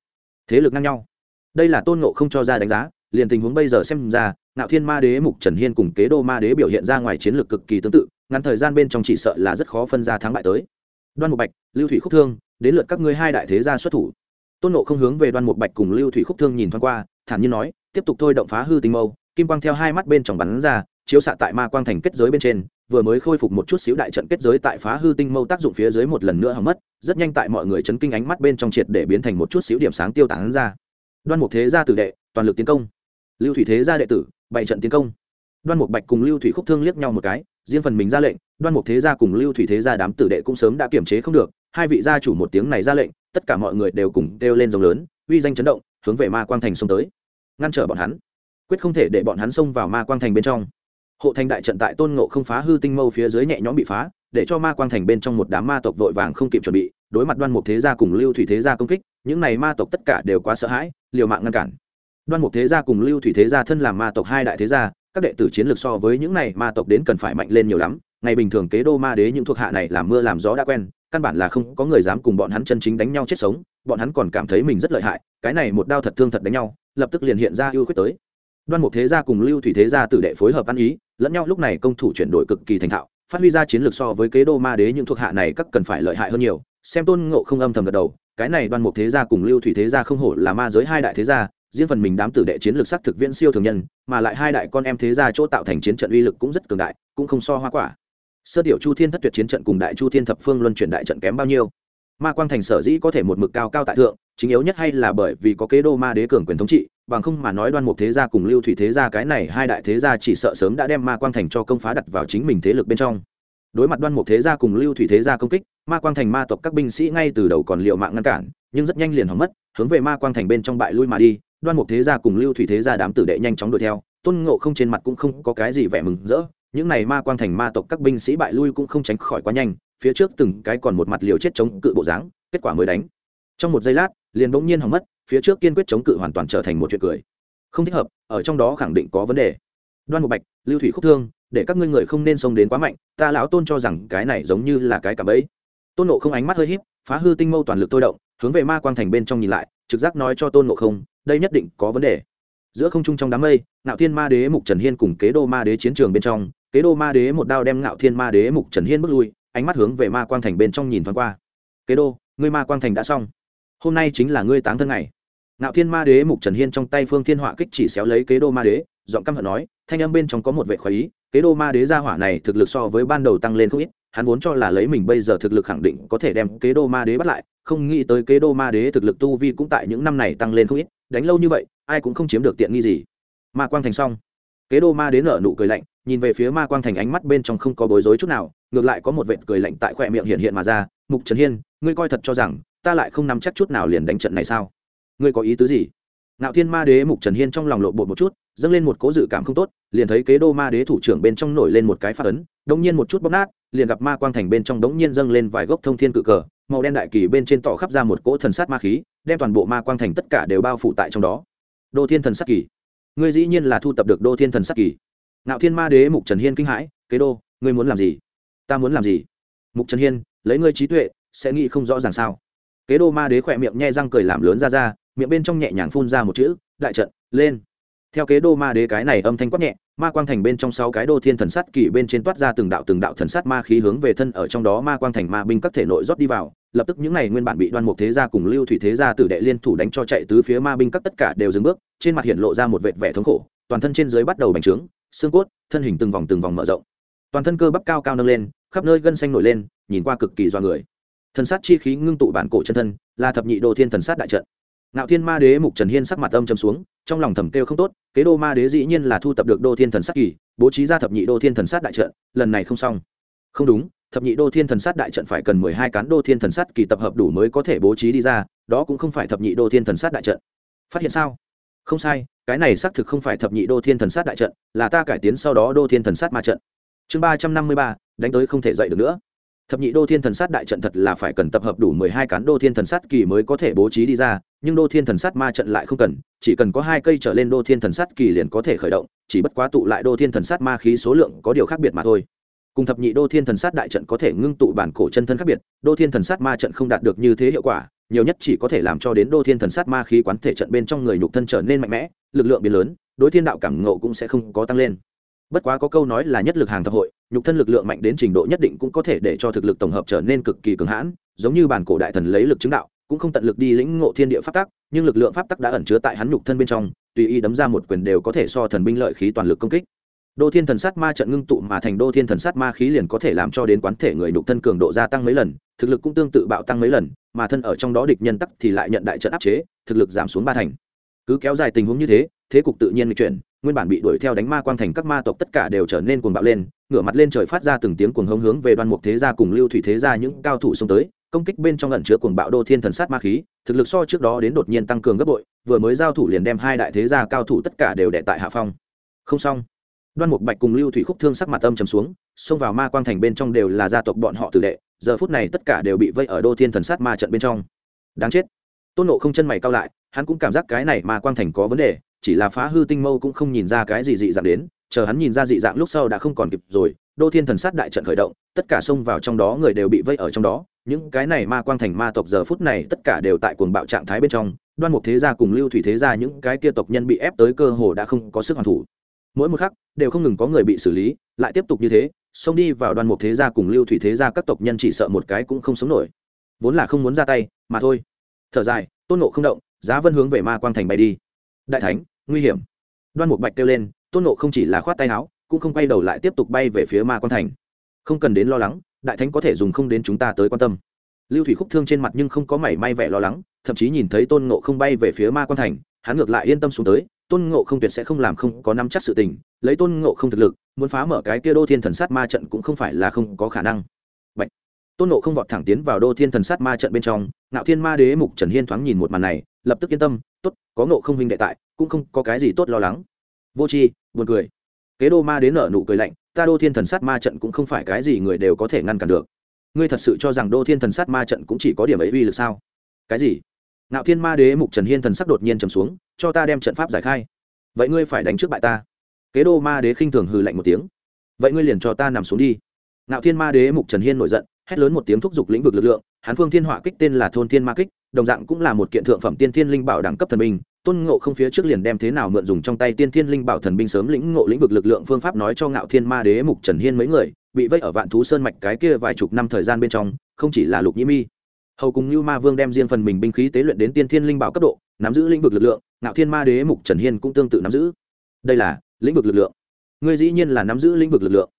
thế lực ngang nhau đây là tôn ngộ không cho ra đánh giá liền tình huống bây giờ xem ra ngạo thiên ma đế mục trần hiên cùng kế đô ma đế biểu hiện ra ngoài chiến lược cực kỳ tương tự ngắn thời gian bên trong chỉ sợ là rất khó phân ra thắng bại tới đoan Mục bạch lưu thủy khúc thương đến lượt các ngươi hai đại thế gia xuất thủ tôn nộ không hướng về đoan Mục bạch cùng lưu thủy khúc thương nhìn thoáng qua thản nhiên nói tiếp tục thôi động phá hư tinh mâu kim quang theo hai mắt bên trong bắn ra chiếu xạ tại ma quang thành kết giới bên trên vừa mới khôi phục một chút xíu đại trận kết giới tại phá hư tinh mâu tác dụng phía dưới một lần nữa hỏng mất rất nhanh tại mọi người chấn kinh ánh mắt bên trong triệt để biến thành một chút xíu điểm sáng tiêu tán ra đoan mục thế gia tử đệ toàn lực tiến công lưu thủy thế gia đệ tử bảy trận tiến công đoan mục bạch cùng lưu thủy khúc thương liếc nhau một cái riêng phần mình ra lệnh đoan mục thế gia cùng lưu thủy thế gia đám tử đệ cũng sớm đã kiểm chế không được hai vị gia chủ một tiếng này ra lệnh tất cả mọi người đều cùng đeo lên rồng lớn uy danh chấn động hướng về ma quang thành xông tới ngăn trở bọn hắn quyết không thể để bọn hắn xông vào ma quang thành bên trong hộ thành đại trận tại tôn ngộ không phá hư tinh mâu phía dưới nhẹ nhõm bị phá để cho ma quang thành bên trong một đám ma tộc vội vàng không kịp chuẩn bị đối mặt đoan mục thế gia cùng lưu thủy thế gia công kích những này ma tộc tất cả đều quá sợ hãi liều mạng ngăn cản đoan mục thế gia cùng lưu thủy thế gia thân làm ma tộc hai đại thế gia các đệ tử chiến lược so với những này ma tộc đến cần phải mạnh lên nhiều lắm ngày bình thường kế đô ma đế những thuộc hạ này làm mưa làm gió đã quen căn bản là không có người dám cùng bọn hắn chân chính đánh nhau chết sống bọn hắn còn cảm thấy mình rất lợi hại cái này một đao thật thương thật đánh nhau lập tức liền hiện ra ưu khuyết tới đoan mục thế gia cùng lưu thủy thế gia tử đệ phối hợp ăn ý lẫn nhau lúc này công thủ chuyển đổi cực kỳ thành thạo phát huy ra chiến lược so với kế đô ma đế những thuộc hạ này các cần phải lợi hại hơn nhiều xem tôn ngộ không âm thầm gật đầu cái này đoan mục thế gia cùng lưu thủy thế gia không hổ là ma giới hai đại thế gia riêng phần mình đám tử đệ chiến lược sắc thực viễn siêu thường nhân mà lại hai đại con em thế gia chỗ tạo thành chiến trận uy lực cũng rất cường đại cũng không so hoa quả sơ tiểu chu thiên thất tuyệt chiến trận cùng đại chu thiên thập phương luân chuyển đại trận kém bao nhiêu ma quang thành sở dĩ có thể một mực cao cao tại thượng chính yếu nhất hay là bởi vì có kế đô ma đế cường quyền thống trị bằng không mà nói đoan mục thế gia cùng lưu thủy thế gia cái này hai đại thế gia chỉ sợ sớm đã đem ma quang thành cho công phá đặt vào chính mình thế lực bên trong đối mặt đoan mục thế gia cùng lưu thủy thế gia công kích ma quang thành ma tộc các binh sĩ ngay từ đầu còn liều mạng ngăn cản nhưng rất nhanh liền hỏng mất hướng về ma quang thành bên trong bại lui mà đi đoan mục thế gia cùng lưu thủy thế gia đám tử đệ nhanh chóng đuổi theo tôn ngộ không trên mặt cũng không có cái gì vẻ mừng rỡ những này ma quang thành ma tộc các binh sĩ bại lui cũng không tránh khỏi quá nhanh phía trước từng cái còn một mặt liều chết chống cự bộ dáng kết quả mới đánh trong một giây lát liền bỗng nhiên hỏng mất phía trước kiên quyết chống cự hoàn toàn trở thành một chuyện cười không thích hợp ở trong đó khẳng định có vấn đề đoan một bạch lưu thủy khúc thương để các ngươi người không nên xông đến quá mạnh ta lão tôn cho rằng cái này giống như là cái cảm ấy. tôn nộ không ánh mắt hơi híp phá hư tinh mâu toàn lực tôi động hướng về ma quang thành bên trong nhìn lại trực giác nói cho tôn nộ không đây nhất định có vấn đề giữa không trung trong đám mây ngạo thiên ma đế mục trần hiên cùng kế đô ma đế chiến trường bên trong kế đô ma đế một đao đem ngạo thiên ma đế mục trần hiên bước lui ánh mắt hướng về ma quang thành bên trong nhìn thoáng qua kế đô ngươi ma quang thành đã xong hôm nay chính là ngươi táng thân này ngạo thiên ma đế mục trần hiên trong tay phương thiên họa kích chỉ xéo lấy kế đô ma đế giọng căm hận nói thanh âm bên trong có một vệ khoái ý kế đô ma đế gia hỏa này thực lực so với ban đầu tăng lên không ít hắn vốn cho là lấy mình bây giờ thực lực khẳng định có thể đem kế đô ma đế bắt lại không nghĩ tới kế đô ma đế thực lực tu vi cũng tại những năm này tăng lên không ít đánh lâu như vậy ai cũng không chiếm được tiện nghi gì ma quang thành xong kế đô ma đến nở nụ cười lạnh nhìn về phía ma quang thành ánh mắt bên trong không có bối rối chút nào ngược lại có một vệt cười lạnh tại khoe miệng hiện hiện mà ra mục trần hiên ngươi coi thật cho rằng ta lại không nắm chắc chút nào liền đánh trận này sao ngươi có ý tứ gì Nạo Thiên Ma Đế Mục Trần Hiên trong lòng lộ bộ một chút, dâng lên một cố dự cảm không tốt, liền thấy kế đô Ma Đế thủ trưởng bên trong nổi lên một cái phát ấn, đột nhiên một chút bóp nát, liền gặp ma quang thành bên trong đống nhiên dâng lên vài gốc thông thiên cự cờ, màu đen đại kỳ bên trên tỏ khắp ra một cỗ thần sát ma khí đem toàn bộ ma quang thành tất cả đều bao phủ tại trong đó đô thiên thần sát kỳ ngươi dĩ nhiên là thu tập được đô thiên thần sát kỳ ngạo thiên ma đế mục trần hiên kinh hãi kế đô ngươi muốn làm gì ta muốn làm gì mục trần hiên lấy ngươi trí tuệ sẽ nghĩ không rõ ràng sao kế đô ma đế khỏe miệng nhai răng cười làm lớn ra ra miệng bên trong nhẹ nhàng phun ra một chữ đại trận lên theo kế đô ma đế cái này âm thanh quát nhẹ ma quang thành bên trong sáu cái đô thiên thần sắt kỳ bên trên toát ra từng đạo từng đạo thần sắt ma khí hướng về thân ở trong đó ma quang thành ma binh các thể nội rót đi vào lập tức những này nguyên bản bị đoan mục thế gia cùng lưu thủy thế gia tử đệ liên thủ đánh cho chạy tứ phía ma binh các tất cả đều dừng bước trên mặt hiện lộ ra một vệt vẻ thống khổ toàn thân trên dưới bắt đầu bành trướng xương cốt thân hình từng vòng từng vòng mở rộng toàn thân cơ bắp cao cao nâng lên khắp nơi gân xanh nổi lên nhìn qua cực kỳ do người thần sắt chi khí ngưng tụ bản cổ chân thân là thập nhị đô thiên thần sắt đại trận Nạo Thiên Ma Đế Mục Trần Hiên sắc mặt âm trầm xuống, trong lòng thầm kêu không tốt, kế đô ma đế dĩ nhiên là thu tập được đô thiên thần sát kỳ, bố trí ra thập nhị đô thiên thần sát đại trận, lần này không xong. Không đúng, thập nhị đô thiên thần sát đại trận phải cần mười hai cán đô thiên thần sát kỳ tập hợp đủ mới có thể bố trí đi ra, đó cũng không phải thập nhị đô thiên thần sát đại trận. Phát hiện sao? Không sai, cái này xác thực không phải thập nhị đô thiên thần sát đại trận, là ta cải tiến sau đó đô thiên thần sát ma trận. Chương ba trăm năm mươi ba, đánh tới không thể dậy được nữa thập nhị đô thiên thần sát đại trận thật là phải cần tập hợp đủ mười hai cán đô thiên thần sát kỳ mới có thể bố trí đi ra nhưng đô thiên thần sát ma trận lại không cần chỉ cần có hai cây trở lên đô thiên thần sát kỳ liền có thể khởi động chỉ bất quá tụ lại đô thiên thần sát ma khí số lượng có điều khác biệt mà thôi cùng thập nhị đô thiên thần sát đại trận có thể ngưng tụ bản cổ chân thân khác biệt đô thiên thần sát ma trận không đạt được như thế hiệu quả nhiều nhất chỉ có thể làm cho đến đô thiên thần sát ma khí quán thể trận bên trong người nhục thân trở nên mạnh mẽ lực lượng biến lớn đối thiên đạo cảm ngộ cũng sẽ không có tăng lên bất quá có câu nói là nhất lực hàng thập hội nhục thân lực lượng mạnh đến trình độ nhất định cũng có thể để cho thực lực tổng hợp trở nên cực kỳ cường hãn giống như bản cổ đại thần lấy lực chứng đạo cũng không tận lực đi lĩnh ngộ thiên địa pháp tắc nhưng lực lượng pháp tắc đã ẩn chứa tại hắn nhục thân bên trong tùy ý đấm ra một quyền đều có thể so thần binh lợi khí toàn lực công kích đô thiên thần sát ma trận ngưng tụ mà thành đô thiên thần sát ma khí liền có thể làm cho đến quán thể người nhục thân cường độ gia tăng mấy lần thực lực cũng tương tự bạo tăng mấy lần mà thân ở trong đó địch nhân tắc thì lại nhận đại trận áp chế thực lực giảm xuống ba thành cứ kéo dài tình huống như thế thế cục tự nhiên lịch chuyển nguyên bản bị đuổi theo đánh ma quang thành các ma tộc tất cả đều trở nên cuồng bạo lên ngửa mặt lên trời phát ra từng tiếng cuồng hống hướng về đoan mục thế gia cùng lưu thủy thế gia những cao thủ xông tới công kích bên trong lần chứa cuồng bạo đô thiên thần sát ma khí thực lực so trước đó đến đột nhiên tăng cường gấp bội vừa mới giao thủ liền đem hai đại thế gia cao thủ tất cả đều đệ tại hạ phong không xong đoan mục bạch cùng lưu thủy khúc thương sắc mặt âm trầm xuống xông vào ma quang thành bên trong đều là gia tộc bọn họ tử đệ giờ phút này tất cả đều bị vây ở đô thiên thần sát ma trận bên trong đáng chết tôn nộ không chân mày cao lại hắn cũng cảm giác cái này ma quang thành có vấn đề chỉ là phá hư tinh mâu cũng không nhìn ra cái gì dị dạng đến chờ hắn nhìn ra dị dạng lúc sau đã không còn kịp rồi đô thiên thần sát đại trận khởi động tất cả xông vào trong đó người đều bị vây ở trong đó những cái này ma quang thành ma tộc giờ phút này tất cả đều tại cuồng bạo trạng thái bên trong đoan mục thế gia cùng lưu thủy thế gia những cái kia tộc nhân bị ép tới cơ hồ đã không có sức hoàn thủ mỗi một khắc đều không ngừng có người bị xử lý lại tiếp tục như thế xông đi vào đoan mục thế gia cùng lưu thủy thế gia các tộc nhân chỉ sợ một cái cũng không sống nổi vốn là không muốn ra tay mà thôi thở dài tôn nộ không động giá vân hướng về ma quang thành bay đi đại thánh nguy hiểm đoan mục bạch kêu lên tôn nộ không chỉ là khoát tay áo cũng không quay đầu lại tiếp tục bay về phía ma quan thành không cần đến lo lắng đại thánh có thể dùng không đến chúng ta tới quan tâm lưu thủy khúc thương trên mặt nhưng không có mảy may vẻ lo lắng thậm chí nhìn thấy tôn nộ không bay về phía ma quan thành hắn ngược lại yên tâm xuống tới tôn ngộ không tuyệt sẽ không làm không có nắm chắc sự tình lấy tôn ngộ không thực lực muốn phá mở cái kia đô thiên thần sát ma trận cũng không phải là không có khả năng Bạch. tôn ngộ không vọt thẳng tiến vào đô thiên thần sát ma trận bên trong ngạo thiên ma đế mục trần hiên thoáng nhìn một màn này lập tức yên tâm tốt có ngộ không huynh đệ tại cũng không có cái gì tốt lo lắng vô tri buồn cười kế đô ma đến nở nụ cười lạnh ta đô thiên thần sát ma trận cũng không phải cái gì người đều có thể ngăn cản được ngươi thật sự cho rằng đô thiên thần sát ma trận cũng chỉ có điểm ấy uy lực sao cái gì nạo thiên ma đế mục trần hiên thần sắc đột nhiên trầm xuống cho ta đem trận pháp giải khai vậy ngươi phải đánh trước bại ta kế đô ma đế khinh thường hừ lạnh một tiếng vậy ngươi liền cho ta nằm xuống đi nạo thiên ma đế mục trần hiên nổi giận hét lớn một tiếng thúc giục lĩnh vực lực lượng hán phương thiên hỏa kích tên là thôn thiên ma kích đồng dạng cũng là một kiện thượng phẩm tiên thiên linh bảo đẳng cấp thần binh tôn ngộ không phía trước liền đem thế nào mượn dùng trong tay tiên thiên linh bảo thần binh sớm lĩnh ngộ lĩnh vực lực lượng phương pháp nói cho ngạo thiên ma đế mục trần hiên mấy người bị vây ở vạn thú sơn mạch cái kia vài chục năm thời gian bên trong không chỉ là lục nhĩ mi hầu cùng như ma vương đem riêng phần mình binh khí tế luyện đến tiên thiên linh bảo cấp độ nắm giữ lĩnh vực lực lượng ngạo thiên ma đế mục trần hiên cũng tương tự nắm giữ đây là lĩnh vực lực lượng ngươi dĩ nhiên là nắm giữ lĩnh vực lực lượng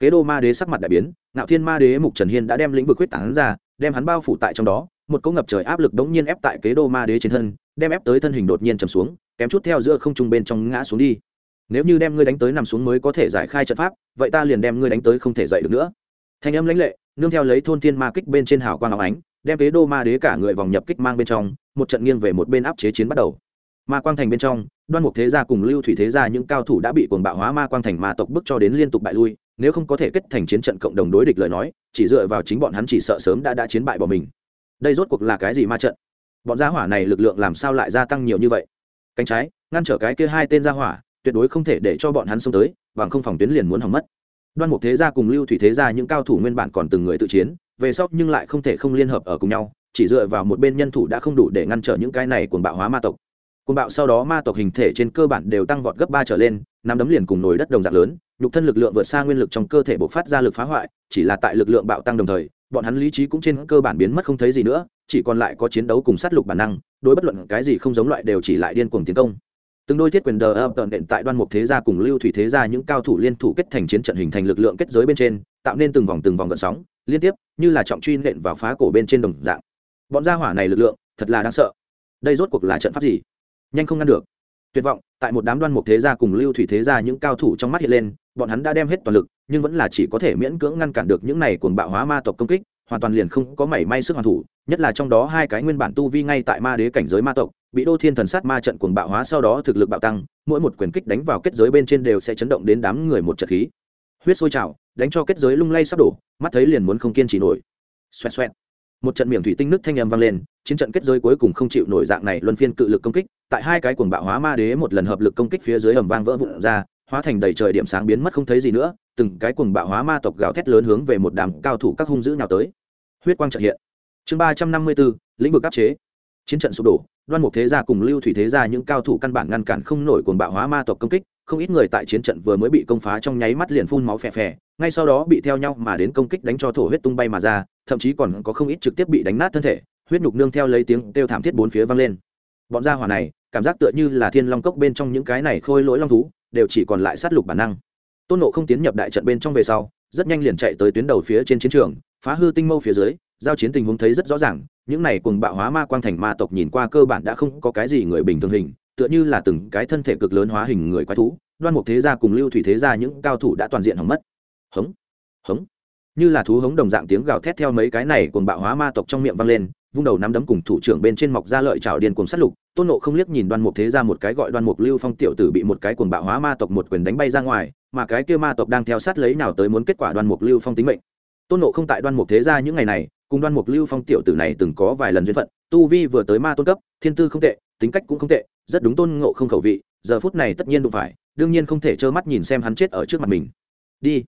kế đô ma đế sắc mặt đại biến ngạo thiên ma đế mục trần hiên đã đem lĩnh vực huyết tảng ra đem hắn bao phủ tại trong đó một cỗ ngập trời áp lực đống nhiên ép tại kế đô ma đế trên thân đem ép tới thân hình đột nhiên chầm xuống kém chút theo giữa không trung bên trong ngã xuống đi nếu như đem ngươi đánh tới nằm xuống mới có thể giải khai trận pháp vậy ta liền đem ngươi đánh tới không thể dậy được nữa thanh âm lãnh lệ nương theo lấy thôn thiên ma kích bên trên hào quang áo ánh đem kế đô ma đế cả người vòng nhập kích mang bên trong một trận nghiêng về một bên áp chế chiến bắt đầu ma quang thành bên trong đoan mục thế gia cùng lưu thủy thế gia những cao thủ đã bị cuồng bạo hóa ma quang thành ma tộc bức cho đến liên tục bại lui nếu không có thể kết thành chiến trận cộng đồng đối địch lời nói chỉ dựa vào chính bọn hắn chỉ sợ sớm đã đã chiến bại bỏ mình đây rốt cuộc là cái gì ma trận bọn gia hỏa này lực lượng làm sao lại gia tăng nhiều như vậy cánh trái ngăn trở cái kia hai tên gia hỏa tuyệt đối không thể để cho bọn hắn xông tới bằng không phòng tuyến liền muốn hỏng mất đoan mục thế gia cùng lưu thủy thế gia những cao thủ nguyên bản còn từng người tự chiến về sóc nhưng lại không thể không liên hợp ở cùng nhau chỉ dựa vào một bên nhân thủ đã không đủ để ngăn trở những cái này cuồng bạo hóa ma tộc cuồng bạo sau đó ma tộc hình thể trên cơ bản đều tăng vọt gấp ba trở lên nắm đấm liền cùng nồi đất đồng dạng lớn nhục thân lực lượng vượt xa nguyên lực trong cơ thể bộc phát ra lực phá hoại chỉ là tại lực lượng bạo tăng đồng thời bọn hắn lý trí cũng trên cơ bản biến mất không thấy gì nữa chỉ còn lại có chiến đấu cùng sát lục bản năng đối bất luận cái gì không giống loại đều chỉ lại điên cuồng tiến công từng đôi thiết quyền đờ ập tận đện tại đoan mục thế gia cùng lưu thủy thế gia những cao thủ liên thủ kết thành chiến trận hình thành lực lượng kết giới bên trên tạo nên từng vòng từng vòng gợn sóng liên tiếp như là trọng truy nện vào phá cổ bên trên đồng dạng bọn gia hỏa này lực lượng thật là đáng sợ đây rốt cuộc là trận pháp gì nhanh không ngăn được tuyệt vọng tại một đám đoan mục thế gia cùng lưu thủy thế gia những cao thủ trong mắt hiện lên bọn hắn đã đem hết toàn lực nhưng vẫn là chỉ có thể miễn cưỡng ngăn cản được những này cuồng bạo hóa ma tộc công kích hoàn toàn liền không có mảy may sức hoàn thủ nhất là trong đó hai cái nguyên bản tu vi ngay tại ma đế cảnh giới ma tộc bị đô thiên thần sát ma trận cuồng bạo hóa sau đó thực lực bạo tăng mỗi một quyền kích đánh vào kết giới bên trên đều sẽ chấn động đến đám người một trận khí huyết sôi trào đánh cho kết giới lung lay sắp đổ mắt thấy liền muốn không kiên trì nổi xoẹt xoẹt một trận miệng thủy tinh nước thanh âm vang lên chiến trận kết giới cuối cùng không chịu nổi dạng này luân phiên cự lực công kích tại hai cái cuồng bạo hóa ma đế một lần hợp lực công kích phía dưới ầm vang vỡ vụn ra hóa thành đầy trời điểm sáng biến mất không thấy gì nữa từng cái cuồng bạo hóa ma tộc gào thét lớn hướng về một đám cao thủ các hung dữ nào tới huyết quang trợ hiện chương ba trăm năm mươi bốn lĩnh vực áp chế chiến trận sụp đổ đoan mục thế gia cùng lưu thủy thế gia những cao thủ căn bản ngăn cản không nổi cuồng bạo hóa ma tộc công kích không ít người tại chiến trận vừa mới bị công phá trong nháy mắt liền phun máu phè phè ngay sau đó bị theo nhau mà đến công kích đánh cho thổ huyết tung bay mà ra thậm chí còn có không ít trực tiếp bị đánh nát thân thể huyết nhục nương theo lấy tiếng kêu thảm thiết bốn phía vang lên bọn gia hỏa này cảm giác tựa như là thiên long cốc bên trong những cái này khôi lỗi long thú đều chỉ còn lại sát lục bản năng tôn ngộ không tiến nhập đại trận bên trong về sau rất nhanh liền chạy tới tuyến đầu phía trên chiến trường phá hư tinh mâu phía dưới giao chiến tình huống thấy rất rõ ràng những này cùng bạo hóa ma quang thành ma tộc nhìn qua cơ bản đã không có cái gì người bình thường hình tựa như là từng cái thân thể cực lớn hóa hình người quái thú đoan mục thế gia cùng lưu thủy thế gia những cao thủ đã toàn diện hỏng mất hống hống như là thú hống đồng dạng tiếng gào thét theo mấy cái này cùng bạo hóa ma tộc trong miệng vang lên vung đầu nắm đấm cùng thủ trưởng bên trên mọc ra lợi trào điên cùng sát lục tôn nộ không liếc nhìn đoan mục thế gia một cái gọi đoan mục lưu phong tiểu tử bị một cái cuồng bạo hóa ma tộc một quyền đánh bay ra ngoài mà cái kia ma tộc đang theo sát lấy nào tới muốn kết quả đoan mục lưu phong tính mệnh tôn nộ không tại đoan mục thế gia những ngày này cùng đoan mục lưu phong tiểu tử này từng có vài lần duyên phận tu vi vừa tới ma tôn cấp thiên tư không tệ tính cách cũng không tệ rất đúng tôn ngộ không khẩu vị giờ phút này tất nhiên đụng phải đương nhiên không thể trơ mắt nhìn xem hắn chết ở trước mặt mình đi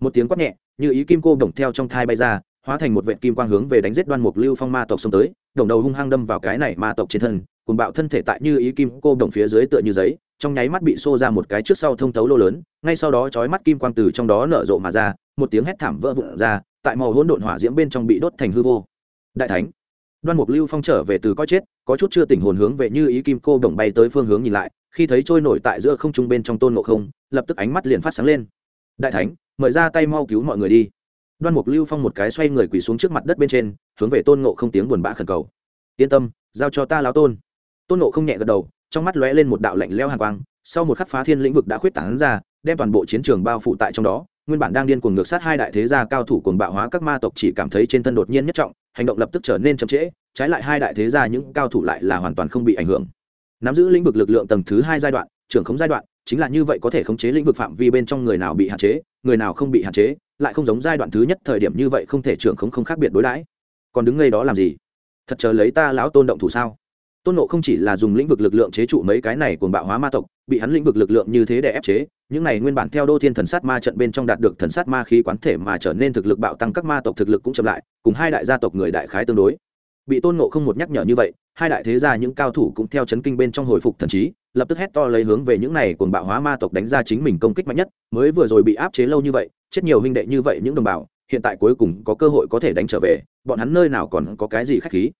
một tiếng quát nhẹ như ý kim cô đổng theo trong thai bay ra hóa thành một vệ kim quang hướng về đánh giết đoan mục lưu phong ma tộc xông tới đổng đầu hung hăng đâm vào cái này ma tộc trên thân cùng bạo thân thể tại như ý kim cô đổng phía dưới tựa như giấy trong nháy mắt bị xô ra một cái trước sau thông tấu lô lớn ngay sau đó chói mắt kim quang từ trong đó nở rộ mà ra một tiếng hét thảm vỡ vụn ra tại màu hỗn độn hỏa diễm bên trong bị đốt thành hư vô đại thánh đoan mục lưu phong trở về từ coi chết có chút chưa tỉnh hồn hướng về như ý kim cô đ ồ n g bay tới phương hướng nhìn lại khi thấy trôi nổi tại giữa không trung bên trong tôn ngộ không lập tức ánh mắt liền phát sáng lên đại thánh mời ra tay mau cứu mọi người đi đoan mục lưu phong một cái xoay người quỳ xuống trước mặt đất bên trên hướng về tôn ngộ không tiếng buồn bã khẩn cầu yên tâm giao cho ta lao tôn tôn ngộ không nhẹ gật đầu trong mắt lóe lên một đạo lạnh leo hàng quang sau một khắc phá thiên lĩnh vực đã khuyết tả hắn ra đem toàn bộ chiến trường bao phủ tại trong đó nguyên bản đang điên cuồng ngược sát hai đại thế gia cao thủ cuồng bạo hóa các ma tộc chỉ cảm thấy trên thân đột nhiên nhất trọng hành động lập tức trở nên chậm trễ trái lại hai đại thế gia những cao thủ lại là hoàn toàn không bị ảnh hưởng nắm giữ lĩnh vực lực lượng tầng thứ hai giai đoạn trưởng khống giai đoạn chính là như vậy có thể khống chế lĩnh vực phạm vi bên trong người nào bị hạn chế người nào không bị hạn chế lại không giống giai đoạn thứ nhất thời điểm như vậy không thể trưởng khống không khác biệt đối đãi còn đứng ngay đó làm gì thật chờ lấy ta lão tôn động thủ sao tôn nộ không chỉ là dùng lĩnh vực lực lượng chế trụ mấy cái này cuồng bạo hóa ma tộc bị hắn lĩnh vực lực lượng như thế để ép chế những này nguyên bản theo đô thiên thần sát ma trận bên trong đạt được thần sát ma khí quán thể mà trở nên thực lực bạo tăng các ma tộc thực lực cũng chậm lại cùng hai đại gia tộc người đại khái tương đối bị tôn ngộ không một nhắc nhở như vậy hai đại thế gia những cao thủ cũng theo chấn kinh bên trong hồi phục thần trí lập tức hét to lấy hướng về những này cuồng bạo hóa ma tộc đánh ra chính mình công kích mạnh nhất mới vừa rồi bị áp chế lâu như vậy chết nhiều huynh đệ như vậy những đồng bào hiện tại cuối cùng có cơ hội có thể đánh trở về bọn hắn nơi nào còn có cái gì khách khí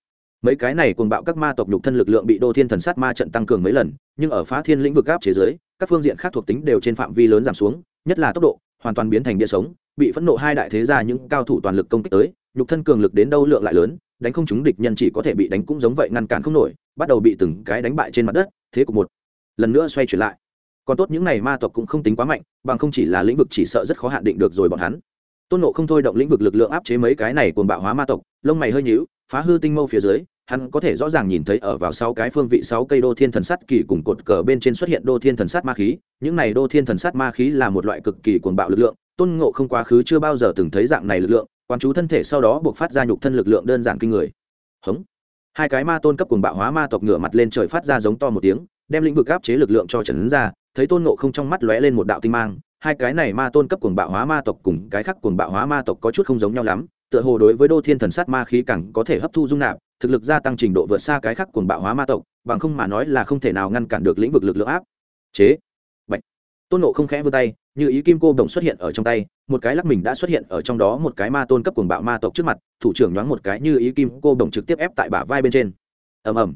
mấy cái này cuồng bạo các ma tộc nhục thân lực lượng bị đô thiên thần sát ma trận tăng cường mấy lần nhưng ở phá thiên lĩnh vực áp chế giới các phương diện khác thuộc tính đều trên phạm vi lớn giảm xuống nhất là tốc độ hoàn toàn biến thành địa sống bị phẫn nộ hai đại thế gia những cao thủ toàn lực công kích tới nhục thân cường lực đến đâu lượng lại lớn đánh không chúng địch nhân chỉ có thể bị đánh cũng giống vậy ngăn cản không nổi bắt đầu bị từng cái đánh bại trên mặt đất thế cục một lần nữa xoay chuyển lại còn tốt những n à y ma tộc cũng không tính quá mạnh bằng không chỉ là lĩnh vực chỉ sợ rất khó hạn định được rồi bọn hắn tôn nộ không thôi động lĩnh vực lực lượng áp chế mấy cái này cồn bạo hóa ma tộc lông mày hơi nhíu phá hư tinh mâu phía dưới hắn có thể rõ ràng nhìn thấy ở vào sáu cái phương vị sáu cây đô thiên thần sắt kỳ cùng cột cờ bên trên xuất hiện đô thiên thần sắt ma khí những này đô thiên thần sắt ma khí là một loại cực kỳ cuồng bạo lực lượng tôn ngộ không quá khứ chưa bao giờ từng thấy dạng này lực lượng quan chú thân thể sau đó buộc phát ra nhục thân lực lượng đơn giản kinh người hống hai cái ma tôn cấp cuồng bạo hóa ma tộc ngửa mặt lên trời phát ra giống to một tiếng đem lĩnh vực áp chế lực lượng cho trần ra thấy tôn ngộ không trong mắt lóe lên một đạo tinh mang hai cái này ma tôn cấp cuồng bạo hóa ma tộc cùng cái khác cuồng bạo hóa ma tộc có chút không giống nhau lắm tựa hồ đối với đô thiên thần sắt ma khí càng có thể hấp thu dung nạp thực lực gia tăng trình độ vượt xa cái khác cuồng bạo hóa ma tộc bằng không mà nói là không thể nào ngăn cản được lĩnh vực lực lượng áp chế bệnh. tôn nộ không khẽ vươn tay như ý kim cô đồng xuất hiện ở trong tay một cái lắc mình đã xuất hiện ở trong đó một cái ma tôn cấp cuồng bạo ma tộc trước mặt thủ trưởng nhoáng một cái như ý kim cô đồng trực tiếp ép tại bả vai bên trên ầm ầm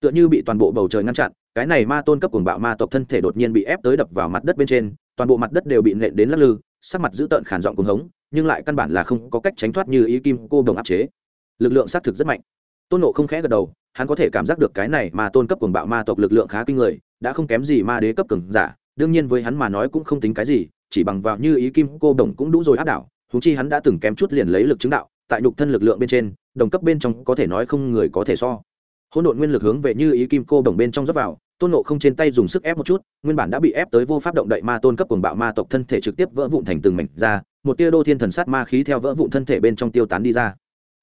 tựa như bị toàn bộ bầu trời ngăn chặn cái này ma tôn cấp cuồng bạo ma tộc thân thể đột nhiên bị ép tới đập vào mặt đất bên trên toàn bộ mặt đất đều bị nện đến lắc lư sắc mặt dữ tợn khản giọng cuồng hống nhưng lại căn bản là không có cách tránh thoát như ý kim cô đồng áp chế lực lượng xác thực rất mạnh tôn nộ không khẽ gật đầu hắn có thể cảm giác được cái này mà tôn cấp cuồng bạo ma tộc lực lượng khá kinh người đã không kém gì ma đế cấp cường giả đương nhiên với hắn mà nói cũng không tính cái gì chỉ bằng vào như ý kim cô đồng cũng đủ rồi áp đảo húng chi hắn đã từng kém chút liền lấy lực chứng đạo tại nhục thân lực lượng bên trên đồng cấp bên trong có thể nói không người có thể so hỗn độn nguyên lực hướng về như ý kim cô đồng bên trong dốc vào tôn nộ không trên tay dùng sức ép một chút nguyên bản đã bị ép tới vô pháp động đậy ma tôn cấp cuồng bạo ma tộc thân thể trực tiếp vỡ vụn thành từng mảnh ra một tia đô thiên thần sát ma khí theo vỡ vụn thân thể bên trong tiêu tán đi ra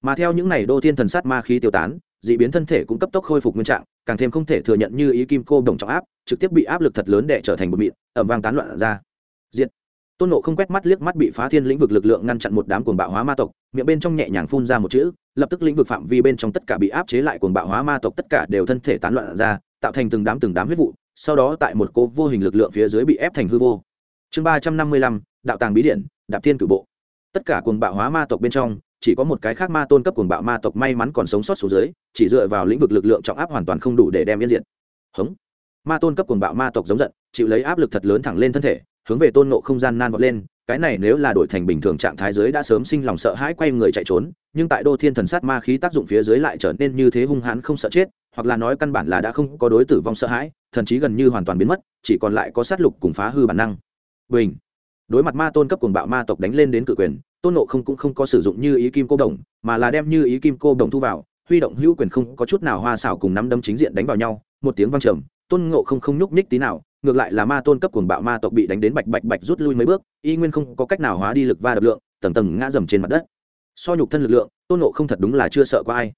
mà theo những này đô thiên thần sát ma khí tiêu tán dị biến thân thể cũng cấp tốc khôi phục nguyên trạng càng thêm không thể thừa nhận như ý kim cô đồng trọng áp trực tiếp bị áp lực thật lớn để trở thành một mịn ẩm vang tán loạn ra diện tôn nộ không quét mắt liếc mắt bị phá thiên lĩnh vực lực lượng ngăn chặn một đám cuồng bạo hóa ma tộc miệng bên trong nhẹ nhàng phun ra một chữ lập tức lĩnh vực phạm vi bên trong tất cả bị áp chế lại cuồng bạo hóa ma tộc tất cả đều thân thể tán loạn ra tạo thành từng đám từng đám huyết vụ sau đó tại một cô vô hình lực lượng phía dưới bị ép thành hư vô chương ba trăm năm mươi lăm đạo tàng bí điện đạp thiên cử bộ tất cả cuồng bạo hóa ma tộc bên trong chỉ có một cái khác ma tôn cấp cuồng bạo ma tộc may mắn còn sống sót xuống dưới chỉ dựa vào lĩnh vực lực lượng trọng áp hoàn toàn không đủ để đem yên diện hống ma tôn cấp cuồng bạo ma tộc giống giận chịu lấy áp lực thật lớn thẳng lên thân thể hướng về tôn nộ không gian nan vọt lên cái này nếu là đổi thành bình thường trạng thái dưới đã sớm sinh lòng sợ hãi quay người chạy trốn nhưng tại đô thiên thần sát ma khí tác dụng phía dưới lại trở nên như thế hung hãn không sợ chết hoặc là nói căn bản là đã không có đối tử vong sợ hãi thần chí gần như hoàn toàn biến mất chỉ còn lại có sát lục cùng phá hư bản năng bình đối mặt ma tôn cấp cuồng bạo ma tộc đánh lên đến cự quyền tôn nộ không cũng không có sử dụng như ý kim cô đồng mà là đem như ý kim cô đồng thu vào huy động hữu quyền không có chút nào hoa xảo cùng nắm đâm chính diện đánh vào nhau một tiếng văng trầm tôn ngộ không không nhúc nhích tí nào ngược lại là ma tôn cấp cuồng bạo ma tộc bị đánh đến bạch bạch bạch rút lui mấy bước y nguyên không có cách nào hóa đi lực va đập lượng tầng tầng ngã dầm trên mặt đất so nhục thân lực lượng tôn nộ không thật đúng là chưa sợ có ai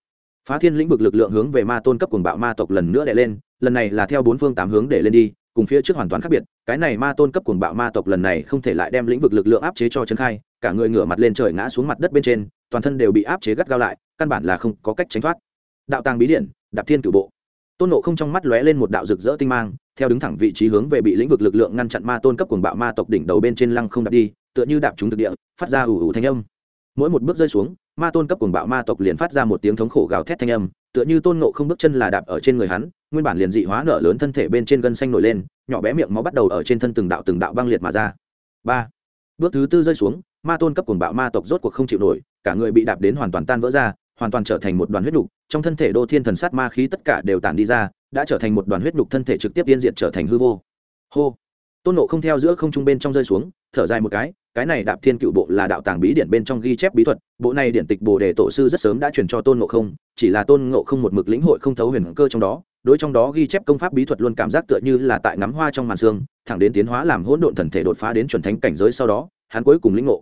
phá thiên lĩnh vực lực lượng hướng về ma tôn cấp cuồng bạo ma tộc lần nữa đè lên lần này là theo bốn phương tám hướng để lên đi cùng phía trước hoàn toàn khác biệt cái này ma tôn cấp cuồng bạo ma tộc lần này không thể lại đem lĩnh vực lực lượng áp chế cho trấn khai cả người ngửa mặt lên trời ngã xuống mặt đất bên trên toàn thân đều bị áp chế gắt gao lại căn bản là không có cách tránh thoát đạo tàng bí điện đạp thiên cửu bộ tôn nộ không trong mắt lóe lên một đạo rực rỡ tinh mang theo đứng thẳng vị trí hướng về bị lĩnh vực lực lượng ngăn chặn ma tôn cấp cuồng bạo ma tộc đỉnh đầu bên trên lăng không đạp đi tựa như đạp chúng thực địa phát ra ủ ủ thanh âm mỗi một bước rơi xuống ma tôn cấp cuồng bạo ma tộc liền phát ra một tiếng thống khổ gào thét thanh âm tựa như tôn nộ không bước chân là đạp ở trên người hắn nguyên bản liền dị hóa nở lớn thân thể bên trên gân xanh nổi lên nhỏ bé miệng máu bắt đầu ở trên thân từng đạo từng đạo băng liệt mà ra ba bước thứ tư rơi xuống ma tôn cấp cuồng bạo ma tộc rốt cuộc không chịu nổi cả người bị đạp đến hoàn toàn tan vỡ ra hoàn toàn trở thành một đoàn huyết nhục trong thân thể đô thiên thần sát ma khí tất cả đều tản đi ra đã trở thành một đoàn huyết nhục thân thể trực tiếp tiên diệt trở thành hư vô hô tôn nộ không theo giữa không trung bên trong rơi xuống thở dài một cái cái này đạp thiên cựu bộ là đạo tàng bí điển bên trong ghi chép bí thuật bộ này điển tịch bồ đề tổ sư rất sớm đã truyền cho tôn ngộ không chỉ là tôn ngộ không một mực lĩnh hội không thấu huyền cơ trong đó đối trong đó ghi chép công pháp bí thuật luôn cảm giác tựa như là tại ngắm hoa trong màn xương thẳng đến tiến hóa làm hỗn độn thần thể đột phá đến chuẩn thánh cảnh giới sau đó hắn cuối cùng lĩnh ngộ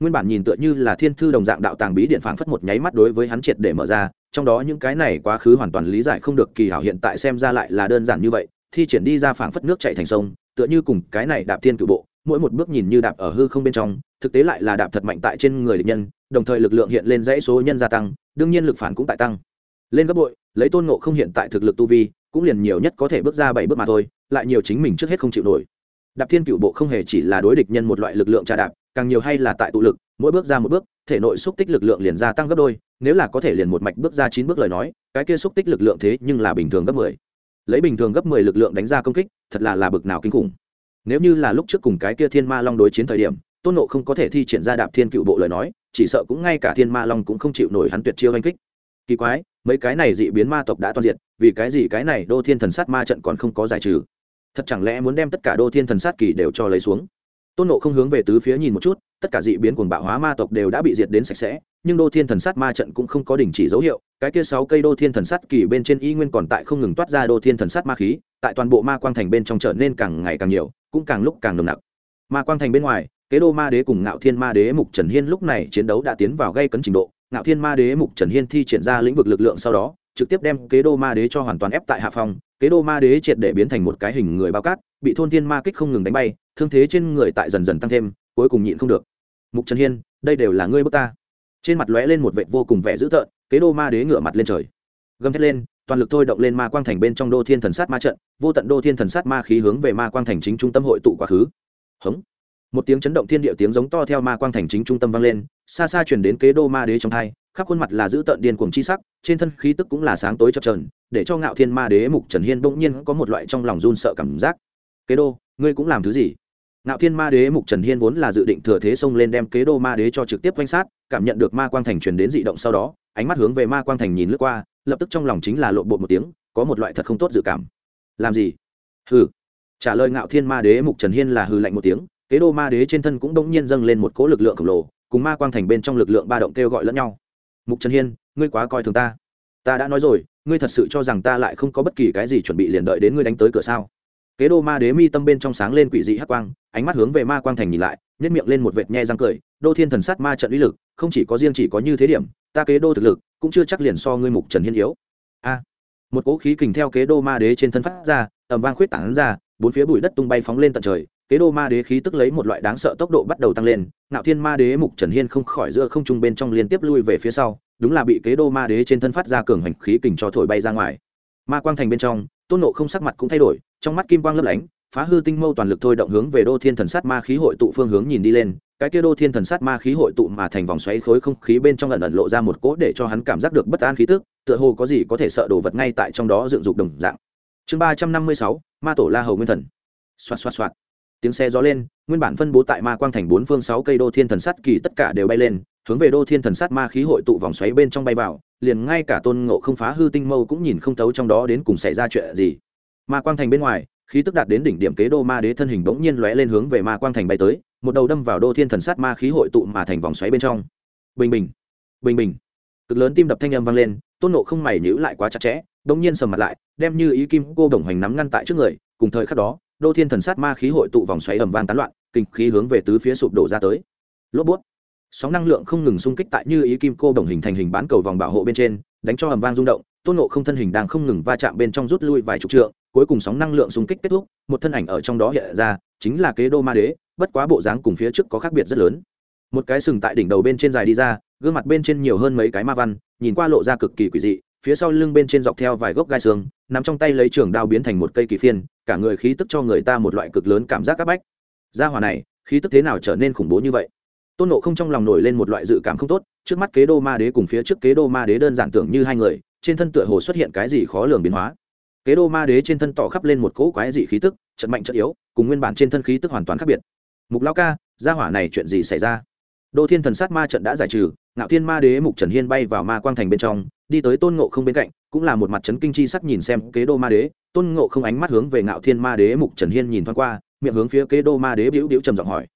nguyên bản nhìn tựa như là thiên thư đồng dạng đạo tàng bí điện phảng phất một nháy mắt đối với hắn triệt để mở ra trong đó những cái này quá khứ hoàn toàn lý giải không được kỳ hảo hiện tại xem ra lại là đơn giản như vậy thi triển đi ra phảng phất nước chảy thành sông tựa như cùng cái này đạp thiên cựu bộ mỗi một bước nhìn như đạp ở hư không bên trong thực tế lại là đạp thật mạnh tại trên người địch nhân đồng thời lực lượng hiện lên dãy số nhân gia tăng đương nhiên lực phản cũng tại tăng lên gấp bội lấy tôn ngộ không hiện tại thực lực tu vi cũng liền nhiều nhất có thể bước ra bảy bước mà thôi lại nhiều chính mình trước hết không chịu nổi đạp thiên cựu bộ không hề chỉ là đối địch nhân một loại lực lượng trà đạp càng nhiều hay là tại tụ lực mỗi bước ra một bước thể nội xúc tích lực lượng liền gia tăng gấp đôi nếu là có thể liền một mạch bước ra chín bước lời nói cái kia xúc tích lực lượng thế nhưng là bình thường gấp mười lấy bình thường gấp mười lực lượng đánh ra công kích thật là là bực nào kinh khủng nếu như là lúc trước cùng cái kia thiên ma long đối chiến thời điểm tôn ngộ không có thể thi triển ra đạp thiên cựu bộ lời nói chỉ sợ cũng ngay cả thiên ma long cũng không chịu nổi hắn tuyệt chiêu đánh kích kỳ quái mấy cái này dị biến ma tộc đã toàn diện vì cái gì cái này đô thiên thần sát ma trận còn không có giải trừ thật chẳng lẽ muốn đem tất cả đô thiên thần sát kỳ đều cho lấy xuống tôn ngộ không hướng về tứ phía nhìn một chút tất cả dị biến cuồng bạo hóa ma tộc đều đã bị diệt đến sạch sẽ nhưng đô thiên thần sát ma trận cũng không có đình chỉ dấu hiệu cái kia sáu cây đô thiên thần sắt kỳ bên trên y nguyên còn tại không ngừng toát ra đô thiên thần sắt ma khí tại toàn bộ ma quang thành bên trong trở nên càng ngày càng nhiều cũng càng lúc càng nồng nặc ma quang thành bên ngoài kế đô ma đế cùng ngạo thiên ma đế mục trần hiên lúc này chiến đấu đã tiến vào gây cấn trình độ ngạo thiên ma đế mục trần hiên thi triển ra lĩnh vực lực lượng sau đó trực tiếp đem kế đô ma đế cho hoàn toàn ép tại hạ phòng kế đô ma đế triệt để biến thành một cái hình người bao cát bị thôn thiên ma kích không ngừng đánh bay thương thế trên người tại dần dần tăng thêm cuối cùng nhịn không được mục trần hiên đây đều là ngươi bước ta trên mặt lóe lên một vệ vô cùng vẻ dữ tợn kế đô ma đế ngửa mặt lên trời gầm thét lên toàn lực thôi động lên ma quang thành bên trong đô thiên thần sát ma trận vô tận đô thiên thần sát ma khí hướng về ma quang thành chính trung tâm hội tụ quá khứ hống một tiếng chấn động thiên địa tiếng giống to theo ma quang thành chính trung tâm vang lên xa xa chuyển đến kế đô ma đế trong thai khắp khuôn mặt là giữ tợn điên cuồng chi sắc trên thân khí tức cũng là sáng tối chập trờn để cho ngạo thiên ma đế mục trần hiên bỗng nhiên có một loại trong lòng run sợ cảm giác kế đô ngươi cũng làm thứ gì ngạo thiên ma đế mục trần hiên vốn là dự định thừa thế xông lên đem kế đô ma đế cho trực tiếp quanh sát cảm nhận được ma quang thành truyền đến dị động sau đó ánh mắt hướng về ma quang thành nhìn lướt qua lập tức trong lòng chính là lộ bộ một tiếng có một loại thật không tốt dự cảm làm gì hừ trả lời ngạo thiên ma đế mục trần hiên là hừ lạnh một tiếng kế đô ma đế trên thân cũng đống nhiên dâng lên một cỗ lực lượng khổng lồ cùng ma quang thành bên trong lực lượng ba động kêu gọi lẫn nhau mục trần hiên ngươi quá coi thường ta ta đã nói rồi ngươi thật sự cho rằng ta lại không có bất kỳ cái gì chuẩn bị liền đợi đến ngươi đánh tới cửa sao kế đô ma đế mi tâm bên trong sáng lên quỷ dị hắc quang ánh mắt hướng về ma quang thành nhìn lại nhét miệng lên một vệt nhe răng cười đô thiên thần sát ma trận uy lực không chỉ có riêng chỉ có như thế điểm ta kế đô thực lực cũng chưa chắc liền so ngươi mục trần hiên yếu a một cỗ khí kình theo kế đô ma đế trên thân phát ra ầm vang khuyết tảng ra bốn phía bụi đất tung bay phóng lên tận trời kế đô ma đế khí tức lấy một loại đáng sợ tốc độ bắt đầu tăng lên nạo thiên ma đế mục trần hiên không khỏi giữa không trung bên trong liên tiếp lui về phía sau đúng là bị kế đô ma đế trên thân phát ra cường hành khí kình cho thổi bay ra ngoài ma quang thành bên trong tôn nộ không sắc mặt cũng thay đổi trong mắt kim quang lấp lánh phá hư tinh mâu toàn lực thôi động hướng về đô thiên thần sát ma khí hội tụ phương hướng nhìn đi lên cái kia đô thiên thần sát ma khí hội tụ mà thành vòng xoáy khối không khí bên trong ẩn ẩn lộ ra một cỗ để cho hắn cảm giác được bất an khí tức tựa hồ có gì có thể sợ đồ vật ngay tại trong đó dựng dục đồng dạng chương ba trăm năm mươi sáu ma tổ la hầu nguyên thần xoạt xoạt xoạt tiếng xe gió lên nguyên bản phân bố tại ma quang thành bốn phương sáu cây đô thiên thần sắt kỳ tất cả đều bay lên hướng về đô thiên thần sát ma khí hội tụ vòng xoáy bên trong bay vào liền ngay cả tôn ngộ không phá hư tinh mâu cũng nhìn không thấu trong đó đến cùng xảy ra chuyện gì ma quang thành bên ngoài khí tức đạt đến đỉnh điểm kế đô ma đế thân hình bỗng nhiên lóe lên hướng về ma quang thành bay tới một đầu đâm vào đô thiên thần sát ma khí hội tụ mà thành vòng xoáy bên trong bình bình bình bình cực lớn tim đập thanh âm vang lên tôn nộ không mày nhữ lại quá chặt chẽ đ ỗ n g nhiên sầm mặt lại đem như ý kim cô đồng hành nắm ngăn tại trước người cùng thời khắc đó đô thiên thần sát ma khí hội tụ vòng xoáy ầm vang tán loạn kinh khí hướng về tứ phía sụp đổ ra tới lốp bút sóng năng lượng không ngừng xung kích tại như ý kim cô đồng hình thành hình bán cầu vòng bảo hộ bên trên đánh cho ầm vang rung động tôn nộ không thân hình đang không ngừng va chạm bên trong rút lui vài chục trượng cuối cùng sóng năng lượng xung kích kết thúc một thân ảnh ở trong đó hiện ra chính là kế đô ma đế bất quá bộ dáng cùng phía trước có khác biệt rất lớn một cái sừng tại đỉnh đầu bên trên dài đi ra gương mặt bên trên nhiều hơn mấy cái ma văn nhìn qua lộ ra cực kỳ quỷ dị phía sau lưng bên trên dọc theo vài gốc gai xương nằm trong tay lấy trường đao biến thành một cây kỳ phiên cả người khí tức cho người ta một loại cực lớn cảm giác áp bách gia hỏa này khí tức thế nào trở nên khủng bố như vậy tôn ngộ không trong lòng nổi lên một loại dự cảm không tốt trước mắt kế đô ma đế cùng phía trước kế đô ma đế đơn giản tưởng như hai người trên thân tựa hồ xuất hiện cái gì khó lường biến hóa kế đô ma đế trên thân tỏ khắp lên một cỗ quái dị khí tức trận mạnh trận yếu cùng nguyên bản trên thân khí tức hoàn toàn khác biệt mục lao ca ra hỏa này chuyện gì xảy ra đô thiên thần sát ma trận đã giải trừ ngạo thiên ma đế mục trần hiên bay vào ma quang thành bên trong đi tới tôn ngộ không bên cạnh cũng là một mặt trấn kinh chi sắc nhìn xem kế đô ma đế tôn ngộ không ánh mắt hướng về ngạo thiên ma đế mục trần hiên nhìn thoáng qua miệng hướng phía kế đô ma đế biểu biểu trầm giọng hỏi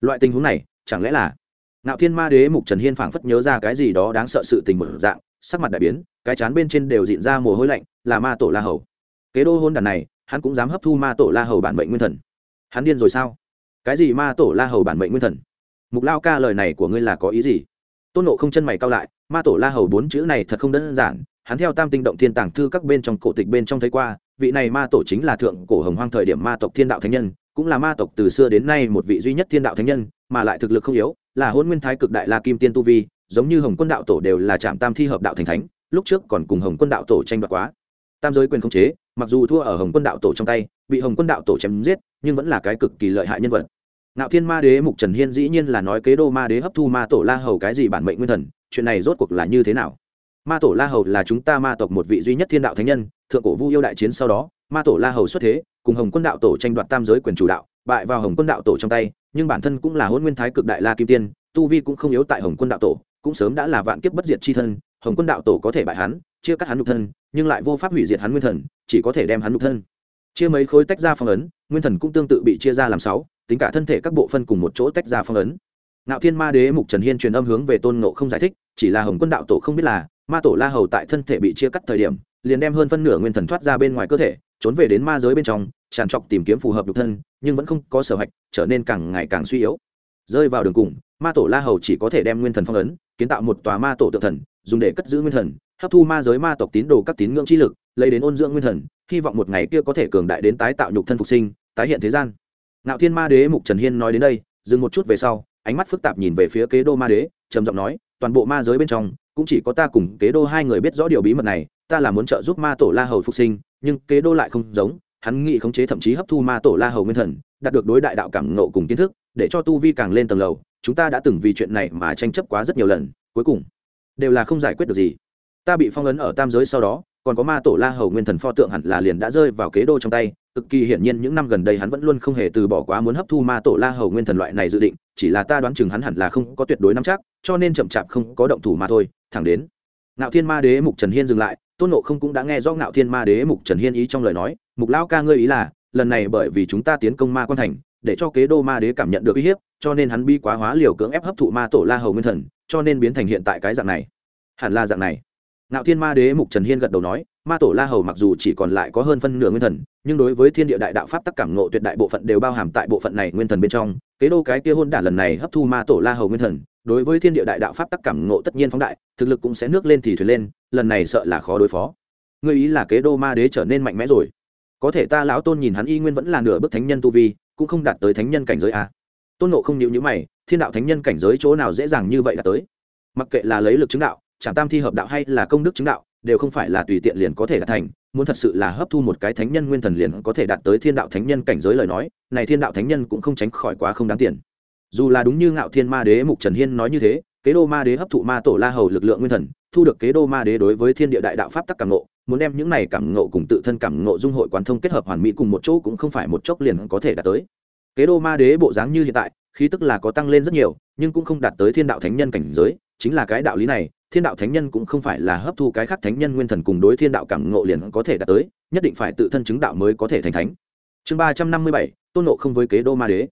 loại tình huống này chẳng lẽ là ngạo thiên ma đế mục trần hiên phảng phất nhớ ra cái gì đó đáng sợ sự tình mở dạng sắc mặt đại biến cái chán bên trên đều dịn ra mồ hôi lạnh là ma tổ la hầu kế đô hôn đàn này hắn cũng dám hấp thu ma tổ la hầu bản mệnh nguyên thần hắn điên rồi sao cái gì ma tổ la hầu bản mệnh nguyên thần mục lao ca lời này của ngươi là có ý gì tôn nộ không chân mày cao lại ma tổ la hầu bốn chữ này thật không đơn giản hắn theo tam tinh động thiên tàng thư các bên trong cổ tịch bên trong thấy qua vị này ma tổ chính là thượng cổ hồng hoang thời điểm ma tộc thiên đạo thánh nhân cũng là ma tộc từ xưa đến nay một vị duy nhất thiên đạo thánh nhân mà lại thực lực không yếu là hôn nguyên thái cực đại la kim tiên tu vi giống như hồng quân đạo tổ đều là trạm tam thi hợp đạo thành thánh lúc trước còn cùng hồng quân đạo tổ tranh đoạt quá tam giới quyền không chế mặc dù thua ở hồng quân đạo tổ trong tay bị hồng quân đạo tổ chém giết nhưng vẫn là cái cực kỳ lợi hại nhân vật Ngạo Thiên Ma Đế Mục Trần Hiên dĩ nhiên là nói kế đô ma đế hấp thu ma tổ La Hầu cái gì bản mệnh nguyên thần, chuyện này rốt cuộc là như thế nào? Ma tổ La Hầu là chúng ta ma tộc một vị duy nhất thiên đạo thánh nhân, thượng cổ Vu yêu đại chiến sau đó, ma tổ La Hầu xuất thế, cùng Hồng Quân đạo tổ tranh đoạt tam giới quyền chủ đạo, bại vào Hồng Quân đạo tổ trong tay, nhưng bản thân cũng là Hỗn Nguyên Thái Cực Đại La Kim Tiên, tu vi cũng không yếu tại Hồng Quân đạo tổ, cũng sớm đã là vạn kiếp bất diệt chi thân, Hồng Quân đạo tổ có thể bại hắn, chia cắt hắn nhục thân, nhưng lại vô pháp hủy diệt hắn nguyên thần, chỉ có thể đem hắn nhục thân chia mấy khối tách ra phong ấn, nguyên thần cũng tương tự bị chia ra làm sáu tính cả thân thể các bộ phân cùng một chỗ tách ra phong ấn Nạo Thiên Ma Đế Mục Trần Hiên truyền âm hướng về Tôn Ngộ không giải thích, chỉ là Hồng Quân đạo tổ không biết là, Ma tổ La Hầu tại thân thể bị chia cắt thời điểm, liền đem hơn phân nửa nguyên thần thoát ra bên ngoài cơ thể, trốn về đến ma giới bên trong, tràn trọc tìm kiếm phù hợp nhục thân, nhưng vẫn không có sở hạch, trở nên càng ngày càng suy yếu. Rơi vào đường cùng, Ma tổ La Hầu chỉ có thể đem nguyên thần phong ấn, kiến tạo một tòa ma tổ tự thần, dùng để cất giữ nguyên thần, hấp thu ma giới ma tộc tín đồ các tín ngưỡng chi lực, lấy đến ôn dưỡng nguyên thần, hy vọng một ngày kia có thể cường đại đến tái tạo nhục thân phục sinh, tái hiện thế gian. Nạo Thiên Ma Đế Mục Trần Hiên nói đến đây, dừng một chút về sau, ánh mắt phức tạp nhìn về phía Kế Đô Ma Đế, trầm giọng nói, toàn bộ ma giới bên trong, cũng chỉ có ta cùng Kế Đô hai người biết rõ điều bí mật này, ta là muốn trợ giúp Ma Tổ La Hầu phục sinh, nhưng Kế Đô lại không giống, hắn nghĩ khống chế thậm chí hấp thu Ma Tổ La Hầu nguyên thần, đạt được đối đại đạo cảm ngộ cùng kiến thức, để cho tu vi càng lên tầng lầu, chúng ta đã từng vì chuyện này mà tranh chấp quá rất nhiều lần, cuối cùng đều là không giải quyết được gì. Ta bị phong ấn ở tam giới sau đó, còn có ma tổ la hầu nguyên thần pho tượng hẳn là liền đã rơi vào kế đô trong tay cực kỳ hiển nhiên những năm gần đây hắn vẫn luôn không hề từ bỏ quá muốn hấp thu ma tổ la hầu nguyên thần loại này dự định chỉ là ta đoán chừng hắn hẳn là không có tuyệt đối nắm chắc cho nên chậm chạp không có động thủ mà thôi thẳng đến ngạo thiên ma đế mục trần hiên dừng lại tôn nộ không cũng đã nghe do ngạo thiên ma đế mục trần hiên ý trong lời nói mục lão ca ngơi ý là lần này bởi vì chúng ta tiến công ma quan thành để cho kế đô ma đế cảm nhận được uy hiếp cho nên hắn bi quá hóa liều cưỡng ép hấp thụ ma tổ la hầu nguyên thần cho nên biến thành hiện tại cái dạng này hẳn là dạng này Nạo Thiên Ma Đế Mục Trần Hiên gật đầu nói, Ma tổ La Hầu mặc dù chỉ còn lại có hơn phân nửa nguyên thần, nhưng đối với thiên địa đại đạo pháp tắc cảm ngộ tuyệt đại bộ phận đều bao hàm tại bộ phận này nguyên thần bên trong, kế đô cái kia hôn đả lần này hấp thu Ma tổ La Hầu nguyên thần, đối với thiên địa đại đạo pháp tắc cảm ngộ tất nhiên phóng đại, thực lực cũng sẽ nước lên thì thuyền lên, lần này sợ là khó đối phó. Ngươi ý là kế đô Ma Đế trở nên mạnh mẽ rồi? Có thể ta lão tôn nhìn hắn y nguyên vẫn là nửa bước thánh nhân tu vi, cũng không đạt tới thánh nhân cảnh giới a. À. Tôn Ngộ không nhíu nhíu mày, thiên đạo thánh nhân cảnh giới chỗ nào dễ dàng như vậy đạt tới? Mặc kệ là lấy lực chứng đạo, trạm tam thi hợp đạo hay là công đức chứng đạo đều không phải là tùy tiện liền có thể đạt thành muốn thật sự là hấp thu một cái thánh nhân nguyên thần liền có thể đạt tới thiên đạo thánh nhân cảnh giới lời nói này thiên đạo thánh nhân cũng không tránh khỏi quá không đáng tiền dù là đúng như ngạo thiên ma đế mục trần hiên nói như thế kế đô ma đế hấp thụ ma tổ la hầu lực lượng nguyên thần thu được kế đô ma đế đối với thiên địa đại đạo pháp tắc cảm ngộ muốn đem những này cảm ngộ cùng tự thân cảm ngộ dung hội quán thông kết hợp hoàn mỹ cùng một chỗ cũng không phải một chốc liền có thể đạt tới kế đô ma đế bộ dáng như hiện tại khí tức là có tăng lên rất nhiều nhưng cũng không đạt tới thiên đạo thánh nhân cảnh giới chính là cái đạo lý này thiên đạo thánh nhân cũng không phải là hấp thu cái khác thánh nhân nguyên thần cùng đối thiên đạo cảm ngộ liền có thể đạt tới nhất định phải tự thân chứng đạo mới có thể thành thánh chương ba trăm năm mươi bảy tôn nộ không với kế đô ma đế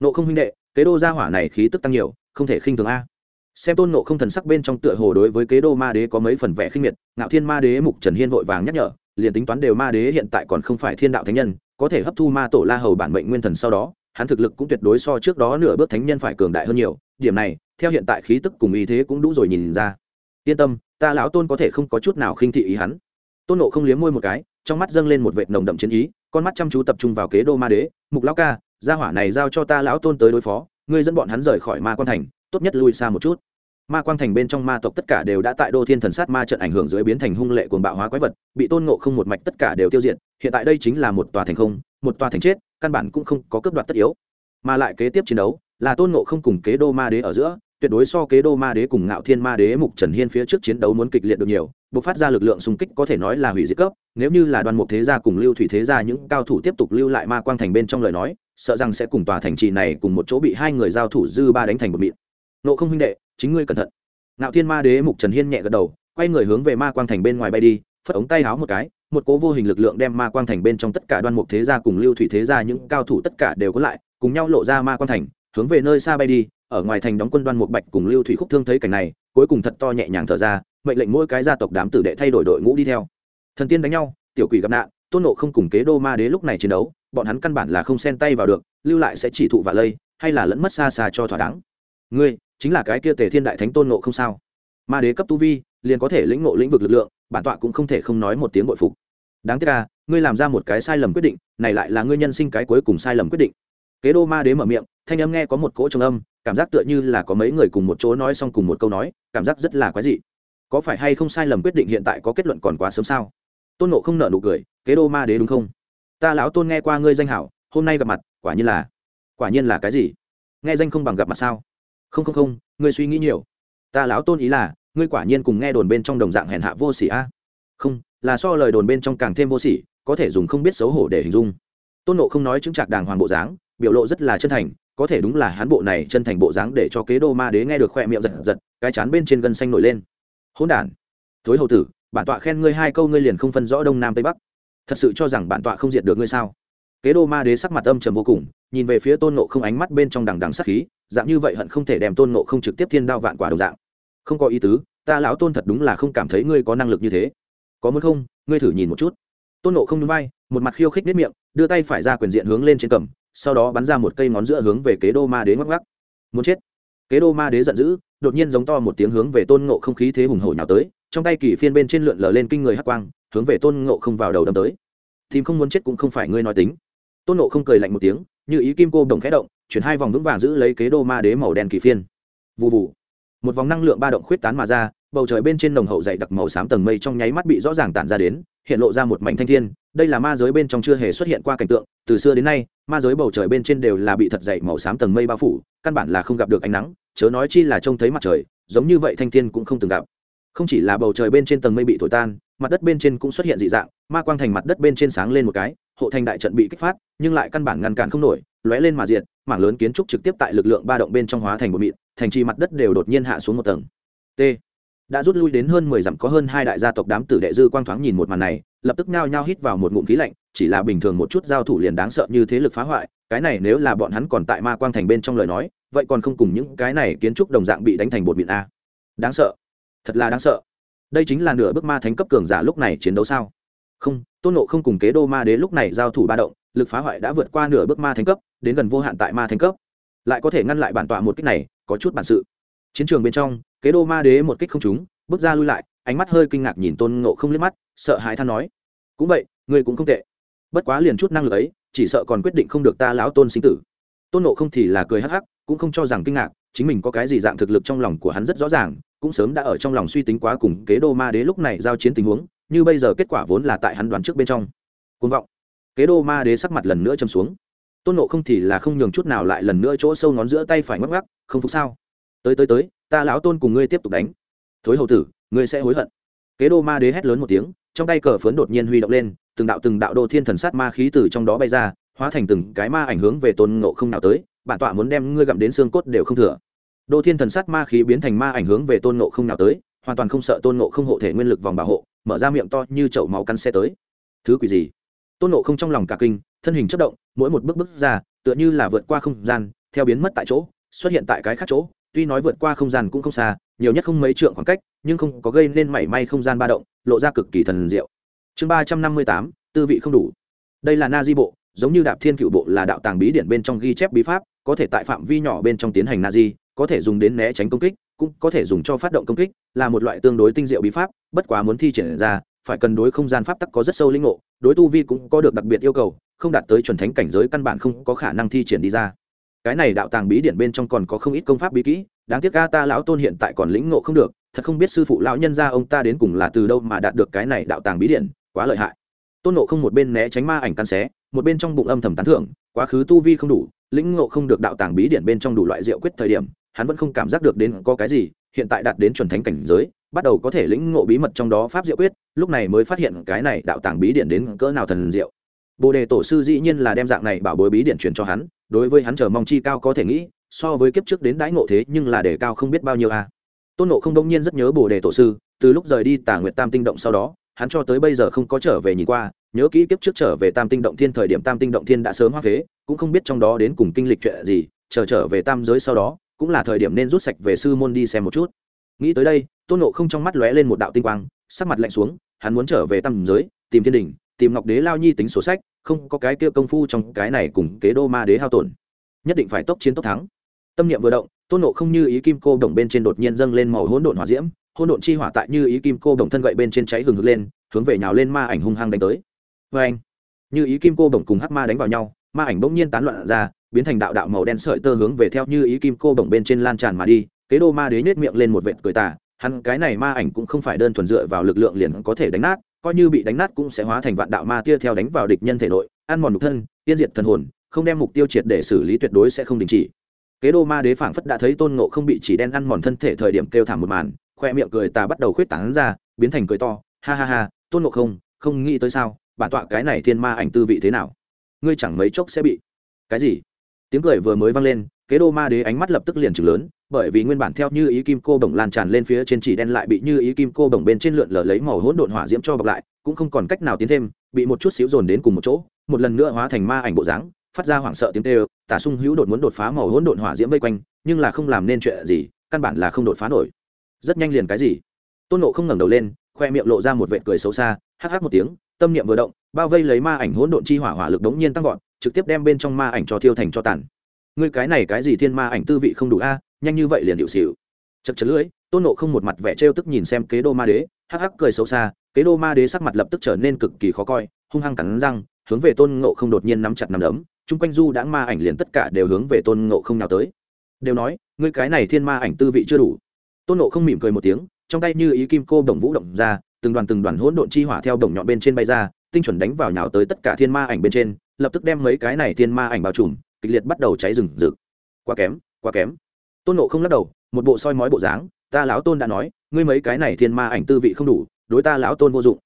nộ không huynh đệ kế đô gia hỏa này khí tức tăng nhiều không thể khinh thường a xem tôn nộ không thần sắc bên trong tựa hồ đối với kế đô ma đế có mấy phần vẻ khinh miệt ngạo thiên ma đế mục trần hiên vội vàng nhắc nhở liền tính toán đều ma đế hiện tại còn không phải thiên đạo thánh nhân có thể hấp thu ma tổ la hầu bản mệnh nguyên thần sau đó hắn thực lực cũng tuyệt đối so trước đó nửa bước thánh nhân phải cường đại hơn nhiều điểm này theo hiện tại khí tức cùng y thế cũng đủ rồi nhìn ra yên tâm ta lão tôn có thể không có chút nào khinh thị ý hắn tôn nộ không liếm môi một cái trong mắt dâng lên một vệt nồng đậm chiến ý con mắt chăm chú tập trung vào kế đô ma đế mục lão ca gia hỏa này giao cho ta lão tôn tới đối phó ngươi dẫn bọn hắn rời khỏi ma quan thành tốt nhất lui xa một chút ma Quan thành bên trong ma tộc tất cả đều đã tại đô thiên thần sát ma trận ảnh hưởng dưới biến thành hung lệ cuồng bạo hóa quái vật bị tôn ngộ không một mạch tất cả đều tiêu diệt hiện tại đây chính là một tòa thành không một tòa thành chết căn bản cũng không có cướp đoạt tất yếu mà lại kế tiếp chiến đấu là tôn ngộ không cùng kế đô ma đế ở giữa tuyệt đối so kế đô ma đế cùng ngạo thiên ma đế mục trần hiên phía trước chiến đấu muốn kịch liệt được nhiều buộc phát ra lực lượng xung kích có thể nói là hủy diệt cấp nếu như là đoàn mục thế gia cùng lưu thủy thế gia những cao thủ tiếp tục lưu lại ma quang thành bên trong lời nói sợ rằng sẽ cùng tòa thành trì này cùng một chỗ bị hai người giao thủ dư ba đánh thành một mịn nộ không huynh đệ chính ngươi cẩn thận ngạo thiên ma đế mục trần hiên nhẹ gật đầu quay người hướng về ma quang thành bên ngoài bay đi phất ống tay háo một cái một cố vô hình lực lượng đem ma quang thành bên trong tất cả đoan mục thế gia cùng lưu thủy thế gia những cao thủ tất cả đều có lại cùng nhau lộ ra ma quang thành hướng về nơi xa bay đi ở ngoài thành đóng quân đoan mục bạch cùng lưu thủy khúc thương thấy cảnh này cuối cùng thật to nhẹ nhàng thở ra mệnh lệnh mỗi cái gia tộc đám tử đệ thay đổi đội ngũ đi theo thần tiên đánh nhau tiểu quỷ gặp nạn tôn nộ không cùng kế đô ma đế lúc này chiến đấu bọn hắn căn bản là không xen tay vào được lưu lại sẽ chỉ thụ và lây hay là lẫn mất xa xa cho thỏa đáng ngươi chính là cái kia tề thiên đại thánh tôn nộ không sao ma đế cấp tu vi liền có thể lĩnh ngộ lĩnh vực lực lượng bản tọa cũng không thể không nói một tiếng bội phục đáng tiếc là ngươi làm ra một cái sai lầm quyết định này lại là ngươi nhân sinh cái cuối cùng sai lầm quyết định kế đô ma đế mở miệng thanh âm nghe có một cỗ trầm âm cảm giác tựa như là có mấy người cùng một chỗ nói xong cùng một câu nói cảm giác rất là quái dị có phải hay không sai lầm quyết định hiện tại có kết luận còn quá sớm sao tôn nộ không nở nụ cười kế đô ma đế đúng không ta lão tôn nghe qua ngươi danh hảo hôm nay gặp mặt quả nhiên là quả nhiên là cái gì nghe danh không bằng gặp mặt sao không không không ngươi suy nghĩ nhiều ta lão tôn ý là ngươi quả nhiên cùng nghe đồn bên trong đồng dạng hèn hạ vô sỉ a không là so lời đồn bên trong càng thêm vô sỉ có thể dùng không biết xấu hổ để hình dung tôn nộ không nói chứng trạc đàng hoàng bộ dáng biểu lộ rất là chân thành có thể đúng là hắn bộ này chân thành bộ dáng để cho kế đô ma đế nghe được khoe miệng giật giật cái chán bên trên gân xanh nổi lên hỗn đản thối hậu tử bản tọa khen ngươi hai câu ngươi liền không phân rõ đông nam tây bắc thật sự cho rằng bản tọa không diệt được ngươi sao kế đô ma đế sắc mặt âm trầm vô cùng nhìn về phía tôn nộ không ánh mắt bên trong đằng đằng sắc khí dạng như vậy hận không thể đem tôn nộ không trực tiếp thiên đao vạn quả đồng dạng không có ý tứ ta lão tôn thật đúng là không cảm thấy ngươi có năng lực như thế có muốn không ngươi thử nhìn một chút tôn nộ không núi vai, một mặt khiêu khích nếp miệng đưa tay phải ra quyền diện hướng lên trên cầm sau đó bắn ra một cây ngón giữa hướng về kế đô ma đế ngắc ngắc muốn chết kế đô ma đế giận dữ đột nhiên giống to một tiếng hướng về tôn ngộ không khí thế hùng hổ nhào tới trong tay kỳ phiên bên trên lượn lờ lên kinh người hắc quang hướng về tôn ngộ không vào đầu đâm tới thì không muốn chết cũng không phải ngươi nói tính tôn ngộ không cười lạnh một tiếng như ý kim cô đồng khẽ động chuyển hai vòng vững vàng giữ lấy kế đô ma đế màu đen kỳ phiên vụ vụ một vòng năng lượng ba động khuyết tán mà ra bầu trời bên trên nồng hậu dày đặc màu xám tầng mây trong nháy mắt bị rõ ràng tản ra đến hiện lộ ra một mảnh thanh thiên đây là ma giới bên trong chưa hề xuất hiện qua cảnh tượng từ xưa đến nay ma giới bầu trời bên trên đều là bị thật dày màu xám tầng mây bao phủ căn bản là không gặp được ánh nắng chớ nói chi là trông thấy mặt trời giống như vậy thanh thiên cũng không từng gặp không chỉ là bầu trời bên trên tầng mây bị thổi tan mặt đất bên trên cũng xuất hiện dị dạng ma quang thành mặt đất bên trên sáng lên một cái hộ thành đại trận bị kích phát nhưng lại căn bản ngăn cản không nổi lóe lên mà diện mảng lớn kiến trúc trực tiếp tại lực lượng ba động bên trong hóa thành một mịn thành trì mặt đất đều đột nhiên hạ xuống một tầng t đã rút lui đến hơn mười dặm có hơn hai đại gia tộc đám tử đệ dư quang thoáng nhìn một màn này lập tức nao nhao hít vào một ngụm khí lạnh chỉ là bình thường một chút giao thủ liền đáng sợ như thế lực phá hoại cái này nếu là bọn hắn còn tại ma quang thành bên trong lời nói vậy còn không cùng những cái này kiến trúc đồng dạng bị đánh thành bột mịn a à? đáng sợ thật là đáng sợ đây chính là nửa bước ma thánh cấp cường giả lúc này chiến đấu sao không tôn nộ không cùng kế đô ma đế lúc này giao thủ ba động lực phá hoại đã vượt qua nửa bước ma thánh cấp đến gần vô hạn tại ma thánh cấp lại có thể ngăn lại bản tọa một cách này có chút bản sự chiến trường bên trong kế đô ma đế một kích không trúng bước ra lui lại ánh mắt hơi kinh ngạc nhìn tôn ngộ không liếc mắt sợ hãi than nói cũng vậy ngươi cũng không tệ bất quá liền chút năng lực ấy chỉ sợ còn quyết định không được ta lão tôn sinh tử tôn ngộ không thì là cười hắc hắc cũng không cho rằng kinh ngạc chính mình có cái gì dạng thực lực trong lòng của hắn rất rõ ràng cũng sớm đã ở trong lòng suy tính quá cùng kế đô ma đế lúc này giao chiến tình huống như bây giờ kết quả vốn là tại hắn đoán trước bên trong côn vọng kế đô ma đế sắc mặt lần nữa châm xuống tôn nộ không thì là không nhường chút nào lại lần nữa chỗ sâu ngón giữa tay phải ngắc ngắc không phục sao tới tới tới ta lão tôn cùng ngươi tiếp tục đánh thối hầu tử ngươi sẽ hối hận kế đô ma đế hét lớn một tiếng trong tay cờ phớn đột nhiên huy động lên từng đạo từng đạo đô thiên thần sát ma khí từ trong đó bay ra hóa thành từng cái ma ảnh hướng về tôn ngộ không nào tới bản tọa muốn đem ngươi gặm đến xương cốt đều không thừa đô thiên thần sát ma khí biến thành ma ảnh hướng về tôn ngộ không nào tới hoàn toàn không sợ tôn ngộ không hộ thể nguyên lực vòng bảo hộ mở ra miệng to như chậu máu căn xe tới thứ quỷ gì tôn ngộ không trong lòng cả kinh thân hình chất động mỗi một bước bước ra tựa như là vượt qua không gian theo biến mất tại chỗ xuất hiện tại cái khác chỗ tuy nói vượt qua không gian cũng không xa nhiều nhất không mấy trượng khoảng cách nhưng không có gây nên mảy may không gian ba động lộ ra cực kỳ thần diệu chương ba trăm năm mươi tám tư vị không đủ đây là na di bộ giống như đạp thiên cựu bộ là đạo tàng bí điển bên trong ghi chép bí pháp có thể tại phạm vi nhỏ bên trong tiến hành na di có thể dùng đến né tránh công kích cũng có thể dùng cho phát động công kích là một loại tương đối tinh diệu bí pháp bất quá muốn thi triển ra phải cần đối không gian pháp tắc có rất sâu linh ngộ đối tu vi cũng có được đặc biệt yêu cầu không đạt tới chuẩn thánh cảnh giới căn bản không có khả năng thi triển đi ra cái này đạo tàng bí điển bên trong còn có không ít công pháp bí kỹ đáng tiếc ca ta lão tôn hiện tại còn lĩnh ngộ không được thật không biết sư phụ lão nhân gia ông ta đến cùng là từ đâu mà đạt được cái này đạo tàng bí điển quá lợi hại tôn nộ không một bên né tránh ma ảnh tan xé một bên trong bụng âm thầm tán thưởng quá khứ tu vi không đủ lĩnh ngộ không được đạo tàng bí điển bên trong đủ loại diệu quyết thời điểm hắn vẫn không cảm giác được đến có cái gì hiện tại đạt đến chuẩn thánh cảnh giới bắt đầu có thể lĩnh ngộ bí mật trong đó pháp diệu quyết lúc này mới phát hiện cái này đạo tàng bí điển đến cỡ nào thần diệu bồ đề tổ sư dĩ nhiên là đem dạng này bảo bối bí điển truyền cho hắn đối với hắn chờ mong chi cao có thể nghĩ so với kiếp trước đến đãi ngộ thế nhưng là đề cao không biết bao nhiêu a à. tôn ngộ không đông nhiên rất nhớ bồ đề tổ sư từ lúc rời đi tả nguyệt tam tinh động sau đó hắn cho tới bây giờ không có trở về nhìn qua nhớ kỹ kiếp trước trở về tam tinh động thiên thời điểm tam tinh động thiên đã sớm hóa phế cũng không biết trong đó đến cùng kinh lịch chuyện gì chờ trở về tam giới sau đó cũng là thời điểm nên rút sạch về sư môn đi xem một chút nghĩ tới đây tôn ngộ không trong mắt lóe lên một đạo tinh quang sắc mặt lạnh xuống hắn muốn trở về tam giới tìm thiên đỉnh tìm ngọc đế lao nhi tính sổ sách không có cái kia công phu trong cái này cùng kế đô ma đế hao tổn nhất định phải tốc chiến tốc thắng tâm niệm vừa động tôn nộ không như ý kim cô đồng bên trên đột nhiên dâng lên màu hỗn độn hỏa diễm hỗn độn chi hỏa tại như ý kim cô đồng thân gậy bên trên cháy hừng hực lên hướng về nhào lên ma ảnh hung hăng đánh tới vê anh như ý kim cô đồng cùng hắc ma đánh vào nhau ma ảnh bỗng nhiên tán loạn ra biến thành đạo đạo màu đen sợi tơ hướng về theo như ý kim cô đồng bên trên lan tràn mà đi kế đô ma đế nhếch miệng lên một vệt cười tà hắn cái này ma ảnh cũng không phải đơn thuần dựa vào lực lượng liền có thể đánh nát coi như bị đánh nát cũng sẽ hóa thành vạn đạo ma tia theo đánh vào địch nhân thể nội ăn mòn nhục thân tiên diệt thần hồn không đem mục tiêu triệt để xử lý tuyệt đối sẽ không đình chỉ kế đô ma đế phảng phất đã thấy tôn ngộ không bị chỉ đen ăn mòn thân thể thời điểm kêu thảm một màn khoe miệng cười tà bắt đầu khuyết tảng ra biến thành cười to ha ha ha tôn ngộ không không nghĩ tới sao bản tọa cái này thiên ma ảnh tư vị thế nào ngươi chẳng mấy chốc sẽ bị cái gì tiếng cười vừa mới vang lên kế đô ma đế ánh mắt lập tức liền chừng lớn bởi vì nguyên bản theo như ý kim cô bồng lan tràn lên phía trên chỉ đen lại bị như ý kim cô bồng bên trên lượn lờ lấy màu hỗn độn hỏa diễm cho bọc lại cũng không còn cách nào tiến thêm bị một chút xíu dồn đến cùng một chỗ một lần nữa hóa thành ma ảnh bộ dáng phát ra hoảng sợ tiếng tê tả sung hữu đột muốn đột phá màu hỗn độn hỏa diễm vây quanh nhưng là không làm nên chuyện gì căn bản là không đột phá nổi rất nhanh liền cái gì tôn nộ không ngẩng đầu lên khoe miệng lộ ra một vệt cười xấu xa hắc hắc một tiếng tâm niệm vừa động bao vây lấy ma ảnh hỗn độn chi hỏa hỏa lực đống nhiên tăng vọt trực tiếp đem bên trong ma ảnh cho thiêu thành cho tàn ngươi cái này cái gì thiên ma ảnh tư vị không đủ a nhanh như vậy liền điệu xỉu chật chật lưỡi tôn nộ không một mặt vẻ trêu tức nhìn xem kế đô ma đế hắc hắc cười xấu xa kế đô ma đế sắc mặt lập tức trở nên cực kỳ khó coi hung hăng cắn răng hướng về tôn ngộ không đột nhiên nắm chặt nắm đấm chung quanh du đã ma ảnh liền tất cả đều hướng về tôn ngộ không nào tới đều nói ngươi cái này thiên ma ảnh tư vị chưa đủ tôn nộ không mỉm cười một tiếng trong tay như ý kim cô đồng vũ động ra từng đoàn từng đoàn hỗn độn chi hỏa theo đồng nhọn bên trên bay ra tinh chuẩn đánh vào nhào tới tất cả thiên ma ảnh bên trên lập tức đem mấy cái này thiên ma ảnh bao trùm kịch liệt bắt đầu cháy rừng rực quá kém quá kém tôn Ngộ không lắc đầu một bộ soi mói bộ dáng ta lão tôn đã nói ngươi mấy cái này thiên ma ảnh tư vị không đủ đối ta lão tôn vô dụng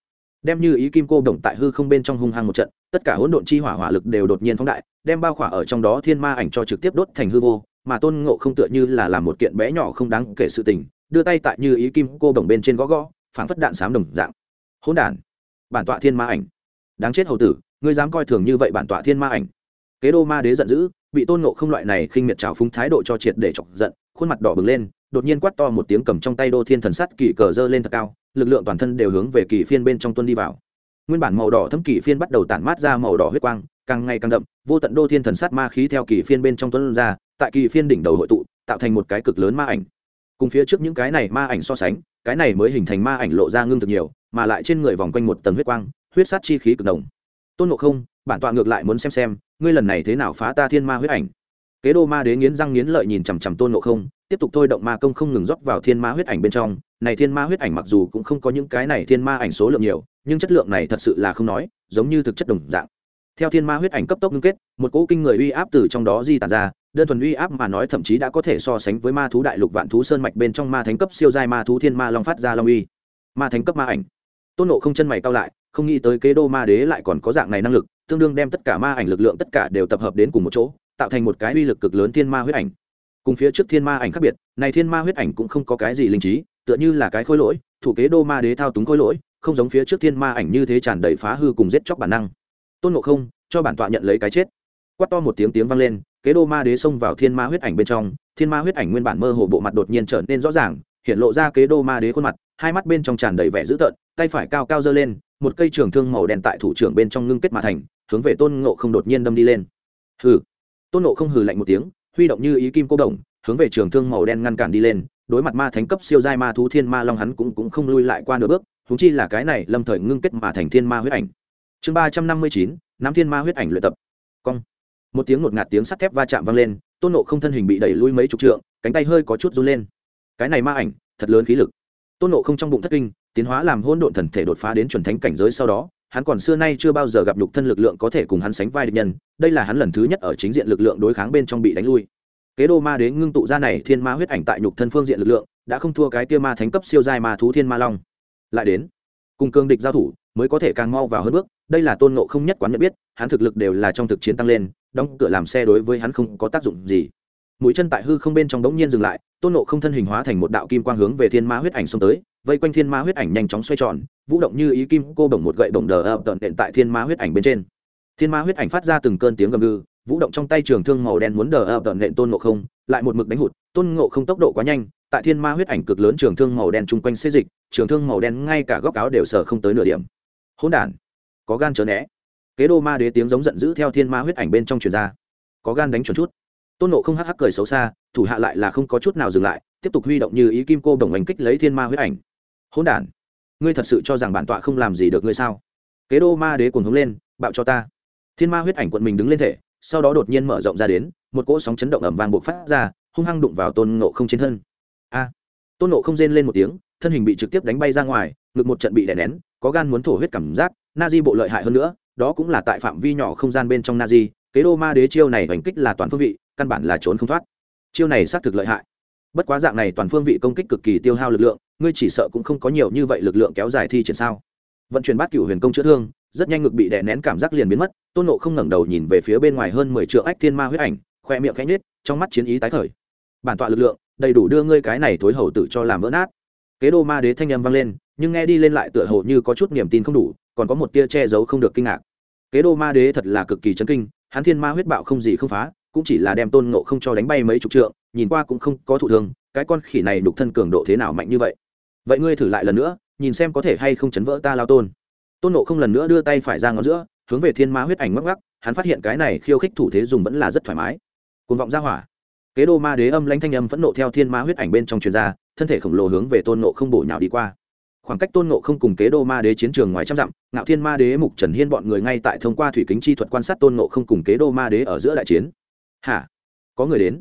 đem như ý kim cô đồng tại hư không bên trong hung hăng một trận tất cả hỗn độn chi hỏa hỏa lực đều đột nhiên phóng đại đem bao khỏa ở trong đó thiên ma ảnh cho trực tiếp đốt thành hư vô mà tôn ngộ không tựa như là làm một kiện bé nhỏ không đáng kể sự tình đưa tay tại như ý kim cô đồng bên trên gõ gõ, phảng phất đạn sám đồng dạng hỗn đản bản tọa thiên ma ảnh đáng chết hầu tử ngươi dám coi thường như vậy bản tọa thiên ma ảnh kế đô ma đế giận dữ bị tôn ngộ không loại này khinh miệt trào phúng thái độ cho triệt để chọc giận khuôn mặt đỏ bừng lên đột nhiên quát to một tiếng cầm trong tay đô thiên thần sắt kỳ cờ dơ lên thật cao lực lượng toàn thân đều hướng về kỳ phiên bên trong tuân đi vào nguyên bản màu đỏ thấm kỳ phiên bắt đầu tản mát ra màu đỏ huyết quang càng ngày càng đậm vô tận đô thiên thần sắt ma khí theo kỳ phiên bên trong tuân ra tại kỳ phiên đỉnh đầu hội tụ tạo thành một cái cực lớn ma ảnh cùng phía trước những cái này ma ảnh so sánh cái này mới hình thành ma ảnh lộ ra ngưng thực nhiều mà lại trên người vòng quanh một tầng huyết quang huyết sát chi khí cực đồng tôn ngộ không bản tọa ngược lại muốn xem xem ngươi lần này thế nào phá ta thiên ma huyết ảnh kế đô ma đế nghiến răng nghiến lợi nhìn chằm chằm tôn nộ không tiếp tục thôi động ma công không ngừng rót vào thiên ma huyết ảnh bên trong này thiên ma huyết ảnh mặc dù cũng không có những cái này thiên ma ảnh số lượng nhiều nhưng chất lượng này thật sự là không nói giống như thực chất đồng dạng theo thiên ma huyết ảnh cấp tốc ngưng kết một cỗ kinh người uy áp từ trong đó di tản ra đơn thuần uy áp mà nói thậm chí đã có thể so sánh với ma thú đại lục vạn thú sơn mạch bên trong ma thánh cấp siêu giai ma thú thiên ma long phát ra long uy ma thánh cấp ma ảnh tôn nộ không chân mày cao lại không nghĩ tới kế đô ma đế lại còn có dạng này năng lực tương đương đem tất cả ma ảnh lực lượng tất cả đều tập hợp đến cùng một chỗ tạo thành một cái uy lực cực lớn thiên ma huyết ảnh cùng phía trước thiên ma ảnh khác biệt này thiên ma huyết ảnh cũng không có cái gì linh trí tựa như là cái khối lỗi thủ kế đô ma đế thao túng khối lỗi không giống phía trước thiên ma ảnh như thế tràn đầy phá hư cùng giết chóc bản năng tôn ngộ không cho bản tọa nhận lấy cái chết quát to một tiếng tiếng vang lên kế đô ma đế xông vào thiên ma huyết ảnh bên trong thiên ma huyết ảnh nguyên bản mơ hồ bộ mặt đột nhiên trở nên rõ ràng hiện lộ ra kế đô ma đế khuôn mặt hai mắt bên trong tràn đầy vẻ dữ tợn tay phải cao cao giơ lên một cây trường thương màu đen tại thủ trưởng bên trong ngưng kết mà thành hướng về tôn ngộ không đột nhiên đâm đi lên hừ tôn ngộ không hừ lạnh một tiếng huy động như ý kim cô đồng hướng về trường thương màu đen ngăn cản đi lên đối mặt ma thánh cấp siêu giai ma thú thiên ma long hắn cũng cũng không lui lại qua nửa bước thúng chi là cái này lâm thời ngưng kết mà thành thiên ma huyết ảnh chương ba trăm năm mươi chín nắm thiên ma huyết ảnh luyện tập cong một tiếng ngột ngạt tiếng sắt thép va chạm vang lên tôn nộ không thân hình bị đẩy lui mấy chục trượng cánh tay hơi có chút run lên cái này ma ảnh thật lớn khí lực tôn nộ không trong bụng thất kinh tiến hóa làm hôn độn thần thể đột phá đến chuẩn thánh cảnh giới sau đó, hắn còn xưa nay chưa bao giờ gặp nhục thân lực lượng có thể cùng hắn sánh vai địch nhân, đây là hắn lần thứ nhất ở chính diện lực lượng đối kháng bên trong bị đánh lui. Kế đô ma đế ngưng tụ ra này thiên ma huyết ảnh tại nhục thân phương diện lực lượng, đã không thua cái kia ma thánh cấp siêu dài ma thú thiên ma long. Lại đến, cùng cương địch giao thủ, mới có thể càng mau vào hơn bước, đây là tôn ngộ không nhất quán nhận biết, hắn thực lực đều là trong thực chiến tăng lên, đóng cửa làm xe đối với hắn không có tác dụng gì. Mũi chân tại hư không bên trong đống nhiên dừng lại, tôn ngộ không thân hình hóa thành một đạo kim quang hướng về thiên ma huyết ảnh xông tới, vây quanh thiên ma huyết ảnh nhanh chóng xoay tròn vũ động như ý kim cô bổng một gậy bổng đờ ập tận đệm tại thiên ma huyết ảnh bên trên thiên ma huyết ảnh phát ra từng cơn tiếng gầm gừ vũ động trong tay trường thương màu đen muốn đờ ập tận đệm tôn ngộ không lại một mực đánh hụt tôn ngộ không tốc độ quá nhanh tại thiên ma huyết ảnh cực lớn trường thương màu đen chung quanh xê dịch trường thương màu đen ngay cả góc áo đều sờ không tới nửa điểm hỗn đản có gan chớ né kế đô ma đế tiếng giống giận dữ theo thiên ma huyết ảnh bên trong truyền ra có gan đánh chuẩn chút tôn ngộ không hắc hắc cười xấu xa thủ hạ lại là không có chút nào dừng lại tiếp tục huy động như ý kim cô đồng hành kích lấy thiên ma huyết ảnh hỗn đản ngươi thật sự cho rằng bản tọa không làm gì được ngươi sao kế đô ma đế cuồng hống lên bạo cho ta thiên ma huyết ảnh quận mình đứng lên thể sau đó đột nhiên mở rộng ra đến một cỗ sóng chấn động ẩm vàng buộc phát ra hung hăng đụng vào tôn ngộ không trên thân a tôn ngộ không rên lên một tiếng thân hình bị trực tiếp đánh bay ra ngoài ngực một trận bị đè nén có gan muốn thổ huyết cảm giác na di bộ lợi hại hơn nữa đó cũng là tại phạm vi nhỏ không gian bên trong na di kế đô ma đế chiêu này hành kích là toàn phương vị căn bản là trốn không thoát chiêu này xác thực lợi hại bất quá dạng này toàn phương vị công kích cực kỳ tiêu hao lực lượng ngươi chỉ sợ cũng không có nhiều như vậy lực lượng kéo dài thi triển sao vận chuyển bát cửu huyền công chữa thương rất nhanh ngực bị đè nén cảm giác liền biến mất tôn nộ không ngẩng đầu nhìn về phía bên ngoài hơn mười triệu ách thiên ma huyết ảnh khoe miệng khẽ nhết trong mắt chiến ý tái khởi bản tọa lực lượng đầy đủ đưa ngươi cái này thối hầu tử cho làm vỡ nát kế đô ma đế thanh â m vang lên nhưng nghe đi lên lại tựa hồ như có chút niềm tin không đủ còn có một tia che giấu không được kinh ngạc kế đô ma đế thật là cực kỳ chấn kinh hắn thiên ma huyết bạo không gì không phá cũng chỉ là đem tôn nộ không cho đánh bay mấy chục trượng nhìn qua cũng không có thụ thương cái con khỉ này đục thân cường độ thế nào mạnh như vậy vậy ngươi thử lại lần nữa nhìn xem có thể hay không chấn vỡ ta lao tôn tôn nộ không lần nữa đưa tay phải ra ngón giữa hướng về thiên ma huyết ảnh mắc mắc hắn phát hiện cái này khiêu khích thủ thế dùng vẫn là rất thoải mái côn vọng ra hỏa kế đô ma đế âm lãnh thanh âm phẫn nộ theo thiên ma huyết ảnh bên trong truyền ra thân thể khổng lồ hướng về tôn nộ không bổ nhào đi qua khoảng cách tôn nộ không cùng kế đô ma đế chiến trường ngoài trăm dặm ngạo thiên ma đế mục trần hiên bọn người ngay tại thông qua thủy kính chi thuật quan sát tôn nộ không cùng kế đô ma đế ở giữa đại chiến hả có người đến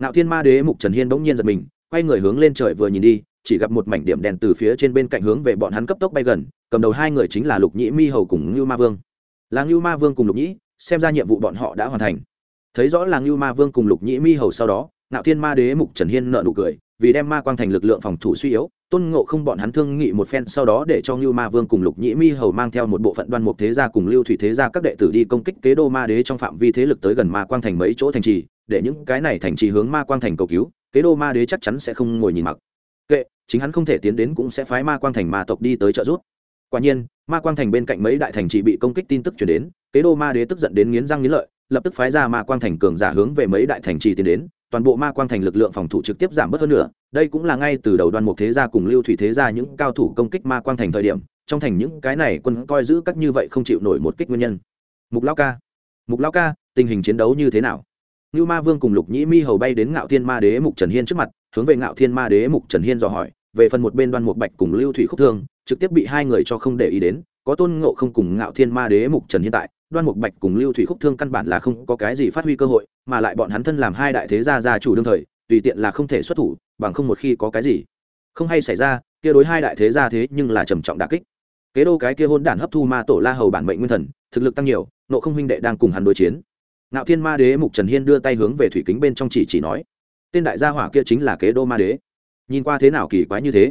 Nạo thiên ma đế mục trần hiên bỗng nhiên giật mình quay người hướng lên trời vừa nhìn đi chỉ gặp một mảnh điểm đèn từ phía trên bên cạnh hướng về bọn hắn cấp tốc bay gần cầm đầu hai người chính là lục nhĩ mi hầu cùng ngưu ma vương là ngưu ma vương cùng lục nhĩ xem ra nhiệm vụ bọn họ đã hoàn thành thấy rõ là ngưu ma vương cùng lục nhĩ mi hầu sau đó Nạo thiên ma đế mục trần hiên nở nụ cười vì đem ma quang thành lực lượng phòng thủ suy yếu tôn ngộ không bọn hắn thương nghị một phen sau đó để cho ngưu ma vương cùng lục nhĩ mi hầu mang theo một bộ phận đoàn mục thế gia cùng lưu thủy thế gia các đệ tử đi công kích kế đô ma đế trong phạm vi thế lực tới gần ma quang thành mấy chỗ thành trì để những cái này thành trì hướng ma quang thành cầu cứu kế đô ma đế chắc chắn sẽ không ngồi nhìn mặc kệ chính hắn không thể tiến đến cũng sẽ phái ma quang thành ma tộc đi tới trợ giúp quả nhiên ma quang thành bên cạnh mấy đại thành trì bị công kích tin tức chuyển đến kế đô ma đế tức giận đến nghiến răng nghiến lợi lập tức phái ra ma quang thành cường giả hướng về mấy đại thành trì tiến đến toàn bộ ma quang thành lực lượng phòng thủ trực tiếp giảm bớt hơn nữa đây cũng là ngay từ đầu đoàn mục thế gia cùng lưu thủy thế gia những cao thủ công kích ma quang thành thời điểm trong thành những cái này quân coi giữ các như vậy không chịu nổi một kích nguyên nhân mục lao ca mục lao ca tình hình chiến đấu như thế nào Nưu Ma Vương cùng Lục Nhĩ Mi hầu bay đến Ngạo Thiên Ma Đế Mục Trần Hiên trước mặt, hướng về Ngạo Thiên Ma Đế Mục Trần Hiên dò hỏi, về phần một bên Đoan Mục Bạch cùng Lưu Thủy Khúc Thương, trực tiếp bị hai người cho không để ý đến, có Tôn Ngộ không cùng Ngạo Thiên Ma Đế Mục Trần hiện tại, Đoan Mục Bạch cùng Lưu Thủy Khúc Thương căn bản là không có cái gì phát huy cơ hội, mà lại bọn hắn thân làm hai đại thế gia gia chủ đương thời, tùy tiện là không thể xuất thủ, bằng không một khi có cái gì không hay xảy ra, kia đối hai đại thế gia thế nhưng là trầm trọng đả kích. Kế đô cái kia hôn đản hấp thu ma tổ La Hầu bản mệnh nguyên thần, thực lực tăng nhiều, nộ không huynh đệ đang cùng hắn đối chiến Nạo thiên ma đế mục trần hiên đưa tay hướng về thủy kính bên trong chỉ chỉ nói tên đại gia hỏa kia chính là kế đô ma đế nhìn qua thế nào kỳ quái như thế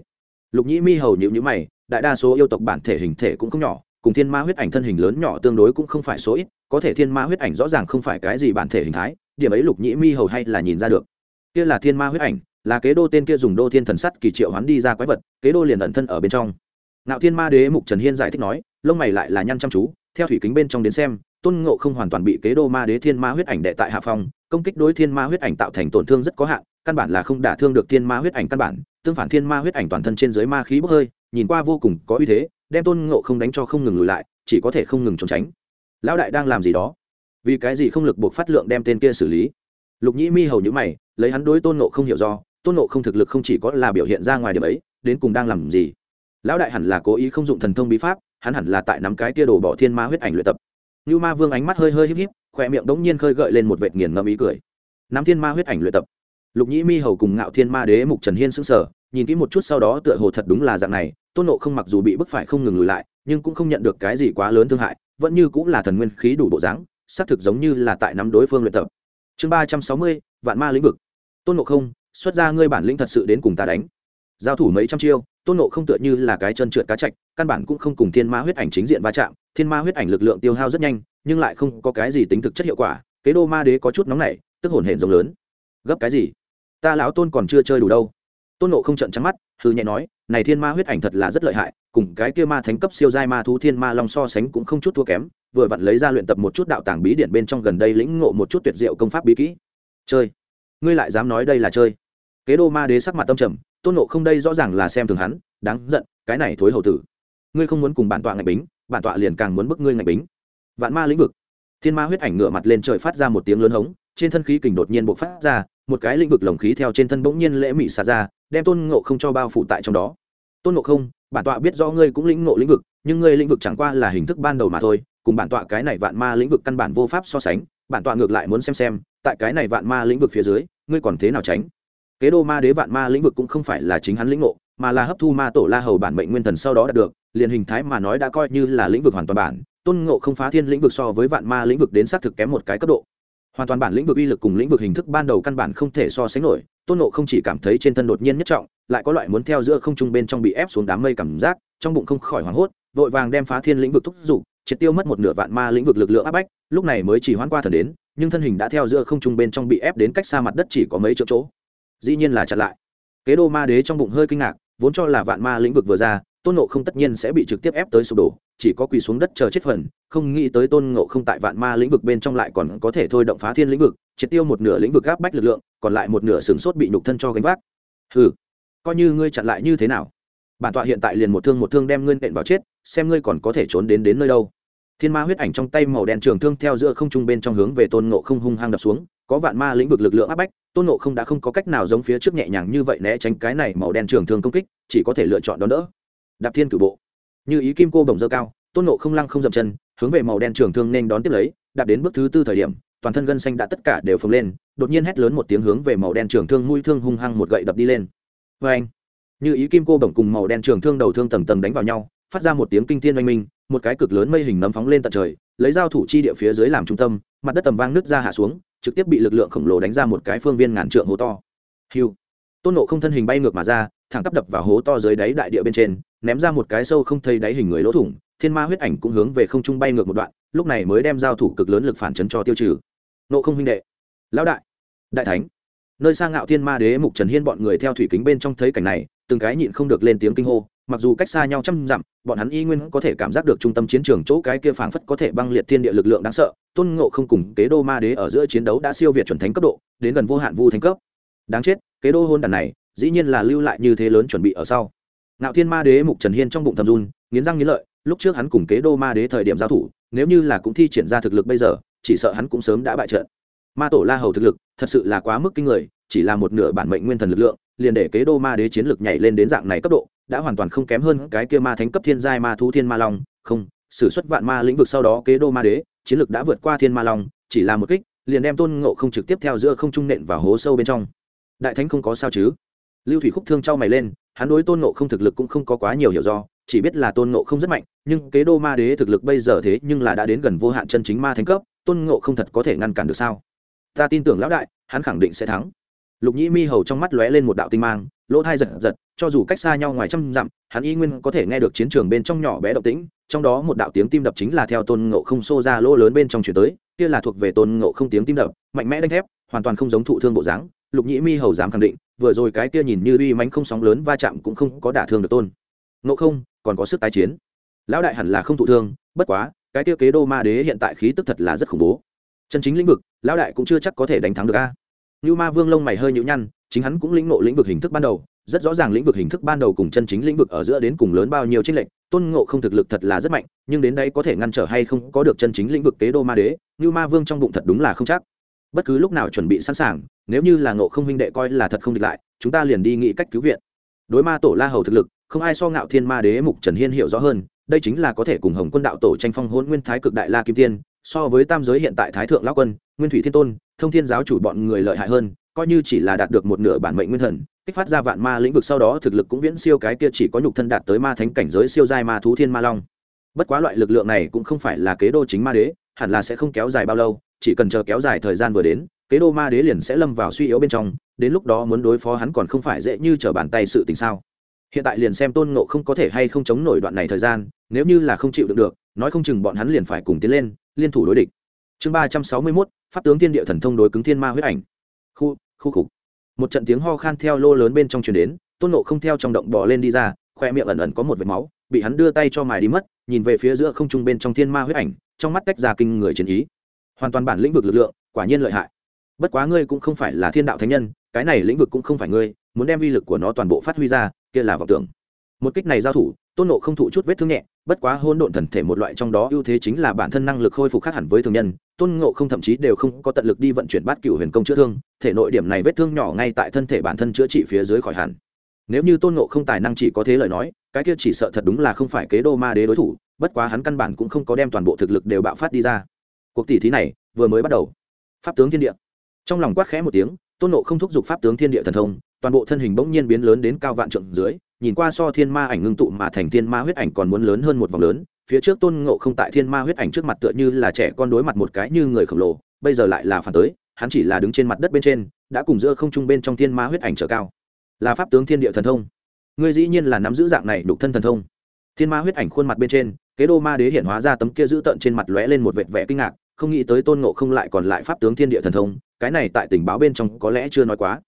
lục nhĩ mi hầu nhíu nhíu mày đại đa số yêu tộc bản thể hình thể cũng không nhỏ cùng thiên ma huyết ảnh thân hình lớn nhỏ tương đối cũng không phải số ít có thể thiên ma huyết ảnh rõ ràng không phải cái gì bản thể hình thái điểm ấy lục nhĩ mi hầu hay là nhìn ra được kia là thiên ma huyết ảnh là kế đô tên kia dùng đô thiên thần sắt kỳ triệu hoán đi ra quái vật kế đô liền ẩn thân ở bên trong Nạo thiên ma đế mục trần hiên giải thích nói lông mày lại là nhăn chăm chú theo thủy kính bên trong đến xem tôn ngộ không hoàn toàn bị kế đô ma đế thiên ma huyết ảnh đệ tại hạ phong công kích đối thiên ma huyết ảnh tạo thành tổn thương rất có hạn căn bản là không đả thương được thiên ma huyết ảnh căn bản tương phản thiên ma huyết ảnh toàn thân trên dưới ma khí bốc hơi nhìn qua vô cùng có uy thế đem tôn ngộ không đánh cho không ngừng lùi lại chỉ có thể không ngừng trốn tránh lão đại đang làm gì đó vì cái gì không lực buộc phát lượng đem tên kia xử lý lục nhĩ mi hầu nhữ mày lấy hắn đối tôn ngộ không hiểu do tôn ngộ không thực lực không chỉ có là biểu hiện ra ngoài điểm ấy đến cùng đang làm gì lão đại hẳn là cố ý không dụng thần thông bí pháp hắn hẳn là tại nắm cái tia đồ bỏ thiên ma huyết ảnh luyện tập Nưu Ma Vương ánh mắt hơi hơi híp híp, khóe miệng đống nhiên khơi gợi lên một vệt nghiền ngẫm ý cười. Nam Thiên Ma huyết ảnh luyện tập. Lục Nhĩ Mi hầu cùng Ngạo Thiên Ma đế Mục Trần Hiên sững sờ, nhìn kỹ một chút sau đó tựa hồ thật đúng là dạng này, Tôn Ngộ không mặc dù bị bức phải không ngừng lùi lại, nhưng cũng không nhận được cái gì quá lớn thương hại, vẫn như cũng là thần nguyên khí đủ bộ dáng, sát thực giống như là tại nắm đối phương luyện tập. Chương ba trăm sáu mươi, Vạn Ma lĩnh vực. Tôn Ngộ không, xuất ra ngươi bản lĩnh thật sự đến cùng ta đánh. Giao thủ mấy trăm chiêu, tôn nộ không tựa như là cái chân trượt cá chạch căn bản cũng không cùng thiên ma huyết ảnh chính diện va chạm thiên ma huyết ảnh lực lượng tiêu hao rất nhanh nhưng lại không có cái gì tính thực chất hiệu quả kế đô ma đế có chút nóng nảy tức hồn hển rồng lớn gấp cái gì ta lão tôn còn chưa chơi đủ đâu tôn nộ không trận trắng mắt hư nhẹ nói này thiên ma huyết ảnh thật là rất lợi hại cùng cái kia ma thánh cấp siêu giai ma thú thiên ma long so sánh cũng không chút thua kém vừa vặn lấy ra luyện tập một chút đạo tàng bí điện bên trong gần đây lĩnh ngộ một chút tuyệt diệu công pháp bí kỹ chơi ngươi lại dám nói đây là chơi kế đô ma đế sắc mặt tâm trầm tôn nộ không đây rõ ràng là xem thường hắn đáng giận cái này thối hầu tử ngươi không muốn cùng bản tọa ngạch bính bản tọa liền càng muốn bức ngươi ngạch bính vạn ma lĩnh vực thiên ma huyết ảnh ngửa mặt lên trời phát ra một tiếng lớn hống trên thân khí kình đột nhiên bộc phát ra một cái lĩnh vực lồng khí theo trên thân bỗng nhiên lễ mị xả ra đem tôn ngộ không cho bao phủ tại trong đó tôn ngộ không bản tọa biết do ngươi cũng lĩnh ngộ lĩnh vực nhưng ngươi lĩnh vực chẳng qua là hình thức ban đầu mà thôi cùng bản tọa cái này vạn ma lĩnh vực căn bản vô pháp so sánh bản tọa ngược lại muốn xem xem tại cái này vạn ma lĩnh vực phía dưới ngươi còn thế nào tránh kế đô ma đế vạn ma lĩnh vực cũng không phải là chính hắn lĩnh ngộ mà là hấp thu ma tổ la hầu bản mệnh nguyên thần sau đó đạt được liền hình thái mà nói đã coi như là lĩnh vực hoàn toàn bản tôn ngộ không phá thiên lĩnh vực so với vạn ma lĩnh vực đến xác thực kém một cái cấp độ hoàn toàn bản lĩnh vực uy lực cùng lĩnh vực hình thức ban đầu căn bản không thể so sánh nổi tôn ngộ không chỉ cảm thấy trên thân đột nhiên nhất trọng lại có loại muốn theo giữa không trung bên trong bị ép xuống đám mây cảm giác trong bụng không khỏi hoảng hốt vội vàng đem phá thiên lĩnh vực thúc giục triệt tiêu mất một nửa vạn ma lĩnh vực lực lượng áp bách lúc này mới chỉ hoãn qua thần đến nhưng thân hình đã theo giữa không trung bên trong bị ép đến cách xa mặt đất chỉ có mấy chỗ chỗ dĩ nhiên là chặn lại kế đô ma đế trong bụng hơi kinh ngạc vốn cho là vạn ma lĩnh vực vừa ra tôn nộ không tất nhiên sẽ bị trực tiếp ép tới sụp đổ chỉ có quỳ xuống đất chờ chết phần không nghĩ tới tôn ngộ không tại vạn ma lĩnh vực bên trong lại còn có thể thôi động phá thiên lĩnh vực triệt tiêu một nửa lĩnh vực gáp bách lực lượng còn lại một nửa sừng sốt bị nhục thân cho gánh vác ừ coi như ngươi chặn lại như thế nào bản tọa hiện tại liền một thương một thương đem ngươi nện vào chết xem ngươi còn có thể trốn đến đến nơi đâu thiên ma huyết ảnh trong tay màu đen trường thương theo giữa không trung bên trong hướng về tôn ngộ không hung hăng đập xuống có vạn ma lĩnh vực lực lượng áp bách tôn nộ không đã không có cách nào giống phía trước nhẹ nhàng như vậy né tránh cái này màu đen trường thương công kích chỉ có thể lựa chọn đón đỡ đạp thiên cử bộ như ý kim cô bồng dơ cao tôn nộ không lăng không dậm chân hướng về màu đen trường thương nên đón tiếp lấy đạp đến bước thứ tư thời điểm toàn thân gân xanh đã tất cả đều phồng lên đột nhiên hét lớn một tiếng hướng về màu đen trường thương mũi thương hung hăng một gậy đập đi lên vê anh như ý kim cô bồng cùng màu đen trường thương đầu thương tầng tầng đánh vào nhau phát ra một tiếng kinh thiên oanh minh một cái cực lớn mây hình nấm phóng lên tận trời lấy dao thủ chi địa phía dưới làm trung tâm mặt đất tầm vang nứt ra hạ xuống trực tiếp bị lực lượng khổng lồ đánh ra một cái phương viên ngàn trượng hố to hiu tôn nộ không thân hình bay ngược mà ra thẳng tắp đập vào hố to dưới đáy đại địa bên trên ném ra một cái sâu không thấy đáy hình người lỗ thủng thiên ma huyết ảnh cũng hướng về không trung bay ngược một đoạn lúc này mới đem giao thủ cực lớn lực phản chấn cho tiêu trừ nộ không huynh đệ lão đại đại thánh nơi sang ngạo thiên ma đế mục trần hiên bọn người theo thủy kính bên trong thấy cảnh này từng cái nhịn không được lên tiếng kinh hô mặc dù cách xa nhau trăm dặm bọn hắn y nguyên có thể cảm giác được trung tâm chiến trường chỗ cái kia phảng phất có thể băng liệt thiên địa lực lượng đáng sợ tôn ngộ không cùng kế đô ma đế ở giữa chiến đấu đã siêu việt chuẩn thánh cấp độ đến gần vô hạn vu thánh cấp đáng chết kế đô hôn đàn này dĩ nhiên là lưu lại như thế lớn chuẩn bị ở sau ngạo thiên ma đế mục trần hiên trong bụng thầm run nghiến răng nghiến lợi lúc trước hắn cùng kế đô ma đế thời điểm giao thủ nếu như là cũng thi triển ra thực lực bây giờ chỉ sợ hắn cũng sớm đã bại trận ma tổ la hầu thực lực thật sự là quá mức kinh người chỉ là một nửa bản mệnh nguyên thần lực lượng liền để kế đô ma đế chiến lược nhảy lên đến dạng này cấp độ đã hoàn toàn không kém hơn cái kia ma thánh cấp thiên giai ma thú thiên ma long không s ử suất vạn ma lĩnh vực sau đó kế đô ma đế chiến lược đã vượt qua thiên ma long chỉ là một kích liền đem tôn ngộ không trực tiếp theo giữa không trung nện và hố sâu bên trong đại thánh không có sao chứ lưu thủy khúc thương trao mày lên hắn đối tôn ngộ không thực lực cũng không có quá nhiều hiểu do chỉ biết là tôn ngộ không rất mạnh nhưng kế đô ma đế thực lực bây giờ thế nhưng là đã đến gần vô hạn chân chính ma thánh cấp tôn ngộ không thật có thể ngăn cản được sao ta tin tưởng lão đại hắn khẳng định sẽ thắng lục nhĩ mi hầu trong mắt lóe lên một đạo tinh mang lỗ thai giật giật cho dù cách xa nhau ngoài trăm dặm hắn y nguyên có thể nghe được chiến trường bên trong nhỏ bé động tĩnh trong đó một đạo tiếng tim đập chính là theo tôn ngộ không xô ra lỗ lớn bên trong chuyển tới kia là thuộc về tôn ngộ không tiếng tim đập mạnh mẽ đánh thép hoàn toàn không giống thụ thương bộ dáng lục nhĩ mi hầu dám khẳng định vừa rồi cái kia nhìn như uy mánh không sóng lớn va chạm cũng không có đả thương được tôn ngộ không còn có sức tái chiến lão đại hẳn là không thụ thương bất quá cái kia kế đô ma đế hiện tại khí tức thật là rất khủng bố chân chính lĩnh vực lão đại cũng chưa chắc có thể đánh thắng được a Nhu Ma Vương lông mày hơi nhíu nhăn, chính hắn cũng lĩnh ngộ lĩnh vực hình thức ban đầu, rất rõ ràng lĩnh vực hình thức ban đầu cùng chân chính lĩnh vực ở giữa đến cùng lớn bao nhiêu chênh lệch, Tôn Ngộ không thực lực thật là rất mạnh, nhưng đến đây có thể ngăn trở hay không có được chân chính lĩnh vực kế đô ma đế, Nhu Ma Vương trong bụng thật đúng là không chắc. Bất cứ lúc nào chuẩn bị sẵn sàng, nếu như là Ngộ không huynh đệ coi là thật không địch lại, chúng ta liền đi nghĩ cách cứu viện. Đối ma tổ La Hầu thực lực, không ai so ngạo thiên ma đế mục Trần Hiên hiểu rõ hơn, đây chính là có thể cùng Hồng Quân đạo tổ tranh phong hỗn nguyên thái cực đại La Kim Tiên, so với tam giới hiện tại thái thượng lão quân, Nguyên Thủy Thiên Tôn, thông thiên giáo chủ bọn người lợi hại hơn coi như chỉ là đạt được một nửa bản mệnh nguyên thần kích phát ra vạn ma lĩnh vực sau đó thực lực cũng viễn siêu cái kia chỉ có nhục thân đạt tới ma thánh cảnh giới siêu giai ma thú thiên ma long bất quá loại lực lượng này cũng không phải là kế đô chính ma đế hẳn là sẽ không kéo dài bao lâu chỉ cần chờ kéo dài thời gian vừa đến kế đô ma đế liền sẽ lâm vào suy yếu bên trong đến lúc đó muốn đối phó hắn còn không phải dễ như t r bàn tay sự tình sao hiện tại liền xem tôn nộ không có thể hay không chống nổi đoạn này thời gian nếu như là không chịu được được nói không chừng bọn hắn liền phải cùng tiến lên liên thủ đối địch chương ba trăm sáu mươi mốt pháp tướng thiên địa thần thông đối cứng thiên ma huyết ảnh khu khu khục một trận tiếng ho khan theo lô lớn bên trong truyền đến tôn nộ không theo trong động bỏ lên đi ra khoe miệng ẩn ẩn có một vệt máu bị hắn đưa tay cho mài đi mất nhìn về phía giữa không trung bên trong thiên ma huyết ảnh trong mắt tách ra kinh người chiến ý hoàn toàn bản lĩnh vực lực lượng quả nhiên lợi hại bất quá ngươi cũng không phải là thiên đạo thánh nhân cái này lĩnh vực cũng không phải ngươi muốn đem uy lực của nó toàn bộ phát huy ra kia là vọng tưởng một kích này giao thủ tôn nộ không thụ chút vết thương nhẹ bất quá hôn độn thần thể một loại trong đó ưu thế chính là bản thân năng lực khôi phục khác hẳn với thường nhân tôn ngộ không thậm chí đều không có tận lực đi vận chuyển bát cựu huyền công chữa thương thể nội điểm này vết thương nhỏ ngay tại thân thể bản thân chữa trị phía dưới khỏi hẳn nếu như tôn ngộ không tài năng chỉ có thế lời nói cái kia chỉ sợ thật đúng là không phải kế đô ma đế đối thủ bất quá hắn căn bản cũng không có đem toàn bộ thực lực đều bạo phát đi ra cuộc tỷ thí này vừa mới bắt đầu pháp tướng thiên địa trong lòng quát khẽ một tiếng tôn nộ không thúc giục pháp tướng thiên địa thần thông toàn bộ thân hình bỗng nhiên biến lớn đến cao vạn trượng dưới nhìn qua so thiên ma ảnh ngưng tụ mà thành thiên ma huyết ảnh còn muốn lớn hơn một vòng lớn phía trước tôn ngộ không tại thiên ma huyết ảnh trước mặt tựa như là trẻ con đối mặt một cái như người khổng lồ bây giờ lại là phản tới hắn chỉ là đứng trên mặt đất bên trên đã cùng giữa không trung bên trong thiên ma huyết ảnh trở cao là pháp tướng thiên địa thần thông ngươi dĩ nhiên là nắm giữ dạng này đục thân thần thông thiên ma huyết ảnh khuôn mặt bên trên kế đô ma đế hiện hóa ra tấm kia giữ tận trên mặt lóe lên một vệt vẻ kinh ngạc không nghĩ tới tôn ngộ không lại còn lại pháp tướng thiên địa thần thông cái này tại tình báo bên trong có lẽ chưa nói quá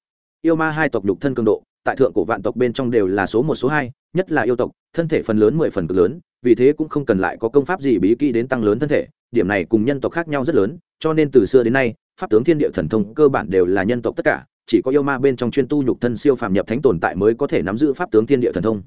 yêu ma hai tộc nhục thân cường độ tại thượng cổ vạn tộc bên trong đều là số một số hai nhất là yêu tộc thân thể phần lớn mười phần cực lớn vì thế cũng không cần lại có công pháp gì bí kỹ đến tăng lớn thân thể điểm này cùng nhân tộc khác nhau rất lớn cho nên từ xưa đến nay pháp tướng thiên địa thần thông cơ bản đều là nhân tộc tất cả chỉ có yêu ma bên trong chuyên tu nhục thân siêu phàm nhập thánh tồn tại mới có thể nắm giữ pháp tướng thiên địa thần thông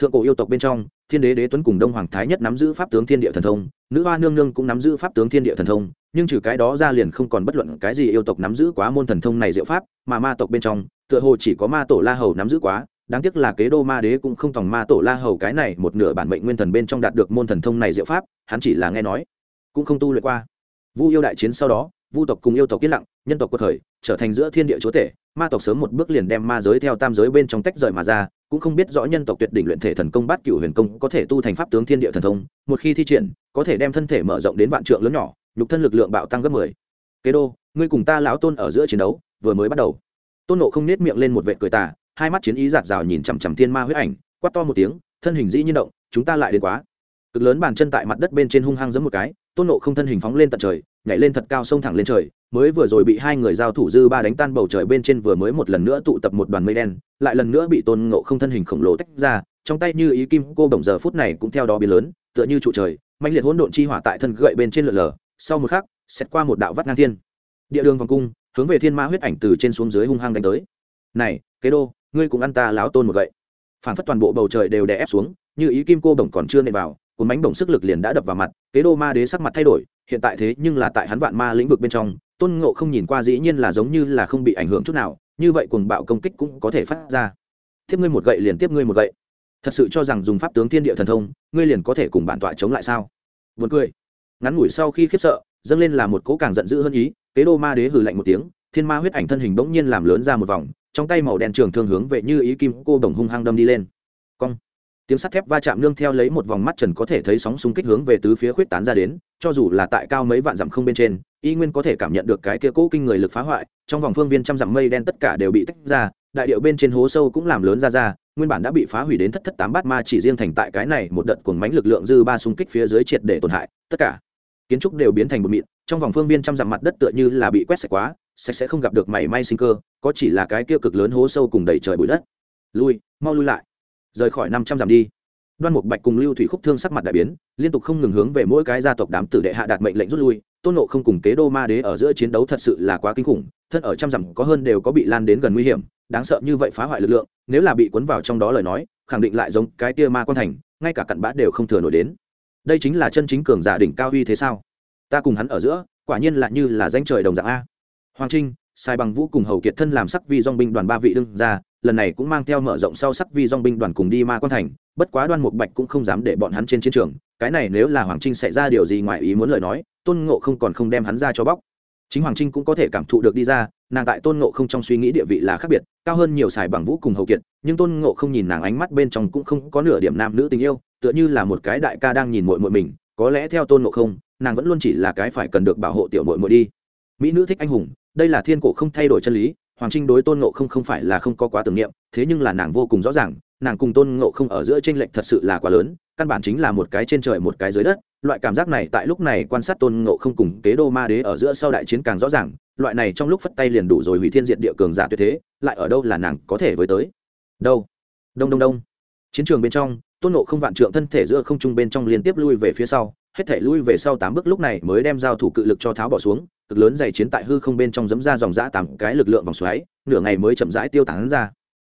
thượng cổ yêu tộc bên trong thiên đế đế tuấn cùng đông hoàng thái nhất nắm giữ pháp tướng thiên địa thần thông nữ hoa nương nương cũng nắm giữ pháp tướng thiên địa thần thông nhưng trừ cái đó ra liền không còn bất luận cái gì yêu tộc nắm giữ quá môn thần thông này diệu pháp mà ma tộc bên trong tựa hồ chỉ có ma tổ la hầu nắm giữ quá đáng tiếc là kế đô ma đế cũng không tòng ma tổ la hầu cái này một nửa bản mệnh nguyên thần bên trong đạt được môn thần thông này diệu pháp hắn chỉ là nghe nói cũng không tu luyện qua vu yêu đại chiến sau đó vu tộc cùng yêu tộc yên lặng nhân tộc cuộc thời trở thành giữa thiên địa chúa tể ma tộc sớm một bước liền đem ma giới theo tam giới bên trong tách rời mà ra cũng không biết rõ nhân tộc tuyệt đỉnh luyện thể thần công bát cửu huyền công có thể tu thành pháp tướng thiên địa thần thông một khi thi triển có thể đem thân thể mở rộng đến vạn trượng lớn nhỏ nhục thân lực lượng bạo tăng gấp mười kế đô ngươi cùng ta lão tôn ở giữa chiến đấu vừa mới bắt đầu tôn nộ không nết miệng lên một vệ cười tà hai mắt chiến ý giạt rào nhìn chằm chằm thiên ma huyết ảnh quát to một tiếng thân hình dĩ nhiên động chúng ta lại đến quá cực lớn bàn chân tại mặt đất bên trên hung hăng giấm một cái tôn nộ không thân hình phóng lên tận trời nhảy lên thật cao sông thẳng lên trời mới vừa rồi bị hai người giao thủ dư ba đánh tan bầu trời bên trên vừa mới một lần nữa tụ tập một đoàn mây đen lại lần nữa bị tôn nộ không thân hình khổng lồ tách ra trong tay như ý kim cô bổng giờ phút này cũng theo đó biến lớn tựa như trụ trời mạnh liệt hỗn độn chi hỏa tại thân gậy bên trên lượn lờ sau một khắc xét qua một đạo vắt ngang thiên địa đường vòng cung hướng về thiên ma huyết ảnh từ trên xuống dưới hung hăng đánh tới này kế đô ngươi cũng ăn ta láo tôn một gậy phản phất toàn bộ bầu trời đều đè ép xuống như ý kim cô đồng còn chưa nện vào cuốn bánh bổng sức lực liền đã đập vào mặt kế đô ma đế sắc mặt thay đổi hiện tại thế nhưng là tại hắn vạn ma lĩnh vực bên trong tôn ngộ không nhìn qua dĩ nhiên là giống như là không bị ảnh hưởng chút nào như vậy cuồng bạo công kích cũng có thể phát ra tiếp ngươi một gậy liền tiếp ngươi một gậy thật sự cho rằng dùng pháp tướng thiên địa thần thông ngươi liền có thể cùng bản tọa chống lại sao vượt cười ngắn ngủi sau khi khiếp sợ dâng lên là một cố càng giận dữ hơn ý kế đô ma đế hừ lạnh một tiếng thiên ma huyết ảnh thân hình bỗng nhiên làm lớn ra một vòng trong tay màu đen trường thương hướng về như ý kim cô đồng hung hăng đâm đi lên cong tiếng sắt thép va chạm nương theo lấy một vòng mắt trần có thể thấy sóng xung kích hướng về tứ phía khuyết tán ra đến cho dù là tại cao mấy vạn dặm không bên trên y nguyên có thể cảm nhận được cái kia cỗ kinh người lực phá hoại trong vòng phương viên trăm dặm mây đen tất cả đều bị tách ra đại điệu bên trên hố sâu cũng làm lớn ra ra nguyên bản đã bị phá hủy đến thất thất tám bát ma chỉ riêng thành tại cái này một đợt cuồng mánh lực lượng dư ba xung kích phía dưới triệt để tổn hại tất cả kiến trúc đều biến thành bột mịn trong vòng phương viên trăm dặm mặt đất tựa như là bị quét sạch quá sạch sẽ không gặp được mảy may sinh cơ có chỉ là cái kia cực lớn hố sâu cùng đầy trời bụi đất lui mau lui lại rời khỏi năm trăm dặm đi đoan mục bạch cùng lưu thủy khúc thương sắc mặt đại biến liên tục không ngừng hướng về mỗi cái gia tộc đám tử đệ hạ đạt mệnh lệnh rút lui tôn nộ không cùng kế đô ma đế ở giữa chiến đấu thật sự là quá kinh khủng thân ở trăm dặm có hơn đều có bị lan đến gần nguy hiểm đáng sợ như vậy phá hoại lực lượng nếu là bị cuốn vào trong đó lời nói khẳng định lại giống cái kia ma quan thành ngay cả cặn bã đều không thừa nổi đến đây chính là chân chính cường giả đỉnh cao uy thế sao ta cùng hắn ở giữa quả nhiên lại như là danh trời đồng dạng a hoàng trinh sai bằng vũ cùng hầu kiệt thân làm sắc vi dong binh đoàn ba vị đương ra lần này cũng mang theo mở rộng sau sắc vi dong binh đoàn cùng đi ma quan thành bất quá đoan mục bạch cũng không dám để bọn hắn trên chiến trường cái này nếu là hoàng trinh xảy ra điều gì ngoài ý muốn lời nói tôn ngộ không còn không đem hắn ra cho bóc chính hoàng trinh cũng có thể cảm thụ được đi ra nàng tại tôn ngộ không trong suy nghĩ địa vị là khác biệt cao hơn nhiều sài bằng vũ cùng hầu kiệt nhưng tôn ngộ không nhìn nàng ánh mắt bên trong cũng không có nửa điểm nam nữ tình yêu tựa như là một cái đại ca đang nhìn muội muội mình có lẽ theo tôn ngộ không nàng vẫn luôn chỉ là cái phải cần được bảo hộ tiểu muội muội đi mỹ nữ thích anh hùng đây là thiên cổ không thay đổi chân lý hoàng trinh đối tôn ngộ không không phải là không có quá tưởng niệm thế nhưng là nàng vô cùng rõ ràng nàng cùng tôn ngộ không ở giữa t r lệch thật sự là quá lớn căn bản chính là một cái trên trời một cái dưới đất loại cảm giác này tại lúc này quan sát tôn ngộ không cùng kế đô ma đế ở giữa sau đại chiến càng rõ ràng loại này trong lúc phất tay liền đủ rồi hủy thiên diệt địa cường giả tuyệt thế lại ở đâu là nàng có thể với tới đâu đông đông đông chiến trường bên trong tôn nộ không vạn trượng thân thể giữa không trung bên trong liên tiếp lui về phía sau hết thể lui về sau tám bước lúc này mới đem giao thủ cự lực cho tháo bỏ xuống cực lớn dày chiến tại hư không bên trong dấm ra dòng giã tám cái lực lượng vòng xoáy nửa ngày mới chậm rãi tiêu tán ra